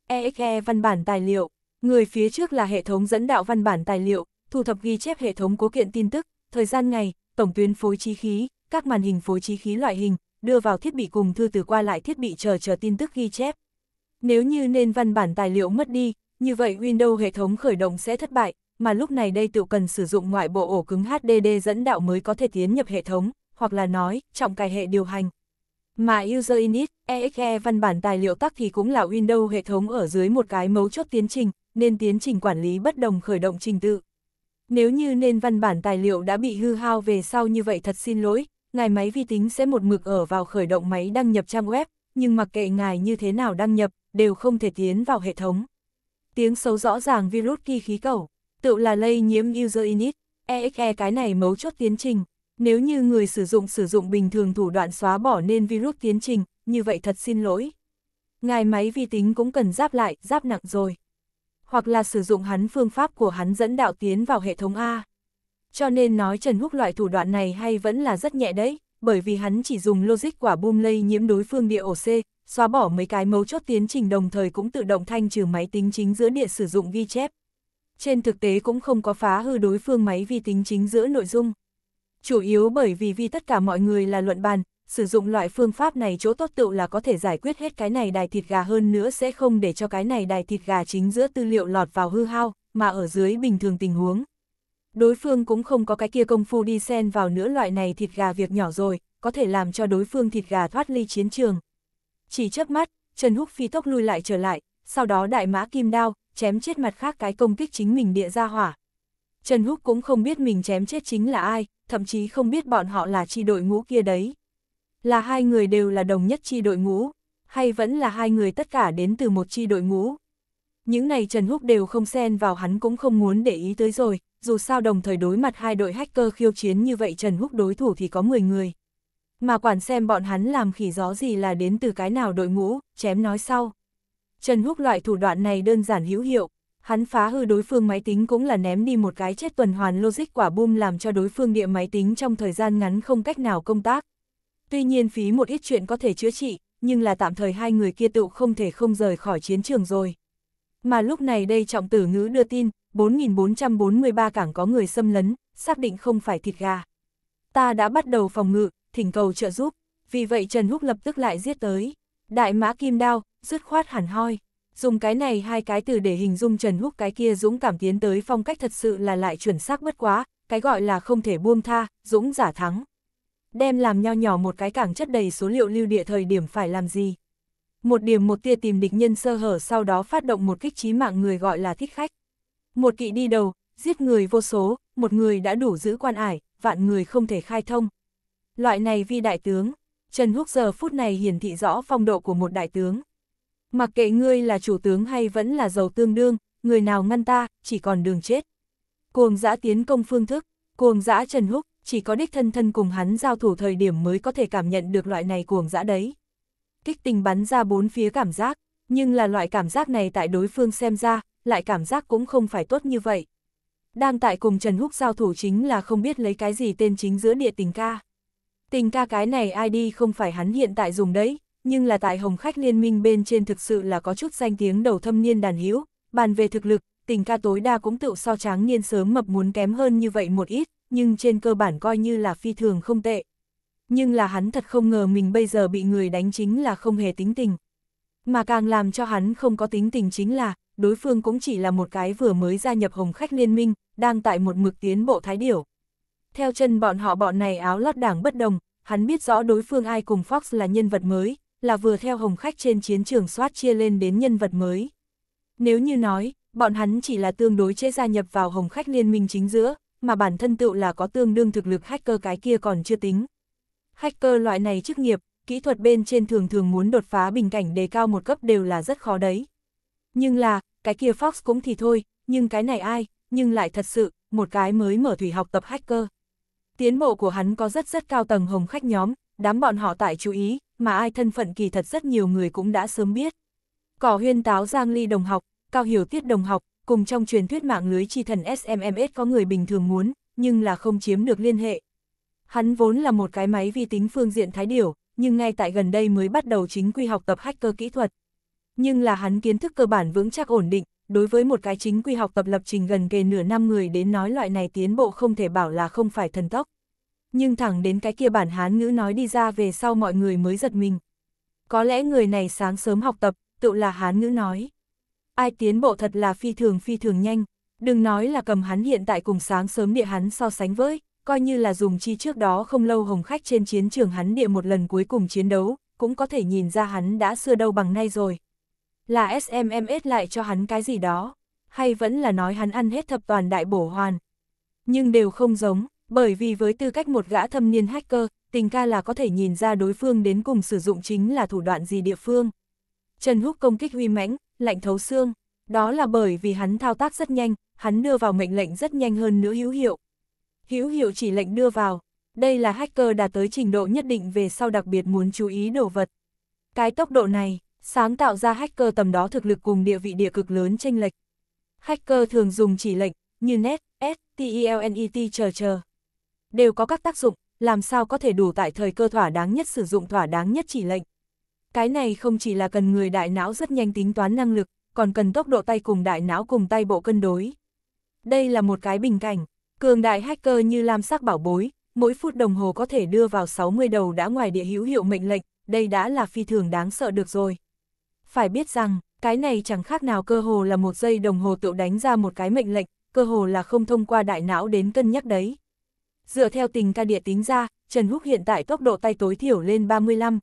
EXE e văn bản tài liệu. Người phía trước là hệ thống dẫn đạo văn bản tài liệu, thu thập ghi chép hệ thống cố kiện tin tức, thời gian ngày, tổng tuyến phối trí khí, các màn hình phối trí khí loại hình, đưa vào thiết bị cùng thư từ qua lại thiết bị chờ chờ tin tức ghi chép. Nếu như nên văn bản tài liệu mất đi, như vậy Windows hệ thống khởi động sẽ thất bại, mà lúc này đây tự cần sử dụng ngoại bộ ổ cứng HDD dẫn đạo mới có thể tiến nhập hệ thống, hoặc là nói, trọng cài hệ điều hành. Mà User Init, EXE e văn bản tài liệu tắc thì cũng là Windows hệ thống ở dưới một cái mấu chốt tiến trình, nên tiến trình quản lý bất đồng khởi động trình tự. Nếu như nên văn bản tài liệu đã bị hư hao về sau như vậy thật xin lỗi, ngài máy vi tính sẽ một mực ở vào khởi động máy đăng nhập trang web, nhưng mặc kệ ngài như thế nào đăng nhập, đều không thể tiến vào hệ thống. Tiếng xấu rõ ràng virus kỳ khí cầu, tự là lây nhiễm user init, EXE e, cái này mấu chốt tiến trình. Nếu như người sử dụng sử dụng bình thường thủ đoạn xóa bỏ nên virus tiến trình, như vậy thật xin lỗi. Ngài máy vi tính cũng cần giáp lại, giáp nặng rồi hoặc là sử dụng hắn phương pháp của hắn dẫn đạo tiến vào hệ thống A. Cho nên nói Trần Húc loại thủ đoạn này hay vẫn là rất nhẹ đấy, bởi vì hắn chỉ dùng logic quả boom lây nhiễm đối phương địa ổ C, xóa bỏ mấy cái mấu chốt tiến trình đồng thời cũng tự động thanh trừ máy tính chính giữa địa sử dụng ghi chép. Trên thực tế cũng không có phá hư đối phương máy vi tính chính giữa nội dung. Chủ yếu bởi vì vì tất cả mọi người là luận bàn, sử dụng loại phương pháp này chỗ tốt tựu là có thể giải quyết hết cái này đài thịt gà hơn nữa sẽ không để cho cái này đài thịt gà chính giữa tư liệu lọt vào hư hao, mà ở dưới bình thường tình huống. Đối phương cũng không có cái kia công phu đi xen vào nữa loại này thịt gà việc nhỏ rồi, có thể làm cho đối phương thịt gà thoát ly chiến trường. Chỉ chớp mắt, Trần Húc phi tốc lui lại trở lại, sau đó đại mã kim đao, chém chết mặt khác cái công kích chính mình địa ra hỏa. Trần Húc cũng không biết mình chém chết chính là ai, thậm chí không biết bọn họ là chi đội ngũ kia đấy. Là hai người đều là đồng nhất chi đội ngũ, hay vẫn là hai người tất cả đến từ một chi đội ngũ. Những này Trần Húc đều không xen vào hắn cũng không muốn để ý tới rồi, dù sao đồng thời đối mặt hai đội hacker khiêu chiến như vậy Trần Húc đối thủ thì có 10 người. Mà quản xem bọn hắn làm khỉ gió gì là đến từ cái nào đội ngũ, chém nói sau. Trần Húc loại thủ đoạn này đơn giản hữu hiệu, hắn phá hư đối phương máy tính cũng là ném đi một cái chết tuần hoàn logic quả bom làm cho đối phương địa máy tính trong thời gian ngắn không cách nào công tác. Tuy nhiên phí một ít chuyện có thể chữa trị, nhưng là tạm thời hai người kia tựu không thể không rời khỏi chiến trường rồi. Mà lúc này đây trọng tử ngữ đưa tin, 4.443 cảng có người xâm lấn, xác định không phải thịt gà. Ta đã bắt đầu phòng ngự, thỉnh cầu trợ giúp, vì vậy Trần Húc lập tức lại giết tới. Đại mã kim đao, dứt khoát hẳn hoi. Dùng cái này hai cái từ để hình dung Trần Húc cái kia dũng cảm tiến tới phong cách thật sự là lại chuẩn xác bất quá, cái gọi là không thể buông tha, dũng giả thắng đem làm nho nhỏ một cái cảng chất đầy số liệu lưu địa thời điểm phải làm gì. Một điểm một tia tìm địch nhân sơ hở sau đó phát động một kích trí mạng người gọi là thích khách. Một kỵ đi đầu, giết người vô số, một người đã đủ giữ quan ải, vạn người không thể khai thông. Loại này vi đại tướng, Trần Húc giờ phút này hiển thị rõ phong độ của một đại tướng. Mặc kệ ngươi là chủ tướng hay vẫn là giàu tương đương, người nào ngăn ta, chỉ còn đường chết. Cuồng giã tiến công phương thức, cuồng giã Trần Húc, chỉ có đích thân thân cùng hắn giao thủ thời điểm mới có thể cảm nhận được loại này cuồng dã đấy. Kích tình bắn ra bốn phía cảm giác, nhưng là loại cảm giác này tại đối phương xem ra, lại cảm giác cũng không phải tốt như vậy. Đang tại cùng Trần Húc giao thủ chính là không biết lấy cái gì tên chính giữa địa tình ca. Tình ca cái này ID không phải hắn hiện tại dùng đấy, nhưng là tại Hồng Khách Liên minh bên trên thực sự là có chút danh tiếng đầu thâm niên đàn hữu bàn về thực lực, tình ca tối đa cũng tự so tráng niên sớm mập muốn kém hơn như vậy một ít, nhưng trên cơ bản coi như là phi thường không tệ. Nhưng là hắn thật không ngờ mình bây giờ bị người đánh chính là không hề tính tình. Mà càng làm cho hắn không có tính tình chính là, đối phương cũng chỉ là một cái vừa mới gia nhập Hồng Khách Liên minh, đang tại một mực tiến bộ thái điểu. Theo chân bọn họ bọn này áo lót đảng bất đồng, hắn biết rõ đối phương ai cùng Fox là nhân vật mới, là vừa theo Hồng Khách trên chiến trường soát chia lên đến nhân vật mới. Nếu như nói, bọn hắn chỉ là tương đối chế gia nhập vào Hồng Khách Liên minh chính giữa, mà bản thân tựu là có tương đương thực lực hacker cái kia còn chưa tính. Hacker loại này chức nghiệp, kỹ thuật bên trên thường thường muốn đột phá bình cảnh đề cao một cấp đều là rất khó đấy. Nhưng là, cái kia Fox cũng thì thôi, nhưng cái này ai, nhưng lại thật sự, một cái mới mở thủy học tập hacker. Tiến bộ của hắn có rất rất cao tầng hồng khách nhóm, đám bọn họ tại chú ý, mà ai thân phận kỳ thật rất nhiều người cũng đã sớm biết. Cỏ huyên táo Giang Ly đồng học, Cao Hiểu Tiết đồng học, cùng trong truyền thuyết mạng lưới chi thần SMMS có người bình thường muốn, nhưng là không chiếm được liên hệ. Hắn vốn là một cái máy vi tính phương diện thái điểu, nhưng ngay tại gần đây mới bắt đầu chính quy học tập hacker kỹ thuật. Nhưng là hắn kiến thức cơ bản vững chắc ổn định, đối với một cái chính quy học tập lập trình gần kề nửa năm người đến nói loại này tiến bộ không thể bảo là không phải thần tốc. Nhưng thẳng đến cái kia bản hán ngữ nói đi ra về sau mọi người mới giật mình. Có lẽ người này sáng sớm học tập, tự là hán ngữ nói ai tiến bộ thật là phi thường phi thường nhanh, đừng nói là cầm hắn hiện tại cùng sáng sớm địa hắn so sánh với, coi như là dùng chi trước đó không lâu hồng khách trên chiến trường hắn địa một lần cuối cùng chiến đấu, cũng có thể nhìn ra hắn đã xưa đâu bằng nay rồi. Là SMMS lại cho hắn cái gì đó, hay vẫn là nói hắn ăn hết thập toàn đại bổ hoàn. Nhưng đều không giống, bởi vì với tư cách một gã thâm niên hacker, tình ca là có thể nhìn ra đối phương đến cùng sử dụng chính là thủ đoạn gì địa phương. Trần Húc công kích huy mãnh, lạnh thấu xương. Đó là bởi vì hắn thao tác rất nhanh, hắn đưa vào mệnh lệnh rất nhanh hơn nữ hữu hiệu. Hữu hiệu chỉ lệnh đưa vào, đây là hacker đạt tới trình độ nhất định về sau đặc biệt muốn chú ý đồ vật. Cái tốc độ này, sáng tạo ra hacker tầm đó thực lực cùng địa vị địa cực lớn chênh lệch. Hacker thường dùng chỉ lệnh, như net, s, t, e, l, n, e, t, chờ chờ. Đều có các tác dụng, làm sao có thể đủ tại thời cơ thỏa đáng nhất sử dụng thỏa đáng nhất chỉ lệnh. Cái này không chỉ là cần người đại não rất nhanh tính toán năng lực, còn cần tốc độ tay cùng đại não cùng tay bộ cân đối. Đây là một cái bình cảnh, cường đại hacker như lam sắc bảo bối, mỗi phút đồng hồ có thể đưa vào 60 đầu đã ngoài địa hữu hiệu mệnh lệnh, đây đã là phi thường đáng sợ được rồi. Phải biết rằng, cái này chẳng khác nào cơ hồ là một giây đồng hồ tự đánh ra một cái mệnh lệnh, cơ hồ là không thông qua đại não đến cân nhắc đấy. Dựa theo tình ca địa tính ra, Trần Húc hiện tại tốc độ tay tối thiểu lên 35,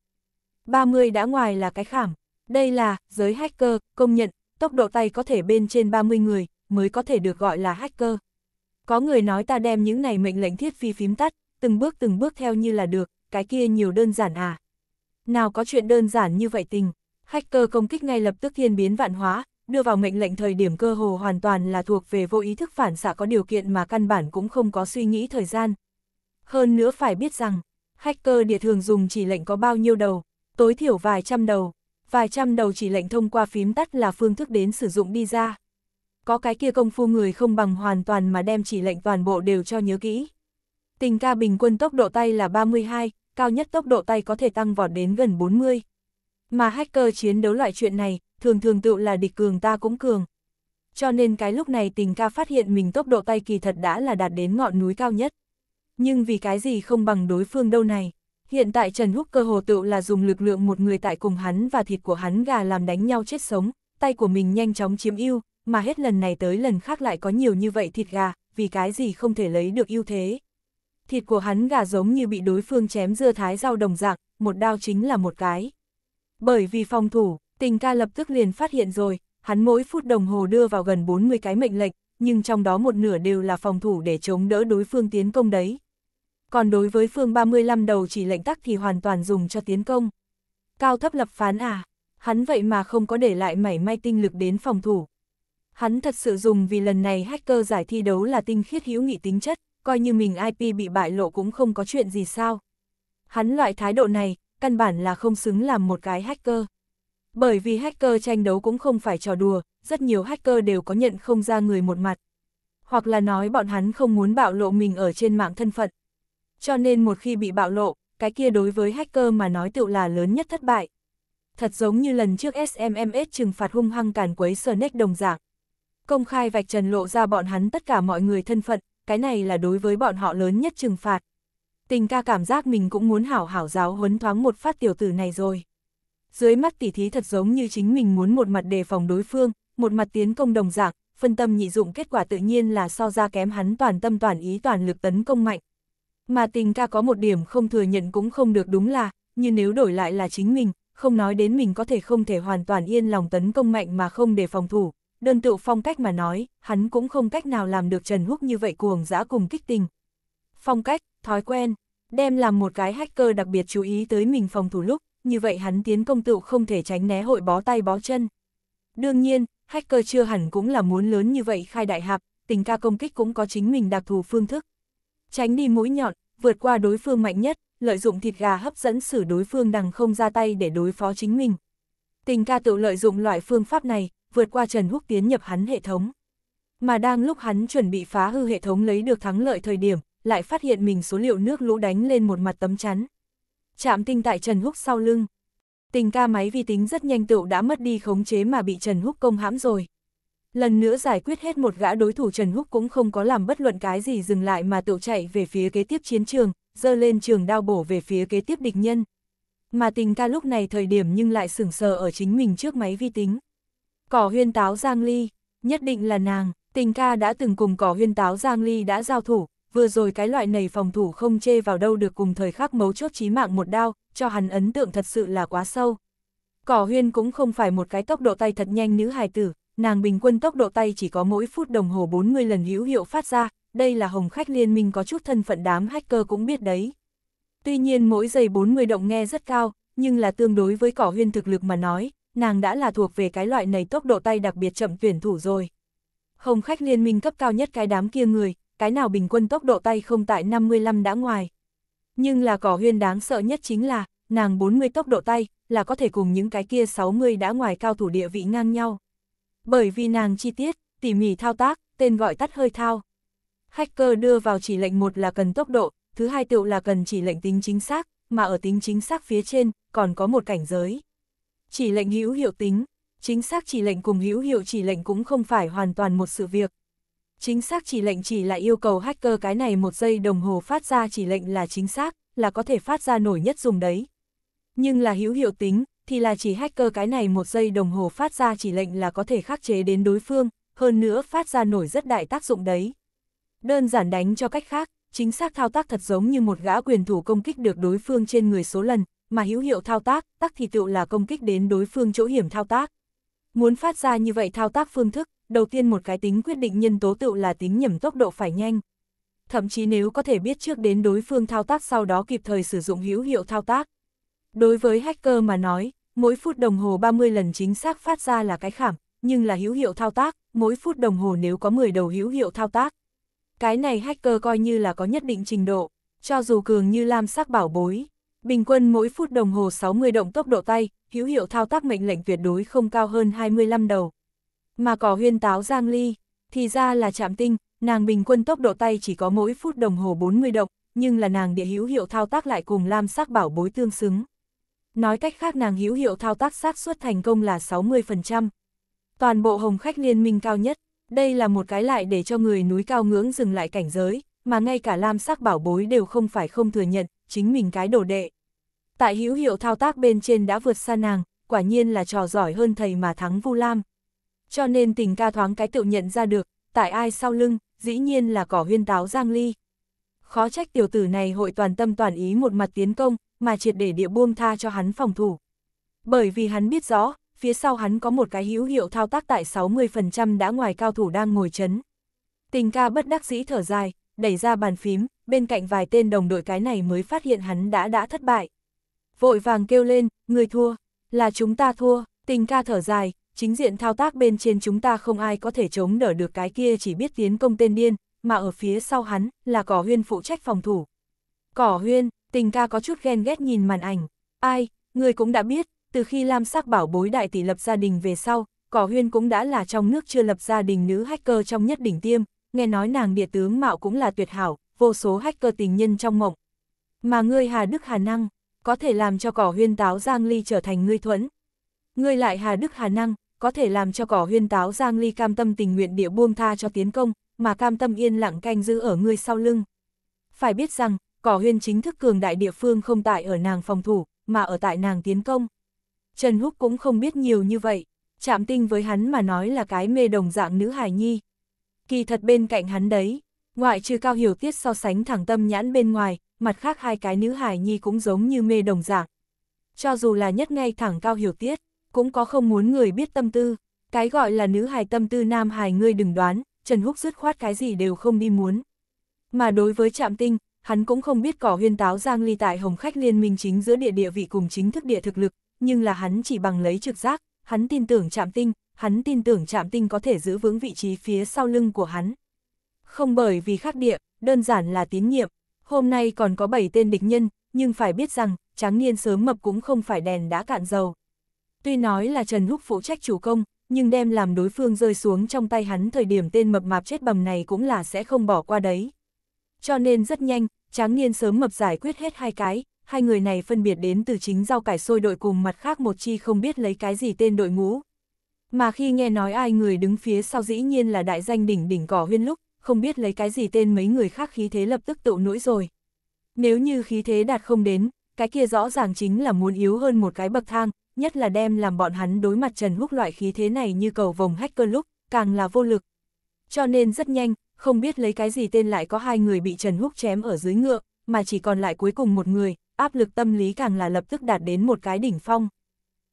30 đã ngoài là cái khảm, đây là, giới hacker, công nhận, tốc độ tay có thể bên trên 30 người, mới có thể được gọi là hacker. Có người nói ta đem những này mệnh lệnh thiết phi phím tắt, từng bước từng bước theo như là được, cái kia nhiều đơn giản à. Nào có chuyện đơn giản như vậy tình, hacker công kích ngay lập tức thiên biến vạn hóa, đưa vào mệnh lệnh thời điểm cơ hồ hoàn toàn là thuộc về vô ý thức phản xạ có điều kiện mà căn bản cũng không có suy nghĩ thời gian. Hơn nữa phải biết rằng, hacker địa thường dùng chỉ lệnh có bao nhiêu đầu, tối thiểu vài trăm đầu, vài trăm đầu chỉ lệnh thông qua phím tắt là phương thức đến sử dụng đi ra. Có cái kia công phu người không bằng hoàn toàn mà đem chỉ lệnh toàn bộ đều cho nhớ kỹ. Tình ca bình quân tốc độ tay là 32, cao nhất tốc độ tay có thể tăng vọt đến gần 40. Mà hacker chiến đấu loại chuyện này, thường thường tự là địch cường ta cũng cường. Cho nên cái lúc này tình ca phát hiện mình tốc độ tay kỳ thật đã là đạt đến ngọn núi cao nhất. Nhưng vì cái gì không bằng đối phương đâu này. Hiện tại Trần Húc cơ hồ tựu là dùng lực lượng một người tại cùng hắn và thịt của hắn gà làm đánh nhau chết sống, tay của mình nhanh chóng chiếm ưu, mà hết lần này tới lần khác lại có nhiều như vậy thịt gà, vì cái gì không thể lấy được ưu thế. Thịt của hắn gà giống như bị đối phương chém dưa thái rau đồng dạng, một đao chính là một cái. Bởi vì phòng thủ, tình ca lập tức liền phát hiện rồi, hắn mỗi phút đồng hồ đưa vào gần 40 cái mệnh lệnh, nhưng trong đó một nửa đều là phòng thủ để chống đỡ đối phương tiến công đấy, còn đối với phương 35 đầu chỉ lệnh tắc thì hoàn toàn dùng cho tiến công. Cao thấp lập phán à, hắn vậy mà không có để lại mảy may tinh lực đến phòng thủ. Hắn thật sự dùng vì lần này hacker giải thi đấu là tinh khiết hữu nghị tính chất, coi như mình IP bị bại lộ cũng không có chuyện gì sao. Hắn loại thái độ này, căn bản là không xứng làm một cái hacker. Bởi vì hacker tranh đấu cũng không phải trò đùa, rất nhiều hacker đều có nhận không ra người một mặt. Hoặc là nói bọn hắn không muốn bạo lộ mình ở trên mạng thân phận, cho nên một khi bị bạo lộ, cái kia đối với hacker mà nói tựu là lớn nhất thất bại. Thật giống như lần trước SMMS trừng phạt hung hăng càn quấy Snake đồng dạng. Công khai vạch trần lộ ra bọn hắn tất cả mọi người thân phận, cái này là đối với bọn họ lớn nhất trừng phạt. Tình ca cảm giác mình cũng muốn hảo hảo giáo huấn thoáng một phát tiểu tử này rồi. Dưới mắt tỉ thí thật giống như chính mình muốn một mặt đề phòng đối phương, một mặt tiến công đồng dạng, phân tâm nhị dụng kết quả tự nhiên là so ra kém hắn toàn tâm toàn ý toàn lực tấn công mạnh. Mà tình ca có một điểm không thừa nhận cũng không được đúng là, như nếu đổi lại là chính mình, không nói đến mình có thể không thể hoàn toàn yên lòng tấn công mạnh mà không để phòng thủ, đơn tự phong cách mà nói, hắn cũng không cách nào làm được Trần Húc như vậy cuồng dã cùng kích tình. Phong cách, thói quen, đem làm một cái hacker đặc biệt chú ý tới mình phòng thủ lúc, như vậy hắn tiến công tự không thể tránh né hội bó tay bó chân. Đương nhiên, hacker chưa hẳn cũng là muốn lớn như vậy khai đại hạp, tình ca công kích cũng có chính mình đặc thù phương thức. Tránh đi mũi nhọn, vượt qua đối phương mạnh nhất, lợi dụng thịt gà hấp dẫn xử đối phương đằng không ra tay để đối phó chính mình. Tình ca tự lợi dụng loại phương pháp này, vượt qua Trần Húc tiến nhập hắn hệ thống. Mà đang lúc hắn chuẩn bị phá hư hệ thống lấy được thắng lợi thời điểm, lại phát hiện mình số liệu nước lũ đánh lên một mặt tấm chắn. Chạm tinh tại Trần Húc sau lưng. Tình ca máy vi tính rất nhanh tựu đã mất đi khống chế mà bị Trần Húc công hãm rồi. Lần nữa giải quyết hết một gã đối thủ Trần Húc cũng không có làm bất luận cái gì dừng lại mà tự chạy về phía kế tiếp chiến trường, dơ lên trường đao bổ về phía kế tiếp địch nhân. Mà tình ca lúc này thời điểm nhưng lại sửng sờ ở chính mình trước máy vi tính. Cỏ huyên táo Giang Ly, nhất định là nàng, tình ca đã từng cùng cỏ huyên táo Giang Ly đã giao thủ, vừa rồi cái loại này phòng thủ không chê vào đâu được cùng thời khắc mấu chốt chí mạng một đao, cho hắn ấn tượng thật sự là quá sâu. Cỏ huyên cũng không phải một cái tốc độ tay thật nhanh nữ hài tử, nàng bình quân tốc độ tay chỉ có mỗi phút đồng hồ 40 lần hữu hiệu phát ra, đây là hồng khách liên minh có chút thân phận đám hacker cũng biết đấy. Tuy nhiên mỗi giây 40 động nghe rất cao, nhưng là tương đối với cỏ huyên thực lực mà nói, nàng đã là thuộc về cái loại này tốc độ tay đặc biệt chậm tuyển thủ rồi. Hồng khách liên minh cấp cao nhất cái đám kia người, cái nào bình quân tốc độ tay không tại 55 đã ngoài. Nhưng là cỏ huyên đáng sợ nhất chính là, nàng 40 tốc độ tay, là có thể cùng những cái kia 60 đã ngoài cao thủ địa vị ngang nhau. Bởi vì nàng chi tiết, tỉ mỉ thao tác, tên gọi tắt hơi thao. Hacker đưa vào chỉ lệnh một là cần tốc độ, thứ hai tựu là cần chỉ lệnh tính chính xác, mà ở tính chính xác phía trên còn có một cảnh giới. Chỉ lệnh hữu hiệu tính, chính xác chỉ lệnh cùng hữu hiệu chỉ lệnh cũng không phải hoàn toàn một sự việc. Chính xác chỉ lệnh chỉ là yêu cầu hacker cái này một giây đồng hồ phát ra chỉ lệnh là chính xác, là có thể phát ra nổi nhất dùng đấy. Nhưng là hữu hiệu tính, thì là chỉ hacker cái này một giây đồng hồ phát ra chỉ lệnh là có thể khắc chế đến đối phương, hơn nữa phát ra nổi rất đại tác dụng đấy. Đơn giản đánh cho cách khác, chính xác thao tác thật giống như một gã quyền thủ công kích được đối phương trên người số lần, mà hữu hiệu thao tác, tắc thì tựu là công kích đến đối phương chỗ hiểm thao tác. Muốn phát ra như vậy thao tác phương thức, đầu tiên một cái tính quyết định nhân tố tựu là tính nhầm tốc độ phải nhanh. Thậm chí nếu có thể biết trước đến đối phương thao tác sau đó kịp thời sử dụng hữu hiệu thao tác, Đối với hacker mà nói, mỗi phút đồng hồ 30 lần chính xác phát ra là cái khảm, nhưng là hữu hiệu thao tác, mỗi phút đồng hồ nếu có 10 đầu hữu hiệu thao tác. Cái này hacker coi như là có nhất định trình độ, cho dù cường như lam sắc bảo bối, bình quân mỗi phút đồng hồ 60 động tốc độ tay, hữu hiệu thao tác mệnh lệnh tuyệt đối không cao hơn 25 đầu. Mà cỏ huyên táo Giang Ly, thì ra là chạm tinh, nàng bình quân tốc độ tay chỉ có mỗi phút đồng hồ 40 động, nhưng là nàng địa hữu hiệu thao tác lại cùng lam sắc bảo bối tương xứng. Nói cách khác nàng hữu hiệu thao tác xác suất thành công là 60%. Toàn bộ hồng khách liên minh cao nhất, đây là một cái lại để cho người núi cao ngưỡng dừng lại cảnh giới, mà ngay cả lam sắc bảo bối đều không phải không thừa nhận, chính mình cái đồ đệ. Tại hữu hiệu thao tác bên trên đã vượt xa nàng, quả nhiên là trò giỏi hơn thầy mà thắng Vu Lam. Cho nên tình ca thoáng cái tự nhận ra được, tại ai sau lưng, dĩ nhiên là cỏ huyên táo Giang Ly khó trách tiểu tử này hội toàn tâm toàn ý một mặt tiến công, mà triệt để địa buông tha cho hắn phòng thủ. Bởi vì hắn biết rõ, phía sau hắn có một cái hữu hiệu thao tác tại 60% đã ngoài cao thủ đang ngồi chấn. Tình ca bất đắc dĩ thở dài, đẩy ra bàn phím, bên cạnh vài tên đồng đội cái này mới phát hiện hắn đã đã thất bại. Vội vàng kêu lên, người thua, là chúng ta thua, tình ca thở dài, chính diện thao tác bên trên chúng ta không ai có thể chống đỡ được cái kia chỉ biết tiến công tên điên, mà ở phía sau hắn là cỏ huyên phụ trách phòng thủ. Cỏ huyên, tình ca có chút ghen ghét nhìn màn ảnh. Ai, người cũng đã biết, từ khi Lam sắc bảo bối đại tỷ lập gia đình về sau, cỏ huyên cũng đã là trong nước chưa lập gia đình nữ hacker trong nhất đỉnh tiêm, nghe nói nàng địa tướng mạo cũng là tuyệt hảo, vô số hacker tình nhân trong mộng. Mà ngươi Hà Đức Hà Năng, có thể làm cho cỏ huyên táo Giang Ly trở thành ngươi thuẫn. Ngươi lại Hà Đức Hà Năng, có thể làm cho cỏ huyên táo Giang Ly cam tâm tình nguyện địa buông tha cho tiến công, mà cam tâm yên lặng canh giữ ở ngươi sau lưng. Phải biết rằng, cỏ huyên chính thức cường đại địa phương không tại ở nàng phòng thủ, mà ở tại nàng tiến công. Trần Húc cũng không biết nhiều như vậy, chạm tinh với hắn mà nói là cái mê đồng dạng nữ hài nhi. Kỳ thật bên cạnh hắn đấy, ngoại trừ cao hiểu tiết so sánh thẳng tâm nhãn bên ngoài, mặt khác hai cái nữ hài nhi cũng giống như mê đồng dạng. Cho dù là nhất ngay thẳng cao hiểu tiết, cũng có không muốn người biết tâm tư, cái gọi là nữ hài tâm tư nam hài ngươi đừng đoán, Trần Húc dứt khoát cái gì đều không đi muốn. Mà đối với trạm tinh, hắn cũng không biết cỏ huyên táo giang ly tại hồng khách liên minh chính giữa địa địa vị cùng chính thức địa thực lực, nhưng là hắn chỉ bằng lấy trực giác, hắn tin tưởng trạm tinh, hắn tin tưởng trạm tinh có thể giữ vững vị trí phía sau lưng của hắn. Không bởi vì khác địa, đơn giản là tín nhiệm, hôm nay còn có 7 tên địch nhân, nhưng phải biết rằng, tráng niên sớm mập cũng không phải đèn đã cạn dầu. Tuy nói là Trần Húc phụ trách chủ công, nhưng đem làm đối phương rơi xuống trong tay hắn thời điểm tên mập mạp chết bầm này cũng là sẽ không bỏ qua đấy. Cho nên rất nhanh, tráng niên sớm mập giải quyết hết hai cái, hai người này phân biệt đến từ chính rau cải xôi đội cùng mặt khác một chi không biết lấy cái gì tên đội ngũ. Mà khi nghe nói ai người đứng phía sau dĩ nhiên là đại danh đỉnh đỉnh cỏ huyên lúc, không biết lấy cái gì tên mấy người khác khí thế lập tức tụ nỗi rồi. Nếu như khí thế đạt không đến, cái kia rõ ràng chính là muốn yếu hơn một cái bậc thang, nhất là đem làm bọn hắn đối mặt Trần Húc loại khí thế này như cầu vồng hách cơn lúc, càng là vô lực. Cho nên rất nhanh, không biết lấy cái gì tên lại có hai người bị Trần Húc chém ở dưới ngựa, mà chỉ còn lại cuối cùng một người, áp lực tâm lý càng là lập tức đạt đến một cái đỉnh phong.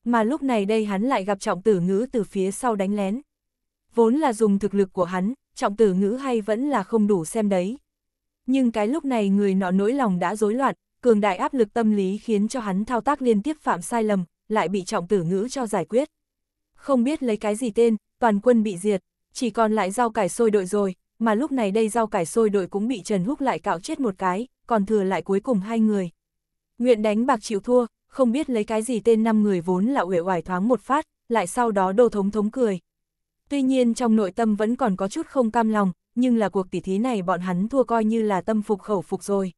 Mà lúc này đây hắn lại gặp trọng tử ngữ từ phía sau đánh lén. Vốn là dùng thực lực của hắn, trọng tử ngữ hay vẫn là không đủ xem đấy. Nhưng cái lúc này người nọ nỗi lòng đã rối loạn, cường đại áp lực tâm lý khiến cho hắn thao tác liên tiếp phạm sai lầm, lại bị trọng tử ngữ cho giải quyết. Không biết lấy cái gì tên, toàn quân bị diệt, chỉ còn lại rau cải sôi đội rồi, mà lúc này đây rau cải sôi đội cũng bị Trần Húc lại cạo chết một cái, còn thừa lại cuối cùng hai người. Nguyện đánh bạc chịu thua, không biết lấy cái gì tên năm người vốn là uể oải thoáng một phát, lại sau đó đô thống thống cười. Tuy nhiên trong nội tâm vẫn còn có chút không cam lòng, nhưng là cuộc tỉ thí này bọn hắn thua coi như là tâm phục khẩu phục rồi.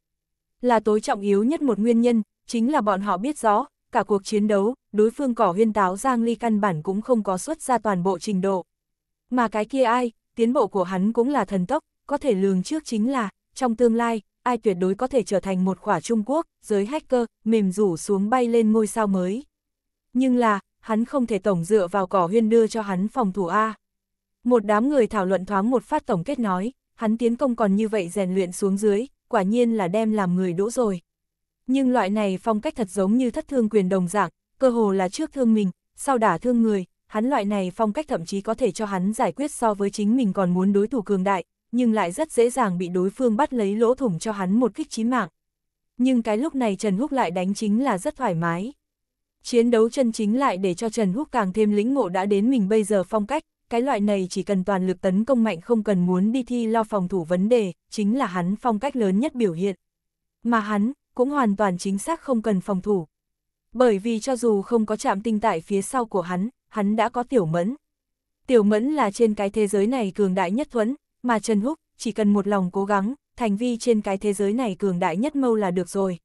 Là tối trọng yếu nhất một nguyên nhân, chính là bọn họ biết rõ, cả cuộc chiến đấu, đối phương cỏ huyên táo Giang Ly căn bản cũng không có xuất ra toàn bộ trình độ. Mà cái kia ai, tiến bộ của hắn cũng là thần tốc, có thể lường trước chính là, trong tương lai, ai tuyệt đối có thể trở thành một khỏa Trung Quốc, giới hacker, mềm rủ xuống bay lên ngôi sao mới. Nhưng là, hắn không thể tổng dựa vào cỏ huyên đưa cho hắn phòng thủ A. Một đám người thảo luận thoáng một phát tổng kết nói, hắn tiến công còn như vậy rèn luyện xuống dưới, quả nhiên là đem làm người đỗ rồi. Nhưng loại này phong cách thật giống như thất thương quyền đồng dạng, cơ hồ là trước thương mình, sau đả thương người, hắn loại này phong cách thậm chí có thể cho hắn giải quyết so với chính mình còn muốn đối thủ cường đại, nhưng lại rất dễ dàng bị đối phương bắt lấy lỗ thủng cho hắn một kích chí mạng. Nhưng cái lúc này Trần Húc lại đánh chính là rất thoải mái. Chiến đấu chân chính lại để cho Trần Húc càng thêm lĩnh ngộ đã đến mình bây giờ phong cách, cái loại này chỉ cần toàn lực tấn công mạnh không cần muốn đi thi lo phòng thủ vấn đề, chính là hắn phong cách lớn nhất biểu hiện. Mà hắn, cũng hoàn toàn chính xác không cần phòng thủ. Bởi vì cho dù không có chạm tinh tại phía sau của hắn, hắn đã có tiểu mẫn. Tiểu mẫn là trên cái thế giới này cường đại nhất thuẫn, mà Trần Húc chỉ cần một lòng cố gắng, thành vi trên cái thế giới này cường đại nhất mâu là được rồi.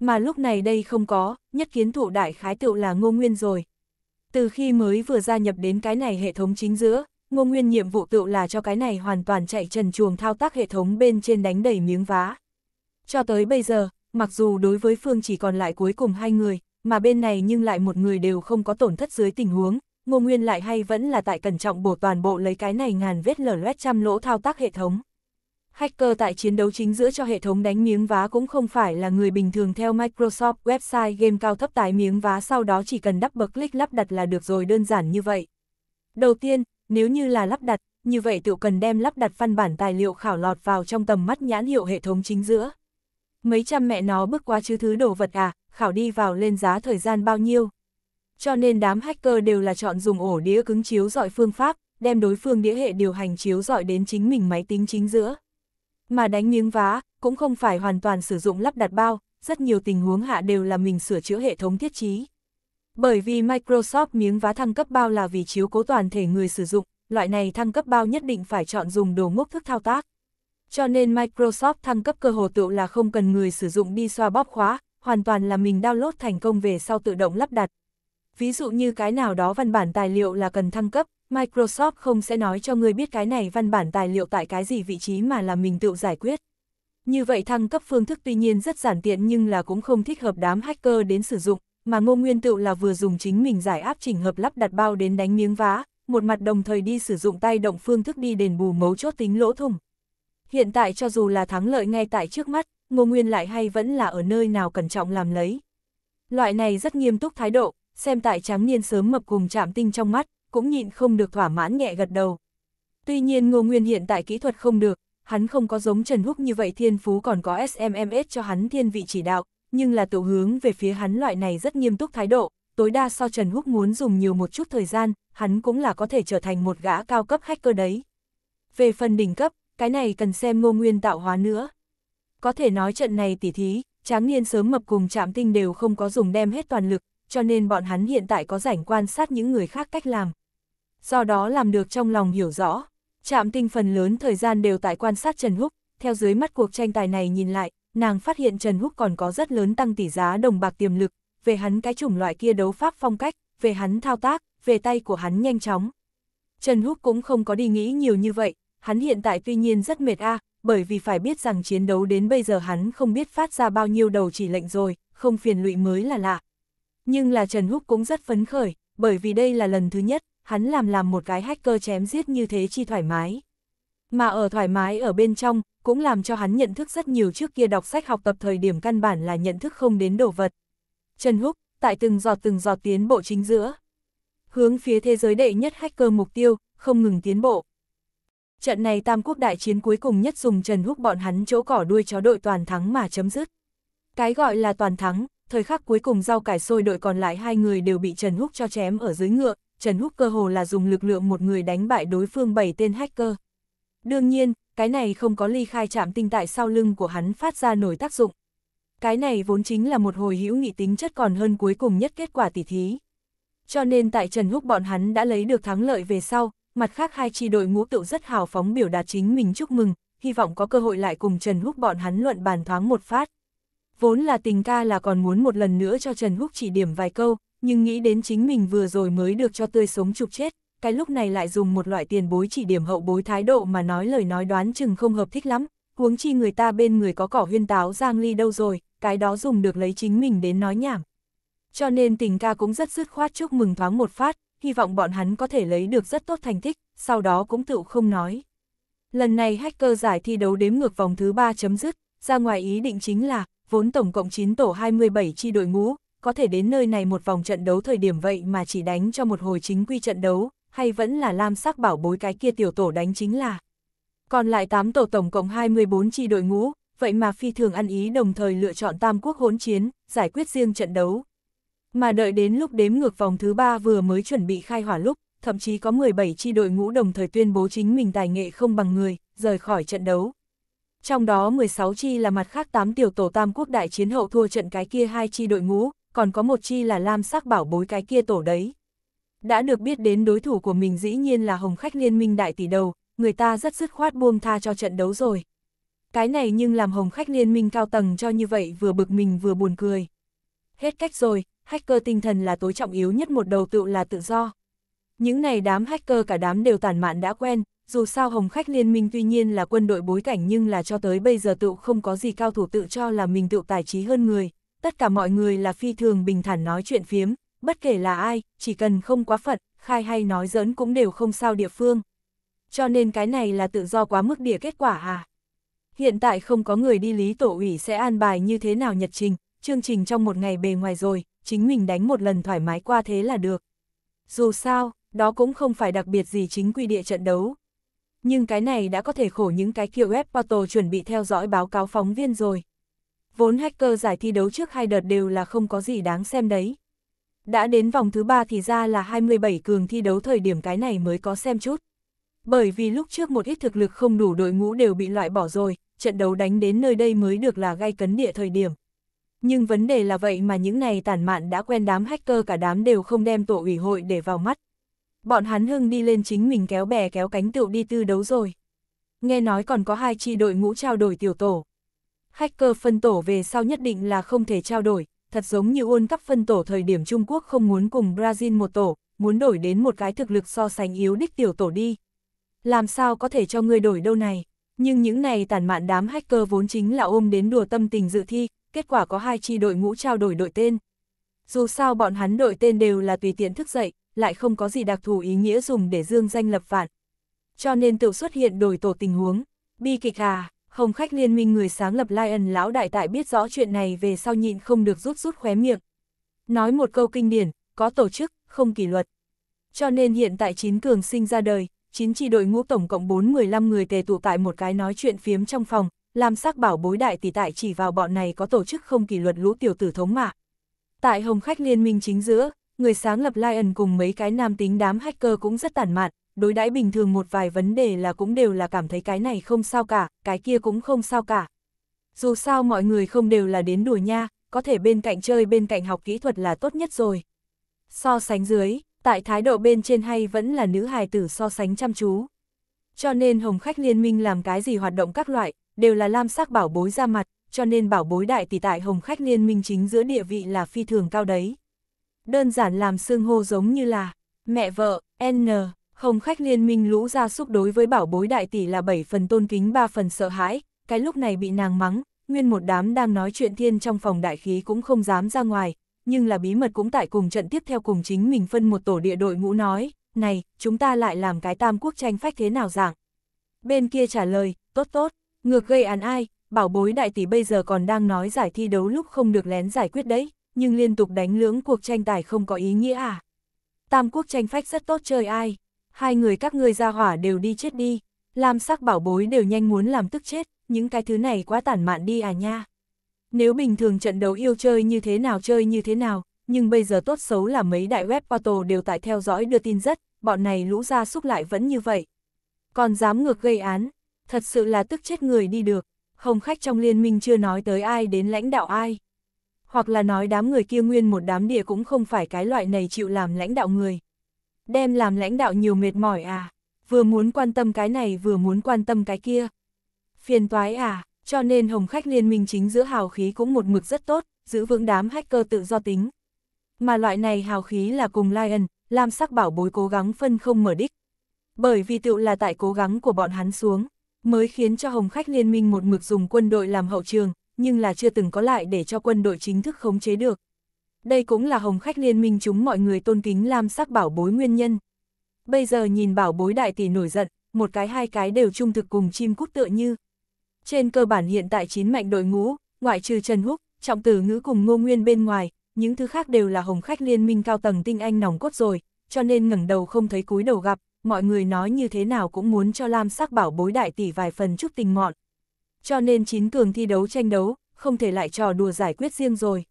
Mà lúc này đây không có, nhất kiến thụ đại khái tựu là ngô nguyên rồi. Từ khi mới vừa gia nhập đến cái này hệ thống chính giữa, ngô nguyên nhiệm vụ tựu là cho cái này hoàn toàn chạy trần chuồng thao tác hệ thống bên trên đánh đầy miếng vá. Cho tới bây giờ, mặc dù đối với phương chỉ còn lại cuối cùng hai người, mà bên này nhưng lại một người đều không có tổn thất dưới tình huống, Ngô Nguyên lại hay vẫn là tại cẩn trọng bổ toàn bộ lấy cái này ngàn vết lở loét trăm lỗ thao tác hệ thống. Hacker tại chiến đấu chính giữa cho hệ thống đánh miếng vá cũng không phải là người bình thường theo Microsoft website game cao thấp tái miếng vá sau đó chỉ cần đắp bậc click lắp đặt là được rồi đơn giản như vậy. Đầu tiên, nếu như là lắp đặt, như vậy tự cần đem lắp đặt văn bản tài liệu khảo lọt vào trong tầm mắt nhãn hiệu hệ thống chính giữa mấy trăm mẹ nó bước qua chứ thứ đồ vật à, khảo đi vào lên giá thời gian bao nhiêu. Cho nên đám hacker đều là chọn dùng ổ đĩa cứng chiếu dọi phương pháp, đem đối phương đĩa hệ điều hành chiếu dọi đến chính mình máy tính chính giữa. Mà đánh miếng vá, cũng không phải hoàn toàn sử dụng lắp đặt bao, rất nhiều tình huống hạ đều là mình sửa chữa hệ thống thiết trí. Bởi vì Microsoft miếng vá thăng cấp bao là vì chiếu cố toàn thể người sử dụng, loại này thăng cấp bao nhất định phải chọn dùng đồ ngốc thức thao tác cho nên Microsoft thăng cấp cơ hồ tự là không cần người sử dụng đi xoa bóp khóa, hoàn toàn là mình download thành công về sau tự động lắp đặt. Ví dụ như cái nào đó văn bản tài liệu là cần thăng cấp, Microsoft không sẽ nói cho người biết cái này văn bản tài liệu tại cái gì vị trí mà là mình tự giải quyết. Như vậy thăng cấp phương thức tuy nhiên rất giản tiện nhưng là cũng không thích hợp đám hacker đến sử dụng, mà Ngô Nguyên tự là vừa dùng chính mình giải áp chỉnh hợp lắp đặt bao đến đánh miếng vá, một mặt đồng thời đi sử dụng tay động phương thức đi đền bù mấu chốt tính lỗ thủng hiện tại cho dù là thắng lợi ngay tại trước mắt, Ngô Nguyên lại hay vẫn là ở nơi nào cẩn trọng làm lấy. Loại này rất nghiêm túc thái độ, xem tại tráng niên sớm mập cùng chạm tinh trong mắt, cũng nhịn không được thỏa mãn nhẹ gật đầu. Tuy nhiên Ngô Nguyên hiện tại kỹ thuật không được, hắn không có giống Trần Húc như vậy thiên phú còn có SMMS cho hắn thiên vị chỉ đạo, nhưng là tổ hướng về phía hắn loại này rất nghiêm túc thái độ, tối đa so Trần Húc muốn dùng nhiều một chút thời gian, hắn cũng là có thể trở thành một gã cao cấp hacker đấy. Về phần đỉnh cấp, cái này cần xem ngô nguyên tạo hóa nữa. Có thể nói trận này tỉ thí, tráng niên sớm mập cùng chạm tinh đều không có dùng đem hết toàn lực, cho nên bọn hắn hiện tại có rảnh quan sát những người khác cách làm. Do đó làm được trong lòng hiểu rõ, chạm tinh phần lớn thời gian đều tại quan sát Trần Húc, theo dưới mắt cuộc tranh tài này nhìn lại, nàng phát hiện Trần Húc còn có rất lớn tăng tỷ giá đồng bạc tiềm lực, về hắn cái chủng loại kia đấu pháp phong cách, về hắn thao tác, về tay của hắn nhanh chóng. Trần Húc cũng không có đi nghĩ nhiều như vậy, hắn hiện tại tuy nhiên rất mệt a, bởi vì phải biết rằng chiến đấu đến bây giờ hắn không biết phát ra bao nhiêu đầu chỉ lệnh rồi, không phiền lụy mới là lạ. Nhưng là Trần Húc cũng rất phấn khởi, bởi vì đây là lần thứ nhất, hắn làm làm một cái hacker chém giết như thế chi thoải mái. Mà ở thoải mái ở bên trong, cũng làm cho hắn nhận thức rất nhiều trước kia đọc sách học tập thời điểm căn bản là nhận thức không đến đồ vật. Trần Húc, tại từng giọt từng giọt tiến bộ chính giữa. Hướng phía thế giới đệ nhất hacker mục tiêu, không ngừng tiến bộ. Trận này Tam Quốc đại chiến cuối cùng nhất dùng Trần Húc bọn hắn chỗ cỏ đuôi chó đội toàn thắng mà chấm dứt. Cái gọi là toàn thắng, thời khắc cuối cùng rau cải sôi đội còn lại hai người đều bị Trần Húc cho chém ở dưới ngựa, Trần Húc cơ hồ là dùng lực lượng một người đánh bại đối phương bảy tên hacker. Đương nhiên, cái này không có ly khai chạm tinh tại sau lưng của hắn phát ra nổi tác dụng. Cái này vốn chính là một hồi hữu nghị tính chất còn hơn cuối cùng nhất kết quả tỉ thí. Cho nên tại Trần Húc bọn hắn đã lấy được thắng lợi về sau, mặt khác hai tri đội ngũ cựu rất hào phóng biểu đạt chính mình chúc mừng, hy vọng có cơ hội lại cùng Trần Húc bọn hắn luận bàn thoáng một phát. Vốn là tình ca là còn muốn một lần nữa cho Trần Húc chỉ điểm vài câu, nhưng nghĩ đến chính mình vừa rồi mới được cho tươi sống chục chết, cái lúc này lại dùng một loại tiền bối chỉ điểm hậu bối thái độ mà nói lời nói đoán chừng không hợp thích lắm, huống chi người ta bên người có cỏ huyên táo giang ly đâu rồi, cái đó dùng được lấy chính mình đến nói nhảm. Cho nên tình ca cũng rất dứt khoát chúc mừng thoáng một phát, hy vọng bọn hắn có thể lấy được rất tốt thành tích, sau đó cũng tự không nói. Lần này hacker giải thi đấu đếm ngược vòng thứ 3 chấm dứt, ra ngoài ý định chính là, vốn tổng cộng 9 tổ 27 chi đội ngũ, có thể đến nơi này một vòng trận đấu thời điểm vậy mà chỉ đánh cho một hồi chính quy trận đấu, hay vẫn là lam sắc bảo bối cái kia tiểu tổ đánh chính là. Còn lại 8 tổ tổng cộng 24 chi đội ngũ, vậy mà phi thường ăn ý đồng thời lựa chọn tam quốc hỗn chiến, giải quyết riêng trận đấu, mà đợi đến lúc đếm ngược vòng thứ ba vừa mới chuẩn bị khai hỏa lúc, thậm chí có 17 chi đội ngũ đồng thời tuyên bố chính mình tài nghệ không bằng người, rời khỏi trận đấu. Trong đó 16 chi là mặt khác 8 tiểu tổ tam quốc đại chiến hậu thua trận cái kia hai chi đội ngũ, còn có một chi là lam sắc bảo bối cái kia tổ đấy. Đã được biết đến đối thủ của mình dĩ nhiên là hồng khách liên minh đại tỷ đầu, người ta rất dứt khoát buông tha cho trận đấu rồi. Cái này nhưng làm hồng khách liên minh cao tầng cho như vậy vừa bực mình vừa buồn cười. Hết cách rồi, hacker tinh thần là tối trọng yếu nhất một đầu tựu là tự do. Những này đám hacker cả đám đều tản mạn đã quen, dù sao Hồng Khách Liên minh tuy nhiên là quân đội bối cảnh nhưng là cho tới bây giờ tựu không có gì cao thủ tự cho là mình tự tài trí hơn người. Tất cả mọi người là phi thường bình thản nói chuyện phiếm, bất kể là ai, chỉ cần không quá phận, khai hay nói giỡn cũng đều không sao địa phương. Cho nên cái này là tự do quá mức địa kết quả à? Hiện tại không có người đi lý tổ ủy sẽ an bài như thế nào nhật trình, chương trình trong một ngày bề ngoài rồi, chính mình đánh một lần thoải mái qua thế là được. Dù sao, đó cũng không phải đặc biệt gì chính quy địa trận đấu. Nhưng cái này đã có thể khổ những cái kiểu web portal chuẩn bị theo dõi báo cáo phóng viên rồi. Vốn hacker giải thi đấu trước hai đợt đều là không có gì đáng xem đấy. Đã đến vòng thứ ba thì ra là 27 cường thi đấu thời điểm cái này mới có xem chút. Bởi vì lúc trước một ít thực lực không đủ đội ngũ đều bị loại bỏ rồi, trận đấu đánh đến nơi đây mới được là gai cấn địa thời điểm. Nhưng vấn đề là vậy mà những này tàn mạn đã quen đám hacker cả đám đều không đem tổ ủy hội để vào mắt. Bọn hắn hưng đi lên chính mình kéo bè kéo cánh tựu đi tư đấu rồi. Nghe nói còn có hai chi đội ngũ trao đổi tiểu tổ. Hacker phân tổ về sau nhất định là không thể trao đổi, thật giống như World Cup phân tổ thời điểm Trung Quốc không muốn cùng Brazil một tổ, muốn đổi đến một cái thực lực so sánh yếu đích tiểu tổ đi. Làm sao có thể cho người đổi đâu này? Nhưng những này tàn mạn đám hacker vốn chính là ôm đến đùa tâm tình dự thi, kết quả có hai chi đội ngũ trao đổi đội tên. Dù sao bọn hắn đội tên đều là tùy tiện thức dậy, lại không có gì đặc thù ý nghĩa dùng để dương danh lập vạn. Cho nên tự xuất hiện đổi tổ tình huống, bi kịch à, không khách liên minh người sáng lập Lion lão đại tại biết rõ chuyện này về sau nhịn không được rút rút khóe miệng. Nói một câu kinh điển, có tổ chức, không kỷ luật. Cho nên hiện tại chín cường sinh ra đời, chín chi đội ngũ tổng cộng 4-15 người tề tụ tại một cái nói chuyện phiếm trong phòng, làm sắc bảo bối đại tỷ tại chỉ vào bọn này có tổ chức không kỷ luật lũ tiểu tử thống mà Tại hồng khách liên minh chính giữa, người sáng lập Lion cùng mấy cái nam tính đám hacker cũng rất tản mạn, đối đãi bình thường một vài vấn đề là cũng đều là cảm thấy cái này không sao cả, cái kia cũng không sao cả. Dù sao mọi người không đều là đến đùa nha, có thể bên cạnh chơi bên cạnh học kỹ thuật là tốt nhất rồi. So sánh dưới, tại thái độ bên trên hay vẫn là nữ hài tử so sánh chăm chú. Cho nên Hồng Khách Liên minh làm cái gì hoạt động các loại, đều là lam sắc bảo bối ra mặt, cho nên bảo bối đại tỷ tại hồng khách liên minh chính giữa địa vị là phi thường cao đấy. Đơn giản làm xương hô giống như là, mẹ vợ, N, hồng khách liên minh lũ ra xúc đối với bảo bối đại tỷ là 7 phần tôn kính 3 phần sợ hãi, cái lúc này bị nàng mắng, nguyên một đám đang nói chuyện thiên trong phòng đại khí cũng không dám ra ngoài, nhưng là bí mật cũng tại cùng trận tiếp theo cùng chính mình phân một tổ địa đội ngũ nói, này, chúng ta lại làm cái tam quốc tranh phách thế nào dạng. Bên kia trả lời, tốt tốt, Ngược gây án ai, bảo bối đại tỷ bây giờ còn đang nói giải thi đấu lúc không được lén giải quyết đấy, nhưng liên tục đánh lưỡng cuộc tranh tài không có ý nghĩa à. Tam quốc tranh phách rất tốt chơi ai, hai người các ngươi ra hỏa đều đi chết đi, làm sắc bảo bối đều nhanh muốn làm tức chết, những cái thứ này quá tản mạn đi à nha. Nếu bình thường trận đấu yêu chơi như thế nào chơi như thế nào, nhưng bây giờ tốt xấu là mấy đại web portal đều tại theo dõi đưa tin rất, bọn này lũ ra xúc lại vẫn như vậy. Còn dám ngược gây án, thật sự là tức chết người đi được, không khách trong liên minh chưa nói tới ai đến lãnh đạo ai. Hoặc là nói đám người kia nguyên một đám địa cũng không phải cái loại này chịu làm lãnh đạo người. Đem làm lãnh đạo nhiều mệt mỏi à, vừa muốn quan tâm cái này vừa muốn quan tâm cái kia. Phiền toái à, cho nên hồng khách liên minh chính giữa hào khí cũng một mực rất tốt, giữ vững đám hacker tự do tính. Mà loại này hào khí là cùng Lion, làm sắc bảo bối cố gắng phân không mở đích. Bởi vì tựu là tại cố gắng của bọn hắn xuống mới khiến cho Hồng Khách Liên minh một mực dùng quân đội làm hậu trường, nhưng là chưa từng có lại để cho quân đội chính thức khống chế được. Đây cũng là Hồng Khách Liên minh chúng mọi người tôn kính Lam sắc bảo bối nguyên nhân. Bây giờ nhìn bảo bối đại tỷ nổi giận, một cái hai cái đều trung thực cùng chim cút tựa như. Trên cơ bản hiện tại chín mạnh đội ngũ, ngoại trừ Trần Húc, Trọng Tử Ngữ cùng Ngô Nguyên bên ngoài, những thứ khác đều là Hồng Khách Liên minh cao tầng tinh anh nòng cốt rồi, cho nên ngẩng đầu không thấy cúi đầu gặp, mọi người nói như thế nào cũng muốn cho Lam sắc bảo bối đại tỷ vài phần chút tình mọn, Cho nên chín cường thi đấu tranh đấu, không thể lại trò đùa giải quyết riêng rồi.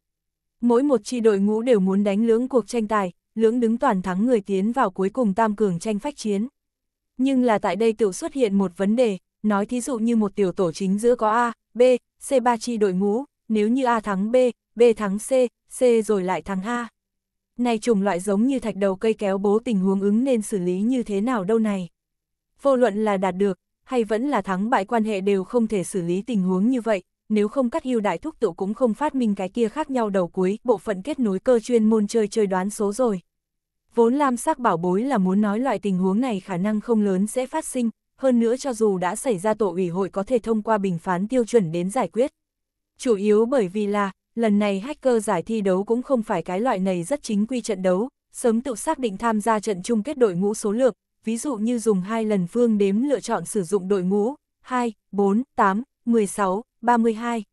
Mỗi một chi đội ngũ đều muốn đánh lưỡng cuộc tranh tài, lưỡng đứng toàn thắng người tiến vào cuối cùng tam cường tranh phách chiến. Nhưng là tại đây tự xuất hiện một vấn đề, nói thí dụ như một tiểu tổ chính giữa có A, B, C ba chi đội ngũ, nếu như A thắng B, B thắng C, C rồi lại thắng A này chủng loại giống như thạch đầu cây kéo bố tình huống ứng nên xử lý như thế nào đâu này. Vô luận là đạt được, hay vẫn là thắng bại quan hệ đều không thể xử lý tình huống như vậy, nếu không các hưu đại thúc tụ cũng không phát minh cái kia khác nhau đầu cuối, bộ phận kết nối cơ chuyên môn chơi chơi đoán số rồi. Vốn Lam sắc bảo bối là muốn nói loại tình huống này khả năng không lớn sẽ phát sinh, hơn nữa cho dù đã xảy ra tổ ủy hội có thể thông qua bình phán tiêu chuẩn đến giải quyết. Chủ yếu bởi vì là, lần này hacker giải thi đấu cũng không phải cái loại này rất chính quy trận đấu, sớm tự xác định tham gia trận chung kết đội ngũ số lượng, ví dụ như dùng hai lần phương đếm lựa chọn sử dụng đội ngũ, 2, 4, 8, 16, 32.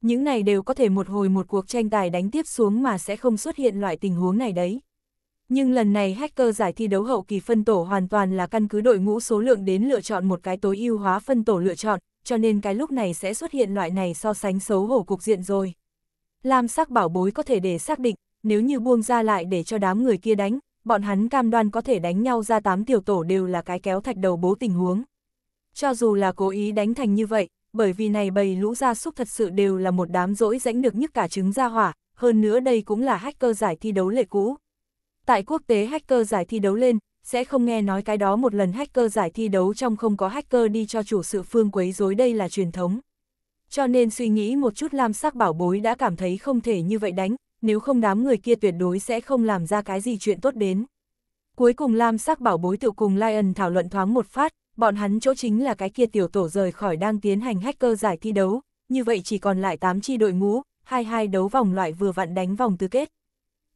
Những này đều có thể một hồi một cuộc tranh tài đánh tiếp xuống mà sẽ không xuất hiện loại tình huống này đấy. Nhưng lần này hacker giải thi đấu hậu kỳ phân tổ hoàn toàn là căn cứ đội ngũ số lượng đến lựa chọn một cái tối ưu hóa phân tổ lựa chọn, cho nên cái lúc này sẽ xuất hiện loại này so sánh xấu hổ cục diện rồi. Lam sắc bảo bối có thể để xác định, nếu như buông ra lại để cho đám người kia đánh, bọn hắn cam đoan có thể đánh nhau ra tám tiểu tổ đều là cái kéo thạch đầu bố tình huống. Cho dù là cố ý đánh thành như vậy, bởi vì này bầy lũ gia súc thật sự đều là một đám rỗi rãnh được nhất cả trứng ra hỏa, hơn nữa đây cũng là hacker giải thi đấu lệ cũ. Tại quốc tế hacker giải thi đấu lên, sẽ không nghe nói cái đó một lần hacker giải thi đấu trong không có hacker đi cho chủ sự phương quấy rối đây là truyền thống cho nên suy nghĩ một chút lam sắc bảo bối đã cảm thấy không thể như vậy đánh, nếu không đám người kia tuyệt đối sẽ không làm ra cái gì chuyện tốt đến. Cuối cùng lam sắc bảo bối tự cùng Lion thảo luận thoáng một phát, bọn hắn chỗ chính là cái kia tiểu tổ rời khỏi đang tiến hành hacker giải thi đấu, như vậy chỉ còn lại 8 chi đội ngũ, hai hai đấu vòng loại vừa vặn đánh vòng tứ kết.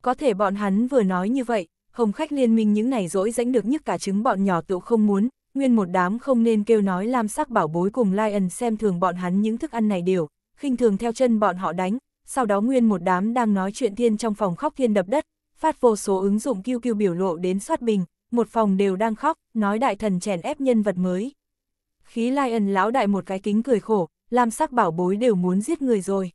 Có thể bọn hắn vừa nói như vậy, hồng khách liên minh những này dỗi dãnh được nhất cả trứng bọn nhỏ tự không muốn, nguyên một đám không nên kêu nói lam sắc bảo bối cùng Lion xem thường bọn hắn những thức ăn này đều, khinh thường theo chân bọn họ đánh, sau đó nguyên một đám đang nói chuyện thiên trong phòng khóc thiên đập đất, phát vô số ứng dụng QQ biểu lộ đến soát bình, một phòng đều đang khóc, nói đại thần chèn ép nhân vật mới. Khí Lion lão đại một cái kính cười khổ, lam sắc bảo bối đều muốn giết người rồi.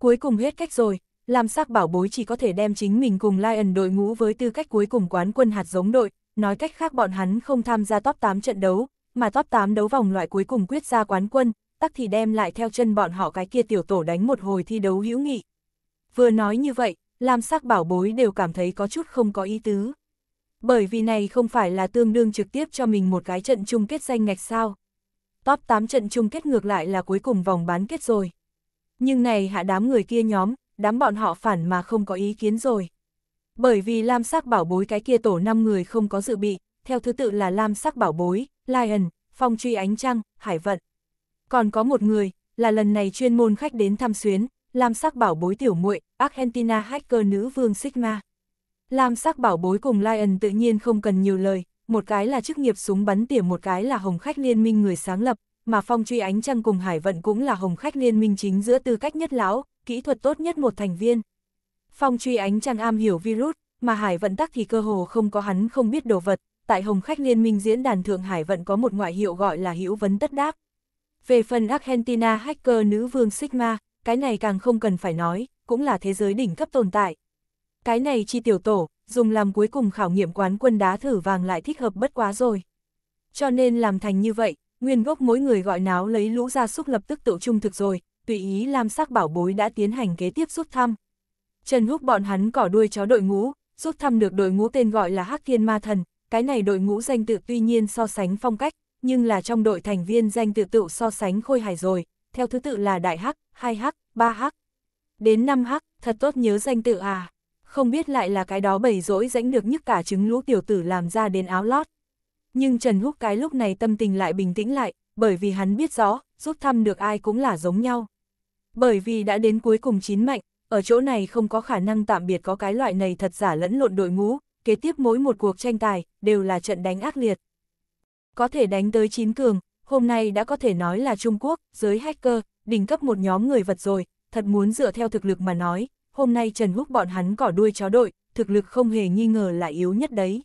Cuối cùng hết cách rồi, lam sắc bảo bối chỉ có thể đem chính mình cùng Lion đội ngũ với tư cách cuối cùng quán quân hạt giống đội, nói cách khác bọn hắn không tham gia top 8 trận đấu, mà top 8 đấu vòng loại cuối cùng quyết ra quán quân, tắc thì đem lại theo chân bọn họ cái kia tiểu tổ đánh một hồi thi đấu hữu nghị. Vừa nói như vậy, làm sắc bảo bối đều cảm thấy có chút không có ý tứ. Bởi vì này không phải là tương đương trực tiếp cho mình một cái trận chung kết danh ngạch sao. Top 8 trận chung kết ngược lại là cuối cùng vòng bán kết rồi. Nhưng này hạ đám người kia nhóm, đám bọn họ phản mà không có ý kiến rồi. Bởi vì lam sắc bảo bối cái kia tổ 5 người không có dự bị, theo thứ tự là lam sắc bảo bối, Lion, phong truy ánh trăng, hải vận. Còn có một người, là lần này chuyên môn khách đến thăm xuyến, lam sắc bảo bối tiểu muội Argentina hacker nữ vương Sigma. Lam sắc bảo bối cùng Lion tự nhiên không cần nhiều lời, một cái là chức nghiệp súng bắn tỉa một cái là hồng khách liên minh người sáng lập, mà phong truy ánh trăng cùng hải vận cũng là hồng khách liên minh chính giữa tư cách nhất lão, kỹ thuật tốt nhất một thành viên. Phong truy ánh chàng am hiểu virus, mà Hải vận tắc thì cơ hồ không có hắn không biết đồ vật, tại Hồng Khách Liên minh diễn đàn Thượng Hải vận có một ngoại hiệu gọi là hữu vấn tất đáp. Về phần Argentina hacker nữ vương Sigma, cái này càng không cần phải nói, cũng là thế giới đỉnh cấp tồn tại. Cái này chi tiểu tổ, dùng làm cuối cùng khảo nghiệm quán quân đá thử vàng lại thích hợp bất quá rồi. Cho nên làm thành như vậy, nguyên gốc mỗi người gọi náo lấy lũ ra súc lập tức tự trung thực rồi, tùy ý làm sắc bảo bối đã tiến hành kế tiếp rút thăm. Trần Húc bọn hắn cỏ đuôi chó đội ngũ, rút thăm được đội ngũ tên gọi là Hắc Thiên Ma Thần, cái này đội ngũ danh tự tuy nhiên so sánh phong cách, nhưng là trong đội thành viên danh tự tự so sánh khôi hài rồi, theo thứ tự là Đại Hắc, Hai hắc Ba hắc Đến Năm hắc thật tốt nhớ danh tự à, không biết lại là cái đó bầy rỗi rãnh được nhất cả trứng lũ tiểu tử làm ra đến áo lót. Nhưng Trần Húc cái lúc này tâm tình lại bình tĩnh lại, bởi vì hắn biết rõ, rút thăm được ai cũng là giống nhau. Bởi vì đã đến cuối cùng chín mạnh, ở chỗ này không có khả năng tạm biệt có cái loại này thật giả lẫn lộn đội ngũ, kế tiếp mỗi một cuộc tranh tài, đều là trận đánh ác liệt. Có thể đánh tới 9 cường, hôm nay đã có thể nói là Trung Quốc, giới hacker, đỉnh cấp một nhóm người vật rồi, thật muốn dựa theo thực lực mà nói, hôm nay Trần Húc bọn hắn cỏ đuôi chó đội, thực lực không hề nghi ngờ là yếu nhất đấy.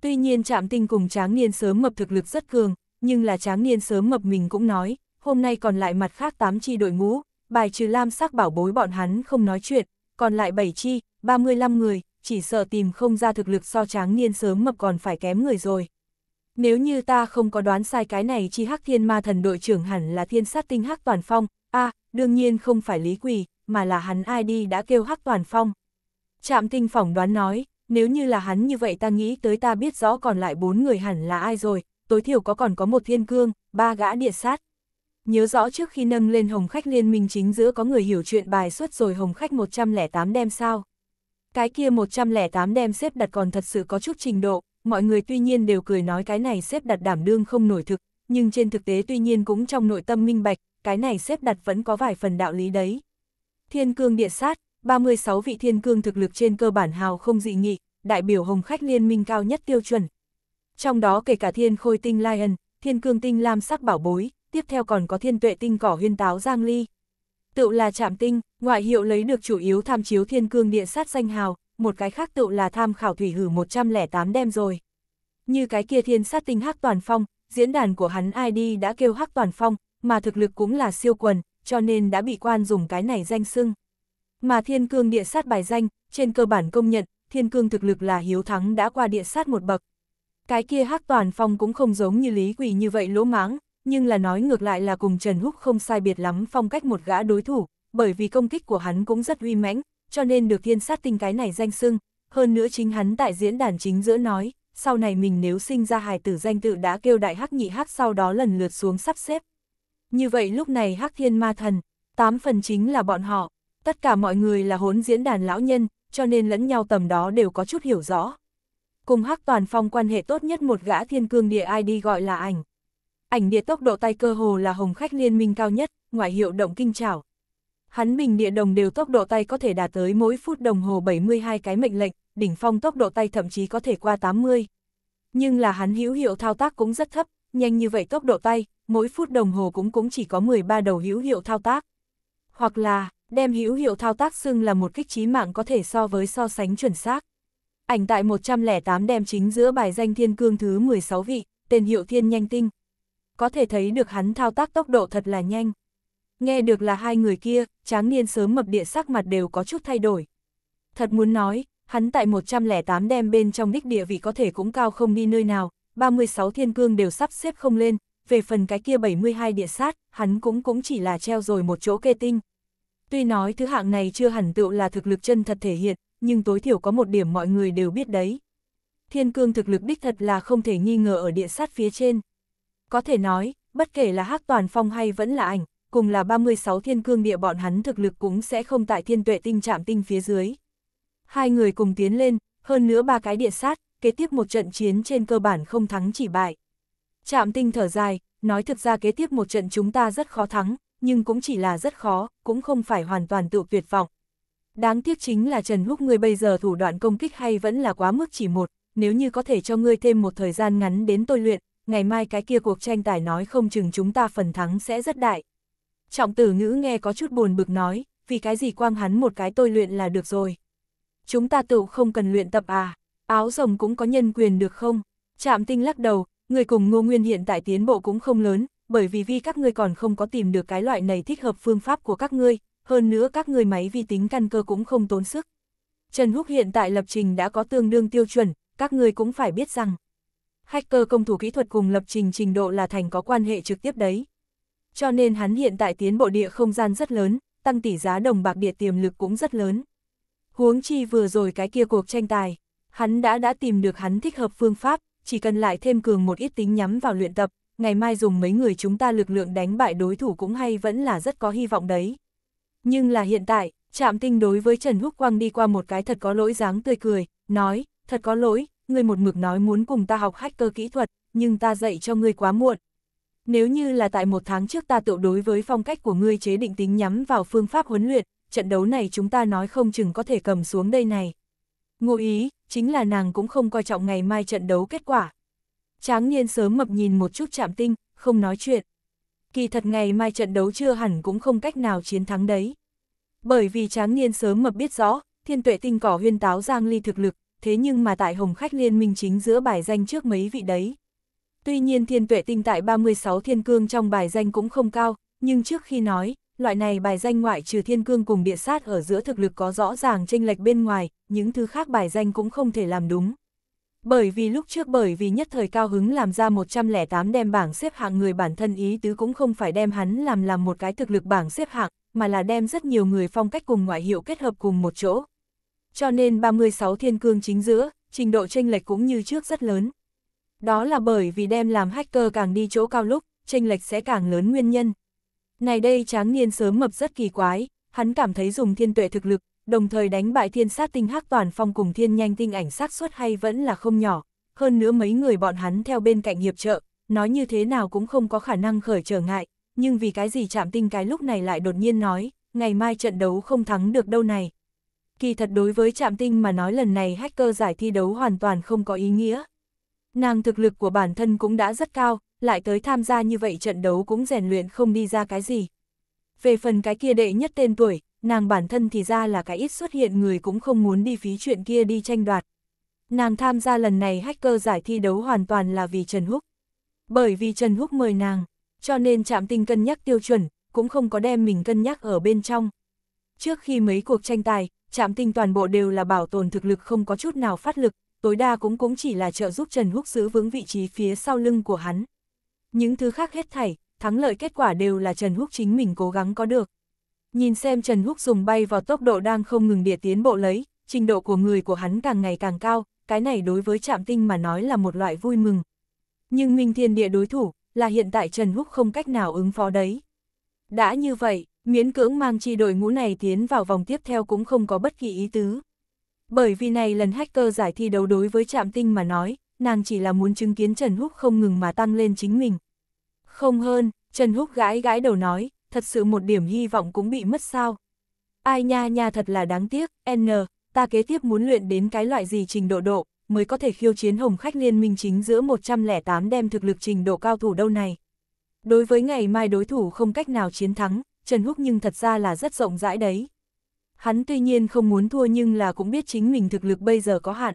Tuy nhiên Trạm Tinh cùng Tráng Niên sớm mập thực lực rất cường, nhưng là Tráng Niên sớm mập mình cũng nói, hôm nay còn lại mặt khác 8 chi đội ngũ, bài trừ lam sắc bảo bối bọn hắn không nói chuyện, còn lại bảy chi, 35 người, chỉ sợ tìm không ra thực lực so tráng niên sớm mập còn phải kém người rồi. Nếu như ta không có đoán sai cái này chi hắc thiên ma thần đội trưởng hẳn là thiên sát tinh hắc toàn phong, a đương nhiên không phải lý quỳ, mà là hắn ai đi đã kêu hắc toàn phong. Trạm tinh phỏng đoán nói, nếu như là hắn như vậy ta nghĩ tới ta biết rõ còn lại bốn người hẳn là ai rồi, tối thiểu có còn có một thiên cương, ba gã địa sát, nhớ rõ trước khi nâng lên hồng khách liên minh chính giữa có người hiểu chuyện bài xuất rồi hồng khách 108 đem sao. Cái kia 108 đem xếp đặt còn thật sự có chút trình độ, mọi người tuy nhiên đều cười nói cái này xếp đặt đảm đương không nổi thực, nhưng trên thực tế tuy nhiên cũng trong nội tâm minh bạch, cái này xếp đặt vẫn có vài phần đạo lý đấy. Thiên cương địa sát, 36 vị thiên cương thực lực trên cơ bản hào không dị nghị, đại biểu hồng khách liên minh cao nhất tiêu chuẩn. Trong đó kể cả thiên khôi tinh Lion, thiên cương tinh lam sắc bảo bối, tiếp theo còn có thiên tuệ tinh cỏ huyên táo Giang Ly. Tựu là chạm Tinh, ngoại hiệu lấy được chủ yếu tham chiếu thiên cương địa sát danh hào, một cái khác tựu là tham khảo thủy hử 108 đem rồi. Như cái kia thiên sát tinh hắc toàn phong, diễn đàn của hắn ID đã kêu hắc toàn phong, mà thực lực cũng là siêu quần, cho nên đã bị quan dùng cái này danh xưng. Mà thiên cương địa sát bài danh, trên cơ bản công nhận, thiên cương thực lực là hiếu thắng đã qua địa sát một bậc. Cái kia hắc toàn phong cũng không giống như lý quỷ như vậy lỗ máng, nhưng là nói ngược lại là cùng Trần Húc không sai biệt lắm phong cách một gã đối thủ, bởi vì công kích của hắn cũng rất uy mãnh, cho nên được thiên sát tinh cái này danh xưng, hơn nữa chính hắn tại diễn đàn chính giữa nói, sau này mình nếu sinh ra hài tử danh tự đã kêu đại hắc nhị hắc sau đó lần lượt xuống sắp xếp. Như vậy lúc này hắc thiên ma thần, tám phần chính là bọn họ, tất cả mọi người là hốn diễn đàn lão nhân, cho nên lẫn nhau tầm đó đều có chút hiểu rõ. Cùng hắc toàn phong quan hệ tốt nhất một gã thiên cương địa ID gọi là ảnh ảnh địa tốc độ tay cơ hồ là hồng khách liên minh cao nhất, ngoại hiệu động kinh trảo. Hắn bình địa đồng đều tốc độ tay có thể đạt tới mỗi phút đồng hồ 72 cái mệnh lệnh, đỉnh phong tốc độ tay thậm chí có thể qua 80. Nhưng là hắn hữu hiệu thao tác cũng rất thấp, nhanh như vậy tốc độ tay, mỗi phút đồng hồ cũng cũng chỉ có 13 đầu hữu hiệu thao tác. Hoặc là, đem hữu hiệu thao tác xưng là một kích trí mạng có thể so với so sánh chuẩn xác. Ảnh tại 108 đem chính giữa bài danh thiên cương thứ 16 vị, tên hiệu thiên nhanh tinh có thể thấy được hắn thao tác tốc độ thật là nhanh. Nghe được là hai người kia, tráng niên sớm mập địa sắc mặt đều có chút thay đổi. Thật muốn nói, hắn tại 108 đem bên trong đích địa vị có thể cũng cao không đi nơi nào, 36 thiên cương đều sắp xếp không lên, về phần cái kia 72 địa sát, hắn cũng cũng chỉ là treo rồi một chỗ kê tinh. Tuy nói thứ hạng này chưa hẳn tựu là thực lực chân thật thể hiện, nhưng tối thiểu có một điểm mọi người đều biết đấy. Thiên cương thực lực đích thật là không thể nghi ngờ ở địa sát phía trên. Có thể nói, bất kể là Hắc Toàn Phong hay vẫn là ảnh, cùng là 36 thiên cương địa bọn hắn thực lực cũng sẽ không tại thiên tuệ tinh chạm tinh phía dưới. Hai người cùng tiến lên, hơn nữa ba cái địa sát, kế tiếp một trận chiến trên cơ bản không thắng chỉ bại. Chạm tinh thở dài, nói thực ra kế tiếp một trận chúng ta rất khó thắng, nhưng cũng chỉ là rất khó, cũng không phải hoàn toàn tự tuyệt vọng. Đáng tiếc chính là Trần Húc ngươi bây giờ thủ đoạn công kích hay vẫn là quá mức chỉ một, nếu như có thể cho ngươi thêm một thời gian ngắn đến tôi luyện, ngày mai cái kia cuộc tranh tài nói không chừng chúng ta phần thắng sẽ rất đại. Trọng tử ngữ nghe có chút buồn bực nói, vì cái gì quang hắn một cái tôi luyện là được rồi. Chúng ta tự không cần luyện tập à, áo rồng cũng có nhân quyền được không? Trạm tinh lắc đầu, người cùng ngô nguyên hiện tại tiến bộ cũng không lớn, bởi vì vì các ngươi còn không có tìm được cái loại này thích hợp phương pháp của các ngươi, hơn nữa các ngươi máy vi tính căn cơ cũng không tốn sức. Trần Húc hiện tại lập trình đã có tương đương tiêu chuẩn, các ngươi cũng phải biết rằng, hacker công thủ kỹ thuật cùng lập trình trình độ là thành có quan hệ trực tiếp đấy. Cho nên hắn hiện tại tiến bộ địa không gian rất lớn, tăng tỷ giá đồng bạc địa tiềm lực cũng rất lớn. Huống chi vừa rồi cái kia cuộc tranh tài, hắn đã đã tìm được hắn thích hợp phương pháp, chỉ cần lại thêm cường một ít tính nhắm vào luyện tập, ngày mai dùng mấy người chúng ta lực lượng đánh bại đối thủ cũng hay vẫn là rất có hy vọng đấy. Nhưng là hiện tại, Trạm Tinh đối với Trần Húc Quang đi qua một cái thật có lỗi dáng tươi cười, nói, thật có lỗi, ngươi một mực nói muốn cùng ta học hacker kỹ thuật, nhưng ta dạy cho ngươi quá muộn. Nếu như là tại một tháng trước ta tự đối với phong cách của ngươi chế định tính nhắm vào phương pháp huấn luyện, trận đấu này chúng ta nói không chừng có thể cầm xuống đây này. Ngụ ý, chính là nàng cũng không coi trọng ngày mai trận đấu kết quả. Tráng niên sớm mập nhìn một chút chạm tinh, không nói chuyện. Kỳ thật ngày mai trận đấu chưa hẳn cũng không cách nào chiến thắng đấy. Bởi vì tráng niên sớm mập biết rõ, thiên tuệ tinh cỏ huyên táo giang ly thực lực, thế nhưng mà tại hồng khách liên minh chính giữa bài danh trước mấy vị đấy. Tuy nhiên thiên tuệ tinh tại 36 thiên cương trong bài danh cũng không cao, nhưng trước khi nói, loại này bài danh ngoại trừ thiên cương cùng địa sát ở giữa thực lực có rõ ràng chênh lệch bên ngoài, những thứ khác bài danh cũng không thể làm đúng. Bởi vì lúc trước bởi vì nhất thời cao hứng làm ra 108 đem bảng xếp hạng người bản thân ý tứ cũng không phải đem hắn làm làm một cái thực lực bảng xếp hạng, mà là đem rất nhiều người phong cách cùng ngoại hiệu kết hợp cùng một chỗ, cho nên 36 thiên cương chính giữa, trình độ chênh lệch cũng như trước rất lớn. Đó là bởi vì đem làm hacker càng đi chỗ cao lúc, chênh lệch sẽ càng lớn nguyên nhân. Này đây tráng niên sớm mập rất kỳ quái, hắn cảm thấy dùng thiên tuệ thực lực, đồng thời đánh bại thiên sát tinh hắc toàn phong cùng thiên nhanh tinh ảnh xác suất hay vẫn là không nhỏ, hơn nữa mấy người bọn hắn theo bên cạnh hiệp trợ, nói như thế nào cũng không có khả năng khởi trở ngại, nhưng vì cái gì chạm tinh cái lúc này lại đột nhiên nói, ngày mai trận đấu không thắng được đâu này kỳ thật đối với Trạm Tinh mà nói lần này hacker giải thi đấu hoàn toàn không có ý nghĩa. Nàng thực lực của bản thân cũng đã rất cao, lại tới tham gia như vậy trận đấu cũng rèn luyện không đi ra cái gì. Về phần cái kia đệ nhất tên tuổi, nàng bản thân thì ra là cái ít xuất hiện người cũng không muốn đi phí chuyện kia đi tranh đoạt. Nàng tham gia lần này hacker giải thi đấu hoàn toàn là vì Trần Húc. Bởi vì Trần Húc mời nàng, cho nên Trạm tinh cân nhắc tiêu chuẩn, cũng không có đem mình cân nhắc ở bên trong. Trước khi mấy cuộc tranh tài, chạm tinh toàn bộ đều là bảo tồn thực lực không có chút nào phát lực, tối đa cũng cũng chỉ là trợ giúp Trần Húc giữ vững vị trí phía sau lưng của hắn. Những thứ khác hết thảy, thắng lợi kết quả đều là Trần Húc chính mình cố gắng có được. Nhìn xem Trần Húc dùng bay vào tốc độ đang không ngừng địa tiến bộ lấy, trình độ của người của hắn càng ngày càng cao, cái này đối với trạm tinh mà nói là một loại vui mừng. Nhưng Minh Thiên Địa đối thủ, là hiện tại Trần Húc không cách nào ứng phó đấy. Đã như vậy, miễn cưỡng mang chi đội ngũ này tiến vào vòng tiếp theo cũng không có bất kỳ ý tứ. Bởi vì này lần hacker giải thi đấu đối với Trạm Tinh mà nói, nàng chỉ là muốn chứng kiến Trần Húc không ngừng mà tăng lên chính mình. Không hơn, Trần Húc gãi gãi đầu nói, thật sự một điểm hy vọng cũng bị mất sao. Ai nha nha thật là đáng tiếc, N, ta kế tiếp muốn luyện đến cái loại gì trình độ độ, mới có thể khiêu chiến hồng khách liên minh chính giữa 108 đem thực lực trình độ cao thủ đâu này. Đối với ngày mai đối thủ không cách nào chiến thắng, Trần Húc nhưng thật ra là rất rộng rãi đấy. Hắn tuy nhiên không muốn thua nhưng là cũng biết chính mình thực lực bây giờ có hạn.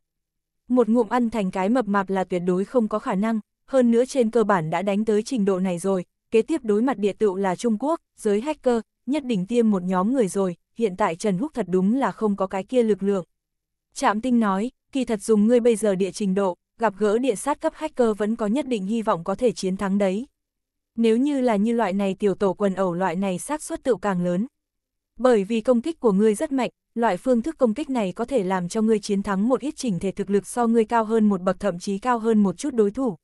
Một ngụm ăn thành cái mập mạp là tuyệt đối không có khả năng, hơn nữa trên cơ bản đã đánh tới trình độ này rồi, kế tiếp đối mặt địa tựu là Trung Quốc, giới hacker, nhất định tiêm một nhóm người rồi, hiện tại Trần Húc thật đúng là không có cái kia lực lượng. Trạm Tinh nói, kỳ thật dùng ngươi bây giờ địa trình độ, gặp gỡ địa sát cấp hacker vẫn có nhất định hy vọng có thể chiến thắng đấy nếu như là như loại này tiểu tổ quần ẩu loại này xác suất tựu càng lớn. Bởi vì công kích của ngươi rất mạnh, loại phương thức công kích này có thể làm cho ngươi chiến thắng một ít chỉnh thể thực lực so ngươi cao hơn một bậc thậm chí cao hơn một chút đối thủ.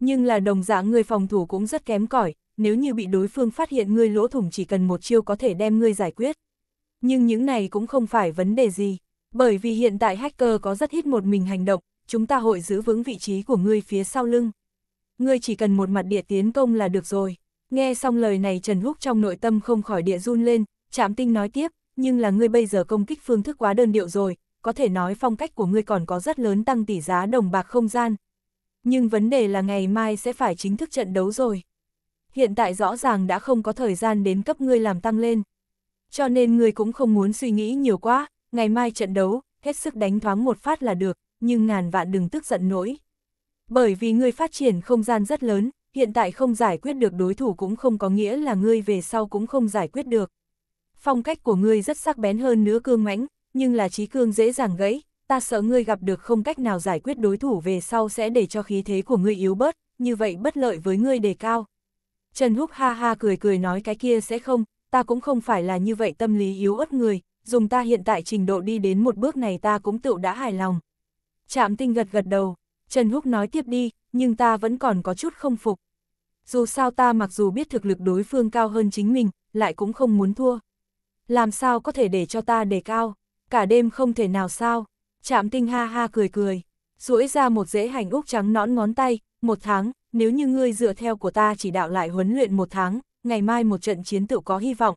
Nhưng là đồng dạng ngươi phòng thủ cũng rất kém cỏi, nếu như bị đối phương phát hiện ngươi lỗ thủng chỉ cần một chiêu có thể đem ngươi giải quyết. Nhưng những này cũng không phải vấn đề gì, bởi vì hiện tại hacker có rất ít một mình hành động, chúng ta hội giữ vững vị trí của ngươi phía sau lưng ngươi chỉ cần một mặt địa tiến công là được rồi. Nghe xong lời này Trần Húc trong nội tâm không khỏi địa run lên, Trạm Tinh nói tiếp, nhưng là ngươi bây giờ công kích phương thức quá đơn điệu rồi, có thể nói phong cách của ngươi còn có rất lớn tăng tỷ giá đồng bạc không gian. Nhưng vấn đề là ngày mai sẽ phải chính thức trận đấu rồi. Hiện tại rõ ràng đã không có thời gian đến cấp ngươi làm tăng lên. Cho nên ngươi cũng không muốn suy nghĩ nhiều quá, ngày mai trận đấu, hết sức đánh thoáng một phát là được, nhưng ngàn vạn đừng tức giận nổi. Bởi vì ngươi phát triển không gian rất lớn, hiện tại không giải quyết được đối thủ cũng không có nghĩa là ngươi về sau cũng không giải quyết được. Phong cách của ngươi rất sắc bén hơn nữa cương mãnh, nhưng là trí cương dễ dàng gãy, ta sợ ngươi gặp được không cách nào giải quyết đối thủ về sau sẽ để cho khí thế của ngươi yếu bớt, như vậy bất lợi với ngươi đề cao. Trần Húc ha ha cười cười nói cái kia sẽ không, ta cũng không phải là như vậy tâm lý yếu ớt người, dùng ta hiện tại trình độ đi đến một bước này ta cũng tự đã hài lòng. chạm tinh gật gật đầu, Trần Húc nói tiếp đi, nhưng ta vẫn còn có chút không phục. Dù sao ta mặc dù biết thực lực đối phương cao hơn chính mình, lại cũng không muốn thua. Làm sao có thể để cho ta đề cao, cả đêm không thể nào sao. Chạm tinh ha ha cười cười, duỗi ra một rễ hành úc trắng nõn ngón tay, một tháng, nếu như ngươi dựa theo của ta chỉ đạo lại huấn luyện một tháng, ngày mai một trận chiến tựu có hy vọng.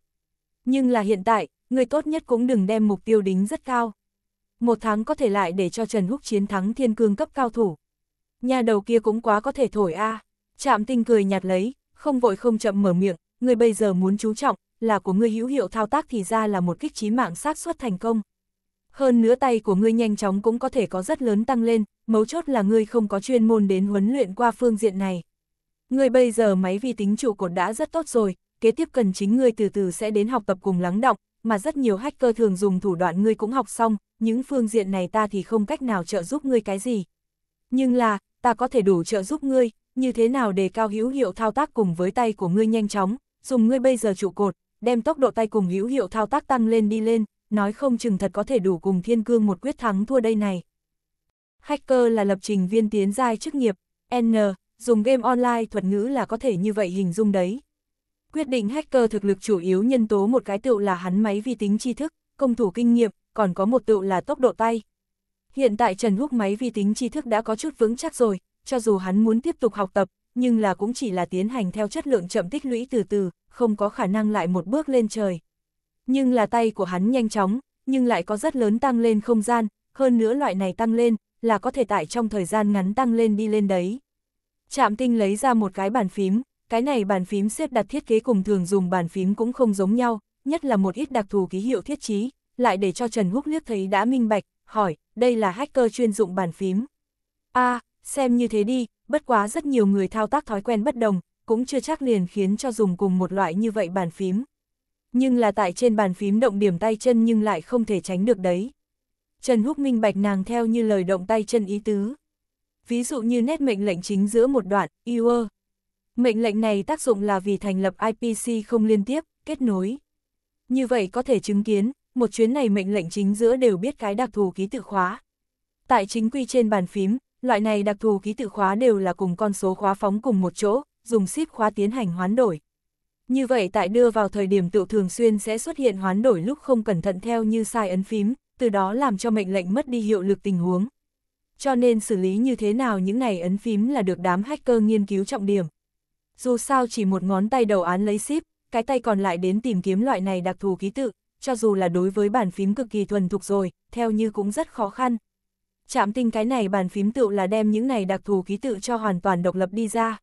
Nhưng là hiện tại, ngươi tốt nhất cũng đừng đem mục tiêu đính rất cao một tháng có thể lại để cho Trần Húc chiến thắng thiên cương cấp cao thủ. Nhà đầu kia cũng quá có thể thổi a à. Chạm tinh cười nhạt lấy, không vội không chậm mở miệng, người bây giờ muốn chú trọng, là của ngươi hữu hiệu thao tác thì ra là một kích trí mạng xác suất thành công. Hơn nữa tay của ngươi nhanh chóng cũng có thể có rất lớn tăng lên, mấu chốt là ngươi không có chuyên môn đến huấn luyện qua phương diện này. người bây giờ máy vi tính trụ cột đã rất tốt rồi, kế tiếp cần chính người từ từ sẽ đến học tập cùng lắng động, mà rất nhiều hacker thường dùng thủ đoạn ngươi cũng học xong, những phương diện này ta thì không cách nào trợ giúp ngươi cái gì. Nhưng là, ta có thể đủ trợ giúp ngươi, như thế nào để cao hữu hiệu thao tác cùng với tay của ngươi nhanh chóng, dùng ngươi bây giờ trụ cột, đem tốc độ tay cùng hữu hiệu thao tác tăng lên đi lên, nói không chừng thật có thể đủ cùng thiên cương một quyết thắng thua đây này. Hacker là lập trình viên tiến giai chức nghiệp, N, dùng game online thuật ngữ là có thể như vậy hình dung đấy. Quyết định hacker thực lực chủ yếu nhân tố một cái tựu là hắn máy vi tính tri thức, công thủ kinh nghiệm, còn có một tựu là tốc độ tay. Hiện tại Trần Húc máy vi tính tri thức đã có chút vững chắc rồi, cho dù hắn muốn tiếp tục học tập, nhưng là cũng chỉ là tiến hành theo chất lượng chậm tích lũy từ từ, không có khả năng lại một bước lên trời. Nhưng là tay của hắn nhanh chóng, nhưng lại có rất lớn tăng lên không gian, hơn nữa loại này tăng lên, là có thể tại trong thời gian ngắn tăng lên đi lên đấy. Trạm tinh lấy ra một cái bàn phím, cái này bàn phím xếp đặt thiết kế cùng thường dùng bàn phím cũng không giống nhau, nhất là một ít đặc thù ký hiệu thiết trí, lại để cho Trần Húc liếc thấy đã minh bạch, hỏi, đây là hacker chuyên dụng bàn phím. a xem như thế đi, bất quá rất nhiều người thao tác thói quen bất đồng, cũng chưa chắc liền khiến cho dùng cùng một loại như vậy bàn phím. Nhưng là tại trên bàn phím động điểm tay chân nhưng lại không thể tránh được đấy. Trần Húc minh bạch nàng theo như lời động tay chân ý tứ. Ví dụ như nét mệnh lệnh chính giữa một đoạn, yêu Mệnh lệnh này tác dụng là vì thành lập IPC không liên tiếp, kết nối. Như vậy có thể chứng kiến, một chuyến này mệnh lệnh chính giữa đều biết cái đặc thù ký tự khóa. Tại chính quy trên bàn phím, loại này đặc thù ký tự khóa đều là cùng con số khóa phóng cùng một chỗ, dùng ship khóa tiến hành hoán đổi. Như vậy tại đưa vào thời điểm tự thường xuyên sẽ xuất hiện hoán đổi lúc không cẩn thận theo như sai ấn phím, từ đó làm cho mệnh lệnh mất đi hiệu lực tình huống. Cho nên xử lý như thế nào những này ấn phím là được đám hacker nghiên cứu trọng điểm dù sao chỉ một ngón tay đầu án lấy ship, cái tay còn lại đến tìm kiếm loại này đặc thù ký tự, cho dù là đối với bàn phím cực kỳ thuần thục rồi, theo như cũng rất khó khăn. Chạm tinh cái này bàn phím tự là đem những này đặc thù ký tự cho hoàn toàn độc lập đi ra.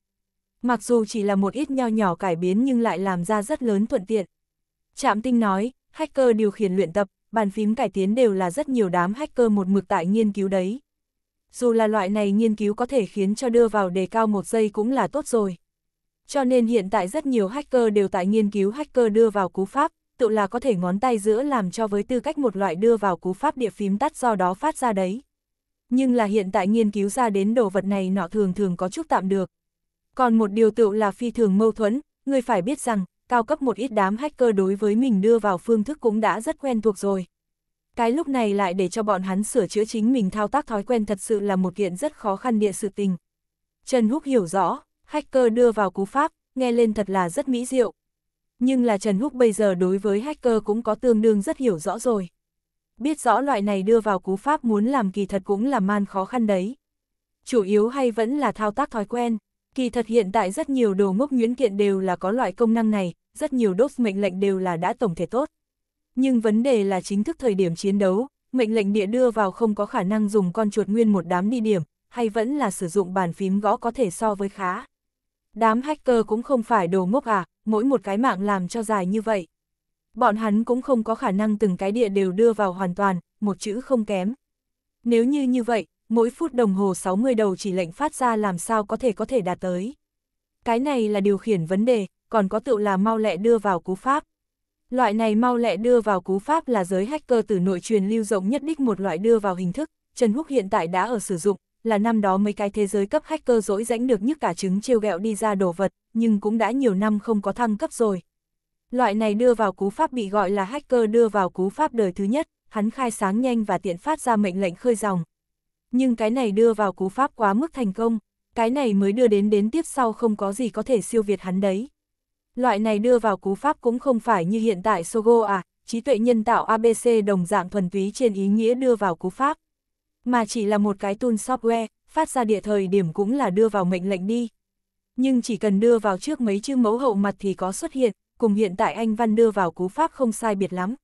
Mặc dù chỉ là một ít nho nhỏ cải biến nhưng lại làm ra rất lớn thuận tiện. Chạm tinh nói, hacker điều khiển luyện tập, bàn phím cải tiến đều là rất nhiều đám hacker một mực tại nghiên cứu đấy. Dù là loại này nghiên cứu có thể khiến cho đưa vào đề cao một giây cũng là tốt rồi. Cho nên hiện tại rất nhiều hacker đều tại nghiên cứu hacker đưa vào cú pháp, tự là có thể ngón tay giữa làm cho với tư cách một loại đưa vào cú pháp địa phím tắt do đó phát ra đấy. Nhưng là hiện tại nghiên cứu ra đến đồ vật này nọ thường thường có chút tạm được. Còn một điều tự là phi thường mâu thuẫn, người phải biết rằng, cao cấp một ít đám hacker đối với mình đưa vào phương thức cũng đã rất quen thuộc rồi. Cái lúc này lại để cho bọn hắn sửa chữa chính mình thao tác thói quen thật sự là một kiện rất khó khăn địa sự tình. Trần Húc hiểu rõ, hacker đưa vào cú pháp, nghe lên thật là rất mỹ diệu. Nhưng là Trần Húc bây giờ đối với hacker cũng có tương đương rất hiểu rõ rồi. Biết rõ loại này đưa vào cú pháp muốn làm kỳ thật cũng là man khó khăn đấy. Chủ yếu hay vẫn là thao tác thói quen. Kỳ thật hiện tại rất nhiều đồ ngốc nguyễn kiện đều là có loại công năng này, rất nhiều đốt mệnh lệnh đều là đã tổng thể tốt. Nhưng vấn đề là chính thức thời điểm chiến đấu, mệnh lệnh địa đưa vào không có khả năng dùng con chuột nguyên một đám đi điểm, hay vẫn là sử dụng bàn phím gõ có thể so với khá. Đám hacker cũng không phải đồ ngốc à, mỗi một cái mạng làm cho dài như vậy. Bọn hắn cũng không có khả năng từng cái địa đều đưa vào hoàn toàn, một chữ không kém. Nếu như như vậy, mỗi phút đồng hồ 60 đầu chỉ lệnh phát ra làm sao có thể có thể đạt tới. Cái này là điều khiển vấn đề, còn có tựu là mau lẹ đưa vào cú pháp. Loại này mau lẹ đưa vào cú pháp là giới hacker từ nội truyền lưu rộng nhất đích một loại đưa vào hình thức, Trần Húc hiện tại đã ở sử dụng, là năm đó mấy cái thế giới cấp hacker dỗi rãnh được nhức cả trứng trêu ghẹo đi ra đổ vật, nhưng cũng đã nhiều năm không có thăng cấp rồi. Loại này đưa vào cú pháp bị gọi là hacker đưa vào cú pháp đời thứ nhất, hắn khai sáng nhanh và tiện phát ra mệnh lệnh khơi dòng. Nhưng cái này đưa vào cú pháp quá mức thành công, cái này mới đưa đến đến tiếp sau không có gì có thể siêu việt hắn đấy. Loại này đưa vào cú pháp cũng không phải như hiện tại Sogo à, trí tuệ nhân tạo ABC đồng dạng thuần túy trên ý nghĩa đưa vào cú pháp mà chỉ là một cái tool software, phát ra địa thời điểm cũng là đưa vào mệnh lệnh đi. Nhưng chỉ cần đưa vào trước mấy chữ mẫu hậu mặt thì có xuất hiện, cùng hiện tại anh Văn đưa vào cú pháp không sai biệt lắm.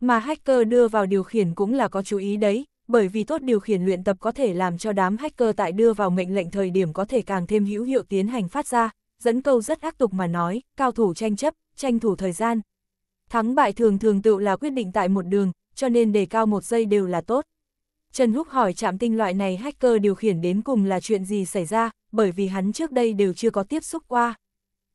Mà hacker đưa vào điều khiển cũng là có chú ý đấy, bởi vì tốt điều khiển luyện tập có thể làm cho đám hacker tại đưa vào mệnh lệnh thời điểm có thể càng thêm hữu hiệu tiến hành phát ra, dẫn câu rất ác tục mà nói, cao thủ tranh chấp, tranh thủ thời gian. Thắng bại thường thường tự là quyết định tại một đường, cho nên đề cao một giây đều là tốt. Trần Húc hỏi Trạm tinh loại này hacker điều khiển đến cùng là chuyện gì xảy ra, bởi vì hắn trước đây đều chưa có tiếp xúc qua.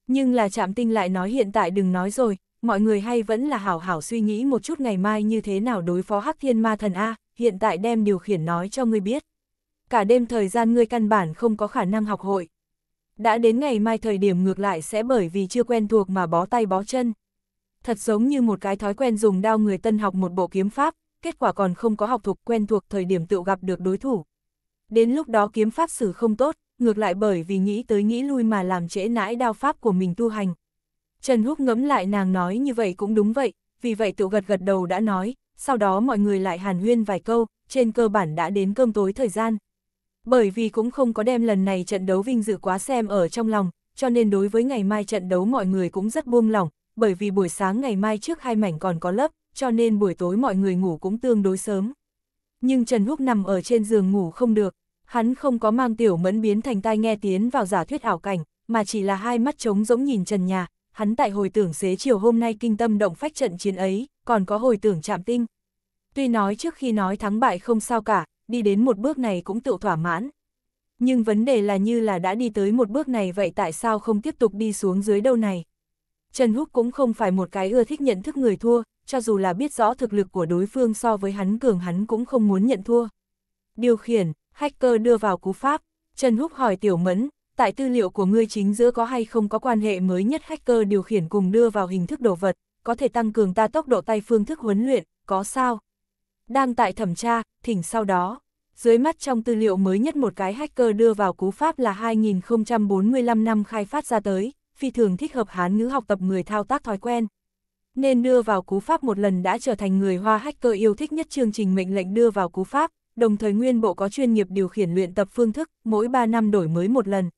Nhưng là Trạm tinh lại nói hiện tại đừng nói rồi, mọi người hay vẫn là hảo hảo suy nghĩ một chút ngày mai như thế nào đối phó hắc thiên ma thần A, hiện tại đem điều khiển nói cho ngươi biết. Cả đêm thời gian ngươi căn bản không có khả năng học hội. Đã đến ngày mai thời điểm ngược lại sẽ bởi vì chưa quen thuộc mà bó tay bó chân. Thật giống như một cái thói quen dùng đao người tân học một bộ kiếm pháp, kết quả còn không có học thuộc quen thuộc thời điểm tự gặp được đối thủ. Đến lúc đó kiếm pháp xử không tốt, ngược lại bởi vì nghĩ tới nghĩ lui mà làm trễ nãi đao pháp của mình tu hành. Trần Húc ngẫm lại nàng nói như vậy cũng đúng vậy, vì vậy tự gật gật đầu đã nói, sau đó mọi người lại hàn huyên vài câu, trên cơ bản đã đến cơm tối thời gian. Bởi vì cũng không có đem lần này trận đấu vinh dự quá xem ở trong lòng, cho nên đối với ngày mai trận đấu mọi người cũng rất buông lỏng, bởi vì buổi sáng ngày mai trước hai mảnh còn có lớp, cho nên buổi tối mọi người ngủ cũng tương đối sớm. Nhưng Trần Húc nằm ở trên giường ngủ không được, hắn không có mang tiểu mẫn biến thành tai nghe tiến vào giả thuyết ảo cảnh, mà chỉ là hai mắt trống rỗng nhìn trần nhà, hắn tại hồi tưởng xế chiều hôm nay kinh tâm động phách trận chiến ấy, còn có hồi tưởng chạm tinh. Tuy nói trước khi nói thắng bại không sao cả, đi đến một bước này cũng tự thỏa mãn. Nhưng vấn đề là như là đã đi tới một bước này vậy tại sao không tiếp tục đi xuống dưới đâu này? Trần Húc cũng không phải một cái ưa thích nhận thức người thua, cho dù là biết rõ thực lực của đối phương so với hắn cường hắn cũng không muốn nhận thua. Điều khiển, hacker đưa vào cú pháp, Trần Húc hỏi Tiểu Mẫn, tại tư liệu của ngươi chính giữa có hay không có quan hệ mới nhất hacker điều khiển cùng đưa vào hình thức đồ vật, có thể tăng cường ta tốc độ tay phương thức huấn luyện, có sao? Đang tại thẩm tra, thỉnh sau đó. Dưới mắt trong tư liệu mới nhất một cái hacker đưa vào cú pháp là 2045 năm khai phát ra tới, phi thường thích hợp hán ngữ học tập người thao tác thói quen nên đưa vào cú pháp một lần đã trở thành người hoa hacker yêu thích nhất chương trình mệnh lệnh đưa vào cú pháp, đồng thời nguyên bộ có chuyên nghiệp điều khiển luyện tập phương thức, mỗi 3 năm đổi mới một lần.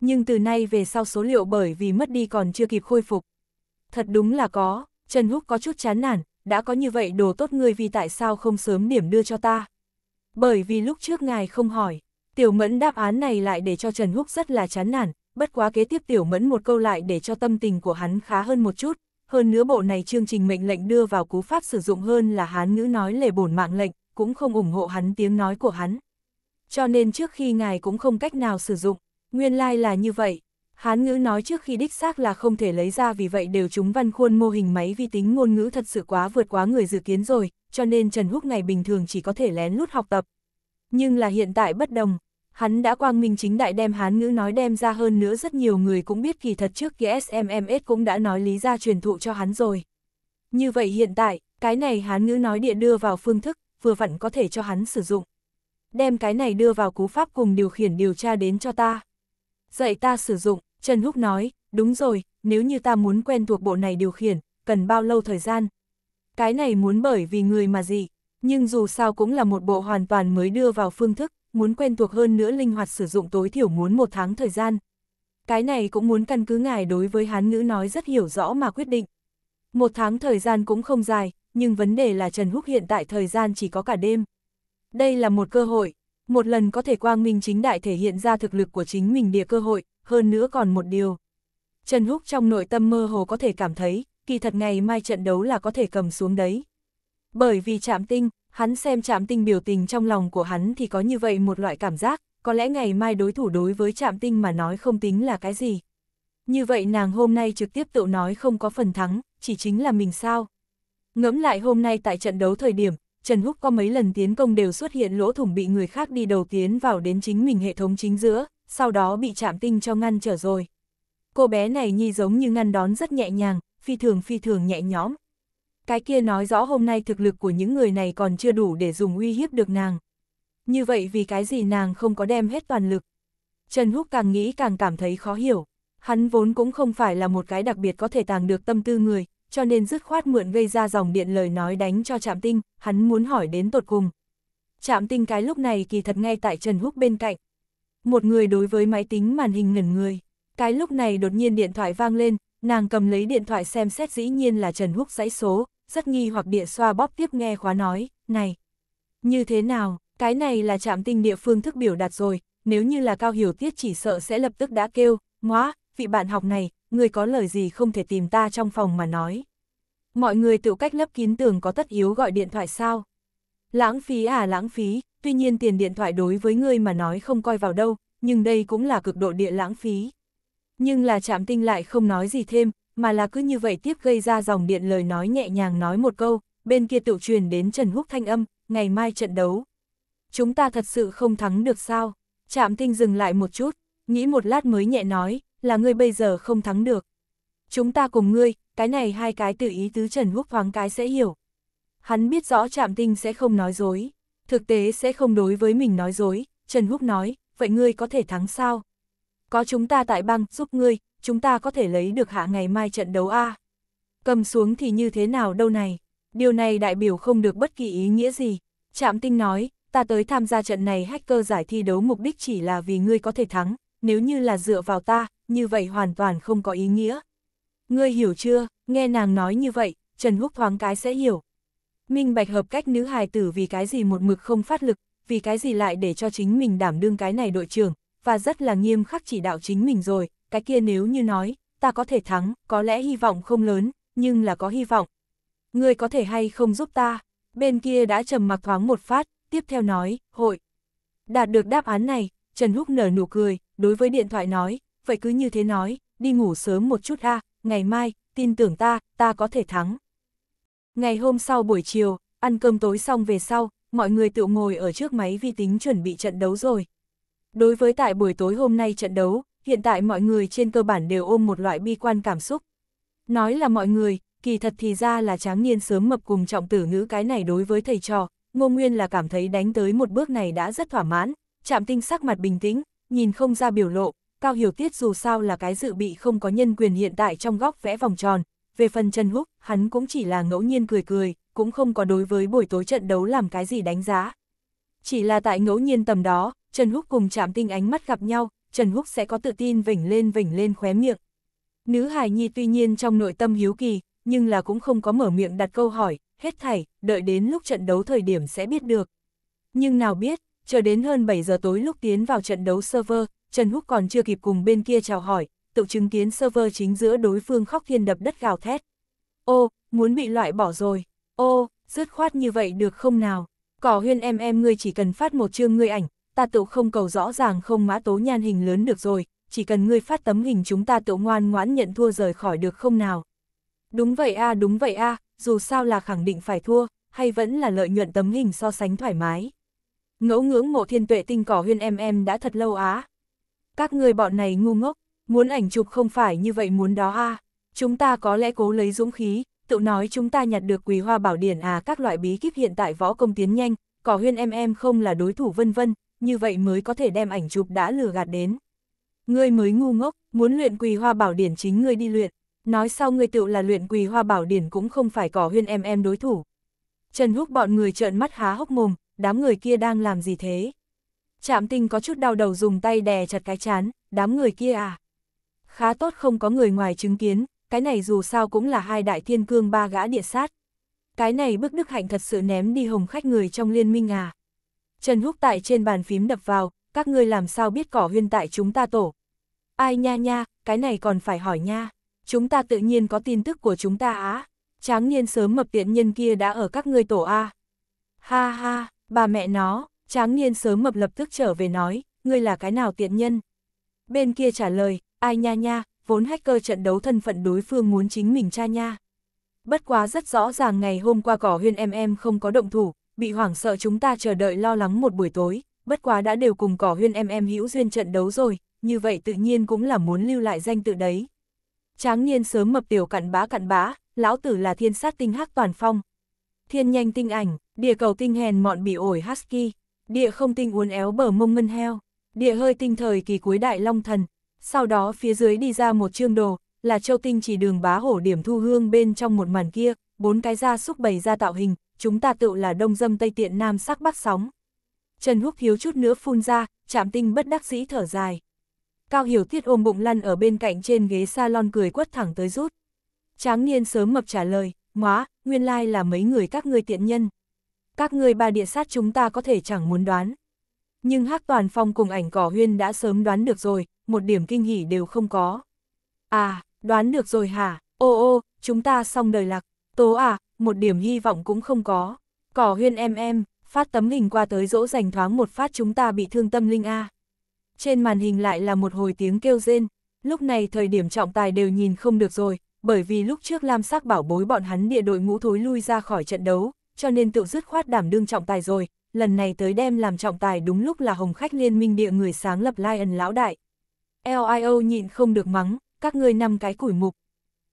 Nhưng từ nay về sau số liệu bởi vì mất đi còn chưa kịp khôi phục. Thật đúng là có, Trần Húc có chút chán nản, đã có như vậy đồ tốt người vì tại sao không sớm điểm đưa cho ta. Bởi vì lúc trước ngài không hỏi, tiểu mẫn đáp án này lại để cho Trần Húc rất là chán nản, bất quá kế tiếp tiểu mẫn một câu lại để cho tâm tình của hắn khá hơn một chút, hơn nữa bộ này chương trình mệnh lệnh đưa vào cú pháp sử dụng hơn là hán ngữ nói lề bổn mạng lệnh, cũng không ủng hộ hắn tiếng nói của hắn. Cho nên trước khi ngài cũng không cách nào sử dụng, nguyên lai là như vậy. Hán ngữ nói trước khi đích xác là không thể lấy ra vì vậy đều chúng văn khuôn mô hình máy vi tính ngôn ngữ thật sự quá vượt quá người dự kiến rồi, cho nên Trần Húc ngày bình thường chỉ có thể lén lút học tập. Nhưng là hiện tại bất đồng, hắn đã quang minh chính đại đem hán ngữ nói đem ra hơn nữa rất nhiều người cũng biết kỳ thật trước kia SMMS cũng đã nói lý ra truyền thụ cho hắn rồi. Như vậy hiện tại, cái này hán ngữ nói địa đưa vào phương thức, vừa vặn có thể cho hắn sử dụng. Đem cái này đưa vào cú pháp cùng điều khiển điều tra đến cho ta. Dạy ta sử dụng, Trần Húc nói, đúng rồi, nếu như ta muốn quen thuộc bộ này điều khiển, cần bao lâu thời gian. Cái này muốn bởi vì người mà gì, nhưng dù sao cũng là một bộ hoàn toàn mới đưa vào phương thức, muốn quen thuộc hơn nữa linh hoạt sử dụng tối thiểu muốn một tháng thời gian. Cái này cũng muốn căn cứ ngài đối với hán ngữ nói rất hiểu rõ mà quyết định. Một tháng thời gian cũng không dài, nhưng vấn đề là Trần Húc hiện tại thời gian chỉ có cả đêm. Đây là một cơ hội, một lần có thể quang minh chính đại thể hiện ra thực lực của chính mình địa cơ hội, hơn nữa còn một điều. Trần Húc trong nội tâm mơ hồ có thể cảm thấy, kỳ thật ngày mai trận đấu là có thể cầm xuống đấy. Bởi vì chạm tinh, hắn xem chạm tinh biểu tình trong lòng của hắn thì có như vậy một loại cảm giác, có lẽ ngày mai đối thủ đối với chạm tinh mà nói không tính là cái gì. Như vậy nàng hôm nay trực tiếp tự nói không có phần thắng, chỉ chính là mình sao. Ngẫm lại hôm nay tại trận đấu thời điểm, Trần Húc có mấy lần tiến công đều xuất hiện lỗ thủng bị người khác đi đầu tiến vào đến chính mình hệ thống chính giữa, sau đó bị chạm tinh cho ngăn trở rồi. Cô bé này nhi giống như ngăn đón rất nhẹ nhàng, phi thường phi thường nhẹ nhõm cái kia nói rõ hôm nay thực lực của những người này còn chưa đủ để dùng uy hiếp được nàng. Như vậy vì cái gì nàng không có đem hết toàn lực? Trần Húc càng nghĩ càng cảm thấy khó hiểu. Hắn vốn cũng không phải là một cái đặc biệt có thể tàng được tâm tư người, cho nên dứt khoát mượn gây ra dòng điện lời nói đánh cho Trạm Tinh, hắn muốn hỏi đến tột cùng. Trạm Tinh cái lúc này kỳ thật ngay tại Trần Húc bên cạnh. Một người đối với máy tính màn hình ngẩn người. Cái lúc này đột nhiên điện thoại vang lên, nàng cầm lấy điện thoại xem xét dĩ nhiên là Trần Húc dãy số, rất nghi hoặc địa xoa bóp tiếp nghe khóa nói, này, như thế nào, cái này là chạm tinh địa phương thức biểu đạt rồi, nếu như là cao hiểu tiết chỉ sợ sẽ lập tức đã kêu, ngóa, vị bạn học này, người có lời gì không thể tìm ta trong phòng mà nói. Mọi người tự cách lấp kín tường có tất yếu gọi điện thoại sao? Lãng phí à lãng phí, tuy nhiên tiền điện thoại đối với ngươi mà nói không coi vào đâu, nhưng đây cũng là cực độ địa lãng phí. Nhưng là chạm tinh lại không nói gì thêm, mà là cứ như vậy tiếp gây ra dòng điện lời nói nhẹ nhàng nói một câu, bên kia tự truyền đến Trần Húc thanh âm, ngày mai trận đấu. Chúng ta thật sự không thắng được sao? Trạm tinh dừng lại một chút, nghĩ một lát mới nhẹ nói, là ngươi bây giờ không thắng được. Chúng ta cùng ngươi, cái này hai cái tự ý tứ Trần Húc thoáng cái sẽ hiểu. Hắn biết rõ trạm tinh sẽ không nói dối, thực tế sẽ không đối với mình nói dối, Trần Húc nói, vậy ngươi có thể thắng sao? Có chúng ta tại băng giúp ngươi, chúng ta có thể lấy được hạ ngày mai trận đấu A. Cầm xuống thì như thế nào đâu này, điều này đại biểu không được bất kỳ ý nghĩa gì. Trạm tinh nói, ta tới tham gia trận này hacker giải thi đấu mục đích chỉ là vì ngươi có thể thắng, nếu như là dựa vào ta, như vậy hoàn toàn không có ý nghĩa. Ngươi hiểu chưa, nghe nàng nói như vậy, Trần Húc thoáng cái sẽ hiểu. Minh Bạch hợp cách nữ hài tử vì cái gì một mực không phát lực, vì cái gì lại để cho chính mình đảm đương cái này đội trưởng, và rất là nghiêm khắc chỉ đạo chính mình rồi, cái kia nếu như nói, ta có thể thắng, có lẽ hy vọng không lớn, nhưng là có hy vọng. người có thể hay không giúp ta? Bên kia đã trầm mặc thoáng một phát, tiếp theo nói, hội. Đạt được đáp án này, Trần Húc nở nụ cười, đối với điện thoại nói, vậy cứ như thế nói, đi ngủ sớm một chút ha ngày mai, tin tưởng ta, ta có thể thắng. Ngày hôm sau buổi chiều, ăn cơm tối xong về sau, mọi người tự ngồi ở trước máy vi tính chuẩn bị trận đấu rồi. Đối với tại buổi tối hôm nay trận đấu, hiện tại mọi người trên cơ bản đều ôm một loại bi quan cảm xúc. Nói là mọi người, kỳ thật thì ra là tráng niên sớm mập cùng trọng tử ngữ cái này đối với thầy trò, ngô nguyên là cảm thấy đánh tới một bước này đã rất thỏa mãn, chạm tinh sắc mặt bình tĩnh, nhìn không ra biểu lộ, cao hiểu tiết dù sao là cái dự bị không có nhân quyền hiện tại trong góc vẽ vòng tròn, về phần Trần Húc, hắn cũng chỉ là ngẫu nhiên cười cười, cũng không có đối với buổi tối trận đấu làm cái gì đánh giá. Chỉ là tại ngẫu nhiên tầm đó, Trần Húc cùng chạm tinh ánh mắt gặp nhau, Trần Húc sẽ có tự tin vỉnh lên vỉnh lên khóe miệng. Nữ hài nhi tuy nhiên trong nội tâm hiếu kỳ, nhưng là cũng không có mở miệng đặt câu hỏi, hết thảy, đợi đến lúc trận đấu thời điểm sẽ biết được. Nhưng nào biết, chờ đến hơn 7 giờ tối lúc tiến vào trận đấu server, Trần Húc còn chưa kịp cùng bên kia chào hỏi, tự chứng kiến server chính giữa đối phương khóc thiên đập đất gào thét. Ô, muốn bị loại bỏ rồi, ô, dứt khoát như vậy được không nào? Cỏ huyên em em ngươi chỉ cần phát một chương ngươi ảnh, ta tự không cầu rõ ràng không mã tố nhan hình lớn được rồi, chỉ cần ngươi phát tấm hình chúng ta tự ngoan ngoãn nhận thua rời khỏi được không nào. Đúng vậy a đúng vậy a dù sao là khẳng định phải thua, hay vẫn là lợi nhuận tấm hình so sánh thoải mái. Ngẫu ngưỡng mộ thiên tuệ tinh cỏ huyên em em đã thật lâu á. Các người bọn này ngu ngốc, muốn ảnh chụp không phải như vậy muốn đó a Chúng ta có lẽ cố lấy dũng khí, tự nói chúng ta nhặt được quỳ hoa bảo điển à các loại bí kíp hiện tại võ công tiến nhanh, cỏ huyên em em không là đối thủ vân vân, như vậy mới có thể đem ảnh chụp đã lừa gạt đến. Ngươi mới ngu ngốc, muốn luyện quỳ hoa bảo điển chính ngươi đi luyện, nói sau ngươi tựu là luyện quỳ hoa bảo điển cũng không phải cỏ huyên em em đối thủ. Trần Húc bọn người trợn mắt há hốc mồm, đám người kia đang làm gì thế? Trạm tinh có chút đau đầu dùng tay đè chặt cái chán, đám người kia à? Khá tốt không có người ngoài chứng kiến, cái này dù sao cũng là hai đại thiên cương ba gã địa sát. Cái này bức đức hạnh thật sự ném đi hồng khách người trong liên minh à? Trần Húc tại trên bàn phím đập vào, các ngươi làm sao biết cỏ huyên tại chúng ta tổ. Ai nha nha, cái này còn phải hỏi nha, chúng ta tự nhiên có tin tức của chúng ta á, tráng niên sớm mập tiện nhân kia đã ở các ngươi tổ a. Ha ha, bà mẹ nó, tráng niên sớm mập lập tức trở về nói, ngươi là cái nào tiện nhân. Bên kia trả lời, ai nha nha, vốn hacker trận đấu thân phận đối phương muốn chính mình cha nha. Bất quá rất rõ ràng ngày hôm qua cỏ huyên em em không có động thủ, bị hoảng sợ chúng ta chờ đợi lo lắng một buổi tối, bất quá đã đều cùng cỏ huyên em em hữu duyên trận đấu rồi, như vậy tự nhiên cũng là muốn lưu lại danh tự đấy. Tráng nhiên sớm mập tiểu cặn bã cặn bã, lão tử là thiên sát tinh hắc toàn phong. Thiên nhanh tinh ảnh, địa cầu tinh hèn mọn bị ổi husky, địa không tinh uốn éo bờ mông ngân heo, địa hơi tinh thời kỳ cuối đại long thần. Sau đó phía dưới đi ra một chương đồ, là châu tinh chỉ đường bá hổ điểm thu hương bên trong một màn kia, bốn cái da xúc bày ra tạo hình, chúng ta tự là đông dâm tây tiện nam sắc bắc sóng. Trần Húc Hiếu chút nữa phun ra, chạm tinh bất đắc dĩ thở dài. Cao Hiểu Tiết ôm bụng lăn ở bên cạnh trên ghế salon cười quất thẳng tới rút. Tráng niên sớm mập trả lời, ngóa, nguyên lai là mấy người các ngươi tiện nhân. Các ngươi ba địa sát chúng ta có thể chẳng muốn đoán. Nhưng hắc Toàn Phong cùng ảnh cỏ huyên đã sớm đoán được rồi, một điểm kinh hỉ đều không có. À, đoán được rồi hả, ô ô, chúng ta xong đời lạc, tố à, một điểm hy vọng cũng không có. Cỏ huyên em em, phát tấm hình qua tới dỗ dành thoáng một phát chúng ta bị thương tâm linh A. Trên màn hình lại là một hồi tiếng kêu rên, lúc này thời điểm trọng tài đều nhìn không được rồi, bởi vì lúc trước Lam Sắc bảo bối bọn hắn địa đội ngũ thối lui ra khỏi trận đấu, cho nên tự dứt khoát đảm đương trọng tài rồi, lần này tới đem làm trọng tài đúng lúc là hồng khách liên minh địa người sáng lập Lion lão đại. LIO nhịn không được mắng, các ngươi năm cái củi mục,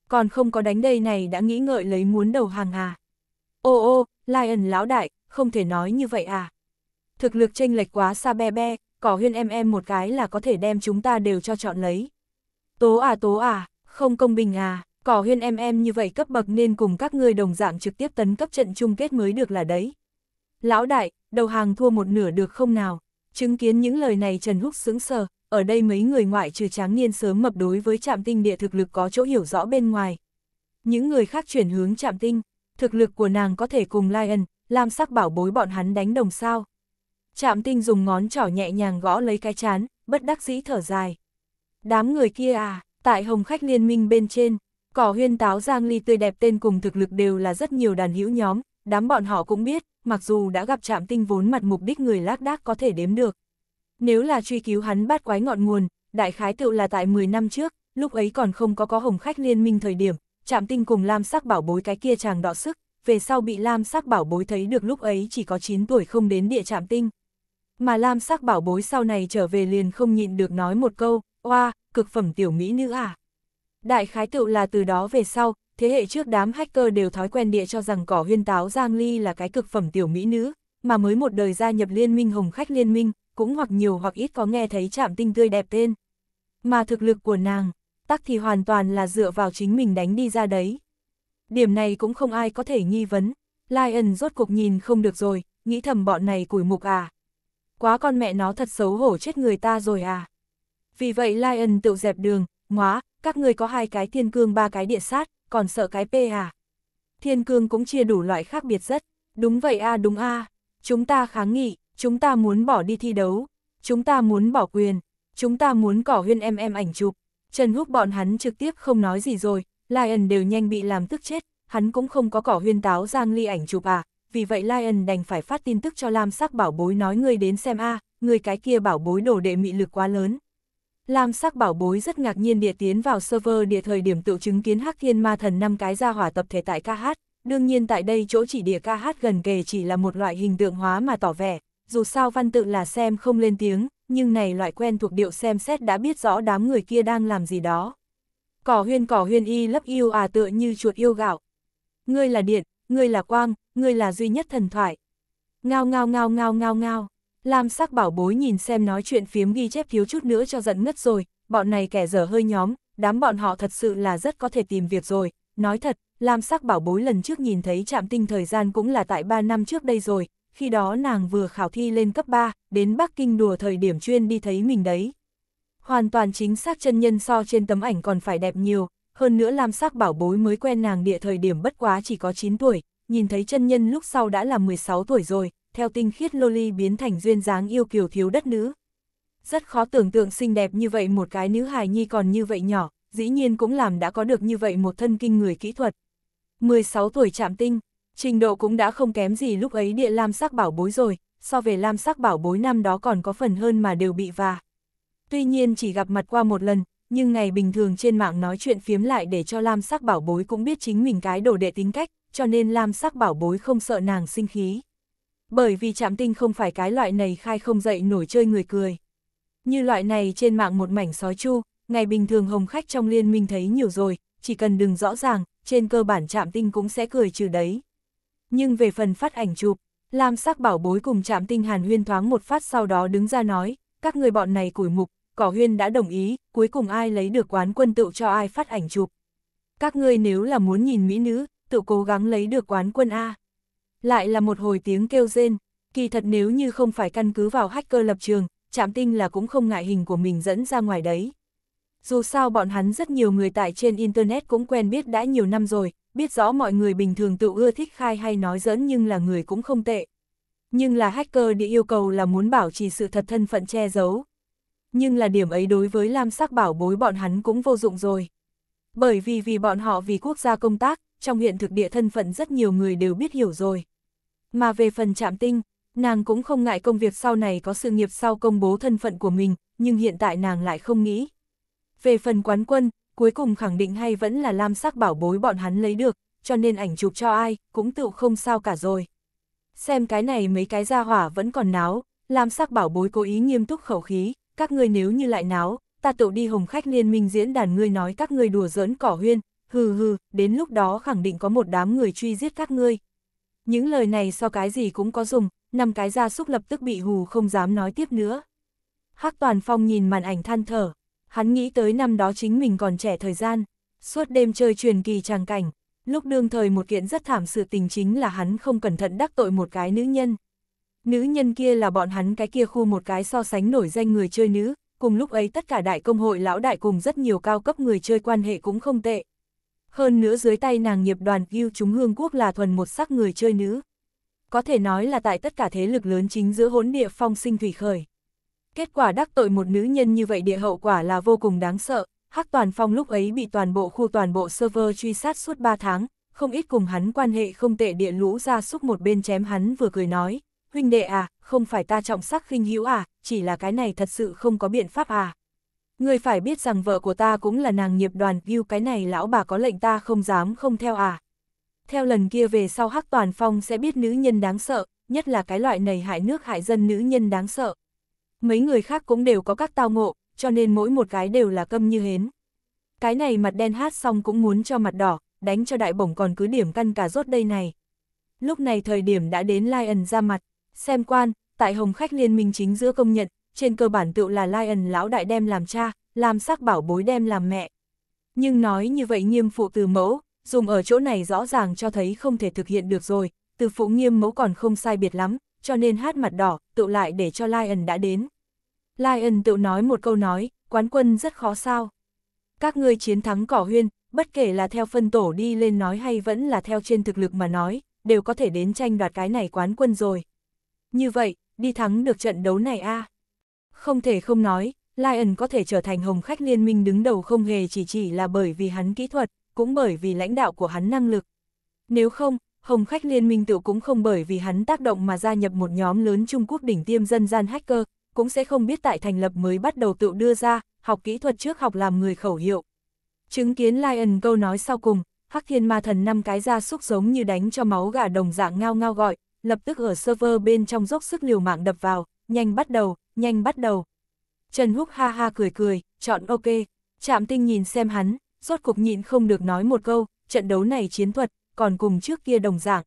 còn không có đánh đây này đã nghĩ ngợi lấy muốn đầu hàng à. Ô ô, Lion lão đại, không thể nói như vậy à. Thực lực chênh lệch quá xa be be, cỏ huyên em em một cái là có thể đem chúng ta đều cho chọn lấy. Tố à tố à, không công bình à, cỏ huyên em em như vậy cấp bậc nên cùng các ngươi đồng dạng trực tiếp tấn cấp trận chung kết mới được là đấy. Lão đại, đầu hàng thua một nửa được không nào? Chứng kiến những lời này Trần Húc sững sờ, ở đây mấy người ngoại trừ tráng niên sớm mập đối với trạm tinh địa thực lực có chỗ hiểu rõ bên ngoài. Những người khác chuyển hướng trạm tinh, thực lực của nàng có thể cùng Lion, làm sắc bảo bối bọn hắn đánh đồng sao. Trạm tinh dùng ngón trỏ nhẹ nhàng gõ lấy cái chán, bất đắc dĩ thở dài. Đám người kia à, tại hồng khách liên minh bên trên, cỏ huyên táo giang ly tươi đẹp tên cùng thực lực đều là rất nhiều đàn hữu nhóm, đám bọn họ cũng biết, mặc dù đã gặp chạm tinh vốn mặt mục đích người lác đác có thể đếm được. Nếu là truy cứu hắn bắt quái ngọn nguồn, đại khái tựu là tại 10 năm trước, lúc ấy còn không có có hồng khách liên minh thời điểm, chạm tinh cùng lam sắc bảo bối cái kia chàng đọ sức, về sau bị lam sắc bảo bối thấy được lúc ấy chỉ có 9 tuổi không đến địa chạm tinh. Mà lam sắc bảo bối sau này trở về liền không nhịn được nói một câu, oa, cực phẩm tiểu mỹ nữ à. Đại khái tựu là từ đó về sau, thế hệ trước đám hacker đều thói quen địa cho rằng cỏ huyên táo Giang Ly là cái cực phẩm tiểu mỹ nữ, mà mới một đời gia nhập liên minh hồng khách liên minh, cũng hoặc nhiều hoặc ít có nghe thấy chạm tinh tươi đẹp tên. Mà thực lực của nàng, tắc thì hoàn toàn là dựa vào chính mình đánh đi ra đấy. Điểm này cũng không ai có thể nghi vấn, Lion rốt cuộc nhìn không được rồi, nghĩ thầm bọn này củi mục à. Quá con mẹ nó thật xấu hổ chết người ta rồi à. Vì vậy Lion tự dẹp đường, ngóa, các người có hai cái thiên cương ba cái địa sát, còn sợ cái P à? Thiên cương cũng chia đủ loại khác biệt rất. Đúng vậy a đúng a Chúng ta kháng nghị, chúng ta muốn bỏ đi thi đấu, chúng ta muốn bỏ quyền, chúng ta muốn cỏ huyên em em ảnh chụp. Trần Húc bọn hắn trực tiếp không nói gì rồi, Lion đều nhanh bị làm tức chết, hắn cũng không có cỏ huyên táo giang ly ảnh chụp à, vì vậy Lion đành phải phát tin tức cho Lam sắc bảo bối nói người đến xem a người cái kia bảo bối đồ đệ mị lực quá lớn. Lam sắc bảo bối rất ngạc nhiên địa tiến vào server địa thời điểm tự chứng kiến hắc thiên ma thần năm cái ra hỏa tập thể tại ca hát. Đương nhiên tại đây chỗ chỉ địa ca hát gần kề chỉ là một loại hình tượng hóa mà tỏ vẻ, dù sao văn tự là xem không lên tiếng, nhưng này loại quen thuộc điệu xem xét đã biết rõ đám người kia đang làm gì đó. Cỏ huyên cỏ huyên y lấp yêu à tựa như chuột yêu gạo. Ngươi là điện, ngươi là quang, ngươi là duy nhất thần thoại. Ngao ngao ngao ngao ngao ngao. Lam sắc bảo bối nhìn xem nói chuyện phiếm ghi chép thiếu chút nữa cho giận ngất rồi, bọn này kẻ dở hơi nhóm, đám bọn họ thật sự là rất có thể tìm việc rồi. Nói thật, Lam sắc bảo bối lần trước nhìn thấy chạm tinh thời gian cũng là tại 3 năm trước đây rồi, khi đó nàng vừa khảo thi lên cấp 3, đến Bắc Kinh đùa thời điểm chuyên đi thấy mình đấy. Hoàn toàn chính xác chân nhân so trên tấm ảnh còn phải đẹp nhiều, hơn nữa Lam sắc bảo bối mới quen nàng địa thời điểm bất quá chỉ có 9 tuổi, nhìn thấy chân nhân lúc sau đã là 16 tuổi rồi, theo tinh khiết loli biến thành duyên dáng yêu kiều thiếu đất nữ. Rất khó tưởng tượng xinh đẹp như vậy một cái nữ hài nhi còn như vậy nhỏ, dĩ nhiên cũng làm đã có được như vậy một thân kinh người kỹ thuật. 16 tuổi chạm tinh, trình độ cũng đã không kém gì lúc ấy địa lam sắc bảo bối rồi, so về lam sắc bảo bối năm đó còn có phần hơn mà đều bị và. Tuy nhiên chỉ gặp mặt qua một lần, nhưng ngày bình thường trên mạng nói chuyện phiếm lại để cho lam sắc bảo bối cũng biết chính mình cái đồ đệ tính cách, cho nên lam sắc bảo bối không sợ nàng sinh khí. Bởi vì chạm tinh không phải cái loại này khai không dậy nổi chơi người cười. Như loại này trên mạng một mảnh sói chu, ngày bình thường hồng khách trong liên minh thấy nhiều rồi, chỉ cần đừng rõ ràng, trên cơ bản chạm tinh cũng sẽ cười trừ đấy. Nhưng về phần phát ảnh chụp, Lam sắc bảo bối cùng chạm tinh hàn huyên thoáng một phát sau đó đứng ra nói, các người bọn này củi mục, cỏ huyên đã đồng ý, cuối cùng ai lấy được quán quân tự cho ai phát ảnh chụp. Các ngươi nếu là muốn nhìn mỹ nữ, tự cố gắng lấy được quán quân A. Lại là một hồi tiếng kêu rên, kỳ thật nếu như không phải căn cứ vào hacker lập trường, chạm tinh là cũng không ngại hình của mình dẫn ra ngoài đấy. Dù sao bọn hắn rất nhiều người tại trên Internet cũng quen biết đã nhiều năm rồi, biết rõ mọi người bình thường tự ưa thích khai hay nói giỡn nhưng là người cũng không tệ. Nhưng là hacker địa yêu cầu là muốn bảo trì sự thật thân phận che giấu. Nhưng là điểm ấy đối với Lam Sắc bảo bối bọn hắn cũng vô dụng rồi. Bởi vì vì bọn họ vì quốc gia công tác, trong hiện thực địa thân phận rất nhiều người đều biết hiểu rồi. Mà về phần chạm tinh, nàng cũng không ngại công việc sau này có sự nghiệp sau công bố thân phận của mình, nhưng hiện tại nàng lại không nghĩ. Về phần quán quân, cuối cùng khẳng định hay vẫn là lam sắc bảo bối bọn hắn lấy được, cho nên ảnh chụp cho ai, cũng tự không sao cả rồi. Xem cái này mấy cái gia hỏa vẫn còn náo, lam sắc bảo bối cố ý nghiêm túc khẩu khí, các ngươi nếu như lại náo, ta tự đi hồng khách liên minh diễn đàn ngươi nói các ngươi đùa giỡn cỏ huyên, hừ hừ, đến lúc đó khẳng định có một đám người truy giết các ngươi, những lời này so cái gì cũng có dùng, năm cái gia súc lập tức bị hù không dám nói tiếp nữa. Hắc Toàn Phong nhìn màn ảnh than thở, hắn nghĩ tới năm đó chính mình còn trẻ thời gian, suốt đêm chơi truyền kỳ tràng cảnh, lúc đương thời một kiện rất thảm sự tình chính là hắn không cẩn thận đắc tội một cái nữ nhân. Nữ nhân kia là bọn hắn cái kia khu một cái so sánh nổi danh người chơi nữ, cùng lúc ấy tất cả đại công hội lão đại cùng rất nhiều cao cấp người chơi quan hệ cũng không tệ, hơn nữa dưới tay nàng nghiệp đoàn Gil chúng hương quốc là thuần một sắc người chơi nữ. Có thể nói là tại tất cả thế lực lớn chính giữa hỗn địa phong sinh thủy khởi. Kết quả đắc tội một nữ nhân như vậy địa hậu quả là vô cùng đáng sợ. Hắc Toàn Phong lúc ấy bị toàn bộ khu toàn bộ server truy sát suốt 3 tháng, không ít cùng hắn quan hệ không tệ địa lũ ra xúc một bên chém hắn vừa cười nói, huynh đệ à, không phải ta trọng sắc khinh hữu à, chỉ là cái này thật sự không có biện pháp à. Người phải biết rằng vợ của ta cũng là nàng nghiệp đoàn Ghiu cái này lão bà có lệnh ta không dám không theo à. Theo lần kia về sau Hắc Toàn Phong sẽ biết nữ nhân đáng sợ, nhất là cái loại này hại nước hại dân nữ nhân đáng sợ. Mấy người khác cũng đều có các tao ngộ, cho nên mỗi một cái đều là câm như hến. Cái này mặt đen hát xong cũng muốn cho mặt đỏ, đánh cho đại bổng còn cứ điểm căn cả rốt đây này. Lúc này thời điểm đã đến Lion ra mặt, xem quan, tại Hồng Khách Liên minh chính giữa công nhận, trên cơ bản tựu là Lion lão đại đem làm cha, làm sắc bảo bối đem làm mẹ. Nhưng nói như vậy nghiêm phụ từ mẫu, dùng ở chỗ này rõ ràng cho thấy không thể thực hiện được rồi, từ phụ nghiêm mẫu còn không sai biệt lắm, cho nên hát mặt đỏ, tựu lại để cho Lion đã đến. Lion tựu nói một câu nói, quán quân rất khó sao. Các ngươi chiến thắng cỏ huyên, bất kể là theo phân tổ đi lên nói hay vẫn là theo trên thực lực mà nói, đều có thể đến tranh đoạt cái này quán quân rồi. Như vậy, đi thắng được trận đấu này a à. Không thể không nói, Lion có thể trở thành hồng khách liên minh đứng đầu không hề chỉ chỉ là bởi vì hắn kỹ thuật, cũng bởi vì lãnh đạo của hắn năng lực. Nếu không, hồng khách liên minh tự cũng không bởi vì hắn tác động mà gia nhập một nhóm lớn Trung Quốc đỉnh tiêm dân gian hacker, cũng sẽ không biết tại thành lập mới bắt đầu tự đưa ra, học kỹ thuật trước học làm người khẩu hiệu. Chứng kiến Lion câu nói sau cùng, Hắc Thiên Ma Thần năm cái ra xúc giống như đánh cho máu gà đồng dạng ngao ngao gọi, lập tức ở server bên trong dốc sức liều mạng đập vào, nhanh bắt đầu, nhanh bắt đầu. Trần Húc ha ha cười cười, chọn ok, Trạm Tinh nhìn xem hắn, rốt cục nhịn không được nói một câu, trận đấu này chiến thuật, còn cùng trước kia đồng dạng.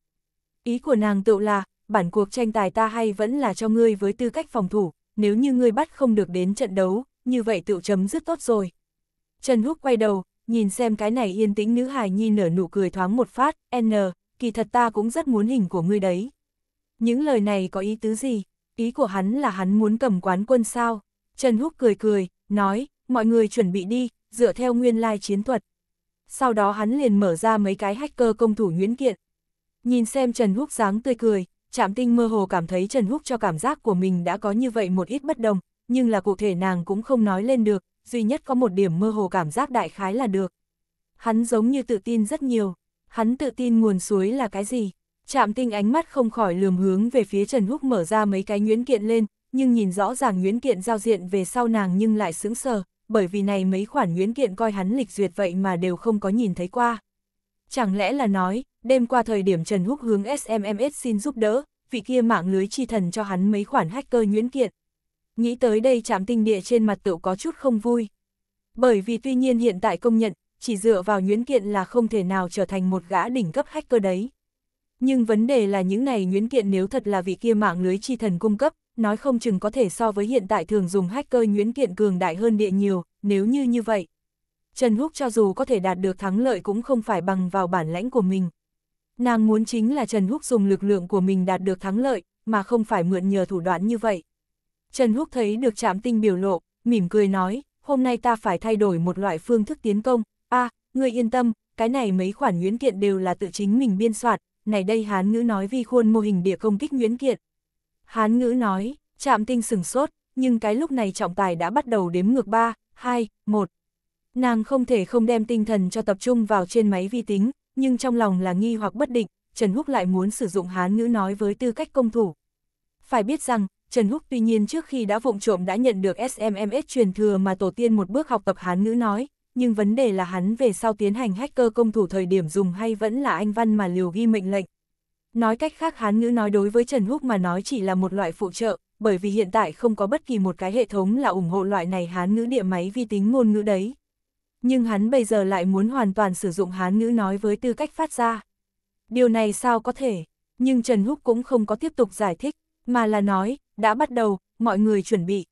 Ý của nàng tự là, bản cuộc tranh tài ta hay vẫn là cho ngươi với tư cách phòng thủ, nếu như ngươi bắt không được đến trận đấu, như vậy tự chấm dứt tốt rồi. Trần Húc quay đầu, nhìn xem cái này yên tĩnh nữ hài nhi nở nụ cười thoáng một phát, n, kỳ thật ta cũng rất muốn hình của ngươi đấy. Những lời này có ý tứ gì? ý của hắn là hắn muốn cầm quán quân sao. Trần Húc cười cười, nói, mọi người chuẩn bị đi, dựa theo nguyên lai chiến thuật. Sau đó hắn liền mở ra mấy cái hacker công thủ nguyễn kiện. Nhìn xem Trần Húc dáng tươi cười, Trạm Tinh mơ hồ cảm thấy Trần Húc cho cảm giác của mình đã có như vậy một ít bất đồng, nhưng là cụ thể nàng cũng không nói lên được, duy nhất có một điểm mơ hồ cảm giác đại khái là được. Hắn giống như tự tin rất nhiều, hắn tự tin nguồn suối là cái gì? Trạm tinh ánh mắt không khỏi lườm hướng về phía Trần Húc mở ra mấy cái nguyễn kiện lên, nhưng nhìn rõ ràng Nguyễn kiện giao diện về sau nàng nhưng lại sững sờ, bởi vì này mấy khoản Nguyễn kiện coi hắn lịch duyệt vậy mà đều không có nhìn thấy qua. Chẳng lẽ là nói, đêm qua thời điểm Trần Húc hướng SMMS xin giúp đỡ, vị kia mạng lưới chi thần cho hắn mấy khoản hacker Nguyễn kiện. Nghĩ tới đây Trạm tinh địa trên mặt tự có chút không vui. Bởi vì tuy nhiên hiện tại công nhận, chỉ dựa vào Nguyễn kiện là không thể nào trở thành một gã đỉnh cấp hacker đấy. Nhưng vấn đề là những này nguyễn kiện nếu thật là vị kia mạng lưới chi thần cung cấp, nói không chừng có thể so với hiện tại thường dùng hacker nguyễn kiện cường đại hơn địa nhiều, nếu như như vậy. Trần Húc cho dù có thể đạt được thắng lợi cũng không phải bằng vào bản lãnh của mình. Nàng muốn chính là Trần Húc dùng lực lượng của mình đạt được thắng lợi, mà không phải mượn nhờ thủ đoạn như vậy. Trần Húc thấy được chạm tinh biểu lộ, mỉm cười nói, hôm nay ta phải thay đổi một loại phương thức tiến công, a ngươi yên tâm, cái này mấy khoản nguyễn kiện đều là tự chính mình biên soạn, này đây Hán ngữ nói vi khuôn mô hình địa công kích Nguyễn Kiệt. Hán ngữ nói, chạm tinh sừng sốt, nhưng cái lúc này trọng tài đã bắt đầu đếm ngược 3, 2, 1. Nàng không thể không đem tinh thần cho tập trung vào trên máy vi tính, nhưng trong lòng là nghi hoặc bất định, Trần Húc lại muốn sử dụng Hán ngữ nói với tư cách công thủ. Phải biết rằng, Trần Húc tuy nhiên trước khi đã vụng trộm đã nhận được SMMS truyền thừa mà tổ tiên một bước học tập Hán ngữ nói, nhưng vấn đề là hắn về sau tiến hành hacker công thủ thời điểm dùng hay vẫn là anh văn mà liều ghi mệnh lệnh. Nói cách khác hán ngữ nói đối với Trần Húc mà nói chỉ là một loại phụ trợ, bởi vì hiện tại không có bất kỳ một cái hệ thống là ủng hộ loại này hán ngữ địa máy vi tính ngôn ngữ đấy. Nhưng hắn bây giờ lại muốn hoàn toàn sử dụng hán ngữ nói với tư cách phát ra. Điều này sao có thể, nhưng Trần Húc cũng không có tiếp tục giải thích, mà là nói, đã bắt đầu, mọi người chuẩn bị,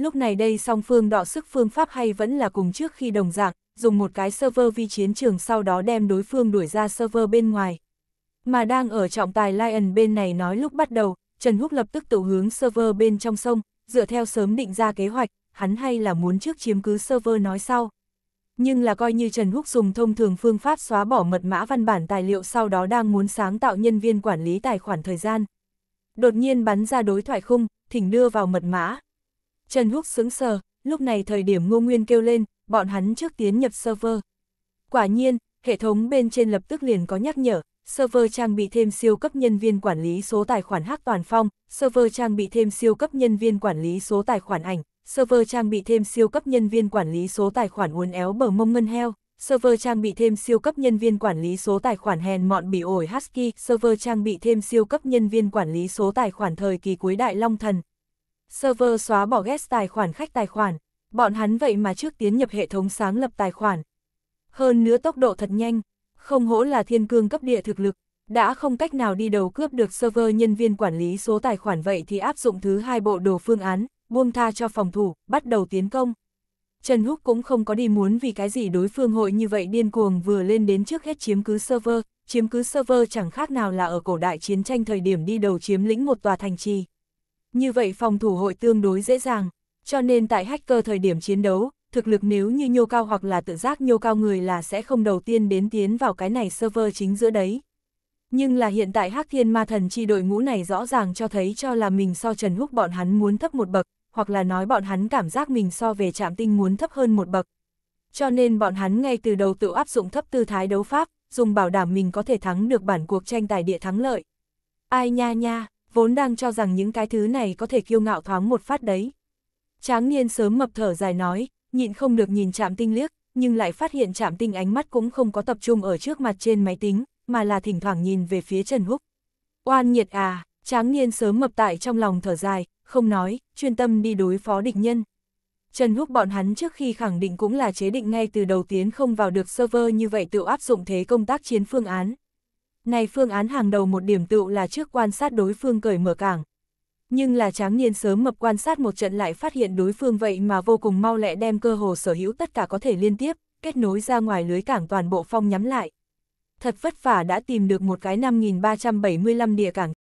Lúc này đây song phương đọ sức phương pháp hay vẫn là cùng trước khi đồng dạng, dùng một cái server vi chiến trường sau đó đem đối phương đuổi ra server bên ngoài. Mà đang ở trọng tài Lion bên này nói lúc bắt đầu, Trần Húc lập tức tự hướng server bên trong sông, dựa theo sớm định ra kế hoạch, hắn hay là muốn trước chiếm cứ server nói sau. Nhưng là coi như Trần Húc dùng thông thường phương pháp xóa bỏ mật mã văn bản tài liệu sau đó đang muốn sáng tạo nhân viên quản lý tài khoản thời gian. Đột nhiên bắn ra đối thoại khung, thỉnh đưa vào mật mã. Trần Húc sững sờ, lúc này thời điểm Ngô Nguyên kêu lên, bọn hắn trước tiến nhập server. Quả nhiên, hệ thống bên trên lập tức liền có nhắc nhở, server trang bị thêm siêu cấp nhân viên quản lý số tài khoản Hắc Toàn Phong, server trang bị thêm siêu cấp nhân viên quản lý số tài khoản ảnh, server trang bị thêm siêu cấp nhân viên quản lý số tài khoản uốn éo bờ mông ngân heo, server trang bị thêm siêu cấp nhân viên quản lý số tài khoản hèn mọn bị ổi husky, server trang bị thêm siêu cấp nhân viên quản lý số tài khoản thời kỳ cuối đại long thần, Server xóa bỏ guest tài khoản khách tài khoản, bọn hắn vậy mà trước tiến nhập hệ thống sáng lập tài khoản. Hơn nữa tốc độ thật nhanh, không hỗ là thiên cương cấp địa thực lực, đã không cách nào đi đầu cướp được server nhân viên quản lý số tài khoản vậy thì áp dụng thứ hai bộ đồ phương án, buông tha cho phòng thủ, bắt đầu tiến công. Trần Húc cũng không có đi muốn vì cái gì đối phương hội như vậy điên cuồng vừa lên đến trước hết chiếm cứ server, chiếm cứ server chẳng khác nào là ở cổ đại chiến tranh thời điểm đi đầu chiếm lĩnh một tòa thành trì. Như vậy phòng thủ hội tương đối dễ dàng, cho nên tại hacker thời điểm chiến đấu, thực lực nếu như nhô cao hoặc là tự giác nhô cao người là sẽ không đầu tiên đến tiến vào cái này server chính giữa đấy. Nhưng là hiện tại hắc thiên ma thần chi đội ngũ này rõ ràng cho thấy cho là mình so Trần Húc bọn hắn muốn thấp một bậc, hoặc là nói bọn hắn cảm giác mình so về trạm tinh muốn thấp hơn một bậc. Cho nên bọn hắn ngay từ đầu tự áp dụng thấp tư thái đấu pháp, dùng bảo đảm mình có thể thắng được bản cuộc tranh tài địa thắng lợi. Ai nha nha, vốn đang cho rằng những cái thứ này có thể kiêu ngạo thoáng một phát đấy. Tráng niên sớm mập thở dài nói, nhịn không được nhìn chạm tinh liếc, nhưng lại phát hiện chạm tinh ánh mắt cũng không có tập trung ở trước mặt trên máy tính, mà là thỉnh thoảng nhìn về phía Trần Húc. Oan nhiệt à, tráng niên sớm mập tại trong lòng thở dài, không nói, chuyên tâm đi đối phó địch nhân. Trần Húc bọn hắn trước khi khẳng định cũng là chế định ngay từ đầu tiến không vào được server như vậy tự áp dụng thế công tác chiến phương án, này phương án hàng đầu một điểm tựu là trước quan sát đối phương cởi mở cảng. Nhưng là tráng niên sớm mập quan sát một trận lại phát hiện đối phương vậy mà vô cùng mau lẹ đem cơ hồ sở hữu tất cả có thể liên tiếp, kết nối ra ngoài lưới cảng toàn bộ phong nhắm lại. Thật vất vả đã tìm được một cái 5.375 địa cảng